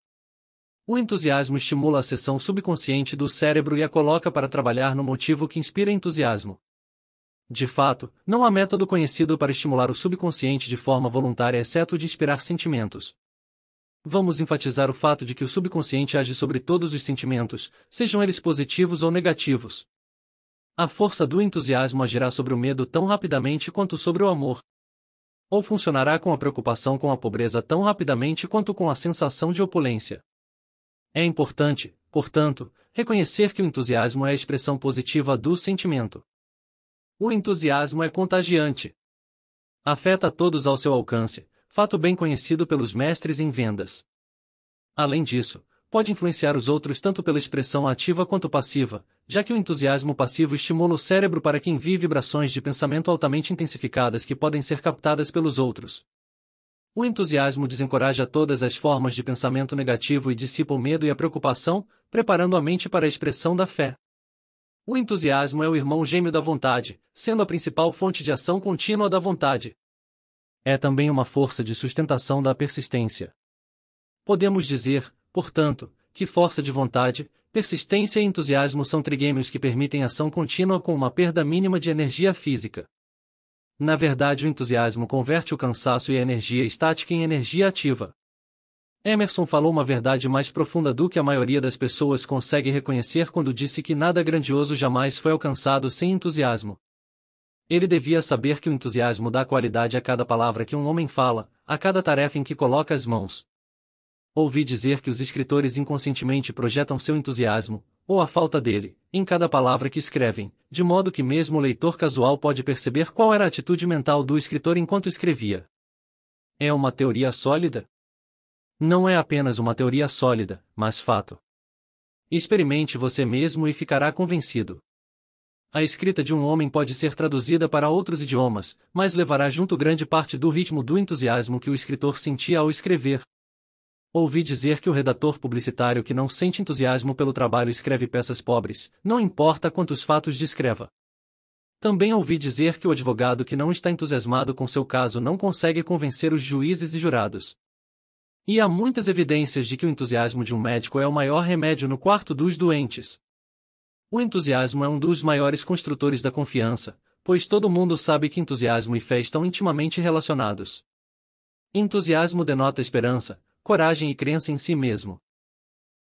O entusiasmo estimula a seção subconsciente do cérebro e a coloca para trabalhar no motivo que inspira entusiasmo. De fato, não há método conhecido para estimular o subconsciente de forma voluntária exceto de inspirar sentimentos. Vamos enfatizar o fato de que o subconsciente age sobre todos os sentimentos, sejam eles positivos ou negativos. A força do entusiasmo agirá sobre o medo tão rapidamente quanto sobre o amor. Ou funcionará com a preocupação com a pobreza tão rapidamente quanto com a sensação de opulência. É importante, portanto, reconhecer que o entusiasmo é a expressão positiva do sentimento. O entusiasmo é contagiante. Afeta todos ao seu alcance, fato bem conhecido pelos mestres em vendas. Além disso, pode influenciar os outros tanto pela expressão ativa quanto passiva, já que o entusiasmo passivo estimula o cérebro para que envie vibrações de pensamento altamente intensificadas que podem ser captadas pelos outros. O entusiasmo desencoraja todas as formas de pensamento negativo e dissipa o medo e a preocupação, preparando a mente para a expressão da fé. O entusiasmo é o irmão gêmeo da vontade, sendo a principal fonte de ação contínua da vontade. É também uma força de sustentação da persistência. Podemos dizer, portanto, que força de vontade, persistência e entusiasmo são trigêmeos que permitem ação contínua com uma perda mínima de energia física. Na verdade, o entusiasmo converte o cansaço e a energia estática em energia ativa. Emerson falou uma verdade mais profunda do que a maioria das pessoas consegue reconhecer quando disse que nada grandioso jamais foi alcançado sem entusiasmo. Ele devia saber que o entusiasmo dá qualidade a cada palavra que um homem fala, a cada tarefa em que coloca as mãos. Ouvi dizer que os escritores inconscientemente projetam seu entusiasmo, ou a falta dele, em cada palavra que escrevem, de modo que mesmo o leitor casual pode perceber qual era a atitude mental do escritor enquanto escrevia. É uma teoria sólida? Não é apenas uma teoria sólida, mas fato. Experimente você mesmo e ficará convencido. A escrita de um homem pode ser traduzida para outros idiomas, mas levará junto grande parte do ritmo do entusiasmo que o escritor sentia ao escrever, Ouvi dizer que o redator publicitário que não sente entusiasmo pelo trabalho escreve peças pobres, não importa quantos fatos descreva. Também ouvi dizer que o advogado que não está entusiasmado com seu caso não consegue convencer os juízes e jurados. E há muitas evidências de que o entusiasmo de um médico é o maior remédio no quarto dos doentes. O entusiasmo é um dos maiores construtores da confiança, pois todo mundo sabe que entusiasmo e fé estão intimamente relacionados. Entusiasmo denota esperança, coragem e crença em si mesmo.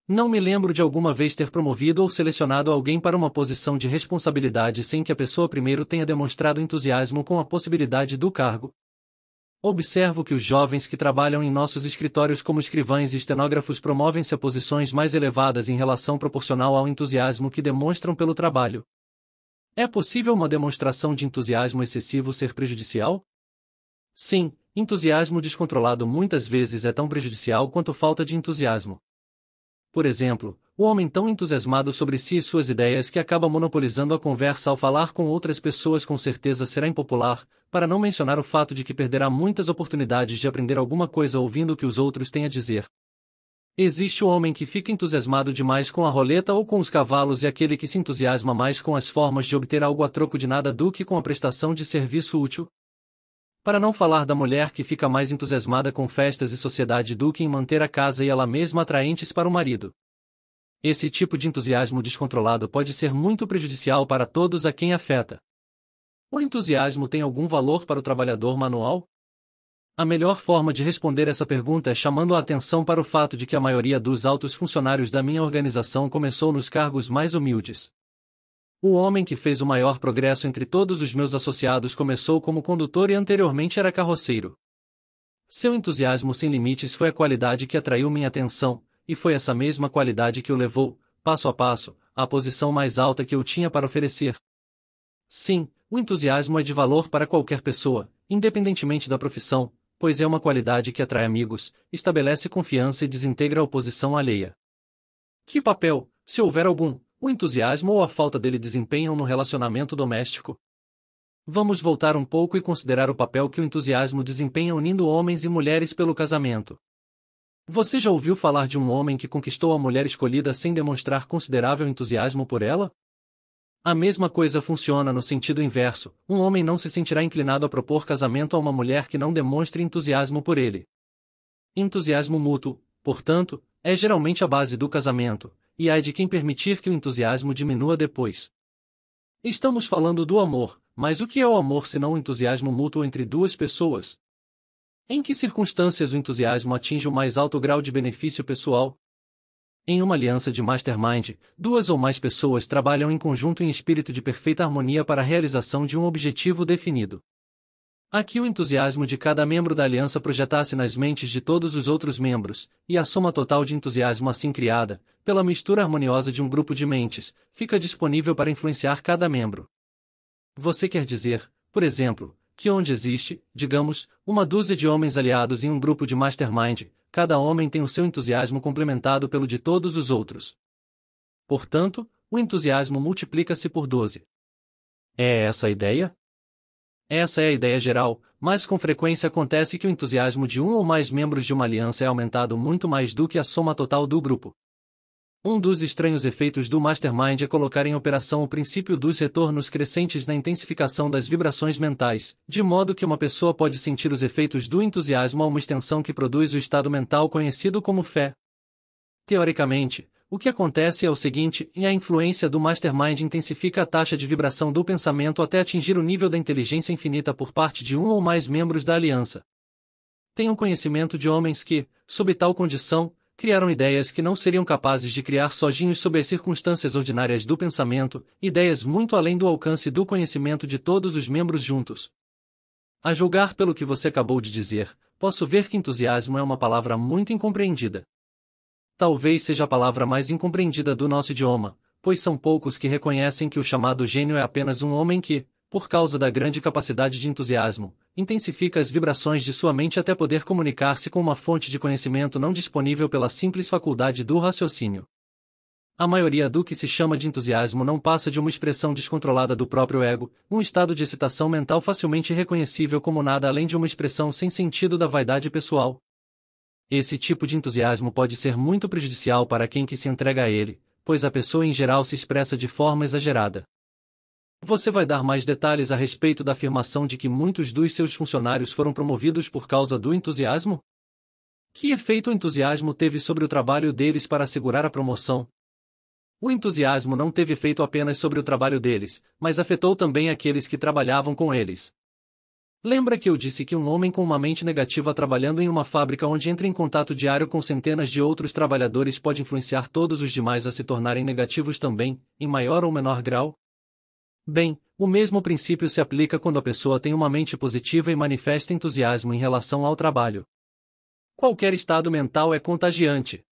Não me lembro de alguma vez ter promovido ou selecionado alguém para uma posição de responsabilidade sem que a pessoa primeiro tenha demonstrado entusiasmo com a possibilidade do cargo. Observo que os jovens que trabalham em nossos escritórios como escrivães e estenógrafos promovem-se a posições mais elevadas em relação proporcional ao entusiasmo que demonstram pelo trabalho. É possível uma demonstração de entusiasmo excessivo ser prejudicial? Sim, Entusiasmo descontrolado muitas vezes é tão prejudicial quanto falta de entusiasmo. Por exemplo, o homem tão entusiasmado sobre si e suas ideias que acaba monopolizando a conversa ao falar com outras pessoas com certeza será impopular, para não mencionar o fato de que perderá muitas oportunidades de aprender alguma coisa ouvindo o que os outros têm a dizer. Existe o homem que fica entusiasmado demais com a roleta ou com os cavalos e aquele que se entusiasma mais com as formas de obter algo a troco de nada do que com a prestação de serviço útil, para não falar da mulher que fica mais entusiasmada com festas e sociedade do que em manter a casa e ela mesma atraentes para o marido. Esse tipo de entusiasmo descontrolado pode ser muito prejudicial para todos a quem afeta. O entusiasmo tem algum valor para o trabalhador manual? A melhor forma de responder essa pergunta é chamando a atenção para o fato de que a maioria dos altos funcionários da minha organização começou nos cargos mais humildes. O homem que fez o maior progresso entre todos os meus associados começou como condutor e anteriormente era carroceiro. Seu entusiasmo sem limites foi a qualidade que atraiu minha atenção, e foi essa mesma qualidade que o levou, passo a passo, à posição mais alta que eu tinha para oferecer. Sim, o entusiasmo é de valor para qualquer pessoa, independentemente da profissão, pois é uma qualidade que atrai amigos, estabelece confiança e desintegra a oposição alheia. Que papel, se houver algum, o entusiasmo ou a falta dele desempenham no relacionamento doméstico. Vamos voltar um pouco e considerar o papel que o entusiasmo desempenha unindo homens e mulheres pelo casamento. Você já ouviu falar de um homem que conquistou a mulher escolhida sem demonstrar considerável entusiasmo por ela? A mesma coisa funciona no sentido inverso: um homem não se sentirá inclinado a propor casamento a uma mulher que não demonstre entusiasmo por ele. Entusiasmo mútuo, portanto, é geralmente a base do casamento, e ai de quem permitir que o entusiasmo diminua depois. Estamos falando do amor, mas o que é o amor se não o entusiasmo mútuo entre duas pessoas? Em que circunstâncias o entusiasmo atinge o mais alto grau de benefício pessoal? Em uma aliança de mastermind, duas ou mais pessoas trabalham em conjunto em espírito de perfeita harmonia para a realização de um objetivo definido. A que o entusiasmo de cada membro da aliança projetasse nas mentes de todos os outros membros, e a soma total de entusiasmo assim criada, pela mistura harmoniosa de um grupo de mentes, fica disponível para influenciar cada membro. Você quer dizer, por exemplo, que onde existe, digamos, uma dúzia de homens aliados em um grupo de mastermind, cada homem tem o seu entusiasmo complementado pelo de todos os outros. Portanto, o entusiasmo multiplica-se por 12. É essa a ideia? Essa é a ideia geral, mas com frequência acontece que o entusiasmo de um ou mais membros de uma aliança é aumentado muito mais do que a soma total do grupo. Um dos estranhos efeitos do Mastermind é colocar em operação o princípio dos retornos crescentes na intensificação das vibrações mentais, de modo que uma pessoa pode sentir os efeitos do entusiasmo a uma extensão que produz o estado mental conhecido como fé. Teoricamente, o que acontece é o seguinte, e a influência do mastermind intensifica a taxa de vibração do pensamento até atingir o nível da inteligência infinita por parte de um ou mais membros da aliança. Tenho conhecimento de homens que, sob tal condição, criaram ideias que não seriam capazes de criar sozinhos sob as circunstâncias ordinárias do pensamento, ideias muito além do alcance do conhecimento de todos os membros juntos. A julgar pelo que você acabou de dizer, posso ver que entusiasmo é uma palavra muito incompreendida talvez seja a palavra mais incompreendida do nosso idioma, pois são poucos que reconhecem que o chamado gênio é apenas um homem que, por causa da grande capacidade de entusiasmo, intensifica as vibrações de sua mente até poder comunicar-se com uma fonte de conhecimento não disponível pela simples faculdade do raciocínio. A maioria do que se chama de entusiasmo não passa de uma expressão descontrolada do próprio ego, um estado de excitação mental facilmente reconhecível como nada além de uma expressão sem sentido da vaidade pessoal, esse tipo de entusiasmo pode ser muito prejudicial para quem que se entrega a ele, pois a pessoa em geral se expressa de forma exagerada. Você vai dar mais detalhes a respeito da afirmação de que muitos dos seus funcionários foram promovidos por causa do entusiasmo? Que efeito o entusiasmo teve sobre o trabalho deles para assegurar a promoção? O entusiasmo não teve efeito apenas sobre o trabalho deles, mas afetou também aqueles que trabalhavam com eles. Lembra que eu disse que um homem com uma mente negativa trabalhando em uma fábrica onde entra em contato diário com centenas de outros trabalhadores pode influenciar todos os demais a se tornarem negativos também, em maior ou menor grau? Bem, o mesmo princípio se aplica quando a pessoa tem uma mente positiva e manifesta entusiasmo em relação ao trabalho. Qualquer estado mental é contagiante.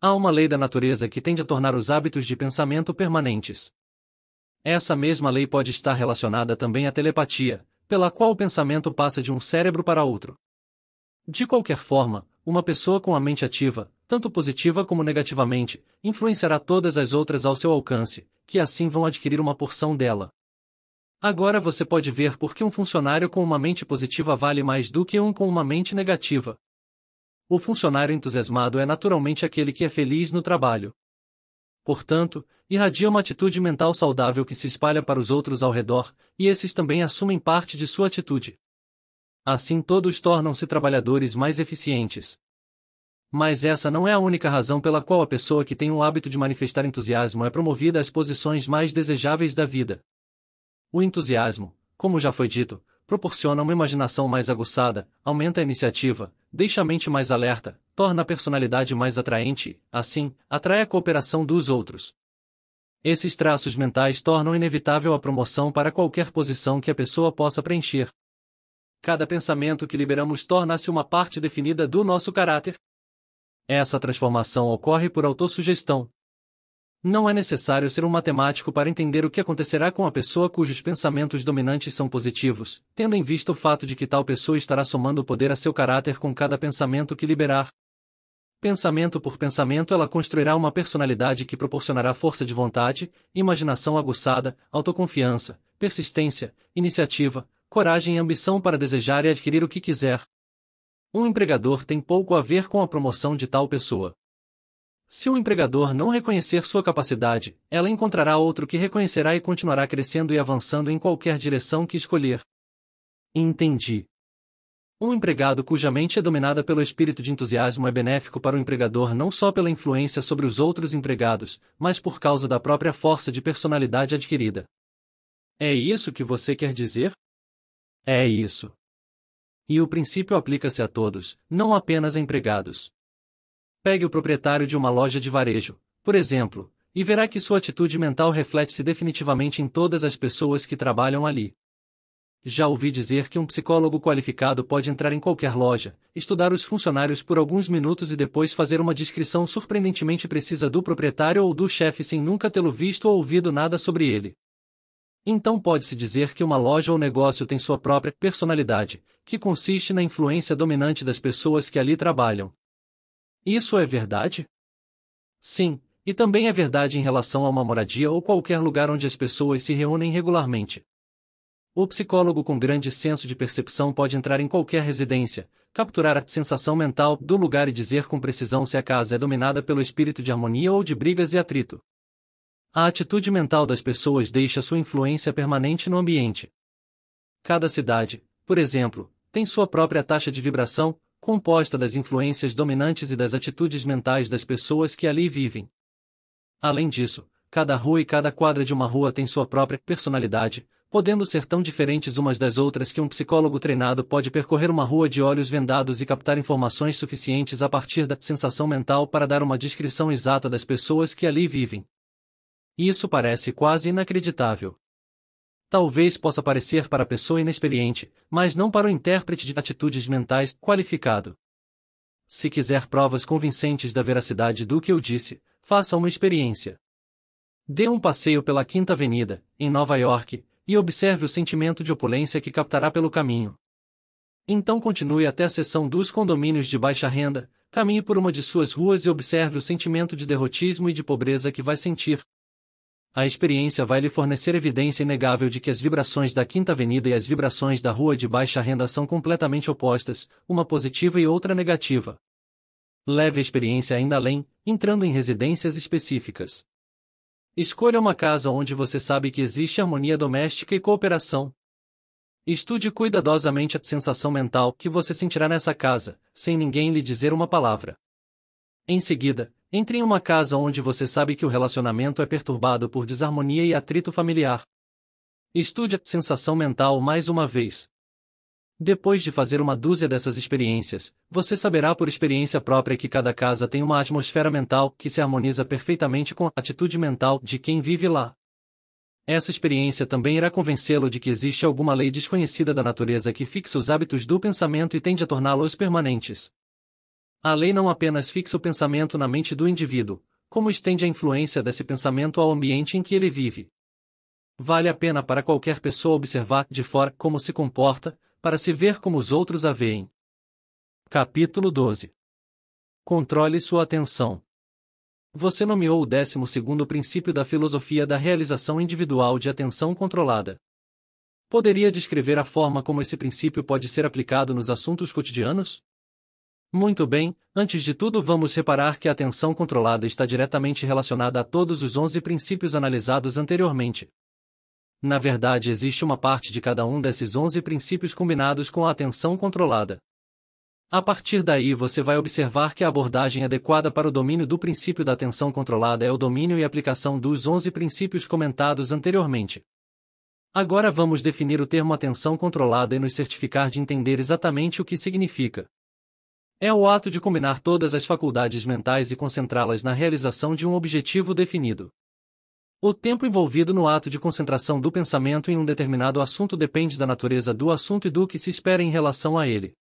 Há uma lei da natureza que tende a tornar os hábitos de pensamento permanentes. Essa mesma lei pode estar relacionada também à telepatia, pela qual o pensamento passa de um cérebro para outro. De qualquer forma, uma pessoa com a mente ativa, tanto positiva como negativamente, influenciará todas as outras ao seu alcance, que assim vão adquirir uma porção dela. Agora você pode ver por que um funcionário com uma mente positiva vale mais do que um com uma mente negativa. O funcionário entusiasmado é naturalmente aquele que é feliz no trabalho portanto, irradia uma atitude mental saudável que se espalha para os outros ao redor, e esses também assumem parte de sua atitude. Assim todos tornam-se trabalhadores mais eficientes. Mas essa não é a única razão pela qual a pessoa que tem o hábito de manifestar entusiasmo é promovida às posições mais desejáveis da vida. O entusiasmo, como já foi dito, proporciona uma imaginação mais aguçada, aumenta a iniciativa, deixa a mente mais alerta, torna a personalidade mais atraente, assim, atrai a cooperação dos outros. Esses traços mentais tornam inevitável a promoção para qualquer posição que a pessoa possa preencher. Cada pensamento que liberamos torna-se uma parte definida do nosso caráter. Essa transformação ocorre por autossugestão. Não é necessário ser um matemático para entender o que acontecerá com a pessoa cujos pensamentos dominantes são positivos, tendo em vista o fato de que tal pessoa estará somando poder a seu caráter com cada pensamento que liberar. Pensamento por pensamento, ela construirá uma personalidade que proporcionará força de vontade, imaginação aguçada, autoconfiança, persistência, iniciativa, coragem e ambição para desejar e adquirir o que quiser. Um empregador tem pouco a ver com a promoção de tal pessoa. Se o empregador não reconhecer sua capacidade, ela encontrará outro que reconhecerá e continuará crescendo e avançando em qualquer direção que escolher. Entendi. Um empregado cuja mente é dominada pelo espírito de entusiasmo é benéfico para o empregador não só pela influência sobre os outros empregados, mas por causa da própria força de personalidade adquirida. É isso que você quer dizer? É isso. E o princípio aplica-se a todos, não apenas a empregados. Pegue o proprietário de uma loja de varejo, por exemplo, e verá que sua atitude mental reflete-se definitivamente em todas as pessoas que trabalham ali. Já ouvi dizer que um psicólogo qualificado pode entrar em qualquer loja, estudar os funcionários por alguns minutos e depois fazer uma descrição surpreendentemente precisa do proprietário ou do chefe sem nunca tê-lo visto ou ouvido nada sobre ele. Então pode-se dizer que uma loja ou negócio tem sua própria personalidade, que consiste na influência dominante das pessoas que ali trabalham. Isso é verdade? Sim, e também é verdade em relação a uma moradia ou qualquer lugar onde as pessoas se reúnem regularmente. O psicólogo com grande senso de percepção pode entrar em qualquer residência, capturar a sensação mental do lugar e dizer com precisão se a casa é dominada pelo espírito de harmonia ou de brigas e atrito. A atitude mental das pessoas deixa sua influência permanente no ambiente. Cada cidade, por exemplo, tem sua própria taxa de vibração, composta das influências dominantes e das atitudes mentais das pessoas que ali vivem. Além disso, cada rua e cada quadra de uma rua tem sua própria personalidade, podendo ser tão diferentes umas das outras que um psicólogo treinado pode percorrer uma rua de olhos vendados e captar informações suficientes a partir da sensação mental para dar uma descrição exata das pessoas que ali vivem. Isso parece quase inacreditável talvez possa parecer para a pessoa inexperiente, mas não para o intérprete de atitudes mentais qualificado. Se quiser provas convincentes da veracidade do que eu disse, faça uma experiência. Dê um passeio pela Quinta Avenida, em Nova York, e observe o sentimento de opulência que captará pelo caminho. Então continue até a seção dos condomínios de baixa renda, caminhe por uma de suas ruas e observe o sentimento de derrotismo e de pobreza que vai sentir, a experiência vai lhe fornecer evidência inegável de que as vibrações da Quinta Avenida e as vibrações da Rua de Baixa Renda são completamente opostas, uma positiva e outra negativa. Leve a experiência ainda além, entrando em residências específicas. Escolha uma casa onde você sabe que existe harmonia doméstica e cooperação. Estude cuidadosamente a sensação mental que você sentirá nessa casa, sem ninguém lhe dizer uma palavra. Em seguida, entre em uma casa onde você sabe que o relacionamento é perturbado por desarmonia e atrito familiar. Estude a sensação mental mais uma vez. Depois de fazer uma dúzia dessas experiências, você saberá por experiência própria que cada casa tem uma atmosfera mental que se harmoniza perfeitamente com a atitude mental de quem vive lá. Essa experiência também irá convencê-lo de que existe alguma lei desconhecida da natureza que fixa os hábitos do pensamento e tende a torná-los permanentes. A lei não apenas fixa o pensamento na mente do indivíduo, como estende a influência desse pensamento ao ambiente em que ele vive. Vale a pena para qualquer pessoa observar de fora como se comporta, para se ver como os outros a veem. Capítulo 12 Controle sua atenção. Você nomeou o 12 princípio da filosofia da realização individual de atenção controlada. Poderia descrever a forma como esse princípio pode ser aplicado nos assuntos cotidianos? Muito bem, antes de tudo vamos reparar que a atenção controlada está diretamente relacionada a todos os 11 princípios analisados anteriormente. Na verdade, existe uma parte de cada um desses 11 princípios combinados com a atenção controlada. A partir daí, você vai observar que a abordagem adequada para o domínio do princípio da atenção controlada é o domínio e aplicação dos 11 princípios comentados anteriormente. Agora vamos definir o termo atenção controlada e nos certificar de entender exatamente o que significa. É o ato de combinar todas as faculdades mentais e concentrá-las na realização de um objetivo definido. O tempo envolvido no ato de concentração do pensamento em um determinado assunto depende da natureza do assunto e do que se espera em relação a ele.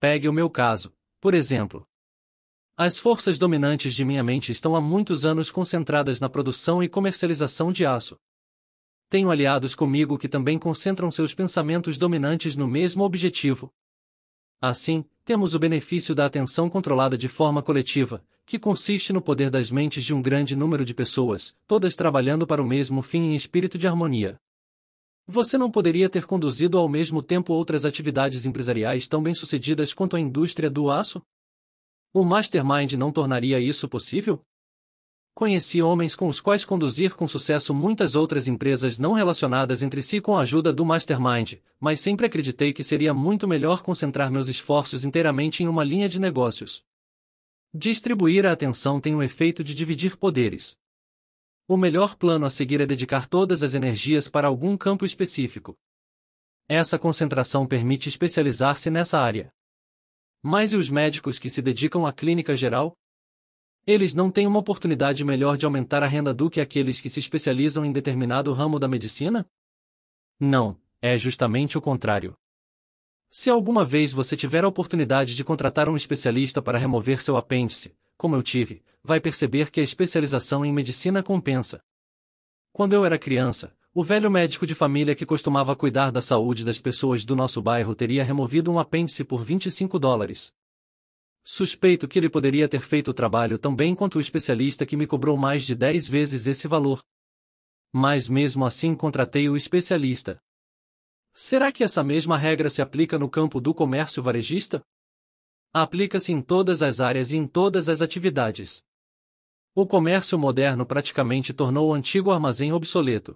Pegue o meu caso, por exemplo. As forças dominantes de minha mente estão há muitos anos concentradas na produção e comercialização de aço. Tenho aliados comigo que também concentram seus pensamentos dominantes no mesmo objetivo. Assim, temos o benefício da atenção controlada de forma coletiva, que consiste no poder das mentes de um grande número de pessoas, todas trabalhando para o mesmo fim em espírito de harmonia. Você não poderia ter conduzido ao mesmo tempo outras atividades empresariais tão bem-sucedidas quanto a indústria do aço? O Mastermind não tornaria isso possível? Conheci homens com os quais conduzir com sucesso muitas outras empresas não relacionadas entre si com a ajuda do Mastermind, mas sempre acreditei que seria muito melhor concentrar meus esforços inteiramente em uma linha de negócios. Distribuir a atenção tem o efeito de dividir poderes. O melhor plano a seguir é dedicar todas as energias para algum campo específico. Essa concentração permite especializar-se nessa área. Mas e os médicos que se dedicam à clínica geral? Eles não têm uma oportunidade melhor de aumentar a renda do que aqueles que se especializam em determinado ramo da medicina? Não, é justamente o contrário. Se alguma vez você tiver a oportunidade de contratar um especialista para remover seu apêndice, como eu tive, vai perceber que a especialização em medicina compensa. Quando eu era criança, o velho médico de família que costumava cuidar da saúde das pessoas do nosso bairro teria removido um apêndice por 25 dólares, Suspeito que ele poderia ter feito o trabalho tão bem quanto o especialista que me cobrou mais de 10 vezes esse valor. Mas mesmo assim contratei o especialista. Será que essa mesma regra se aplica no campo do comércio varejista? Aplica-se em todas as áreas e em todas as atividades. O comércio moderno praticamente tornou o antigo armazém obsoleto.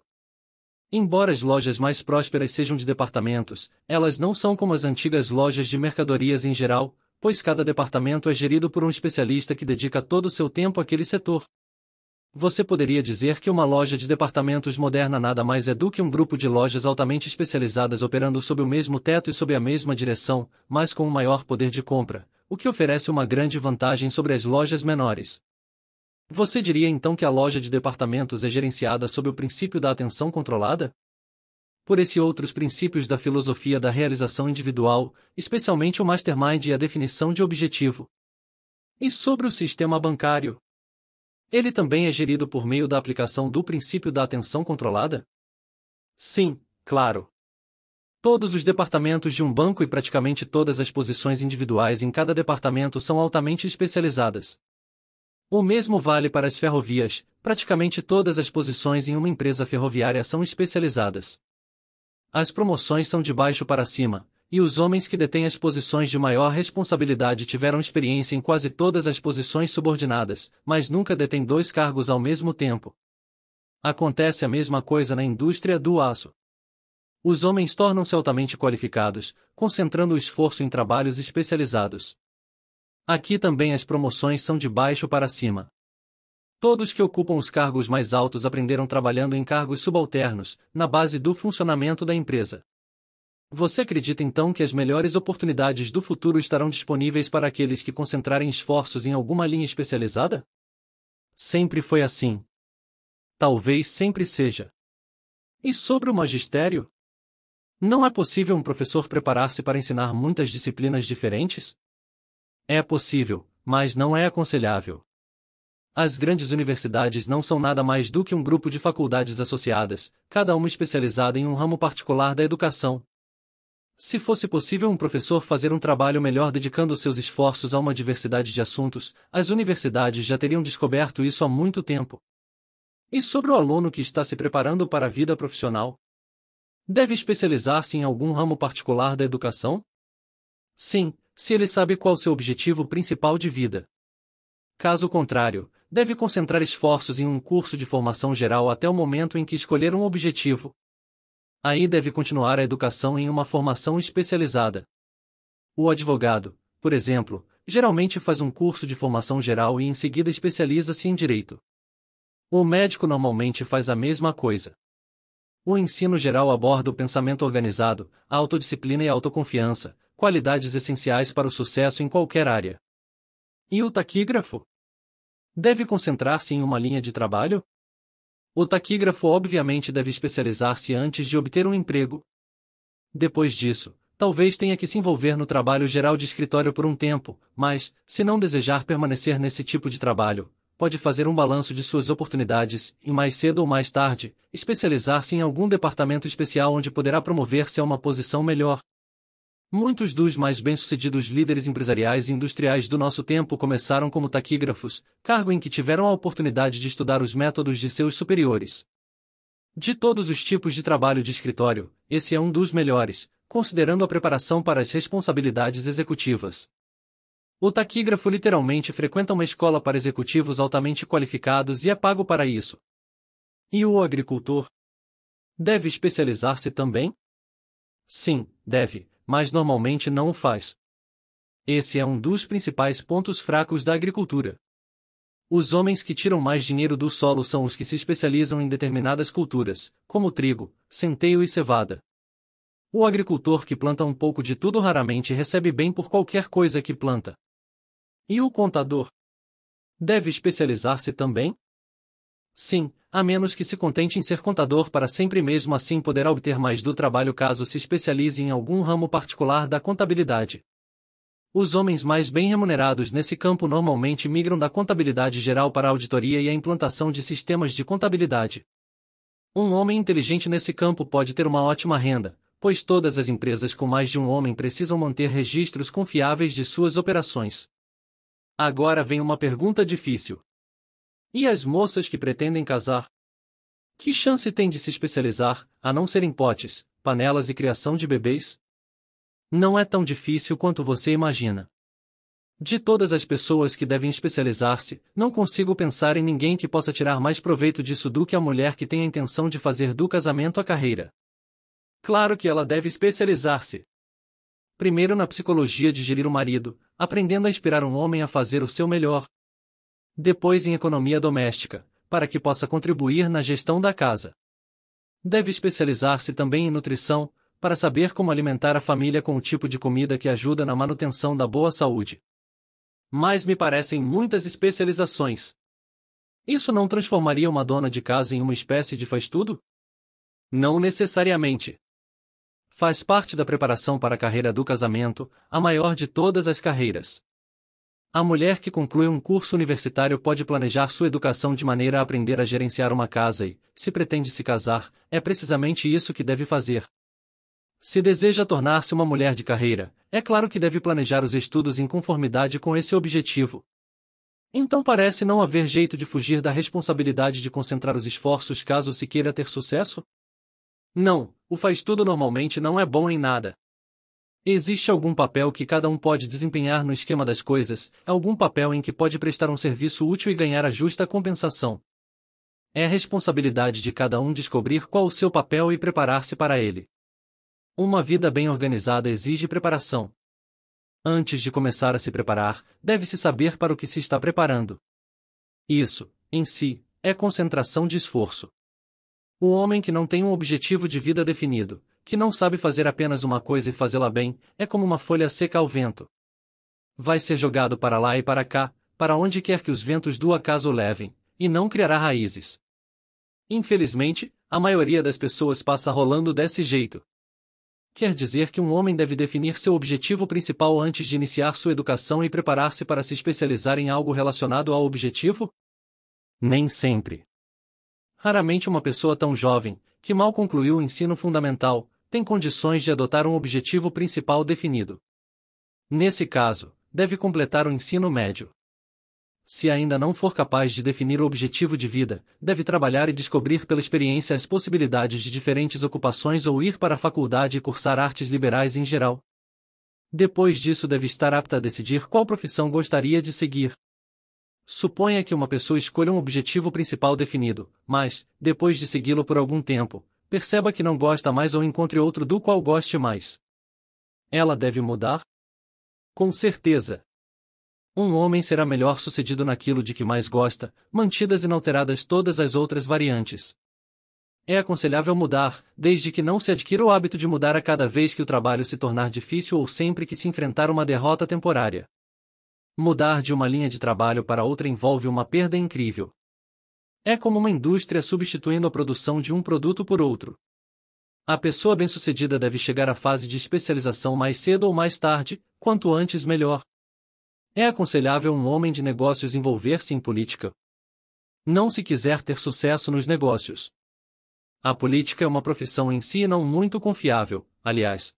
Embora as lojas mais prósperas sejam de departamentos, elas não são como as antigas lojas de mercadorias em geral, pois cada departamento é gerido por um especialista que dedica todo o seu tempo àquele setor. Você poderia dizer que uma loja de departamentos moderna nada mais é do que um grupo de lojas altamente especializadas operando sob o mesmo teto e sob a mesma direção, mas com um maior poder de compra, o que oferece uma grande vantagem sobre as lojas menores. Você diria então que a loja de departamentos é gerenciada sob o princípio da atenção controlada? por esse outros princípios da filosofia da realização individual, especialmente o mastermind e a definição de objetivo. E sobre o sistema bancário? Ele também é gerido por meio da aplicação do princípio da atenção controlada? Sim, claro. Todos os departamentos de um banco e praticamente todas as posições individuais em cada departamento são altamente especializadas. O mesmo vale para as ferrovias, praticamente todas as posições em uma empresa ferroviária são especializadas. As promoções são de baixo para cima, e os homens que detêm as posições de maior responsabilidade tiveram experiência em quase todas as posições subordinadas, mas nunca detêm dois cargos ao mesmo tempo. Acontece a mesma coisa na indústria do aço. Os homens tornam-se altamente qualificados, concentrando o esforço em trabalhos especializados. Aqui também as promoções são de baixo para cima. Todos que ocupam os cargos mais altos aprenderam trabalhando em cargos subalternos, na base do funcionamento da empresa. Você acredita então que as melhores oportunidades do futuro estarão disponíveis para aqueles que concentrarem esforços em alguma linha especializada? Sempre foi assim. Talvez sempre seja. E sobre o magistério? Não é possível um professor preparar-se para ensinar muitas disciplinas diferentes? É possível, mas não é aconselhável. As grandes universidades não são nada mais do que um grupo de faculdades associadas, cada uma especializada em um ramo particular da educação. Se fosse possível um professor fazer um trabalho melhor dedicando seus esforços a uma diversidade de assuntos, as universidades já teriam descoberto isso há muito tempo. E sobre o aluno que está se preparando para a vida profissional? Deve especializar-se em algum ramo particular da educação? Sim, se ele sabe qual seu objetivo principal de vida. Caso contrário, deve concentrar esforços em um curso de formação geral até o momento em que escolher um objetivo. Aí deve continuar a educação em uma formação especializada. O advogado, por exemplo, geralmente faz um curso de formação geral e em seguida especializa-se em direito. O médico normalmente faz a mesma coisa. O ensino geral aborda o pensamento organizado, a autodisciplina e a autoconfiança, qualidades essenciais para o sucesso em qualquer área. E o taquígrafo? Deve concentrar-se em uma linha de trabalho? O taquígrafo obviamente deve especializar-se antes de obter um emprego. Depois disso, talvez tenha que se envolver no trabalho geral de escritório por um tempo, mas, se não desejar permanecer nesse tipo de trabalho, pode fazer um balanço de suas oportunidades e, mais cedo ou mais tarde, especializar-se em algum departamento especial onde poderá promover-se a uma posição melhor. Muitos dos mais bem-sucedidos líderes empresariais e industriais do nosso tempo começaram como taquígrafos, cargo em que tiveram a oportunidade de estudar os métodos de seus superiores. De todos os tipos de trabalho de escritório, esse é um dos melhores, considerando a preparação para as responsabilidades executivas. O taquígrafo literalmente frequenta uma escola para executivos altamente qualificados e é pago para isso. E o agricultor? Deve especializar-se também? Sim, deve, mas normalmente não o faz. Esse é um dos principais pontos fracos da agricultura. Os homens que tiram mais dinheiro do solo são os que se especializam em determinadas culturas, como trigo, centeio e cevada. O agricultor que planta um pouco de tudo raramente recebe bem por qualquer coisa que planta. E o contador? Deve especializar-se também? Sim, a menos que se contente em ser contador para sempre mesmo assim poderá obter mais do trabalho caso se especialize em algum ramo particular da contabilidade. Os homens mais bem remunerados nesse campo normalmente migram da contabilidade geral para a auditoria e a implantação de sistemas de contabilidade. Um homem inteligente nesse campo pode ter uma ótima renda, pois todas as empresas com mais de um homem precisam manter registros confiáveis de suas operações. Agora vem uma pergunta difícil. E as moças que pretendem casar? Que chance tem de se especializar, a não ser em potes, panelas e criação de bebês? Não é tão difícil quanto você imagina. De todas as pessoas que devem especializar-se, não consigo pensar em ninguém que possa tirar mais proveito disso do que a mulher que tem a intenção de fazer do casamento a carreira. Claro que ela deve especializar-se. Primeiro na psicologia de gerir o marido, aprendendo a inspirar um homem a fazer o seu melhor, depois em economia doméstica, para que possa contribuir na gestão da casa. Deve especializar-se também em nutrição, para saber como alimentar a família com o tipo de comida que ajuda na manutenção da boa saúde. Mas me parecem muitas especializações. Isso não transformaria uma dona de casa em uma espécie de faz-tudo? Não necessariamente. Faz parte da preparação para a carreira do casamento, a maior de todas as carreiras. A mulher que conclui um curso universitário pode planejar sua educação de maneira a aprender a gerenciar uma casa e, se pretende se casar, é precisamente isso que deve fazer. Se deseja tornar-se uma mulher de carreira, é claro que deve planejar os estudos em conformidade com esse objetivo. Então parece não haver jeito de fugir da responsabilidade de concentrar os esforços caso se queira ter sucesso? Não, o faz tudo normalmente não é bom em nada. Existe algum papel que cada um pode desempenhar no esquema das coisas, algum papel em que pode prestar um serviço útil e ganhar a justa compensação. É responsabilidade de cada um descobrir qual o seu papel e preparar-se para ele. Uma vida bem organizada exige preparação. Antes de começar a se preparar, deve-se saber para o que se está preparando. Isso, em si, é concentração de esforço. O homem que não tem um objetivo de vida definido, que não sabe fazer apenas uma coisa e fazê-la bem, é como uma folha seca ao vento. Vai ser jogado para lá e para cá, para onde quer que os ventos do acaso o levem, e não criará raízes. Infelizmente, a maioria das pessoas passa rolando desse jeito. Quer dizer que um homem deve definir seu objetivo principal antes de iniciar sua educação e preparar-se para se especializar em algo relacionado ao objetivo? Nem sempre. Raramente uma pessoa tão jovem, que mal concluiu o ensino fundamental, tem condições de adotar um objetivo principal definido. Nesse caso, deve completar o ensino médio. Se ainda não for capaz de definir o objetivo de vida, deve trabalhar e descobrir pela experiência as possibilidades de diferentes ocupações ou ir para a faculdade e cursar artes liberais em geral. Depois disso, deve estar apta a decidir qual profissão gostaria de seguir. Suponha que uma pessoa escolha um objetivo principal definido, mas, depois de segui-lo por algum tempo, perceba que não gosta mais ou encontre outro do qual goste mais. Ela deve mudar? Com certeza. Um homem será melhor sucedido naquilo de que mais gosta, mantidas inalteradas todas as outras variantes. É aconselhável mudar, desde que não se adquira o hábito de mudar a cada vez que o trabalho se tornar difícil ou sempre que se enfrentar uma derrota temporária. Mudar de uma linha de trabalho para outra envolve uma perda incrível. É como uma indústria substituindo a produção de um produto por outro. A pessoa bem-sucedida deve chegar à fase de especialização mais cedo ou mais tarde, quanto antes melhor. É aconselhável um homem de negócios envolver-se em política. Não se quiser ter sucesso nos negócios. A política é uma profissão em si não muito confiável, aliás.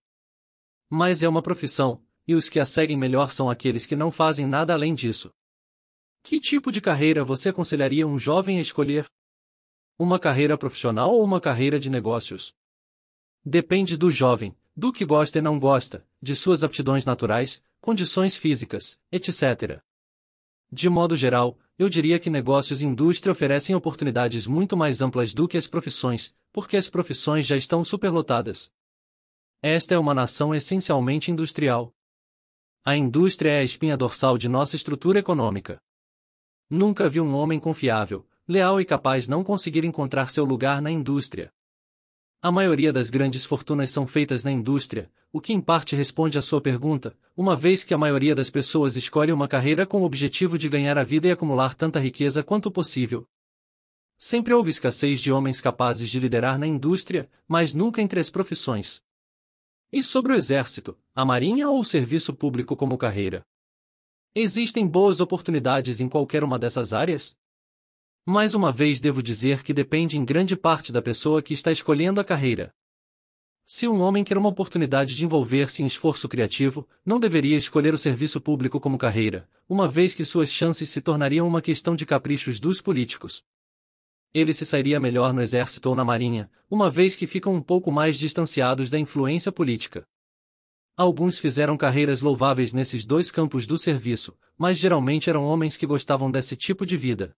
Mas é uma profissão, e os que a seguem melhor são aqueles que não fazem nada além disso. Que tipo de carreira você aconselharia um jovem a escolher? Uma carreira profissional ou uma carreira de negócios? Depende do jovem, do que gosta e não gosta, de suas aptidões naturais, condições físicas, etc. De modo geral, eu diria que negócios e indústria oferecem oportunidades muito mais amplas do que as profissões, porque as profissões já estão superlotadas. Esta é uma nação essencialmente industrial. A indústria é a espinha dorsal de nossa estrutura econômica. Nunca vi um homem confiável, leal e capaz não conseguir encontrar seu lugar na indústria. A maioria das grandes fortunas são feitas na indústria, o que em parte responde à sua pergunta, uma vez que a maioria das pessoas escolhe uma carreira com o objetivo de ganhar a vida e acumular tanta riqueza quanto possível. Sempre houve escassez de homens capazes de liderar na indústria, mas nunca entre as profissões. E sobre o exército, a marinha ou o serviço público como carreira? Existem boas oportunidades em qualquer uma dessas áreas? Mais uma vez devo dizer que depende em grande parte da pessoa que está escolhendo a carreira. Se um homem quer uma oportunidade de envolver-se em esforço criativo, não deveria escolher o serviço público como carreira, uma vez que suas chances se tornariam uma questão de caprichos dos políticos. Ele se sairia melhor no exército ou na marinha, uma vez que ficam um pouco mais distanciados da influência política. Alguns fizeram carreiras louváveis nesses dois campos do serviço, mas geralmente eram homens que gostavam desse tipo de vida.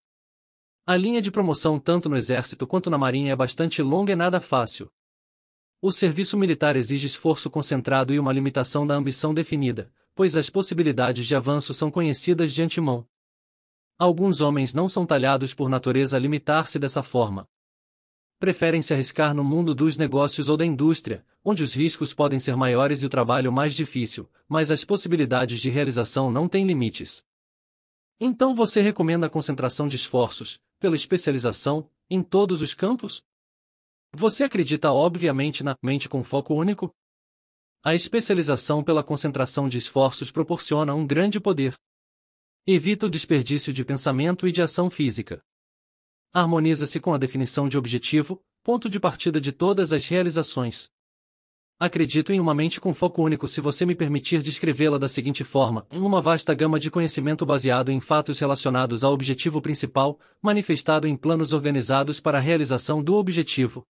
A linha de promoção tanto no exército quanto na marinha é bastante longa e nada fácil. O serviço militar exige esforço concentrado e uma limitação da ambição definida, pois as possibilidades de avanço são conhecidas de antemão. Alguns homens não são talhados por natureza a limitar-se dessa forma, preferem se arriscar no mundo dos negócios ou da indústria, onde os riscos podem ser maiores e o trabalho mais difícil, mas as possibilidades de realização não têm limites. Então você recomenda a concentração de esforços, pela especialização, em todos os campos? Você acredita obviamente na mente com foco único? A especialização pela concentração de esforços proporciona um grande poder. Evita o desperdício de pensamento e de ação física harmoniza-se com a definição de objetivo, ponto de partida de todas as realizações. Acredito em uma mente com foco único se você me permitir descrevê-la da seguinte forma: em uma vasta gama de conhecimento baseado em fatos relacionados ao objetivo principal, manifestado em planos organizados para a realização do objetivo.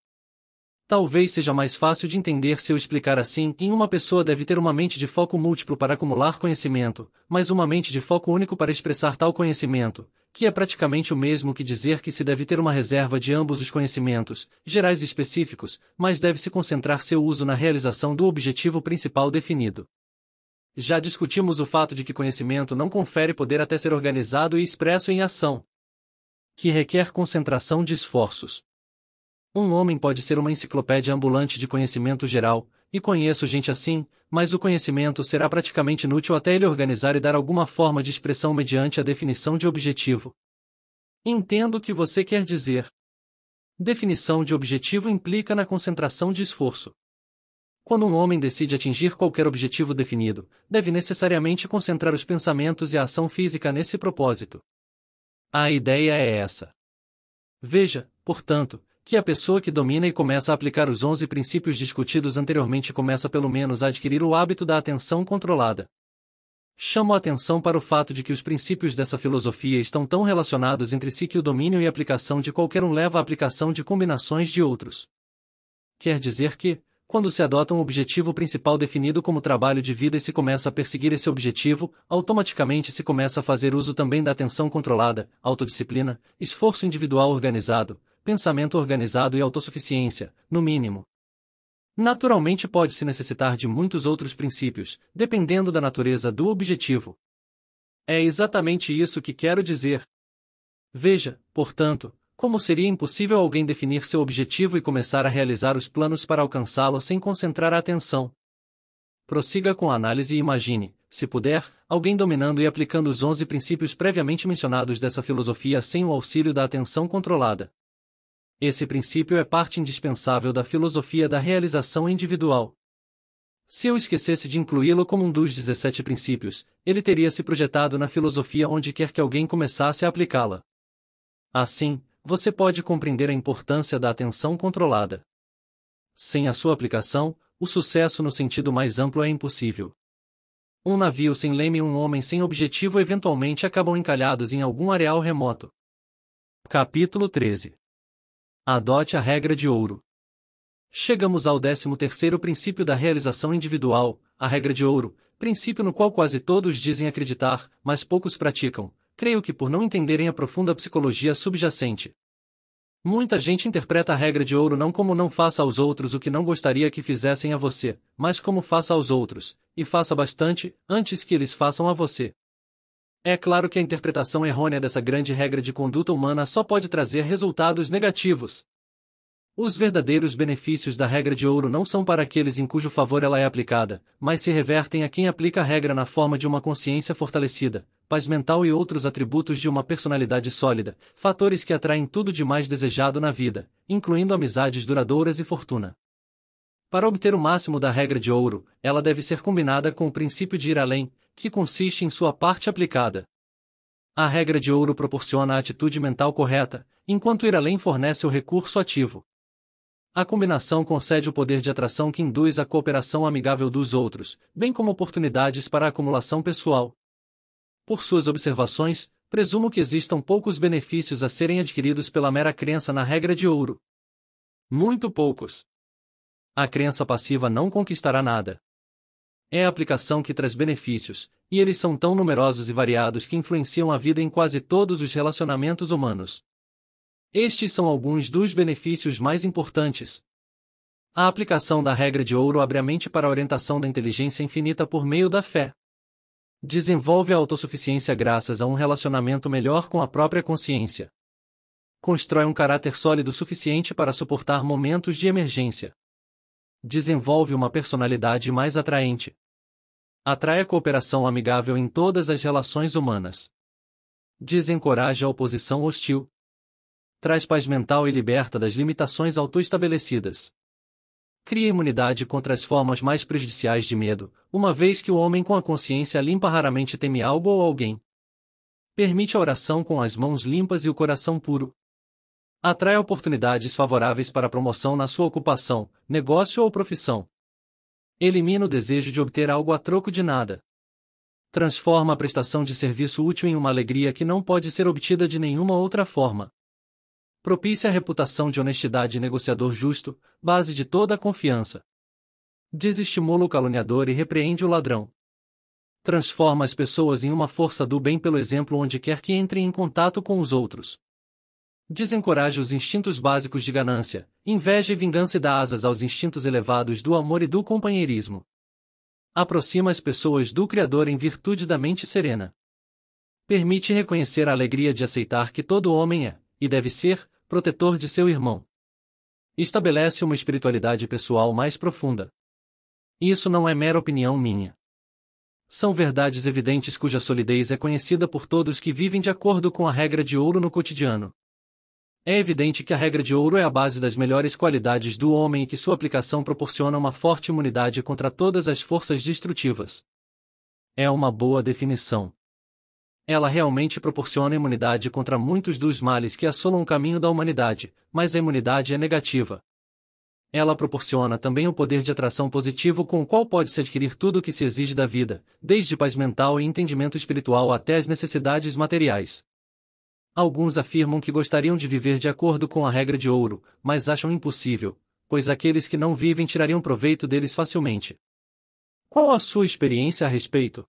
Talvez seja mais fácil de entender se eu explicar assim: em uma pessoa deve ter uma mente de foco múltiplo para acumular conhecimento, mas uma mente de foco único para expressar tal conhecimento, que é praticamente o mesmo que dizer que se deve ter uma reserva de ambos os conhecimentos, gerais e específicos, mas deve-se concentrar seu uso na realização do objetivo principal definido. Já discutimos o fato de que conhecimento não confere poder até ser organizado e expresso em ação, que requer concentração de esforços. Um homem pode ser uma enciclopédia ambulante de conhecimento geral, e conheço gente assim, mas o conhecimento será praticamente inútil até ele organizar e dar alguma forma de expressão mediante a definição de objetivo. Entendo o que você quer dizer. Definição de objetivo implica na concentração de esforço. Quando um homem decide atingir qualquer objetivo definido, deve necessariamente concentrar os pensamentos e a ação física nesse propósito. A ideia é essa. Veja, portanto, que a pessoa que domina e começa a aplicar os 11 princípios discutidos anteriormente começa pelo menos a adquirir o hábito da atenção controlada. Chamo a atenção para o fato de que os princípios dessa filosofia estão tão relacionados entre si que o domínio e aplicação de qualquer um leva à aplicação de combinações de outros. Quer dizer que, quando se adota um objetivo principal definido como trabalho de vida e se começa a perseguir esse objetivo, automaticamente se começa a fazer uso também da atenção controlada, autodisciplina, esforço individual organizado, pensamento organizado e autossuficiência, no mínimo. Naturalmente pode-se necessitar de muitos outros princípios, dependendo da natureza do objetivo. É exatamente isso que quero dizer. Veja, portanto, como seria impossível alguém definir seu objetivo e começar a realizar os planos para alcançá-lo sem concentrar a atenção. Prossiga com a análise e imagine, se puder, alguém dominando e aplicando os 11 princípios previamente mencionados dessa filosofia sem o auxílio da atenção controlada. Esse princípio é parte indispensável da filosofia da realização individual. Se eu esquecesse de incluí-lo como um dos 17 princípios, ele teria se projetado na filosofia onde quer que alguém começasse a aplicá-la. Assim, você pode compreender a importância da atenção controlada. Sem a sua aplicação, o sucesso no sentido mais amplo é impossível. Um navio sem leme e um homem sem objetivo eventualmente acabam encalhados em algum areal remoto. Capítulo 13 Adote a regra de ouro. Chegamos ao 13º princípio da realização individual, a regra de ouro, princípio no qual quase todos dizem acreditar, mas poucos praticam, creio que por não entenderem a profunda psicologia subjacente. Muita gente interpreta a regra de ouro não como não faça aos outros o que não gostaria que fizessem a você, mas como faça aos outros, e faça bastante, antes que eles façam a você. É claro que a interpretação errônea dessa grande regra de conduta humana só pode trazer resultados negativos. Os verdadeiros benefícios da regra de ouro não são para aqueles em cujo favor ela é aplicada, mas se revertem a quem aplica a regra na forma de uma consciência fortalecida, paz mental e outros atributos de uma personalidade sólida, fatores que atraem tudo de mais desejado na vida, incluindo amizades duradouras e fortuna. Para obter o máximo da regra de ouro, ela deve ser combinada com o princípio de ir além, que consiste em sua parte aplicada. A regra de ouro proporciona a atitude mental correta, enquanto ir além fornece o recurso ativo. A combinação concede o poder de atração que induz a cooperação amigável dos outros, bem como oportunidades para a acumulação pessoal. Por suas observações, presumo que existam poucos benefícios a serem adquiridos pela mera crença na regra de ouro. Muito poucos. A crença passiva não conquistará nada é a aplicação que traz benefícios, e eles são tão numerosos e variados que influenciam a vida em quase todos os relacionamentos humanos. Estes são alguns dos benefícios mais importantes. A aplicação da regra de ouro abre a mente para a orientação da inteligência infinita por meio da fé. Desenvolve a autossuficiência graças a um relacionamento melhor com a própria consciência. Constrói um caráter sólido suficiente para suportar momentos de emergência. Desenvolve uma personalidade mais atraente atrai a cooperação amigável em todas as relações humanas. Desencoraja a oposição hostil. Traz paz mental e liberta das limitações autoestabelecidas. Cria imunidade contra as formas mais prejudiciais de medo, uma vez que o homem com a consciência limpa raramente teme algo ou alguém. Permite a oração com as mãos limpas e o coração puro. Atrai oportunidades favoráveis para promoção na sua ocupação, negócio ou profissão Elimina o desejo de obter algo a troco de nada. Transforma a prestação de serviço útil em uma alegria que não pode ser obtida de nenhuma outra forma. Propicia a reputação de honestidade e negociador justo, base de toda a confiança. Desestimula o caluniador e repreende o ladrão. Transforma as pessoas em uma força do bem pelo exemplo onde quer que entrem em contato com os outros. Desencoraja os instintos básicos de ganância, inveja e vingança e dá asas aos instintos elevados do amor e do companheirismo. Aproxima as pessoas do Criador em virtude da mente serena. Permite reconhecer a alegria de aceitar que todo homem é, e deve ser, protetor de seu irmão. Estabelece uma espiritualidade pessoal mais profunda. Isso não é mera opinião minha. São verdades evidentes cuja solidez é conhecida por todos que vivem de acordo com a regra de ouro no cotidiano. É evidente que a regra de ouro é a base das melhores qualidades do homem e que sua aplicação proporciona uma forte imunidade contra todas as forças destrutivas. É uma boa definição. Ela realmente proporciona imunidade contra muitos dos males que assolam o caminho da humanidade, mas a imunidade é negativa. Ela proporciona também o poder de atração positivo com o qual pode-se adquirir tudo o que se exige da vida, desde paz mental e entendimento espiritual até as necessidades materiais. Alguns afirmam que gostariam de viver de acordo com a regra de ouro, mas acham impossível, pois aqueles que não vivem tirariam proveito deles facilmente. Qual a sua experiência a respeito?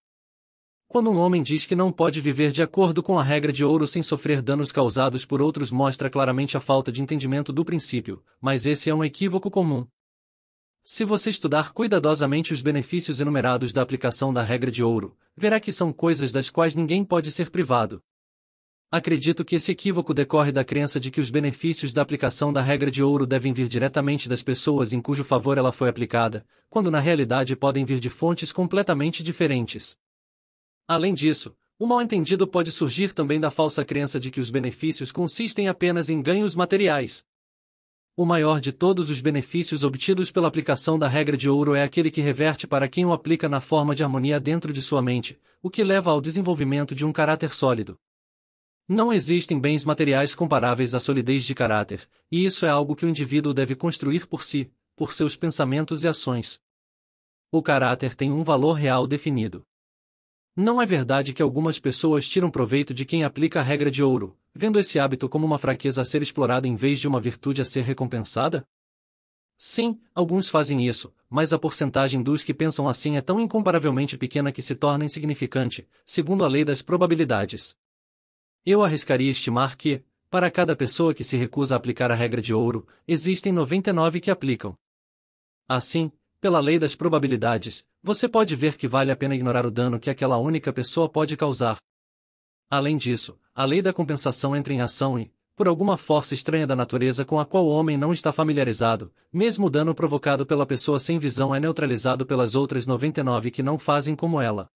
Quando um homem diz que não pode viver de acordo com a regra de ouro sem sofrer danos causados por outros, mostra claramente a falta de entendimento do princípio, mas esse é um equívoco comum. Se você estudar cuidadosamente os benefícios enumerados da aplicação da regra de ouro, verá que são coisas das quais ninguém pode ser privado, Acredito que esse equívoco decorre da crença de que os benefícios da aplicação da regra de ouro devem vir diretamente das pessoas em cujo favor ela foi aplicada, quando na realidade podem vir de fontes completamente diferentes. Além disso, o mal-entendido pode surgir também da falsa crença de que os benefícios consistem apenas em ganhos materiais. O maior de todos os benefícios obtidos pela aplicação da regra de ouro é aquele que reverte para quem o aplica na forma de harmonia dentro de sua mente, o que leva ao desenvolvimento de um caráter sólido. Não existem bens materiais comparáveis à solidez de caráter, e isso é algo que o indivíduo deve construir por si, por seus pensamentos e ações. O caráter tem um valor real definido. Não é verdade que algumas pessoas tiram proveito de quem aplica a regra de ouro, vendo esse hábito como uma fraqueza a ser explorada em vez de uma virtude a ser recompensada? Sim, alguns fazem isso, mas a porcentagem dos que pensam assim é tão incomparavelmente pequena que se torna insignificante, segundo a lei das probabilidades. Eu arriscaria estimar que, para cada pessoa que se recusa a aplicar a regra de ouro, existem 99 que aplicam. Assim, pela lei das probabilidades, você pode ver que vale a pena ignorar o dano que aquela única pessoa pode causar. Além disso, a lei da compensação entra em ação e, por alguma força estranha da natureza com a qual o homem não está familiarizado, mesmo o dano provocado pela pessoa sem visão é neutralizado pelas outras 99 que não fazem como ela.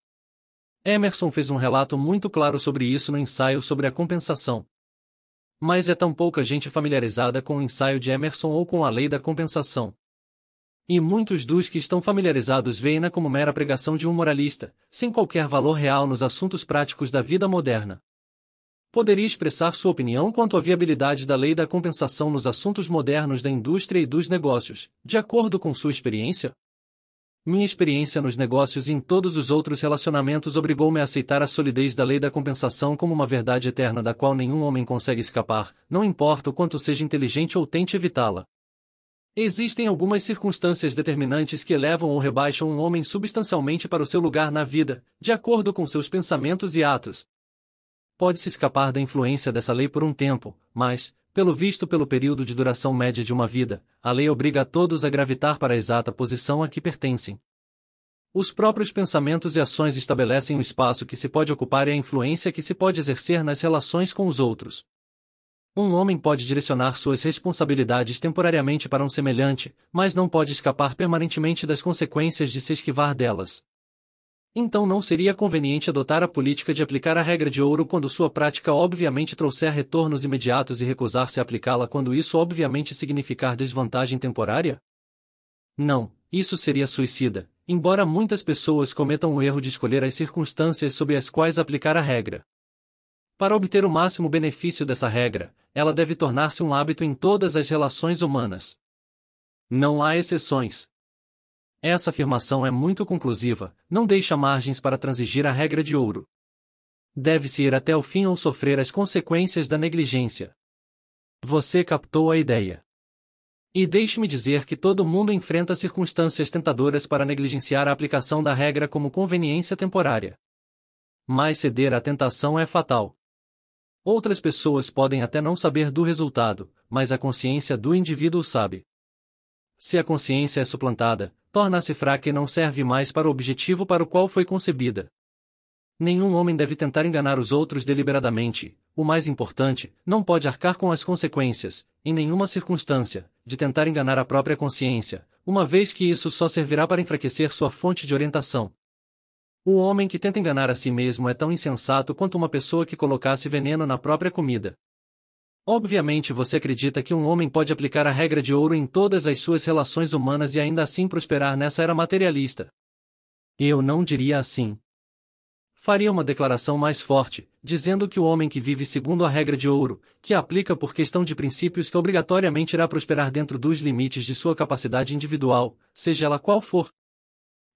Emerson fez um relato muito claro sobre isso no ensaio sobre a compensação. Mas é tão pouca gente familiarizada com o ensaio de Emerson ou com a lei da compensação. E muitos dos que estão familiarizados veem-na como mera pregação de um moralista, sem qualquer valor real nos assuntos práticos da vida moderna. Poderia expressar sua opinião quanto à viabilidade da lei da compensação nos assuntos modernos da indústria e dos negócios, de acordo com sua experiência? Minha experiência nos negócios e em todos os outros relacionamentos obrigou-me a aceitar a solidez da lei da compensação como uma verdade eterna da qual nenhum homem consegue escapar, não importa o quanto seja inteligente ou tente evitá-la. Existem algumas circunstâncias determinantes que elevam ou rebaixam um homem substancialmente para o seu lugar na vida, de acordo com seus pensamentos e atos. Pode-se escapar da influência dessa lei por um tempo, mas, pelo visto pelo período de duração média de uma vida, a lei obriga a todos a gravitar para a exata posição a que pertencem. Os próprios pensamentos e ações estabelecem o espaço que se pode ocupar e a influência que se pode exercer nas relações com os outros. Um homem pode direcionar suas responsabilidades temporariamente para um semelhante, mas não pode escapar permanentemente das consequências de se esquivar delas então não seria conveniente adotar a política de aplicar a regra de ouro quando sua prática obviamente trouxer retornos imediatos e recusar-se a aplicá-la quando isso obviamente significar desvantagem temporária? Não, isso seria suicida, embora muitas pessoas cometam o erro de escolher as circunstâncias sob as quais aplicar a regra. Para obter o máximo benefício dessa regra, ela deve tornar-se um hábito em todas as relações humanas. Não há exceções. Essa afirmação é muito conclusiva, não deixa margens para transigir a regra de ouro. Deve-se ir até o fim ou sofrer as consequências da negligência. Você captou a ideia. E deixe-me dizer que todo mundo enfrenta circunstâncias tentadoras para negligenciar a aplicação da regra como conveniência temporária. Mas ceder à tentação é fatal. Outras pessoas podem até não saber do resultado, mas a consciência do indivíduo sabe. Se a consciência é suplantada, torna-se fraca e não serve mais para o objetivo para o qual foi concebida. Nenhum homem deve tentar enganar os outros deliberadamente, o mais importante, não pode arcar com as consequências, em nenhuma circunstância, de tentar enganar a própria consciência, uma vez que isso só servirá para enfraquecer sua fonte de orientação. O homem que tenta enganar a si mesmo é tão insensato quanto uma pessoa que colocasse veneno na própria comida. Obviamente você acredita que um homem pode aplicar a regra de ouro em todas as suas relações humanas e ainda assim prosperar nessa era materialista. Eu não diria assim. Faria uma declaração mais forte, dizendo que o homem que vive segundo a regra de ouro, que a aplica por questão de princípios que obrigatoriamente irá prosperar dentro dos limites de sua capacidade individual, seja ela qual for.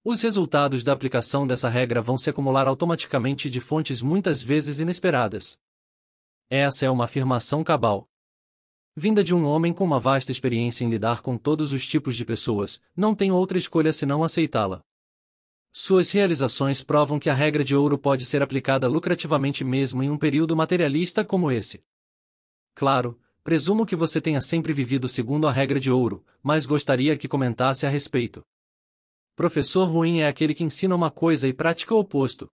Os resultados da aplicação dessa regra vão se acumular automaticamente de fontes muitas vezes inesperadas. Essa é uma afirmação cabal. Vinda de um homem com uma vasta experiência em lidar com todos os tipos de pessoas, não tem outra escolha senão aceitá-la. Suas realizações provam que a regra de ouro pode ser aplicada lucrativamente mesmo em um período materialista como esse. Claro, presumo que você tenha sempre vivido segundo a regra de ouro, mas gostaria que comentasse a respeito. Professor ruim é aquele que ensina uma coisa e pratica o oposto.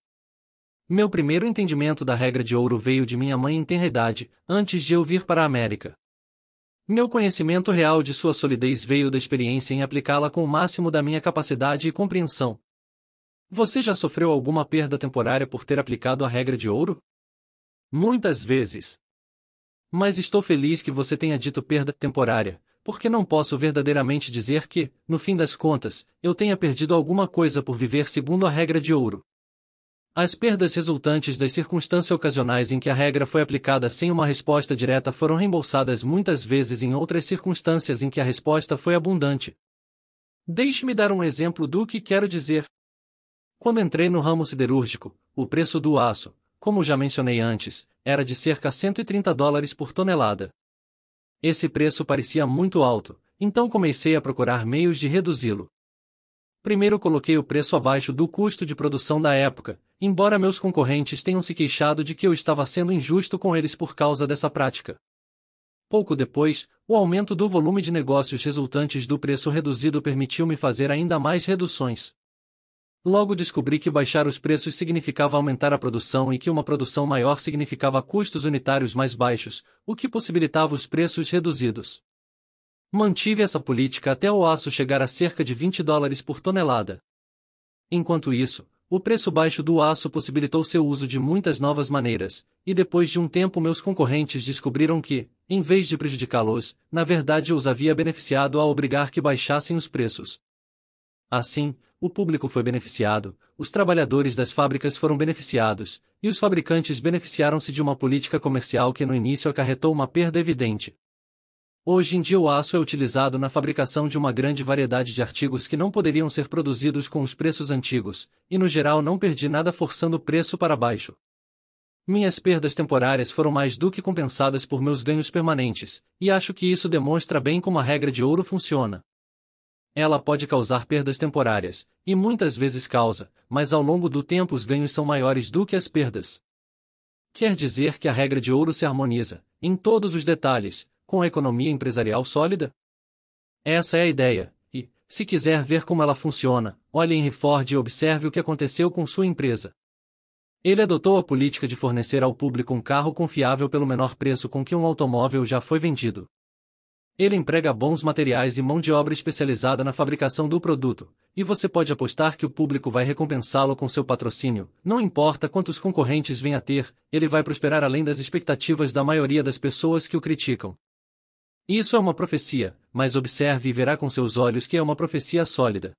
Meu primeiro entendimento da regra de ouro veio de minha mãe em tenredade, antes de eu vir para a América. Meu conhecimento real de sua solidez veio da experiência em aplicá-la com o máximo da minha capacidade e compreensão. Você já sofreu alguma perda temporária por ter aplicado a regra de ouro? Muitas vezes. Mas estou feliz que você tenha dito perda temporária, porque não posso verdadeiramente dizer que, no fim das contas, eu tenha perdido alguma coisa por viver segundo a regra de ouro. As perdas resultantes das circunstâncias ocasionais em que a regra foi aplicada sem uma resposta direta foram reembolsadas muitas vezes em outras circunstâncias em que a resposta foi abundante. Deixe-me dar um exemplo do que quero dizer. Quando entrei no ramo siderúrgico, o preço do aço, como já mencionei antes, era de cerca 130 dólares por tonelada. Esse preço parecia muito alto, então comecei a procurar meios de reduzi-lo. Primeiro coloquei o preço abaixo do custo de produção da época, embora meus concorrentes tenham se queixado de que eu estava sendo injusto com eles por causa dessa prática. Pouco depois, o aumento do volume de negócios resultantes do preço reduzido permitiu-me fazer ainda mais reduções. Logo descobri que baixar os preços significava aumentar a produção e que uma produção maior significava custos unitários mais baixos, o que possibilitava os preços reduzidos. Mantive essa política até o aço chegar a cerca de 20 dólares por tonelada. Enquanto isso, o preço baixo do aço possibilitou seu uso de muitas novas maneiras, e depois de um tempo meus concorrentes descobriram que, em vez de prejudicá-los, na verdade os havia beneficiado ao obrigar que baixassem os preços. Assim, o público foi beneficiado, os trabalhadores das fábricas foram beneficiados, e os fabricantes beneficiaram-se de uma política comercial que no início acarretou uma perda evidente. Hoje em dia o aço é utilizado na fabricação de uma grande variedade de artigos que não poderiam ser produzidos com os preços antigos, e no geral não perdi nada forçando o preço para baixo. Minhas perdas temporárias foram mais do que compensadas por meus ganhos permanentes, e acho que isso demonstra bem como a regra de ouro funciona. Ela pode causar perdas temporárias, e muitas vezes causa, mas ao longo do tempo os ganhos são maiores do que as perdas. Quer dizer que a regra de ouro se harmoniza, em todos os detalhes, com a economia empresarial sólida? Essa é a ideia, e, se quiser ver como ela funciona, olhe em Ford e observe o que aconteceu com sua empresa. Ele adotou a política de fornecer ao público um carro confiável pelo menor preço com que um automóvel já foi vendido. Ele emprega bons materiais e mão de obra especializada na fabricação do produto, e você pode apostar que o público vai recompensá-lo com seu patrocínio, não importa quantos concorrentes venha a ter, ele vai prosperar além das expectativas da maioria das pessoas que o criticam. Isso é uma profecia, mas observe e verá com seus olhos que é uma profecia sólida.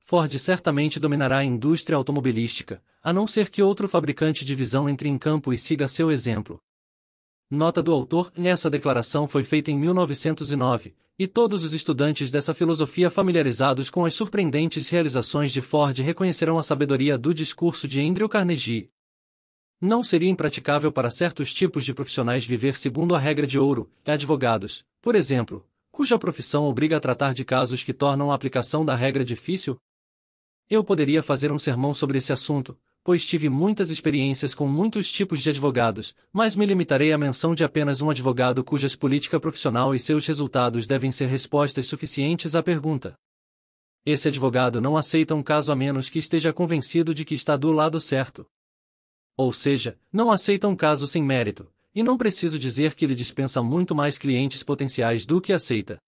Ford certamente dominará a indústria automobilística, a não ser que outro fabricante de visão entre em campo e siga seu exemplo. Nota do autor: Essa declaração foi feita em 1909, e todos os estudantes dessa filosofia familiarizados com as surpreendentes realizações de Ford reconhecerão a sabedoria do discurso de Andrew Carnegie, não seria impraticável para certos tipos de profissionais viver segundo a regra de ouro, é advogados, por exemplo, cuja profissão obriga a tratar de casos que tornam a aplicação da regra difícil? Eu poderia fazer um sermão sobre esse assunto, pois tive muitas experiências com muitos tipos de advogados, mas me limitarei à menção de apenas um advogado cujas política profissional e seus resultados devem ser respostas suficientes à pergunta. Esse advogado não aceita um caso a menos que esteja convencido de que está do lado certo. Ou seja, não aceita um caso sem mérito, e não preciso dizer que ele dispensa muito mais clientes potenciais do que aceita.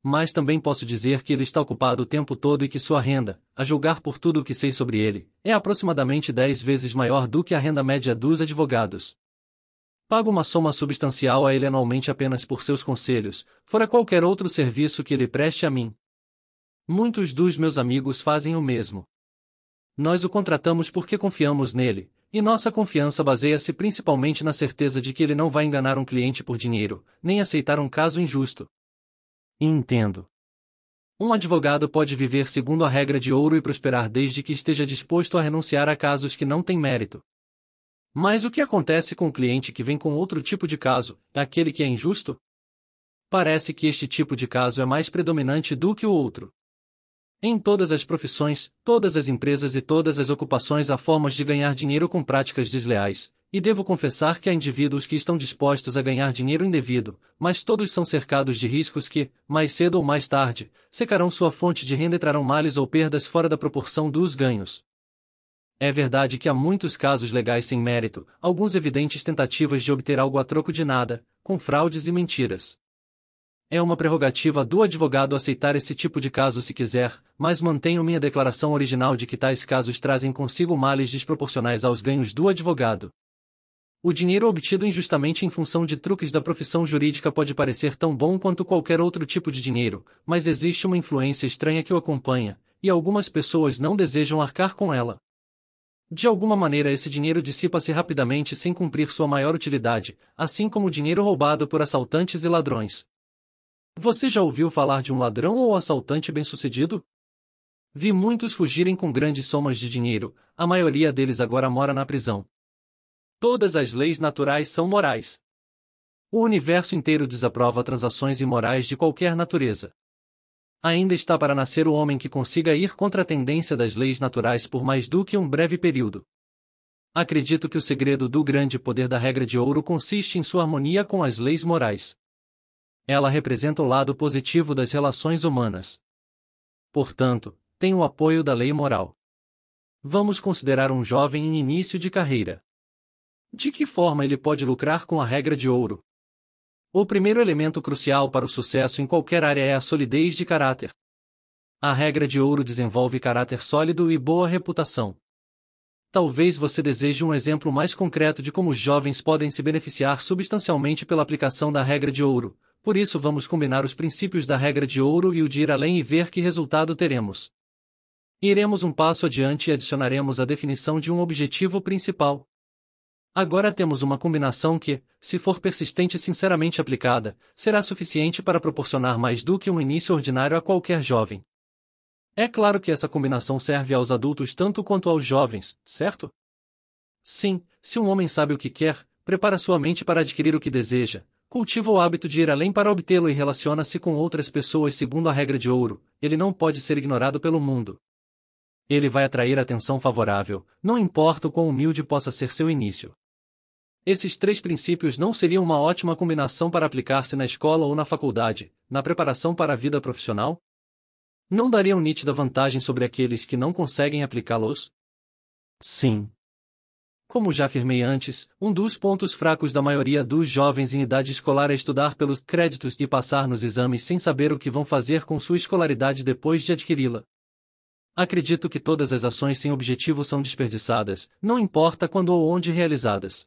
Mas também posso dizer que ele está ocupado o tempo todo e que sua renda, a julgar por tudo o que sei sobre ele, é aproximadamente 10 vezes maior do que a renda média dos advogados. Pago uma soma substancial a ele anualmente apenas por seus conselhos, fora qualquer outro serviço que ele preste a mim. Muitos dos meus amigos fazem o mesmo. Nós o contratamos porque confiamos nele, e nossa confiança baseia-se principalmente na certeza de que ele não vai enganar um cliente por dinheiro, nem aceitar um caso injusto. Entendo. Um advogado pode viver segundo a regra de ouro e prosperar desde que esteja disposto a renunciar a casos que não têm mérito. Mas o que acontece com o cliente que vem com outro tipo de caso, aquele que é injusto? Parece que este tipo de caso é mais predominante do que o outro. Em todas as profissões, todas as empresas e todas as ocupações há formas de ganhar dinheiro com práticas desleais, e devo confessar que há indivíduos que estão dispostos a ganhar dinheiro indevido, mas todos são cercados de riscos que, mais cedo ou mais tarde, secarão sua fonte de renda e trarão males ou perdas fora da proporção dos ganhos. É verdade que há muitos casos legais sem mérito, alguns evidentes tentativas de obter algo a troco de nada, com fraudes e mentiras. É uma prerrogativa do advogado aceitar esse tipo de caso se quiser, mas mantenho minha declaração original de que tais casos trazem consigo males desproporcionais aos ganhos do advogado. O dinheiro obtido injustamente em função de truques da profissão jurídica pode parecer tão bom quanto qualquer outro tipo de dinheiro, mas existe uma influência estranha que o acompanha, e algumas pessoas não desejam arcar com ela. De alguma maneira, esse dinheiro dissipa-se rapidamente sem cumprir sua maior utilidade, assim como o dinheiro roubado por assaltantes e ladrões. Você já ouviu falar de um ladrão ou assaltante bem-sucedido? Vi muitos fugirem com grandes somas de dinheiro, a maioria deles agora mora na prisão. Todas as leis naturais são morais. O universo inteiro desaprova transações imorais de qualquer natureza. Ainda está para nascer o homem que consiga ir contra a tendência das leis naturais por mais do que um breve período. Acredito que o segredo do grande poder da regra de ouro consiste em sua harmonia com as leis morais. Ela representa o lado positivo das relações humanas. Portanto, tem o apoio da lei moral. Vamos considerar um jovem em início de carreira. De que forma ele pode lucrar com a regra de ouro? O primeiro elemento crucial para o sucesso em qualquer área é a solidez de caráter. A regra de ouro desenvolve caráter sólido e boa reputação. Talvez você deseje um exemplo mais concreto de como os jovens podem se beneficiar substancialmente pela aplicação da regra de ouro, por isso vamos combinar os princípios da regra de ouro e o de ir além e ver que resultado teremos. Iremos um passo adiante e adicionaremos a definição de um objetivo principal. Agora temos uma combinação que, se for persistente e sinceramente aplicada, será suficiente para proporcionar mais do que um início ordinário a qualquer jovem. É claro que essa combinação serve aos adultos tanto quanto aos jovens, certo? Sim, se um homem sabe o que quer, prepara sua mente para adquirir o que deseja, Cultiva o hábito de ir além para obtê-lo e relaciona-se com outras pessoas segundo a regra de ouro, ele não pode ser ignorado pelo mundo. Ele vai atrair atenção favorável, não importa o quão humilde possa ser seu início. Esses três princípios não seriam uma ótima combinação para aplicar-se na escola ou na faculdade, na preparação para a vida profissional? Não dariam nítida vantagem sobre aqueles que não conseguem aplicá-los? Sim, como já afirmei antes, um dos pontos fracos da maioria dos jovens em idade escolar é estudar pelos créditos e passar nos exames sem saber o que vão fazer com sua escolaridade depois de adquiri-la. Acredito que todas as ações sem objetivo são desperdiçadas, não importa quando ou onde realizadas.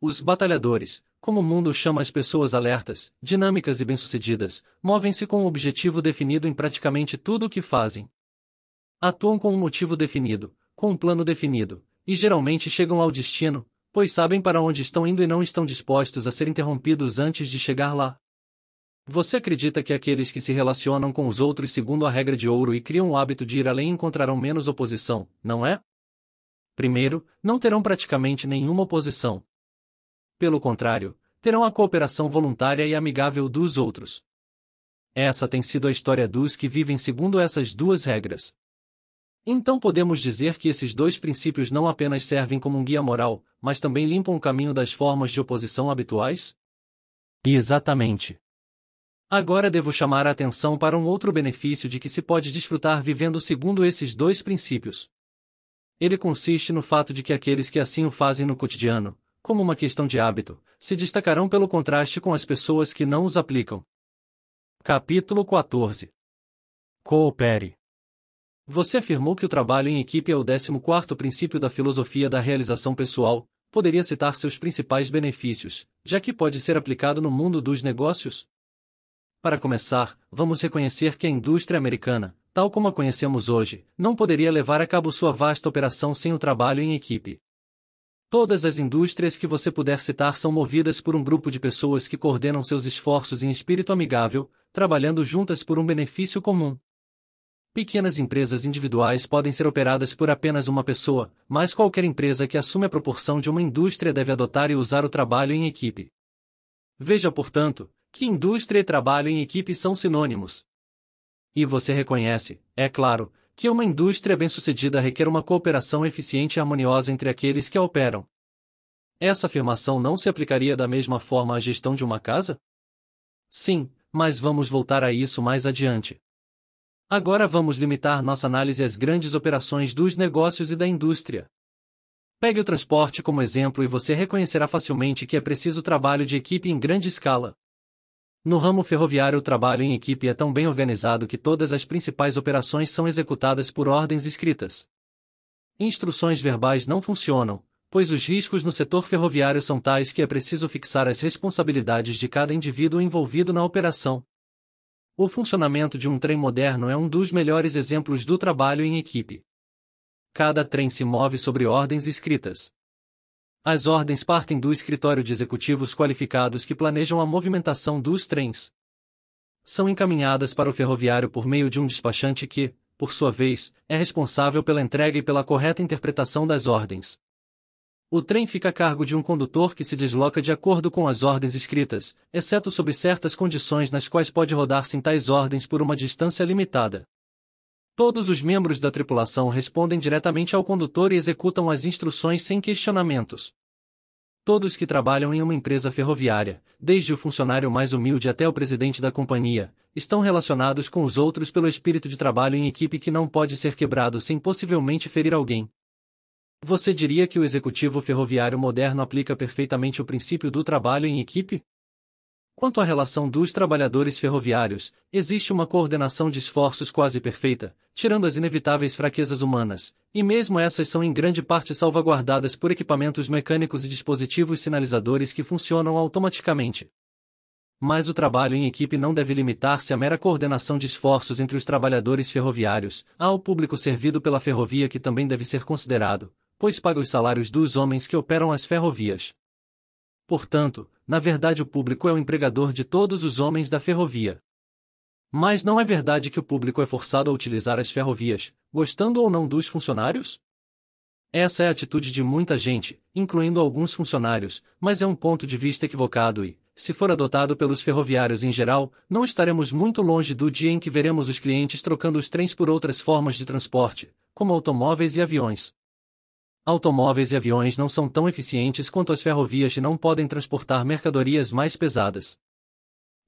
Os batalhadores, como o mundo chama as pessoas alertas, dinâmicas e bem-sucedidas, movem-se com um objetivo definido em praticamente tudo o que fazem. Atuam com um motivo definido, com um plano definido, e geralmente chegam ao destino, pois sabem para onde estão indo e não estão dispostos a ser interrompidos antes de chegar lá. Você acredita que aqueles que se relacionam com os outros segundo a regra de ouro e criam o hábito de ir além encontrarão menos oposição, não é? Primeiro, não terão praticamente nenhuma oposição. Pelo contrário, terão a cooperação voluntária e amigável dos outros. Essa tem sido a história dos que vivem segundo essas duas regras. Então podemos dizer que esses dois princípios não apenas servem como um guia moral, mas também limpam o caminho das formas de oposição habituais? Exatamente. Agora devo chamar a atenção para um outro benefício de que se pode desfrutar vivendo segundo esses dois princípios. Ele consiste no fato de que aqueles que assim o fazem no cotidiano, como uma questão de hábito, se destacarão pelo contraste com as pessoas que não os aplicam. Capítulo 14 Coopere você afirmou que o trabalho em equipe é o 14º princípio da filosofia da realização pessoal. Poderia citar seus principais benefícios, já que pode ser aplicado no mundo dos negócios? Para começar, vamos reconhecer que a indústria americana, tal como a conhecemos hoje, não poderia levar a cabo sua vasta operação sem o trabalho em equipe. Todas as indústrias que você puder citar são movidas por um grupo de pessoas que coordenam seus esforços em espírito amigável, trabalhando juntas por um benefício comum. Pequenas empresas individuais podem ser operadas por apenas uma pessoa, mas qualquer empresa que assume a proporção de uma indústria deve adotar e usar o trabalho em equipe. Veja, portanto, que indústria e trabalho em equipe são sinônimos. E você reconhece, é claro, que uma indústria bem-sucedida requer uma cooperação eficiente e harmoniosa entre aqueles que a operam. Essa afirmação não se aplicaria da mesma forma à gestão de uma casa? Sim, mas vamos voltar a isso mais adiante. Agora vamos limitar nossa análise às grandes operações dos negócios e da indústria. Pegue o transporte como exemplo e você reconhecerá facilmente que é preciso trabalho de equipe em grande escala. No ramo ferroviário, o trabalho em equipe é tão bem organizado que todas as principais operações são executadas por ordens escritas. Instruções verbais não funcionam, pois os riscos no setor ferroviário são tais que é preciso fixar as responsabilidades de cada indivíduo envolvido na operação. O funcionamento de um trem moderno é um dos melhores exemplos do trabalho em equipe. Cada trem se move sobre ordens escritas. As ordens partem do escritório de executivos qualificados que planejam a movimentação dos trens. São encaminhadas para o ferroviário por meio de um despachante que, por sua vez, é responsável pela entrega e pela correta interpretação das ordens. O trem fica a cargo de um condutor que se desloca de acordo com as ordens escritas, exceto sob certas condições nas quais pode rodar sem tais ordens por uma distância limitada. Todos os membros da tripulação respondem diretamente ao condutor e executam as instruções sem questionamentos. Todos que trabalham em uma empresa ferroviária, desde o funcionário mais humilde até o presidente da companhia, estão relacionados com os outros pelo espírito de trabalho em equipe que não pode ser quebrado sem possivelmente ferir alguém. Você diria que o executivo ferroviário moderno aplica perfeitamente o princípio do trabalho em equipe? Quanto à relação dos trabalhadores ferroviários, existe uma coordenação de esforços quase perfeita, tirando as inevitáveis fraquezas humanas, e mesmo essas são em grande parte salvaguardadas por equipamentos mecânicos e dispositivos sinalizadores que funcionam automaticamente. Mas o trabalho em equipe não deve limitar-se à mera coordenação de esforços entre os trabalhadores ferroviários, há o público servido pela ferrovia que também deve ser considerado, pois paga os salários dos homens que operam as ferrovias. Portanto, na verdade o público é o empregador de todos os homens da ferrovia. Mas não é verdade que o público é forçado a utilizar as ferrovias, gostando ou não dos funcionários? Essa é a atitude de muita gente, incluindo alguns funcionários, mas é um ponto de vista equivocado e, se for adotado pelos ferroviários em geral, não estaremos muito longe do dia em que veremos os clientes trocando os trens por outras formas de transporte, como automóveis e aviões automóveis e aviões não são tão eficientes quanto as ferrovias e não podem transportar mercadorias mais pesadas.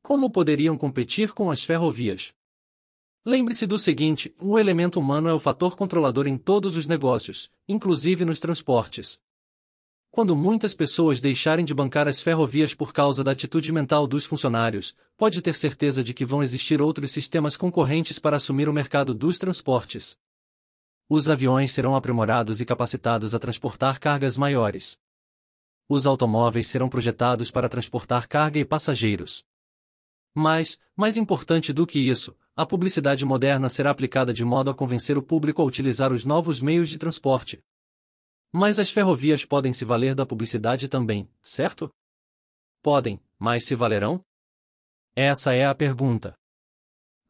Como poderiam competir com as ferrovias? Lembre-se do seguinte: o elemento humano é o fator controlador em todos os negócios, inclusive nos transportes. Quando muitas pessoas deixarem de bancar as ferrovias por causa da atitude mental dos funcionários, pode ter certeza de que vão existir outros sistemas concorrentes para assumir o mercado dos transportes. Os aviões serão aprimorados e capacitados a transportar cargas maiores. Os automóveis serão projetados para transportar carga e passageiros. Mas, mais importante do que isso, a publicidade moderna será aplicada de modo a convencer o público a utilizar os novos meios de transporte. Mas as ferrovias podem se valer da publicidade também, certo? Podem, mas se valerão? Essa é a pergunta.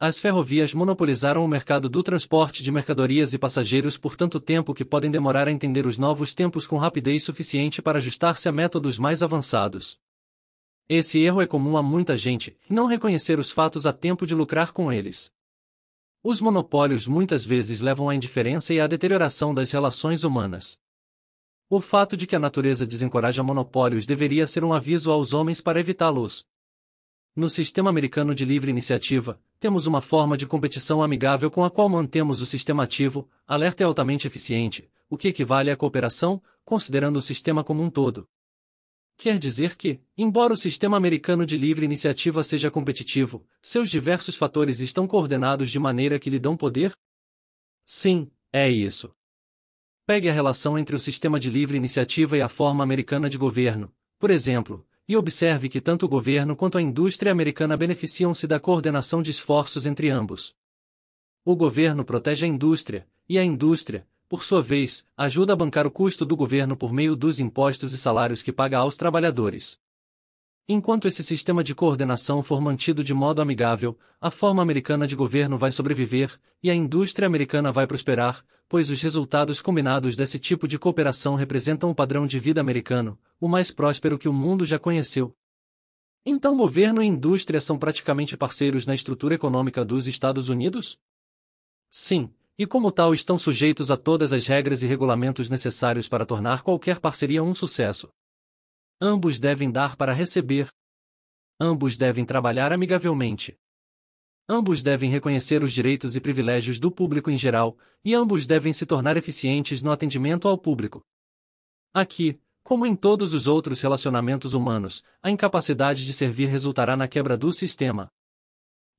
As ferrovias monopolizaram o mercado do transporte de mercadorias e passageiros por tanto tempo que podem demorar a entender os novos tempos com rapidez suficiente para ajustar-se a métodos mais avançados. Esse erro é comum a muita gente, não reconhecer os fatos a tempo de lucrar com eles. Os monopólios muitas vezes levam à indiferença e à deterioração das relações humanas. O fato de que a natureza desencoraja monopólios deveria ser um aviso aos homens para evitá-los, no sistema americano de livre iniciativa, temos uma forma de competição amigável com a qual mantemos o sistema ativo, alerta e altamente eficiente, o que equivale à cooperação, considerando o sistema como um todo. Quer dizer que, embora o sistema americano de livre iniciativa seja competitivo, seus diversos fatores estão coordenados de maneira que lhe dão poder? Sim, é isso. Pegue a relação entre o sistema de livre iniciativa e a forma americana de governo. Por exemplo, e observe que tanto o governo quanto a indústria americana beneficiam-se da coordenação de esforços entre ambos. O governo protege a indústria, e a indústria, por sua vez, ajuda a bancar o custo do governo por meio dos impostos e salários que paga aos trabalhadores. Enquanto esse sistema de coordenação for mantido de modo amigável, a forma americana de governo vai sobreviver, e a indústria americana vai prosperar, pois os resultados combinados desse tipo de cooperação representam o padrão de vida americano, o mais próspero que o mundo já conheceu. Então governo e indústria são praticamente parceiros na estrutura econômica dos Estados Unidos? Sim, e como tal estão sujeitos a todas as regras e regulamentos necessários para tornar qualquer parceria um sucesso. Ambos devem dar para receber. Ambos devem trabalhar amigavelmente. Ambos devem reconhecer os direitos e privilégios do público em geral, e ambos devem se tornar eficientes no atendimento ao público. Aqui, como em todos os outros relacionamentos humanos, a incapacidade de servir resultará na quebra do sistema.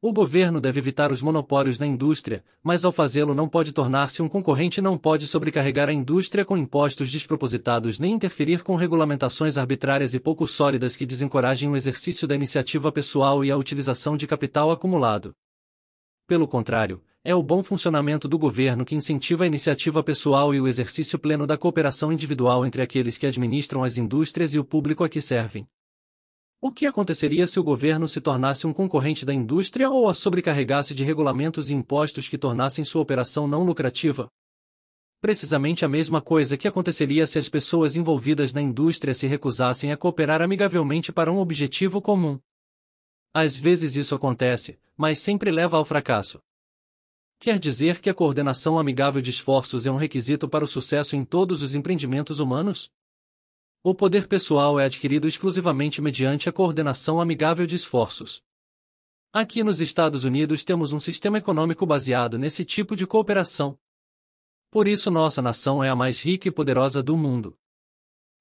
O governo deve evitar os monopólios na indústria, mas ao fazê-lo não pode tornar-se um concorrente e não pode sobrecarregar a indústria com impostos despropositados nem interferir com regulamentações arbitrárias e pouco sólidas que desencorajem o exercício da iniciativa pessoal e a utilização de capital acumulado. Pelo contrário, é o bom funcionamento do governo que incentiva a iniciativa pessoal e o exercício pleno da cooperação individual entre aqueles que administram as indústrias e o público a que servem. O que aconteceria se o governo se tornasse um concorrente da indústria ou a sobrecarregasse de regulamentos e impostos que tornassem sua operação não lucrativa? Precisamente a mesma coisa que aconteceria se as pessoas envolvidas na indústria se recusassem a cooperar amigavelmente para um objetivo comum. Às vezes isso acontece, mas sempre leva ao fracasso. Quer dizer que a coordenação amigável de esforços é um requisito para o sucesso em todos os empreendimentos humanos? O poder pessoal é adquirido exclusivamente mediante a coordenação amigável de esforços. Aqui nos Estados Unidos temos um sistema econômico baseado nesse tipo de cooperação. Por isso, nossa nação é a mais rica e poderosa do mundo.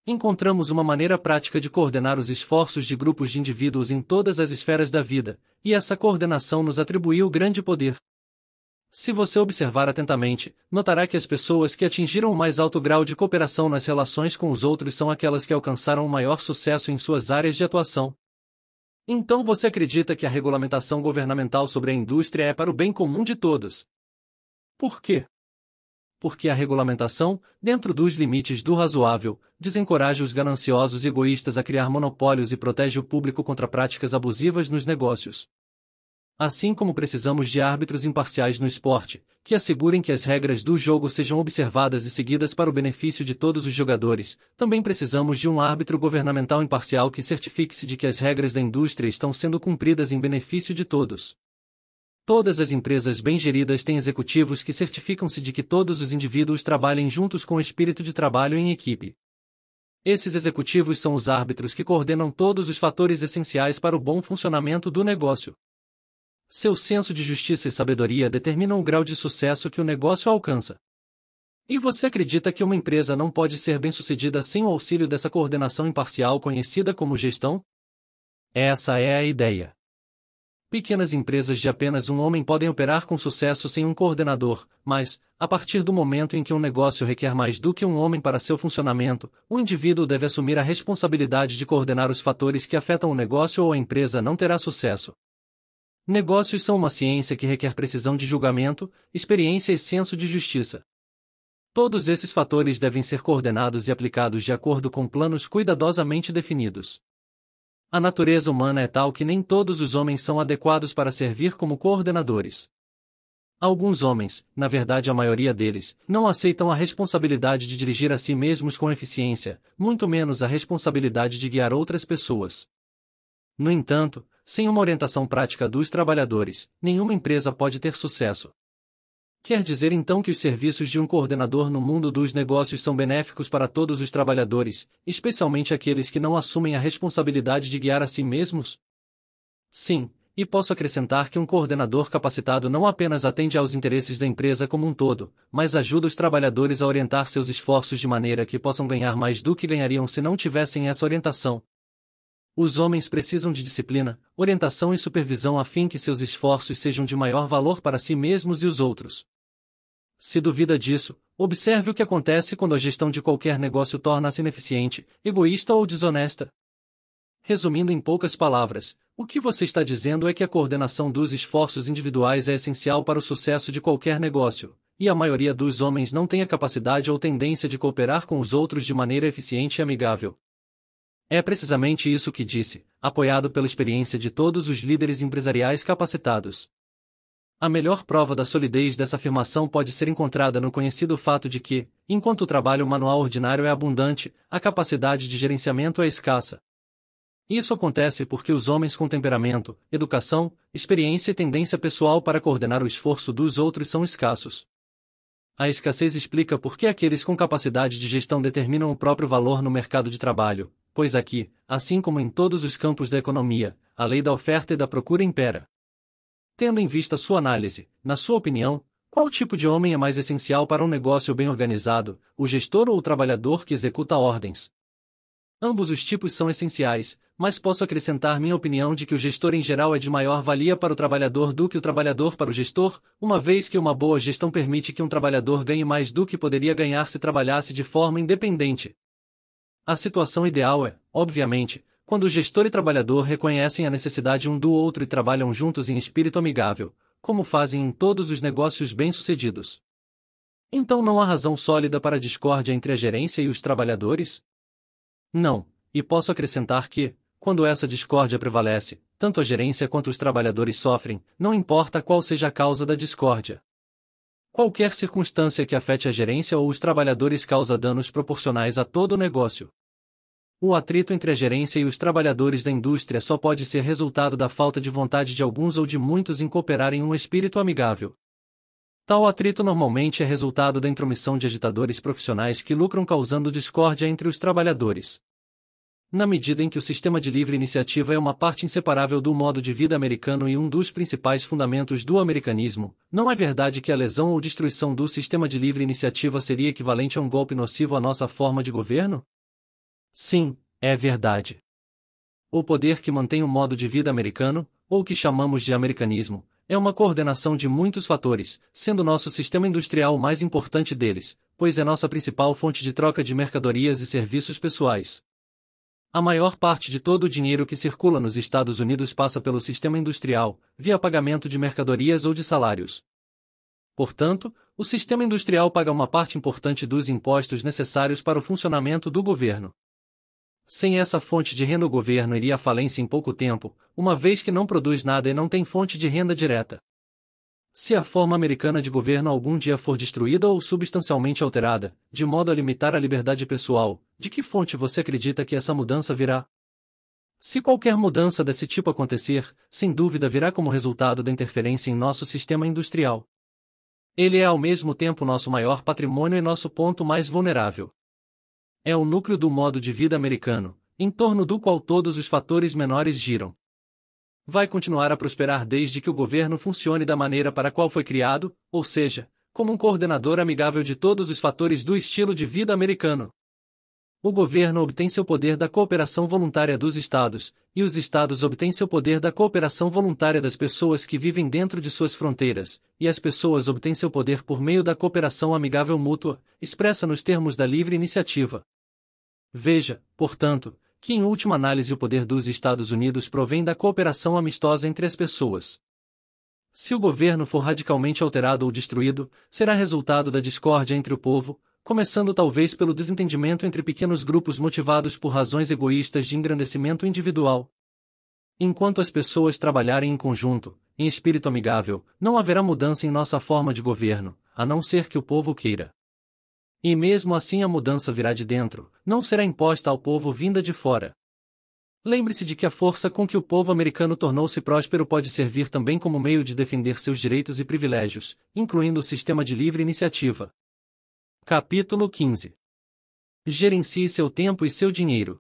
Encontramos uma maneira prática de coordenar os esforços de grupos de indivíduos em todas as esferas da vida, e essa coordenação nos atribuiu grande poder. Se você observar atentamente, notará que as pessoas que atingiram o mais alto grau de cooperação nas relações com os outros são aquelas que alcançaram o maior sucesso em suas áreas de atuação. Então você acredita que a regulamentação governamental sobre a indústria é para o bem comum de todos? Por quê? Porque a regulamentação, dentro dos limites do razoável, desencoraja os gananciosos e egoístas a criar monopólios e protege o público contra práticas abusivas nos negócios. Assim como precisamos de árbitros imparciais no esporte, que assegurem que as regras do jogo sejam observadas e seguidas para o benefício de todos os jogadores, também precisamos de um árbitro governamental imparcial que certifique-se de que as regras da indústria estão sendo cumpridas em benefício de todos. Todas as empresas bem geridas têm executivos que certificam-se de que todos os indivíduos trabalhem juntos com o espírito de trabalho em equipe. Esses executivos são os árbitros que coordenam todos os fatores essenciais para o bom funcionamento do negócio seu senso de justiça e sabedoria determinam o grau de sucesso que o negócio alcança. E você acredita que uma empresa não pode ser bem-sucedida sem o auxílio dessa coordenação imparcial conhecida como gestão? Essa é a ideia. Pequenas empresas de apenas um homem podem operar com sucesso sem um coordenador, mas, a partir do momento em que um negócio requer mais do que um homem para seu funcionamento, o indivíduo deve assumir a responsabilidade de coordenar os fatores que afetam o negócio ou a empresa não terá sucesso. Negócios são uma ciência que requer precisão de julgamento, experiência e senso de justiça. Todos esses fatores devem ser coordenados e aplicados de acordo com planos cuidadosamente definidos. A natureza humana é tal que nem todos os homens são adequados para servir como coordenadores. Alguns homens, na verdade a maioria deles, não aceitam a responsabilidade de dirigir a si mesmos com eficiência, muito menos a responsabilidade de guiar outras pessoas. No entanto, sem uma orientação prática dos trabalhadores, nenhuma empresa pode ter sucesso. Quer dizer então que os serviços de um coordenador no mundo dos negócios são benéficos para todos os trabalhadores, especialmente aqueles que não assumem a responsabilidade de guiar a si mesmos? Sim, e posso acrescentar que um coordenador capacitado não apenas atende aos interesses da empresa como um todo, mas ajuda os trabalhadores a orientar seus esforços de maneira que possam ganhar mais do que ganhariam se não tivessem essa orientação. Os homens precisam de disciplina, orientação e supervisão a fim que seus esforços sejam de maior valor para si mesmos e os outros. Se duvida disso, observe o que acontece quando a gestão de qualquer negócio torna-se ineficiente, egoísta ou desonesta. Resumindo em poucas palavras, o que você está dizendo é que a coordenação dos esforços individuais é essencial para o sucesso de qualquer negócio, e a maioria dos homens não tem a capacidade ou tendência de cooperar com os outros de maneira eficiente e amigável. É precisamente isso que disse, apoiado pela experiência de todos os líderes empresariais capacitados. A melhor prova da solidez dessa afirmação pode ser encontrada no conhecido fato de que, enquanto o trabalho manual ordinário é abundante, a capacidade de gerenciamento é escassa. Isso acontece porque os homens com temperamento, educação, experiência e tendência pessoal para coordenar o esforço dos outros são escassos. A escassez explica por que aqueles com capacidade de gestão determinam o próprio valor no mercado de trabalho, pois aqui, assim como em todos os campos da economia, a lei da oferta e da procura impera. Tendo em vista sua análise, na sua opinião, qual tipo de homem é mais essencial para um negócio bem organizado, o gestor ou o trabalhador que executa ordens? Ambos os tipos são essenciais, mas posso acrescentar minha opinião de que o gestor em geral é de maior valia para o trabalhador do que o trabalhador para o gestor, uma vez que uma boa gestão permite que um trabalhador ganhe mais do que poderia ganhar se trabalhasse de forma independente. A situação ideal é, obviamente, quando o gestor e trabalhador reconhecem a necessidade um do outro e trabalham juntos em espírito amigável, como fazem em todos os negócios bem-sucedidos. Então não há razão sólida para a discórdia entre a gerência e os trabalhadores? Não, e posso acrescentar que, quando essa discórdia prevalece, tanto a gerência quanto os trabalhadores sofrem, não importa qual seja a causa da discórdia. Qualquer circunstância que afete a gerência ou os trabalhadores causa danos proporcionais a todo o negócio. O atrito entre a gerência e os trabalhadores da indústria só pode ser resultado da falta de vontade de alguns ou de muitos em cooperar em um espírito amigável. Tal atrito normalmente é resultado da intromissão de agitadores profissionais que lucram causando discórdia entre os trabalhadores na medida em que o sistema de livre iniciativa é uma parte inseparável do modo de vida americano e um dos principais fundamentos do americanismo, não é verdade que a lesão ou destruição do sistema de livre iniciativa seria equivalente a um golpe nocivo à nossa forma de governo? Sim, é verdade. O poder que mantém o modo de vida americano, ou que chamamos de americanismo, é uma coordenação de muitos fatores, sendo nosso sistema industrial o mais importante deles, pois é nossa principal fonte de troca de mercadorias e serviços pessoais a maior parte de todo o dinheiro que circula nos Estados Unidos passa pelo sistema industrial, via pagamento de mercadorias ou de salários. Portanto, o sistema industrial paga uma parte importante dos impostos necessários para o funcionamento do governo. Sem essa fonte de renda, o governo iria à falência em pouco tempo, uma vez que não produz nada e não tem fonte de renda direta. Se a forma americana de governo algum dia for destruída ou substancialmente alterada, de modo a limitar a liberdade pessoal, de que fonte você acredita que essa mudança virá? Se qualquer mudança desse tipo acontecer, sem dúvida virá como resultado da interferência em nosso sistema industrial. Ele é ao mesmo tempo nosso maior patrimônio e nosso ponto mais vulnerável. É o núcleo do modo de vida americano, em torno do qual todos os fatores menores giram vai continuar a prosperar desde que o governo funcione da maneira para a qual foi criado, ou seja, como um coordenador amigável de todos os fatores do estilo de vida americano. O governo obtém seu poder da cooperação voluntária dos estados, e os estados obtêm seu poder da cooperação voluntária das pessoas que vivem dentro de suas fronteiras, e as pessoas obtêm seu poder por meio da cooperação amigável mútua, expressa nos termos da livre iniciativa. Veja, portanto, que em última análise o poder dos Estados Unidos provém da cooperação amistosa entre as pessoas. Se o governo for radicalmente alterado ou destruído, será resultado da discórdia entre o povo, começando talvez pelo desentendimento entre pequenos grupos motivados por razões egoístas de engrandecimento individual. Enquanto as pessoas trabalharem em conjunto, em espírito amigável, não haverá mudança em nossa forma de governo, a não ser que o povo queira. E mesmo assim a mudança virá de dentro, não será imposta ao povo vinda de fora. Lembre-se de que a força com que o povo americano tornou-se próspero pode servir também como meio de defender seus direitos e privilégios, incluindo o sistema de livre iniciativa. Capítulo 15 Gerencie seu tempo e seu dinheiro.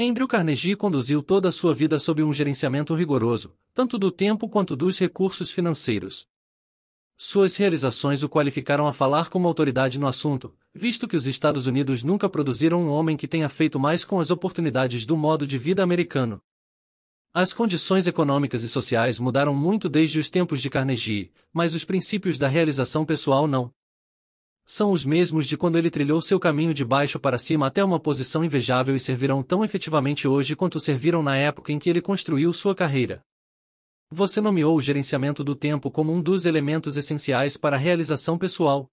Andrew Carnegie conduziu toda a sua vida sob um gerenciamento rigoroso, tanto do tempo quanto dos recursos financeiros, suas realizações o qualificaram a falar como autoridade no assunto, visto que os Estados Unidos nunca produziram um homem que tenha feito mais com as oportunidades do modo de vida americano. As condições econômicas e sociais mudaram muito desde os tempos de Carnegie, mas os princípios da realização pessoal não. São os mesmos de quando ele trilhou seu caminho de baixo para cima até uma posição invejável e servirão tão efetivamente hoje quanto serviram na época em que ele construiu sua carreira. Você nomeou o gerenciamento do tempo como um dos elementos essenciais para a realização pessoal.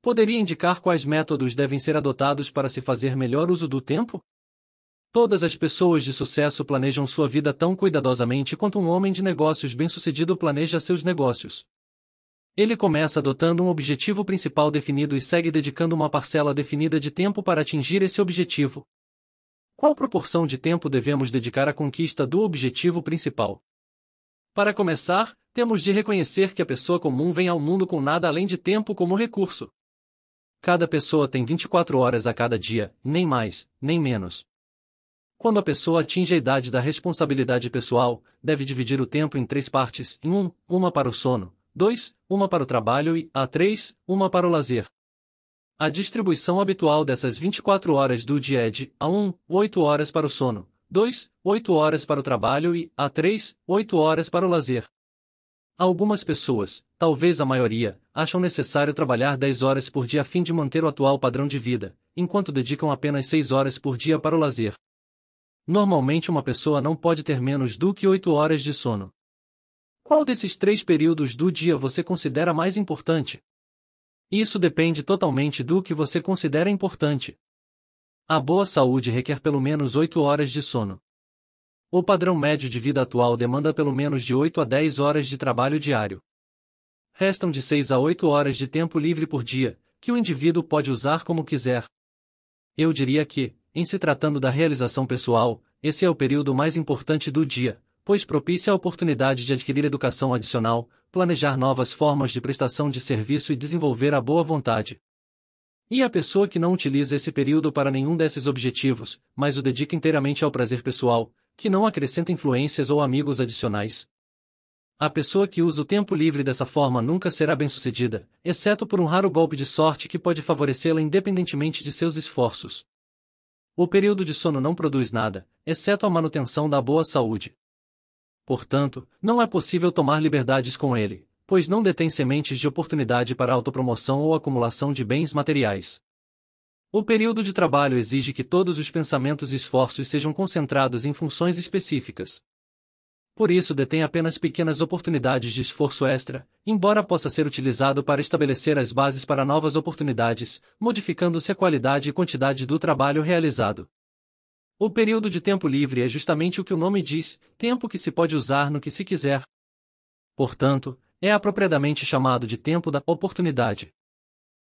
Poderia indicar quais métodos devem ser adotados para se fazer melhor uso do tempo? Todas as pessoas de sucesso planejam sua vida tão cuidadosamente quanto um homem de negócios bem-sucedido planeja seus negócios. Ele começa adotando um objetivo principal definido e segue dedicando uma parcela definida de tempo para atingir esse objetivo. Qual proporção de tempo devemos dedicar à conquista do objetivo principal? Para começar, temos de reconhecer que a pessoa comum vem ao mundo com nada além de tempo como recurso. Cada pessoa tem 24 horas a cada dia, nem mais, nem menos. Quando a pessoa atinge a idade da responsabilidade pessoal, deve dividir o tempo em três partes: em um, uma para o sono, dois, uma para o trabalho e, a três, uma para o lazer. A distribuição habitual dessas 24 horas do dia é de a 1, 8 horas para o sono, 2, 8 horas para o trabalho e, a 3, 8 horas para o lazer. Algumas pessoas, talvez a maioria, acham necessário trabalhar 10 horas por dia a fim de manter o atual padrão de vida, enquanto dedicam apenas 6 horas por dia para o lazer. Normalmente uma pessoa não pode ter menos do que 8 horas de sono. Qual desses três períodos do dia você considera mais importante? Isso depende totalmente do que você considera importante. A boa saúde requer pelo menos 8 horas de sono. O padrão médio de vida atual demanda pelo menos de 8 a 10 horas de trabalho diário. Restam de 6 a 8 horas de tempo livre por dia, que o indivíduo pode usar como quiser. Eu diria que, em se tratando da realização pessoal, esse é o período mais importante do dia, pois propicia a oportunidade de adquirir educação adicional, planejar novas formas de prestação de serviço e desenvolver a boa vontade. E a pessoa que não utiliza esse período para nenhum desses objetivos, mas o dedica inteiramente ao prazer pessoal, que não acrescenta influências ou amigos adicionais? A pessoa que usa o tempo livre dessa forma nunca será bem-sucedida, exceto por um raro golpe de sorte que pode favorecê-la independentemente de seus esforços. O período de sono não produz nada, exceto a manutenção da boa saúde. Portanto, não é possível tomar liberdades com ele, pois não detém sementes de oportunidade para autopromoção ou acumulação de bens materiais. O período de trabalho exige que todos os pensamentos e esforços sejam concentrados em funções específicas. Por isso, detém apenas pequenas oportunidades de esforço extra, embora possa ser utilizado para estabelecer as bases para novas oportunidades, modificando-se a qualidade e quantidade do trabalho realizado. O período de tempo livre é justamente o que o nome diz, tempo que se pode usar no que se quiser. Portanto, é apropriadamente chamado de tempo da oportunidade.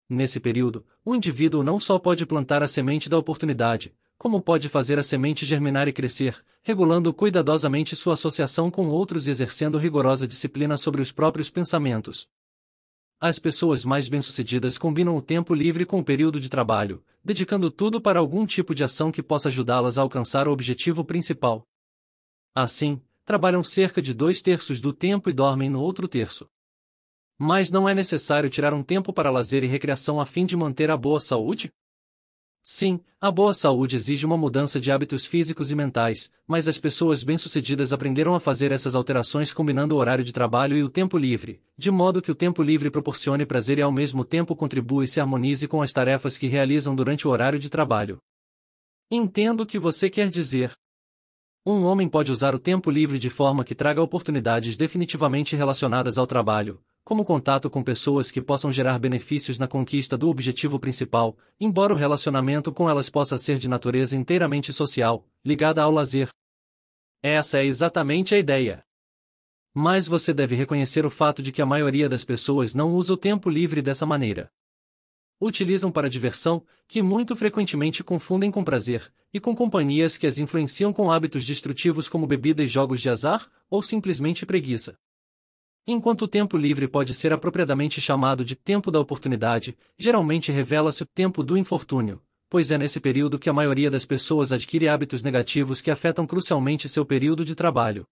Nesse período, o indivíduo não só pode plantar a semente da oportunidade, como pode fazer a semente germinar e crescer, regulando cuidadosamente sua associação com outros e exercendo rigorosa disciplina sobre os próprios pensamentos. As pessoas mais bem-sucedidas combinam o tempo livre com o período de trabalho, dedicando tudo para algum tipo de ação que possa ajudá-las a alcançar o objetivo principal. Assim, trabalham cerca de dois terços do tempo e dormem no outro terço. Mas não é necessário tirar um tempo para lazer e recreação a fim de manter a boa saúde? Sim, a boa saúde exige uma mudança de hábitos físicos e mentais, mas as pessoas bem-sucedidas aprenderam a fazer essas alterações combinando o horário de trabalho e o tempo livre, de modo que o tempo livre proporcione prazer e ao mesmo tempo contribua e se harmonize com as tarefas que realizam durante o horário de trabalho. Entendo o que você quer dizer. Um homem pode usar o tempo livre de forma que traga oportunidades definitivamente relacionadas ao trabalho, como contato com pessoas que possam gerar benefícios na conquista do objetivo principal, embora o relacionamento com elas possa ser de natureza inteiramente social, ligada ao lazer. Essa é exatamente a ideia. Mas você deve reconhecer o fato de que a maioria das pessoas não usa o tempo livre dessa maneira. Utilizam para diversão, que muito frequentemente confundem com prazer, e com companhias que as influenciam com hábitos destrutivos como bebida e jogos de azar, ou simplesmente preguiça. Enquanto o tempo livre pode ser apropriadamente chamado de tempo da oportunidade, geralmente revela-se o tempo do infortúnio, pois é nesse período que a maioria das pessoas adquire hábitos negativos que afetam crucialmente seu período de trabalho.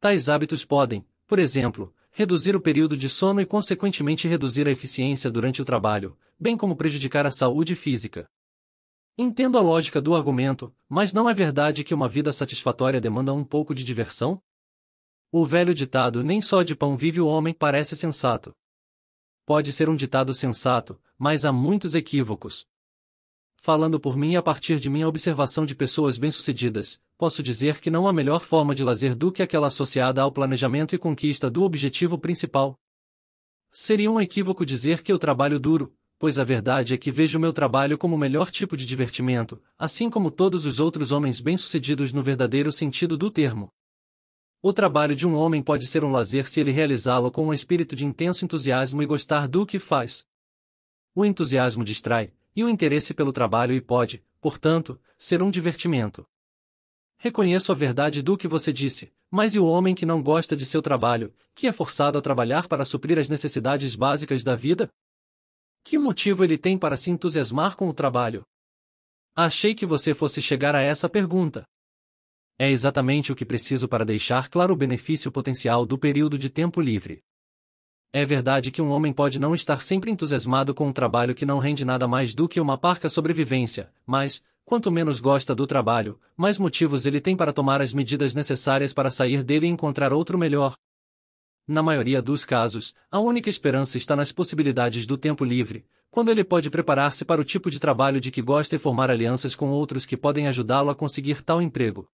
Tais hábitos podem, por exemplo, reduzir o período de sono e, consequentemente, reduzir a eficiência durante o trabalho, bem como prejudicar a saúde física. Entendo a lógica do argumento, mas não é verdade que uma vida satisfatória demanda um pouco de diversão? O velho ditado nem só de pão vive o homem parece sensato. Pode ser um ditado sensato, mas há muitos equívocos. Falando por mim a partir de minha observação de pessoas bem-sucedidas, posso dizer que não há melhor forma de lazer do que aquela associada ao planejamento e conquista do objetivo principal. Seria um equívoco dizer que o trabalho duro, pois a verdade é que vejo meu trabalho como o melhor tipo de divertimento, assim como todos os outros homens bem-sucedidos no verdadeiro sentido do termo. O trabalho de um homem pode ser um lazer se ele realizá-lo com um espírito de intenso entusiasmo e gostar do que faz. O entusiasmo distrai, e o interesse pelo trabalho e pode, portanto, ser um divertimento. Reconheço a verdade do que você disse, mas e o homem que não gosta de seu trabalho, que é forçado a trabalhar para suprir as necessidades básicas da vida? Que motivo ele tem para se entusiasmar com o trabalho? Achei que você fosse chegar a essa pergunta. É exatamente o que preciso para deixar claro o benefício potencial do período de tempo livre. É verdade que um homem pode não estar sempre entusiasmado com um trabalho que não rende nada mais do que uma parca sobrevivência, mas, quanto menos gosta do trabalho, mais motivos ele tem para tomar as medidas necessárias para sair dele e encontrar outro melhor, na maioria dos casos, a única esperança está nas possibilidades do tempo livre, quando ele pode preparar-se para o tipo de trabalho de que gosta e formar alianças com outros que podem ajudá-lo a conseguir tal emprego.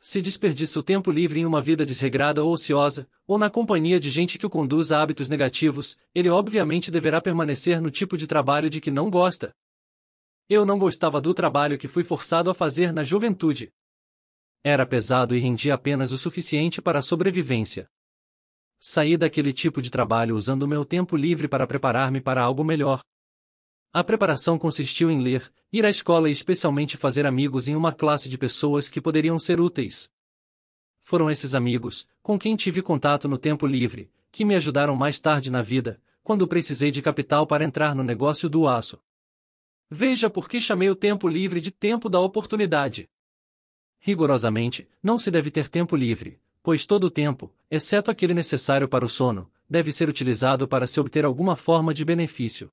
Se desperdiça o tempo livre em uma vida desregrada ou ociosa, ou na companhia de gente que o conduz a hábitos negativos, ele obviamente deverá permanecer no tipo de trabalho de que não gosta. Eu não gostava do trabalho que fui forçado a fazer na juventude. Era pesado e rendia apenas o suficiente para a sobrevivência. Saí daquele tipo de trabalho usando meu tempo livre para preparar-me para algo melhor. A preparação consistiu em ler, ir à escola e especialmente fazer amigos em uma classe de pessoas que poderiam ser úteis. Foram esses amigos, com quem tive contato no tempo livre, que me ajudaram mais tarde na vida, quando precisei de capital para entrar no negócio do aço. Veja por que chamei o tempo livre de tempo da oportunidade. Rigorosamente, não se deve ter tempo livre, pois todo o tempo, exceto aquele necessário para o sono, deve ser utilizado para se obter alguma forma de benefício.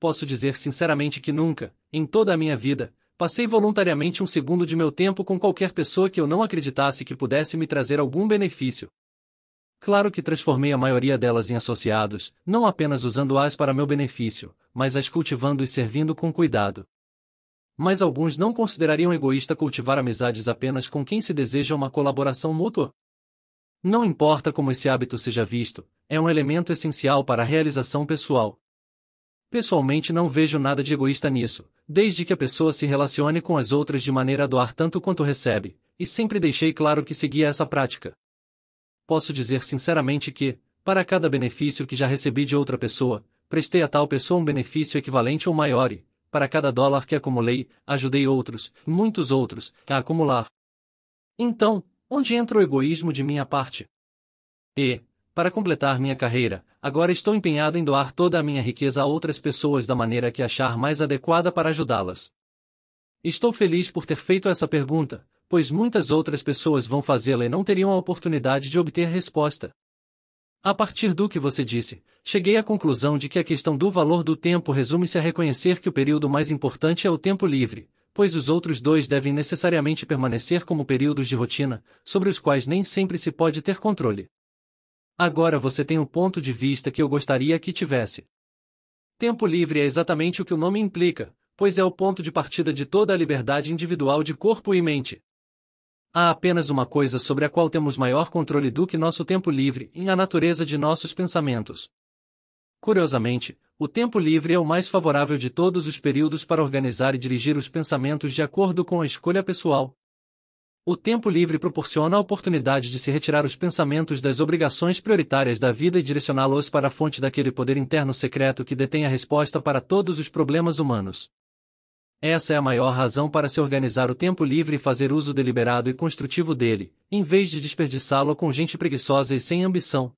Posso dizer sinceramente que nunca, em toda a minha vida, passei voluntariamente um segundo de meu tempo com qualquer pessoa que eu não acreditasse que pudesse me trazer algum benefício. Claro que transformei a maioria delas em associados, não apenas usando-as para meu benefício, mas as cultivando e servindo com cuidado mas alguns não considerariam egoísta cultivar amizades apenas com quem se deseja uma colaboração mútua? Não importa como esse hábito seja visto, é um elemento essencial para a realização pessoal. Pessoalmente não vejo nada de egoísta nisso, desde que a pessoa se relacione com as outras de maneira a doar tanto quanto recebe, e sempre deixei claro que seguia essa prática. Posso dizer sinceramente que, para cada benefício que já recebi de outra pessoa, prestei a tal pessoa um benefício equivalente ou maior e, para cada dólar que acumulei, ajudei outros, muitos outros, a acumular. Então, onde entra o egoísmo de minha parte? E, para completar minha carreira, agora estou empenhado em doar toda a minha riqueza a outras pessoas da maneira que achar mais adequada para ajudá-las. Estou feliz por ter feito essa pergunta, pois muitas outras pessoas vão fazê-la e não teriam a oportunidade de obter resposta. A partir do que você disse, cheguei à conclusão de que a questão do valor do tempo resume-se a reconhecer que o período mais importante é o tempo livre, pois os outros dois devem necessariamente permanecer como períodos de rotina, sobre os quais nem sempre se pode ter controle. Agora você tem o um ponto de vista que eu gostaria que tivesse. Tempo livre é exatamente o que o nome implica, pois é o ponto de partida de toda a liberdade individual de corpo e mente. Há apenas uma coisa sobre a qual temos maior controle do que nosso tempo livre em a natureza de nossos pensamentos. Curiosamente, o tempo livre é o mais favorável de todos os períodos para organizar e dirigir os pensamentos de acordo com a escolha pessoal. O tempo livre proporciona a oportunidade de se retirar os pensamentos das obrigações prioritárias da vida e direcioná-los para a fonte daquele poder interno secreto que detém a resposta para todos os problemas humanos. Essa é a maior razão para se organizar o tempo livre e fazer uso deliberado e construtivo dele, em vez de desperdiçá-lo com gente preguiçosa e sem ambição.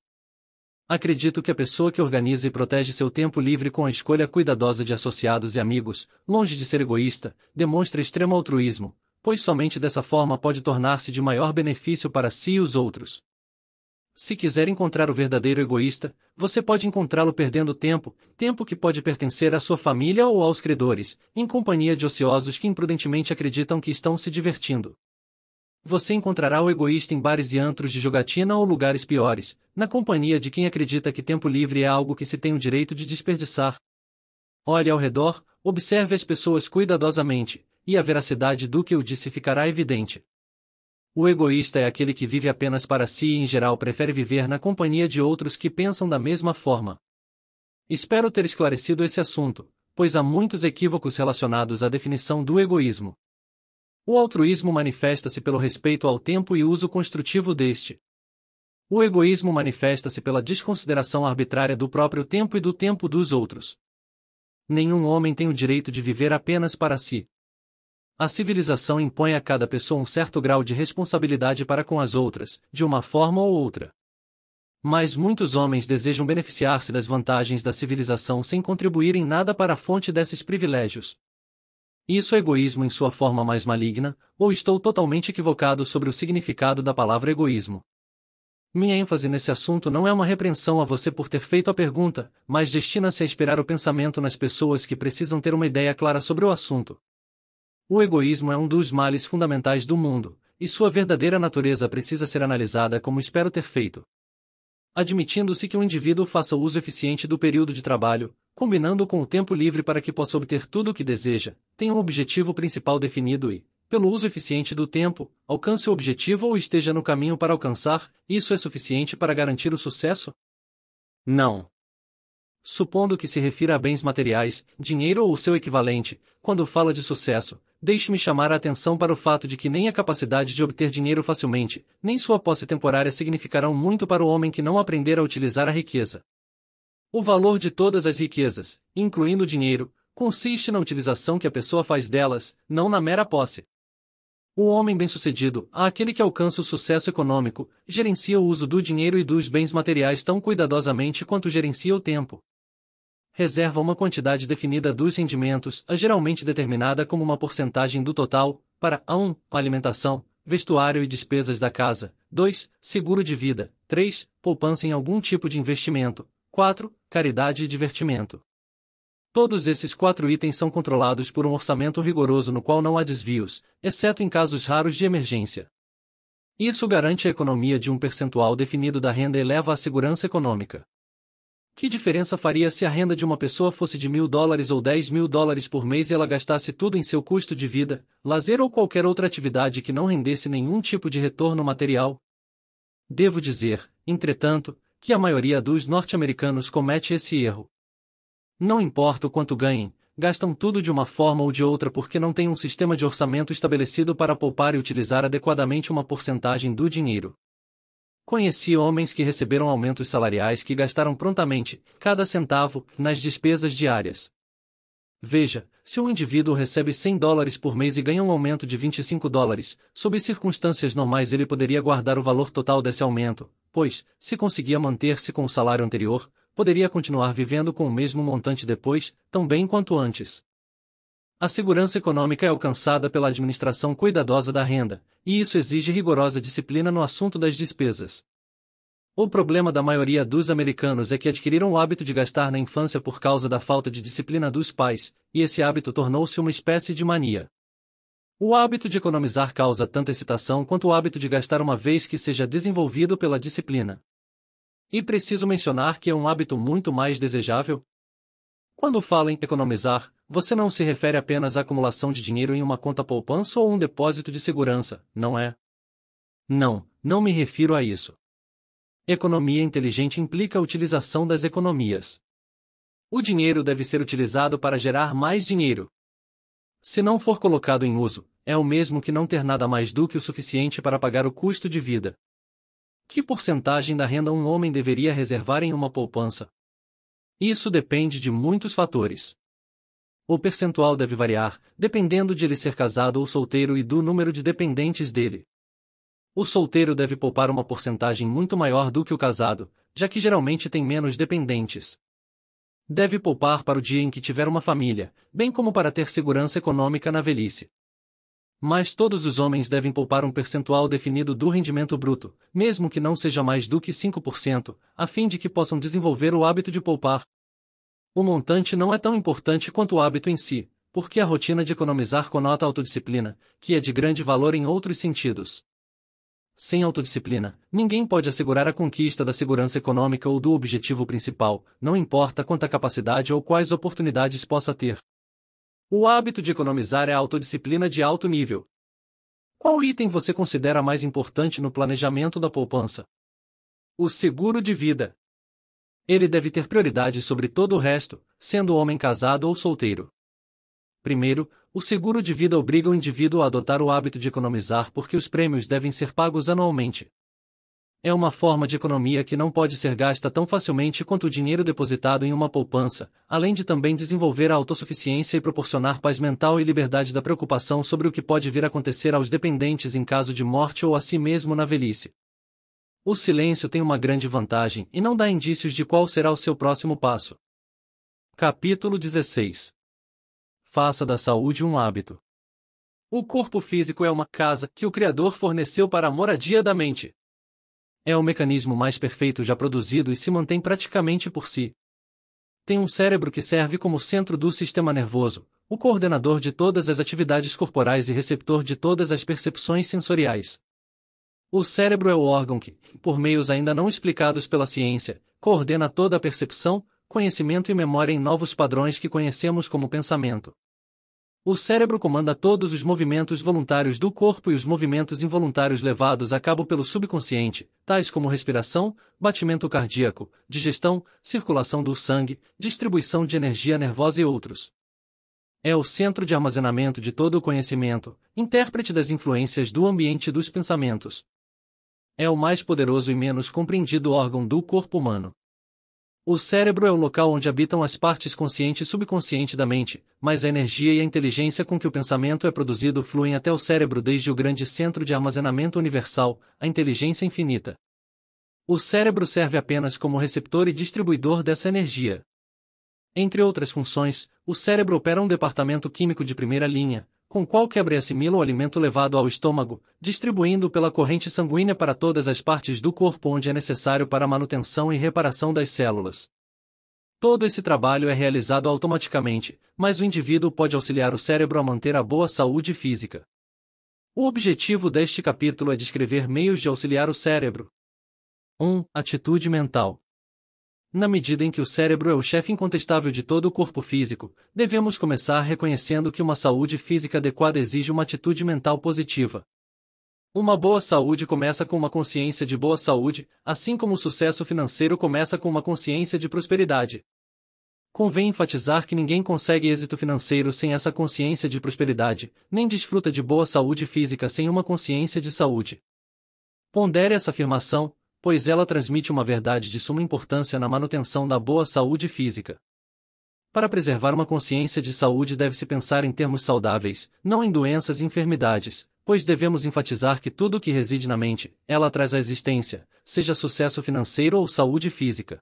Acredito que a pessoa que organiza e protege seu tempo livre com a escolha cuidadosa de associados e amigos, longe de ser egoísta, demonstra extremo altruísmo, pois somente dessa forma pode tornar-se de maior benefício para si e os outros. Se quiser encontrar o verdadeiro egoísta, você pode encontrá-lo perdendo tempo, tempo que pode pertencer à sua família ou aos credores, em companhia de ociosos que imprudentemente acreditam que estão se divertindo. Você encontrará o egoísta em bares e antros de jogatina ou lugares piores, na companhia de quem acredita que tempo livre é algo que se tem o direito de desperdiçar. Olhe ao redor, observe as pessoas cuidadosamente, e a veracidade do que eu disse ficará evidente. O egoísta é aquele que vive apenas para si e, em geral, prefere viver na companhia de outros que pensam da mesma forma. Espero ter esclarecido esse assunto, pois há muitos equívocos relacionados à definição do egoísmo. O altruísmo manifesta-se pelo respeito ao tempo e uso construtivo deste. O egoísmo manifesta-se pela desconsideração arbitrária do próprio tempo e do tempo dos outros. Nenhum homem tem o direito de viver apenas para si. A civilização impõe a cada pessoa um certo grau de responsabilidade para com as outras, de uma forma ou outra. Mas muitos homens desejam beneficiar-se das vantagens da civilização sem contribuir em nada para a fonte desses privilégios. Isso é egoísmo em sua forma mais maligna, ou estou totalmente equivocado sobre o significado da palavra egoísmo? Minha ênfase nesse assunto não é uma repreensão a você por ter feito a pergunta, mas destina-se a esperar o pensamento nas pessoas que precisam ter uma ideia clara sobre o assunto. O egoísmo é um dos males fundamentais do mundo, e sua verdadeira natureza precisa ser analisada como espero ter feito. Admitindo-se que o um indivíduo faça uso eficiente do período de trabalho, combinando com o tempo livre para que possa obter tudo o que deseja, tenha um objetivo principal definido e, pelo uso eficiente do tempo, alcance o objetivo ou esteja no caminho para alcançar, isso é suficiente para garantir o sucesso? Não. Supondo que se refira a bens materiais, dinheiro ou seu equivalente, quando fala de sucesso, deixe-me chamar a atenção para o fato de que nem a capacidade de obter dinheiro facilmente, nem sua posse temporária significarão muito para o homem que não aprender a utilizar a riqueza. O valor de todas as riquezas, incluindo o dinheiro, consiste na utilização que a pessoa faz delas, não na mera posse. O homem bem-sucedido, aquele que alcança o sucesso econômico, gerencia o uso do dinheiro e dos bens materiais tão cuidadosamente quanto gerencia o tempo reserva uma quantidade definida dos rendimentos, geralmente determinada como uma porcentagem do total, para a 1. Alimentação, vestuário e despesas da casa, 2. Seguro de vida, 3. Poupança em algum tipo de investimento, 4. Caridade e divertimento. Todos esses quatro itens são controlados por um orçamento rigoroso no qual não há desvios, exceto em casos raros de emergência. Isso garante a economia de um percentual definido da renda e leva à segurança econômica. Que diferença faria se a renda de uma pessoa fosse de mil dólares ou dez mil dólares por mês e ela gastasse tudo em seu custo de vida, lazer ou qualquer outra atividade que não rendesse nenhum tipo de retorno material? Devo dizer, entretanto, que a maioria dos norte-americanos comete esse erro. Não importa o quanto ganhem, gastam tudo de uma forma ou de outra porque não têm um sistema de orçamento estabelecido para poupar e utilizar adequadamente uma porcentagem do dinheiro. Conheci homens que receberam aumentos salariais que gastaram prontamente, cada centavo, nas despesas diárias. Veja, se um indivíduo recebe 100 dólares por mês e ganha um aumento de 25 dólares, sob circunstâncias normais ele poderia guardar o valor total desse aumento, pois, se conseguia manter-se com o salário anterior, poderia continuar vivendo com o mesmo montante depois, tão bem quanto antes. A segurança econômica é alcançada pela administração cuidadosa da renda, e isso exige rigorosa disciplina no assunto das despesas. O problema da maioria dos americanos é que adquiriram o hábito de gastar na infância por causa da falta de disciplina dos pais, e esse hábito tornou-se uma espécie de mania. O hábito de economizar causa tanta excitação quanto o hábito de gastar uma vez que seja desenvolvido pela disciplina. E preciso mencionar que é um hábito muito mais desejável, quando fala em economizar, você não se refere apenas à acumulação de dinheiro em uma conta poupança ou um depósito de segurança, não é? Não, não me refiro a isso. Economia inteligente implica a utilização das economias. O dinheiro deve ser utilizado para gerar mais dinheiro. Se não for colocado em uso, é o mesmo que não ter nada mais do que o suficiente para pagar o custo de vida. Que porcentagem da renda um homem deveria reservar em uma poupança? Isso depende de muitos fatores. O percentual deve variar, dependendo de ele ser casado ou solteiro e do número de dependentes dele. O solteiro deve poupar uma porcentagem muito maior do que o casado, já que geralmente tem menos dependentes. Deve poupar para o dia em que tiver uma família, bem como para ter segurança econômica na velhice. Mas todos os homens devem poupar um percentual definido do rendimento bruto, mesmo que não seja mais do que 5%, a fim de que possam desenvolver o hábito de poupar. O montante não é tão importante quanto o hábito em si, porque a rotina de economizar conota autodisciplina, que é de grande valor em outros sentidos. Sem autodisciplina, ninguém pode assegurar a conquista da segurança econômica ou do objetivo principal, não importa quanta capacidade ou quais oportunidades possa ter. O hábito de economizar é a autodisciplina de alto nível. Qual item você considera mais importante no planejamento da poupança? O seguro de vida. Ele deve ter prioridade sobre todo o resto, sendo homem casado ou solteiro. Primeiro, o seguro de vida obriga o indivíduo a adotar o hábito de economizar porque os prêmios devem ser pagos anualmente. É uma forma de economia que não pode ser gasta tão facilmente quanto o dinheiro depositado em uma poupança, além de também desenvolver a autossuficiência e proporcionar paz mental e liberdade da preocupação sobre o que pode vir a acontecer aos dependentes em caso de morte ou a si mesmo na velhice. O silêncio tem uma grande vantagem e não dá indícios de qual será o seu próximo passo. Capítulo 16 Faça da saúde um hábito. O corpo físico é uma casa que o Criador forneceu para a moradia da mente. É o mecanismo mais perfeito já produzido e se mantém praticamente por si. Tem um cérebro que serve como centro do sistema nervoso, o coordenador de todas as atividades corporais e receptor de todas as percepções sensoriais. O cérebro é o órgão que, por meios ainda não explicados pela ciência, coordena toda a percepção, conhecimento e memória em novos padrões que conhecemos como pensamento. O cérebro comanda todos os movimentos voluntários do corpo e os movimentos involuntários levados a cabo pelo subconsciente, tais como respiração, batimento cardíaco, digestão, circulação do sangue, distribuição de energia nervosa e outros. É o centro de armazenamento de todo o conhecimento, intérprete das influências do ambiente e dos pensamentos. É o mais poderoso e menos compreendido órgão do corpo humano. O cérebro é o local onde habitam as partes consciente e subconsciente da mente, mas a energia e a inteligência com que o pensamento é produzido fluem até o cérebro desde o grande centro de armazenamento universal, a inteligência infinita. O cérebro serve apenas como receptor e distribuidor dessa energia. Entre outras funções, o cérebro opera um departamento químico de primeira linha, com qual quebra e assimila o alimento levado ao estômago, distribuindo pela corrente sanguínea para todas as partes do corpo onde é necessário para a manutenção e reparação das células. Todo esse trabalho é realizado automaticamente, mas o indivíduo pode auxiliar o cérebro a manter a boa saúde física. O objetivo deste capítulo é descrever meios de auxiliar o cérebro. 1. Atitude mental. Na medida em que o cérebro é o chefe incontestável de todo o corpo físico, devemos começar reconhecendo que uma saúde física adequada exige uma atitude mental positiva. Uma boa saúde começa com uma consciência de boa saúde, assim como o sucesso financeiro começa com uma consciência de prosperidade. Convém enfatizar que ninguém consegue êxito financeiro sem essa consciência de prosperidade, nem desfruta de boa saúde física sem uma consciência de saúde. Pondere essa afirmação, pois ela transmite uma verdade de suma importância na manutenção da boa saúde física. Para preservar uma consciência de saúde deve-se pensar em termos saudáveis, não em doenças e enfermidades, pois devemos enfatizar que tudo o que reside na mente, ela traz à existência, seja sucesso financeiro ou saúde física.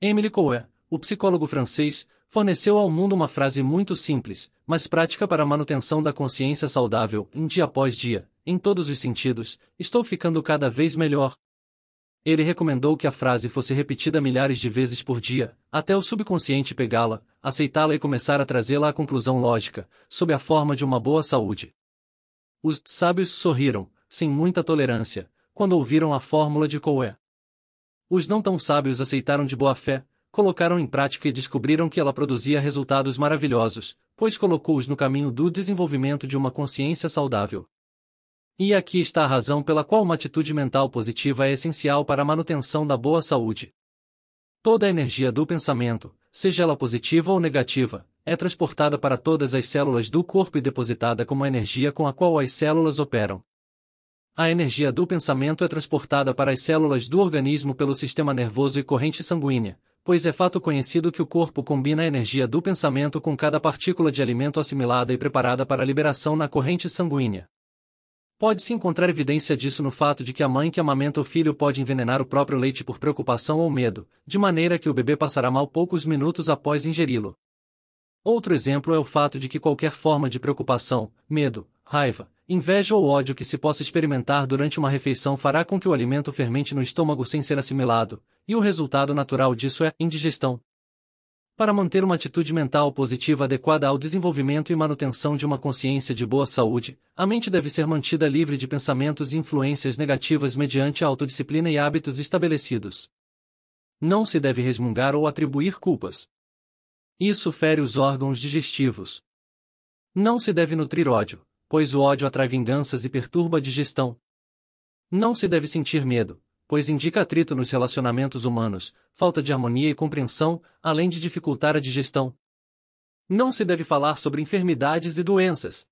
Emile Coué, o psicólogo francês, forneceu ao mundo uma frase muito simples, mas prática para a manutenção da consciência saudável, em dia após dia, em todos os sentidos, estou ficando cada vez melhor, ele recomendou que a frase fosse repetida milhares de vezes por dia, até o subconsciente pegá-la, aceitá-la e começar a trazê-la à conclusão lógica, sob a forma de uma boa saúde. Os sábios sorriram, sem muita tolerância, quando ouviram a fórmula de Coé. Os não tão sábios aceitaram de boa fé, colocaram em prática e descobriram que ela produzia resultados maravilhosos, pois colocou-os no caminho do desenvolvimento de uma consciência saudável. E aqui está a razão pela qual uma atitude mental positiva é essencial para a manutenção da boa saúde. Toda a energia do pensamento, seja ela positiva ou negativa, é transportada para todas as células do corpo e depositada como a energia com a qual as células operam. A energia do pensamento é transportada para as células do organismo pelo sistema nervoso e corrente sanguínea, pois é fato conhecido que o corpo combina a energia do pensamento com cada partícula de alimento assimilada e preparada para liberação na corrente sanguínea. Pode-se encontrar evidência disso no fato de que a mãe que amamenta o filho pode envenenar o próprio leite por preocupação ou medo, de maneira que o bebê passará mal poucos minutos após ingeri-lo. Outro exemplo é o fato de que qualquer forma de preocupação, medo, raiva, inveja ou ódio que se possa experimentar durante uma refeição fará com que o alimento fermente no estômago sem ser assimilado, e o resultado natural disso é indigestão. Para manter uma atitude mental positiva adequada ao desenvolvimento e manutenção de uma consciência de boa saúde, a mente deve ser mantida livre de pensamentos e influências negativas mediante autodisciplina e hábitos estabelecidos. Não se deve resmungar ou atribuir culpas. Isso fere os órgãos digestivos. Não se deve nutrir ódio, pois o ódio atrai vinganças e perturba a digestão. Não se deve sentir medo, pois indica atrito nos relacionamentos humanos, falta de harmonia e compreensão, além de dificultar a digestão. Não se deve falar sobre enfermidades e doenças.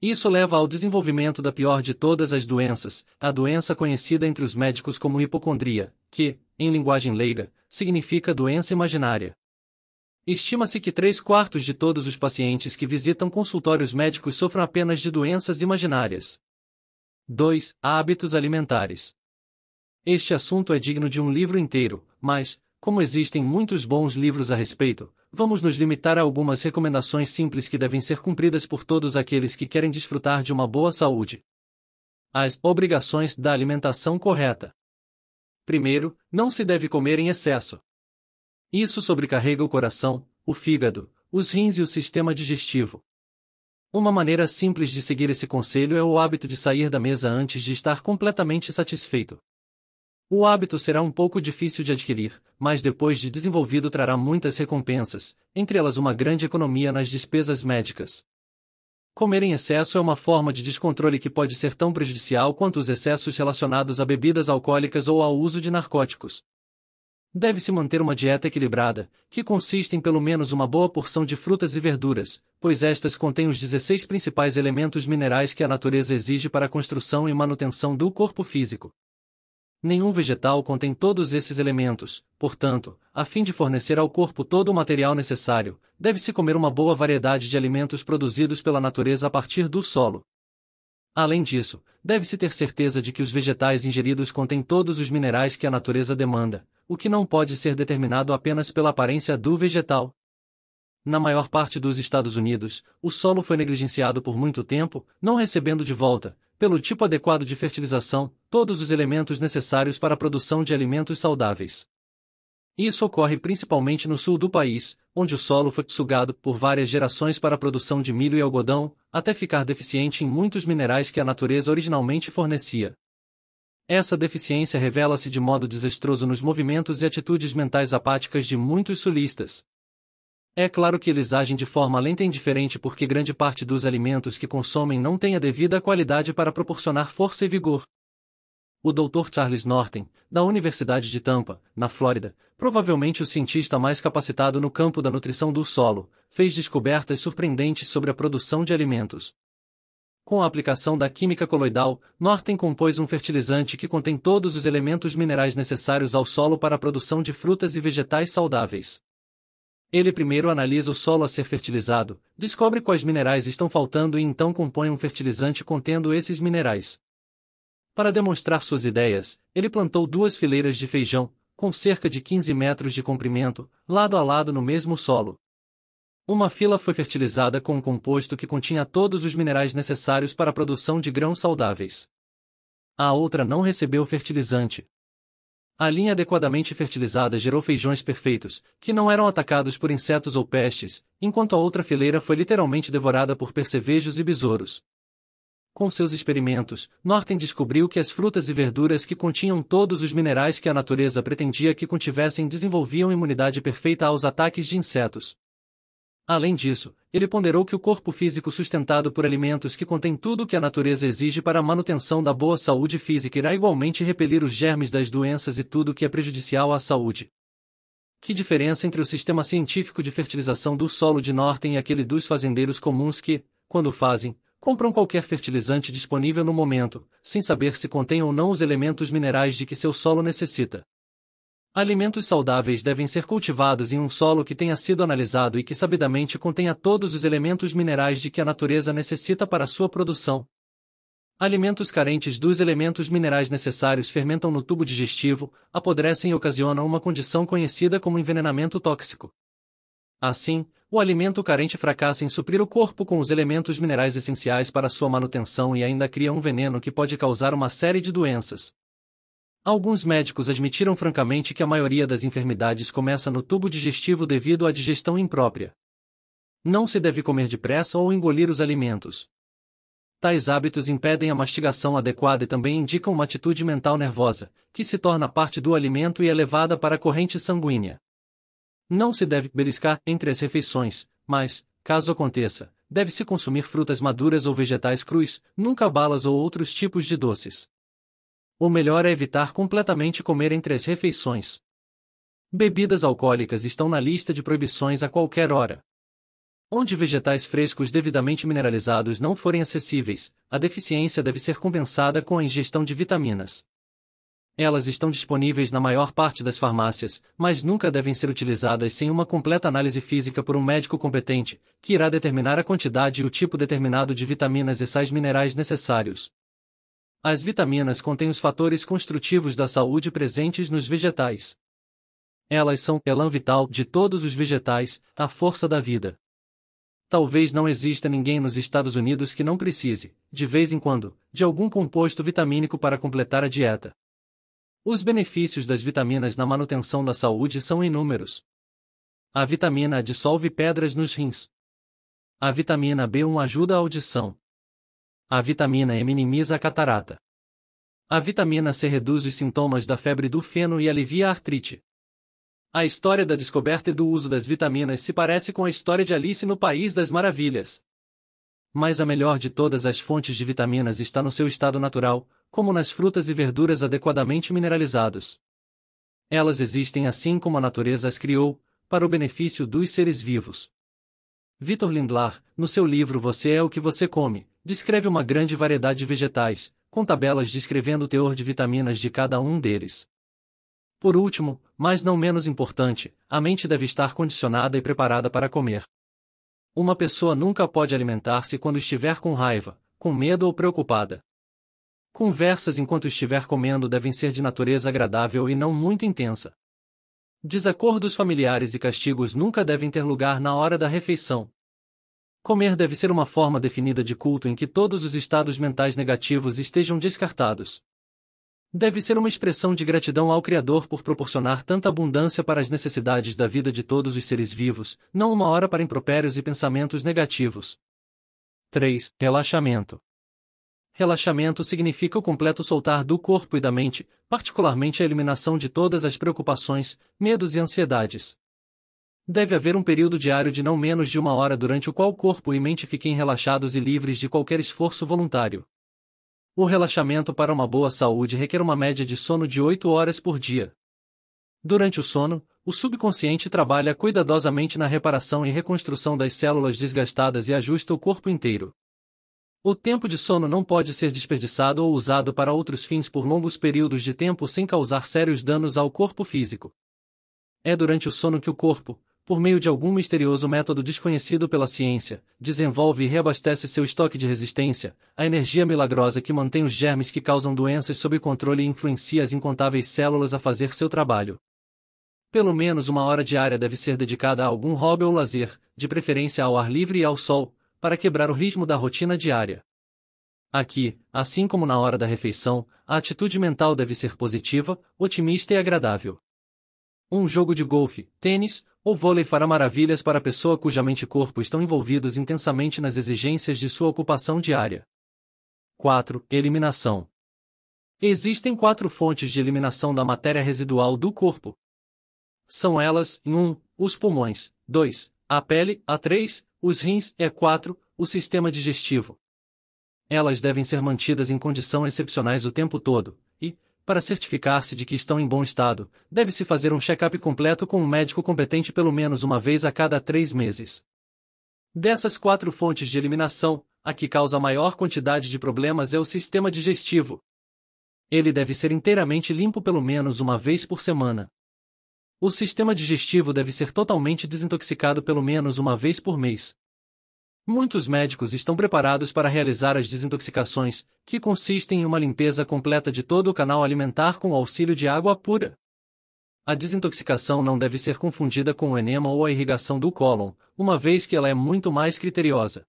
Isso leva ao desenvolvimento da pior de todas as doenças, a doença conhecida entre os médicos como hipocondria, que, em linguagem leiga, significa doença imaginária. Estima-se que três quartos de todos os pacientes que visitam consultórios médicos sofram apenas de doenças imaginárias. 2. Hábitos alimentares. Este assunto é digno de um livro inteiro, mas, como existem muitos bons livros a respeito, vamos nos limitar a algumas recomendações simples que devem ser cumpridas por todos aqueles que querem desfrutar de uma boa saúde. As obrigações da alimentação correta. Primeiro, não se deve comer em excesso. Isso sobrecarrega o coração, o fígado, os rins e o sistema digestivo. Uma maneira simples de seguir esse conselho é o hábito de sair da mesa antes de estar completamente satisfeito. O hábito será um pouco difícil de adquirir, mas depois de desenvolvido trará muitas recompensas, entre elas uma grande economia nas despesas médicas. Comer em excesso é uma forma de descontrole que pode ser tão prejudicial quanto os excessos relacionados a bebidas alcoólicas ou ao uso de narcóticos. Deve-se manter uma dieta equilibrada, que consiste em pelo menos uma boa porção de frutas e verduras, pois estas contêm os 16 principais elementos minerais que a natureza exige para a construção e manutenção do corpo físico. Nenhum vegetal contém todos esses elementos, portanto, a fim de fornecer ao corpo todo o material necessário, deve-se comer uma boa variedade de alimentos produzidos pela natureza a partir do solo. Além disso, deve-se ter certeza de que os vegetais ingeridos contêm todos os minerais que a natureza demanda, o que não pode ser determinado apenas pela aparência do vegetal. Na maior parte dos Estados Unidos, o solo foi negligenciado por muito tempo, não recebendo de volta, pelo tipo adequado de fertilização, todos os elementos necessários para a produção de alimentos saudáveis. Isso ocorre principalmente no sul do país, onde o solo foi sugado por várias gerações para a produção de milho e algodão, até ficar deficiente em muitos minerais que a natureza originalmente fornecia. Essa deficiência revela-se de modo desastroso nos movimentos e atitudes mentais apáticas de muitos sulistas, é claro que eles agem de forma lenta e indiferente porque grande parte dos alimentos que consomem não tem a devida qualidade para proporcionar força e vigor. O Dr. Charles Norton, da Universidade de Tampa, na Flórida, provavelmente o cientista mais capacitado no campo da nutrição do solo, fez descobertas surpreendentes sobre a produção de alimentos. Com a aplicação da química coloidal, Norton compôs um fertilizante que contém todos os elementos minerais necessários ao solo para a produção de frutas e vegetais saudáveis. Ele primeiro analisa o solo a ser fertilizado, descobre quais minerais estão faltando e então compõe um fertilizante contendo esses minerais. Para demonstrar suas ideias, ele plantou duas fileiras de feijão, com cerca de 15 metros de comprimento, lado a lado no mesmo solo. Uma fila foi fertilizada com um composto que continha todos os minerais necessários para a produção de grãos saudáveis. A outra não recebeu fertilizante, a linha adequadamente fertilizada gerou feijões perfeitos, que não eram atacados por insetos ou pestes, enquanto a outra fileira foi literalmente devorada por percevejos e besouros. Com seus experimentos, Norton descobriu que as frutas e verduras que continham todos os minerais que a natureza pretendia que contivessem desenvolviam imunidade perfeita aos ataques de insetos. Além disso, ele ponderou que o corpo físico sustentado por alimentos que contém tudo o que a natureza exige para a manutenção da boa saúde física irá igualmente repelir os germes das doenças e tudo o que é prejudicial à saúde. Que diferença entre o sistema científico de fertilização do solo de Norten e aquele dos fazendeiros comuns que, quando fazem, compram qualquer fertilizante disponível no momento, sem saber se contém ou não os elementos minerais de que seu solo necessita. Alimentos saudáveis devem ser cultivados em um solo que tenha sido analisado e que sabidamente contenha todos os elementos minerais de que a natureza necessita para sua produção. Alimentos carentes dos elementos minerais necessários fermentam no tubo digestivo, apodrecem e ocasionam uma condição conhecida como envenenamento tóxico. Assim, o alimento carente fracassa em suprir o corpo com os elementos minerais essenciais para sua manutenção e ainda cria um veneno que pode causar uma série de doenças, Alguns médicos admitiram francamente que a maioria das enfermidades começa no tubo digestivo devido à digestão imprópria. Não se deve comer depressa ou engolir os alimentos. Tais hábitos impedem a mastigação adequada e também indicam uma atitude mental nervosa, que se torna parte do alimento e é levada para a corrente sanguínea. Não se deve beliscar entre as refeições, mas, caso aconteça, deve-se consumir frutas maduras ou vegetais crus, nunca balas ou outros tipos de doces. O melhor é evitar completamente comer entre as refeições. Bebidas alcoólicas estão na lista de proibições a qualquer hora. Onde vegetais frescos devidamente mineralizados não forem acessíveis, a deficiência deve ser compensada com a ingestão de vitaminas. Elas estão disponíveis na maior parte das farmácias, mas nunca devem ser utilizadas sem uma completa análise física por um médico competente, que irá determinar a quantidade e o tipo determinado de vitaminas e sais minerais necessários. As vitaminas contêm os fatores construtivos da saúde presentes nos vegetais. Elas são o elan vital de todos os vegetais, a força da vida. Talvez não exista ninguém nos Estados Unidos que não precise, de vez em quando, de algum composto vitamínico para completar a dieta. Os benefícios das vitaminas na manutenção da saúde são inúmeros. A vitamina A dissolve pedras nos rins. A vitamina B1 ajuda a audição. A vitamina E minimiza a catarata. A vitamina C reduz os sintomas da febre do feno e alivia a artrite. A história da descoberta e do uso das vitaminas se parece com a história de Alice no País das Maravilhas. Mas a melhor de todas as fontes de vitaminas está no seu estado natural, como nas frutas e verduras adequadamente mineralizados. Elas existem assim como a natureza as criou, para o benefício dos seres vivos. Vitor Lindlar, no seu livro Você é o que você come, Descreve uma grande variedade de vegetais, com tabelas descrevendo o teor de vitaminas de cada um deles. Por último, mas não menos importante, a mente deve estar condicionada e preparada para comer. Uma pessoa nunca pode alimentar-se quando estiver com raiva, com medo ou preocupada. Conversas enquanto estiver comendo devem ser de natureza agradável e não muito intensa. Desacordos familiares e castigos nunca devem ter lugar na hora da refeição, Comer deve ser uma forma definida de culto em que todos os estados mentais negativos estejam descartados. Deve ser uma expressão de gratidão ao Criador por proporcionar tanta abundância para as necessidades da vida de todos os seres vivos, não uma hora para impropérios e pensamentos negativos. 3. Relaxamento. Relaxamento significa o completo soltar do corpo e da mente, particularmente a eliminação de todas as preocupações, medos e ansiedades. Deve haver um período diário de não menos de uma hora durante o qual corpo e mente fiquem relaxados e livres de qualquer esforço voluntário. O relaxamento para uma boa saúde requer uma média de sono de 8 horas por dia. Durante o sono, o subconsciente trabalha cuidadosamente na reparação e reconstrução das células desgastadas e ajusta o corpo inteiro. O tempo de sono não pode ser desperdiçado ou usado para outros fins por longos períodos de tempo sem causar sérios danos ao corpo físico. É durante o sono que o corpo, por meio de algum misterioso método desconhecido pela ciência, desenvolve e reabastece seu estoque de resistência, a energia milagrosa que mantém os germes que causam doenças sob controle e influencia as incontáveis células a fazer seu trabalho. Pelo menos uma hora diária deve ser dedicada a algum hobby ou lazer, de preferência ao ar livre e ao sol, para quebrar o ritmo da rotina diária. Aqui, assim como na hora da refeição, a atitude mental deve ser positiva, otimista e agradável. Um jogo de golfe, tênis, o vôlei fará maravilhas para a pessoa cuja mente e corpo estão envolvidos intensamente nas exigências de sua ocupação diária. 4. Eliminação. Existem quatro fontes de eliminação da matéria residual do corpo. São elas: 1. Um, os pulmões, 2. A pele, A3, os rins, E4, o sistema digestivo. Elas devem ser mantidas em condição excepcionais o tempo todo, para certificar-se de que estão em bom estado, deve-se fazer um check-up completo com um médico competente pelo menos uma vez a cada três meses. Dessas quatro fontes de eliminação, a que causa a maior quantidade de problemas é o sistema digestivo. Ele deve ser inteiramente limpo pelo menos uma vez por semana. O sistema digestivo deve ser totalmente desintoxicado pelo menos uma vez por mês. Muitos médicos estão preparados para realizar as desintoxicações, que consistem em uma limpeza completa de todo o canal alimentar com o auxílio de água pura. A desintoxicação não deve ser confundida com o enema ou a irrigação do cólon, uma vez que ela é muito mais criteriosa.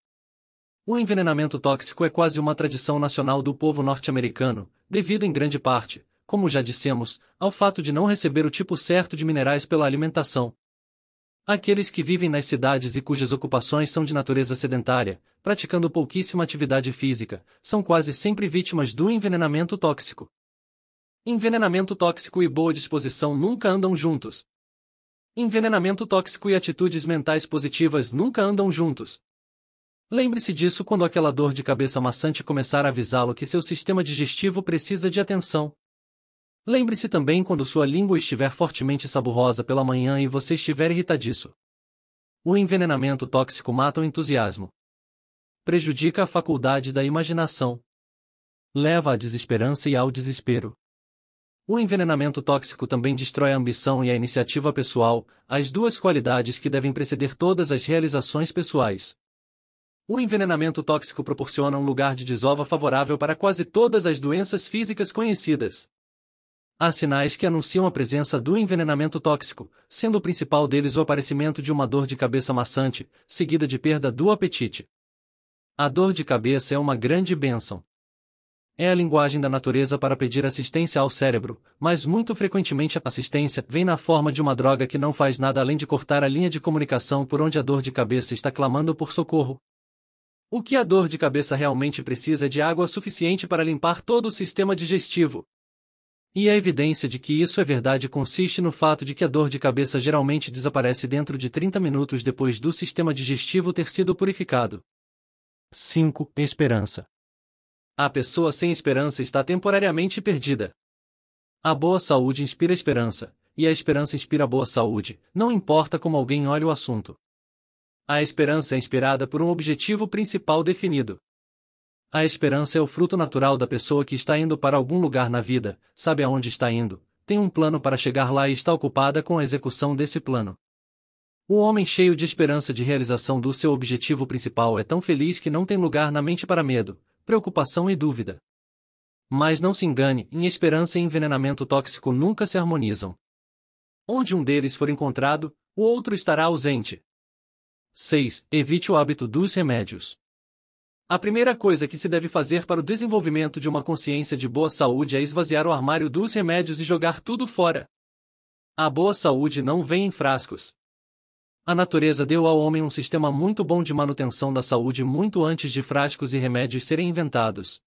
O envenenamento tóxico é quase uma tradição nacional do povo norte-americano, devido em grande parte, como já dissemos, ao fato de não receber o tipo certo de minerais pela alimentação. Aqueles que vivem nas cidades e cujas ocupações são de natureza sedentária, praticando pouquíssima atividade física, são quase sempre vítimas do envenenamento tóxico. Envenenamento tóxico e boa disposição nunca andam juntos. Envenenamento tóxico e atitudes mentais positivas nunca andam juntos. Lembre-se disso quando aquela dor de cabeça maçante começar a avisá-lo que seu sistema digestivo precisa de atenção. Lembre-se também quando sua língua estiver fortemente saborosa pela manhã e você estiver irritadiço. O envenenamento tóxico mata o entusiasmo. Prejudica a faculdade da imaginação. Leva à desesperança e ao desespero. O envenenamento tóxico também destrói a ambição e a iniciativa pessoal, as duas qualidades que devem preceder todas as realizações pessoais. O envenenamento tóxico proporciona um lugar de desova favorável para quase todas as doenças físicas conhecidas. Há sinais que anunciam a presença do envenenamento tóxico, sendo o principal deles o aparecimento de uma dor de cabeça maçante, seguida de perda do apetite. A dor de cabeça é uma grande bênção. É a linguagem da natureza para pedir assistência ao cérebro, mas muito frequentemente a assistência vem na forma de uma droga que não faz nada além de cortar a linha de comunicação por onde a dor de cabeça está clamando por socorro. O que a dor de cabeça realmente precisa é de água suficiente para limpar todo o sistema digestivo, e a evidência de que isso é verdade consiste no fato de que a dor de cabeça geralmente desaparece dentro de 30 minutos depois do sistema digestivo ter sido purificado. 5. Esperança. A pessoa sem esperança está temporariamente perdida. A boa saúde inspira esperança, e a esperança inspira boa saúde, não importa como alguém olhe o assunto. A esperança é inspirada por um objetivo principal definido. A esperança é o fruto natural da pessoa que está indo para algum lugar na vida, sabe aonde está indo, tem um plano para chegar lá e está ocupada com a execução desse plano. O homem cheio de esperança de realização do seu objetivo principal é tão feliz que não tem lugar na mente para medo, preocupação e dúvida. Mas não se engane, em esperança e envenenamento tóxico nunca se harmonizam. Onde um deles for encontrado, o outro estará ausente. 6. Evite o hábito dos remédios. A primeira coisa que se deve fazer para o desenvolvimento de uma consciência de boa saúde é esvaziar o armário dos remédios e jogar tudo fora. A boa saúde não vem em frascos. A natureza deu ao homem um sistema muito bom de manutenção da saúde muito antes de frascos e remédios serem inventados.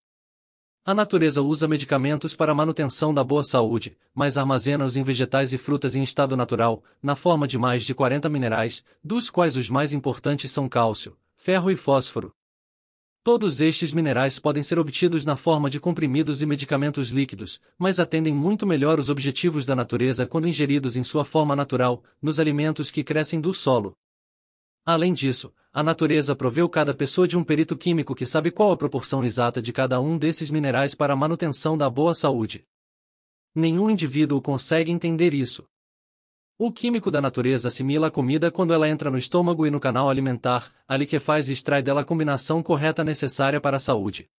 A natureza usa medicamentos para a manutenção da boa saúde, mas armazena-os em vegetais e frutas em estado natural, na forma de mais de 40 minerais, dos quais os mais importantes são cálcio, ferro e fósforo, Todos estes minerais podem ser obtidos na forma de comprimidos e medicamentos líquidos, mas atendem muito melhor os objetivos da natureza quando ingeridos em sua forma natural, nos alimentos que crescem do solo. Além disso, a natureza proveu cada pessoa de um perito químico que sabe qual a proporção exata de cada um desses minerais para a manutenção da boa saúde. Nenhum indivíduo consegue entender isso. O químico da natureza assimila a comida quando ela entra no estômago e no canal alimentar, ali que faz e extrai dela a combinação correta necessária para a saúde.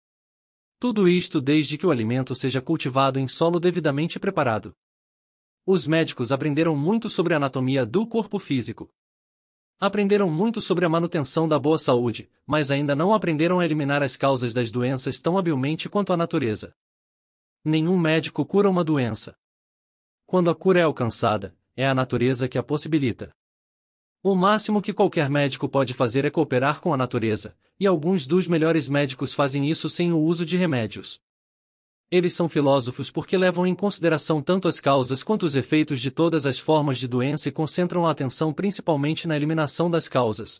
Tudo isto desde que o alimento seja cultivado em solo devidamente preparado. Os médicos aprenderam muito sobre a anatomia do corpo físico. Aprenderam muito sobre a manutenção da boa saúde, mas ainda não aprenderam a eliminar as causas das doenças tão habilmente quanto a natureza. Nenhum médico cura uma doença. Quando a cura é alcançada, é a natureza que a possibilita. O máximo que qualquer médico pode fazer é cooperar com a natureza, e alguns dos melhores médicos fazem isso sem o uso de remédios. Eles são filósofos porque levam em consideração tanto as causas quanto os efeitos de todas as formas de doença e concentram a atenção principalmente na eliminação das causas.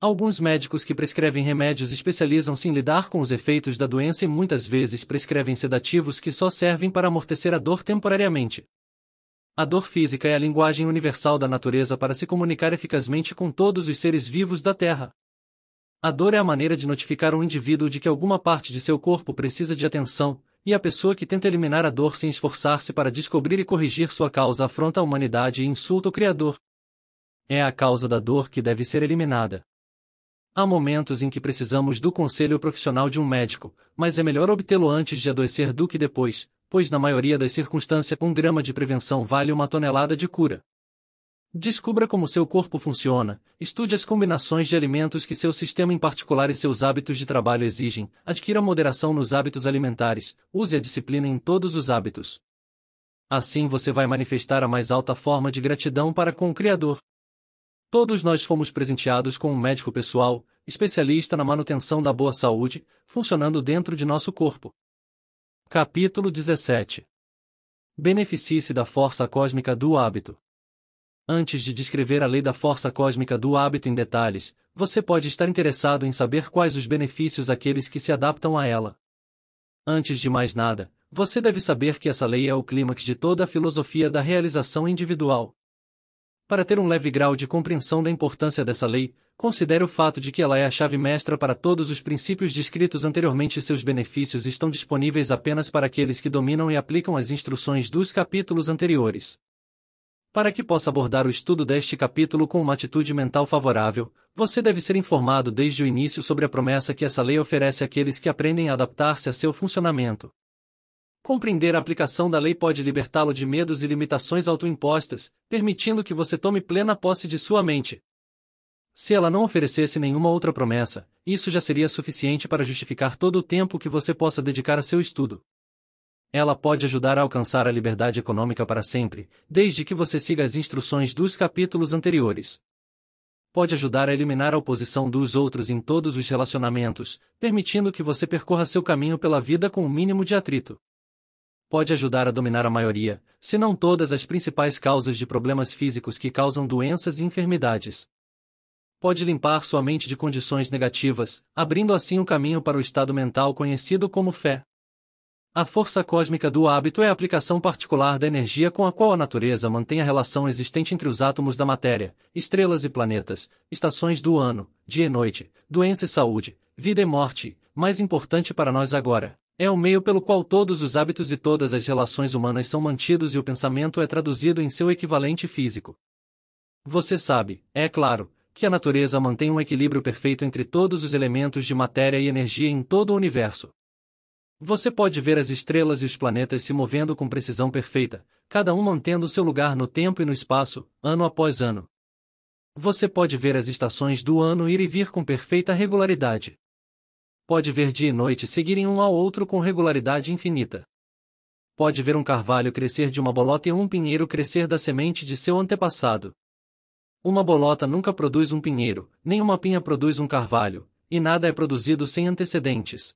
Alguns médicos que prescrevem remédios especializam-se em lidar com os efeitos da doença e muitas vezes prescrevem sedativos que só servem para amortecer a dor temporariamente. A dor física é a linguagem universal da natureza para se comunicar eficazmente com todos os seres vivos da Terra. A dor é a maneira de notificar um indivíduo de que alguma parte de seu corpo precisa de atenção, e a pessoa que tenta eliminar a dor sem esforçar-se para descobrir e corrigir sua causa afronta a humanidade e insulta o Criador. É a causa da dor que deve ser eliminada. Há momentos em que precisamos do conselho profissional de um médico, mas é melhor obtê-lo antes de adoecer do que depois, pois na maioria das circunstâncias um grama de prevenção vale uma tonelada de cura. Descubra como seu corpo funciona, estude as combinações de alimentos que seu sistema em particular e seus hábitos de trabalho exigem, adquira moderação nos hábitos alimentares, use a disciplina em todos os hábitos. Assim você vai manifestar a mais alta forma de gratidão para com o Criador. Todos nós fomos presenteados com um médico pessoal, especialista na manutenção da boa saúde, funcionando dentro de nosso corpo. Capítulo 17 Beneficie-se da força cósmica do hábito. Antes de descrever a lei da força cósmica do hábito em detalhes, você pode estar interessado em saber quais os benefícios aqueles que se adaptam a ela. Antes de mais nada, você deve saber que essa lei é o clímax de toda a filosofia da realização individual. Para ter um leve grau de compreensão da importância dessa lei, considere o fato de que ela é a chave mestra para todos os princípios descritos anteriormente e seus benefícios estão disponíveis apenas para aqueles que dominam e aplicam as instruções dos capítulos anteriores. Para que possa abordar o estudo deste capítulo com uma atitude mental favorável, você deve ser informado desde o início sobre a promessa que essa lei oferece àqueles que aprendem a adaptar-se a seu funcionamento. Compreender a aplicação da lei pode libertá-lo de medos e limitações autoimpostas, permitindo que você tome plena posse de sua mente. Se ela não oferecesse nenhuma outra promessa, isso já seria suficiente para justificar todo o tempo que você possa dedicar a seu estudo. Ela pode ajudar a alcançar a liberdade econômica para sempre, desde que você siga as instruções dos capítulos anteriores. Pode ajudar a eliminar a oposição dos outros em todos os relacionamentos, permitindo que você percorra seu caminho pela vida com o um mínimo de atrito. Pode ajudar a dominar a maioria, se não todas as principais causas de problemas físicos que causam doenças e enfermidades pode limpar sua mente de condições negativas, abrindo assim o caminho para o estado mental conhecido como fé. A força cósmica do hábito é a aplicação particular da energia com a qual a natureza mantém a relação existente entre os átomos da matéria, estrelas e planetas, estações do ano, dia e noite, doença e saúde, vida e morte. Mais importante para nós agora, é o meio pelo qual todos os hábitos e todas as relações humanas são mantidos e o pensamento é traduzido em seu equivalente físico. Você sabe, é claro, que a natureza mantém um equilíbrio perfeito entre todos os elementos de matéria e energia em todo o universo. Você pode ver as estrelas e os planetas se movendo com precisão perfeita, cada um mantendo seu lugar no tempo e no espaço, ano após ano. Você pode ver as estações do ano ir e vir com perfeita regularidade. Pode ver dia e noite seguirem um ao outro com regularidade infinita. Pode ver um carvalho crescer de uma bolota e um pinheiro crescer da semente de seu antepassado. Uma bolota nunca produz um pinheiro, nem uma pinha produz um carvalho, e nada é produzido sem antecedentes.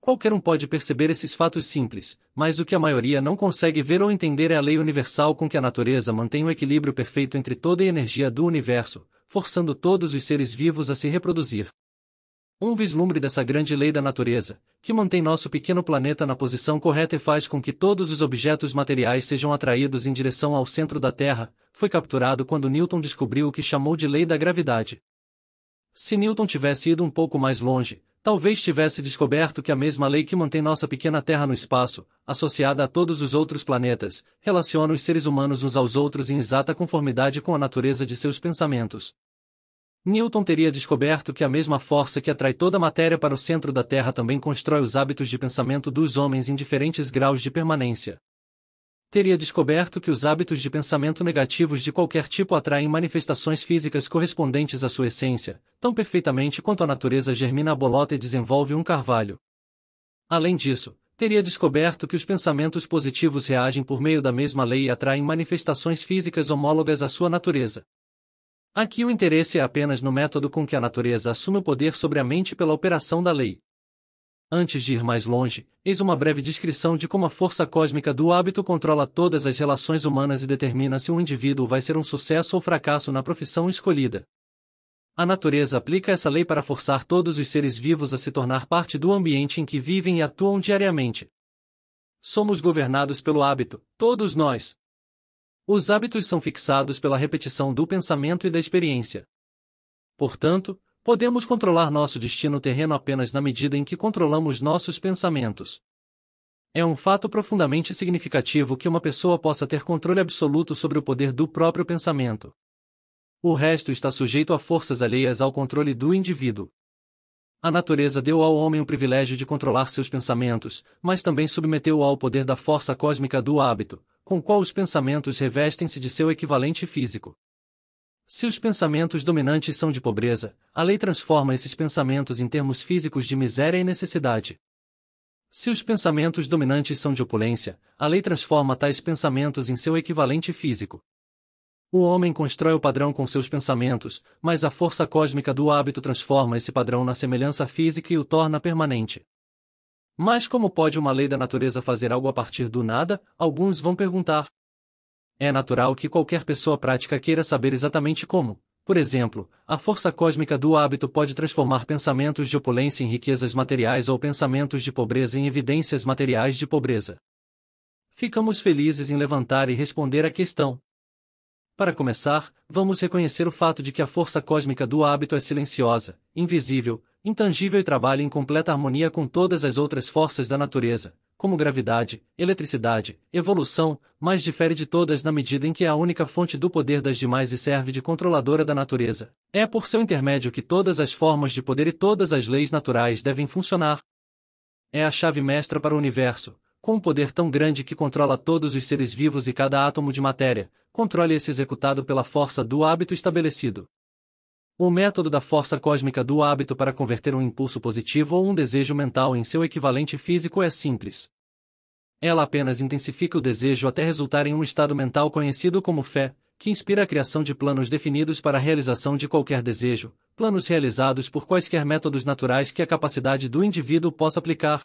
Qualquer um pode perceber esses fatos simples, mas o que a maioria não consegue ver ou entender é a lei universal com que a natureza mantém o equilíbrio perfeito entre toda a energia do universo, forçando todos os seres vivos a se reproduzir. Um vislumbre dessa grande lei da natureza, que mantém nosso pequeno planeta na posição correta e faz com que todos os objetos materiais sejam atraídos em direção ao centro da Terra, foi capturado quando Newton descobriu o que chamou de lei da gravidade. Se Newton tivesse ido um pouco mais longe, talvez tivesse descoberto que a mesma lei que mantém nossa pequena Terra no espaço, associada a todos os outros planetas, relaciona os seres humanos uns aos outros em exata conformidade com a natureza de seus pensamentos. Newton teria descoberto que a mesma força que atrai toda a matéria para o centro da Terra também constrói os hábitos de pensamento dos homens em diferentes graus de permanência teria descoberto que os hábitos de pensamento negativos de qualquer tipo atraem manifestações físicas correspondentes à sua essência, tão perfeitamente quanto a natureza germina a bolota e desenvolve um carvalho. Além disso, teria descoberto que os pensamentos positivos reagem por meio da mesma lei e atraem manifestações físicas homólogas à sua natureza. Aqui o interesse é apenas no método com que a natureza assume o poder sobre a mente pela operação da lei. Antes de ir mais longe, eis uma breve descrição de como a força cósmica do hábito controla todas as relações humanas e determina se um indivíduo vai ser um sucesso ou fracasso na profissão escolhida. A natureza aplica essa lei para forçar todos os seres vivos a se tornar parte do ambiente em que vivem e atuam diariamente. Somos governados pelo hábito, todos nós. Os hábitos são fixados pela repetição do pensamento e da experiência. Portanto, Podemos controlar nosso destino terreno apenas na medida em que controlamos nossos pensamentos. É um fato profundamente significativo que uma pessoa possa ter controle absoluto sobre o poder do próprio pensamento. O resto está sujeito a forças alheias ao controle do indivíduo. A natureza deu ao homem o privilégio de controlar seus pensamentos, mas também submeteu-o ao poder da força cósmica do hábito, com qual os pensamentos revestem-se de seu equivalente físico. Se os pensamentos dominantes são de pobreza, a lei transforma esses pensamentos em termos físicos de miséria e necessidade. Se os pensamentos dominantes são de opulência, a lei transforma tais pensamentos em seu equivalente físico. O homem constrói o padrão com seus pensamentos, mas a força cósmica do hábito transforma esse padrão na semelhança física e o torna permanente. Mas como pode uma lei da natureza fazer algo a partir do nada? Alguns vão perguntar é natural que qualquer pessoa prática queira saber exatamente como, por exemplo, a força cósmica do hábito pode transformar pensamentos de opulência em riquezas materiais ou pensamentos de pobreza em evidências materiais de pobreza. Ficamos felizes em levantar e responder à questão. Para começar, vamos reconhecer o fato de que a força cósmica do hábito é silenciosa, invisível, intangível e trabalha em completa harmonia com todas as outras forças da natureza, como gravidade, eletricidade, evolução, mas difere de todas na medida em que é a única fonte do poder das demais e serve de controladora da natureza. É por seu intermédio que todas as formas de poder e todas as leis naturais devem funcionar. É a chave mestra para o universo, com um poder tão grande que controla todos os seres vivos e cada átomo de matéria, controle esse executado pela força do hábito estabelecido. O método da força cósmica do hábito para converter um impulso positivo ou um desejo mental em seu equivalente físico é simples. Ela apenas intensifica o desejo até resultar em um estado mental conhecido como fé, que inspira a criação de planos definidos para a realização de qualquer desejo, planos realizados por quaisquer métodos naturais que a capacidade do indivíduo possa aplicar.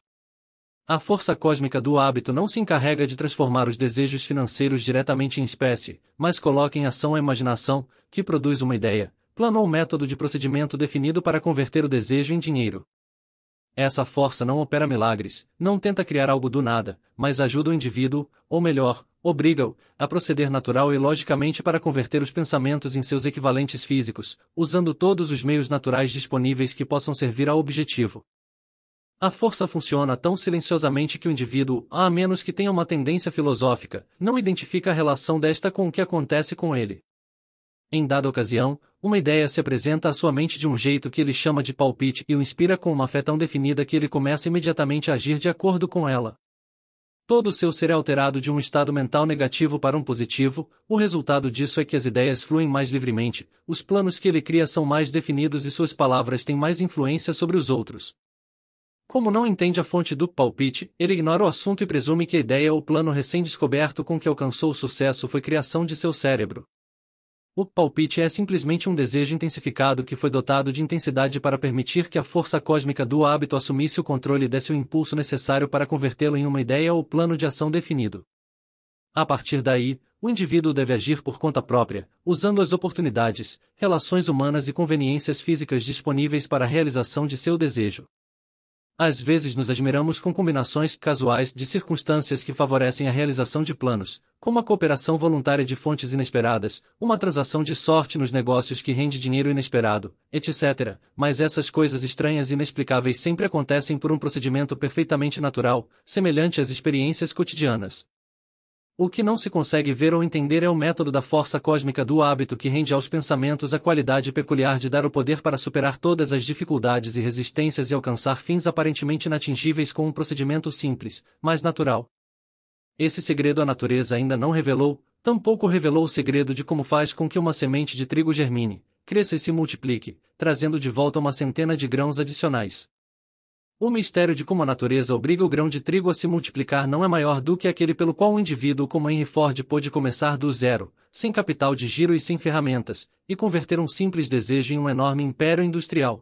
A força cósmica do hábito não se encarrega de transformar os desejos financeiros diretamente em espécie, mas coloca em ação a imaginação, que produz uma ideia, planou o método de procedimento definido para converter o desejo em dinheiro. Essa força não opera milagres, não tenta criar algo do nada, mas ajuda o indivíduo, ou melhor, obriga-o, a proceder natural e logicamente para converter os pensamentos em seus equivalentes físicos, usando todos os meios naturais disponíveis que possam servir ao objetivo. A força funciona tão silenciosamente que o indivíduo, a menos que tenha uma tendência filosófica, não identifica a relação desta com o que acontece com ele em dada ocasião, uma ideia se apresenta à sua mente de um jeito que ele chama de palpite e o inspira com uma fé tão definida que ele começa imediatamente a agir de acordo com ela. Todo o seu ser é alterado de um estado mental negativo para um positivo, o resultado disso é que as ideias fluem mais livremente, os planos que ele cria são mais definidos e suas palavras têm mais influência sobre os outros. Como não entende a fonte do palpite, ele ignora o assunto e presume que a ideia ou plano recém-descoberto com que alcançou o sucesso foi criação de seu cérebro. O palpite é simplesmente um desejo intensificado que foi dotado de intensidade para permitir que a força cósmica do hábito assumisse o controle e desse o impulso necessário para convertê-lo em uma ideia ou plano de ação definido. A partir daí, o indivíduo deve agir por conta própria, usando as oportunidades, relações humanas e conveniências físicas disponíveis para a realização de seu desejo. Às vezes nos admiramos com combinações casuais de circunstâncias que favorecem a realização de planos, como a cooperação voluntária de fontes inesperadas, uma transação de sorte nos negócios que rende dinheiro inesperado, etc. Mas essas coisas estranhas e inexplicáveis sempre acontecem por um procedimento perfeitamente natural, semelhante às experiências cotidianas. O que não se consegue ver ou entender é o método da força cósmica do hábito que rende aos pensamentos a qualidade peculiar de dar o poder para superar todas as dificuldades e resistências e alcançar fins aparentemente inatingíveis com um procedimento simples, mas natural. Esse segredo a natureza ainda não revelou, tampouco revelou o segredo de como faz com que uma semente de trigo germine, cresça e se multiplique, trazendo de volta uma centena de grãos adicionais. O mistério de como a natureza obriga o grão de trigo a se multiplicar não é maior do que aquele pelo qual o indivíduo como Henry Ford pôde começar do zero, sem capital de giro e sem ferramentas, e converter um simples desejo em um enorme império industrial.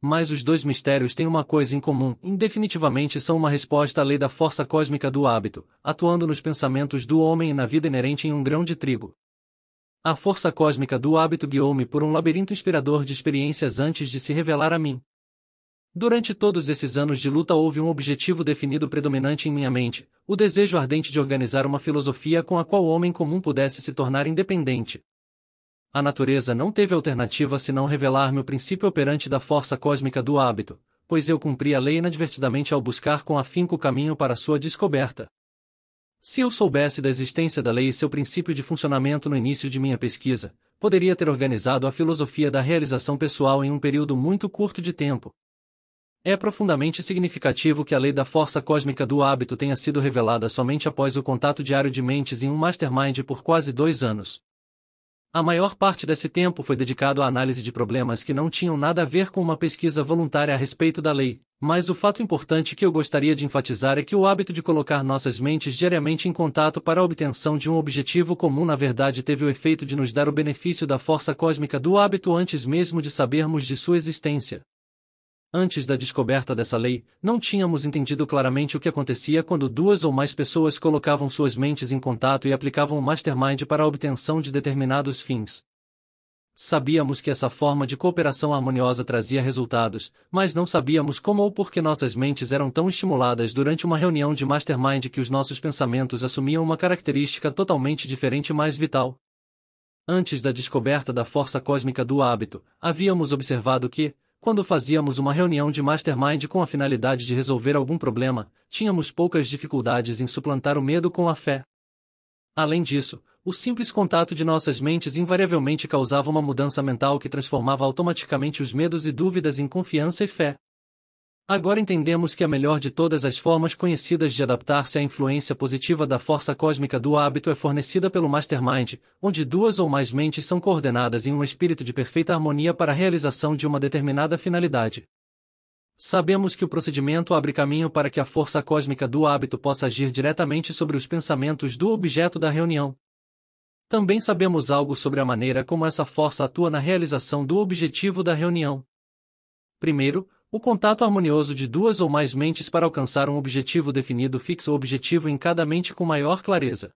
Mas os dois mistérios têm uma coisa em comum, indefinitivamente são uma resposta à lei da força cósmica do hábito, atuando nos pensamentos do homem e na vida inerente em um grão de trigo. A força cósmica do hábito guiou-me por um labirinto inspirador de experiências antes de se revelar a mim. Durante todos esses anos de luta houve um objetivo definido predominante em minha mente, o desejo ardente de organizar uma filosofia com a qual o homem comum pudesse se tornar independente. A natureza não teve alternativa senão revelar-me o princípio operante da força cósmica do hábito, pois eu cumpri a lei inadvertidamente ao buscar com afinco o caminho para sua descoberta. Se eu soubesse da existência da lei e seu princípio de funcionamento no início de minha pesquisa, poderia ter organizado a filosofia da realização pessoal em um período muito curto de tempo. É profundamente significativo que a lei da força cósmica do hábito tenha sido revelada somente após o contato diário de mentes em um mastermind por quase dois anos. A maior parte desse tempo foi dedicado à análise de problemas que não tinham nada a ver com uma pesquisa voluntária a respeito da lei, mas o fato importante que eu gostaria de enfatizar é que o hábito de colocar nossas mentes diariamente em contato para a obtenção de um objetivo comum na verdade teve o efeito de nos dar o benefício da força cósmica do hábito antes mesmo de sabermos de sua existência. Antes da descoberta dessa lei, não tínhamos entendido claramente o que acontecia quando duas ou mais pessoas colocavam suas mentes em contato e aplicavam o mastermind para a obtenção de determinados fins. Sabíamos que essa forma de cooperação harmoniosa trazia resultados, mas não sabíamos como ou por que nossas mentes eram tão estimuladas durante uma reunião de mastermind que os nossos pensamentos assumiam uma característica totalmente diferente e mais vital. Antes da descoberta da força cósmica do hábito, havíamos observado que, quando fazíamos uma reunião de mastermind com a finalidade de resolver algum problema, tínhamos poucas dificuldades em suplantar o medo com a fé. Além disso, o simples contato de nossas mentes invariavelmente causava uma mudança mental que transformava automaticamente os medos e dúvidas em confiança e fé. Agora entendemos que a melhor de todas as formas conhecidas de adaptar-se à influência positiva da força cósmica do hábito é fornecida pelo Mastermind, onde duas ou mais mentes são coordenadas em um espírito de perfeita harmonia para a realização de uma determinada finalidade. Sabemos que o procedimento abre caminho para que a força cósmica do hábito possa agir diretamente sobre os pensamentos do objeto da reunião. Também sabemos algo sobre a maneira como essa força atua na realização do objetivo da reunião. Primeiro, o contato harmonioso de duas ou mais mentes para alcançar um objetivo definido fixa o objetivo em cada mente com maior clareza.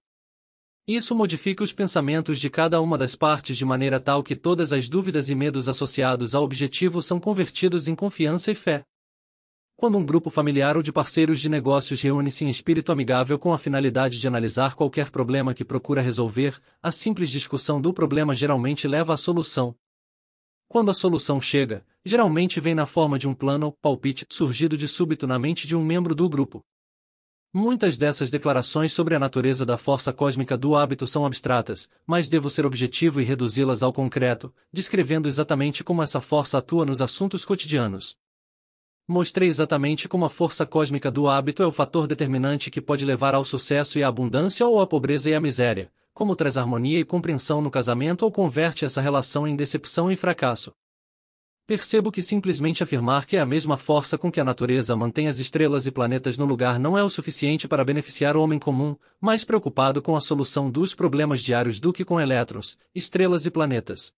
Isso modifica os pensamentos de cada uma das partes de maneira tal que todas as dúvidas e medos associados ao objetivo são convertidos em confiança e fé. Quando um grupo familiar ou de parceiros de negócios reúne-se em espírito amigável com a finalidade de analisar qualquer problema que procura resolver, a simples discussão do problema geralmente leva à solução, quando a solução chega, geralmente vem na forma de um plano ou palpite surgido de súbito na mente de um membro do grupo. Muitas dessas declarações sobre a natureza da força cósmica do hábito são abstratas, mas devo ser objetivo e reduzi-las ao concreto, descrevendo exatamente como essa força atua nos assuntos cotidianos. Mostrei exatamente como a força cósmica do hábito é o fator determinante que pode levar ao sucesso e à abundância ou à pobreza e à miséria, como traz harmonia e compreensão no casamento ou converte essa relação em decepção e fracasso. Percebo que simplesmente afirmar que é a mesma força com que a natureza mantém as estrelas e planetas no lugar não é o suficiente para beneficiar o homem comum, mais preocupado com a solução dos problemas diários do que com elétrons, estrelas e planetas.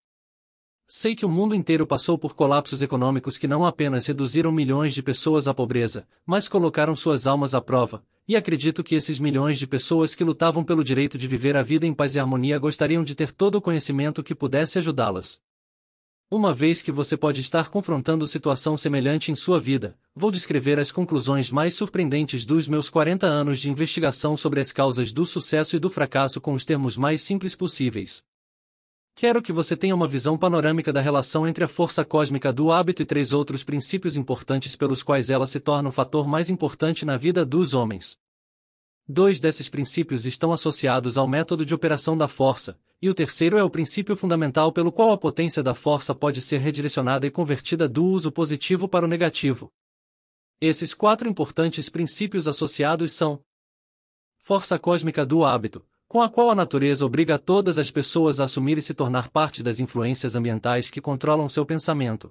Sei que o mundo inteiro passou por colapsos econômicos que não apenas reduziram milhões de pessoas à pobreza, mas colocaram suas almas à prova, e acredito que esses milhões de pessoas que lutavam pelo direito de viver a vida em paz e harmonia gostariam de ter todo o conhecimento que pudesse ajudá-las. Uma vez que você pode estar confrontando situação semelhante em sua vida, vou descrever as conclusões mais surpreendentes dos meus 40 anos de investigação sobre as causas do sucesso e do fracasso com os termos mais simples possíveis. Quero que você tenha uma visão panorâmica da relação entre a força cósmica do hábito e três outros princípios importantes pelos quais ela se torna o fator mais importante na vida dos homens. Dois desses princípios estão associados ao método de operação da força, e o terceiro é o princípio fundamental pelo qual a potência da força pode ser redirecionada e convertida do uso positivo para o negativo. Esses quatro importantes princípios associados são: Força cósmica do hábito, com a qual a natureza obriga todas as pessoas a assumir e se tornar parte das influências ambientais que controlam seu pensamento.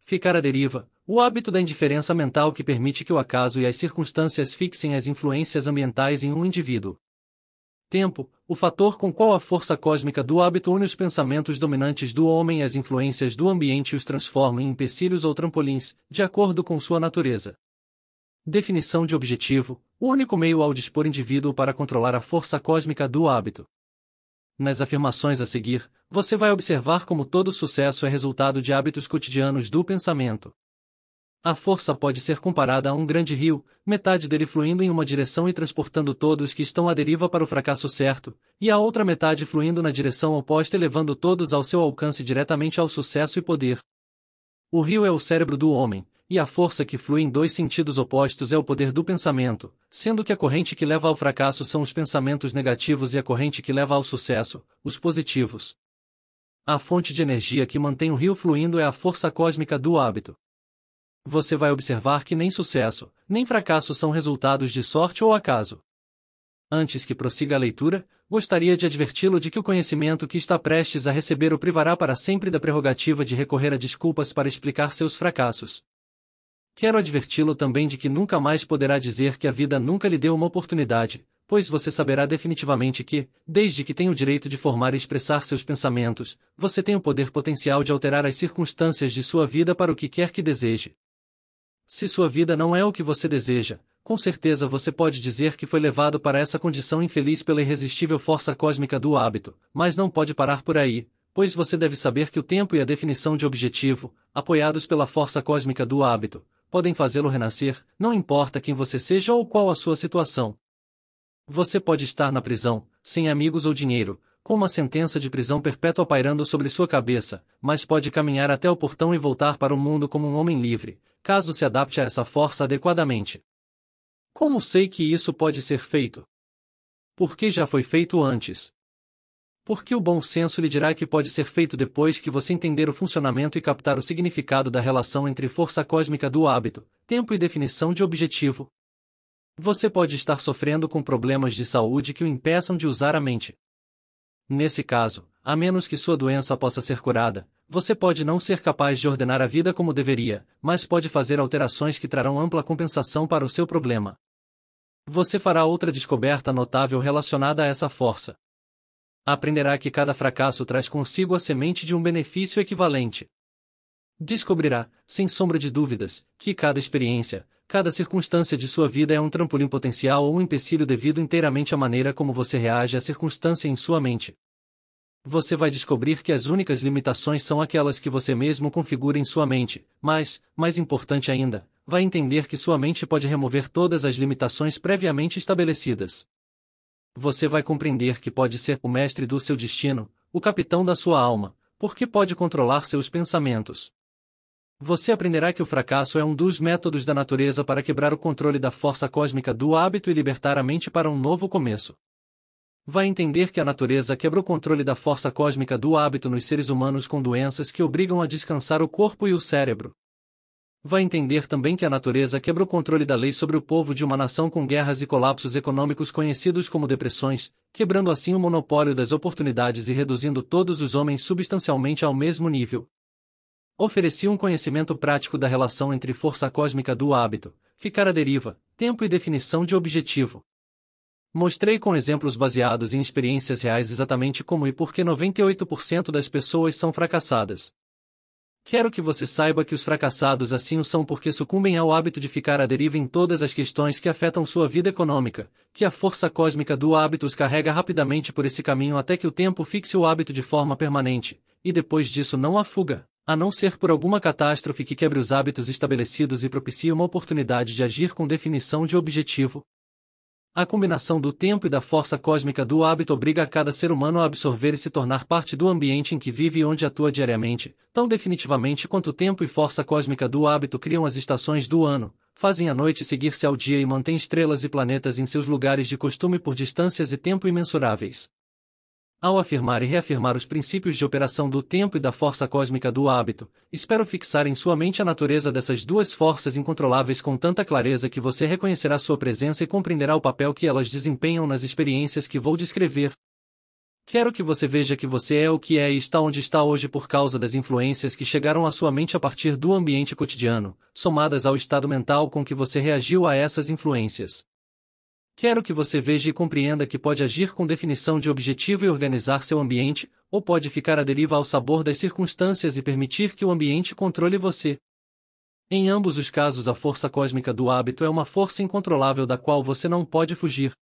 Ficar à deriva, o hábito da indiferença mental que permite que o acaso e as circunstâncias fixem as influências ambientais em um indivíduo. Tempo, o fator com qual a força cósmica do hábito une os pensamentos dominantes do homem e as influências do ambiente os transforma em empecilhos ou trampolins, de acordo com sua natureza. Definição de objetivo: o único meio ao dispor indivíduo para controlar a força cósmica do hábito. Nas afirmações a seguir, você vai observar como todo sucesso é resultado de hábitos cotidianos do pensamento. A força pode ser comparada a um grande rio, metade dele fluindo em uma direção e transportando todos que estão à deriva para o fracasso certo, e a outra metade fluindo na direção oposta, e levando todos ao seu alcance diretamente ao sucesso e poder. O rio é o cérebro do homem, e a força que flui em dois sentidos opostos é o poder do pensamento, sendo que a corrente que leva ao fracasso são os pensamentos negativos e a corrente que leva ao sucesso, os positivos. A fonte de energia que mantém o rio fluindo é a força cósmica do hábito. Você vai observar que nem sucesso, nem fracasso são resultados de sorte ou acaso. Antes que prossiga a leitura, gostaria de adverti-lo de que o conhecimento que está prestes a receber o privará para sempre da prerrogativa de recorrer a desculpas para explicar seus fracassos. Quero adverti-lo também de que nunca mais poderá dizer que a vida nunca lhe deu uma oportunidade, pois você saberá definitivamente que, desde que tem o direito de formar e expressar seus pensamentos, você tem o poder potencial de alterar as circunstâncias de sua vida para o que quer que deseje. Se sua vida não é o que você deseja, com certeza você pode dizer que foi levado para essa condição infeliz pela irresistível força cósmica do hábito, mas não pode parar por aí, pois você deve saber que o tempo e a definição de objetivo, apoiados pela força cósmica do hábito, podem fazê-lo renascer, não importa quem você seja ou qual a sua situação. Você pode estar na prisão, sem amigos ou dinheiro, com uma sentença de prisão perpétua pairando sobre sua cabeça, mas pode caminhar até o portão e voltar para o mundo como um homem livre, caso se adapte a essa força adequadamente. Como sei que isso pode ser feito? Porque já foi feito antes. Porque o bom senso lhe dirá que pode ser feito depois que você entender o funcionamento e captar o significado da relação entre força cósmica do hábito, tempo e definição de objetivo. Você pode estar sofrendo com problemas de saúde que o impeçam de usar a mente. Nesse caso, a menos que sua doença possa ser curada, você pode não ser capaz de ordenar a vida como deveria, mas pode fazer alterações que trarão ampla compensação para o seu problema. Você fará outra descoberta notável relacionada a essa força aprenderá que cada fracasso traz consigo a semente de um benefício equivalente. Descobrirá, sem sombra de dúvidas, que cada experiência, cada circunstância de sua vida é um trampolim potencial ou um empecilho devido inteiramente à maneira como você reage à circunstância em sua mente. Você vai descobrir que as únicas limitações são aquelas que você mesmo configura em sua mente, mas, mais importante ainda, vai entender que sua mente pode remover todas as limitações previamente estabelecidas. Você vai compreender que pode ser o mestre do seu destino, o capitão da sua alma, porque pode controlar seus pensamentos. Você aprenderá que o fracasso é um dos métodos da natureza para quebrar o controle da força cósmica do hábito e libertar a mente para um novo começo. Vai entender que a natureza quebra o controle da força cósmica do hábito nos seres humanos com doenças que obrigam a descansar o corpo e o cérebro vai entender também que a natureza quebra o controle da lei sobre o povo de uma nação com guerras e colapsos econômicos conhecidos como depressões, quebrando assim o monopólio das oportunidades e reduzindo todos os homens substancialmente ao mesmo nível. Ofereci um conhecimento prático da relação entre força cósmica do hábito, ficar à deriva, tempo e definição de objetivo. Mostrei com exemplos baseados em experiências reais exatamente como e por que 98% das pessoas são fracassadas, Quero que você saiba que os fracassados assim o são porque sucumbem ao hábito de ficar à deriva em todas as questões que afetam sua vida econômica, que a força cósmica do hábito os carrega rapidamente por esse caminho até que o tempo fixe o hábito de forma permanente, e depois disso não há fuga, a não ser por alguma catástrofe que quebre os hábitos estabelecidos e propicie uma oportunidade de agir com definição de objetivo, a combinação do tempo e da força cósmica do hábito obriga a cada ser humano a absorver e se tornar parte do ambiente em que vive e onde atua diariamente, tão definitivamente quanto o tempo e força cósmica do hábito criam as estações do ano, fazem a noite seguir-se ao dia e mantêm estrelas e planetas em seus lugares de costume por distâncias e tempo imensuráveis. Ao afirmar e reafirmar os princípios de operação do tempo e da força cósmica do hábito, espero fixar em sua mente a natureza dessas duas forças incontroláveis com tanta clareza que você reconhecerá sua presença e compreenderá o papel que elas desempenham nas experiências que vou descrever. Quero que você veja que você é o que é e está onde está hoje por causa das influências que chegaram à sua mente a partir do ambiente cotidiano, somadas ao estado mental com que você reagiu a essas influências. Quero que você veja e compreenda que pode agir com definição de objetivo e organizar seu ambiente, ou pode ficar à deriva ao sabor das circunstâncias e permitir que o ambiente controle você. Em ambos os casos, a força cósmica do hábito é uma força incontrolável da qual você não pode fugir.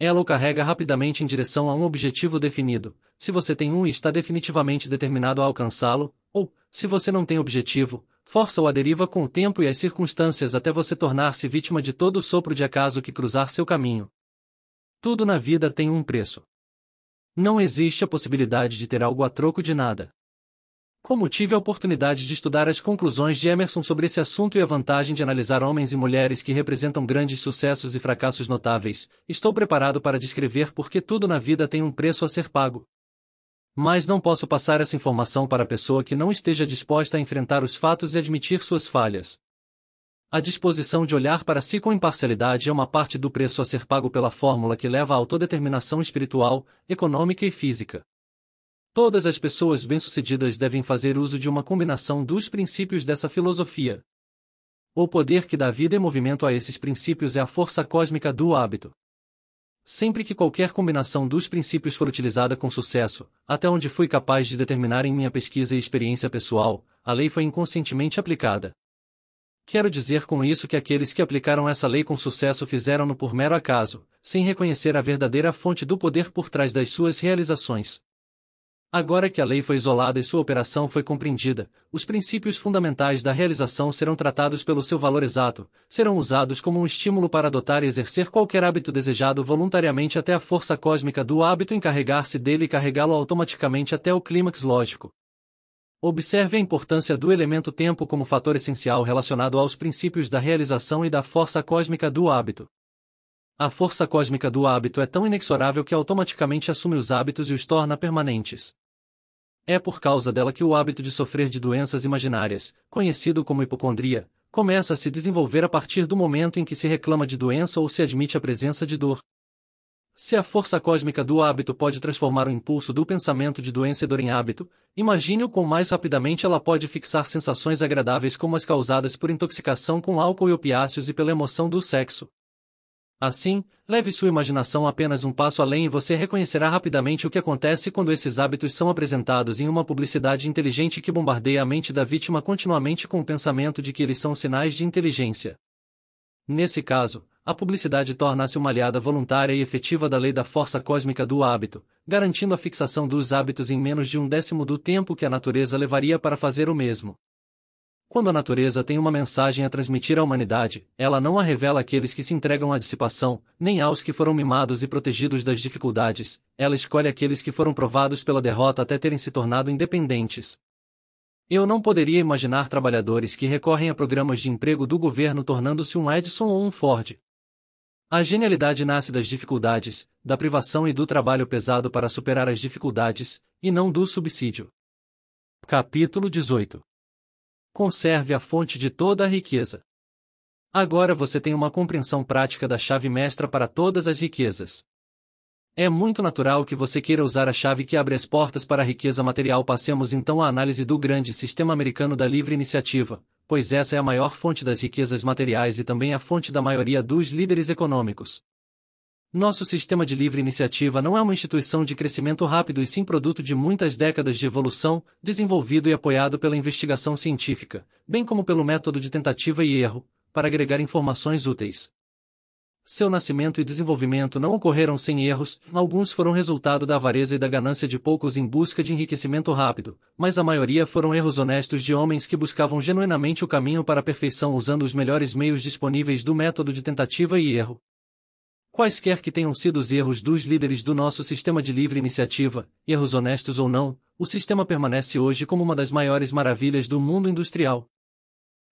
Ela o carrega rapidamente em direção a um objetivo definido, se você tem um e está definitivamente determinado a alcançá-lo, ou, se você não tem objetivo, força-o à deriva com o tempo e as circunstâncias até você tornar-se vítima de todo o sopro de acaso que cruzar seu caminho. Tudo na vida tem um preço. Não existe a possibilidade de ter algo a troco de nada. Como tive a oportunidade de estudar as conclusões de Emerson sobre esse assunto e a vantagem de analisar homens e mulheres que representam grandes sucessos e fracassos notáveis, estou preparado para descrever por que tudo na vida tem um preço a ser pago. Mas não posso passar essa informação para a pessoa que não esteja disposta a enfrentar os fatos e admitir suas falhas. A disposição de olhar para si com imparcialidade é uma parte do preço a ser pago pela fórmula que leva à autodeterminação espiritual, econômica e física. Todas as pessoas bem-sucedidas devem fazer uso de uma combinação dos princípios dessa filosofia. O poder que dá vida e movimento a esses princípios é a força cósmica do hábito. Sempre que qualquer combinação dos princípios for utilizada com sucesso, até onde fui capaz de determinar em minha pesquisa e experiência pessoal, a lei foi inconscientemente aplicada. Quero dizer com isso que aqueles que aplicaram essa lei com sucesso fizeram-no por mero acaso, sem reconhecer a verdadeira fonte do poder por trás das suas realizações. Agora que a lei foi isolada e sua operação foi compreendida, os princípios fundamentais da realização serão tratados pelo seu valor exato, serão usados como um estímulo para adotar e exercer qualquer hábito desejado voluntariamente até a força cósmica do hábito encarregar-se dele e carregá-lo automaticamente até o clímax lógico. Observe a importância do elemento tempo como fator essencial relacionado aos princípios da realização e da força cósmica do hábito. A força cósmica do hábito é tão inexorável que automaticamente assume os hábitos e os torna permanentes. É por causa dela que o hábito de sofrer de doenças imaginárias, conhecido como hipocondria, começa a se desenvolver a partir do momento em que se reclama de doença ou se admite a presença de dor. Se a força cósmica do hábito pode transformar o impulso do pensamento de doencedor em hábito, imagine o quão mais rapidamente ela pode fixar sensações agradáveis como as causadas por intoxicação com álcool e opiáceos e pela emoção do sexo. Assim, leve sua imaginação apenas um passo além e você reconhecerá rapidamente o que acontece quando esses hábitos são apresentados em uma publicidade inteligente que bombardeia a mente da vítima continuamente com o pensamento de que eles são sinais de inteligência. Nesse caso, a publicidade torna-se uma aliada voluntária e efetiva da lei da força cósmica do hábito, garantindo a fixação dos hábitos em menos de um décimo do tempo que a natureza levaria para fazer o mesmo. Quando a natureza tem uma mensagem a transmitir à humanidade, ela não a revela àqueles que se entregam à dissipação, nem aos que foram mimados e protegidos das dificuldades, ela escolhe aqueles que foram provados pela derrota até terem se tornado independentes. Eu não poderia imaginar trabalhadores que recorrem a programas de emprego do governo tornando-se um Edison ou um Ford. A genialidade nasce das dificuldades, da privação e do trabalho pesado para superar as dificuldades, e não do subsídio. Capítulo 18 conserve a fonte de toda a riqueza. Agora você tem uma compreensão prática da chave mestra para todas as riquezas. É muito natural que você queira usar a chave que abre as portas para a riqueza material. Passemos então à análise do grande sistema americano da livre iniciativa, pois essa é a maior fonte das riquezas materiais e também a fonte da maioria dos líderes econômicos. Nosso sistema de livre iniciativa não é uma instituição de crescimento rápido e sim produto de muitas décadas de evolução, desenvolvido e apoiado pela investigação científica, bem como pelo método de tentativa e erro, para agregar informações úteis. Seu nascimento e desenvolvimento não ocorreram sem erros, alguns foram resultado da avareza e da ganância de poucos em busca de enriquecimento rápido, mas a maioria foram erros honestos de homens que buscavam genuinamente o caminho para a perfeição usando os melhores meios disponíveis do método de tentativa e erro, Quaisquer que tenham sido os erros dos líderes do nosso sistema de livre iniciativa, erros honestos ou não, o sistema permanece hoje como uma das maiores maravilhas do mundo industrial.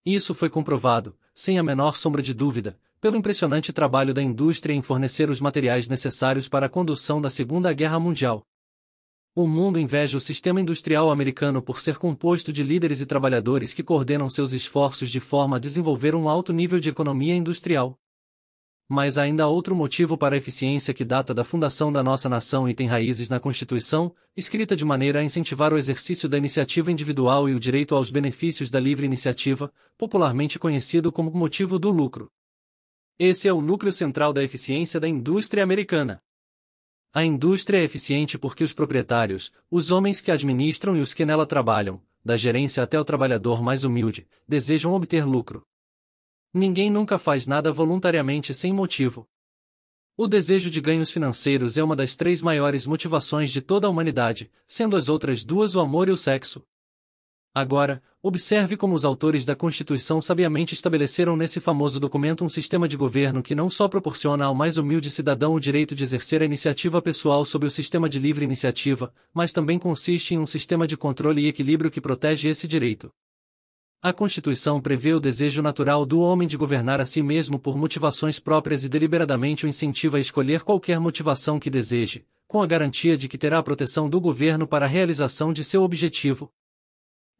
Isso foi comprovado, sem a menor sombra de dúvida, pelo impressionante trabalho da indústria em fornecer os materiais necessários para a condução da Segunda Guerra Mundial. O mundo inveja o sistema industrial americano por ser composto de líderes e trabalhadores que coordenam seus esforços de forma a desenvolver um alto nível de economia industrial. Mas ainda há outro motivo para a eficiência que data da fundação da nossa nação e tem raízes na Constituição, escrita de maneira a incentivar o exercício da iniciativa individual e o direito aos benefícios da livre iniciativa, popularmente conhecido como motivo do lucro. Esse é o núcleo central da eficiência da indústria americana. A indústria é eficiente porque os proprietários, os homens que administram e os que nela trabalham, da gerência até o trabalhador mais humilde, desejam obter lucro. Ninguém nunca faz nada voluntariamente sem motivo. O desejo de ganhos financeiros é uma das três maiores motivações de toda a humanidade, sendo as outras duas o amor e o sexo. Agora, observe como os autores da Constituição sabiamente estabeleceram nesse famoso documento um sistema de governo que não só proporciona ao mais humilde cidadão o direito de exercer a iniciativa pessoal sob o sistema de livre iniciativa, mas também consiste em um sistema de controle e equilíbrio que protege esse direito. A Constituição prevê o desejo natural do homem de governar a si mesmo por motivações próprias e deliberadamente o incentiva a escolher qualquer motivação que deseje, com a garantia de que terá a proteção do governo para a realização de seu objetivo.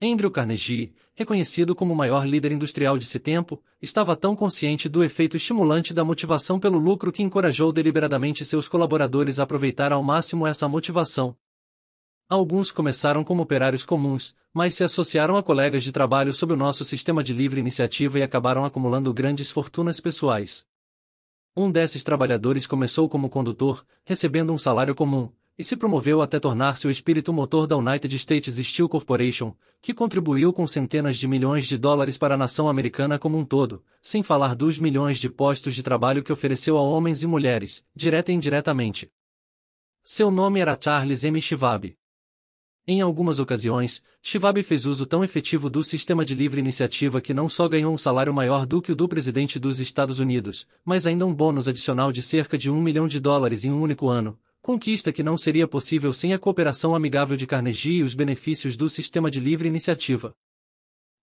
Andrew Carnegie, reconhecido como o maior líder industrial de seu tempo, estava tão consciente do efeito estimulante da motivação pelo lucro que encorajou deliberadamente seus colaboradores a aproveitar ao máximo essa motivação. Alguns começaram como operários comuns, mas se associaram a colegas de trabalho sob o nosso sistema de livre iniciativa e acabaram acumulando grandes fortunas pessoais. Um desses trabalhadores começou como condutor, recebendo um salário comum, e se promoveu até tornar-se o espírito motor da United States Steel Corporation, que contribuiu com centenas de milhões de dólares para a nação americana como um todo, sem falar dos milhões de postos de trabalho que ofereceu a homens e mulheres, direta e indiretamente. Seu nome era Charles M. Schwab. Em algumas ocasiões, Schwab fez uso tão efetivo do sistema de livre iniciativa que não só ganhou um salário maior do que o do presidente dos Estados Unidos, mas ainda um bônus adicional de cerca de um milhão de dólares em um único ano, conquista que não seria possível sem a cooperação amigável de Carnegie e os benefícios do sistema de livre iniciativa.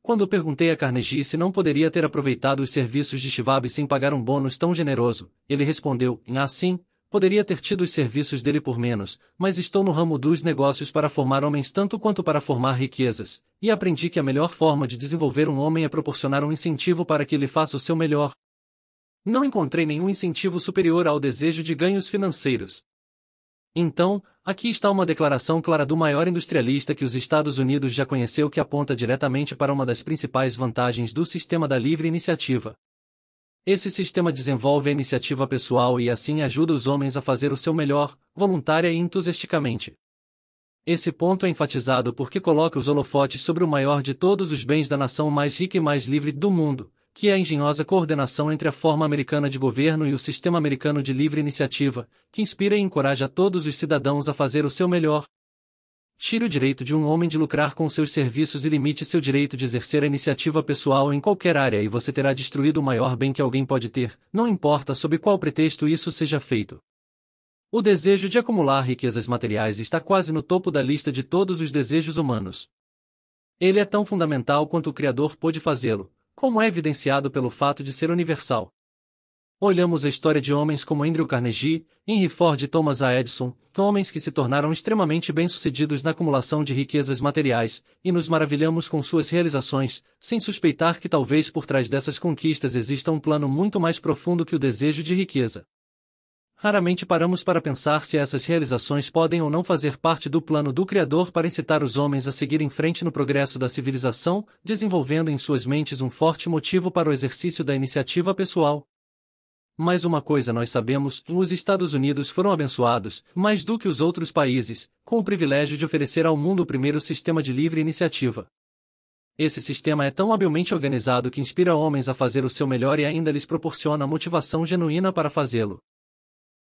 Quando perguntei a Carnegie se não poderia ter aproveitado os serviços de Schwab sem pagar um bônus tão generoso, ele respondeu: Ah, sim, Poderia ter tido os serviços dele por menos, mas estou no ramo dos negócios para formar homens tanto quanto para formar riquezas, e aprendi que a melhor forma de desenvolver um homem é proporcionar um incentivo para que ele faça o seu melhor. Não encontrei nenhum incentivo superior ao desejo de ganhos financeiros. Então, aqui está uma declaração clara do maior industrialista que os Estados Unidos já conheceu que aponta diretamente para uma das principais vantagens do sistema da livre iniciativa. Esse sistema desenvolve a iniciativa pessoal e assim ajuda os homens a fazer o seu melhor, voluntária e entusiasticamente. Esse ponto é enfatizado porque coloca os holofotes sobre o maior de todos os bens da nação mais rica e mais livre do mundo, que é a engenhosa coordenação entre a forma americana de governo e o sistema americano de livre iniciativa, que inspira e encoraja todos os cidadãos a fazer o seu melhor, Tire o direito de um homem de lucrar com seus serviços e limite seu direito de exercer a iniciativa pessoal em qualquer área e você terá destruído o maior bem que alguém pode ter, não importa sob qual pretexto isso seja feito. O desejo de acumular riquezas materiais está quase no topo da lista de todos os desejos humanos. Ele é tão fundamental quanto o Criador pôde fazê-lo, como é evidenciado pelo fato de ser universal. Olhamos a história de homens como Andrew Carnegie, Henry Ford e Thomas A. Edison, homens que se tornaram extremamente bem-sucedidos na acumulação de riquezas materiais, e nos maravilhamos com suas realizações, sem suspeitar que talvez por trás dessas conquistas exista um plano muito mais profundo que o desejo de riqueza. Raramente paramos para pensar se essas realizações podem ou não fazer parte do plano do Criador para incitar os homens a seguir em frente no progresso da civilização, desenvolvendo em suas mentes um forte motivo para o exercício da iniciativa pessoal, mas uma coisa nós sabemos: os Estados Unidos foram abençoados, mais do que os outros países, com o privilégio de oferecer ao mundo o primeiro sistema de livre iniciativa. Esse sistema é tão habilmente organizado que inspira homens a fazer o seu melhor e ainda lhes proporciona motivação genuína para fazê-lo.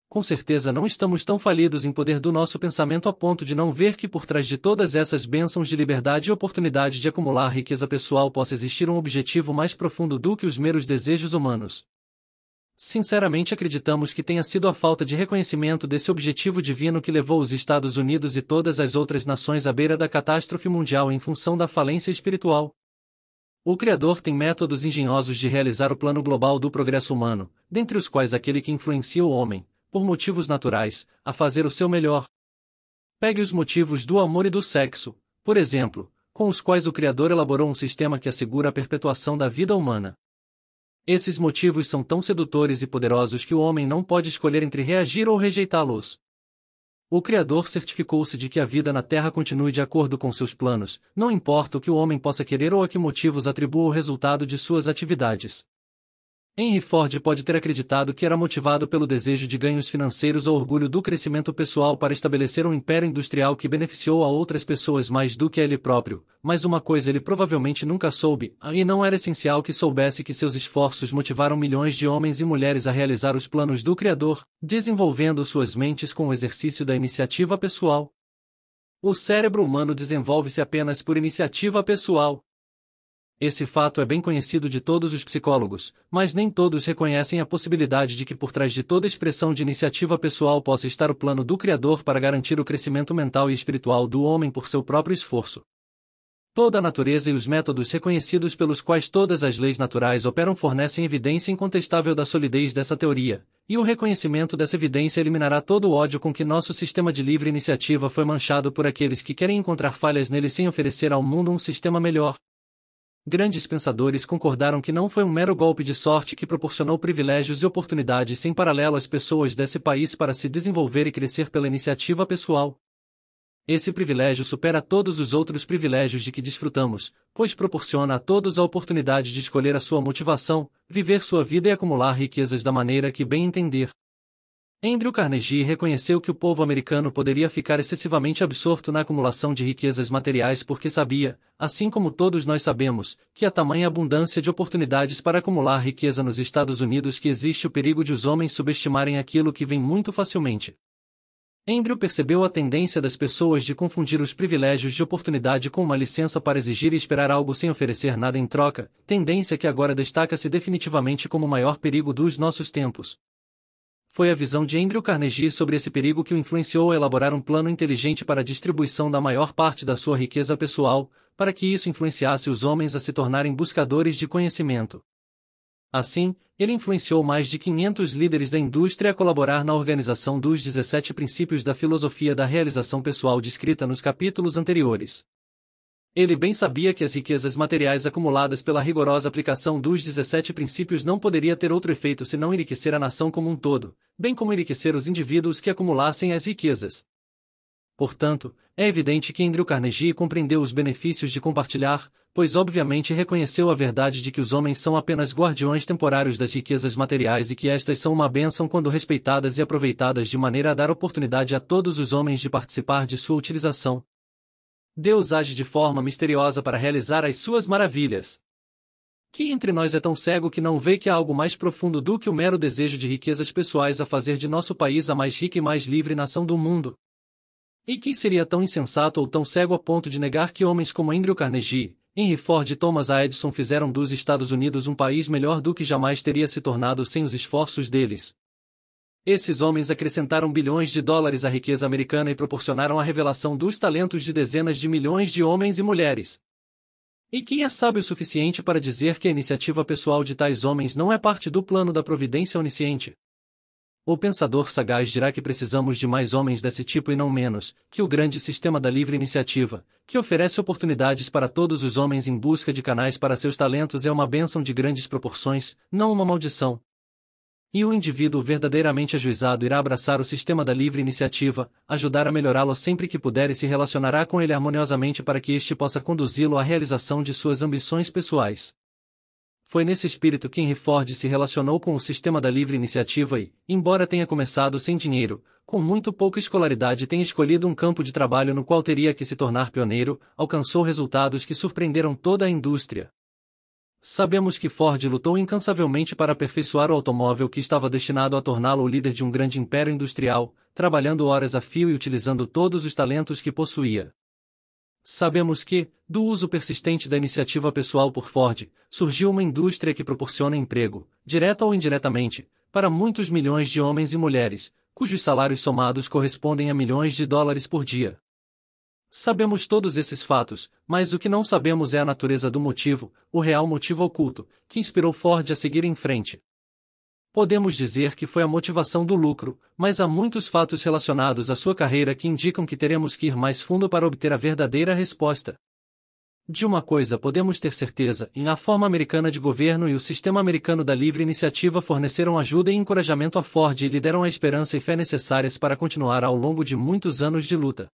Com certeza não estamos tão falidos em poder do nosso pensamento a ponto de não ver que por trás de todas essas bênçãos de liberdade e oportunidade de acumular riqueza pessoal possa existir um objetivo mais profundo do que os meros desejos humanos. Sinceramente acreditamos que tenha sido a falta de reconhecimento desse objetivo divino que levou os Estados Unidos e todas as outras nações à beira da catástrofe mundial em função da falência espiritual. O Criador tem métodos engenhosos de realizar o plano global do progresso humano, dentre os quais aquele que influencia o homem, por motivos naturais, a fazer o seu melhor. Pegue os motivos do amor e do sexo, por exemplo, com os quais o Criador elaborou um sistema que assegura a perpetuação da vida humana. Esses motivos são tão sedutores e poderosos que o homem não pode escolher entre reagir ou rejeitá-los. O Criador certificou-se de que a vida na Terra continue de acordo com seus planos, não importa o que o homem possa querer ou a que motivos atribua o resultado de suas atividades. Henry Ford pode ter acreditado que era motivado pelo desejo de ganhos financeiros ou orgulho do crescimento pessoal para estabelecer um império industrial que beneficiou a outras pessoas mais do que a ele próprio, mas uma coisa ele provavelmente nunca soube, ah, e não era essencial que soubesse que seus esforços motivaram milhões de homens e mulheres a realizar os planos do Criador, desenvolvendo suas mentes com o exercício da iniciativa pessoal. O cérebro humano desenvolve-se apenas por iniciativa pessoal, esse fato é bem conhecido de todos os psicólogos, mas nem todos reconhecem a possibilidade de que por trás de toda expressão de iniciativa pessoal possa estar o plano do Criador para garantir o crescimento mental e espiritual do homem por seu próprio esforço. Toda a natureza e os métodos reconhecidos pelos quais todas as leis naturais operam fornecem evidência incontestável da solidez dessa teoria, e o reconhecimento dessa evidência eliminará todo o ódio com que nosso sistema de livre iniciativa foi manchado por aqueles que querem encontrar falhas nele sem oferecer ao mundo um sistema melhor, grandes pensadores concordaram que não foi um mero golpe de sorte que proporcionou privilégios e oportunidades sem paralelo às pessoas desse país para se desenvolver e crescer pela iniciativa pessoal. Esse privilégio supera todos os outros privilégios de que desfrutamos, pois proporciona a todos a oportunidade de escolher a sua motivação, viver sua vida e acumular riquezas da maneira que bem entender. Andrew Carnegie reconheceu que o povo americano poderia ficar excessivamente absorto na acumulação de riquezas materiais porque sabia, assim como todos nós sabemos, que a tamanha abundância de oportunidades para acumular riqueza nos Estados Unidos que existe o perigo de os homens subestimarem aquilo que vem muito facilmente. Andrew percebeu a tendência das pessoas de confundir os privilégios de oportunidade com uma licença para exigir e esperar algo sem oferecer nada em troca, tendência que agora destaca-se definitivamente como o maior perigo dos nossos tempos. Foi a visão de Andrew Carnegie sobre esse perigo que o influenciou a elaborar um plano inteligente para a distribuição da maior parte da sua riqueza pessoal, para que isso influenciasse os homens a se tornarem buscadores de conhecimento. Assim, ele influenciou mais de 500 líderes da indústria a colaborar na organização dos 17 princípios da filosofia da realização pessoal descrita nos capítulos anteriores. Ele bem sabia que as riquezas materiais acumuladas pela rigorosa aplicação dos 17 princípios não poderia ter outro efeito senão enriquecer a nação como um todo, bem como enriquecer os indivíduos que acumulassem as riquezas. Portanto, é evidente que Andrew Carnegie compreendeu os benefícios de compartilhar, pois obviamente reconheceu a verdade de que os homens são apenas guardiões temporários das riquezas materiais e que estas são uma bênção quando respeitadas e aproveitadas de maneira a dar oportunidade a todos os homens de participar de sua utilização, Deus age de forma misteriosa para realizar as suas maravilhas. Que entre nós é tão cego que não vê que há algo mais profundo do que o mero desejo de riquezas pessoais a fazer de nosso país a mais rica e mais livre nação do mundo? E quem seria tão insensato ou tão cego a ponto de negar que homens como Andrew Carnegie, Henry Ford e Thomas A. Edison fizeram dos Estados Unidos um país melhor do que jamais teria se tornado sem os esforços deles? Esses homens acrescentaram bilhões de dólares à riqueza americana e proporcionaram a revelação dos talentos de dezenas de milhões de homens e mulheres. E quem é sábio o suficiente para dizer que a iniciativa pessoal de tais homens não é parte do plano da providência onisciente? O pensador sagaz dirá que precisamos de mais homens desse tipo e não menos, que o grande sistema da livre iniciativa, que oferece oportunidades para todos os homens em busca de canais para seus talentos é uma bênção de grandes proporções, não uma maldição. E o indivíduo verdadeiramente ajuizado irá abraçar o sistema da livre iniciativa, ajudar a melhorá-lo sempre que puder e se relacionará com ele harmoniosamente para que este possa conduzi-lo à realização de suas ambições pessoais. Foi nesse espírito que Henry Ford se relacionou com o sistema da livre iniciativa e, embora tenha começado sem dinheiro, com muito pouca escolaridade tenha escolhido um campo de trabalho no qual teria que se tornar pioneiro, alcançou resultados que surpreenderam toda a indústria. Sabemos que Ford lutou incansavelmente para aperfeiçoar o automóvel que estava destinado a torná-lo o líder de um grande império industrial, trabalhando horas a fio e utilizando todos os talentos que possuía. Sabemos que, do uso persistente da iniciativa pessoal por Ford, surgiu uma indústria que proporciona emprego, direta ou indiretamente, para muitos milhões de homens e mulheres, cujos salários somados correspondem a milhões de dólares por dia. Sabemos todos esses fatos, mas o que não sabemos é a natureza do motivo, o real motivo oculto, que inspirou Ford a seguir em frente. Podemos dizer que foi a motivação do lucro, mas há muitos fatos relacionados à sua carreira que indicam que teremos que ir mais fundo para obter a verdadeira resposta. De uma coisa podemos ter certeza: em a forma americana de governo e o sistema americano da livre iniciativa forneceram ajuda e encorajamento a Ford e lhe deram a esperança e fé necessárias para continuar ao longo de muitos anos de luta.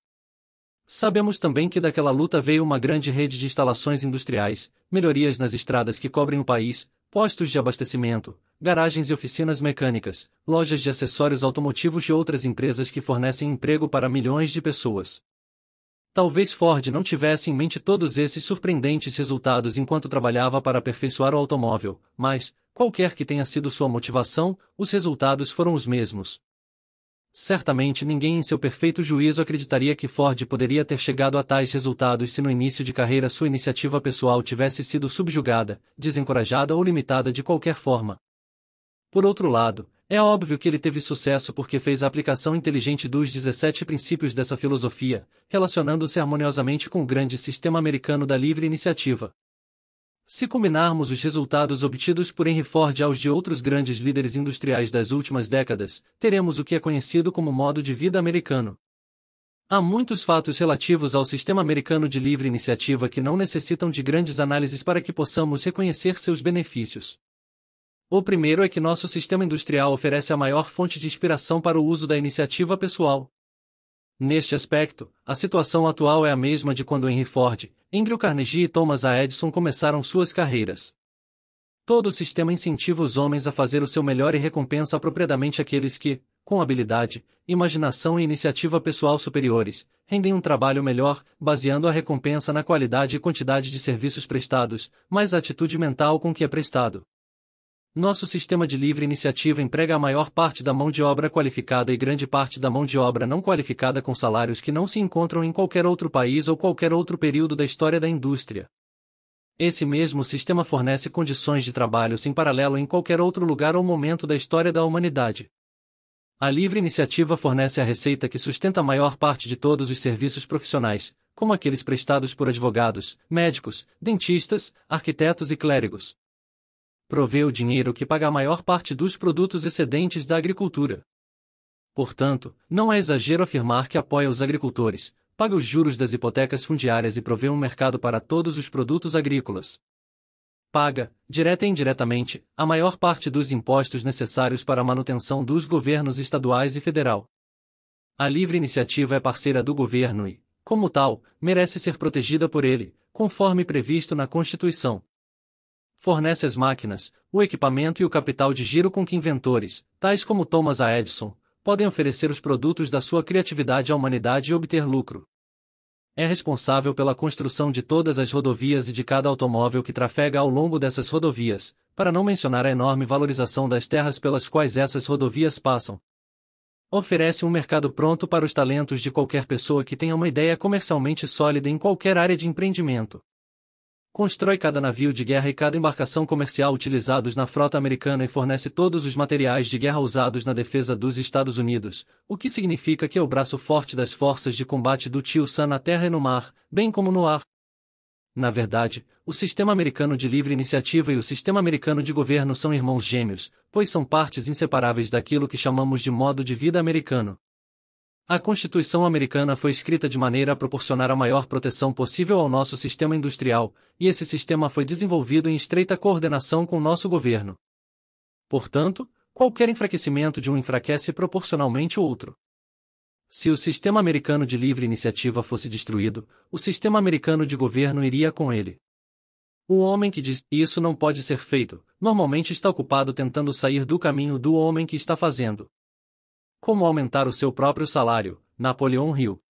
Sabemos também que daquela luta veio uma grande rede de instalações industriais, melhorias nas estradas que cobrem o país, postos de abastecimento, garagens e oficinas mecânicas, lojas de acessórios automotivos e outras empresas que fornecem emprego para milhões de pessoas. Talvez Ford não tivesse em mente todos esses surpreendentes resultados enquanto trabalhava para aperfeiçoar o automóvel, mas, qualquer que tenha sido sua motivação, os resultados foram os mesmos. Certamente ninguém em seu perfeito juízo acreditaria que Ford poderia ter chegado a tais resultados se no início de carreira sua iniciativa pessoal tivesse sido subjugada, desencorajada ou limitada de qualquer forma. Por outro lado, é óbvio que ele teve sucesso porque fez a aplicação inteligente dos 17 princípios dessa filosofia, relacionando-se harmoniosamente com o grande sistema americano da livre iniciativa. Se combinarmos os resultados obtidos por Henry Ford aos de outros grandes líderes industriais das últimas décadas, teremos o que é conhecido como modo de vida americano. Há muitos fatos relativos ao sistema americano de livre iniciativa que não necessitam de grandes análises para que possamos reconhecer seus benefícios. O primeiro é que nosso sistema industrial oferece a maior fonte de inspiração para o uso da iniciativa pessoal. Neste aspecto, a situação atual é a mesma de quando Henry Ford, Andrew Carnegie e Thomas A. Edison começaram suas carreiras. Todo o sistema incentiva os homens a fazer o seu melhor e recompensa apropriadamente aqueles que, com habilidade, imaginação e iniciativa pessoal superiores, rendem um trabalho melhor, baseando a recompensa na qualidade e quantidade de serviços prestados, mais a atitude mental com que é prestado. Nosso sistema de livre iniciativa emprega a maior parte da mão de obra qualificada e grande parte da mão de obra não qualificada com salários que não se encontram em qualquer outro país ou qualquer outro período da história da indústria. Esse mesmo sistema fornece condições de trabalho sem paralelo em qualquer outro lugar ou momento da história da humanidade. A livre iniciativa fornece a receita que sustenta a maior parte de todos os serviços profissionais, como aqueles prestados por advogados, médicos, dentistas, arquitetos e clérigos provê o dinheiro que paga a maior parte dos produtos excedentes da agricultura. Portanto, não é exagero afirmar que apoia os agricultores, paga os juros das hipotecas fundiárias e provê um mercado para todos os produtos agrícolas. Paga, direta e indiretamente, a maior parte dos impostos necessários para a manutenção dos governos estaduais e federal. A livre iniciativa é parceira do governo e, como tal, merece ser protegida por ele, conforme previsto na Constituição fornece as máquinas, o equipamento e o capital de giro com que inventores, tais como Thomas A. Edison, podem oferecer os produtos da sua criatividade à humanidade e obter lucro. É responsável pela construção de todas as rodovias e de cada automóvel que trafega ao longo dessas rodovias, para não mencionar a enorme valorização das terras pelas quais essas rodovias passam. Oferece um mercado pronto para os talentos de qualquer pessoa que tenha uma ideia comercialmente sólida em qualquer área de empreendimento. Constrói cada navio de guerra e cada embarcação comercial utilizados na frota americana e fornece todos os materiais de guerra usados na defesa dos Estados Unidos, o que significa que é o braço forte das forças de combate do Tio Sam na terra e no mar, bem como no ar. Na verdade, o sistema americano de livre iniciativa e o sistema americano de governo são irmãos gêmeos, pois são partes inseparáveis daquilo que chamamos de modo de vida americano. A Constituição americana foi escrita de maneira a proporcionar a maior proteção possível ao nosso sistema industrial, e esse sistema foi desenvolvido em estreita coordenação com o nosso governo. Portanto, qualquer enfraquecimento de um enfraquece proporcionalmente o outro. Se o sistema americano de livre iniciativa fosse destruído, o sistema americano de governo iria com ele. O homem que diz isso não pode ser feito, normalmente está ocupado tentando sair do caminho do homem que está fazendo. Como aumentar o seu próprio salário, Napoleão Hill.